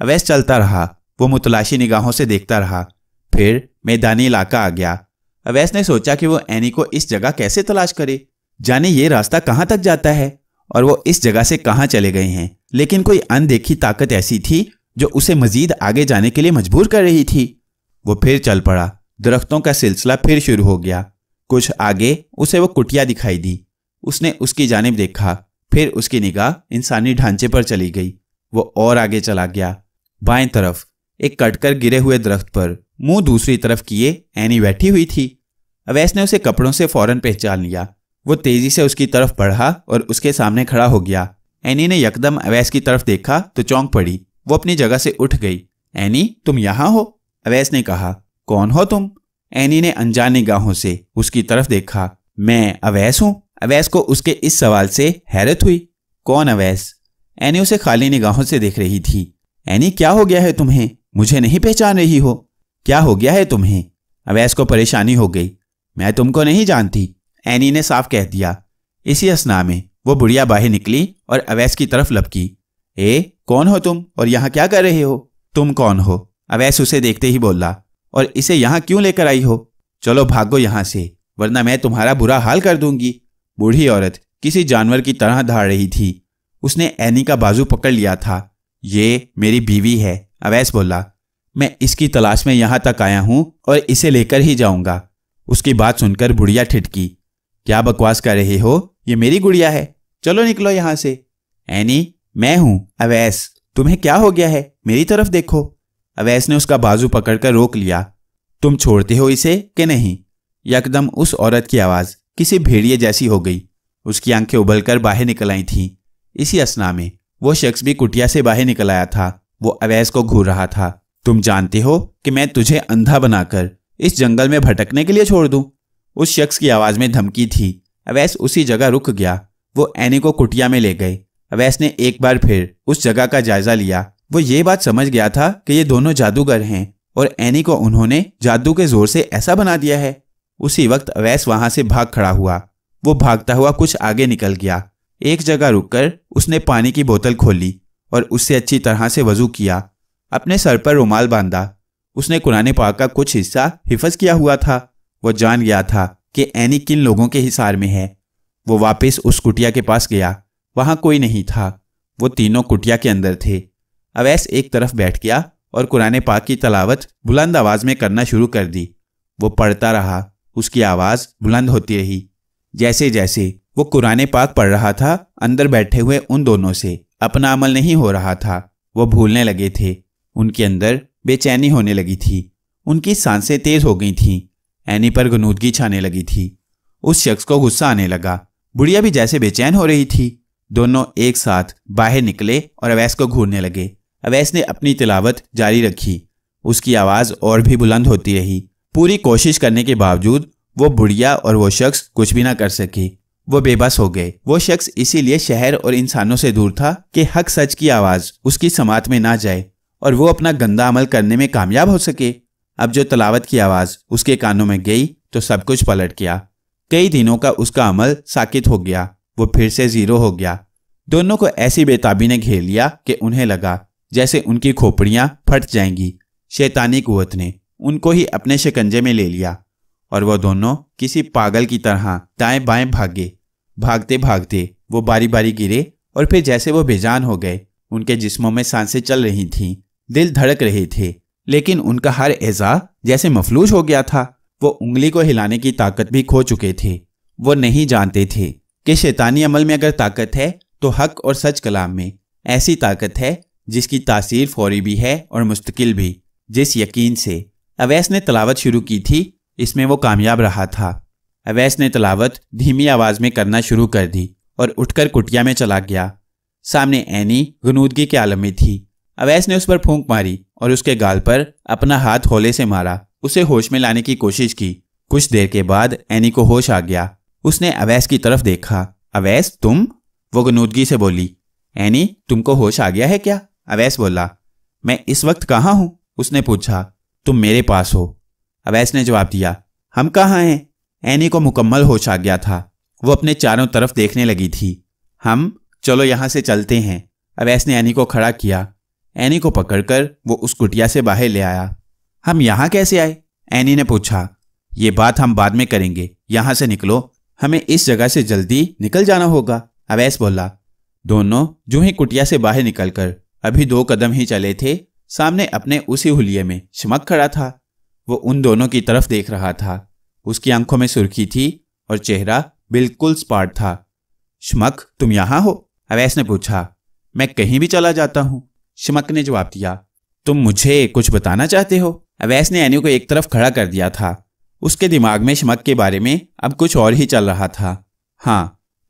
अवैस चलता रहा वो मुतलाशी निगाहों से देखता रहा फिर मैदानी इलाका आ गया अवैस ने सोचा कि वो एनी को इस जगह कैसे तलाश करे जाने ये रास्ता कहाँ तक जाता है और वो इस जगह से कहाँ चले गए हैं लेकिन कोई अनदेखी ताकत ऐसी थी जो उसे मजीद आगे जाने के लिए मजबूर कर रही थी वो फिर चल पड़ा दरख्तों का सिलसिला फिर शुरू हो गया कुछ आगे उसे वो कुटिया दिखाई दी उसने उसकी जानब देखा फिर उसकी निगाह इंसानी ढांचे पर चली गई वो और आगे चला गया बाएं तरफ एक कटकर गिरे हुए दरख्त पर मुंह दूसरी तरफ किए ऐनी बैठी हुई थी अवैस ने उसे कपड़ों से फौरन पहचान लिया वो तेजी से उसकी तरफ बढ़ा और उसके सामने खड़ा हो गया एनी ने यकदम अवैस की तरफ देखा तो चौंक पड़ी वो अपनी जगह से उठ गई एनी तुम यहां हो अवैस ने कहा कौन हो तुम एनी ने अनजाने गाहों से उसकी तरफ देखा मैं अवैस हूँ अवैस को उसके इस सवाल से हैरत हुई कौन अवैस एनी उसे खाली निगाहों से देख रही थी एनी क्या हो गया है तुम्हें मुझे नहीं पहचान रही हो क्या हो गया है तुम्हें अवैस को परेशानी हो गई मैं तुमको नहीं जानती एनी ने साफ कह दिया इसी असना में वो बुढ़िया बाहर निकली और अवैस की तरफ लपकी ए कौन हो तुम और यहाँ क्या कर रहे हो तुम कौन हो अवैस उसे देखते ही बोला और इसे यहां क्यों लेकर आई हो चलो भागो यहां से वरना मैं तुम्हारा बुरा हाल कर दूंगी बूढ़ी औरत किसी जानवर की तरह धाड़ रही थी उसने एनी का बाजू पकड़ लिया था ये मेरी बीवी है अवैस बोला मैं इसकी तलाश में यहां तक आया हूं और इसे लेकर ही जाऊंगा उसकी बात सुनकर बुढ़िया ठिठकी क्या बकवास कर रहे हो ये मेरी गुड़िया है चलो निकलो यहां से एनी मैं हूं अवैस तुम्हें क्या हो गया है मेरी तरफ देखो अवैस ने उसका बाजू पकड़कर रोक लिया तुम छोड़ते हो इसे कि नहीं यकदम उस औरत की आवाज किसी भेड़िए जैसी हो गई उसकी आंखें उबलकर बाहर निकल आई थीं इसी असना में वो शख्स भी कुटिया से बाहर निकल आया था वो अवैस को घूर रहा था तुम जानते हो कि मैं तुझे अंधा बनाकर इस जंगल में भटकने के लिए छोड़ दूं उस शख्स की आवाज में धमकी थी अवैस उसी जगह रुक गया वो एनी को कुटिया में ले गए अवैस ने एक बार फिर उस जगह का जायजा लिया वो ये बात समझ गया था कि ये दोनों जादूगर हैं और एनी को उन्होंने जादू के जोर से ऐसा बना दिया है उसी वक्त अवैस वहां से भाग खड़ा हुआ वो भागता हुआ कुछ आगे निकल गया एक जगह रुककर उसने पानी की बोतल खोली और उससे अच्छी तरह से वजू किया अपने सर पर रुमाल बांधा उसने कुरान पाक का कुछ हिस्सा हिफज किया हुआ था वो जान गया था कि एनी किन लोगों के हिसार में है वो वापस उस कुटिया के पास गया वहां कोई नहीं था वो तीनों कुटिया के अंदर थे अवैस एक तरफ बैठ गया और कुरान पाक की तलावत बुलंद आवाज में करना शुरू कर दी वो पढ़ता रहा उसकी आवाज बुलंद होती रही जैसे जैसे वो कुरान पाक पढ़ रहा था अंदर बैठे हुए उन दोनों से अपना अमल नहीं हो रहा था वो भूलने लगे थे उनके अंदर बेचैनी होने लगी थी उनकी सांसें तेज हो गई थीं एनी पर गनूदगी छाने लगी थी उस शख्स को गुस्सा आने लगा बुढ़िया भी जैसे बेचैन हो रही थी दोनों एक साथ बाहर निकले और अवैस को घूरने लगे अवैस ने अपनी तिलावत जारी रखी उसकी आवाज़ और भी बुलंद होती रही पूरी कोशिश करने के बावजूद वो बुढ़िया और वो शख्स कुछ भी ना कर सकी वो बेबस हो गए वो शख्स इसीलिए शहर और इंसानों से दूर था कि हक सच की आवाज़ उसकी समात में ना जाए और वो अपना गंदा अमल करने में कामयाब हो सके अब जो तलावत की आवाज़ उसके कानों में गई तो सब कुछ पलट गया कई दिनों का उसका अमल साकित हो गया वो फिर से ज़ीरो हो गया दोनों को ऐसी बेताबी ने घेर लिया कि उन्हें लगा जैसे उनकी खोपड़ियां फट जाएंगी शैतानी कुत ने उनको ही अपने शिकंजे में ले लिया और वह दोनों किसी पागल की तरह दाएं बाएं भागे भागते भागते वो बारी बारी गिरे और फिर जैसे वो बेजान हो गए उनके जिस्मों में सांसें चल रही थीं दिल धड़क रहे थे लेकिन उनका हर एजा जैसे मफलूज हो गया था वो उंगली को हिलाने की ताकत भी खो चुके थे वो नहीं जानते थे कि शैतानी अमल में अगर ताकत है तो हक और सच कलाम में ऐसी ताकत है जिसकी तासीर फौरी भी है और मुस्तकिल भी जिस यकीन से अवैस ने तलावत शुरू की थी इसमें वो कामयाब रहा था अवैस ने तलावत धीमी आवाज़ में करना शुरू कर दी और उठकर कुटिया में चला गया सामने एनी गनूदगी के आलम में थी अवैस ने उस पर फूंक मारी और उसके गाल पर अपना हाथ होले से मारा उसे होश में लाने की कोशिश की कुछ देर के बाद एनी को होश आ गया उसने अवैस की तरफ देखा अवैस तुम वो गनूदगी से बोली एनी तुमको होश आ गया है क्या अवैस बोला मैं इस वक्त कहाँ हूं उसने पूछा तुम मेरे पास हो अवैस ने जवाब दिया हम कहाँ हैं एनी को मुकम्मल होश आ गया था वो अपने चारों तरफ देखने लगी थी हम चलो यहां से चलते हैं अवैस ने एनी को खड़ा किया एनी को पकड़कर वो उस कुटिया से बाहर ले आया हम यहां कैसे आए एनी ने पूछा ये बात हम बाद में करेंगे यहां से निकलो हमें इस जगह से जल्दी निकल जाना होगा अवैस बोला दोनों जो ही कुटिया से बाहर निकलकर अभी दो कदम ही चले थे सामने अपने उसी हुलिये में चमक खड़ा था वो उन दोनों की तरफ देख रहा था उसकी आंखों में सुर्खी थी और चेहरा बिल्कुल स्पाट था शमक तुम यहां हो अवैस ने पूछा मैं कहीं भी चला जाता हूँ शमक ने जवाब दिया तुम मुझे कुछ बताना चाहते हो अवैस ने एनी को एक तरफ खड़ा कर दिया था उसके दिमाग में शमक के बारे में अब कुछ और ही चल रहा था हाँ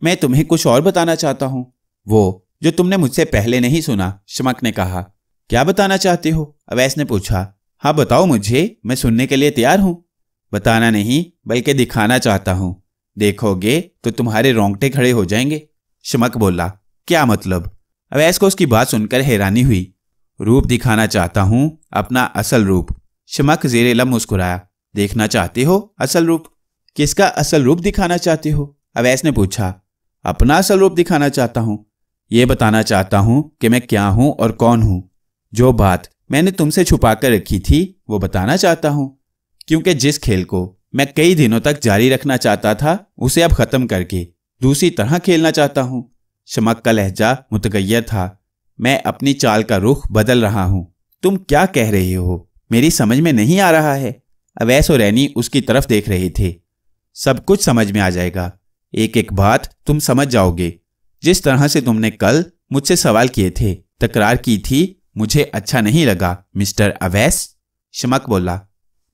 मैं तुम्हें कुछ और बताना चाहता हूं वो जो तुमने मुझसे पहले नहीं सुना शमक ने कहा क्या बताना चाहते हो अवैस ने पूछा हाँ बताओ मुझे मैं सुनने के लिए तैयार हूं बताना नहीं बल्कि दिखाना चाहता हूं देखोगे तो तुम्हारे रोंगटे खड़े हो जाएंगे शमक बोला क्या मतलब अवैस को उसकी बात सुनकर हैरानी हुई रूप दिखाना चाहता हूँ अपना असल रूप शमक लम मुस्कुराया देखना चाहते हो असल रूप किसका असल रूप दिखाना चाहते हो अवैस ने पूछा अपना असल रूप दिखाना चाहता हूँ ये बताना चाहता हूं कि मैं क्या हूं और कौन हूं जो बात मैंने तुमसे छुपा कर रखी थी वो बताना चाहता हूं क्योंकि जिस खेल को मैं कई दिनों तक जारी रखना चाहता था उसे अब खत्म करके दूसरी तरह खेलना चाहता हूं शमक का लहजा मुतगैर था मैं अपनी चाल का रुख बदल रहा हूं तुम क्या कह रहे हो मेरी समझ में नहीं आ रहा है अवैस और रैनी उसकी तरफ देख रहे थे सब कुछ समझ में आ जाएगा एक एक बात तुम समझ जाओगे जिस तरह से तुमने कल मुझसे सवाल किए थे तकरार की थी मुझे अच्छा नहीं लगा मिस्टर अवैस शमक बोला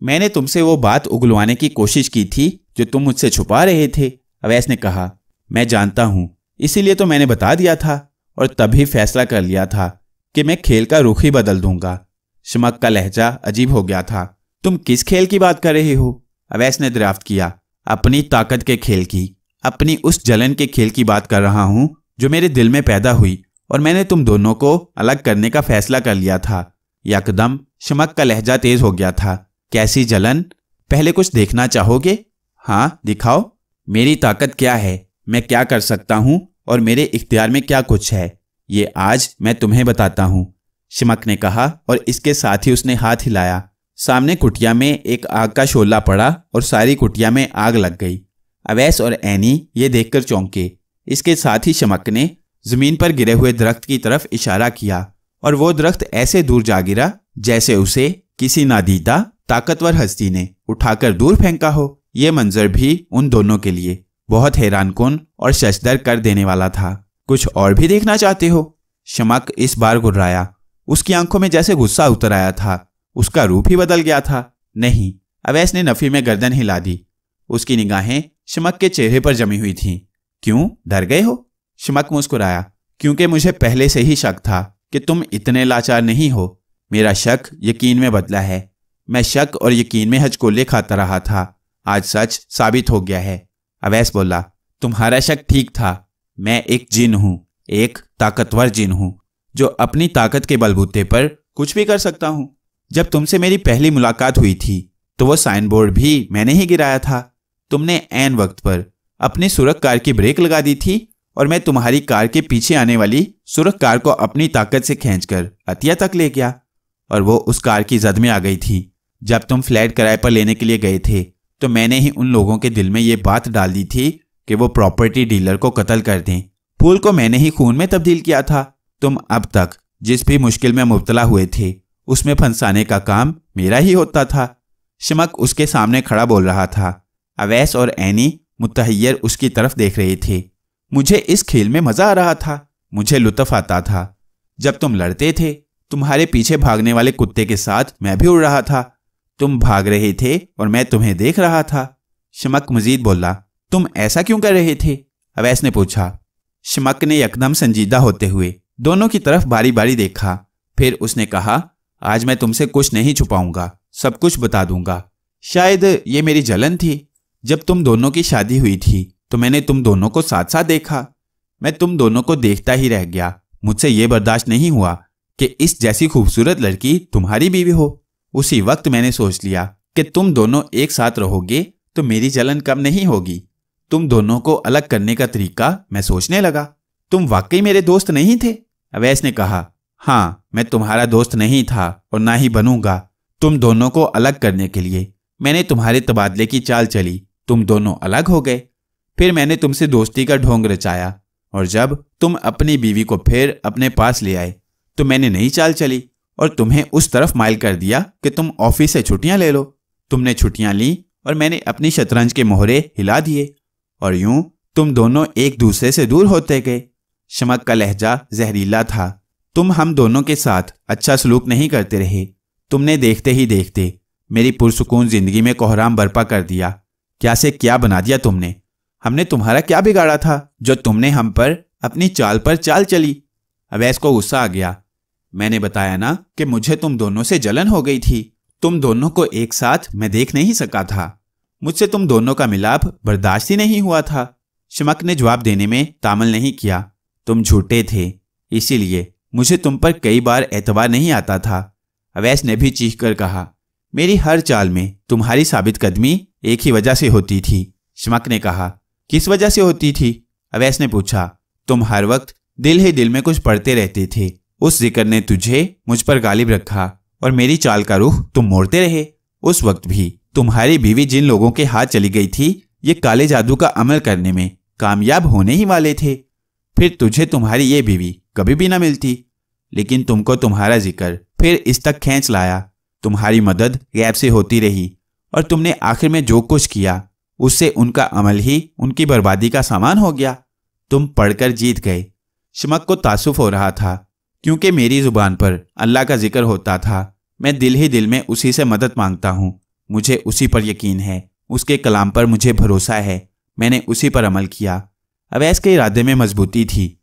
मैंने तुमसे वो बात उगलवाने की कोशिश की थी जो तुम मुझसे छुपा रहे थे अवैस ने कहा मैं जानता हूं इसीलिए तो मैंने बता दिया था और तभी फैसला कर लिया था कि मैं खेल का रुख ही बदल दूंगा शमक का लहजा अजीब हो गया था तुम किस खेल की बात कर रहे हो अवैस ने द्राफ्त किया अपनी ताकत के खेल की अपनी उस जलन के खेल की बात कर रहा हूं जो मेरे दिल में पैदा हुई और मैंने तुम दोनों को अलग करने का फैसला कर लिया था यकदम शमक का लहजा तेज हो गया था कैसी जलन पहले कुछ देखना चाहोगे हाँ दिखाओ मेरी ताकत क्या है मैं क्या कर सकता हूँ और मेरे इख्तियार में क्या कुछ है ये आज मैं तुम्हें बताता हूँ शिमक ने कहा और इसके साथ ही उसने हाथ हिलाया सामने कुटिया में एक आग का शोला पड़ा और सारी कुटिया में आग लग गई अवैस और एनी ये देखकर चौंके इसके साथ ही शमक ने जमीन पर गिरे हुए दरख्त की तरफ इशारा किया और वो दरख्त ऐसे दूर जा गिरा जैसे उसे किसी नादीदा ताकतवर हस्ती ने उठाकर दूर फेंका हो ये मंजर भी उन दोनों के लिए बहुत हैरान और शशदर कर देने वाला था कुछ और भी देखना चाहते हो शमक इस बार गुर्राया उसकी आंखों में जैसे गुस्सा उतर आया था उसका रूप ही बदल गया था नहीं अवैस ने नफी में गर्दन हिला दी उसकी निगाहें शमक के चेहरे पर जमी हुई थीं क्यों डर गए हो शिमक मुस्कुराया क्योंकि मुझे पहले से ही शक था कि तुम इतने लाचार नहीं हो मेरा शक यकीन में बदला है मैं शक और यकीन में ले खाता रहा था आज सच साबित हो गया है अवैस बोला तुम्हारा शक ठीक था मैं एक जिन हूं एक ताकतवर जिन हूं जो अपनी ताकत के बलबूते पर कुछ भी कर सकता हूं जब तुमसे मेरी पहली मुलाकात हुई थी तो वो साइन बोर्ड भी मैंने ही गिराया था तुमने एन वक्त पर अपने सुरख कार की ब्रेक लगा दी थी और मैं तुम्हारी कार के पीछे आने वाली सुरख कार को अपनी ताकत से खींचकर अतिया तक ले गया और वो उस कार की जद में आ गई थी जब तुम फ्लैट किराए पर लेने के लिए गए थे तो मैंने ही उन लोगों के दिल में ये बात डाल दी थी कि वो प्रॉपर्टी डीलर को कत्ल कर दें फूल को मैंने ही खून में तब्दील किया था तुम अब तक जिस भी मुश्किल में मुबतला हुए थे उसमें फंसाने का काम मेरा ही होता था शिमक उसके सामने खड़ा बोल रहा था अवैस और एनी मुतहैर उसकी तरफ देख रहे थे मुझे इस खेल में मजा आ रहा था मुझे लुत्फ आता था जब तुम लड़ते थे तुम्हारे पीछे भागने वाले कुत्ते के साथ मैं भी उड़ रहा था तुम भाग रहे थे और मैं तुम्हें देख रहा था शमक मजीद बोला तुम ऐसा क्यों कर रहे थे अवैस ने पूछा शमक ने यकदम संजीदा होते हुए दोनों की तरफ बारी बारी देखा फिर उसने कहा आज मैं तुमसे कुछ नहीं छुपाऊंगा सब कुछ बता दूंगा शायद ये मेरी जलन थी जब तुम दोनों की शादी हुई थी तो मैंने तुम दोनों को साथ साथ देखा मैं तुम दोनों को देखता ही रह गया मुझसे ये बर्दाश्त नहीं हुआ कि इस जैसी खूबसूरत लड़की तुम्हारी बीवी हो उसी वक्त मैंने सोच लिया कि तुम दोनों एक साथ रहोगे तो मेरी जलन कम नहीं होगी तुम दोनों को अलग करने का तरीका मैं सोचने लगा तुम वाकई मेरे दोस्त नहीं थे अवैस ने कहा हाँ मैं तुम्हारा दोस्त नहीं था और ना ही बनूंगा तुम दोनों को अलग करने के लिए मैंने तुम्हारे तबादले की चाल चली तुम दोनों अलग हो गए फिर मैंने तुमसे दोस्ती का ढोंग रचाया और जब तुम अपनी बीवी को फिर अपने पास ले आए तो मैंने नई चाल चली और तुम्हें उस तरफ माइल कर दिया कि तुम ऑफिस से छुट्टियां ले लो तुमने छुट्टियां ली और मैंने अपनी शतरंज के मोहरे हिला दिए और यूं तुम दोनों एक दूसरे से दूर होते गए शमक का लहजा जहरीला था तुम हम दोनों के साथ अच्छा सलूक नहीं करते रहे तुमने देखते ही देखते मेरी पुरसकून जिंदगी में कोहराम बर्पा कर दिया क्या से क्या बना दिया तुमने हमने तुम्हारा क्या बिगाड़ा था जो तुमने हम पर अपनी चाल पर चाल चली अवैस को गुस्सा आ गया मैंने बताया ना कि मुझे तुम दोनों से जलन हो गई थी तुम दोनों को एक साथ मैं देख नहीं सका था मुझसे तुम दोनों का मिलाप बर्दाश्त ही नहीं हुआ था शमक ने जवाब देने में तामल नहीं किया तुम झूठे थे इसीलिए मुझे तुम पर कई बार एतबार नहीं आता था अवैस ने भी चीख कर कहा मेरी हर चाल में तुम्हारी साबित कदमी एक ही वजह से होती थी शमक ने कहा किस वजह से होती थी अवैस ने पूछा तुम हर वक्त दिल ही दिल में कुछ पढ़ते रहते थे उस जिक्र ने तुझे मुझ पर गालिब रखा और मेरी चाल का रुख तुम मोड़ते रहे उस वक्त भी तुम्हारी बीवी जिन लोगों के हाथ चली गई थी ये काले जादू का अमल करने में कामयाब होने ही वाले थे फिर तुझे तुम्हारी ये बीवी कभी भी ना मिलती लेकिन तुमको तुम्हारा जिक्र फिर इस तक खेच लाया तुम्हारी मदद गैप से होती रही और तुमने आखिर में जो कुछ किया उससे उनका अमल ही उनकी बर्बादी का सामान हो गया तुम पढ़कर जीत गए शमक को तासुफ हो रहा था क्योंकि मेरी जुबान पर अल्लाह का जिक्र होता था मैं दिल ही दिल में उसी से मदद मांगता हूँ मुझे उसी पर यकीन है उसके कलाम पर मुझे भरोसा है मैंने उसी पर अमल किया अवैस के इरादे में मजबूती थी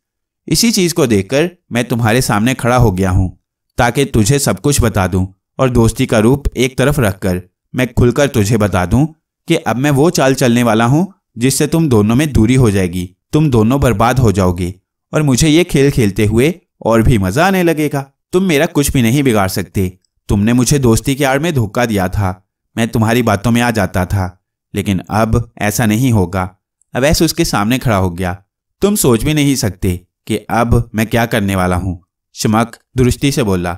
इसी चीज़ को देखकर मैं तुम्हारे सामने खड़ा हो गया हूँ ताकि तुझे सब कुछ बता दूं और दोस्ती का रूप एक तरफ रखकर मैं खुलकर तुझे बता दूं कि अब मैं वो चाल चलने वाला हूं जिससे तुम दोनों में दूरी हो जाएगी तुम दोनों बर्बाद हो जाओगे और मुझे ये खेल खेलते हुए और भी मजा आने लगेगा तुम मेरा कुछ भी नहीं बिगाड़ सकते तुमने मुझे दोस्ती के आड़ में धोखा दिया था मैं तुम्हारी बातों में आ जाता था लेकिन अब ऐसा नहीं होगा अवैस उसके सामने खड़ा हो गया तुम सोच भी नहीं सकते कि अब मैं क्या करने वाला हूं शमक दुरुस्ती से बोला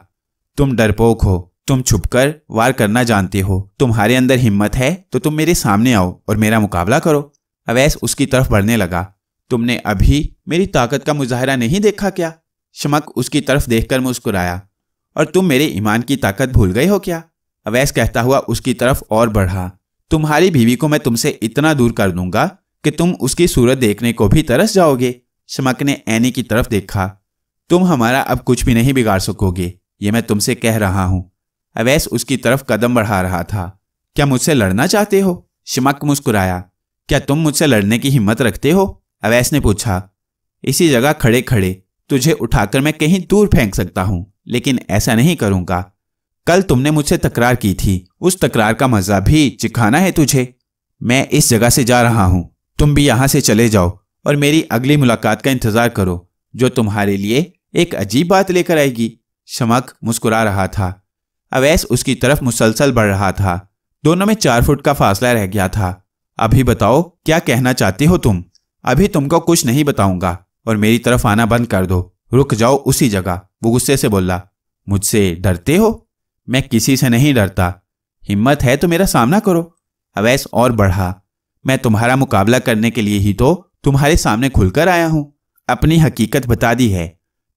तुम डरपोक हो तुम छुपकर वार करना जानते हो तुम्हारे अंदर हिम्मत है तो तुम मेरे सामने आओ और मेरा मुकाबला करो अवैस उसकी तरफ बढ़ने लगा तुमने अभी मेरी ताकत का मुजाहरा नहीं देखा क्या शमक उसकी तरफ देखकर मुस्कुराया और तुम मेरे ईमान की ताकत भूल गए हो क्या अवैस कहता हुआ उसकी तरफ और बढ़ा तुम्हारी बीवी को मैं तुमसे इतना दूर कर दूंगा कि तुम उसकी सूरत देखने को भी तरस जाओगे शमक ने ऐनी की तरफ देखा तुम हमारा अब कुछ भी नहीं बिगाड़ सकोगे ये मैं तुमसे कह रहा हूं अवैस उसकी तरफ कदम बढ़ा रहा था क्या मुझसे लड़ना चाहते हो शिमक मुस्कुराया क्या तुम मुझसे लड़ने की हिम्मत रखते हो अवैस ने पूछा इसी जगह खड़े खड़े तुझे उठाकर मैं कहीं दूर फेंक सकता हूं लेकिन ऐसा नहीं करूंगा कल तुमने मुझसे तकरार की थी उस तकरार का मजा भी चिखाना है तुझे मैं इस जगह से जा रहा हूं तुम भी यहां से चले जाओ और मेरी अगली मुलाकात का इंतजार करो जो तुम्हारे लिए एक अजीब बात लेकर आएगी शमक मुस्कुरा रहा था अवैस उसकी तरफ मुसलसल बढ़ रहा था दोनों में चार फुट का फासला रह गया था अभी बताओ क्या कहना चाहती हो तुम अभी तुमको कुछ नहीं बताऊंगा और मेरी तरफ आना बंद कर दो रुक जाओ उसी जगह वो गुस्से से बोला मुझसे डरते हो मैं किसी से नहीं डरता हिम्मत है तो मेरा सामना करो अवैस और बढ़ा मैं तुम्हारा मुकाबला करने के लिए ही तो तुम्हारे सामने खुलकर आया हूं अपनी हकीकत बता दी है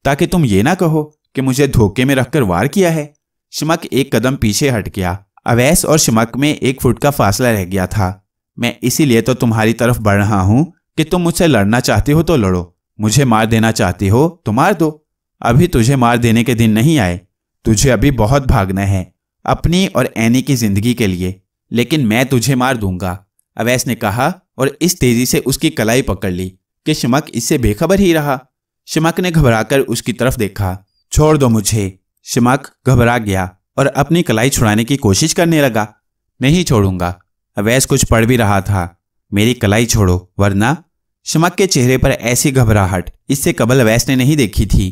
ताकि तुम ये ना कहो कि मुझे धोखे में रखकर वार किया है शिमक एक कदम पीछे हट गया अवैस और शिमक में एक फुट का फासला रह गया था मैं इसीलिए तो तुम्हारी तरफ बढ़ रहा हूं कि तुम मुझसे लड़ना चाहते हो तो लड़ो मुझे मार देना चाहती हो तो मार दो अभी तुझे मार देने के दिन नहीं आए तुझे अभी बहुत भागना है अपनी और एनी की जिंदगी के लिए लेकिन मैं तुझे मार दूंगा अवैस ने कहा और इस तेजी से उसकी कलाई पकड़ ली कि शिमक इससे बेखबर ही रहा शिमक ने घबराकर उसकी तरफ देखा छोड़ दो मुझे शिमाक घबरा गया और अपनी कलाई छुड़ाने की कोशिश करने लगा नहीं छोड़ूंगा अवैस कुछ पढ़ भी रहा था मेरी कलाई छोड़ो वरना शिमक के चेहरे पर ऐसी घबराहट इससे कबल अवैस ने नहीं देखी थी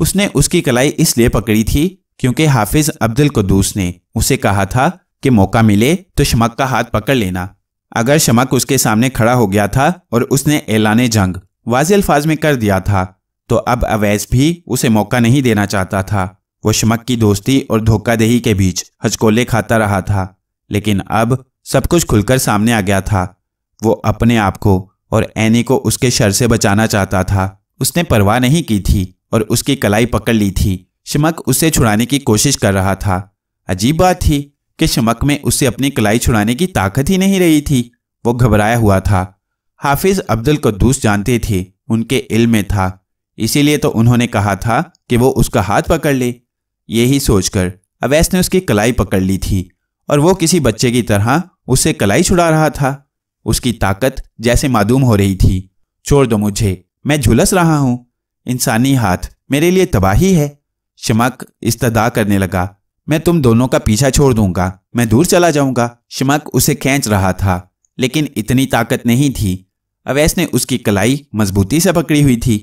उसने उसकी कलाई इसलिए पकड़ी थी क्योंकि हाफिज अब्दुल कदूस ने उसे कहा था कि मौका मिले तो शमक का हाथ पकड़ लेना अगर शमक उसके सामने खड़ा हो गया था और उसने ऐलान जंग वाज अल्फाज में कर दिया था तो अब अवैस भी उसे मौका नहीं देना चाहता था वो शमक की दोस्ती और धोखादेही के बीच हचकोले खाता रहा था लेकिन अब सब कुछ खुलकर सामने आ गया था वो अपने आप को और एनी को उसके शर से बचाना चाहता था उसने परवाह नहीं की थी और उसकी कलाई पकड़ ली थी शमक उसे छुड़ाने की कोशिश कर रहा था अजीब बात थी कि शमक में उसे अपनी कलाई छुड़ाने की ताकत ही नहीं रही थी वो घबराया हुआ था हाफिज अब्दुल कद्दूस जानते थे उनके इल्म में था इसीलिए तो उन्होंने कहा था कि वो उसका हाथ पकड़ ले यही सोचकर अवैस ने उसकी कलाई पकड़ ली थी और वो किसी बच्चे की तरह उससे कलाई छुड़ा रहा था उसकी ताकत जैसे मालूम हो रही थी छोड़ दो मुझे मैं झुलस रहा हूं इंसानी हाथ मेरे लिए तबाही है शमक इस्तदा करने लगा मैं तुम दोनों का पीछा छोड़ दूंगा मैं दूर चला जाऊंगा शमक उसे खींच रहा था लेकिन इतनी ताकत नहीं थी अवैस ने उसकी कलाई मजबूती से पकड़ी हुई थी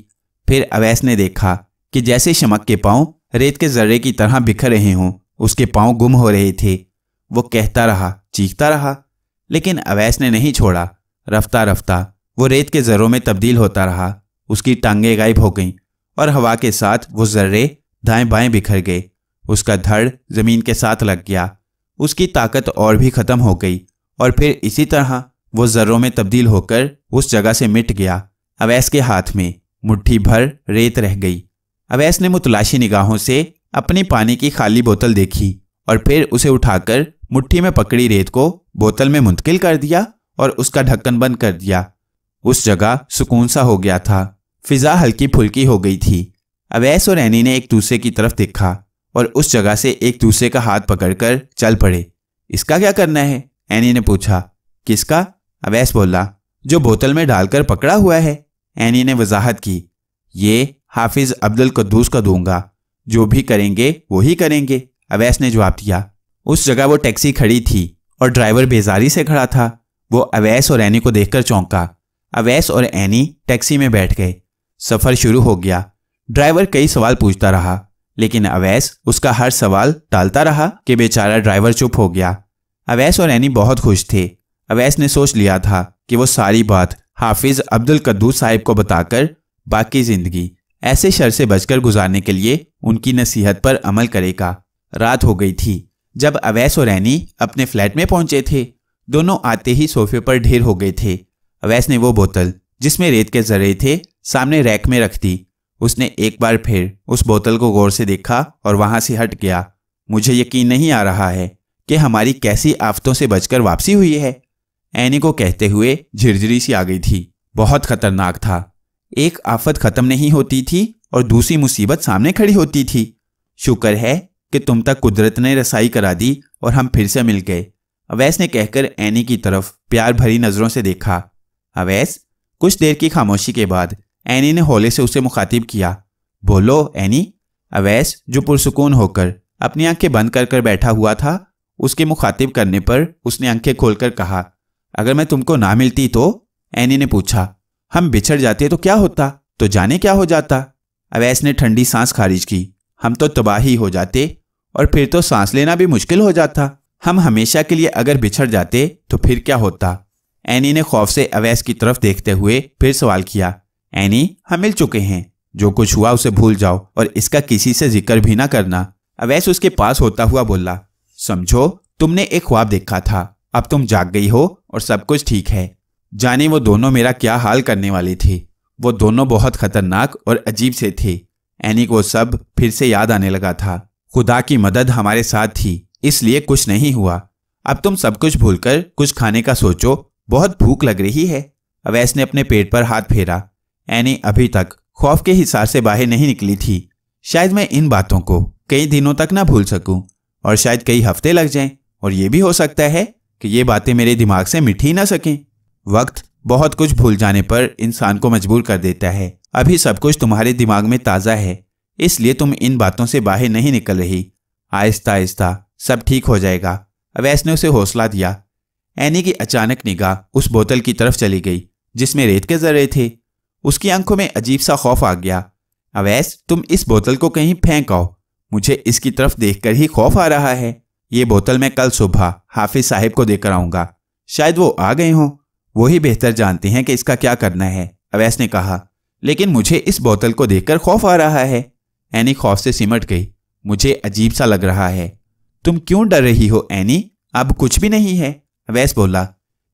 फिर अवैस ने देखा कि जैसे शमक के पांव रेत के जर्रे की तरह बिखर रहे हों उसके पांव गुम हो रहे थे वो कहता रहा चीखता रहा लेकिन अवैस ने नहीं छोड़ा रफ्ता रफ्ता वो रेत के जर्रों में तब्दील होता रहा उसकी टांगें गायब हो गईं और हवा के साथ वो जर्रे दाएं बाएं बिखर गए उसका धड़ जमीन के साथ लग गया उसकी ताकत और भी ख़त्म हो गई और फिर इसी तरह वो जर्रों में तब्दील होकर उस जगह से मिट गया अवैस के हाथ में मुट्ठी भर रेत रह गई अवैस ने मुतलाशी निगाहों से अपनी पानी की खाली बोतल देखी और फिर उसे उठाकर मुट्ठी में पकड़ी रेत को बोतल में मुंतकिल कर दिया और उसका ढक्कन बंद कर दिया उस जगह सुकून सा हो गया था फिजा हल्की फुल्की हो गई थी अवैस और एनी ने एक दूसरे की तरफ देखा और उस जगह से एक दूसरे का हाथ पकड़कर चल पड़े इसका क्या करना है एनी ने पूछा किसका अवैस बोला जो बोतल में डालकर पकड़ा हुआ है एनी ने वजाहत की ये हाफिज अब्दुल कद्दूस का दूंगा जो भी करेंगे वो ही करेंगे अवैस ने जवाब दिया उस जगह वो टैक्सी खड़ी थी और ड्राइवर बेजारी से खड़ा था वो अवैस और एनी को देखकर चौंका अवैस और एनी टैक्सी में बैठ गए सफ़र शुरू हो गया ड्राइवर कई सवाल पूछता रहा लेकिन अवैस उसका हर सवाल टालता रहा कि बेचारा ड्राइवर चुप हो गया अवैस और एनी बहुत खुश थे अवैस ने सोच लिया था कि वो सारी बात हाफिज अब्दुल कद्दू साहिब को बताकर बाकी जिंदगी ऐसे शर से बचकर गुजारने के लिए उनकी नसीहत पर अमल करेगा रात हो गई थी जब अवैस और रैनी अपने फ्लैट में पहुंचे थे दोनों आते ही सोफे पर ढेर हो गए थे अवैस ने वो बोतल जिसमें रेत के जरे थे सामने रैक में रख दी उसने एक बार फिर उस बोतल को गौर से देखा और वहां से हट गया मुझे यकीन नहीं आ रहा है कि हमारी कैसी आफतों से बचकर वापसी हुई है एनी को कहते हुए झिरझिरी सी आ गई थी बहुत खतरनाक था एक आफत खत्म नहीं होती थी और दूसरी मुसीबत सामने खड़ी होती थी शुक्र है कि तुम तक कुदरत ने रसाई करा दी और हम फिर से मिल गए अवैस ने कहकर एनी की तरफ प्यार भरी नज़रों से देखा अवैस कुछ देर की खामोशी के बाद एनी ने होले से उसे मुखातिब किया बोलो एनी अवैस जो पुरसकून होकर अपनी आंखें बंद कर कर बैठा हुआ था उसके मुखातिब करने पर उसने आंखें खोलकर कहा अगर मैं तुमको ना मिलती तो एनी ने पूछा हम बिछड़ जाते तो क्या होता तो जाने क्या हो जाता अवैस ने ठंडी सांस खारिज की हम तो तबाही हो जाते और फिर तो सांस लेना भी मुश्किल हो जाता हम हमेशा के लिए अगर बिछड़ जाते तो फिर क्या होता एनी ने खौफ से अवैस की तरफ देखते हुए फिर सवाल किया एनी हम मिल चुके हैं जो कुछ हुआ उसे भूल जाओ और इसका किसी से जिक्र भी ना करना अवैस उसके पास होता हुआ बोला समझो तुमने एक ख्वाब देखा था अब तुम जाग गई हो और सब कुछ ठीक है जाने वो दोनों मेरा क्या हाल करने वाली थी वो दोनों बहुत खतरनाक और अजीब से थे एनी को सब फिर से याद आने लगा था खुदा की मदद हमारे साथ थी इसलिए कुछ नहीं हुआ अब तुम सब कुछ भूलकर कुछ खाने का सोचो बहुत भूख लग रही है अवैस ने अपने पेट पर हाथ फेरा एनी अभी तक खौफ के हिसार से बाहर नहीं निकली थी शायद मैं इन बातों को कई दिनों तक ना भूल सकूं और शायद कई हफ्ते लग जाएं और ये भी हो सकता है कि ये बातें मेरे दिमाग से मिट ही ना सकें वक्त बहुत कुछ भूल जाने पर इंसान को मजबूर कर देता है अभी सब कुछ तुम्हारे दिमाग में ताज़ा है इसलिए तुम इन बातों से बाहर नहीं निकल रही आहिस्ता आहिस्ता सब ठीक हो जाएगा अवैस ने उसे हौसला दिया एनी की अचानक निगाह उस बोतल की तरफ चली गई जिसमें रेत के जर्रे थे उसकी आंखों में अजीब सा खौफ आ गया अवैस तुम इस बोतल को कहीं फेंक आओ मुझे इसकी तरफ देखकर ही खौफ आ रहा है ये बोतल मैं कल सुबह हाफिज साहिब को देकर आऊंगा शायद वो आ गए हों वो ही बेहतर जानते हैं कि इसका क्या करना है अवैस ने कहा लेकिन मुझे इस बोतल को देखकर खौफ आ रहा है एनी खौफ से सिमट गई मुझे अजीब सा लग रहा है तुम क्यों डर रही हो एनी अब कुछ भी नहीं है अवैस बोला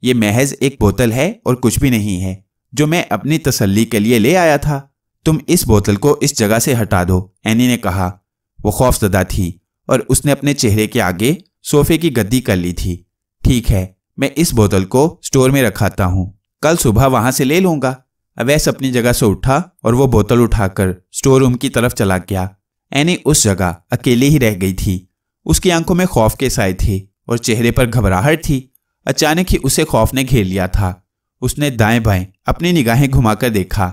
ये महज एक बोतल है और कुछ भी नहीं है जो मैं अपनी तसल्ली के लिए ले आया था तुम इस बोतल को इस जगह से हटा दो एनी ने कहा वो खौफजदा थी और उसने अपने चेहरे के आगे सोफे की गद्दी कर ली थी ठीक है मैं इस बोतल को स्टोर में रखाता हूँ कल सुबह वहां से ले लूंगा अवैस अपनी जगह से उठा और वो बोतल उठाकर स्टोर रूम की तरफ चला गया एनी उस जगह अकेले ही रह गई थी उसकी आंखों में खौफ के साए थे और चेहरे पर घबराहट थी अचानक ही उसे खौफ ने घेर लिया था उसने दाएं बाएं अपनी निगाहें घुमाकर देखा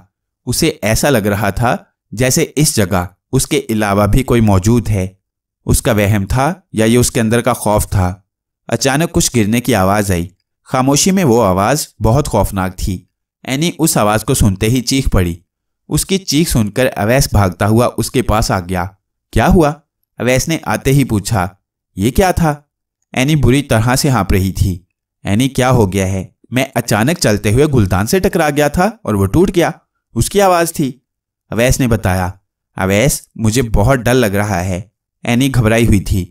उसे ऐसा लग रहा था जैसे इस जगह उसके अलावा भी कोई मौजूद है उसका वहम था या ये उसके अंदर का खौफ था अचानक कुछ गिरने की आवाज़ आई खामोशी में वो आवाज़ बहुत खौफनाक थी एनी उस आवाज़ को सुनते ही चीख पड़ी उसकी चीख सुनकर अवैस भागता हुआ उसके पास आ गया क्या हुआ अवैस ने आते ही पूछा ये क्या था एनी बुरी तरह से हाँप रही थी एनी क्या हो गया है मैं अचानक चलते हुए गुलदान से टकरा गया था और वो टूट गया उसकी आवाज़ थी अवैस ने बताया अवैस मुझे बहुत डर लग रहा है एनी घबराई हुई थी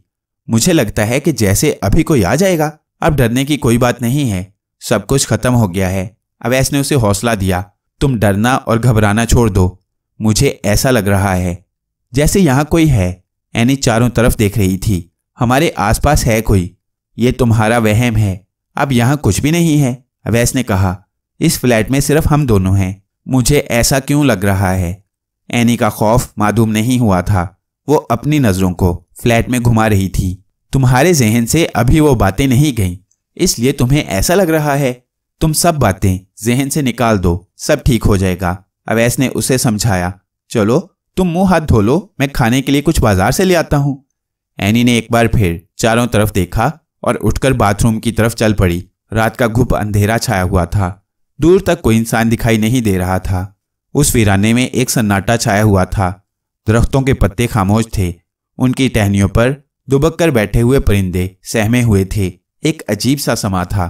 मुझे लगता है कि जैसे अभी कोई आ जाएगा अब डरने की कोई बात नहीं है सब कुछ खत्म हो गया है अवैस ने उसे हौसला दिया तुम डरना और घबराना छोड़ दो मुझे ऐसा लग रहा है जैसे यहां कोई है एनी चारों तरफ देख रही थी हमारे आसपास है कोई ये तुम्हारा वहम है अब यहां कुछ भी नहीं है अवैस ने कहा इस फ्लैट में सिर्फ हम दोनों हैं मुझे ऐसा क्यों लग रहा है एनी का खौफ मालूम नहीं हुआ था वो अपनी नज़रों को फ्लैट में घुमा रही थी तुम्हारे जहन से अभी वो बातें नहीं गईं इसलिए तुम्हें ऐसा लग रहा है तुम सब बातें जहन से निकाल दो सब ठीक हो जाएगा अवैस ने उसे समझाया चलो तुम मुंह हाथ धो लो मैं खाने के लिए कुछ बाजार से ले आता हूँ एनी ने एक बार फिर चारों तरफ देखा और उठकर बाथरूम की तरफ चल पड़ी रात का घुप अंधेरा छाया हुआ था दूर तक कोई इंसान दिखाई नहीं दे रहा था उस वीराने में एक सन्नाटा छाया हुआ था दरख्तों के पत्ते खामोश थे उनकी टहनियों पर दुबक कर बैठे हुए परिंदे सहमे हुए थे एक अजीब सा समा था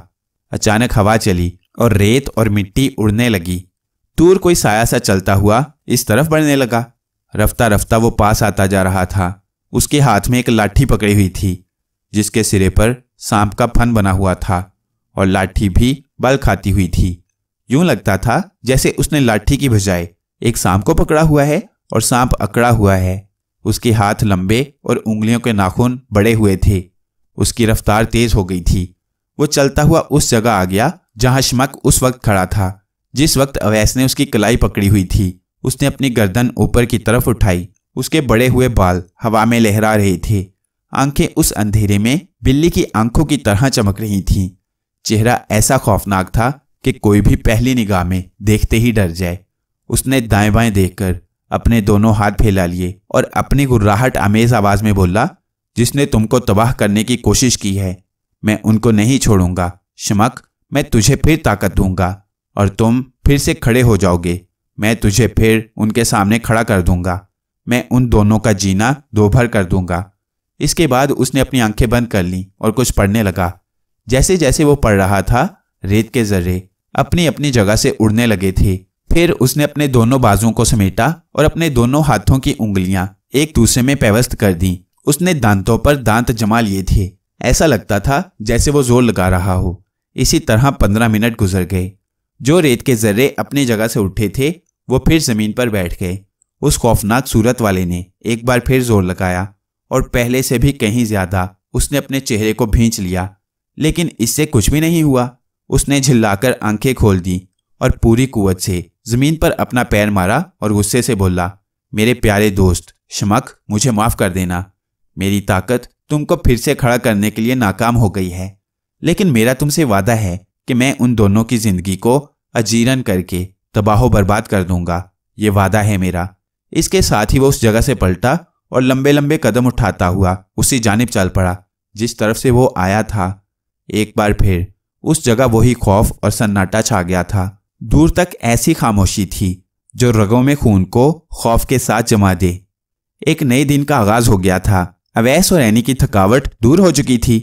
अचानक हवा चली और रेत और मिट्टी उड़ने लगी दूर कोई साया सा चलता हुआ इस तरफ बढ़ने लगा रफ्ता रफ्ता वो पास आता जा रहा था उसके हाथ में एक लाठी पकड़ी हुई थी जिसके सिरे पर सांप का फन बना हुआ था और लाठी भी बल खाती हुई थी यूं लगता था जैसे उसने लाठी की बजाय एक सांप को पकड़ा हुआ है और सांप अकड़ा हुआ है उसके हाथ लंबे और उंगलियों के नाखून बड़े हुए थे उसकी रफ्तार तेज हो गई थी वो चलता हुआ उस जगह आ गया जहां शमक उस वक्त खड़ा था जिस वक्त अवैस ने उसकी कलाई पकड़ी हुई थी उसने अपनी गर्दन ऊपर की तरफ उठाई उसके बड़े हुए बाल हवा में लहरा रहे थे आंखें उस अंधेरे में बिल्ली की आंखों की तरह चमक रही थीं। चेहरा ऐसा खौफनाक था कि कोई भी पहली निगाह में देखते ही डर जाए उसने दाएं बाएं देखकर अपने दोनों हाथ फैला लिए और अपनी गुर्राहट आमेज आवाज में बोला जिसने तुमको तबाह करने की कोशिश की है मैं उनको नहीं छोड़ूंगा शमक मैं तुझे फिर ताकत दूंगा और तुम फिर से खड़े हो जाओगे मैं तुझे फिर उनके सामने खड़ा कर दूंगा मैं उन दोनों का जीना दोभर कर दूंगा इसके बाद उसने अपनी आंखें बंद कर ली और कुछ पढ़ने लगा जैसे जैसे वो पढ़ रहा था रेत के जर्रे अपनी अपनी जगह से उड़ने लगे थे फिर उसने अपने दोनों बाजुओं को समेटा और अपने दोनों हाथों की उंगलियां एक दूसरे में पेवस्त कर दी उसने दांतों पर दांत जमा लिए थे ऐसा लगता था जैसे वो जोर लगा रहा हो इसी तरह पंद्रह मिनट गुजर गए जो रेत के जर्रे अपनी जगह से उठे थे वो फिर जमीन पर बैठ गए उस खौफनाक सूरत वाले ने एक बार फिर जोर लगाया और पहले से भी कहीं ज्यादा उसने अपने चेहरे को भींच लिया लेकिन इससे कुछ भी नहीं हुआ उसने झिल्लाकर आंखें खोल दी और पूरी कुवत से जमीन पर अपना पैर मारा और गुस्से से बोला मेरे प्यारे दोस्त शमक मुझे माफ कर देना मेरी ताकत तुमको फिर से खड़ा करने के लिए नाकाम हो गई है लेकिन मेरा तुमसे वादा है कि मैं उन दोनों की जिंदगी को अजीरन करके तबाहो बर्बाद कर दूंगा ये वादा है मेरा इसके साथ ही वो उस जगह से पलटा और लंबे लंबे कदम उठाता हुआ उसी जानब चल पड़ा जिस तरफ से वो आया था एक बार फिर उस जगह वही खौफ और सन्नाटा छा गया था दूर तक ऐसी खामोशी थी जो रगों में खून को खौफ के साथ जमा दे एक नए दिन का आगाज हो गया था अवैस और एनी की थकावट दूर हो चुकी थी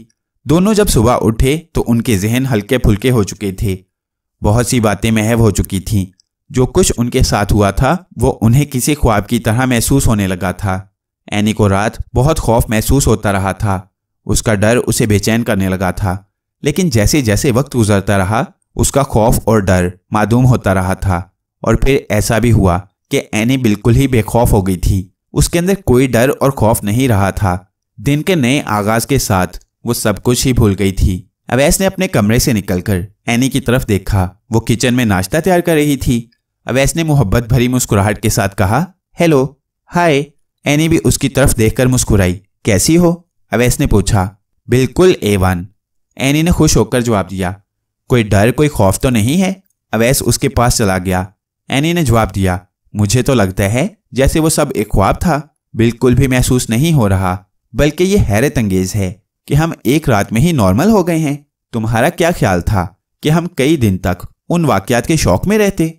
दोनों जब सुबह उठे तो उनके जहन हल्के फुल्के हो चुके थे बहुत सी बातें महव हो चुकी थीं जो कुछ उनके साथ हुआ था वो उन्हें किसी ख्वाब की तरह महसूस होने लगा था एनी को रात बहुत खौफ महसूस होता रहा था उसका डर उसे बेचैन करने लगा था लेकिन जैसे जैसे वक्त गुजरता रहा उसका खौफ और डर मादूम होता रहा था और फिर ऐसा भी हुआ कि एनी बिल्कुल ही बेखौफ हो गई थी उसके अंदर कोई डर और खौफ नहीं रहा था दिन के नए आगाज के साथ वो सब कुछ ही भूल गई थी अवैस ने अपने कमरे से निकलकर एनी की तरफ देखा वो किचन में नाश्ता तैयार कर रही थी अवैस ने मोहब्बत भरी मुस्कुराहट के साथ कहा हेलो हाय एनी भी उसकी तरफ देखकर मुस्कुराई कैसी हो अवैस ने पूछा बिल्कुल एवान एनी ने खुश होकर जवाब दिया कोई डर कोई खौफ तो नहीं है अवैस उसके पास चला गया एनी ने जवाब दिया मुझे तो लगता है जैसे वो सब एक ख्वाब था बिल्कुल भी महसूस नहीं हो रहा बल्कि ये हैरत अंगेज है कि हम एक रात में ही नॉर्मल हो गए हैं तुम्हारा क्या ख्याल था कि हम कई दिन तक उन वाकयात के शौक में रहते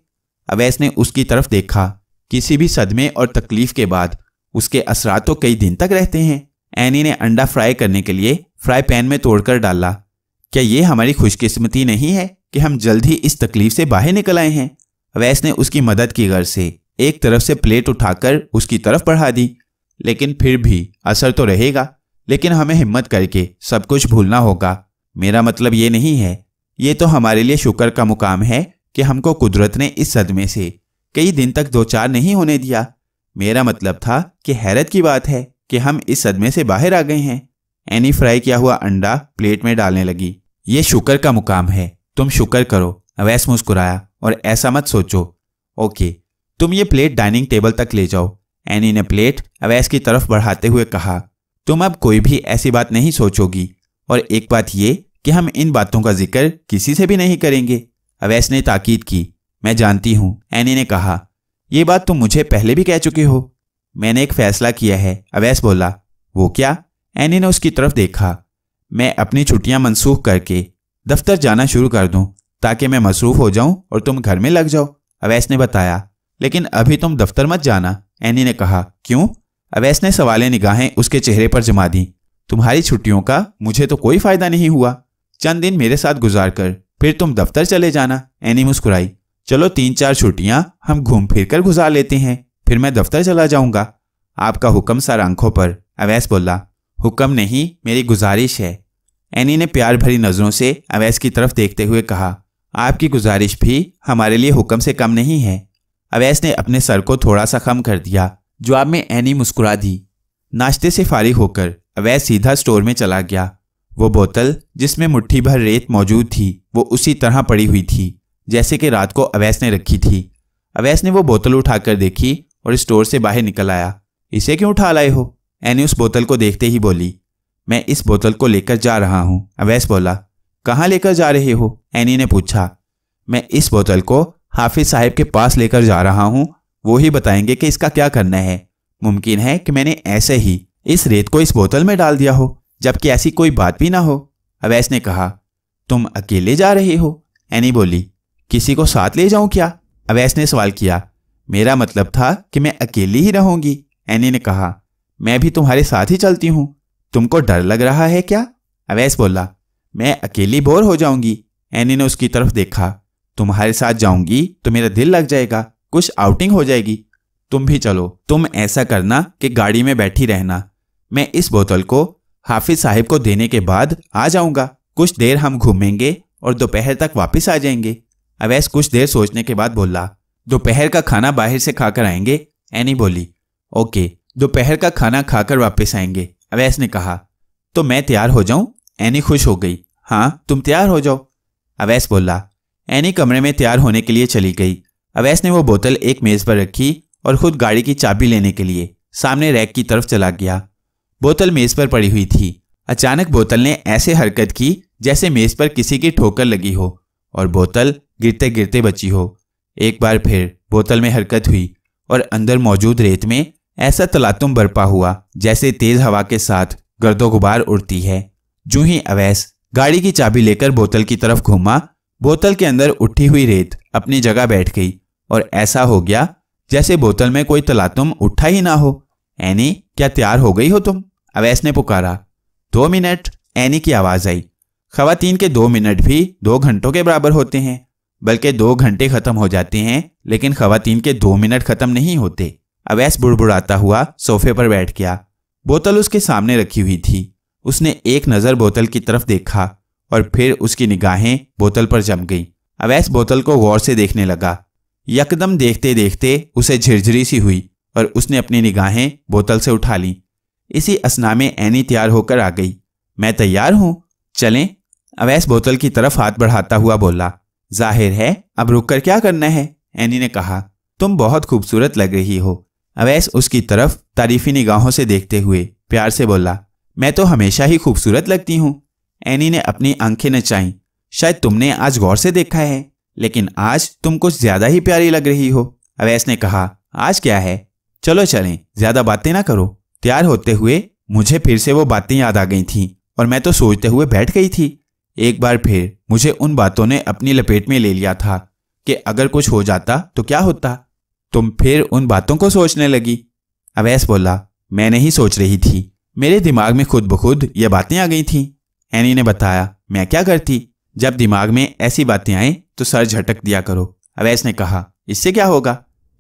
अवैस ने उसकी तरफ देखा किसी भी सदमे और तकलीफ के बाद उसके असरा तो कई दिन तक रहते हैं एनी ने अंडा फ्राई करने के लिए फ्राई पैन में तोड़कर डाला क्या ये हमारी खुशकिस्मती नहीं है कि हम जल्द ही इस तकलीफ से बाहर निकल आए हैं वैस ने उसकी मदद की गर्ज से एक तरफ से प्लेट उठाकर उसकी तरफ बढ़ा दी लेकिन फिर भी असर तो रहेगा लेकिन हमें हिम्मत करके सब कुछ भूलना होगा मेरा मतलब ये नहीं है ये तो हमारे लिए शुक्र का मुकाम है कि हमको कुदरत ने इस सदमे से कई दिन तक दो चार नहीं होने दिया मेरा मतलब था कि हैरत की बात है कि हम इस सदमे से बाहर आ गए हैं एनी फ्राई किया हुआ अंडा प्लेट में डालने लगी ये शुक्र का मुकाम है तुम शुक्र करो अवैस मुस्कुराया और ऐसा मत सोचो ओके तुम ये प्लेट डाइनिंग टेबल तक ले जाओ एनी ने प्लेट अवैस की तरफ बढ़ाते हुए कहा तुम अब कोई भी ऐसी बात नहीं सोचोगी और एक बात ये कि हम इन बातों का जिक्र किसी से भी नहीं करेंगे अवैस ने ताकीद की मैं जानती हूँ एनी ने कहा ये बात तुम मुझे पहले भी कह चुके हो मैंने एक फैसला किया है अवैस बोला वो क्या एनी ने उसकी तरफ देखा मैं अपनी छुट्टियां मनसूख करके दफ्तर जाना शुरू कर दूं ताकि मैं मसरूफ हो जाऊं और तुम घर में लग जाओ अवैस ने बताया लेकिन अभी तुम दफ्तर मत जाना एनी ने कहा क्यों अवैस ने सवाले निगाहें उसके चेहरे पर जमा दी तुम्हारी छुट्टियों का मुझे तो कोई फायदा नहीं हुआ चंद दिन मेरे साथ गुजार कर फिर तुम दफ्तर चले जाना एनी मुस्कुराई चलो तीन चार छुट्टियां हम घूम फिर कर गुजार लेते हैं फिर मैं दफ्तर चला जाऊंगा आपका हुक्म सर आंखों पर अवैस बोला हुक्म नहीं मेरी गुजारिश है एनी ने प्यार भरी नज़रों से अवैस की तरफ देखते हुए कहा आपकी गुजारिश भी हमारे लिए हुक्म से कम नहीं है अवैस ने अपने सर को थोड़ा सा खम कर दिया जवाब में एनी मुस्कुरा दी नाश्ते से फारिग होकर अवैस सीधा स्टोर में चला गया वो बोतल जिसमें मुट्ठी भर रेत मौजूद थी वो उसी तरह पड़ी हुई थी जैसे कि रात को अवैस ने रखी थी अवैस ने वो बोतल उठाकर देखी और स्टोर से बाहर निकल आया इसे क्यों उठा लाए हो एनी उस बोतल को देखते ही बोली मैं इस बोतल को लेकर जा रहा हूँ अवैस बोला कहाँ लेकर जा रहे हो एनी ने पूछा मैं इस बोतल को हाफिज साहब के पास लेकर जा रहा हूँ वो ही बताएंगे कि इसका क्या करना है मुमकिन है कि मैंने ऐसे ही इस रेत को इस बोतल में डाल दिया हो जबकि ऐसी कोई बात भी ना हो अवैस ने कहा तुम अकेले जा रहे हो एनी बोली किसी को साथ ले जाऊं क्या अवैस ने सवाल किया मेरा मतलब था कि मैं अकेली ही रहूंगी एनी ने कहा मैं भी तुम्हारे साथ ही चलती हूँ तुमको डर लग रहा है क्या अवैस बोला मैं अकेली बोर हो जाऊंगी एनी ने उसकी तरफ देखा तुम्हारे साथ जाऊंगी तो मेरा दिल लग जाएगा कुछ आउटिंग हो जाएगी तुम भी चलो तुम ऐसा करना कि गाड़ी में बैठी रहना मैं इस बोतल को हाफिज साहिब को देने के बाद आ जाऊंगा कुछ देर हम घूमेंगे और दोपहर तक वापस आ जाएंगे अवैस कुछ देर सोचने के बाद बोला दोपहर का खाना बाहर से खाकर आएंगे एनी बोली ओके दोपहर का खाना खाकर वापस आएंगे अवैस ने कहा तो मैं तैयार हो जाऊं एनी खुश हो गई हाँ तुम तैयार हो जाओ अवैस बोला एनी कमरे में तैयार होने के लिए चली गई अवैस ने वो बोतल एक मेज़ पर रखी और खुद गाड़ी की चाबी लेने के लिए सामने रैक की तरफ चला गया बोतल मेज़ पर पड़ी हुई थी अचानक बोतल ने ऐसे हरकत की जैसे मेज़ पर किसी की ठोकर लगी हो और बोतल गिरते गिरते बची हो एक बार फिर बोतल में हरकत हुई और अंदर मौजूद रेत में ऐसा तलातुम बरपा हुआ जैसे तेज हवा के साथ गर्दो गुबार उड़ती है जू ही अवैस गाड़ी की चाबी लेकर बोतल की तरफ घूमा बोतल के अंदर उठी हुई रेत अपनी जगह बैठ गई और ऐसा हो गया जैसे बोतल में कोई तलातुम उठा ही ना हो एनी क्या तैयार हो गई हो तुम अवैस ने पुकारा दो मिनट एनी की आवाज़ आई खातन के दो मिनट भी दो घंटों के बराबर होते हैं बल्कि दो घंटे ख़त्म हो जाते हैं लेकिन खातन के दो मिनट ख़त्म नहीं होते अवैस बुड़बुड़ाता हुआ सोफे पर बैठ गया बोतल उसके सामने रखी हुई थी उसने एक नज़र बोतल की तरफ देखा और फिर उसकी निगाहें बोतल पर जम गईं अवैस बोतल को गौर से देखने लगा यकदम देखते देखते उसे झिरझिरी सी हुई और उसने अपनी निगाहें बोतल से उठा ली इसी असना में एनी तैयार होकर आ गई मैं तैयार हूं चलें अवैस बोतल की तरफ हाथ बढ़ाता हुआ बोला जाहिर है अब रुक कर क्या करना है एनी ने कहा तुम बहुत खूबसूरत लग रही हो अवैस उसकी तरफ तारीफी निगाहों से देखते हुए प्यार से बोला मैं तो हमेशा ही खूबसूरत लगती हूँ एनी ने अपनी आंखें नचाई शायद तुमने आज गौर से देखा है लेकिन आज तुम कुछ ज्यादा ही प्यारी लग रही हो अवैस ने कहा आज क्या है चलो चलें ज्यादा बातें ना करो तैयार होते हुए मुझे फिर से वो बातें याद आ गई थीं और मैं तो सोचते हुए बैठ गई थी एक बार फिर मुझे उन बातों ने अपनी लपेट में ले लिया था कि अगर कुछ हो जाता तो क्या होता तुम तो फिर उन बातों को सोचने लगी अवैस बोला मैं नहीं सोच रही थी मेरे दिमाग में खुद ब खुद ये बातें आ गई थी एनी ने बताया मैं क्या करती जब दिमाग में ऐसी बातें आए तो सर झटक दिया करो अवैस ने कहा इससे क्या होगा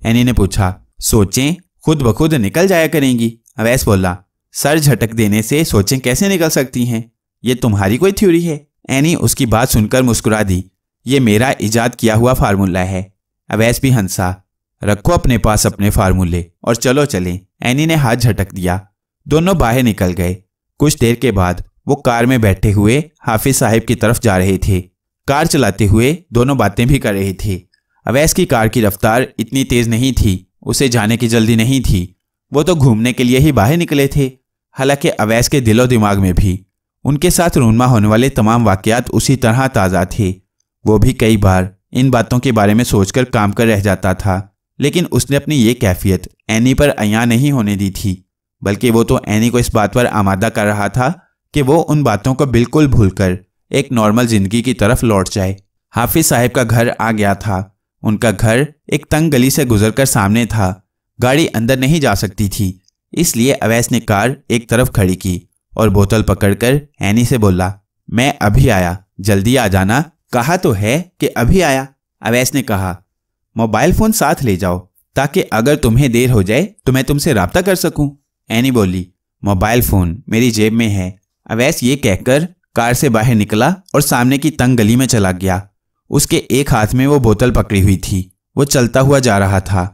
एनी ने पूछा सोचें खुद ब खुद निकल जाया करेंगी अवैस बोला सर झटक देने से सोचें कैसे निकल सकती हैं ये तुम्हारी कोई थ्योरी है एनी उसकी बात सुनकर मुस्कुरा दी ये मेरा इजाद किया हुआ फार्मूला है अवैस भी हंसा रखो अपने पास अपने फार्मूले और चलो चलें एनी ने हाथ झटक दिया दोनों बाहर निकल गए कुछ देर के बाद वो कार में बैठे हुए हाफिज साहब की तरफ जा रहे थे कार चलाते हुए दोनों बातें भी कर रहे थे अवैस की कार की रफ्तार इतनी तेज नहीं थी उसे जाने की जल्दी नहीं थी वो तो घूमने के लिए ही बाहर निकले थे हालांकि अवैस के दिलो दिमाग में भी उनके साथ रूनमा होने वाले तमाम वाकयात उसी तरह ताज़ा थे वो भी कई बार इन बातों के बारे में सोचकर काम कर रह जाता था लेकिन उसने अपनी ये कैफियत एनी पर अया नहीं होने दी थी बल्कि वो तो एनी को इस बात पर आमादा कर रहा था कि वो उन बातों को बिल्कुल भूलकर एक नॉर्मल ज़िंदगी की तरफ लौट जाए हाफिज साहब का घर आ गया था उनका घर एक तंग गली से गुजरकर सामने था गाड़ी अंदर नहीं जा सकती थी इसलिए अवैस ने कार एक तरफ खड़ी की और बोतल पकड़कर एनी से बोला मैं अभी आया जल्दी आ जाना कहा तो है कि अभी आया अवैस ने कहा मोबाइल फोन साथ ले जाओ ताकि अगर तुम्हें देर हो जाए तो मैं तुमसे रबता कर सकूं एनी बोली मोबाइल फोन मेरी जेब में है अवैस ये कहकर कार से बाहर निकला और सामने की तंग गली में चला गया उसके एक हाथ में वो बोतल पकड़ी हुई थी वो चलता हुआ जा रहा था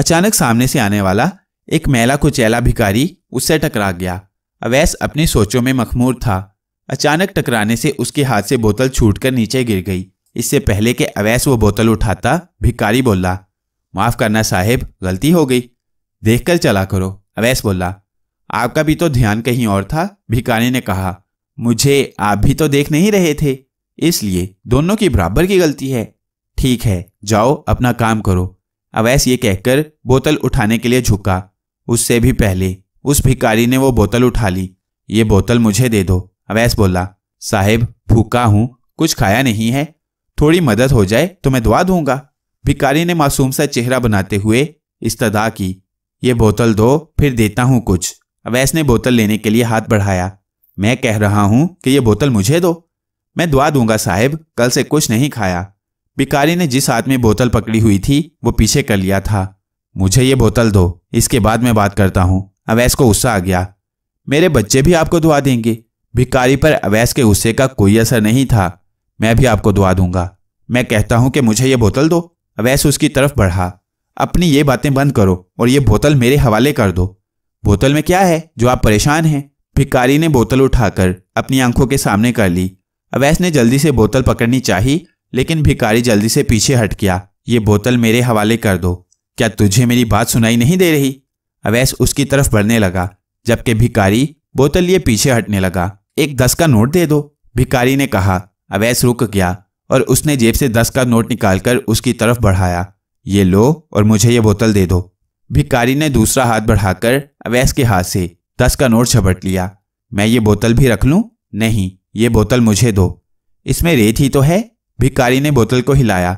अचानक सामने से आने वाला एक मैला कुचैला भिकारी उससे टकरा गया अवैस अपनी सोचों में मखमूर था अचानक टकराने से उसके हाथ से बोतल छूटकर नीचे गिर गई इससे पहले के अवैश वो बोतल उठाता भिकारी बोला माफ़ करना साहेब गलती हो गई देखकर चला करो अवैस बोला आपका भी तो ध्यान कहीं और था भिकारी ने कहा मुझे आप भी तो देख नहीं रहे थे इसलिए दोनों की बराबर की गलती है ठीक है जाओ अपना काम करो अवैस ये कहकर बोतल उठाने के लिए झुका उससे भी पहले उस भिकारी ने वो बोतल उठा ली ये बोतल मुझे दे दो अवैस बोला साहेब भूखा हूँ कुछ खाया नहीं है थोड़ी मदद हो जाए तो मैं दुआ दूंगा भिकारी ने मासूम सा चेहरा बनाते हुए इस्तदा की ये बोतल दो फिर देता हूँ कुछ अवैस ने बोतल लेने के लिए हाथ बढ़ाया मैं कह रहा हूं कि यह बोतल मुझे दो मैं दुआ दूंगा साहेब कल से कुछ नहीं खाया भिकारी ने जिस हाथ में बोतल पकड़ी हुई थी वो पीछे कर लिया था मुझे ये बोतल दो इसके बाद मैं बात करता हूँ अवैस को गुस्सा आ गया मेरे बच्चे भी आपको दुआ देंगे भिकारी पर अवैस के गुस्से का कोई असर नहीं था मैं भी आपको दुआ दूंगा मैं कहता हूं कि मुझे ये बोतल दो अवैस उसकी तरफ बढ़ा अपनी ये बातें बंद करो और ये बोतल मेरे हवाले कर दो बोतल में क्या है जो आप परेशान हैं भिकारी ने बोतल उठाकर अपनी आंखों के सामने कर ली अवैस ने जल्दी से बोतल पकड़नी चाही लेकिन भिकारी जल्दी से पीछे हट गया ये बोतल मेरे हवाले कर दो क्या तुझे मेरी बात सुनाई नहीं दे रही अवैस उसकी तरफ बढ़ने लगा जबकि भिकारी बोतल लिए पीछे हटने लगा एक दस का नोट दे दो भिकारी ने कहा अवैस रुक गया और उसने जेब से दस का नोट निकालकर उसकी तरफ बढ़ाया ये लो और मुझे ये बोतल दे दो भिकारी ने दूसरा हाथ बढ़ाकर अवैस के हाथ से दस का नोट छपट लिया मैं ये बोतल भी रख लूं नहीं ये बोतल मुझे दो इसमें रेत ही तो है भिकारी ने बोतल को हिलाया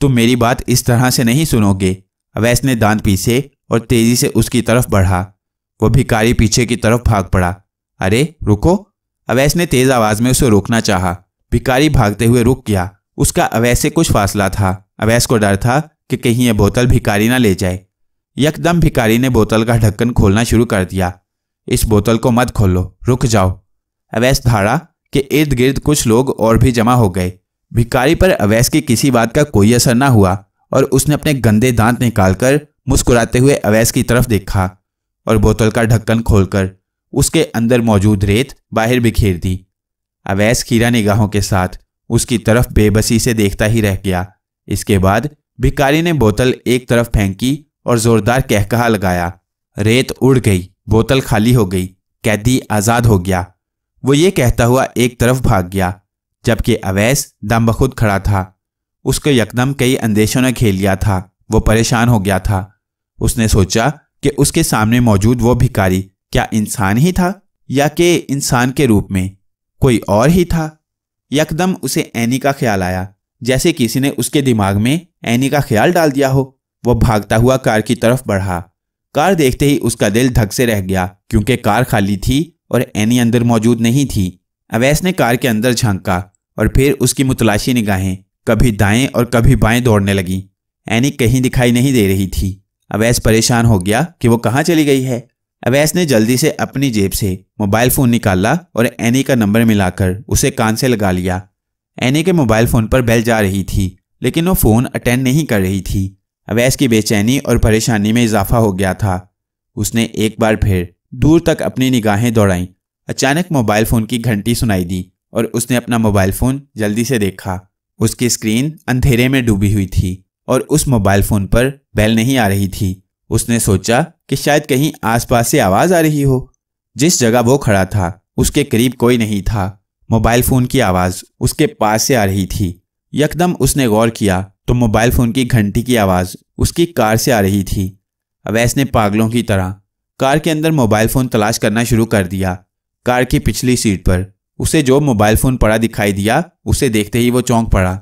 तुम मेरी बात इस तरह से नहीं सुनोगे अवैस ने दांत पीसे और तेजी से उसकी तरफ बढ़ा वो भिकारी पीछे की तरफ भाग पड़ा अरे रुको अवैस ने तेज आवाज में उसे रोकना चाहा भिकारी भागते हुए रुक गया उसका अवैस से कुछ फासला था अवैस को डर था कि कहीं यह बोतल भिकारी ना ले जाए यकदम भिकारी ने बोतल का ढक्कन खोलना शुरू कर दिया इस बोतल को मत खोलो रुक जाओ अवैस धारा कि इर्द गिर्द कुछ लोग और भी जमा हो गए भिकारी पर अवैस की किसी बात का कोई असर ना हुआ और उसने अपने गंदे दांत निकालकर मुस्कुराते हुए अवैस की तरफ देखा और बोतल का ढक्कन खोलकर उसके अंदर मौजूद रेत बाहर बिखेर दी अवैस खीरा निगाहों के साथ उसकी तरफ बेबसी से देखता ही रह गया इसके बाद भिकारी ने बोतल एक तरफ फेंकी और जोरदार कहकहा लगाया रेत उड़ गई बोतल खाली हो गई कैदी आज़ाद हो गया वो ये कहता हुआ एक तरफ भाग गया जबकि अवैस दम बखुद खड़ा था उसको यकदम कई अंदेशों ने खेल लिया था वो परेशान हो गया था उसने सोचा कि उसके सामने मौजूद वो भिकारी क्या इंसान ही था या के इंसान के रूप में कोई और ही था यकदम उसे एनी का ख्याल आया जैसे किसी ने उसके दिमाग में एनी का ख्याल डाल दिया हो वह भागता हुआ कार की तरफ बढ़ा कार देखते ही उसका दिल धक से रह गया क्योंकि कार खाली थी और एनी अंदर मौजूद नहीं थी अवैस ने कार के अंदर झांका और फिर उसकी मुतलाशी निगाहें कभी दाएं और कभी बाएं दौड़ने लगी एनी कहीं दिखाई नहीं दे रही थी अवैस परेशान हो गया कि वो कहाँ चली गई है अवैस ने जल्दी से अपनी जेब से मोबाइल फ़ोन निकाला और एनी का नंबर मिलाकर उसे कान से लगा लिया एनी के मोबाइल फ़ोन पर बेल जा रही थी लेकिन वो फ़ोन अटेंड नहीं कर रही थी अवैस की बेचैनी और परेशानी में इजाफा हो गया था उसने एक बार फिर दूर तक अपनी निगाहें दौड़ाई अचानक मोबाइल फ़ोन की घंटी सुनाई दी और उसने अपना मोबाइल फ़ोन जल्दी से देखा उसकी स्क्रीन अंधेरे में डूबी हुई थी और उस मोबाइल फ़ोन पर बेल नहीं आ रही थी उसने सोचा कि शायद कहीं आसपास से आवाज आ रही हो जिस जगह वो खड़ा था उसके करीब कोई नहीं था मोबाइल फोन की आवाज उसके पास से आ रही थी यकदम उसने गौर किया तो मोबाइल फोन की घंटी की आवाज उसकी कार से आ रही थी अवैस ने पागलों की तरह कार के अंदर मोबाइल फोन तलाश करना शुरू कर दिया कार की पिछली सीट पर उसे जो मोबाइल फोन पड़ा दिखाई दिया उसे देखते ही वो चौंक पड़ा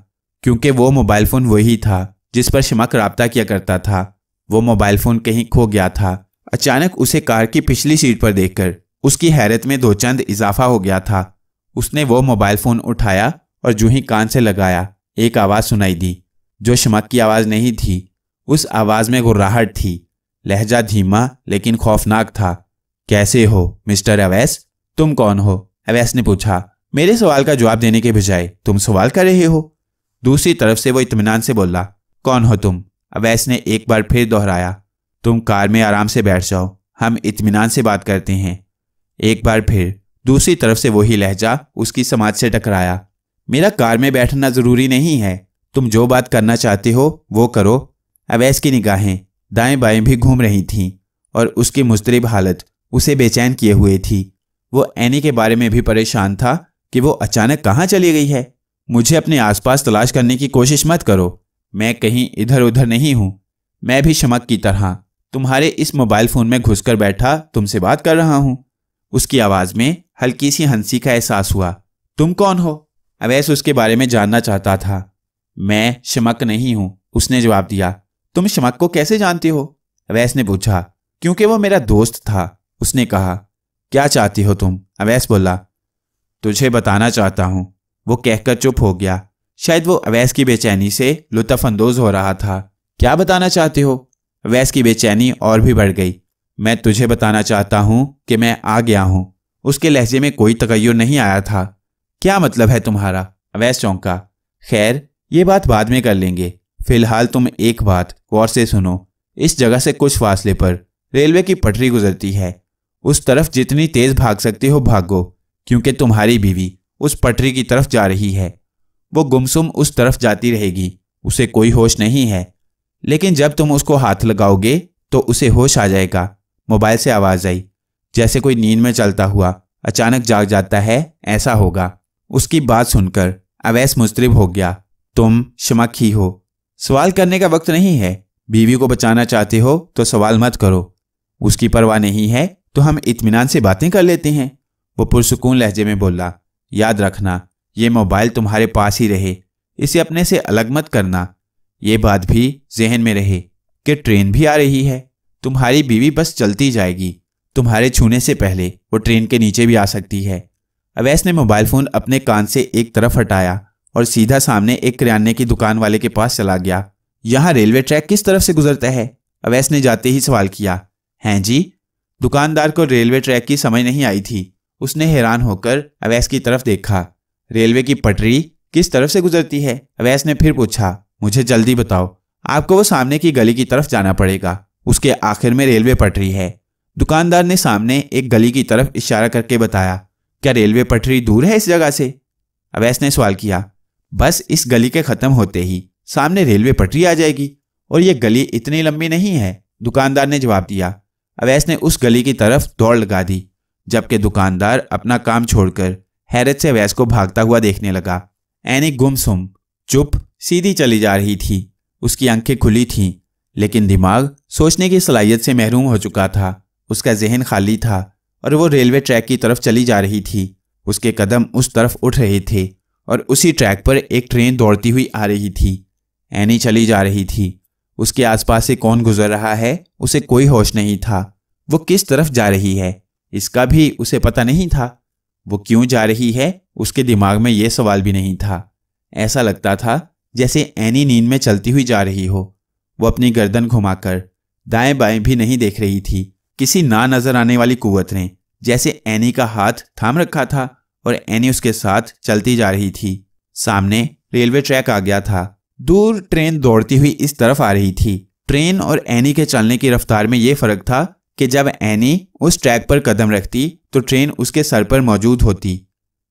क्योंकि वो मोबाइल फोन वही था जिस पर शमक रबता किया करता था वो मोबाइल फोन कहीं खो गया था अचानक उसे कार की पिछली सीट पर देखकर उसकी हैरत में दो चंद इजाफा हो गया था उसने वो मोबाइल फोन उठाया और जूँ ही कान से लगाया एक आवाज़ सुनाई दी जो शमक की आवाज़ नहीं थी उस आवाज़ में गुर्राहट थी लहजा धीमा लेकिन खौफनाक था कैसे हो मिस्टर अवैस तुम कौन हो अवैस ने पूछा मेरे सवाल का जवाब देने के बजाय तुम सवाल कर रहे हो दूसरी तरफ से वो इतमान से बोला कौन हो तुम अवैस ने एक बार फिर दोहराया तुम कार में आराम से बैठ जाओ हम इत्मीनान से बात करते हैं एक बार फिर दूसरी तरफ से वही लहजा उसकी समाज से टकराया मेरा कार में बैठना ज़रूरी नहीं है तुम जो बात करना चाहते हो वो करो अवैस की निगाहें दाएं बाएं भी घूम रही थीं और उसकी मुस्तरब हालत उसे बेचैन किए हुए थी वो एनी के बारे में भी परेशान था कि वो अचानक कहाँ चली गई है मुझे अपने आसपास तलाश करने की कोशिश मत करो मैं कहीं इधर उधर नहीं हूं मैं भी शमक की तरह तुम्हारे इस मोबाइल फ़ोन में घुसकर बैठा तुमसे बात कर रहा हूं उसकी आवाज़ में हल्की सी हंसी का एहसास हुआ तुम कौन हो अवैस उसके बारे में जानना चाहता था मैं शमक नहीं हूं उसने जवाब दिया तुम शमक को कैसे जानते हो अवैस ने पूछा क्योंकि वो मेरा दोस्त था उसने कहा क्या चाहती हो तुम अवैस बोला तुझे बताना चाहता हूं वो कहकर चुप हो गया शायद वो अवैस की बेचैनी से लुत्फ अंदोज हो रहा था क्या बताना चाहते हो अवैस की बेचैनी और भी बढ़ गई मैं तुझे बताना चाहता हूं कि मैं आ गया हूं उसके लहजे में कोई तगैर नहीं आया था क्या मतलब है तुम्हारा अवैस चौंका खैर ये बात बाद में कर लेंगे फिलहाल तुम एक बात गौर से सुनो इस जगह से कुछ फासले पर रेलवे की पटरी गुजरती है उस तरफ जितनी तेज भाग सकते हो भागो क्योंकि तुम्हारी बीवी उस पटरी की तरफ जा रही है वो गुमसुम उस तरफ जाती रहेगी उसे कोई होश नहीं है लेकिन जब तुम उसको हाथ लगाओगे तो उसे होश आ जाएगा मोबाइल से आवाज़ आई जैसे कोई नींद में चलता हुआ अचानक जाग जाता है ऐसा होगा उसकी बात सुनकर अवैस मुस्तरब हो गया तुम शमक ही हो सवाल करने का वक्त नहीं है बीवी को बचाना चाहते हो तो सवाल मत करो उसकी परवाह नहीं है तो हम इत्मीनान से बातें कर लेते हैं वो पुरसकून लहजे में बोला याद रखना ये मोबाइल तुम्हारे पास ही रहे इसे अपने से अलग मत करना ये बात भी जहन में रहे कि ट्रेन भी आ रही है तुम्हारी बीवी बस चलती जाएगी तुम्हारे छूने से पहले वो ट्रेन के नीचे भी आ सकती है अवैस ने मोबाइल फ़ोन अपने कान से एक तरफ हटाया और सीधा सामने एक किराने की दुकान वाले के पास चला गया यहाँ रेलवे ट्रैक किस तरफ से गुजरता है अवैस ने जाते ही सवाल किया हैं जी दुकानदार को रेलवे ट्रैक की समझ नहीं आई थी उसने हैरान होकर अवैस की तरफ देखा रेलवे की पटरी किस तरफ से गुजरती है अवैस ने फिर पूछा मुझे जल्दी बताओ आपको वो सामने की गली की तरफ जाना पड़ेगा उसके आखिर में रेलवे पटरी है दुकानदार ने सामने एक गली की तरफ इशारा करके बताया क्या रेलवे पटरी दूर है इस जगह से अवैस ने सवाल किया बस इस गली के खत्म होते ही सामने रेलवे पटरी आ जाएगी और ये गली इतनी लंबी नहीं है दुकानदार ने जवाब दिया अवैस ने उस गली की तरफ दौड़ लगा दी जबकि दुकानदार अपना काम छोड़कर हैरत से वैस को भागता हुआ देखने लगा एनी गुमसुम चुप सीधी चली जा रही थी उसकी आंखें खुली थीं लेकिन दिमाग सोचने की सलाहियत से महरूम हो चुका था उसका जहन खाली था और वो रेलवे ट्रैक की तरफ चली जा रही थी उसके कदम उस तरफ उठ रहे थे और उसी ट्रैक पर एक ट्रेन दौड़ती हुई आ रही थी एनी चली जा रही थी उसके आसपास से कौन गुजर रहा है उसे कोई होश नहीं था वो किस तरफ जा रही है इसका भी उसे पता नहीं था वो क्यों जा रही है उसके दिमाग में यह सवाल भी नहीं था ऐसा लगता था जैसे एनी नींद में चलती हुई जा रही हो वो अपनी गर्दन घुमाकर दाएं बाएं भी नहीं देख रही थी किसी ना नजर आने वाली कुवत ने जैसे एनी का हाथ थाम रखा था और एनी उसके साथ चलती जा रही थी सामने रेलवे ट्रैक आ गया था दूर ट्रेन दौड़ती हुई इस तरफ आ रही थी ट्रेन और एनी के चलने की रफ्तार में यह फर्क था कि जब एनी उस ट्रैक पर कदम रखती तो ट्रेन उसके सर पर मौजूद होती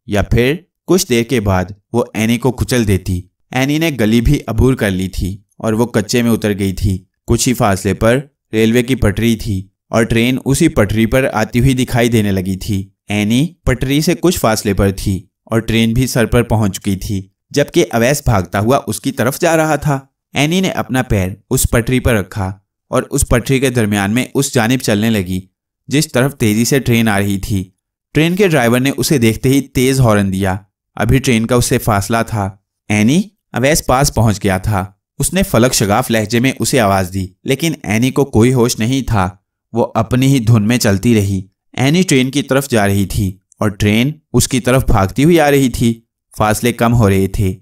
या फिर कुछ देर के बाद वो एनी को कुचल देती एनी ने गली भी अबूर कर ली थी और वो कच्चे में उतर गई थी कुछ ही फासले पर रेलवे की पटरी थी और ट्रेन उसी पटरी पर आती हुई दिखाई देने लगी थी एनी पटरी से कुछ फासले पर थी और ट्रेन भी सर पर पहुंच चुकी थी जबकि अवैस भागता हुआ उसकी तरफ जा रहा था एनी ने अपना पैर उस पटरी पर रखा और उस पटरी के दरमियान में उस जानब चलने लगी जिस तरफ तेजी से ट्रेन आ रही थी ट्रेन के ड्राइवर ने उसे देखते ही तेज हॉर्न दिया अभी ट्रेन का उससे फासला था एनी अवैस पास पहुंच गया था उसने फलक शगाफ लहजे में उसे आवाज दी लेकिन एनी को कोई होश नहीं था वो अपनी ही धुन में चलती रही एनी ट्रेन की तरफ जा रही थी और ट्रेन उसकी तरफ भागती हुई आ रही थी फासले कम हो रहे थे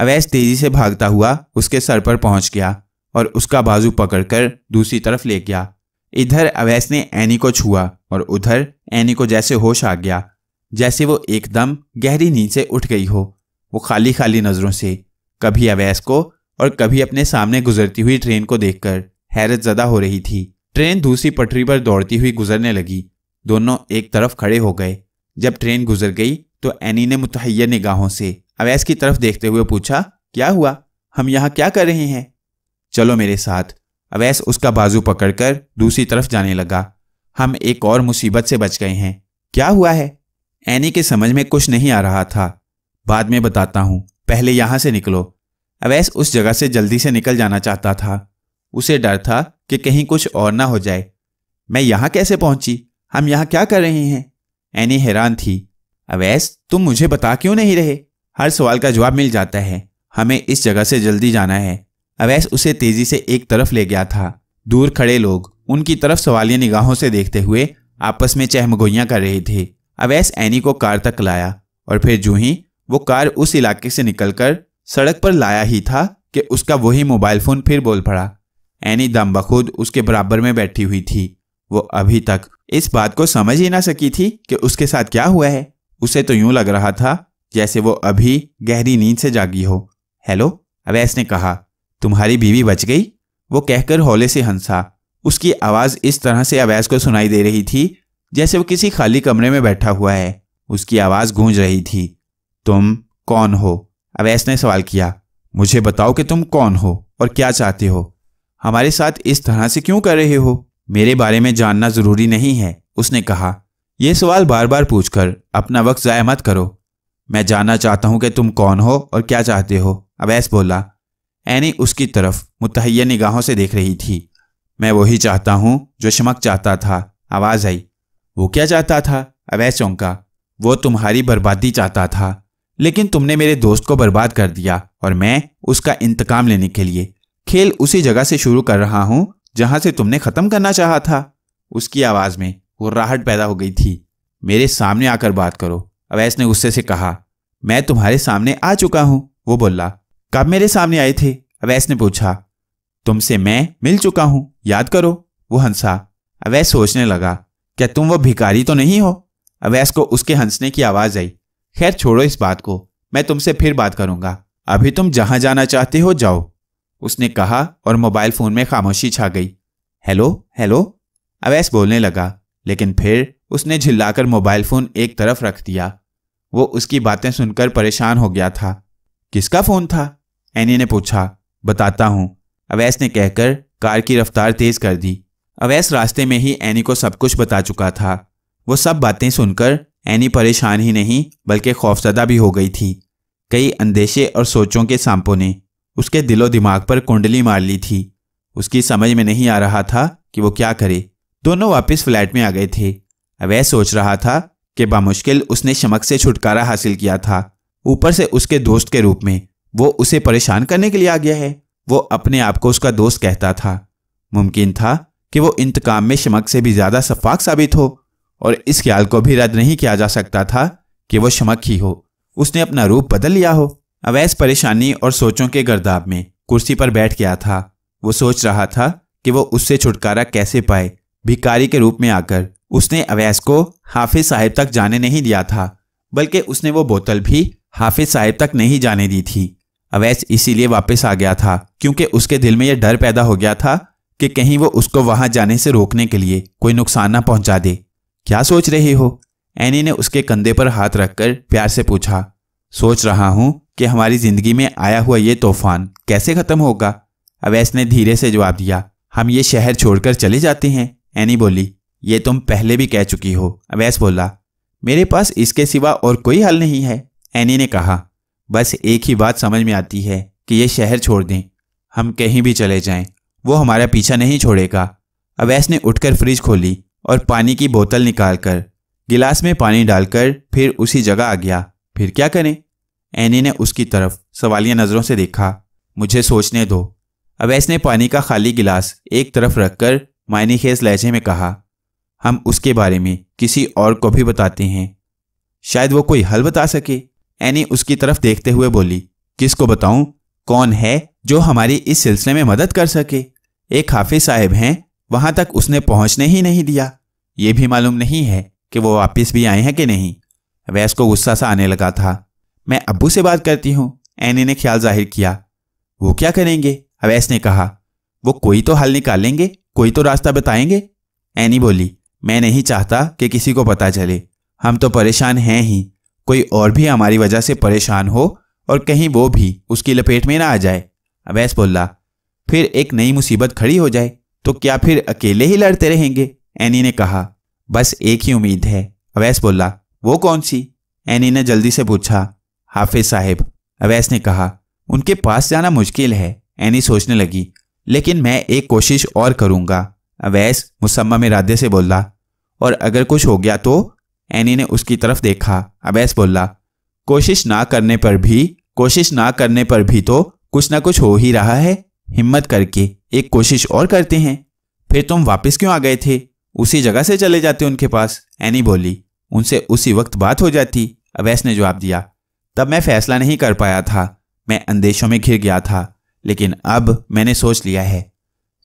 अवैस तेजी से भागता हुआ उसके सर पर पहुंच गया और उसका बाजू पकड़कर दूसरी तरफ ले गया इधर अवैस ने एनी को छुआ और उधर एनी को जैसे होश आ गया जैसे वो एकदम गहरी नींद से उठ गई हो वो खाली खाली नज़रों से कभी अवैस को और कभी अपने सामने गुजरती हुई ट्रेन को देखकर हैरत ज़दा हो रही थी ट्रेन दूसरी पटरी पर दौड़ती हुई गुजरने लगी दोनों एक तरफ खड़े हो गए जब ट्रेन गुजर गई तो एनी ने मुतहैया निगाहों से अवैस की तरफ देखते हुए पूछा क्या हुआ हम यहाँ क्या कर रहे हैं चलो मेरे साथ अवैस उसका बाजू पकड़कर दूसरी तरफ जाने लगा हम एक और मुसीबत से बच गए हैं क्या हुआ है एनी के समझ में कुछ नहीं आ रहा था बाद में बताता हूं पहले यहां से निकलो अवैस उस जगह से जल्दी से निकल जाना चाहता था उसे डर था कि कहीं कुछ और ना हो जाए मैं यहां कैसे पहुंची हम यहां क्या कर रहे हैं एनी हैरान थी अवैस तुम मुझे बता क्यों नहीं रहे हर सवाल का जवाब मिल जाता है हमें इस जगह से जल्दी जाना है अवैस उसे तेजी से एक तरफ ले गया था दूर खड़े लोग उनकी तरफ सवालिया निगाहों से देखते हुए आपस में चहमगोइया कर रहे थे अवैस एनी को कार तक लाया और फिर जू ही वो कार उस इलाके से निकलकर सड़क पर लाया ही था कि उसका वही मोबाइल फोन फिर बोल पड़ा एनी दम बखुद उसके बराबर में बैठी हुई थी वो अभी तक इस बात को समझ ही ना सकी थी कि उसके साथ क्या हुआ है उसे तो यूं लग रहा था जैसे वो अभी गहरी नींद से जागी हो हेलो अवैस ने कहा तुम्हारी बीवी बच गई वो कहकर हौले से हंसा उसकी आवाज़ इस तरह से अवैस को सुनाई दे रही थी जैसे वो किसी खाली कमरे में बैठा हुआ है उसकी आवाज़ गूंज रही थी तुम कौन हो अवैस ने सवाल किया मुझे बताओ कि तुम कौन हो और क्या चाहते हो हमारे साथ इस तरह से क्यों कर रहे हो मेरे बारे में जानना ज़रूरी नहीं है उसने कहा यह सवाल बार बार पूछकर अपना वक्त जाया मत करो मैं जानना चाहता हूं कि तुम कौन हो और क्या चाहते हो अवैस बोला एनी उसकी तरफ मुतहैया निगाहों से देख रही थी मैं वही चाहता हूं जो शमक चाहता था आवाज आई वो क्या चाहता था अवै चौंका वो तुम्हारी बर्बादी चाहता था लेकिन तुमने मेरे दोस्त को बर्बाद कर दिया और मैं उसका इंतकाम लेने के लिए खेल उसी जगह से शुरू कर रहा हूं जहां से तुमने खत्म करना चाहा था उसकी आवाज में राहट पैदा हो गई थी मेरे सामने आकर बात करो अवैस ने गुस्से से कहा मैं तुम्हारे सामने आ चुका हूं वो बोला कब मेरे सामने आए थे अवैस ने पूछा तुमसे मैं मिल चुका हूं याद करो वो हंसा अवैस सोचने लगा क्या तुम वो भिकारी तो नहीं हो अवैस को उसके हंसने की आवाज आई खैर छोड़ो इस बात को मैं तुमसे फिर बात करूंगा अभी तुम जहां जाना चाहते हो जाओ उसने कहा और मोबाइल फोन में खामोशी छा गई हेलो हेलो अवैस बोलने लगा लेकिन फिर उसने झिल्लाकर मोबाइल फोन एक तरफ रख दिया वो उसकी बातें सुनकर परेशान हो गया था किसका फोन था एनी ने पूछा बताता हूँ अवैस ने कहकर कार की रफ्तार तेज कर दी अवैस रास्ते में ही एनी को सब कुछ बता चुका था वो सब बातें सुनकर एनी परेशान ही नहीं बल्कि खौफजदा भी हो गई थी कई अंदेशे और सोचों के सांपों ने उसके दिलो दिमाग पर कुंडली मार ली थी उसकी समझ में नहीं आ रहा था कि वो क्या करे दोनों वापस फ्लैट में आ गए थे अवैस सोच रहा था कि बामुश्किल उसने शमक से छुटकारा हासिल किया था ऊपर से उसके दोस्त के रूप में वो उसे परेशान करने के लिए आ गया है वो अपने आप को उसका दोस्त कहता था मुमकिन था कि वो इंतकाम में शमक से भी ज़्यादा शफाक साबित हो और इस ख्याल को भी रद्द नहीं किया जा सकता था कि वो शमक ही हो उसने अपना रूप बदल लिया हो अवैस परेशानी और सोचों के गर्दाब में कुर्सी पर बैठ गया था वो सोच रहा था कि वो उससे छुटकारा कैसे पाए भिकारी के रूप में आकर उसने अवैस को हाफिज साहेब तक जाने नहीं दिया था बल्कि उसने वो बोतल भी हाफिज साहेब तक नहीं जाने दी थी अवैस इसीलिए वापस आ गया था क्योंकि उसके दिल में यह डर पैदा हो गया था कि कहीं वो उसको वहां जाने से रोकने के लिए कोई नुकसान ना पहुंचा दे क्या सोच रहे हो एनी ने उसके कंधे पर हाथ रखकर प्यार से पूछा सोच रहा हूं कि हमारी जिंदगी में आया हुआ ये तूफान कैसे खत्म होगा अवैस ने धीरे से जवाब दिया हम ये शहर छोड़कर चले जाते हैं एनी बोली ये तुम पहले भी कह चुकी हो अवैस बोला मेरे पास इसके सिवा और कोई हल नहीं है एनी ने कहा बस एक ही बात समझ में आती है कि ये शहर छोड़ दें हम कहीं भी चले जाएं वो हमारा पीछा नहीं छोड़ेगा अवैस ने उठकर फ्रिज खोली और पानी की बोतल निकाल कर गिलास में पानी डालकर फिर उसी जगह आ गया फिर क्या करें एनी ने उसकी तरफ सवालिया नज़रों से देखा मुझे सोचने दो अवैस ने पानी का खाली गिलास एक तरफ रखकर मायनी खेस लहजे में कहा हम उसके बारे में किसी और को भी बताते हैं शायद वो कोई हल बता सके एनी उसकी तरफ देखते हुए बोली किसको बताऊं कौन है जो हमारी इस सिलसिले में मदद कर सके एक हाफिज साहब हैं वहां तक उसने पहुंचने ही नहीं दिया ये भी मालूम नहीं है कि वो वापस भी आए हैं कि नहीं वैस को गुस्सा सा आने लगा था मैं अबू से बात करती हूँ एनी ने ख्याल जाहिर किया वो क्या करेंगे अवैस ने कहा वो कोई तो हल निकालेंगे कोई तो रास्ता बताएंगे एनी बोली मैं नहीं चाहता कि किसी को पता चले हम तो परेशान हैं ही कोई और भी हमारी वजह से परेशान हो और कहीं वो भी उसकी लपेट में ना आ जाए अवैस बोला फिर एक नई मुसीबत खड़ी हो जाए तो क्या फिर अकेले ही लड़ते रहेंगे एनी ने कहा बस एक ही उम्मीद है अवैस बोला वो कौन सी एनी ने जल्दी से पूछा हाफिज साहेब अवैस ने कहा उनके पास जाना मुश्किल है एनी सोचने लगी लेकिन मैं एक कोशिश और करूंगा अवैस मुसम्मा में राधे से बोला और अगर कुछ हो गया तो एनी ने उसकी तरफ देखा अबैस बोला कोशिश ना करने पर भी कोशिश ना करने पर भी तो कुछ ना कुछ हो ही रहा है हिम्मत करके एक कोशिश और करते हैं फिर तुम वापस क्यों आ गए थे उसी जगह से चले जाते उनके पास एनी बोली उनसे उसी वक्त बात हो जाती अवैस ने जवाब दिया तब मैं फैसला नहीं कर पाया था मैं अंदेशों में घिर गया था लेकिन अब मैंने सोच लिया है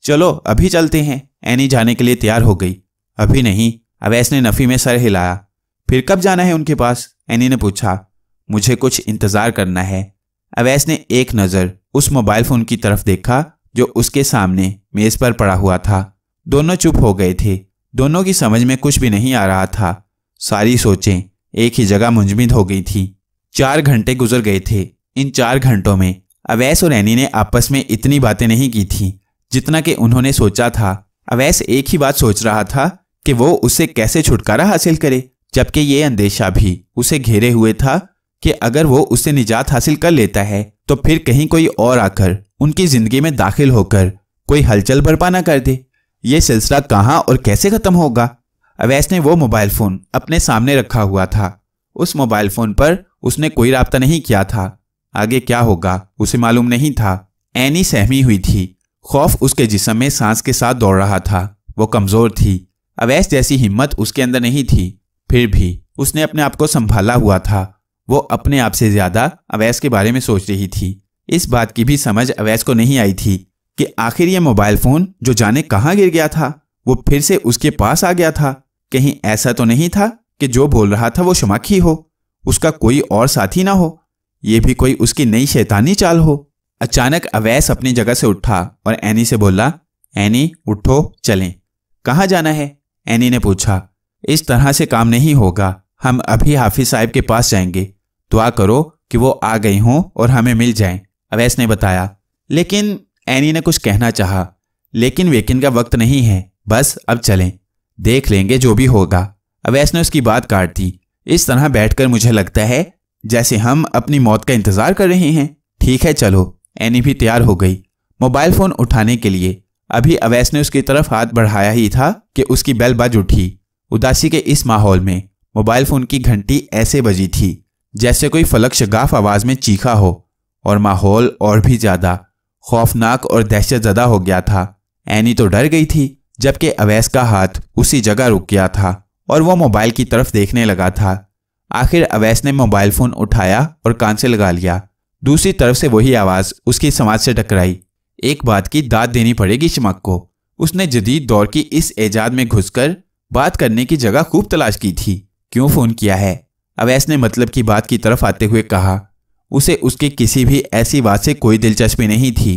चलो अभी चलते हैं एनी जाने के लिए तैयार हो गई अभी नहीं अवैस ने नफ़ी में सर हिलाया फिर कब जाना है उनके पास एनी ने पूछा मुझे कुछ इंतज़ार करना है अवैस ने एक नज़र उस मोबाइल फ़ोन की तरफ देखा जो उसके सामने मेज़ पर पड़ा हुआ था दोनों चुप हो गए थे दोनों की समझ में कुछ भी नहीं आ रहा था सारी सोचें एक ही जगह मुंजमिद हो गई थी चार घंटे गुजर गए थे इन चार घंटों में अवैस और एनी ने आपस में इतनी बातें नहीं की थी जितना कि उन्होंने सोचा था अवैस एक ही बात सोच रहा था कि वो उससे कैसे छुटकारा हासिल करे जबकि ये अंदेशा भी उसे घेरे हुए था कि अगर वो उसे निजात हासिल कर लेता है तो फिर कहीं कोई और आकर उनकी जिंदगी में दाखिल होकर कोई हलचल बर्पा ना कर दे ये सिलसिला कहाँ और कैसे ख़त्म होगा अवैस ने वो मोबाइल फ़ोन अपने सामने रखा हुआ था उस मोबाइल फ़ोन पर उसने कोई रबता नहीं किया था आगे क्या होगा उसे मालूम नहीं था एनी सहमी हुई थी खौफ उसके जिसम में सांस के साथ दौड़ रहा था वो कमज़ोर थी अवैस जैसी हिम्मत उसके अंदर नहीं थी फिर भी उसने अपने आप को संभाला हुआ था वो अपने आप से ज्यादा अवैस के बारे में सोच रही थी इस बात की भी समझ अवैस को नहीं आई थी कि आखिर यह मोबाइल फोन जो जाने कहाँ गिर गया था वो फिर से उसके पास आ गया था कहीं ऐसा तो नहीं था कि जो बोल रहा था वो शमक ही हो उसका कोई और साथी ना हो ये भी कोई उसकी नई शैतानी चाल हो अचानक अवैस अपनी जगह से उठा और एनी से बोला एनी उठो चलें कहाँ जाना है एनी ने पूछा इस तरह से काम नहीं होगा हम अभी हाफिज साहब के पास जाएंगे दुआ करो कि वो आ गई हों और हमें मिल जाएं अवैस ने बताया लेकिन एनी ने कुछ कहना चाहा लेकिन वेकिन का वक्त नहीं है बस अब चलें देख लेंगे जो भी होगा अवैस ने उसकी बात काट दी इस तरह बैठकर मुझे लगता है जैसे हम अपनी मौत का इंतज़ार कर रहे हैं ठीक है चलो एनी भी तैयार हो गई मोबाइल फ़ोन उठाने के लिए अभी अवैस ने उसकी तरफ हाथ बढ़ाया ही था कि उसकी बेल बज उठी उदासी के इस माहौल में मोबाइल फोन की घंटी ऐसे बजी थी जैसे कोई फलक शगाफ आवाज में चीखा हो और माहौल और भी ज्यादा खौफनाक और दहशत ज्यादा हो गया था एनी तो डर गई थी जबकि अवैस का हाथ उसी जगह रुक गया था और वह मोबाइल की तरफ देखने लगा था आखिर अवैस ने मोबाइल फोन उठाया और कान से लगा लिया दूसरी तरफ से वही आवाज उसकी समाज से टकराई एक बात की दाद देनी पड़ेगी चमक को उसने जदीद दौर की इस एजाद में घुसकर बात करने की जगह खूब तलाश की थी क्यों फोन किया है अवैस ने मतलब की बात की तरफ आते हुए कहा उसे उसकी किसी भी ऐसी बात से कोई दिलचस्पी नहीं थी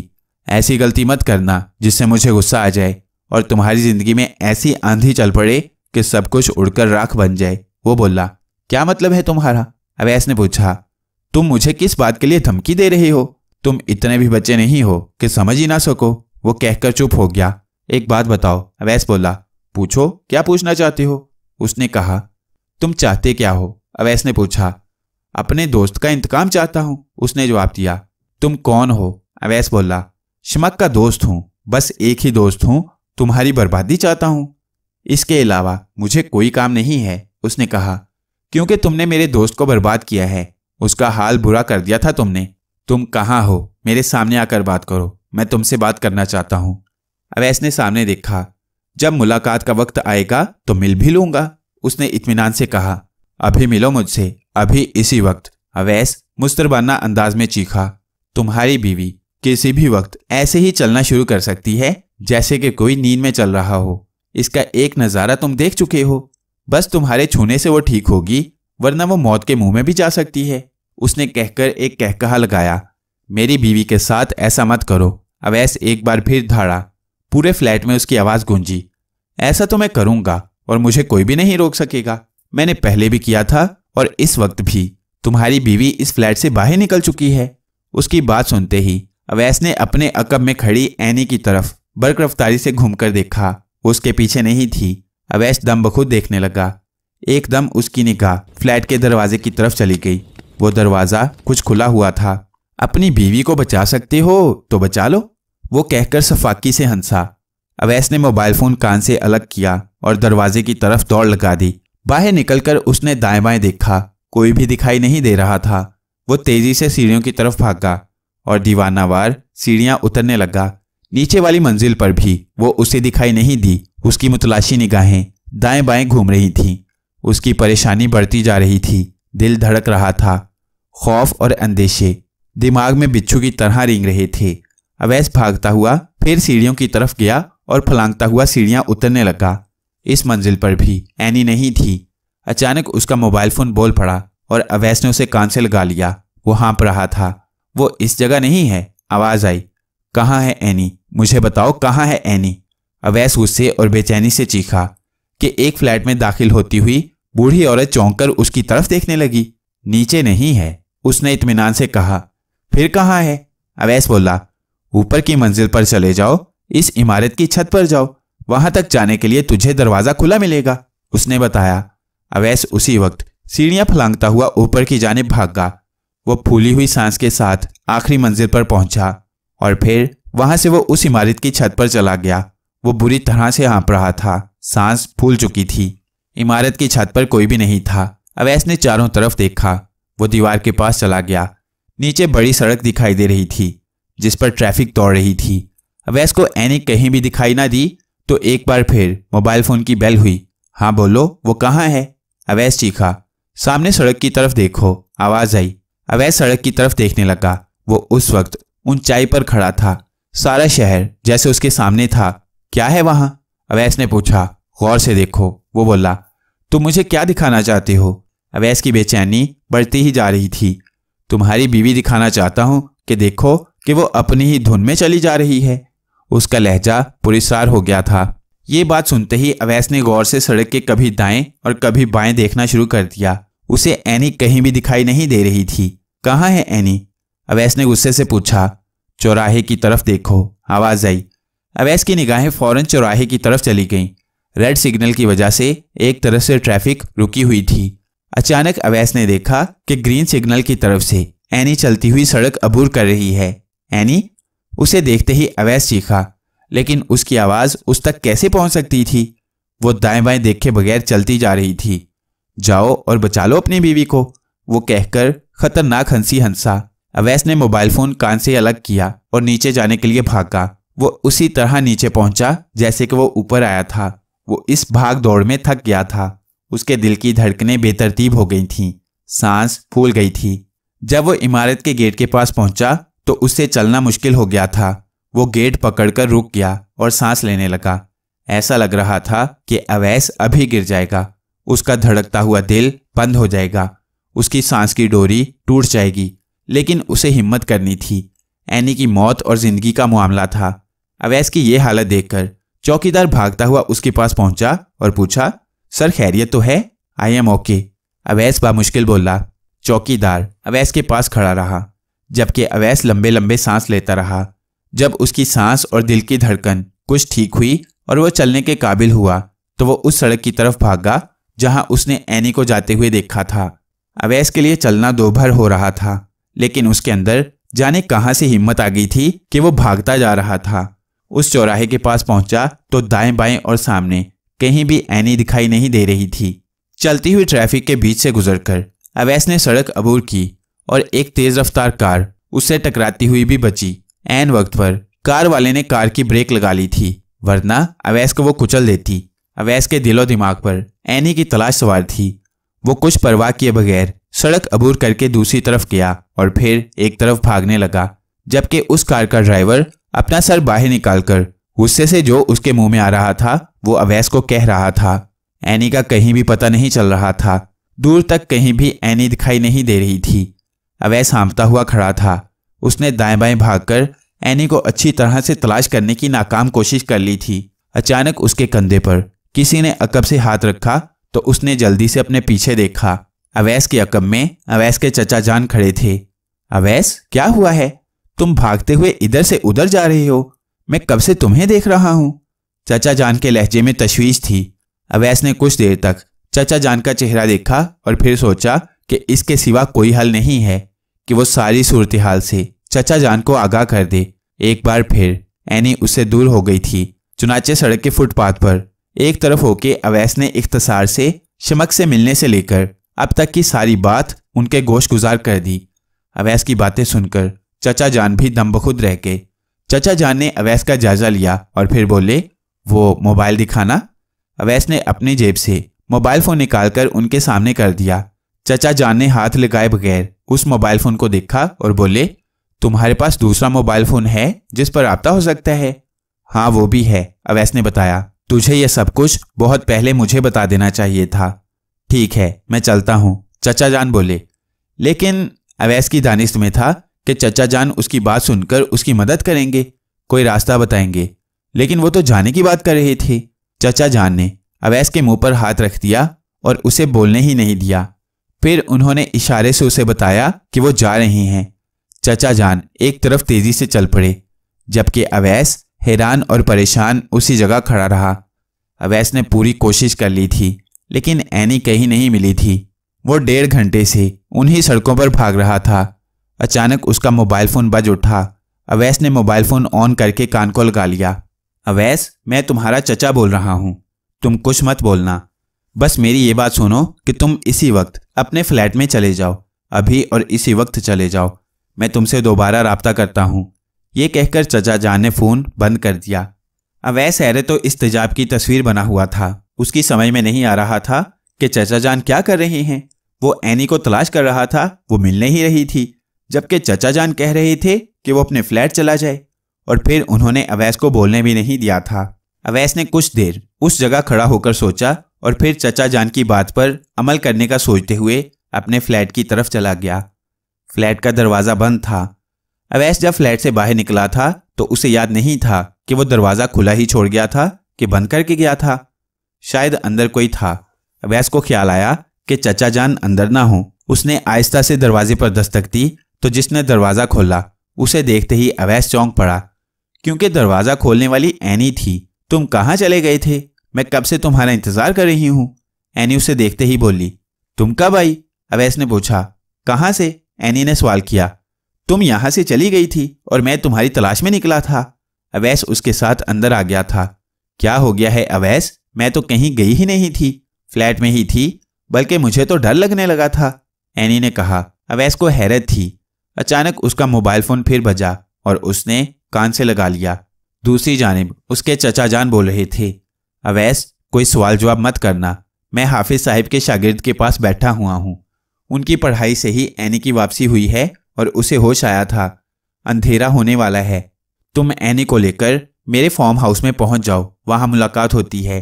ऐसी गलती मत करना जिससे मुझे गुस्सा आ जाए और तुम्हारी जिंदगी में ऐसी आंधी चल पड़े कि सब कुछ उड़कर राख बन जाए वो बोला क्या मतलब है तुम्हारा अवैस ने पूछा तुम मुझे किस बात के लिए धमकी दे रहे हो तुम इतने भी बच्चे नहीं हो कि समझ ही ना सको वो कहकर चुप हो गया एक बात बताओ अवैस बोला पूछो क्या पूछना चाहते हो उसने कहा तुम चाहते क्या हो अवैस ने पूछा अपने दोस्त का इंतकाम चाहता हूं उसने जवाब दिया तुम कौन हो अवैस बोला शमक का दोस्त हूं बस एक ही दोस्त हूं तुम्हारी बर्बादी चाहता हूं इसके अलावा मुझे कोई काम नहीं है उसने कहा क्योंकि तुमने मेरे दोस्त को बर्बाद किया है उसका हाल बुरा कर दिया था तुमने तुम कहाँ हो मेरे सामने आकर बात करो मैं तुमसे बात करना चाहता हूं अवैस ने सामने देखा जब मुलाकात का वक्त आएगा तो मिल भी लूंगा उसने इतमान से कहा अभी मिलो मुझसे अभी इसी वक्त अवैस मुस्तरबाना अंदाज में चीखा तुम्हारी बीवी किसी भी वक्त ऐसे ही चलना शुरू कर सकती है जैसे कि कोई नींद में चल रहा हो इसका एक नज़ारा तुम देख चुके हो बस तुम्हारे छूने से वो ठीक होगी वरना वो मौत के मुंह में भी जा सकती है उसने कहकर एक कहकहा लगाया मेरी बीवी के साथ ऐसा मत करो अवैस एक बार फिर धाड़ा पूरे फ्लैट में उसकी आवाज गूंजी ऐसा तो मैं करूंगा और मुझे कोई भी नहीं रोक सकेगा मैंने पहले भी किया था और इस वक्त भी तुम्हारी बीवी इस फ्लैट से बाहर निकल चुकी है उसकी बात सुनते ही अवैस ने अपने अकब में खड़ी एनी की तरफ बर्क रफ्तारी से घूमकर देखा उसके पीछे नहीं थी अवैस दम बखुद देखने लगा एकदम उसकी निगाह फ्लैट के दरवाजे की तरफ चली गई वो दरवाज़ा कुछ खुला हुआ था अपनी बीवी को बचा सकते हो तो बचा लो वो कहकर सफाकी से हंसा अवैस ने मोबाइल फोन कान से अलग किया और दरवाजे की तरफ दौड़ लगा दी बाहर निकलकर उसने दाएं बाएं देखा कोई भी दिखाई नहीं दे रहा था वो तेजी से सीढ़ियों की तरफ भागा और दीवानावार सीढ़ियां उतरने लगा नीचे वाली मंजिल पर भी वो उसे दिखाई नहीं दी उसकी मुतलाशी निगाहें दाएं बाएं घूम रही थीं उसकी परेशानी बढ़ती जा रही थी दिल धड़क रहा था खौफ और अंदेशे दिमाग में बिच्छू की तरह रिंग रहे थे अवैस भागता हुआ फिर सीढ़ियों की तरफ गया और फलांगता हुआ सीढ़ियां उतरने लगा इस मंजिल पर भी एनी नहीं थी अचानक उसका मोबाइल फोन बोल पड़ा और अवैस ने उसे कान से लगा लिया वो हाँप रहा था वो इस जगह नहीं है आवाज आई कहाँ है एनी मुझे बताओ कहाँ है एनी अवैस गुस्से और बेचैनी से चीखा कि एक फ्लैट में दाखिल होती हुई बूढ़ी औरत चौंक कर उसकी तरफ देखने लगी नीचे नहीं है उसने इतमान से कहा फिर कहाँ है अवैस बोला ऊपर की मंजिल पर चले जाओ इस इमारत की छत पर जाओ वहां तक जाने के लिए तुझे दरवाजा खुला मिलेगा उसने बताया अवैस उसी वक्त सीढ़ियां फलांगता हुआ ऊपर की जाने भागा वो फूली हुई सांस के साथ आखिरी मंजिल पर पहुंचा और फिर वहां से वो उस इमारत की छत पर चला गया वो बुरी तरह से हाँप रहा था सांस फूल चुकी थी इमारत की छत पर कोई भी नहीं था अवैस ने चारों तरफ देखा वो दीवार के पास चला गया नीचे बड़ी सड़क दिखाई दे रही थी जिस पर ट्रैफिक दौड़ रही थी अवैस को एनी कहीं भी दिखाई ना दी तो एक बार फिर मोबाइल फोन की बेल हुई हाँ बोलो वो कहाँ है अवैस चीखा सामने सड़क की तरफ देखो आवाज आई अवैस सड़क की तरफ देखने लगा वो उस वक्त ऊंचाई पर खड़ा था सारा शहर जैसे उसके सामने था क्या है वहां अवैस ने पूछा गौर से देखो वो बोला तुम मुझे क्या दिखाना चाहते हो अवैस की बेचैनी बढ़ती ही जा रही थी तुम्हारी बीवी दिखाना चाहता हूं कि देखो कि वो अपनी ही धुन में चली जा रही है उसका लहजा पुरिसार हो गया था ये बात सुनते ही अवैस ने गौर से सड़क के कभी दाएं और कभी बाएं देखना शुरू कर दिया उसे एनी कहीं भी दिखाई नहीं दे रही थी कहाँ है एनी अवैस ने गुस्से से पूछा चौराहे की तरफ देखो आवाज आई अवैस की निगाहें फौरन चौराहे की तरफ चली गईं रेड सिग्नल की वजह से एक तरफ से ट्रैफिक रुकी हुई थी अचानक अवैस ने देखा कि ग्रीन सिग्नल की तरफ से एनी चलती हुई सड़क अबूर कर रही है एनी उसे देखते ही अवैस चीखा लेकिन उसकी आवाज़ उस तक कैसे पहुंच सकती थी वो दाएं बाएं देखे बगैर चलती जा रही थी जाओ और बचा लो अपनी बीवी को वो कहकर खतरनाक हंसी हंसा अवैस ने मोबाइल फ़ोन कान से अलग किया और नीचे जाने के लिए भागा वो उसी तरह नीचे पहुंचा जैसे कि वो ऊपर आया था वो इस भाग दौड़ में थक गया था उसके दिल की धड़कने बेतरतीब हो गई थीं सांस फूल गई थी जब वो इमारत के गेट के पास पहुंचा तो उससे चलना मुश्किल हो गया था वो गेट पकड़कर रुक गया और सांस लेने लगा ऐसा लग रहा था कि अवैस अभी गिर जाएगा उसका धड़कता हुआ दिल बंद हो जाएगा उसकी सांस की डोरी टूट जाएगी लेकिन उसे हिम्मत करनी थी एनी की मौत और जिंदगी का मामला था अवैस की यह हालत देखकर चौकीदार भागता हुआ उसके पास पहुंचा और पूछा सर खैरियत तो है आई एम ओके अवैस बामुश्किल बोला चौकीदार अवैस के पास खड़ा रहा जबकि अवैस लंबे लंबे सांस लेता रहा जब उसकी सांस और दिल की धड़कन कुछ ठीक हुई और वह चलने के काबिल हुआ तो वह उस सड़क की तरफ भागा जहां उसने एनी को जाते हुए देखा था अवैस के लिए चलना भर हो रहा था लेकिन उसके अंदर जाने कहां से हिम्मत आ गई थी कि वो भागता जा रहा था उस चौराहे के पास पहुंचा तो दाएं बाएं और सामने कहीं भी एनी दिखाई नहीं दे रही थी चलती हुई ट्रैफिक के बीच से गुजरकर अवैस ने सड़क अबूर की और एक तेज रफ्तार कार उससे टकराती हुई भी बची एन वक्त पर कार वाले ने कार की ब्रेक लगा ली थी वरना अवैस को वो कुचल देती अवैस के दिलो दिमाग पर एनी की तलाश सवार थी वो कुछ परवाह किए बगैर सड़क अबूर करके दूसरी तरफ गया और फिर एक तरफ भागने लगा जबकि उस कार का ड्राइवर अपना सर बाहर निकालकर गुस्से से जो उसके मुंह में आ रहा था वो अवैस को कह रहा था एनी का कहीं भी पता नहीं चल रहा था दूर तक कहीं भी एनी दिखाई नहीं दे रही थी अवैस हाँपता हुआ खड़ा था उसने दाएं बाएं भागकर एनी को अच्छी तरह से तलाश करने की नाकाम कोशिश कर ली थी अचानक उसके कंधे पर किसी ने अकब से हाथ रखा तो उसने जल्दी से अपने पीछे देखा अवैस के अकब में अवैस के चचा जान खड़े थे अवैस क्या हुआ है तुम भागते हुए इधर से उधर जा रहे हो मैं कब से तुम्हें देख रहा हूँ चचा जान के लहजे में तशवीश थी अवैस ने कुछ देर तक चचा जान का चेहरा देखा और फिर सोचा कि इसके सिवा कोई हल नहीं है कि वो सारी सूरत हाल से चचा जान को आगाह कर दे एक बार फिर एनी उससे दूर हो गई थी चुनाचे सड़क के फुटपाथ पर एक तरफ होके अवैस ने इख्तसार से शमक से मिलने से लेकर अब तक की सारी बात उनके गोश गुजार कर दी अवैस की बातें सुनकर चचा जान भी दम बखुद रह गए चचा जान ने अवैस का जायजा लिया और फिर बोले वो मोबाइल दिखाना अवैस ने अपनी जेब से मोबाइल फ़ोन निकालकर उनके सामने कर दिया चचा जान ने हाथ लगाए बगैर उस मोबाइल फोन को देखा और बोले तुम्हारे पास दूसरा मोबाइल फोन है जिस पर रबता हो सकता है हाँ वो भी है अवैस ने बताया तुझे यह सब कुछ बहुत पहले मुझे बता देना चाहिए था ठीक है मैं चलता हूँ चचा जान बोले लेकिन अवैस की दानिश में था कि चचा जान उसकी बात सुनकर उसकी मदद करेंगे कोई रास्ता बताएंगे लेकिन वो तो जाने की बात कर रहे थे चचा जान ने अवैस के मुंह पर हाथ रख दिया और उसे बोलने ही नहीं दिया फिर उन्होंने इशारे से उसे बताया कि वो जा रहे हैं चचा जान एक तरफ तेजी से चल पड़े जबकि अवैस हैरान और परेशान उसी जगह खड़ा रहा अवैस ने पूरी कोशिश कर ली थी लेकिन ऐनी कहीं नहीं मिली थी वो डेढ़ घंटे से उन्हीं सड़कों पर भाग रहा था अचानक उसका मोबाइल फ़ोन बज उठा अवैस ने मोबाइल फ़ोन ऑन करके कान को लगा लिया अवैस मैं तुम्हारा चचा बोल रहा हूँ तुम कुछ मत बोलना बस मेरी ये बात सुनो कि तुम इसी वक्त अपने फ्लैट में चले जाओ अभी और इसी वक्त चले जाओ मैं तुमसे दोबारा रबता करता हूँ ये कहकर चचा जान ने फ़ोन बंद कर दिया अवैस ऐरे तो इस तेजाब की तस्वीर बना हुआ था उसकी समझ में नहीं आ रहा था कि चचा जान क्या कर रहे हैं वो एनी को तलाश कर रहा था वो मिल नहीं रही थी जबकि चचा जान कह रहे थे कि वो अपने फ्लैट चला जाए और फिर उन्होंने अवैस को बोलने भी नहीं दिया था अवैस ने कुछ देर उस जगह खड़ा होकर सोचा और फिर चचा जान की बात पर अमल करने का सोचते हुए अपने फ्लैट की तरफ चला गया फ्लैट का दरवाज़ा बंद था अवैस जब फ्लैट से बाहर निकला था तो उसे याद नहीं था कि वो दरवाज़ा खुला ही छोड़ गया था कि बंद करके गया था शायद अंदर कोई था अवैस को ख्याल आया कि चचा जान अंदर ना हो उसने आहिस्ता से दरवाजे पर दस्तक दी तो जिसने दरवाज़ा खोला उसे देखते ही अवैस चौंक पड़ा क्योंकि दरवाज़ा खोलने वाली एनी थी तुम कहाँ चले गए थे मैं कब से तुम्हारा इंतजार कर रही हूँ एनी उसे देखते ही बोली तुम कब आई अवैस ने पूछा कहाँ से एनी ने सवाल किया तुम यहां से चली गई थी और मैं तुम्हारी तलाश में निकला था अवैस उसके साथ अंदर आ गया था क्या हो गया है अवैस मैं तो कहीं गई ही नहीं थी फ्लैट में ही थी बल्कि मुझे तो डर लगने लगा था एनी ने कहा अवैस को हैरत थी अचानक उसका मोबाइल फोन फिर बजा और उसने कान से लगा लिया दूसरी जानब उसके चचा जान बोल रहे थे अवैस कोई सवाल जवाब मत करना मैं हाफिज साहिब के शागिर्द के पास बैठा हुआ हूँ उनकी पढ़ाई से ही एनी की वापसी हुई है और उसे होश आया था अंधेरा होने वाला है तुम एनी को लेकर मेरे फॉर्म हाउस में पहुंच जाओ वहां मुलाकात होती है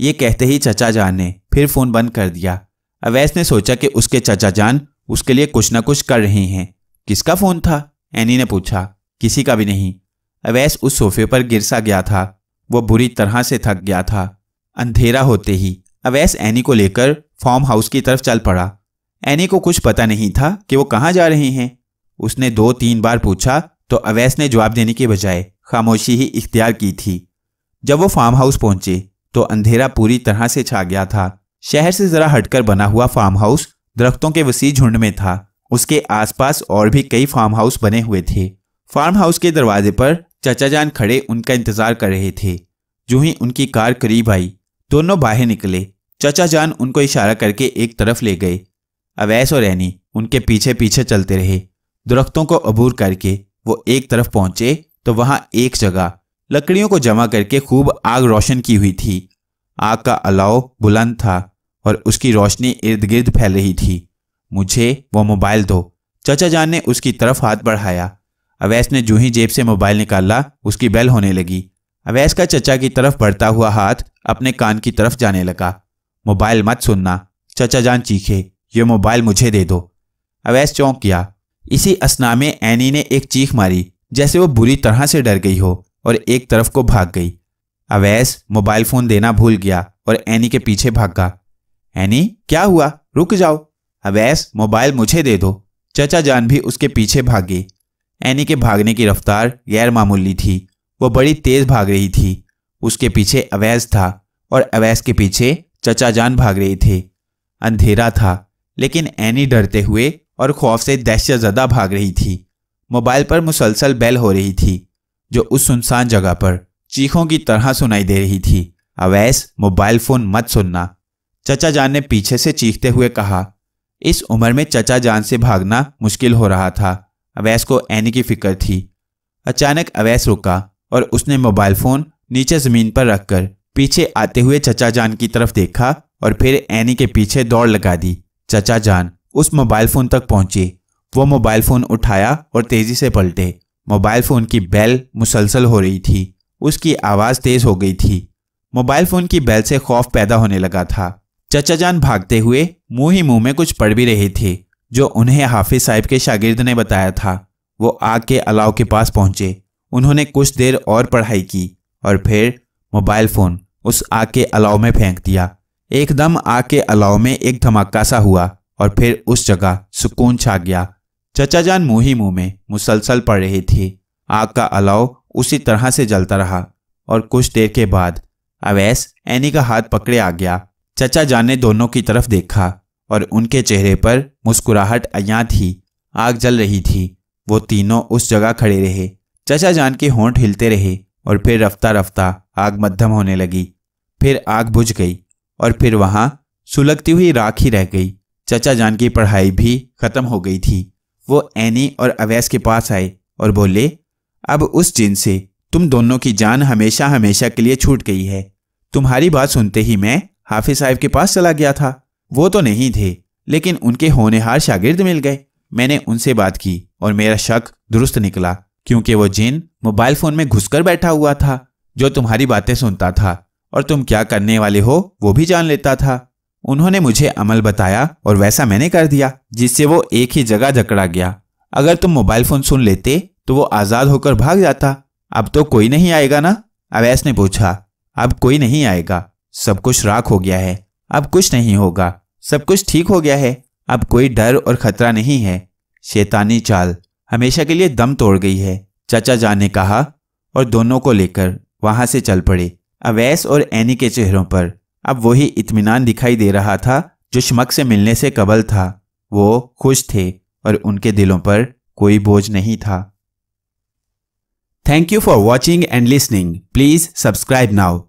ये कहते ही चचा जान ने फिर फ़ोन बंद कर दिया अवैस ने सोचा कि उसके चचा जान उसके लिए कुछ ना कुछ कर रहे हैं किसका फ़ोन था एनी ने पूछा किसी का भी नहीं अवैस उस सोफे पर गिर सा गया था वो बुरी तरह से थक गया था अंधेरा होते ही अवैस एनी को लेकर फार्म हाउस की तरफ चल पड़ा एनी को कुछ पता नहीं था कि वो कहाँ जा रहे हैं उसने दो तीन बार पूछा तो अवैस ने जवाब देने के बजाय खामोशी ही इख्तियार की थी जब वो फार्म हाउस पहुंचे तो अंधेरा पूरी तरह से छा गया था शहर से ज़रा हटकर बना हुआ फार्म हाउस दरख्तों के वसी झुंड में था उसके आसपास और भी कई फार्म हाउस बने हुए थे फार्म हाउस के दरवाजे पर चाचा जान खड़े उनका इंतजार कर रहे थे जो ही उनकी कार करीब आई दोनों बाहर निकले चाचा जान उनको इशारा करके एक तरफ ले गए अवैस और रैनी उनके पीछे पीछे चलते रहे दरख्तों को अबूर करके वो एक तरफ पहुंचे तो वहां एक जगह लकड़ियों को जमा करके खूब आग रोशन की हुई थी आग का अलाव बुलंद था और उसकी रोशनी इर्द गिर्द फैल रही थी मुझे वो मोबाइल दो चचा जान ने उसकी तरफ हाथ बढ़ाया अवैस ने जूही जेब से मोबाइल निकाला उसकी बेल होने लगी अवैस का चचा की तरफ बढ़ता हुआ हाथ अपने कान की तरफ जाने लगा मोबाइल मत सुनना चचा जान चीखे ये मोबाइल मुझे दे दो अवैस चौंक गया इसी असना में एनी ने एक चीख मारी जैसे वो बुरी तरह से डर गई हो और एक तरफ को भाग गई अवैस मोबाइल फोन देना भूल गया और एनी के पीछे भागा एनी क्या हुआ रुक जाओ अवैस मोबाइल मुझे दे दो चचा जान भी उसके पीछे भागी एनी के भागने की रफ्तार गैर मामूली थी वह बड़ी तेज भाग रही थी उसके पीछे अवैस था और अवैस के पीछे चचा जान भाग रही थी अंधेरा था लेकिन एनी डरते हुए और खौफ से दहशत ज़दा भाग रही थी मोबाइल पर मुसलसल बेल हो रही थी जो उस सुनसान जगह पर चीखों की तरह सुनाई दे रही थी अवैस मोबाइल फ़ोन मत सुनना चचा जान ने पीछे से चीखते हुए कहा इस उम्र में चचा जान से भागना मुश्किल हो रहा था अवैस को एनी की फिक्र थी अचानक अवैस रुका और उसने मोबाइल फ़ोन नीचे ज़मीन पर रखकर पीछे आते हुए चचा जान की तरफ देखा और फिर एनी के पीछे दौड़ लगा दी चचा जान उस मोबाइल फ़ोन तक पहुंचे वो मोबाइल फ़ोन उठाया और तेज़ी से पलटे मोबाइल फ़ोन की बेल मुसलसल हो रही थी उसकी आवाज़ तेज़ हो गई थी मोबाइल फ़ोन की बेल से खौफ पैदा होने लगा था चचा जान भागते हुए मुंह ही मुंह में कुछ पड़ भी रहे थे जो उन्हें हाफिज साहिब के शागिर्द ने बताया था वो आग के अलाव के पास पहुंचे उन्होंने कुछ देर और पढ़ाई की और फिर मोबाइल फ़ोन उस आग के अलाव में फेंक दिया एकदम आग के अलाव में एक धमाका सा हुआ और फिर उस जगह सुकून छा गया चचा जान मुँह ही मुँह में मुसलसल पड़ रहे थे आग का अलाव उसी तरह से जलता रहा और कुछ देर के बाद अवैस एनी का हाथ पकड़े आ गया चचा जान ने दोनों की तरफ देखा और उनके चेहरे पर मुस्कुराहट अया थी आग जल रही थी वो तीनों उस जगह खड़े रहे चचा जान के होंठ हिलते रहे और फिर रफ्ता रफ्ता आग मध्यम होने लगी फिर आग बुझ गई और फिर वहां सुलगती हुई राख ही रह गई चचा जान की पढ़ाई भी खत्म हो गई थी वो एनी और अवैस के पास आए और बोले अब उस जिन से तुम दोनों की जान हमेशा हमेशा के लिए छूट गई है तुम्हारी बात सुनते ही मैं हाफिज साहब के पास चला गया था वो तो नहीं थे लेकिन उनके होनेहार शागिर्द मिल गए मैंने उनसे बात की और मेरा शक दुरुस्त निकला क्योंकि वो जिन मोबाइल फोन में घुसकर बैठा हुआ था जो तुम्हारी बातें सुनता था और तुम क्या करने वाले हो वो भी जान लेता था उन्होंने मुझे अमल बताया और वैसा मैंने कर दिया जिससे वो एक ही जगह जकड़ा गया अगर तुम मोबाइल फोन सुन लेते तो वो आजाद होकर भाग जाता अब तो कोई नहीं आएगा ना अवैस ने पूछा अब कोई नहीं आएगा सब कुछ राख हो गया है अब कुछ नहीं होगा सब कुछ ठीक हो गया है अब कोई डर और खतरा नहीं है शैतानी चाल हमेशा के लिए दम तोड़ गई है चाचा जान ने कहा और दोनों को लेकर वहां से चल पड़े अवैस और एनी के चेहरों पर अब वही इत्मीनान दिखाई दे रहा था जो शमक से मिलने से कबल था वो खुश थे और उनके दिलों पर कोई बोझ नहीं था thank you for watching and listening please subscribe now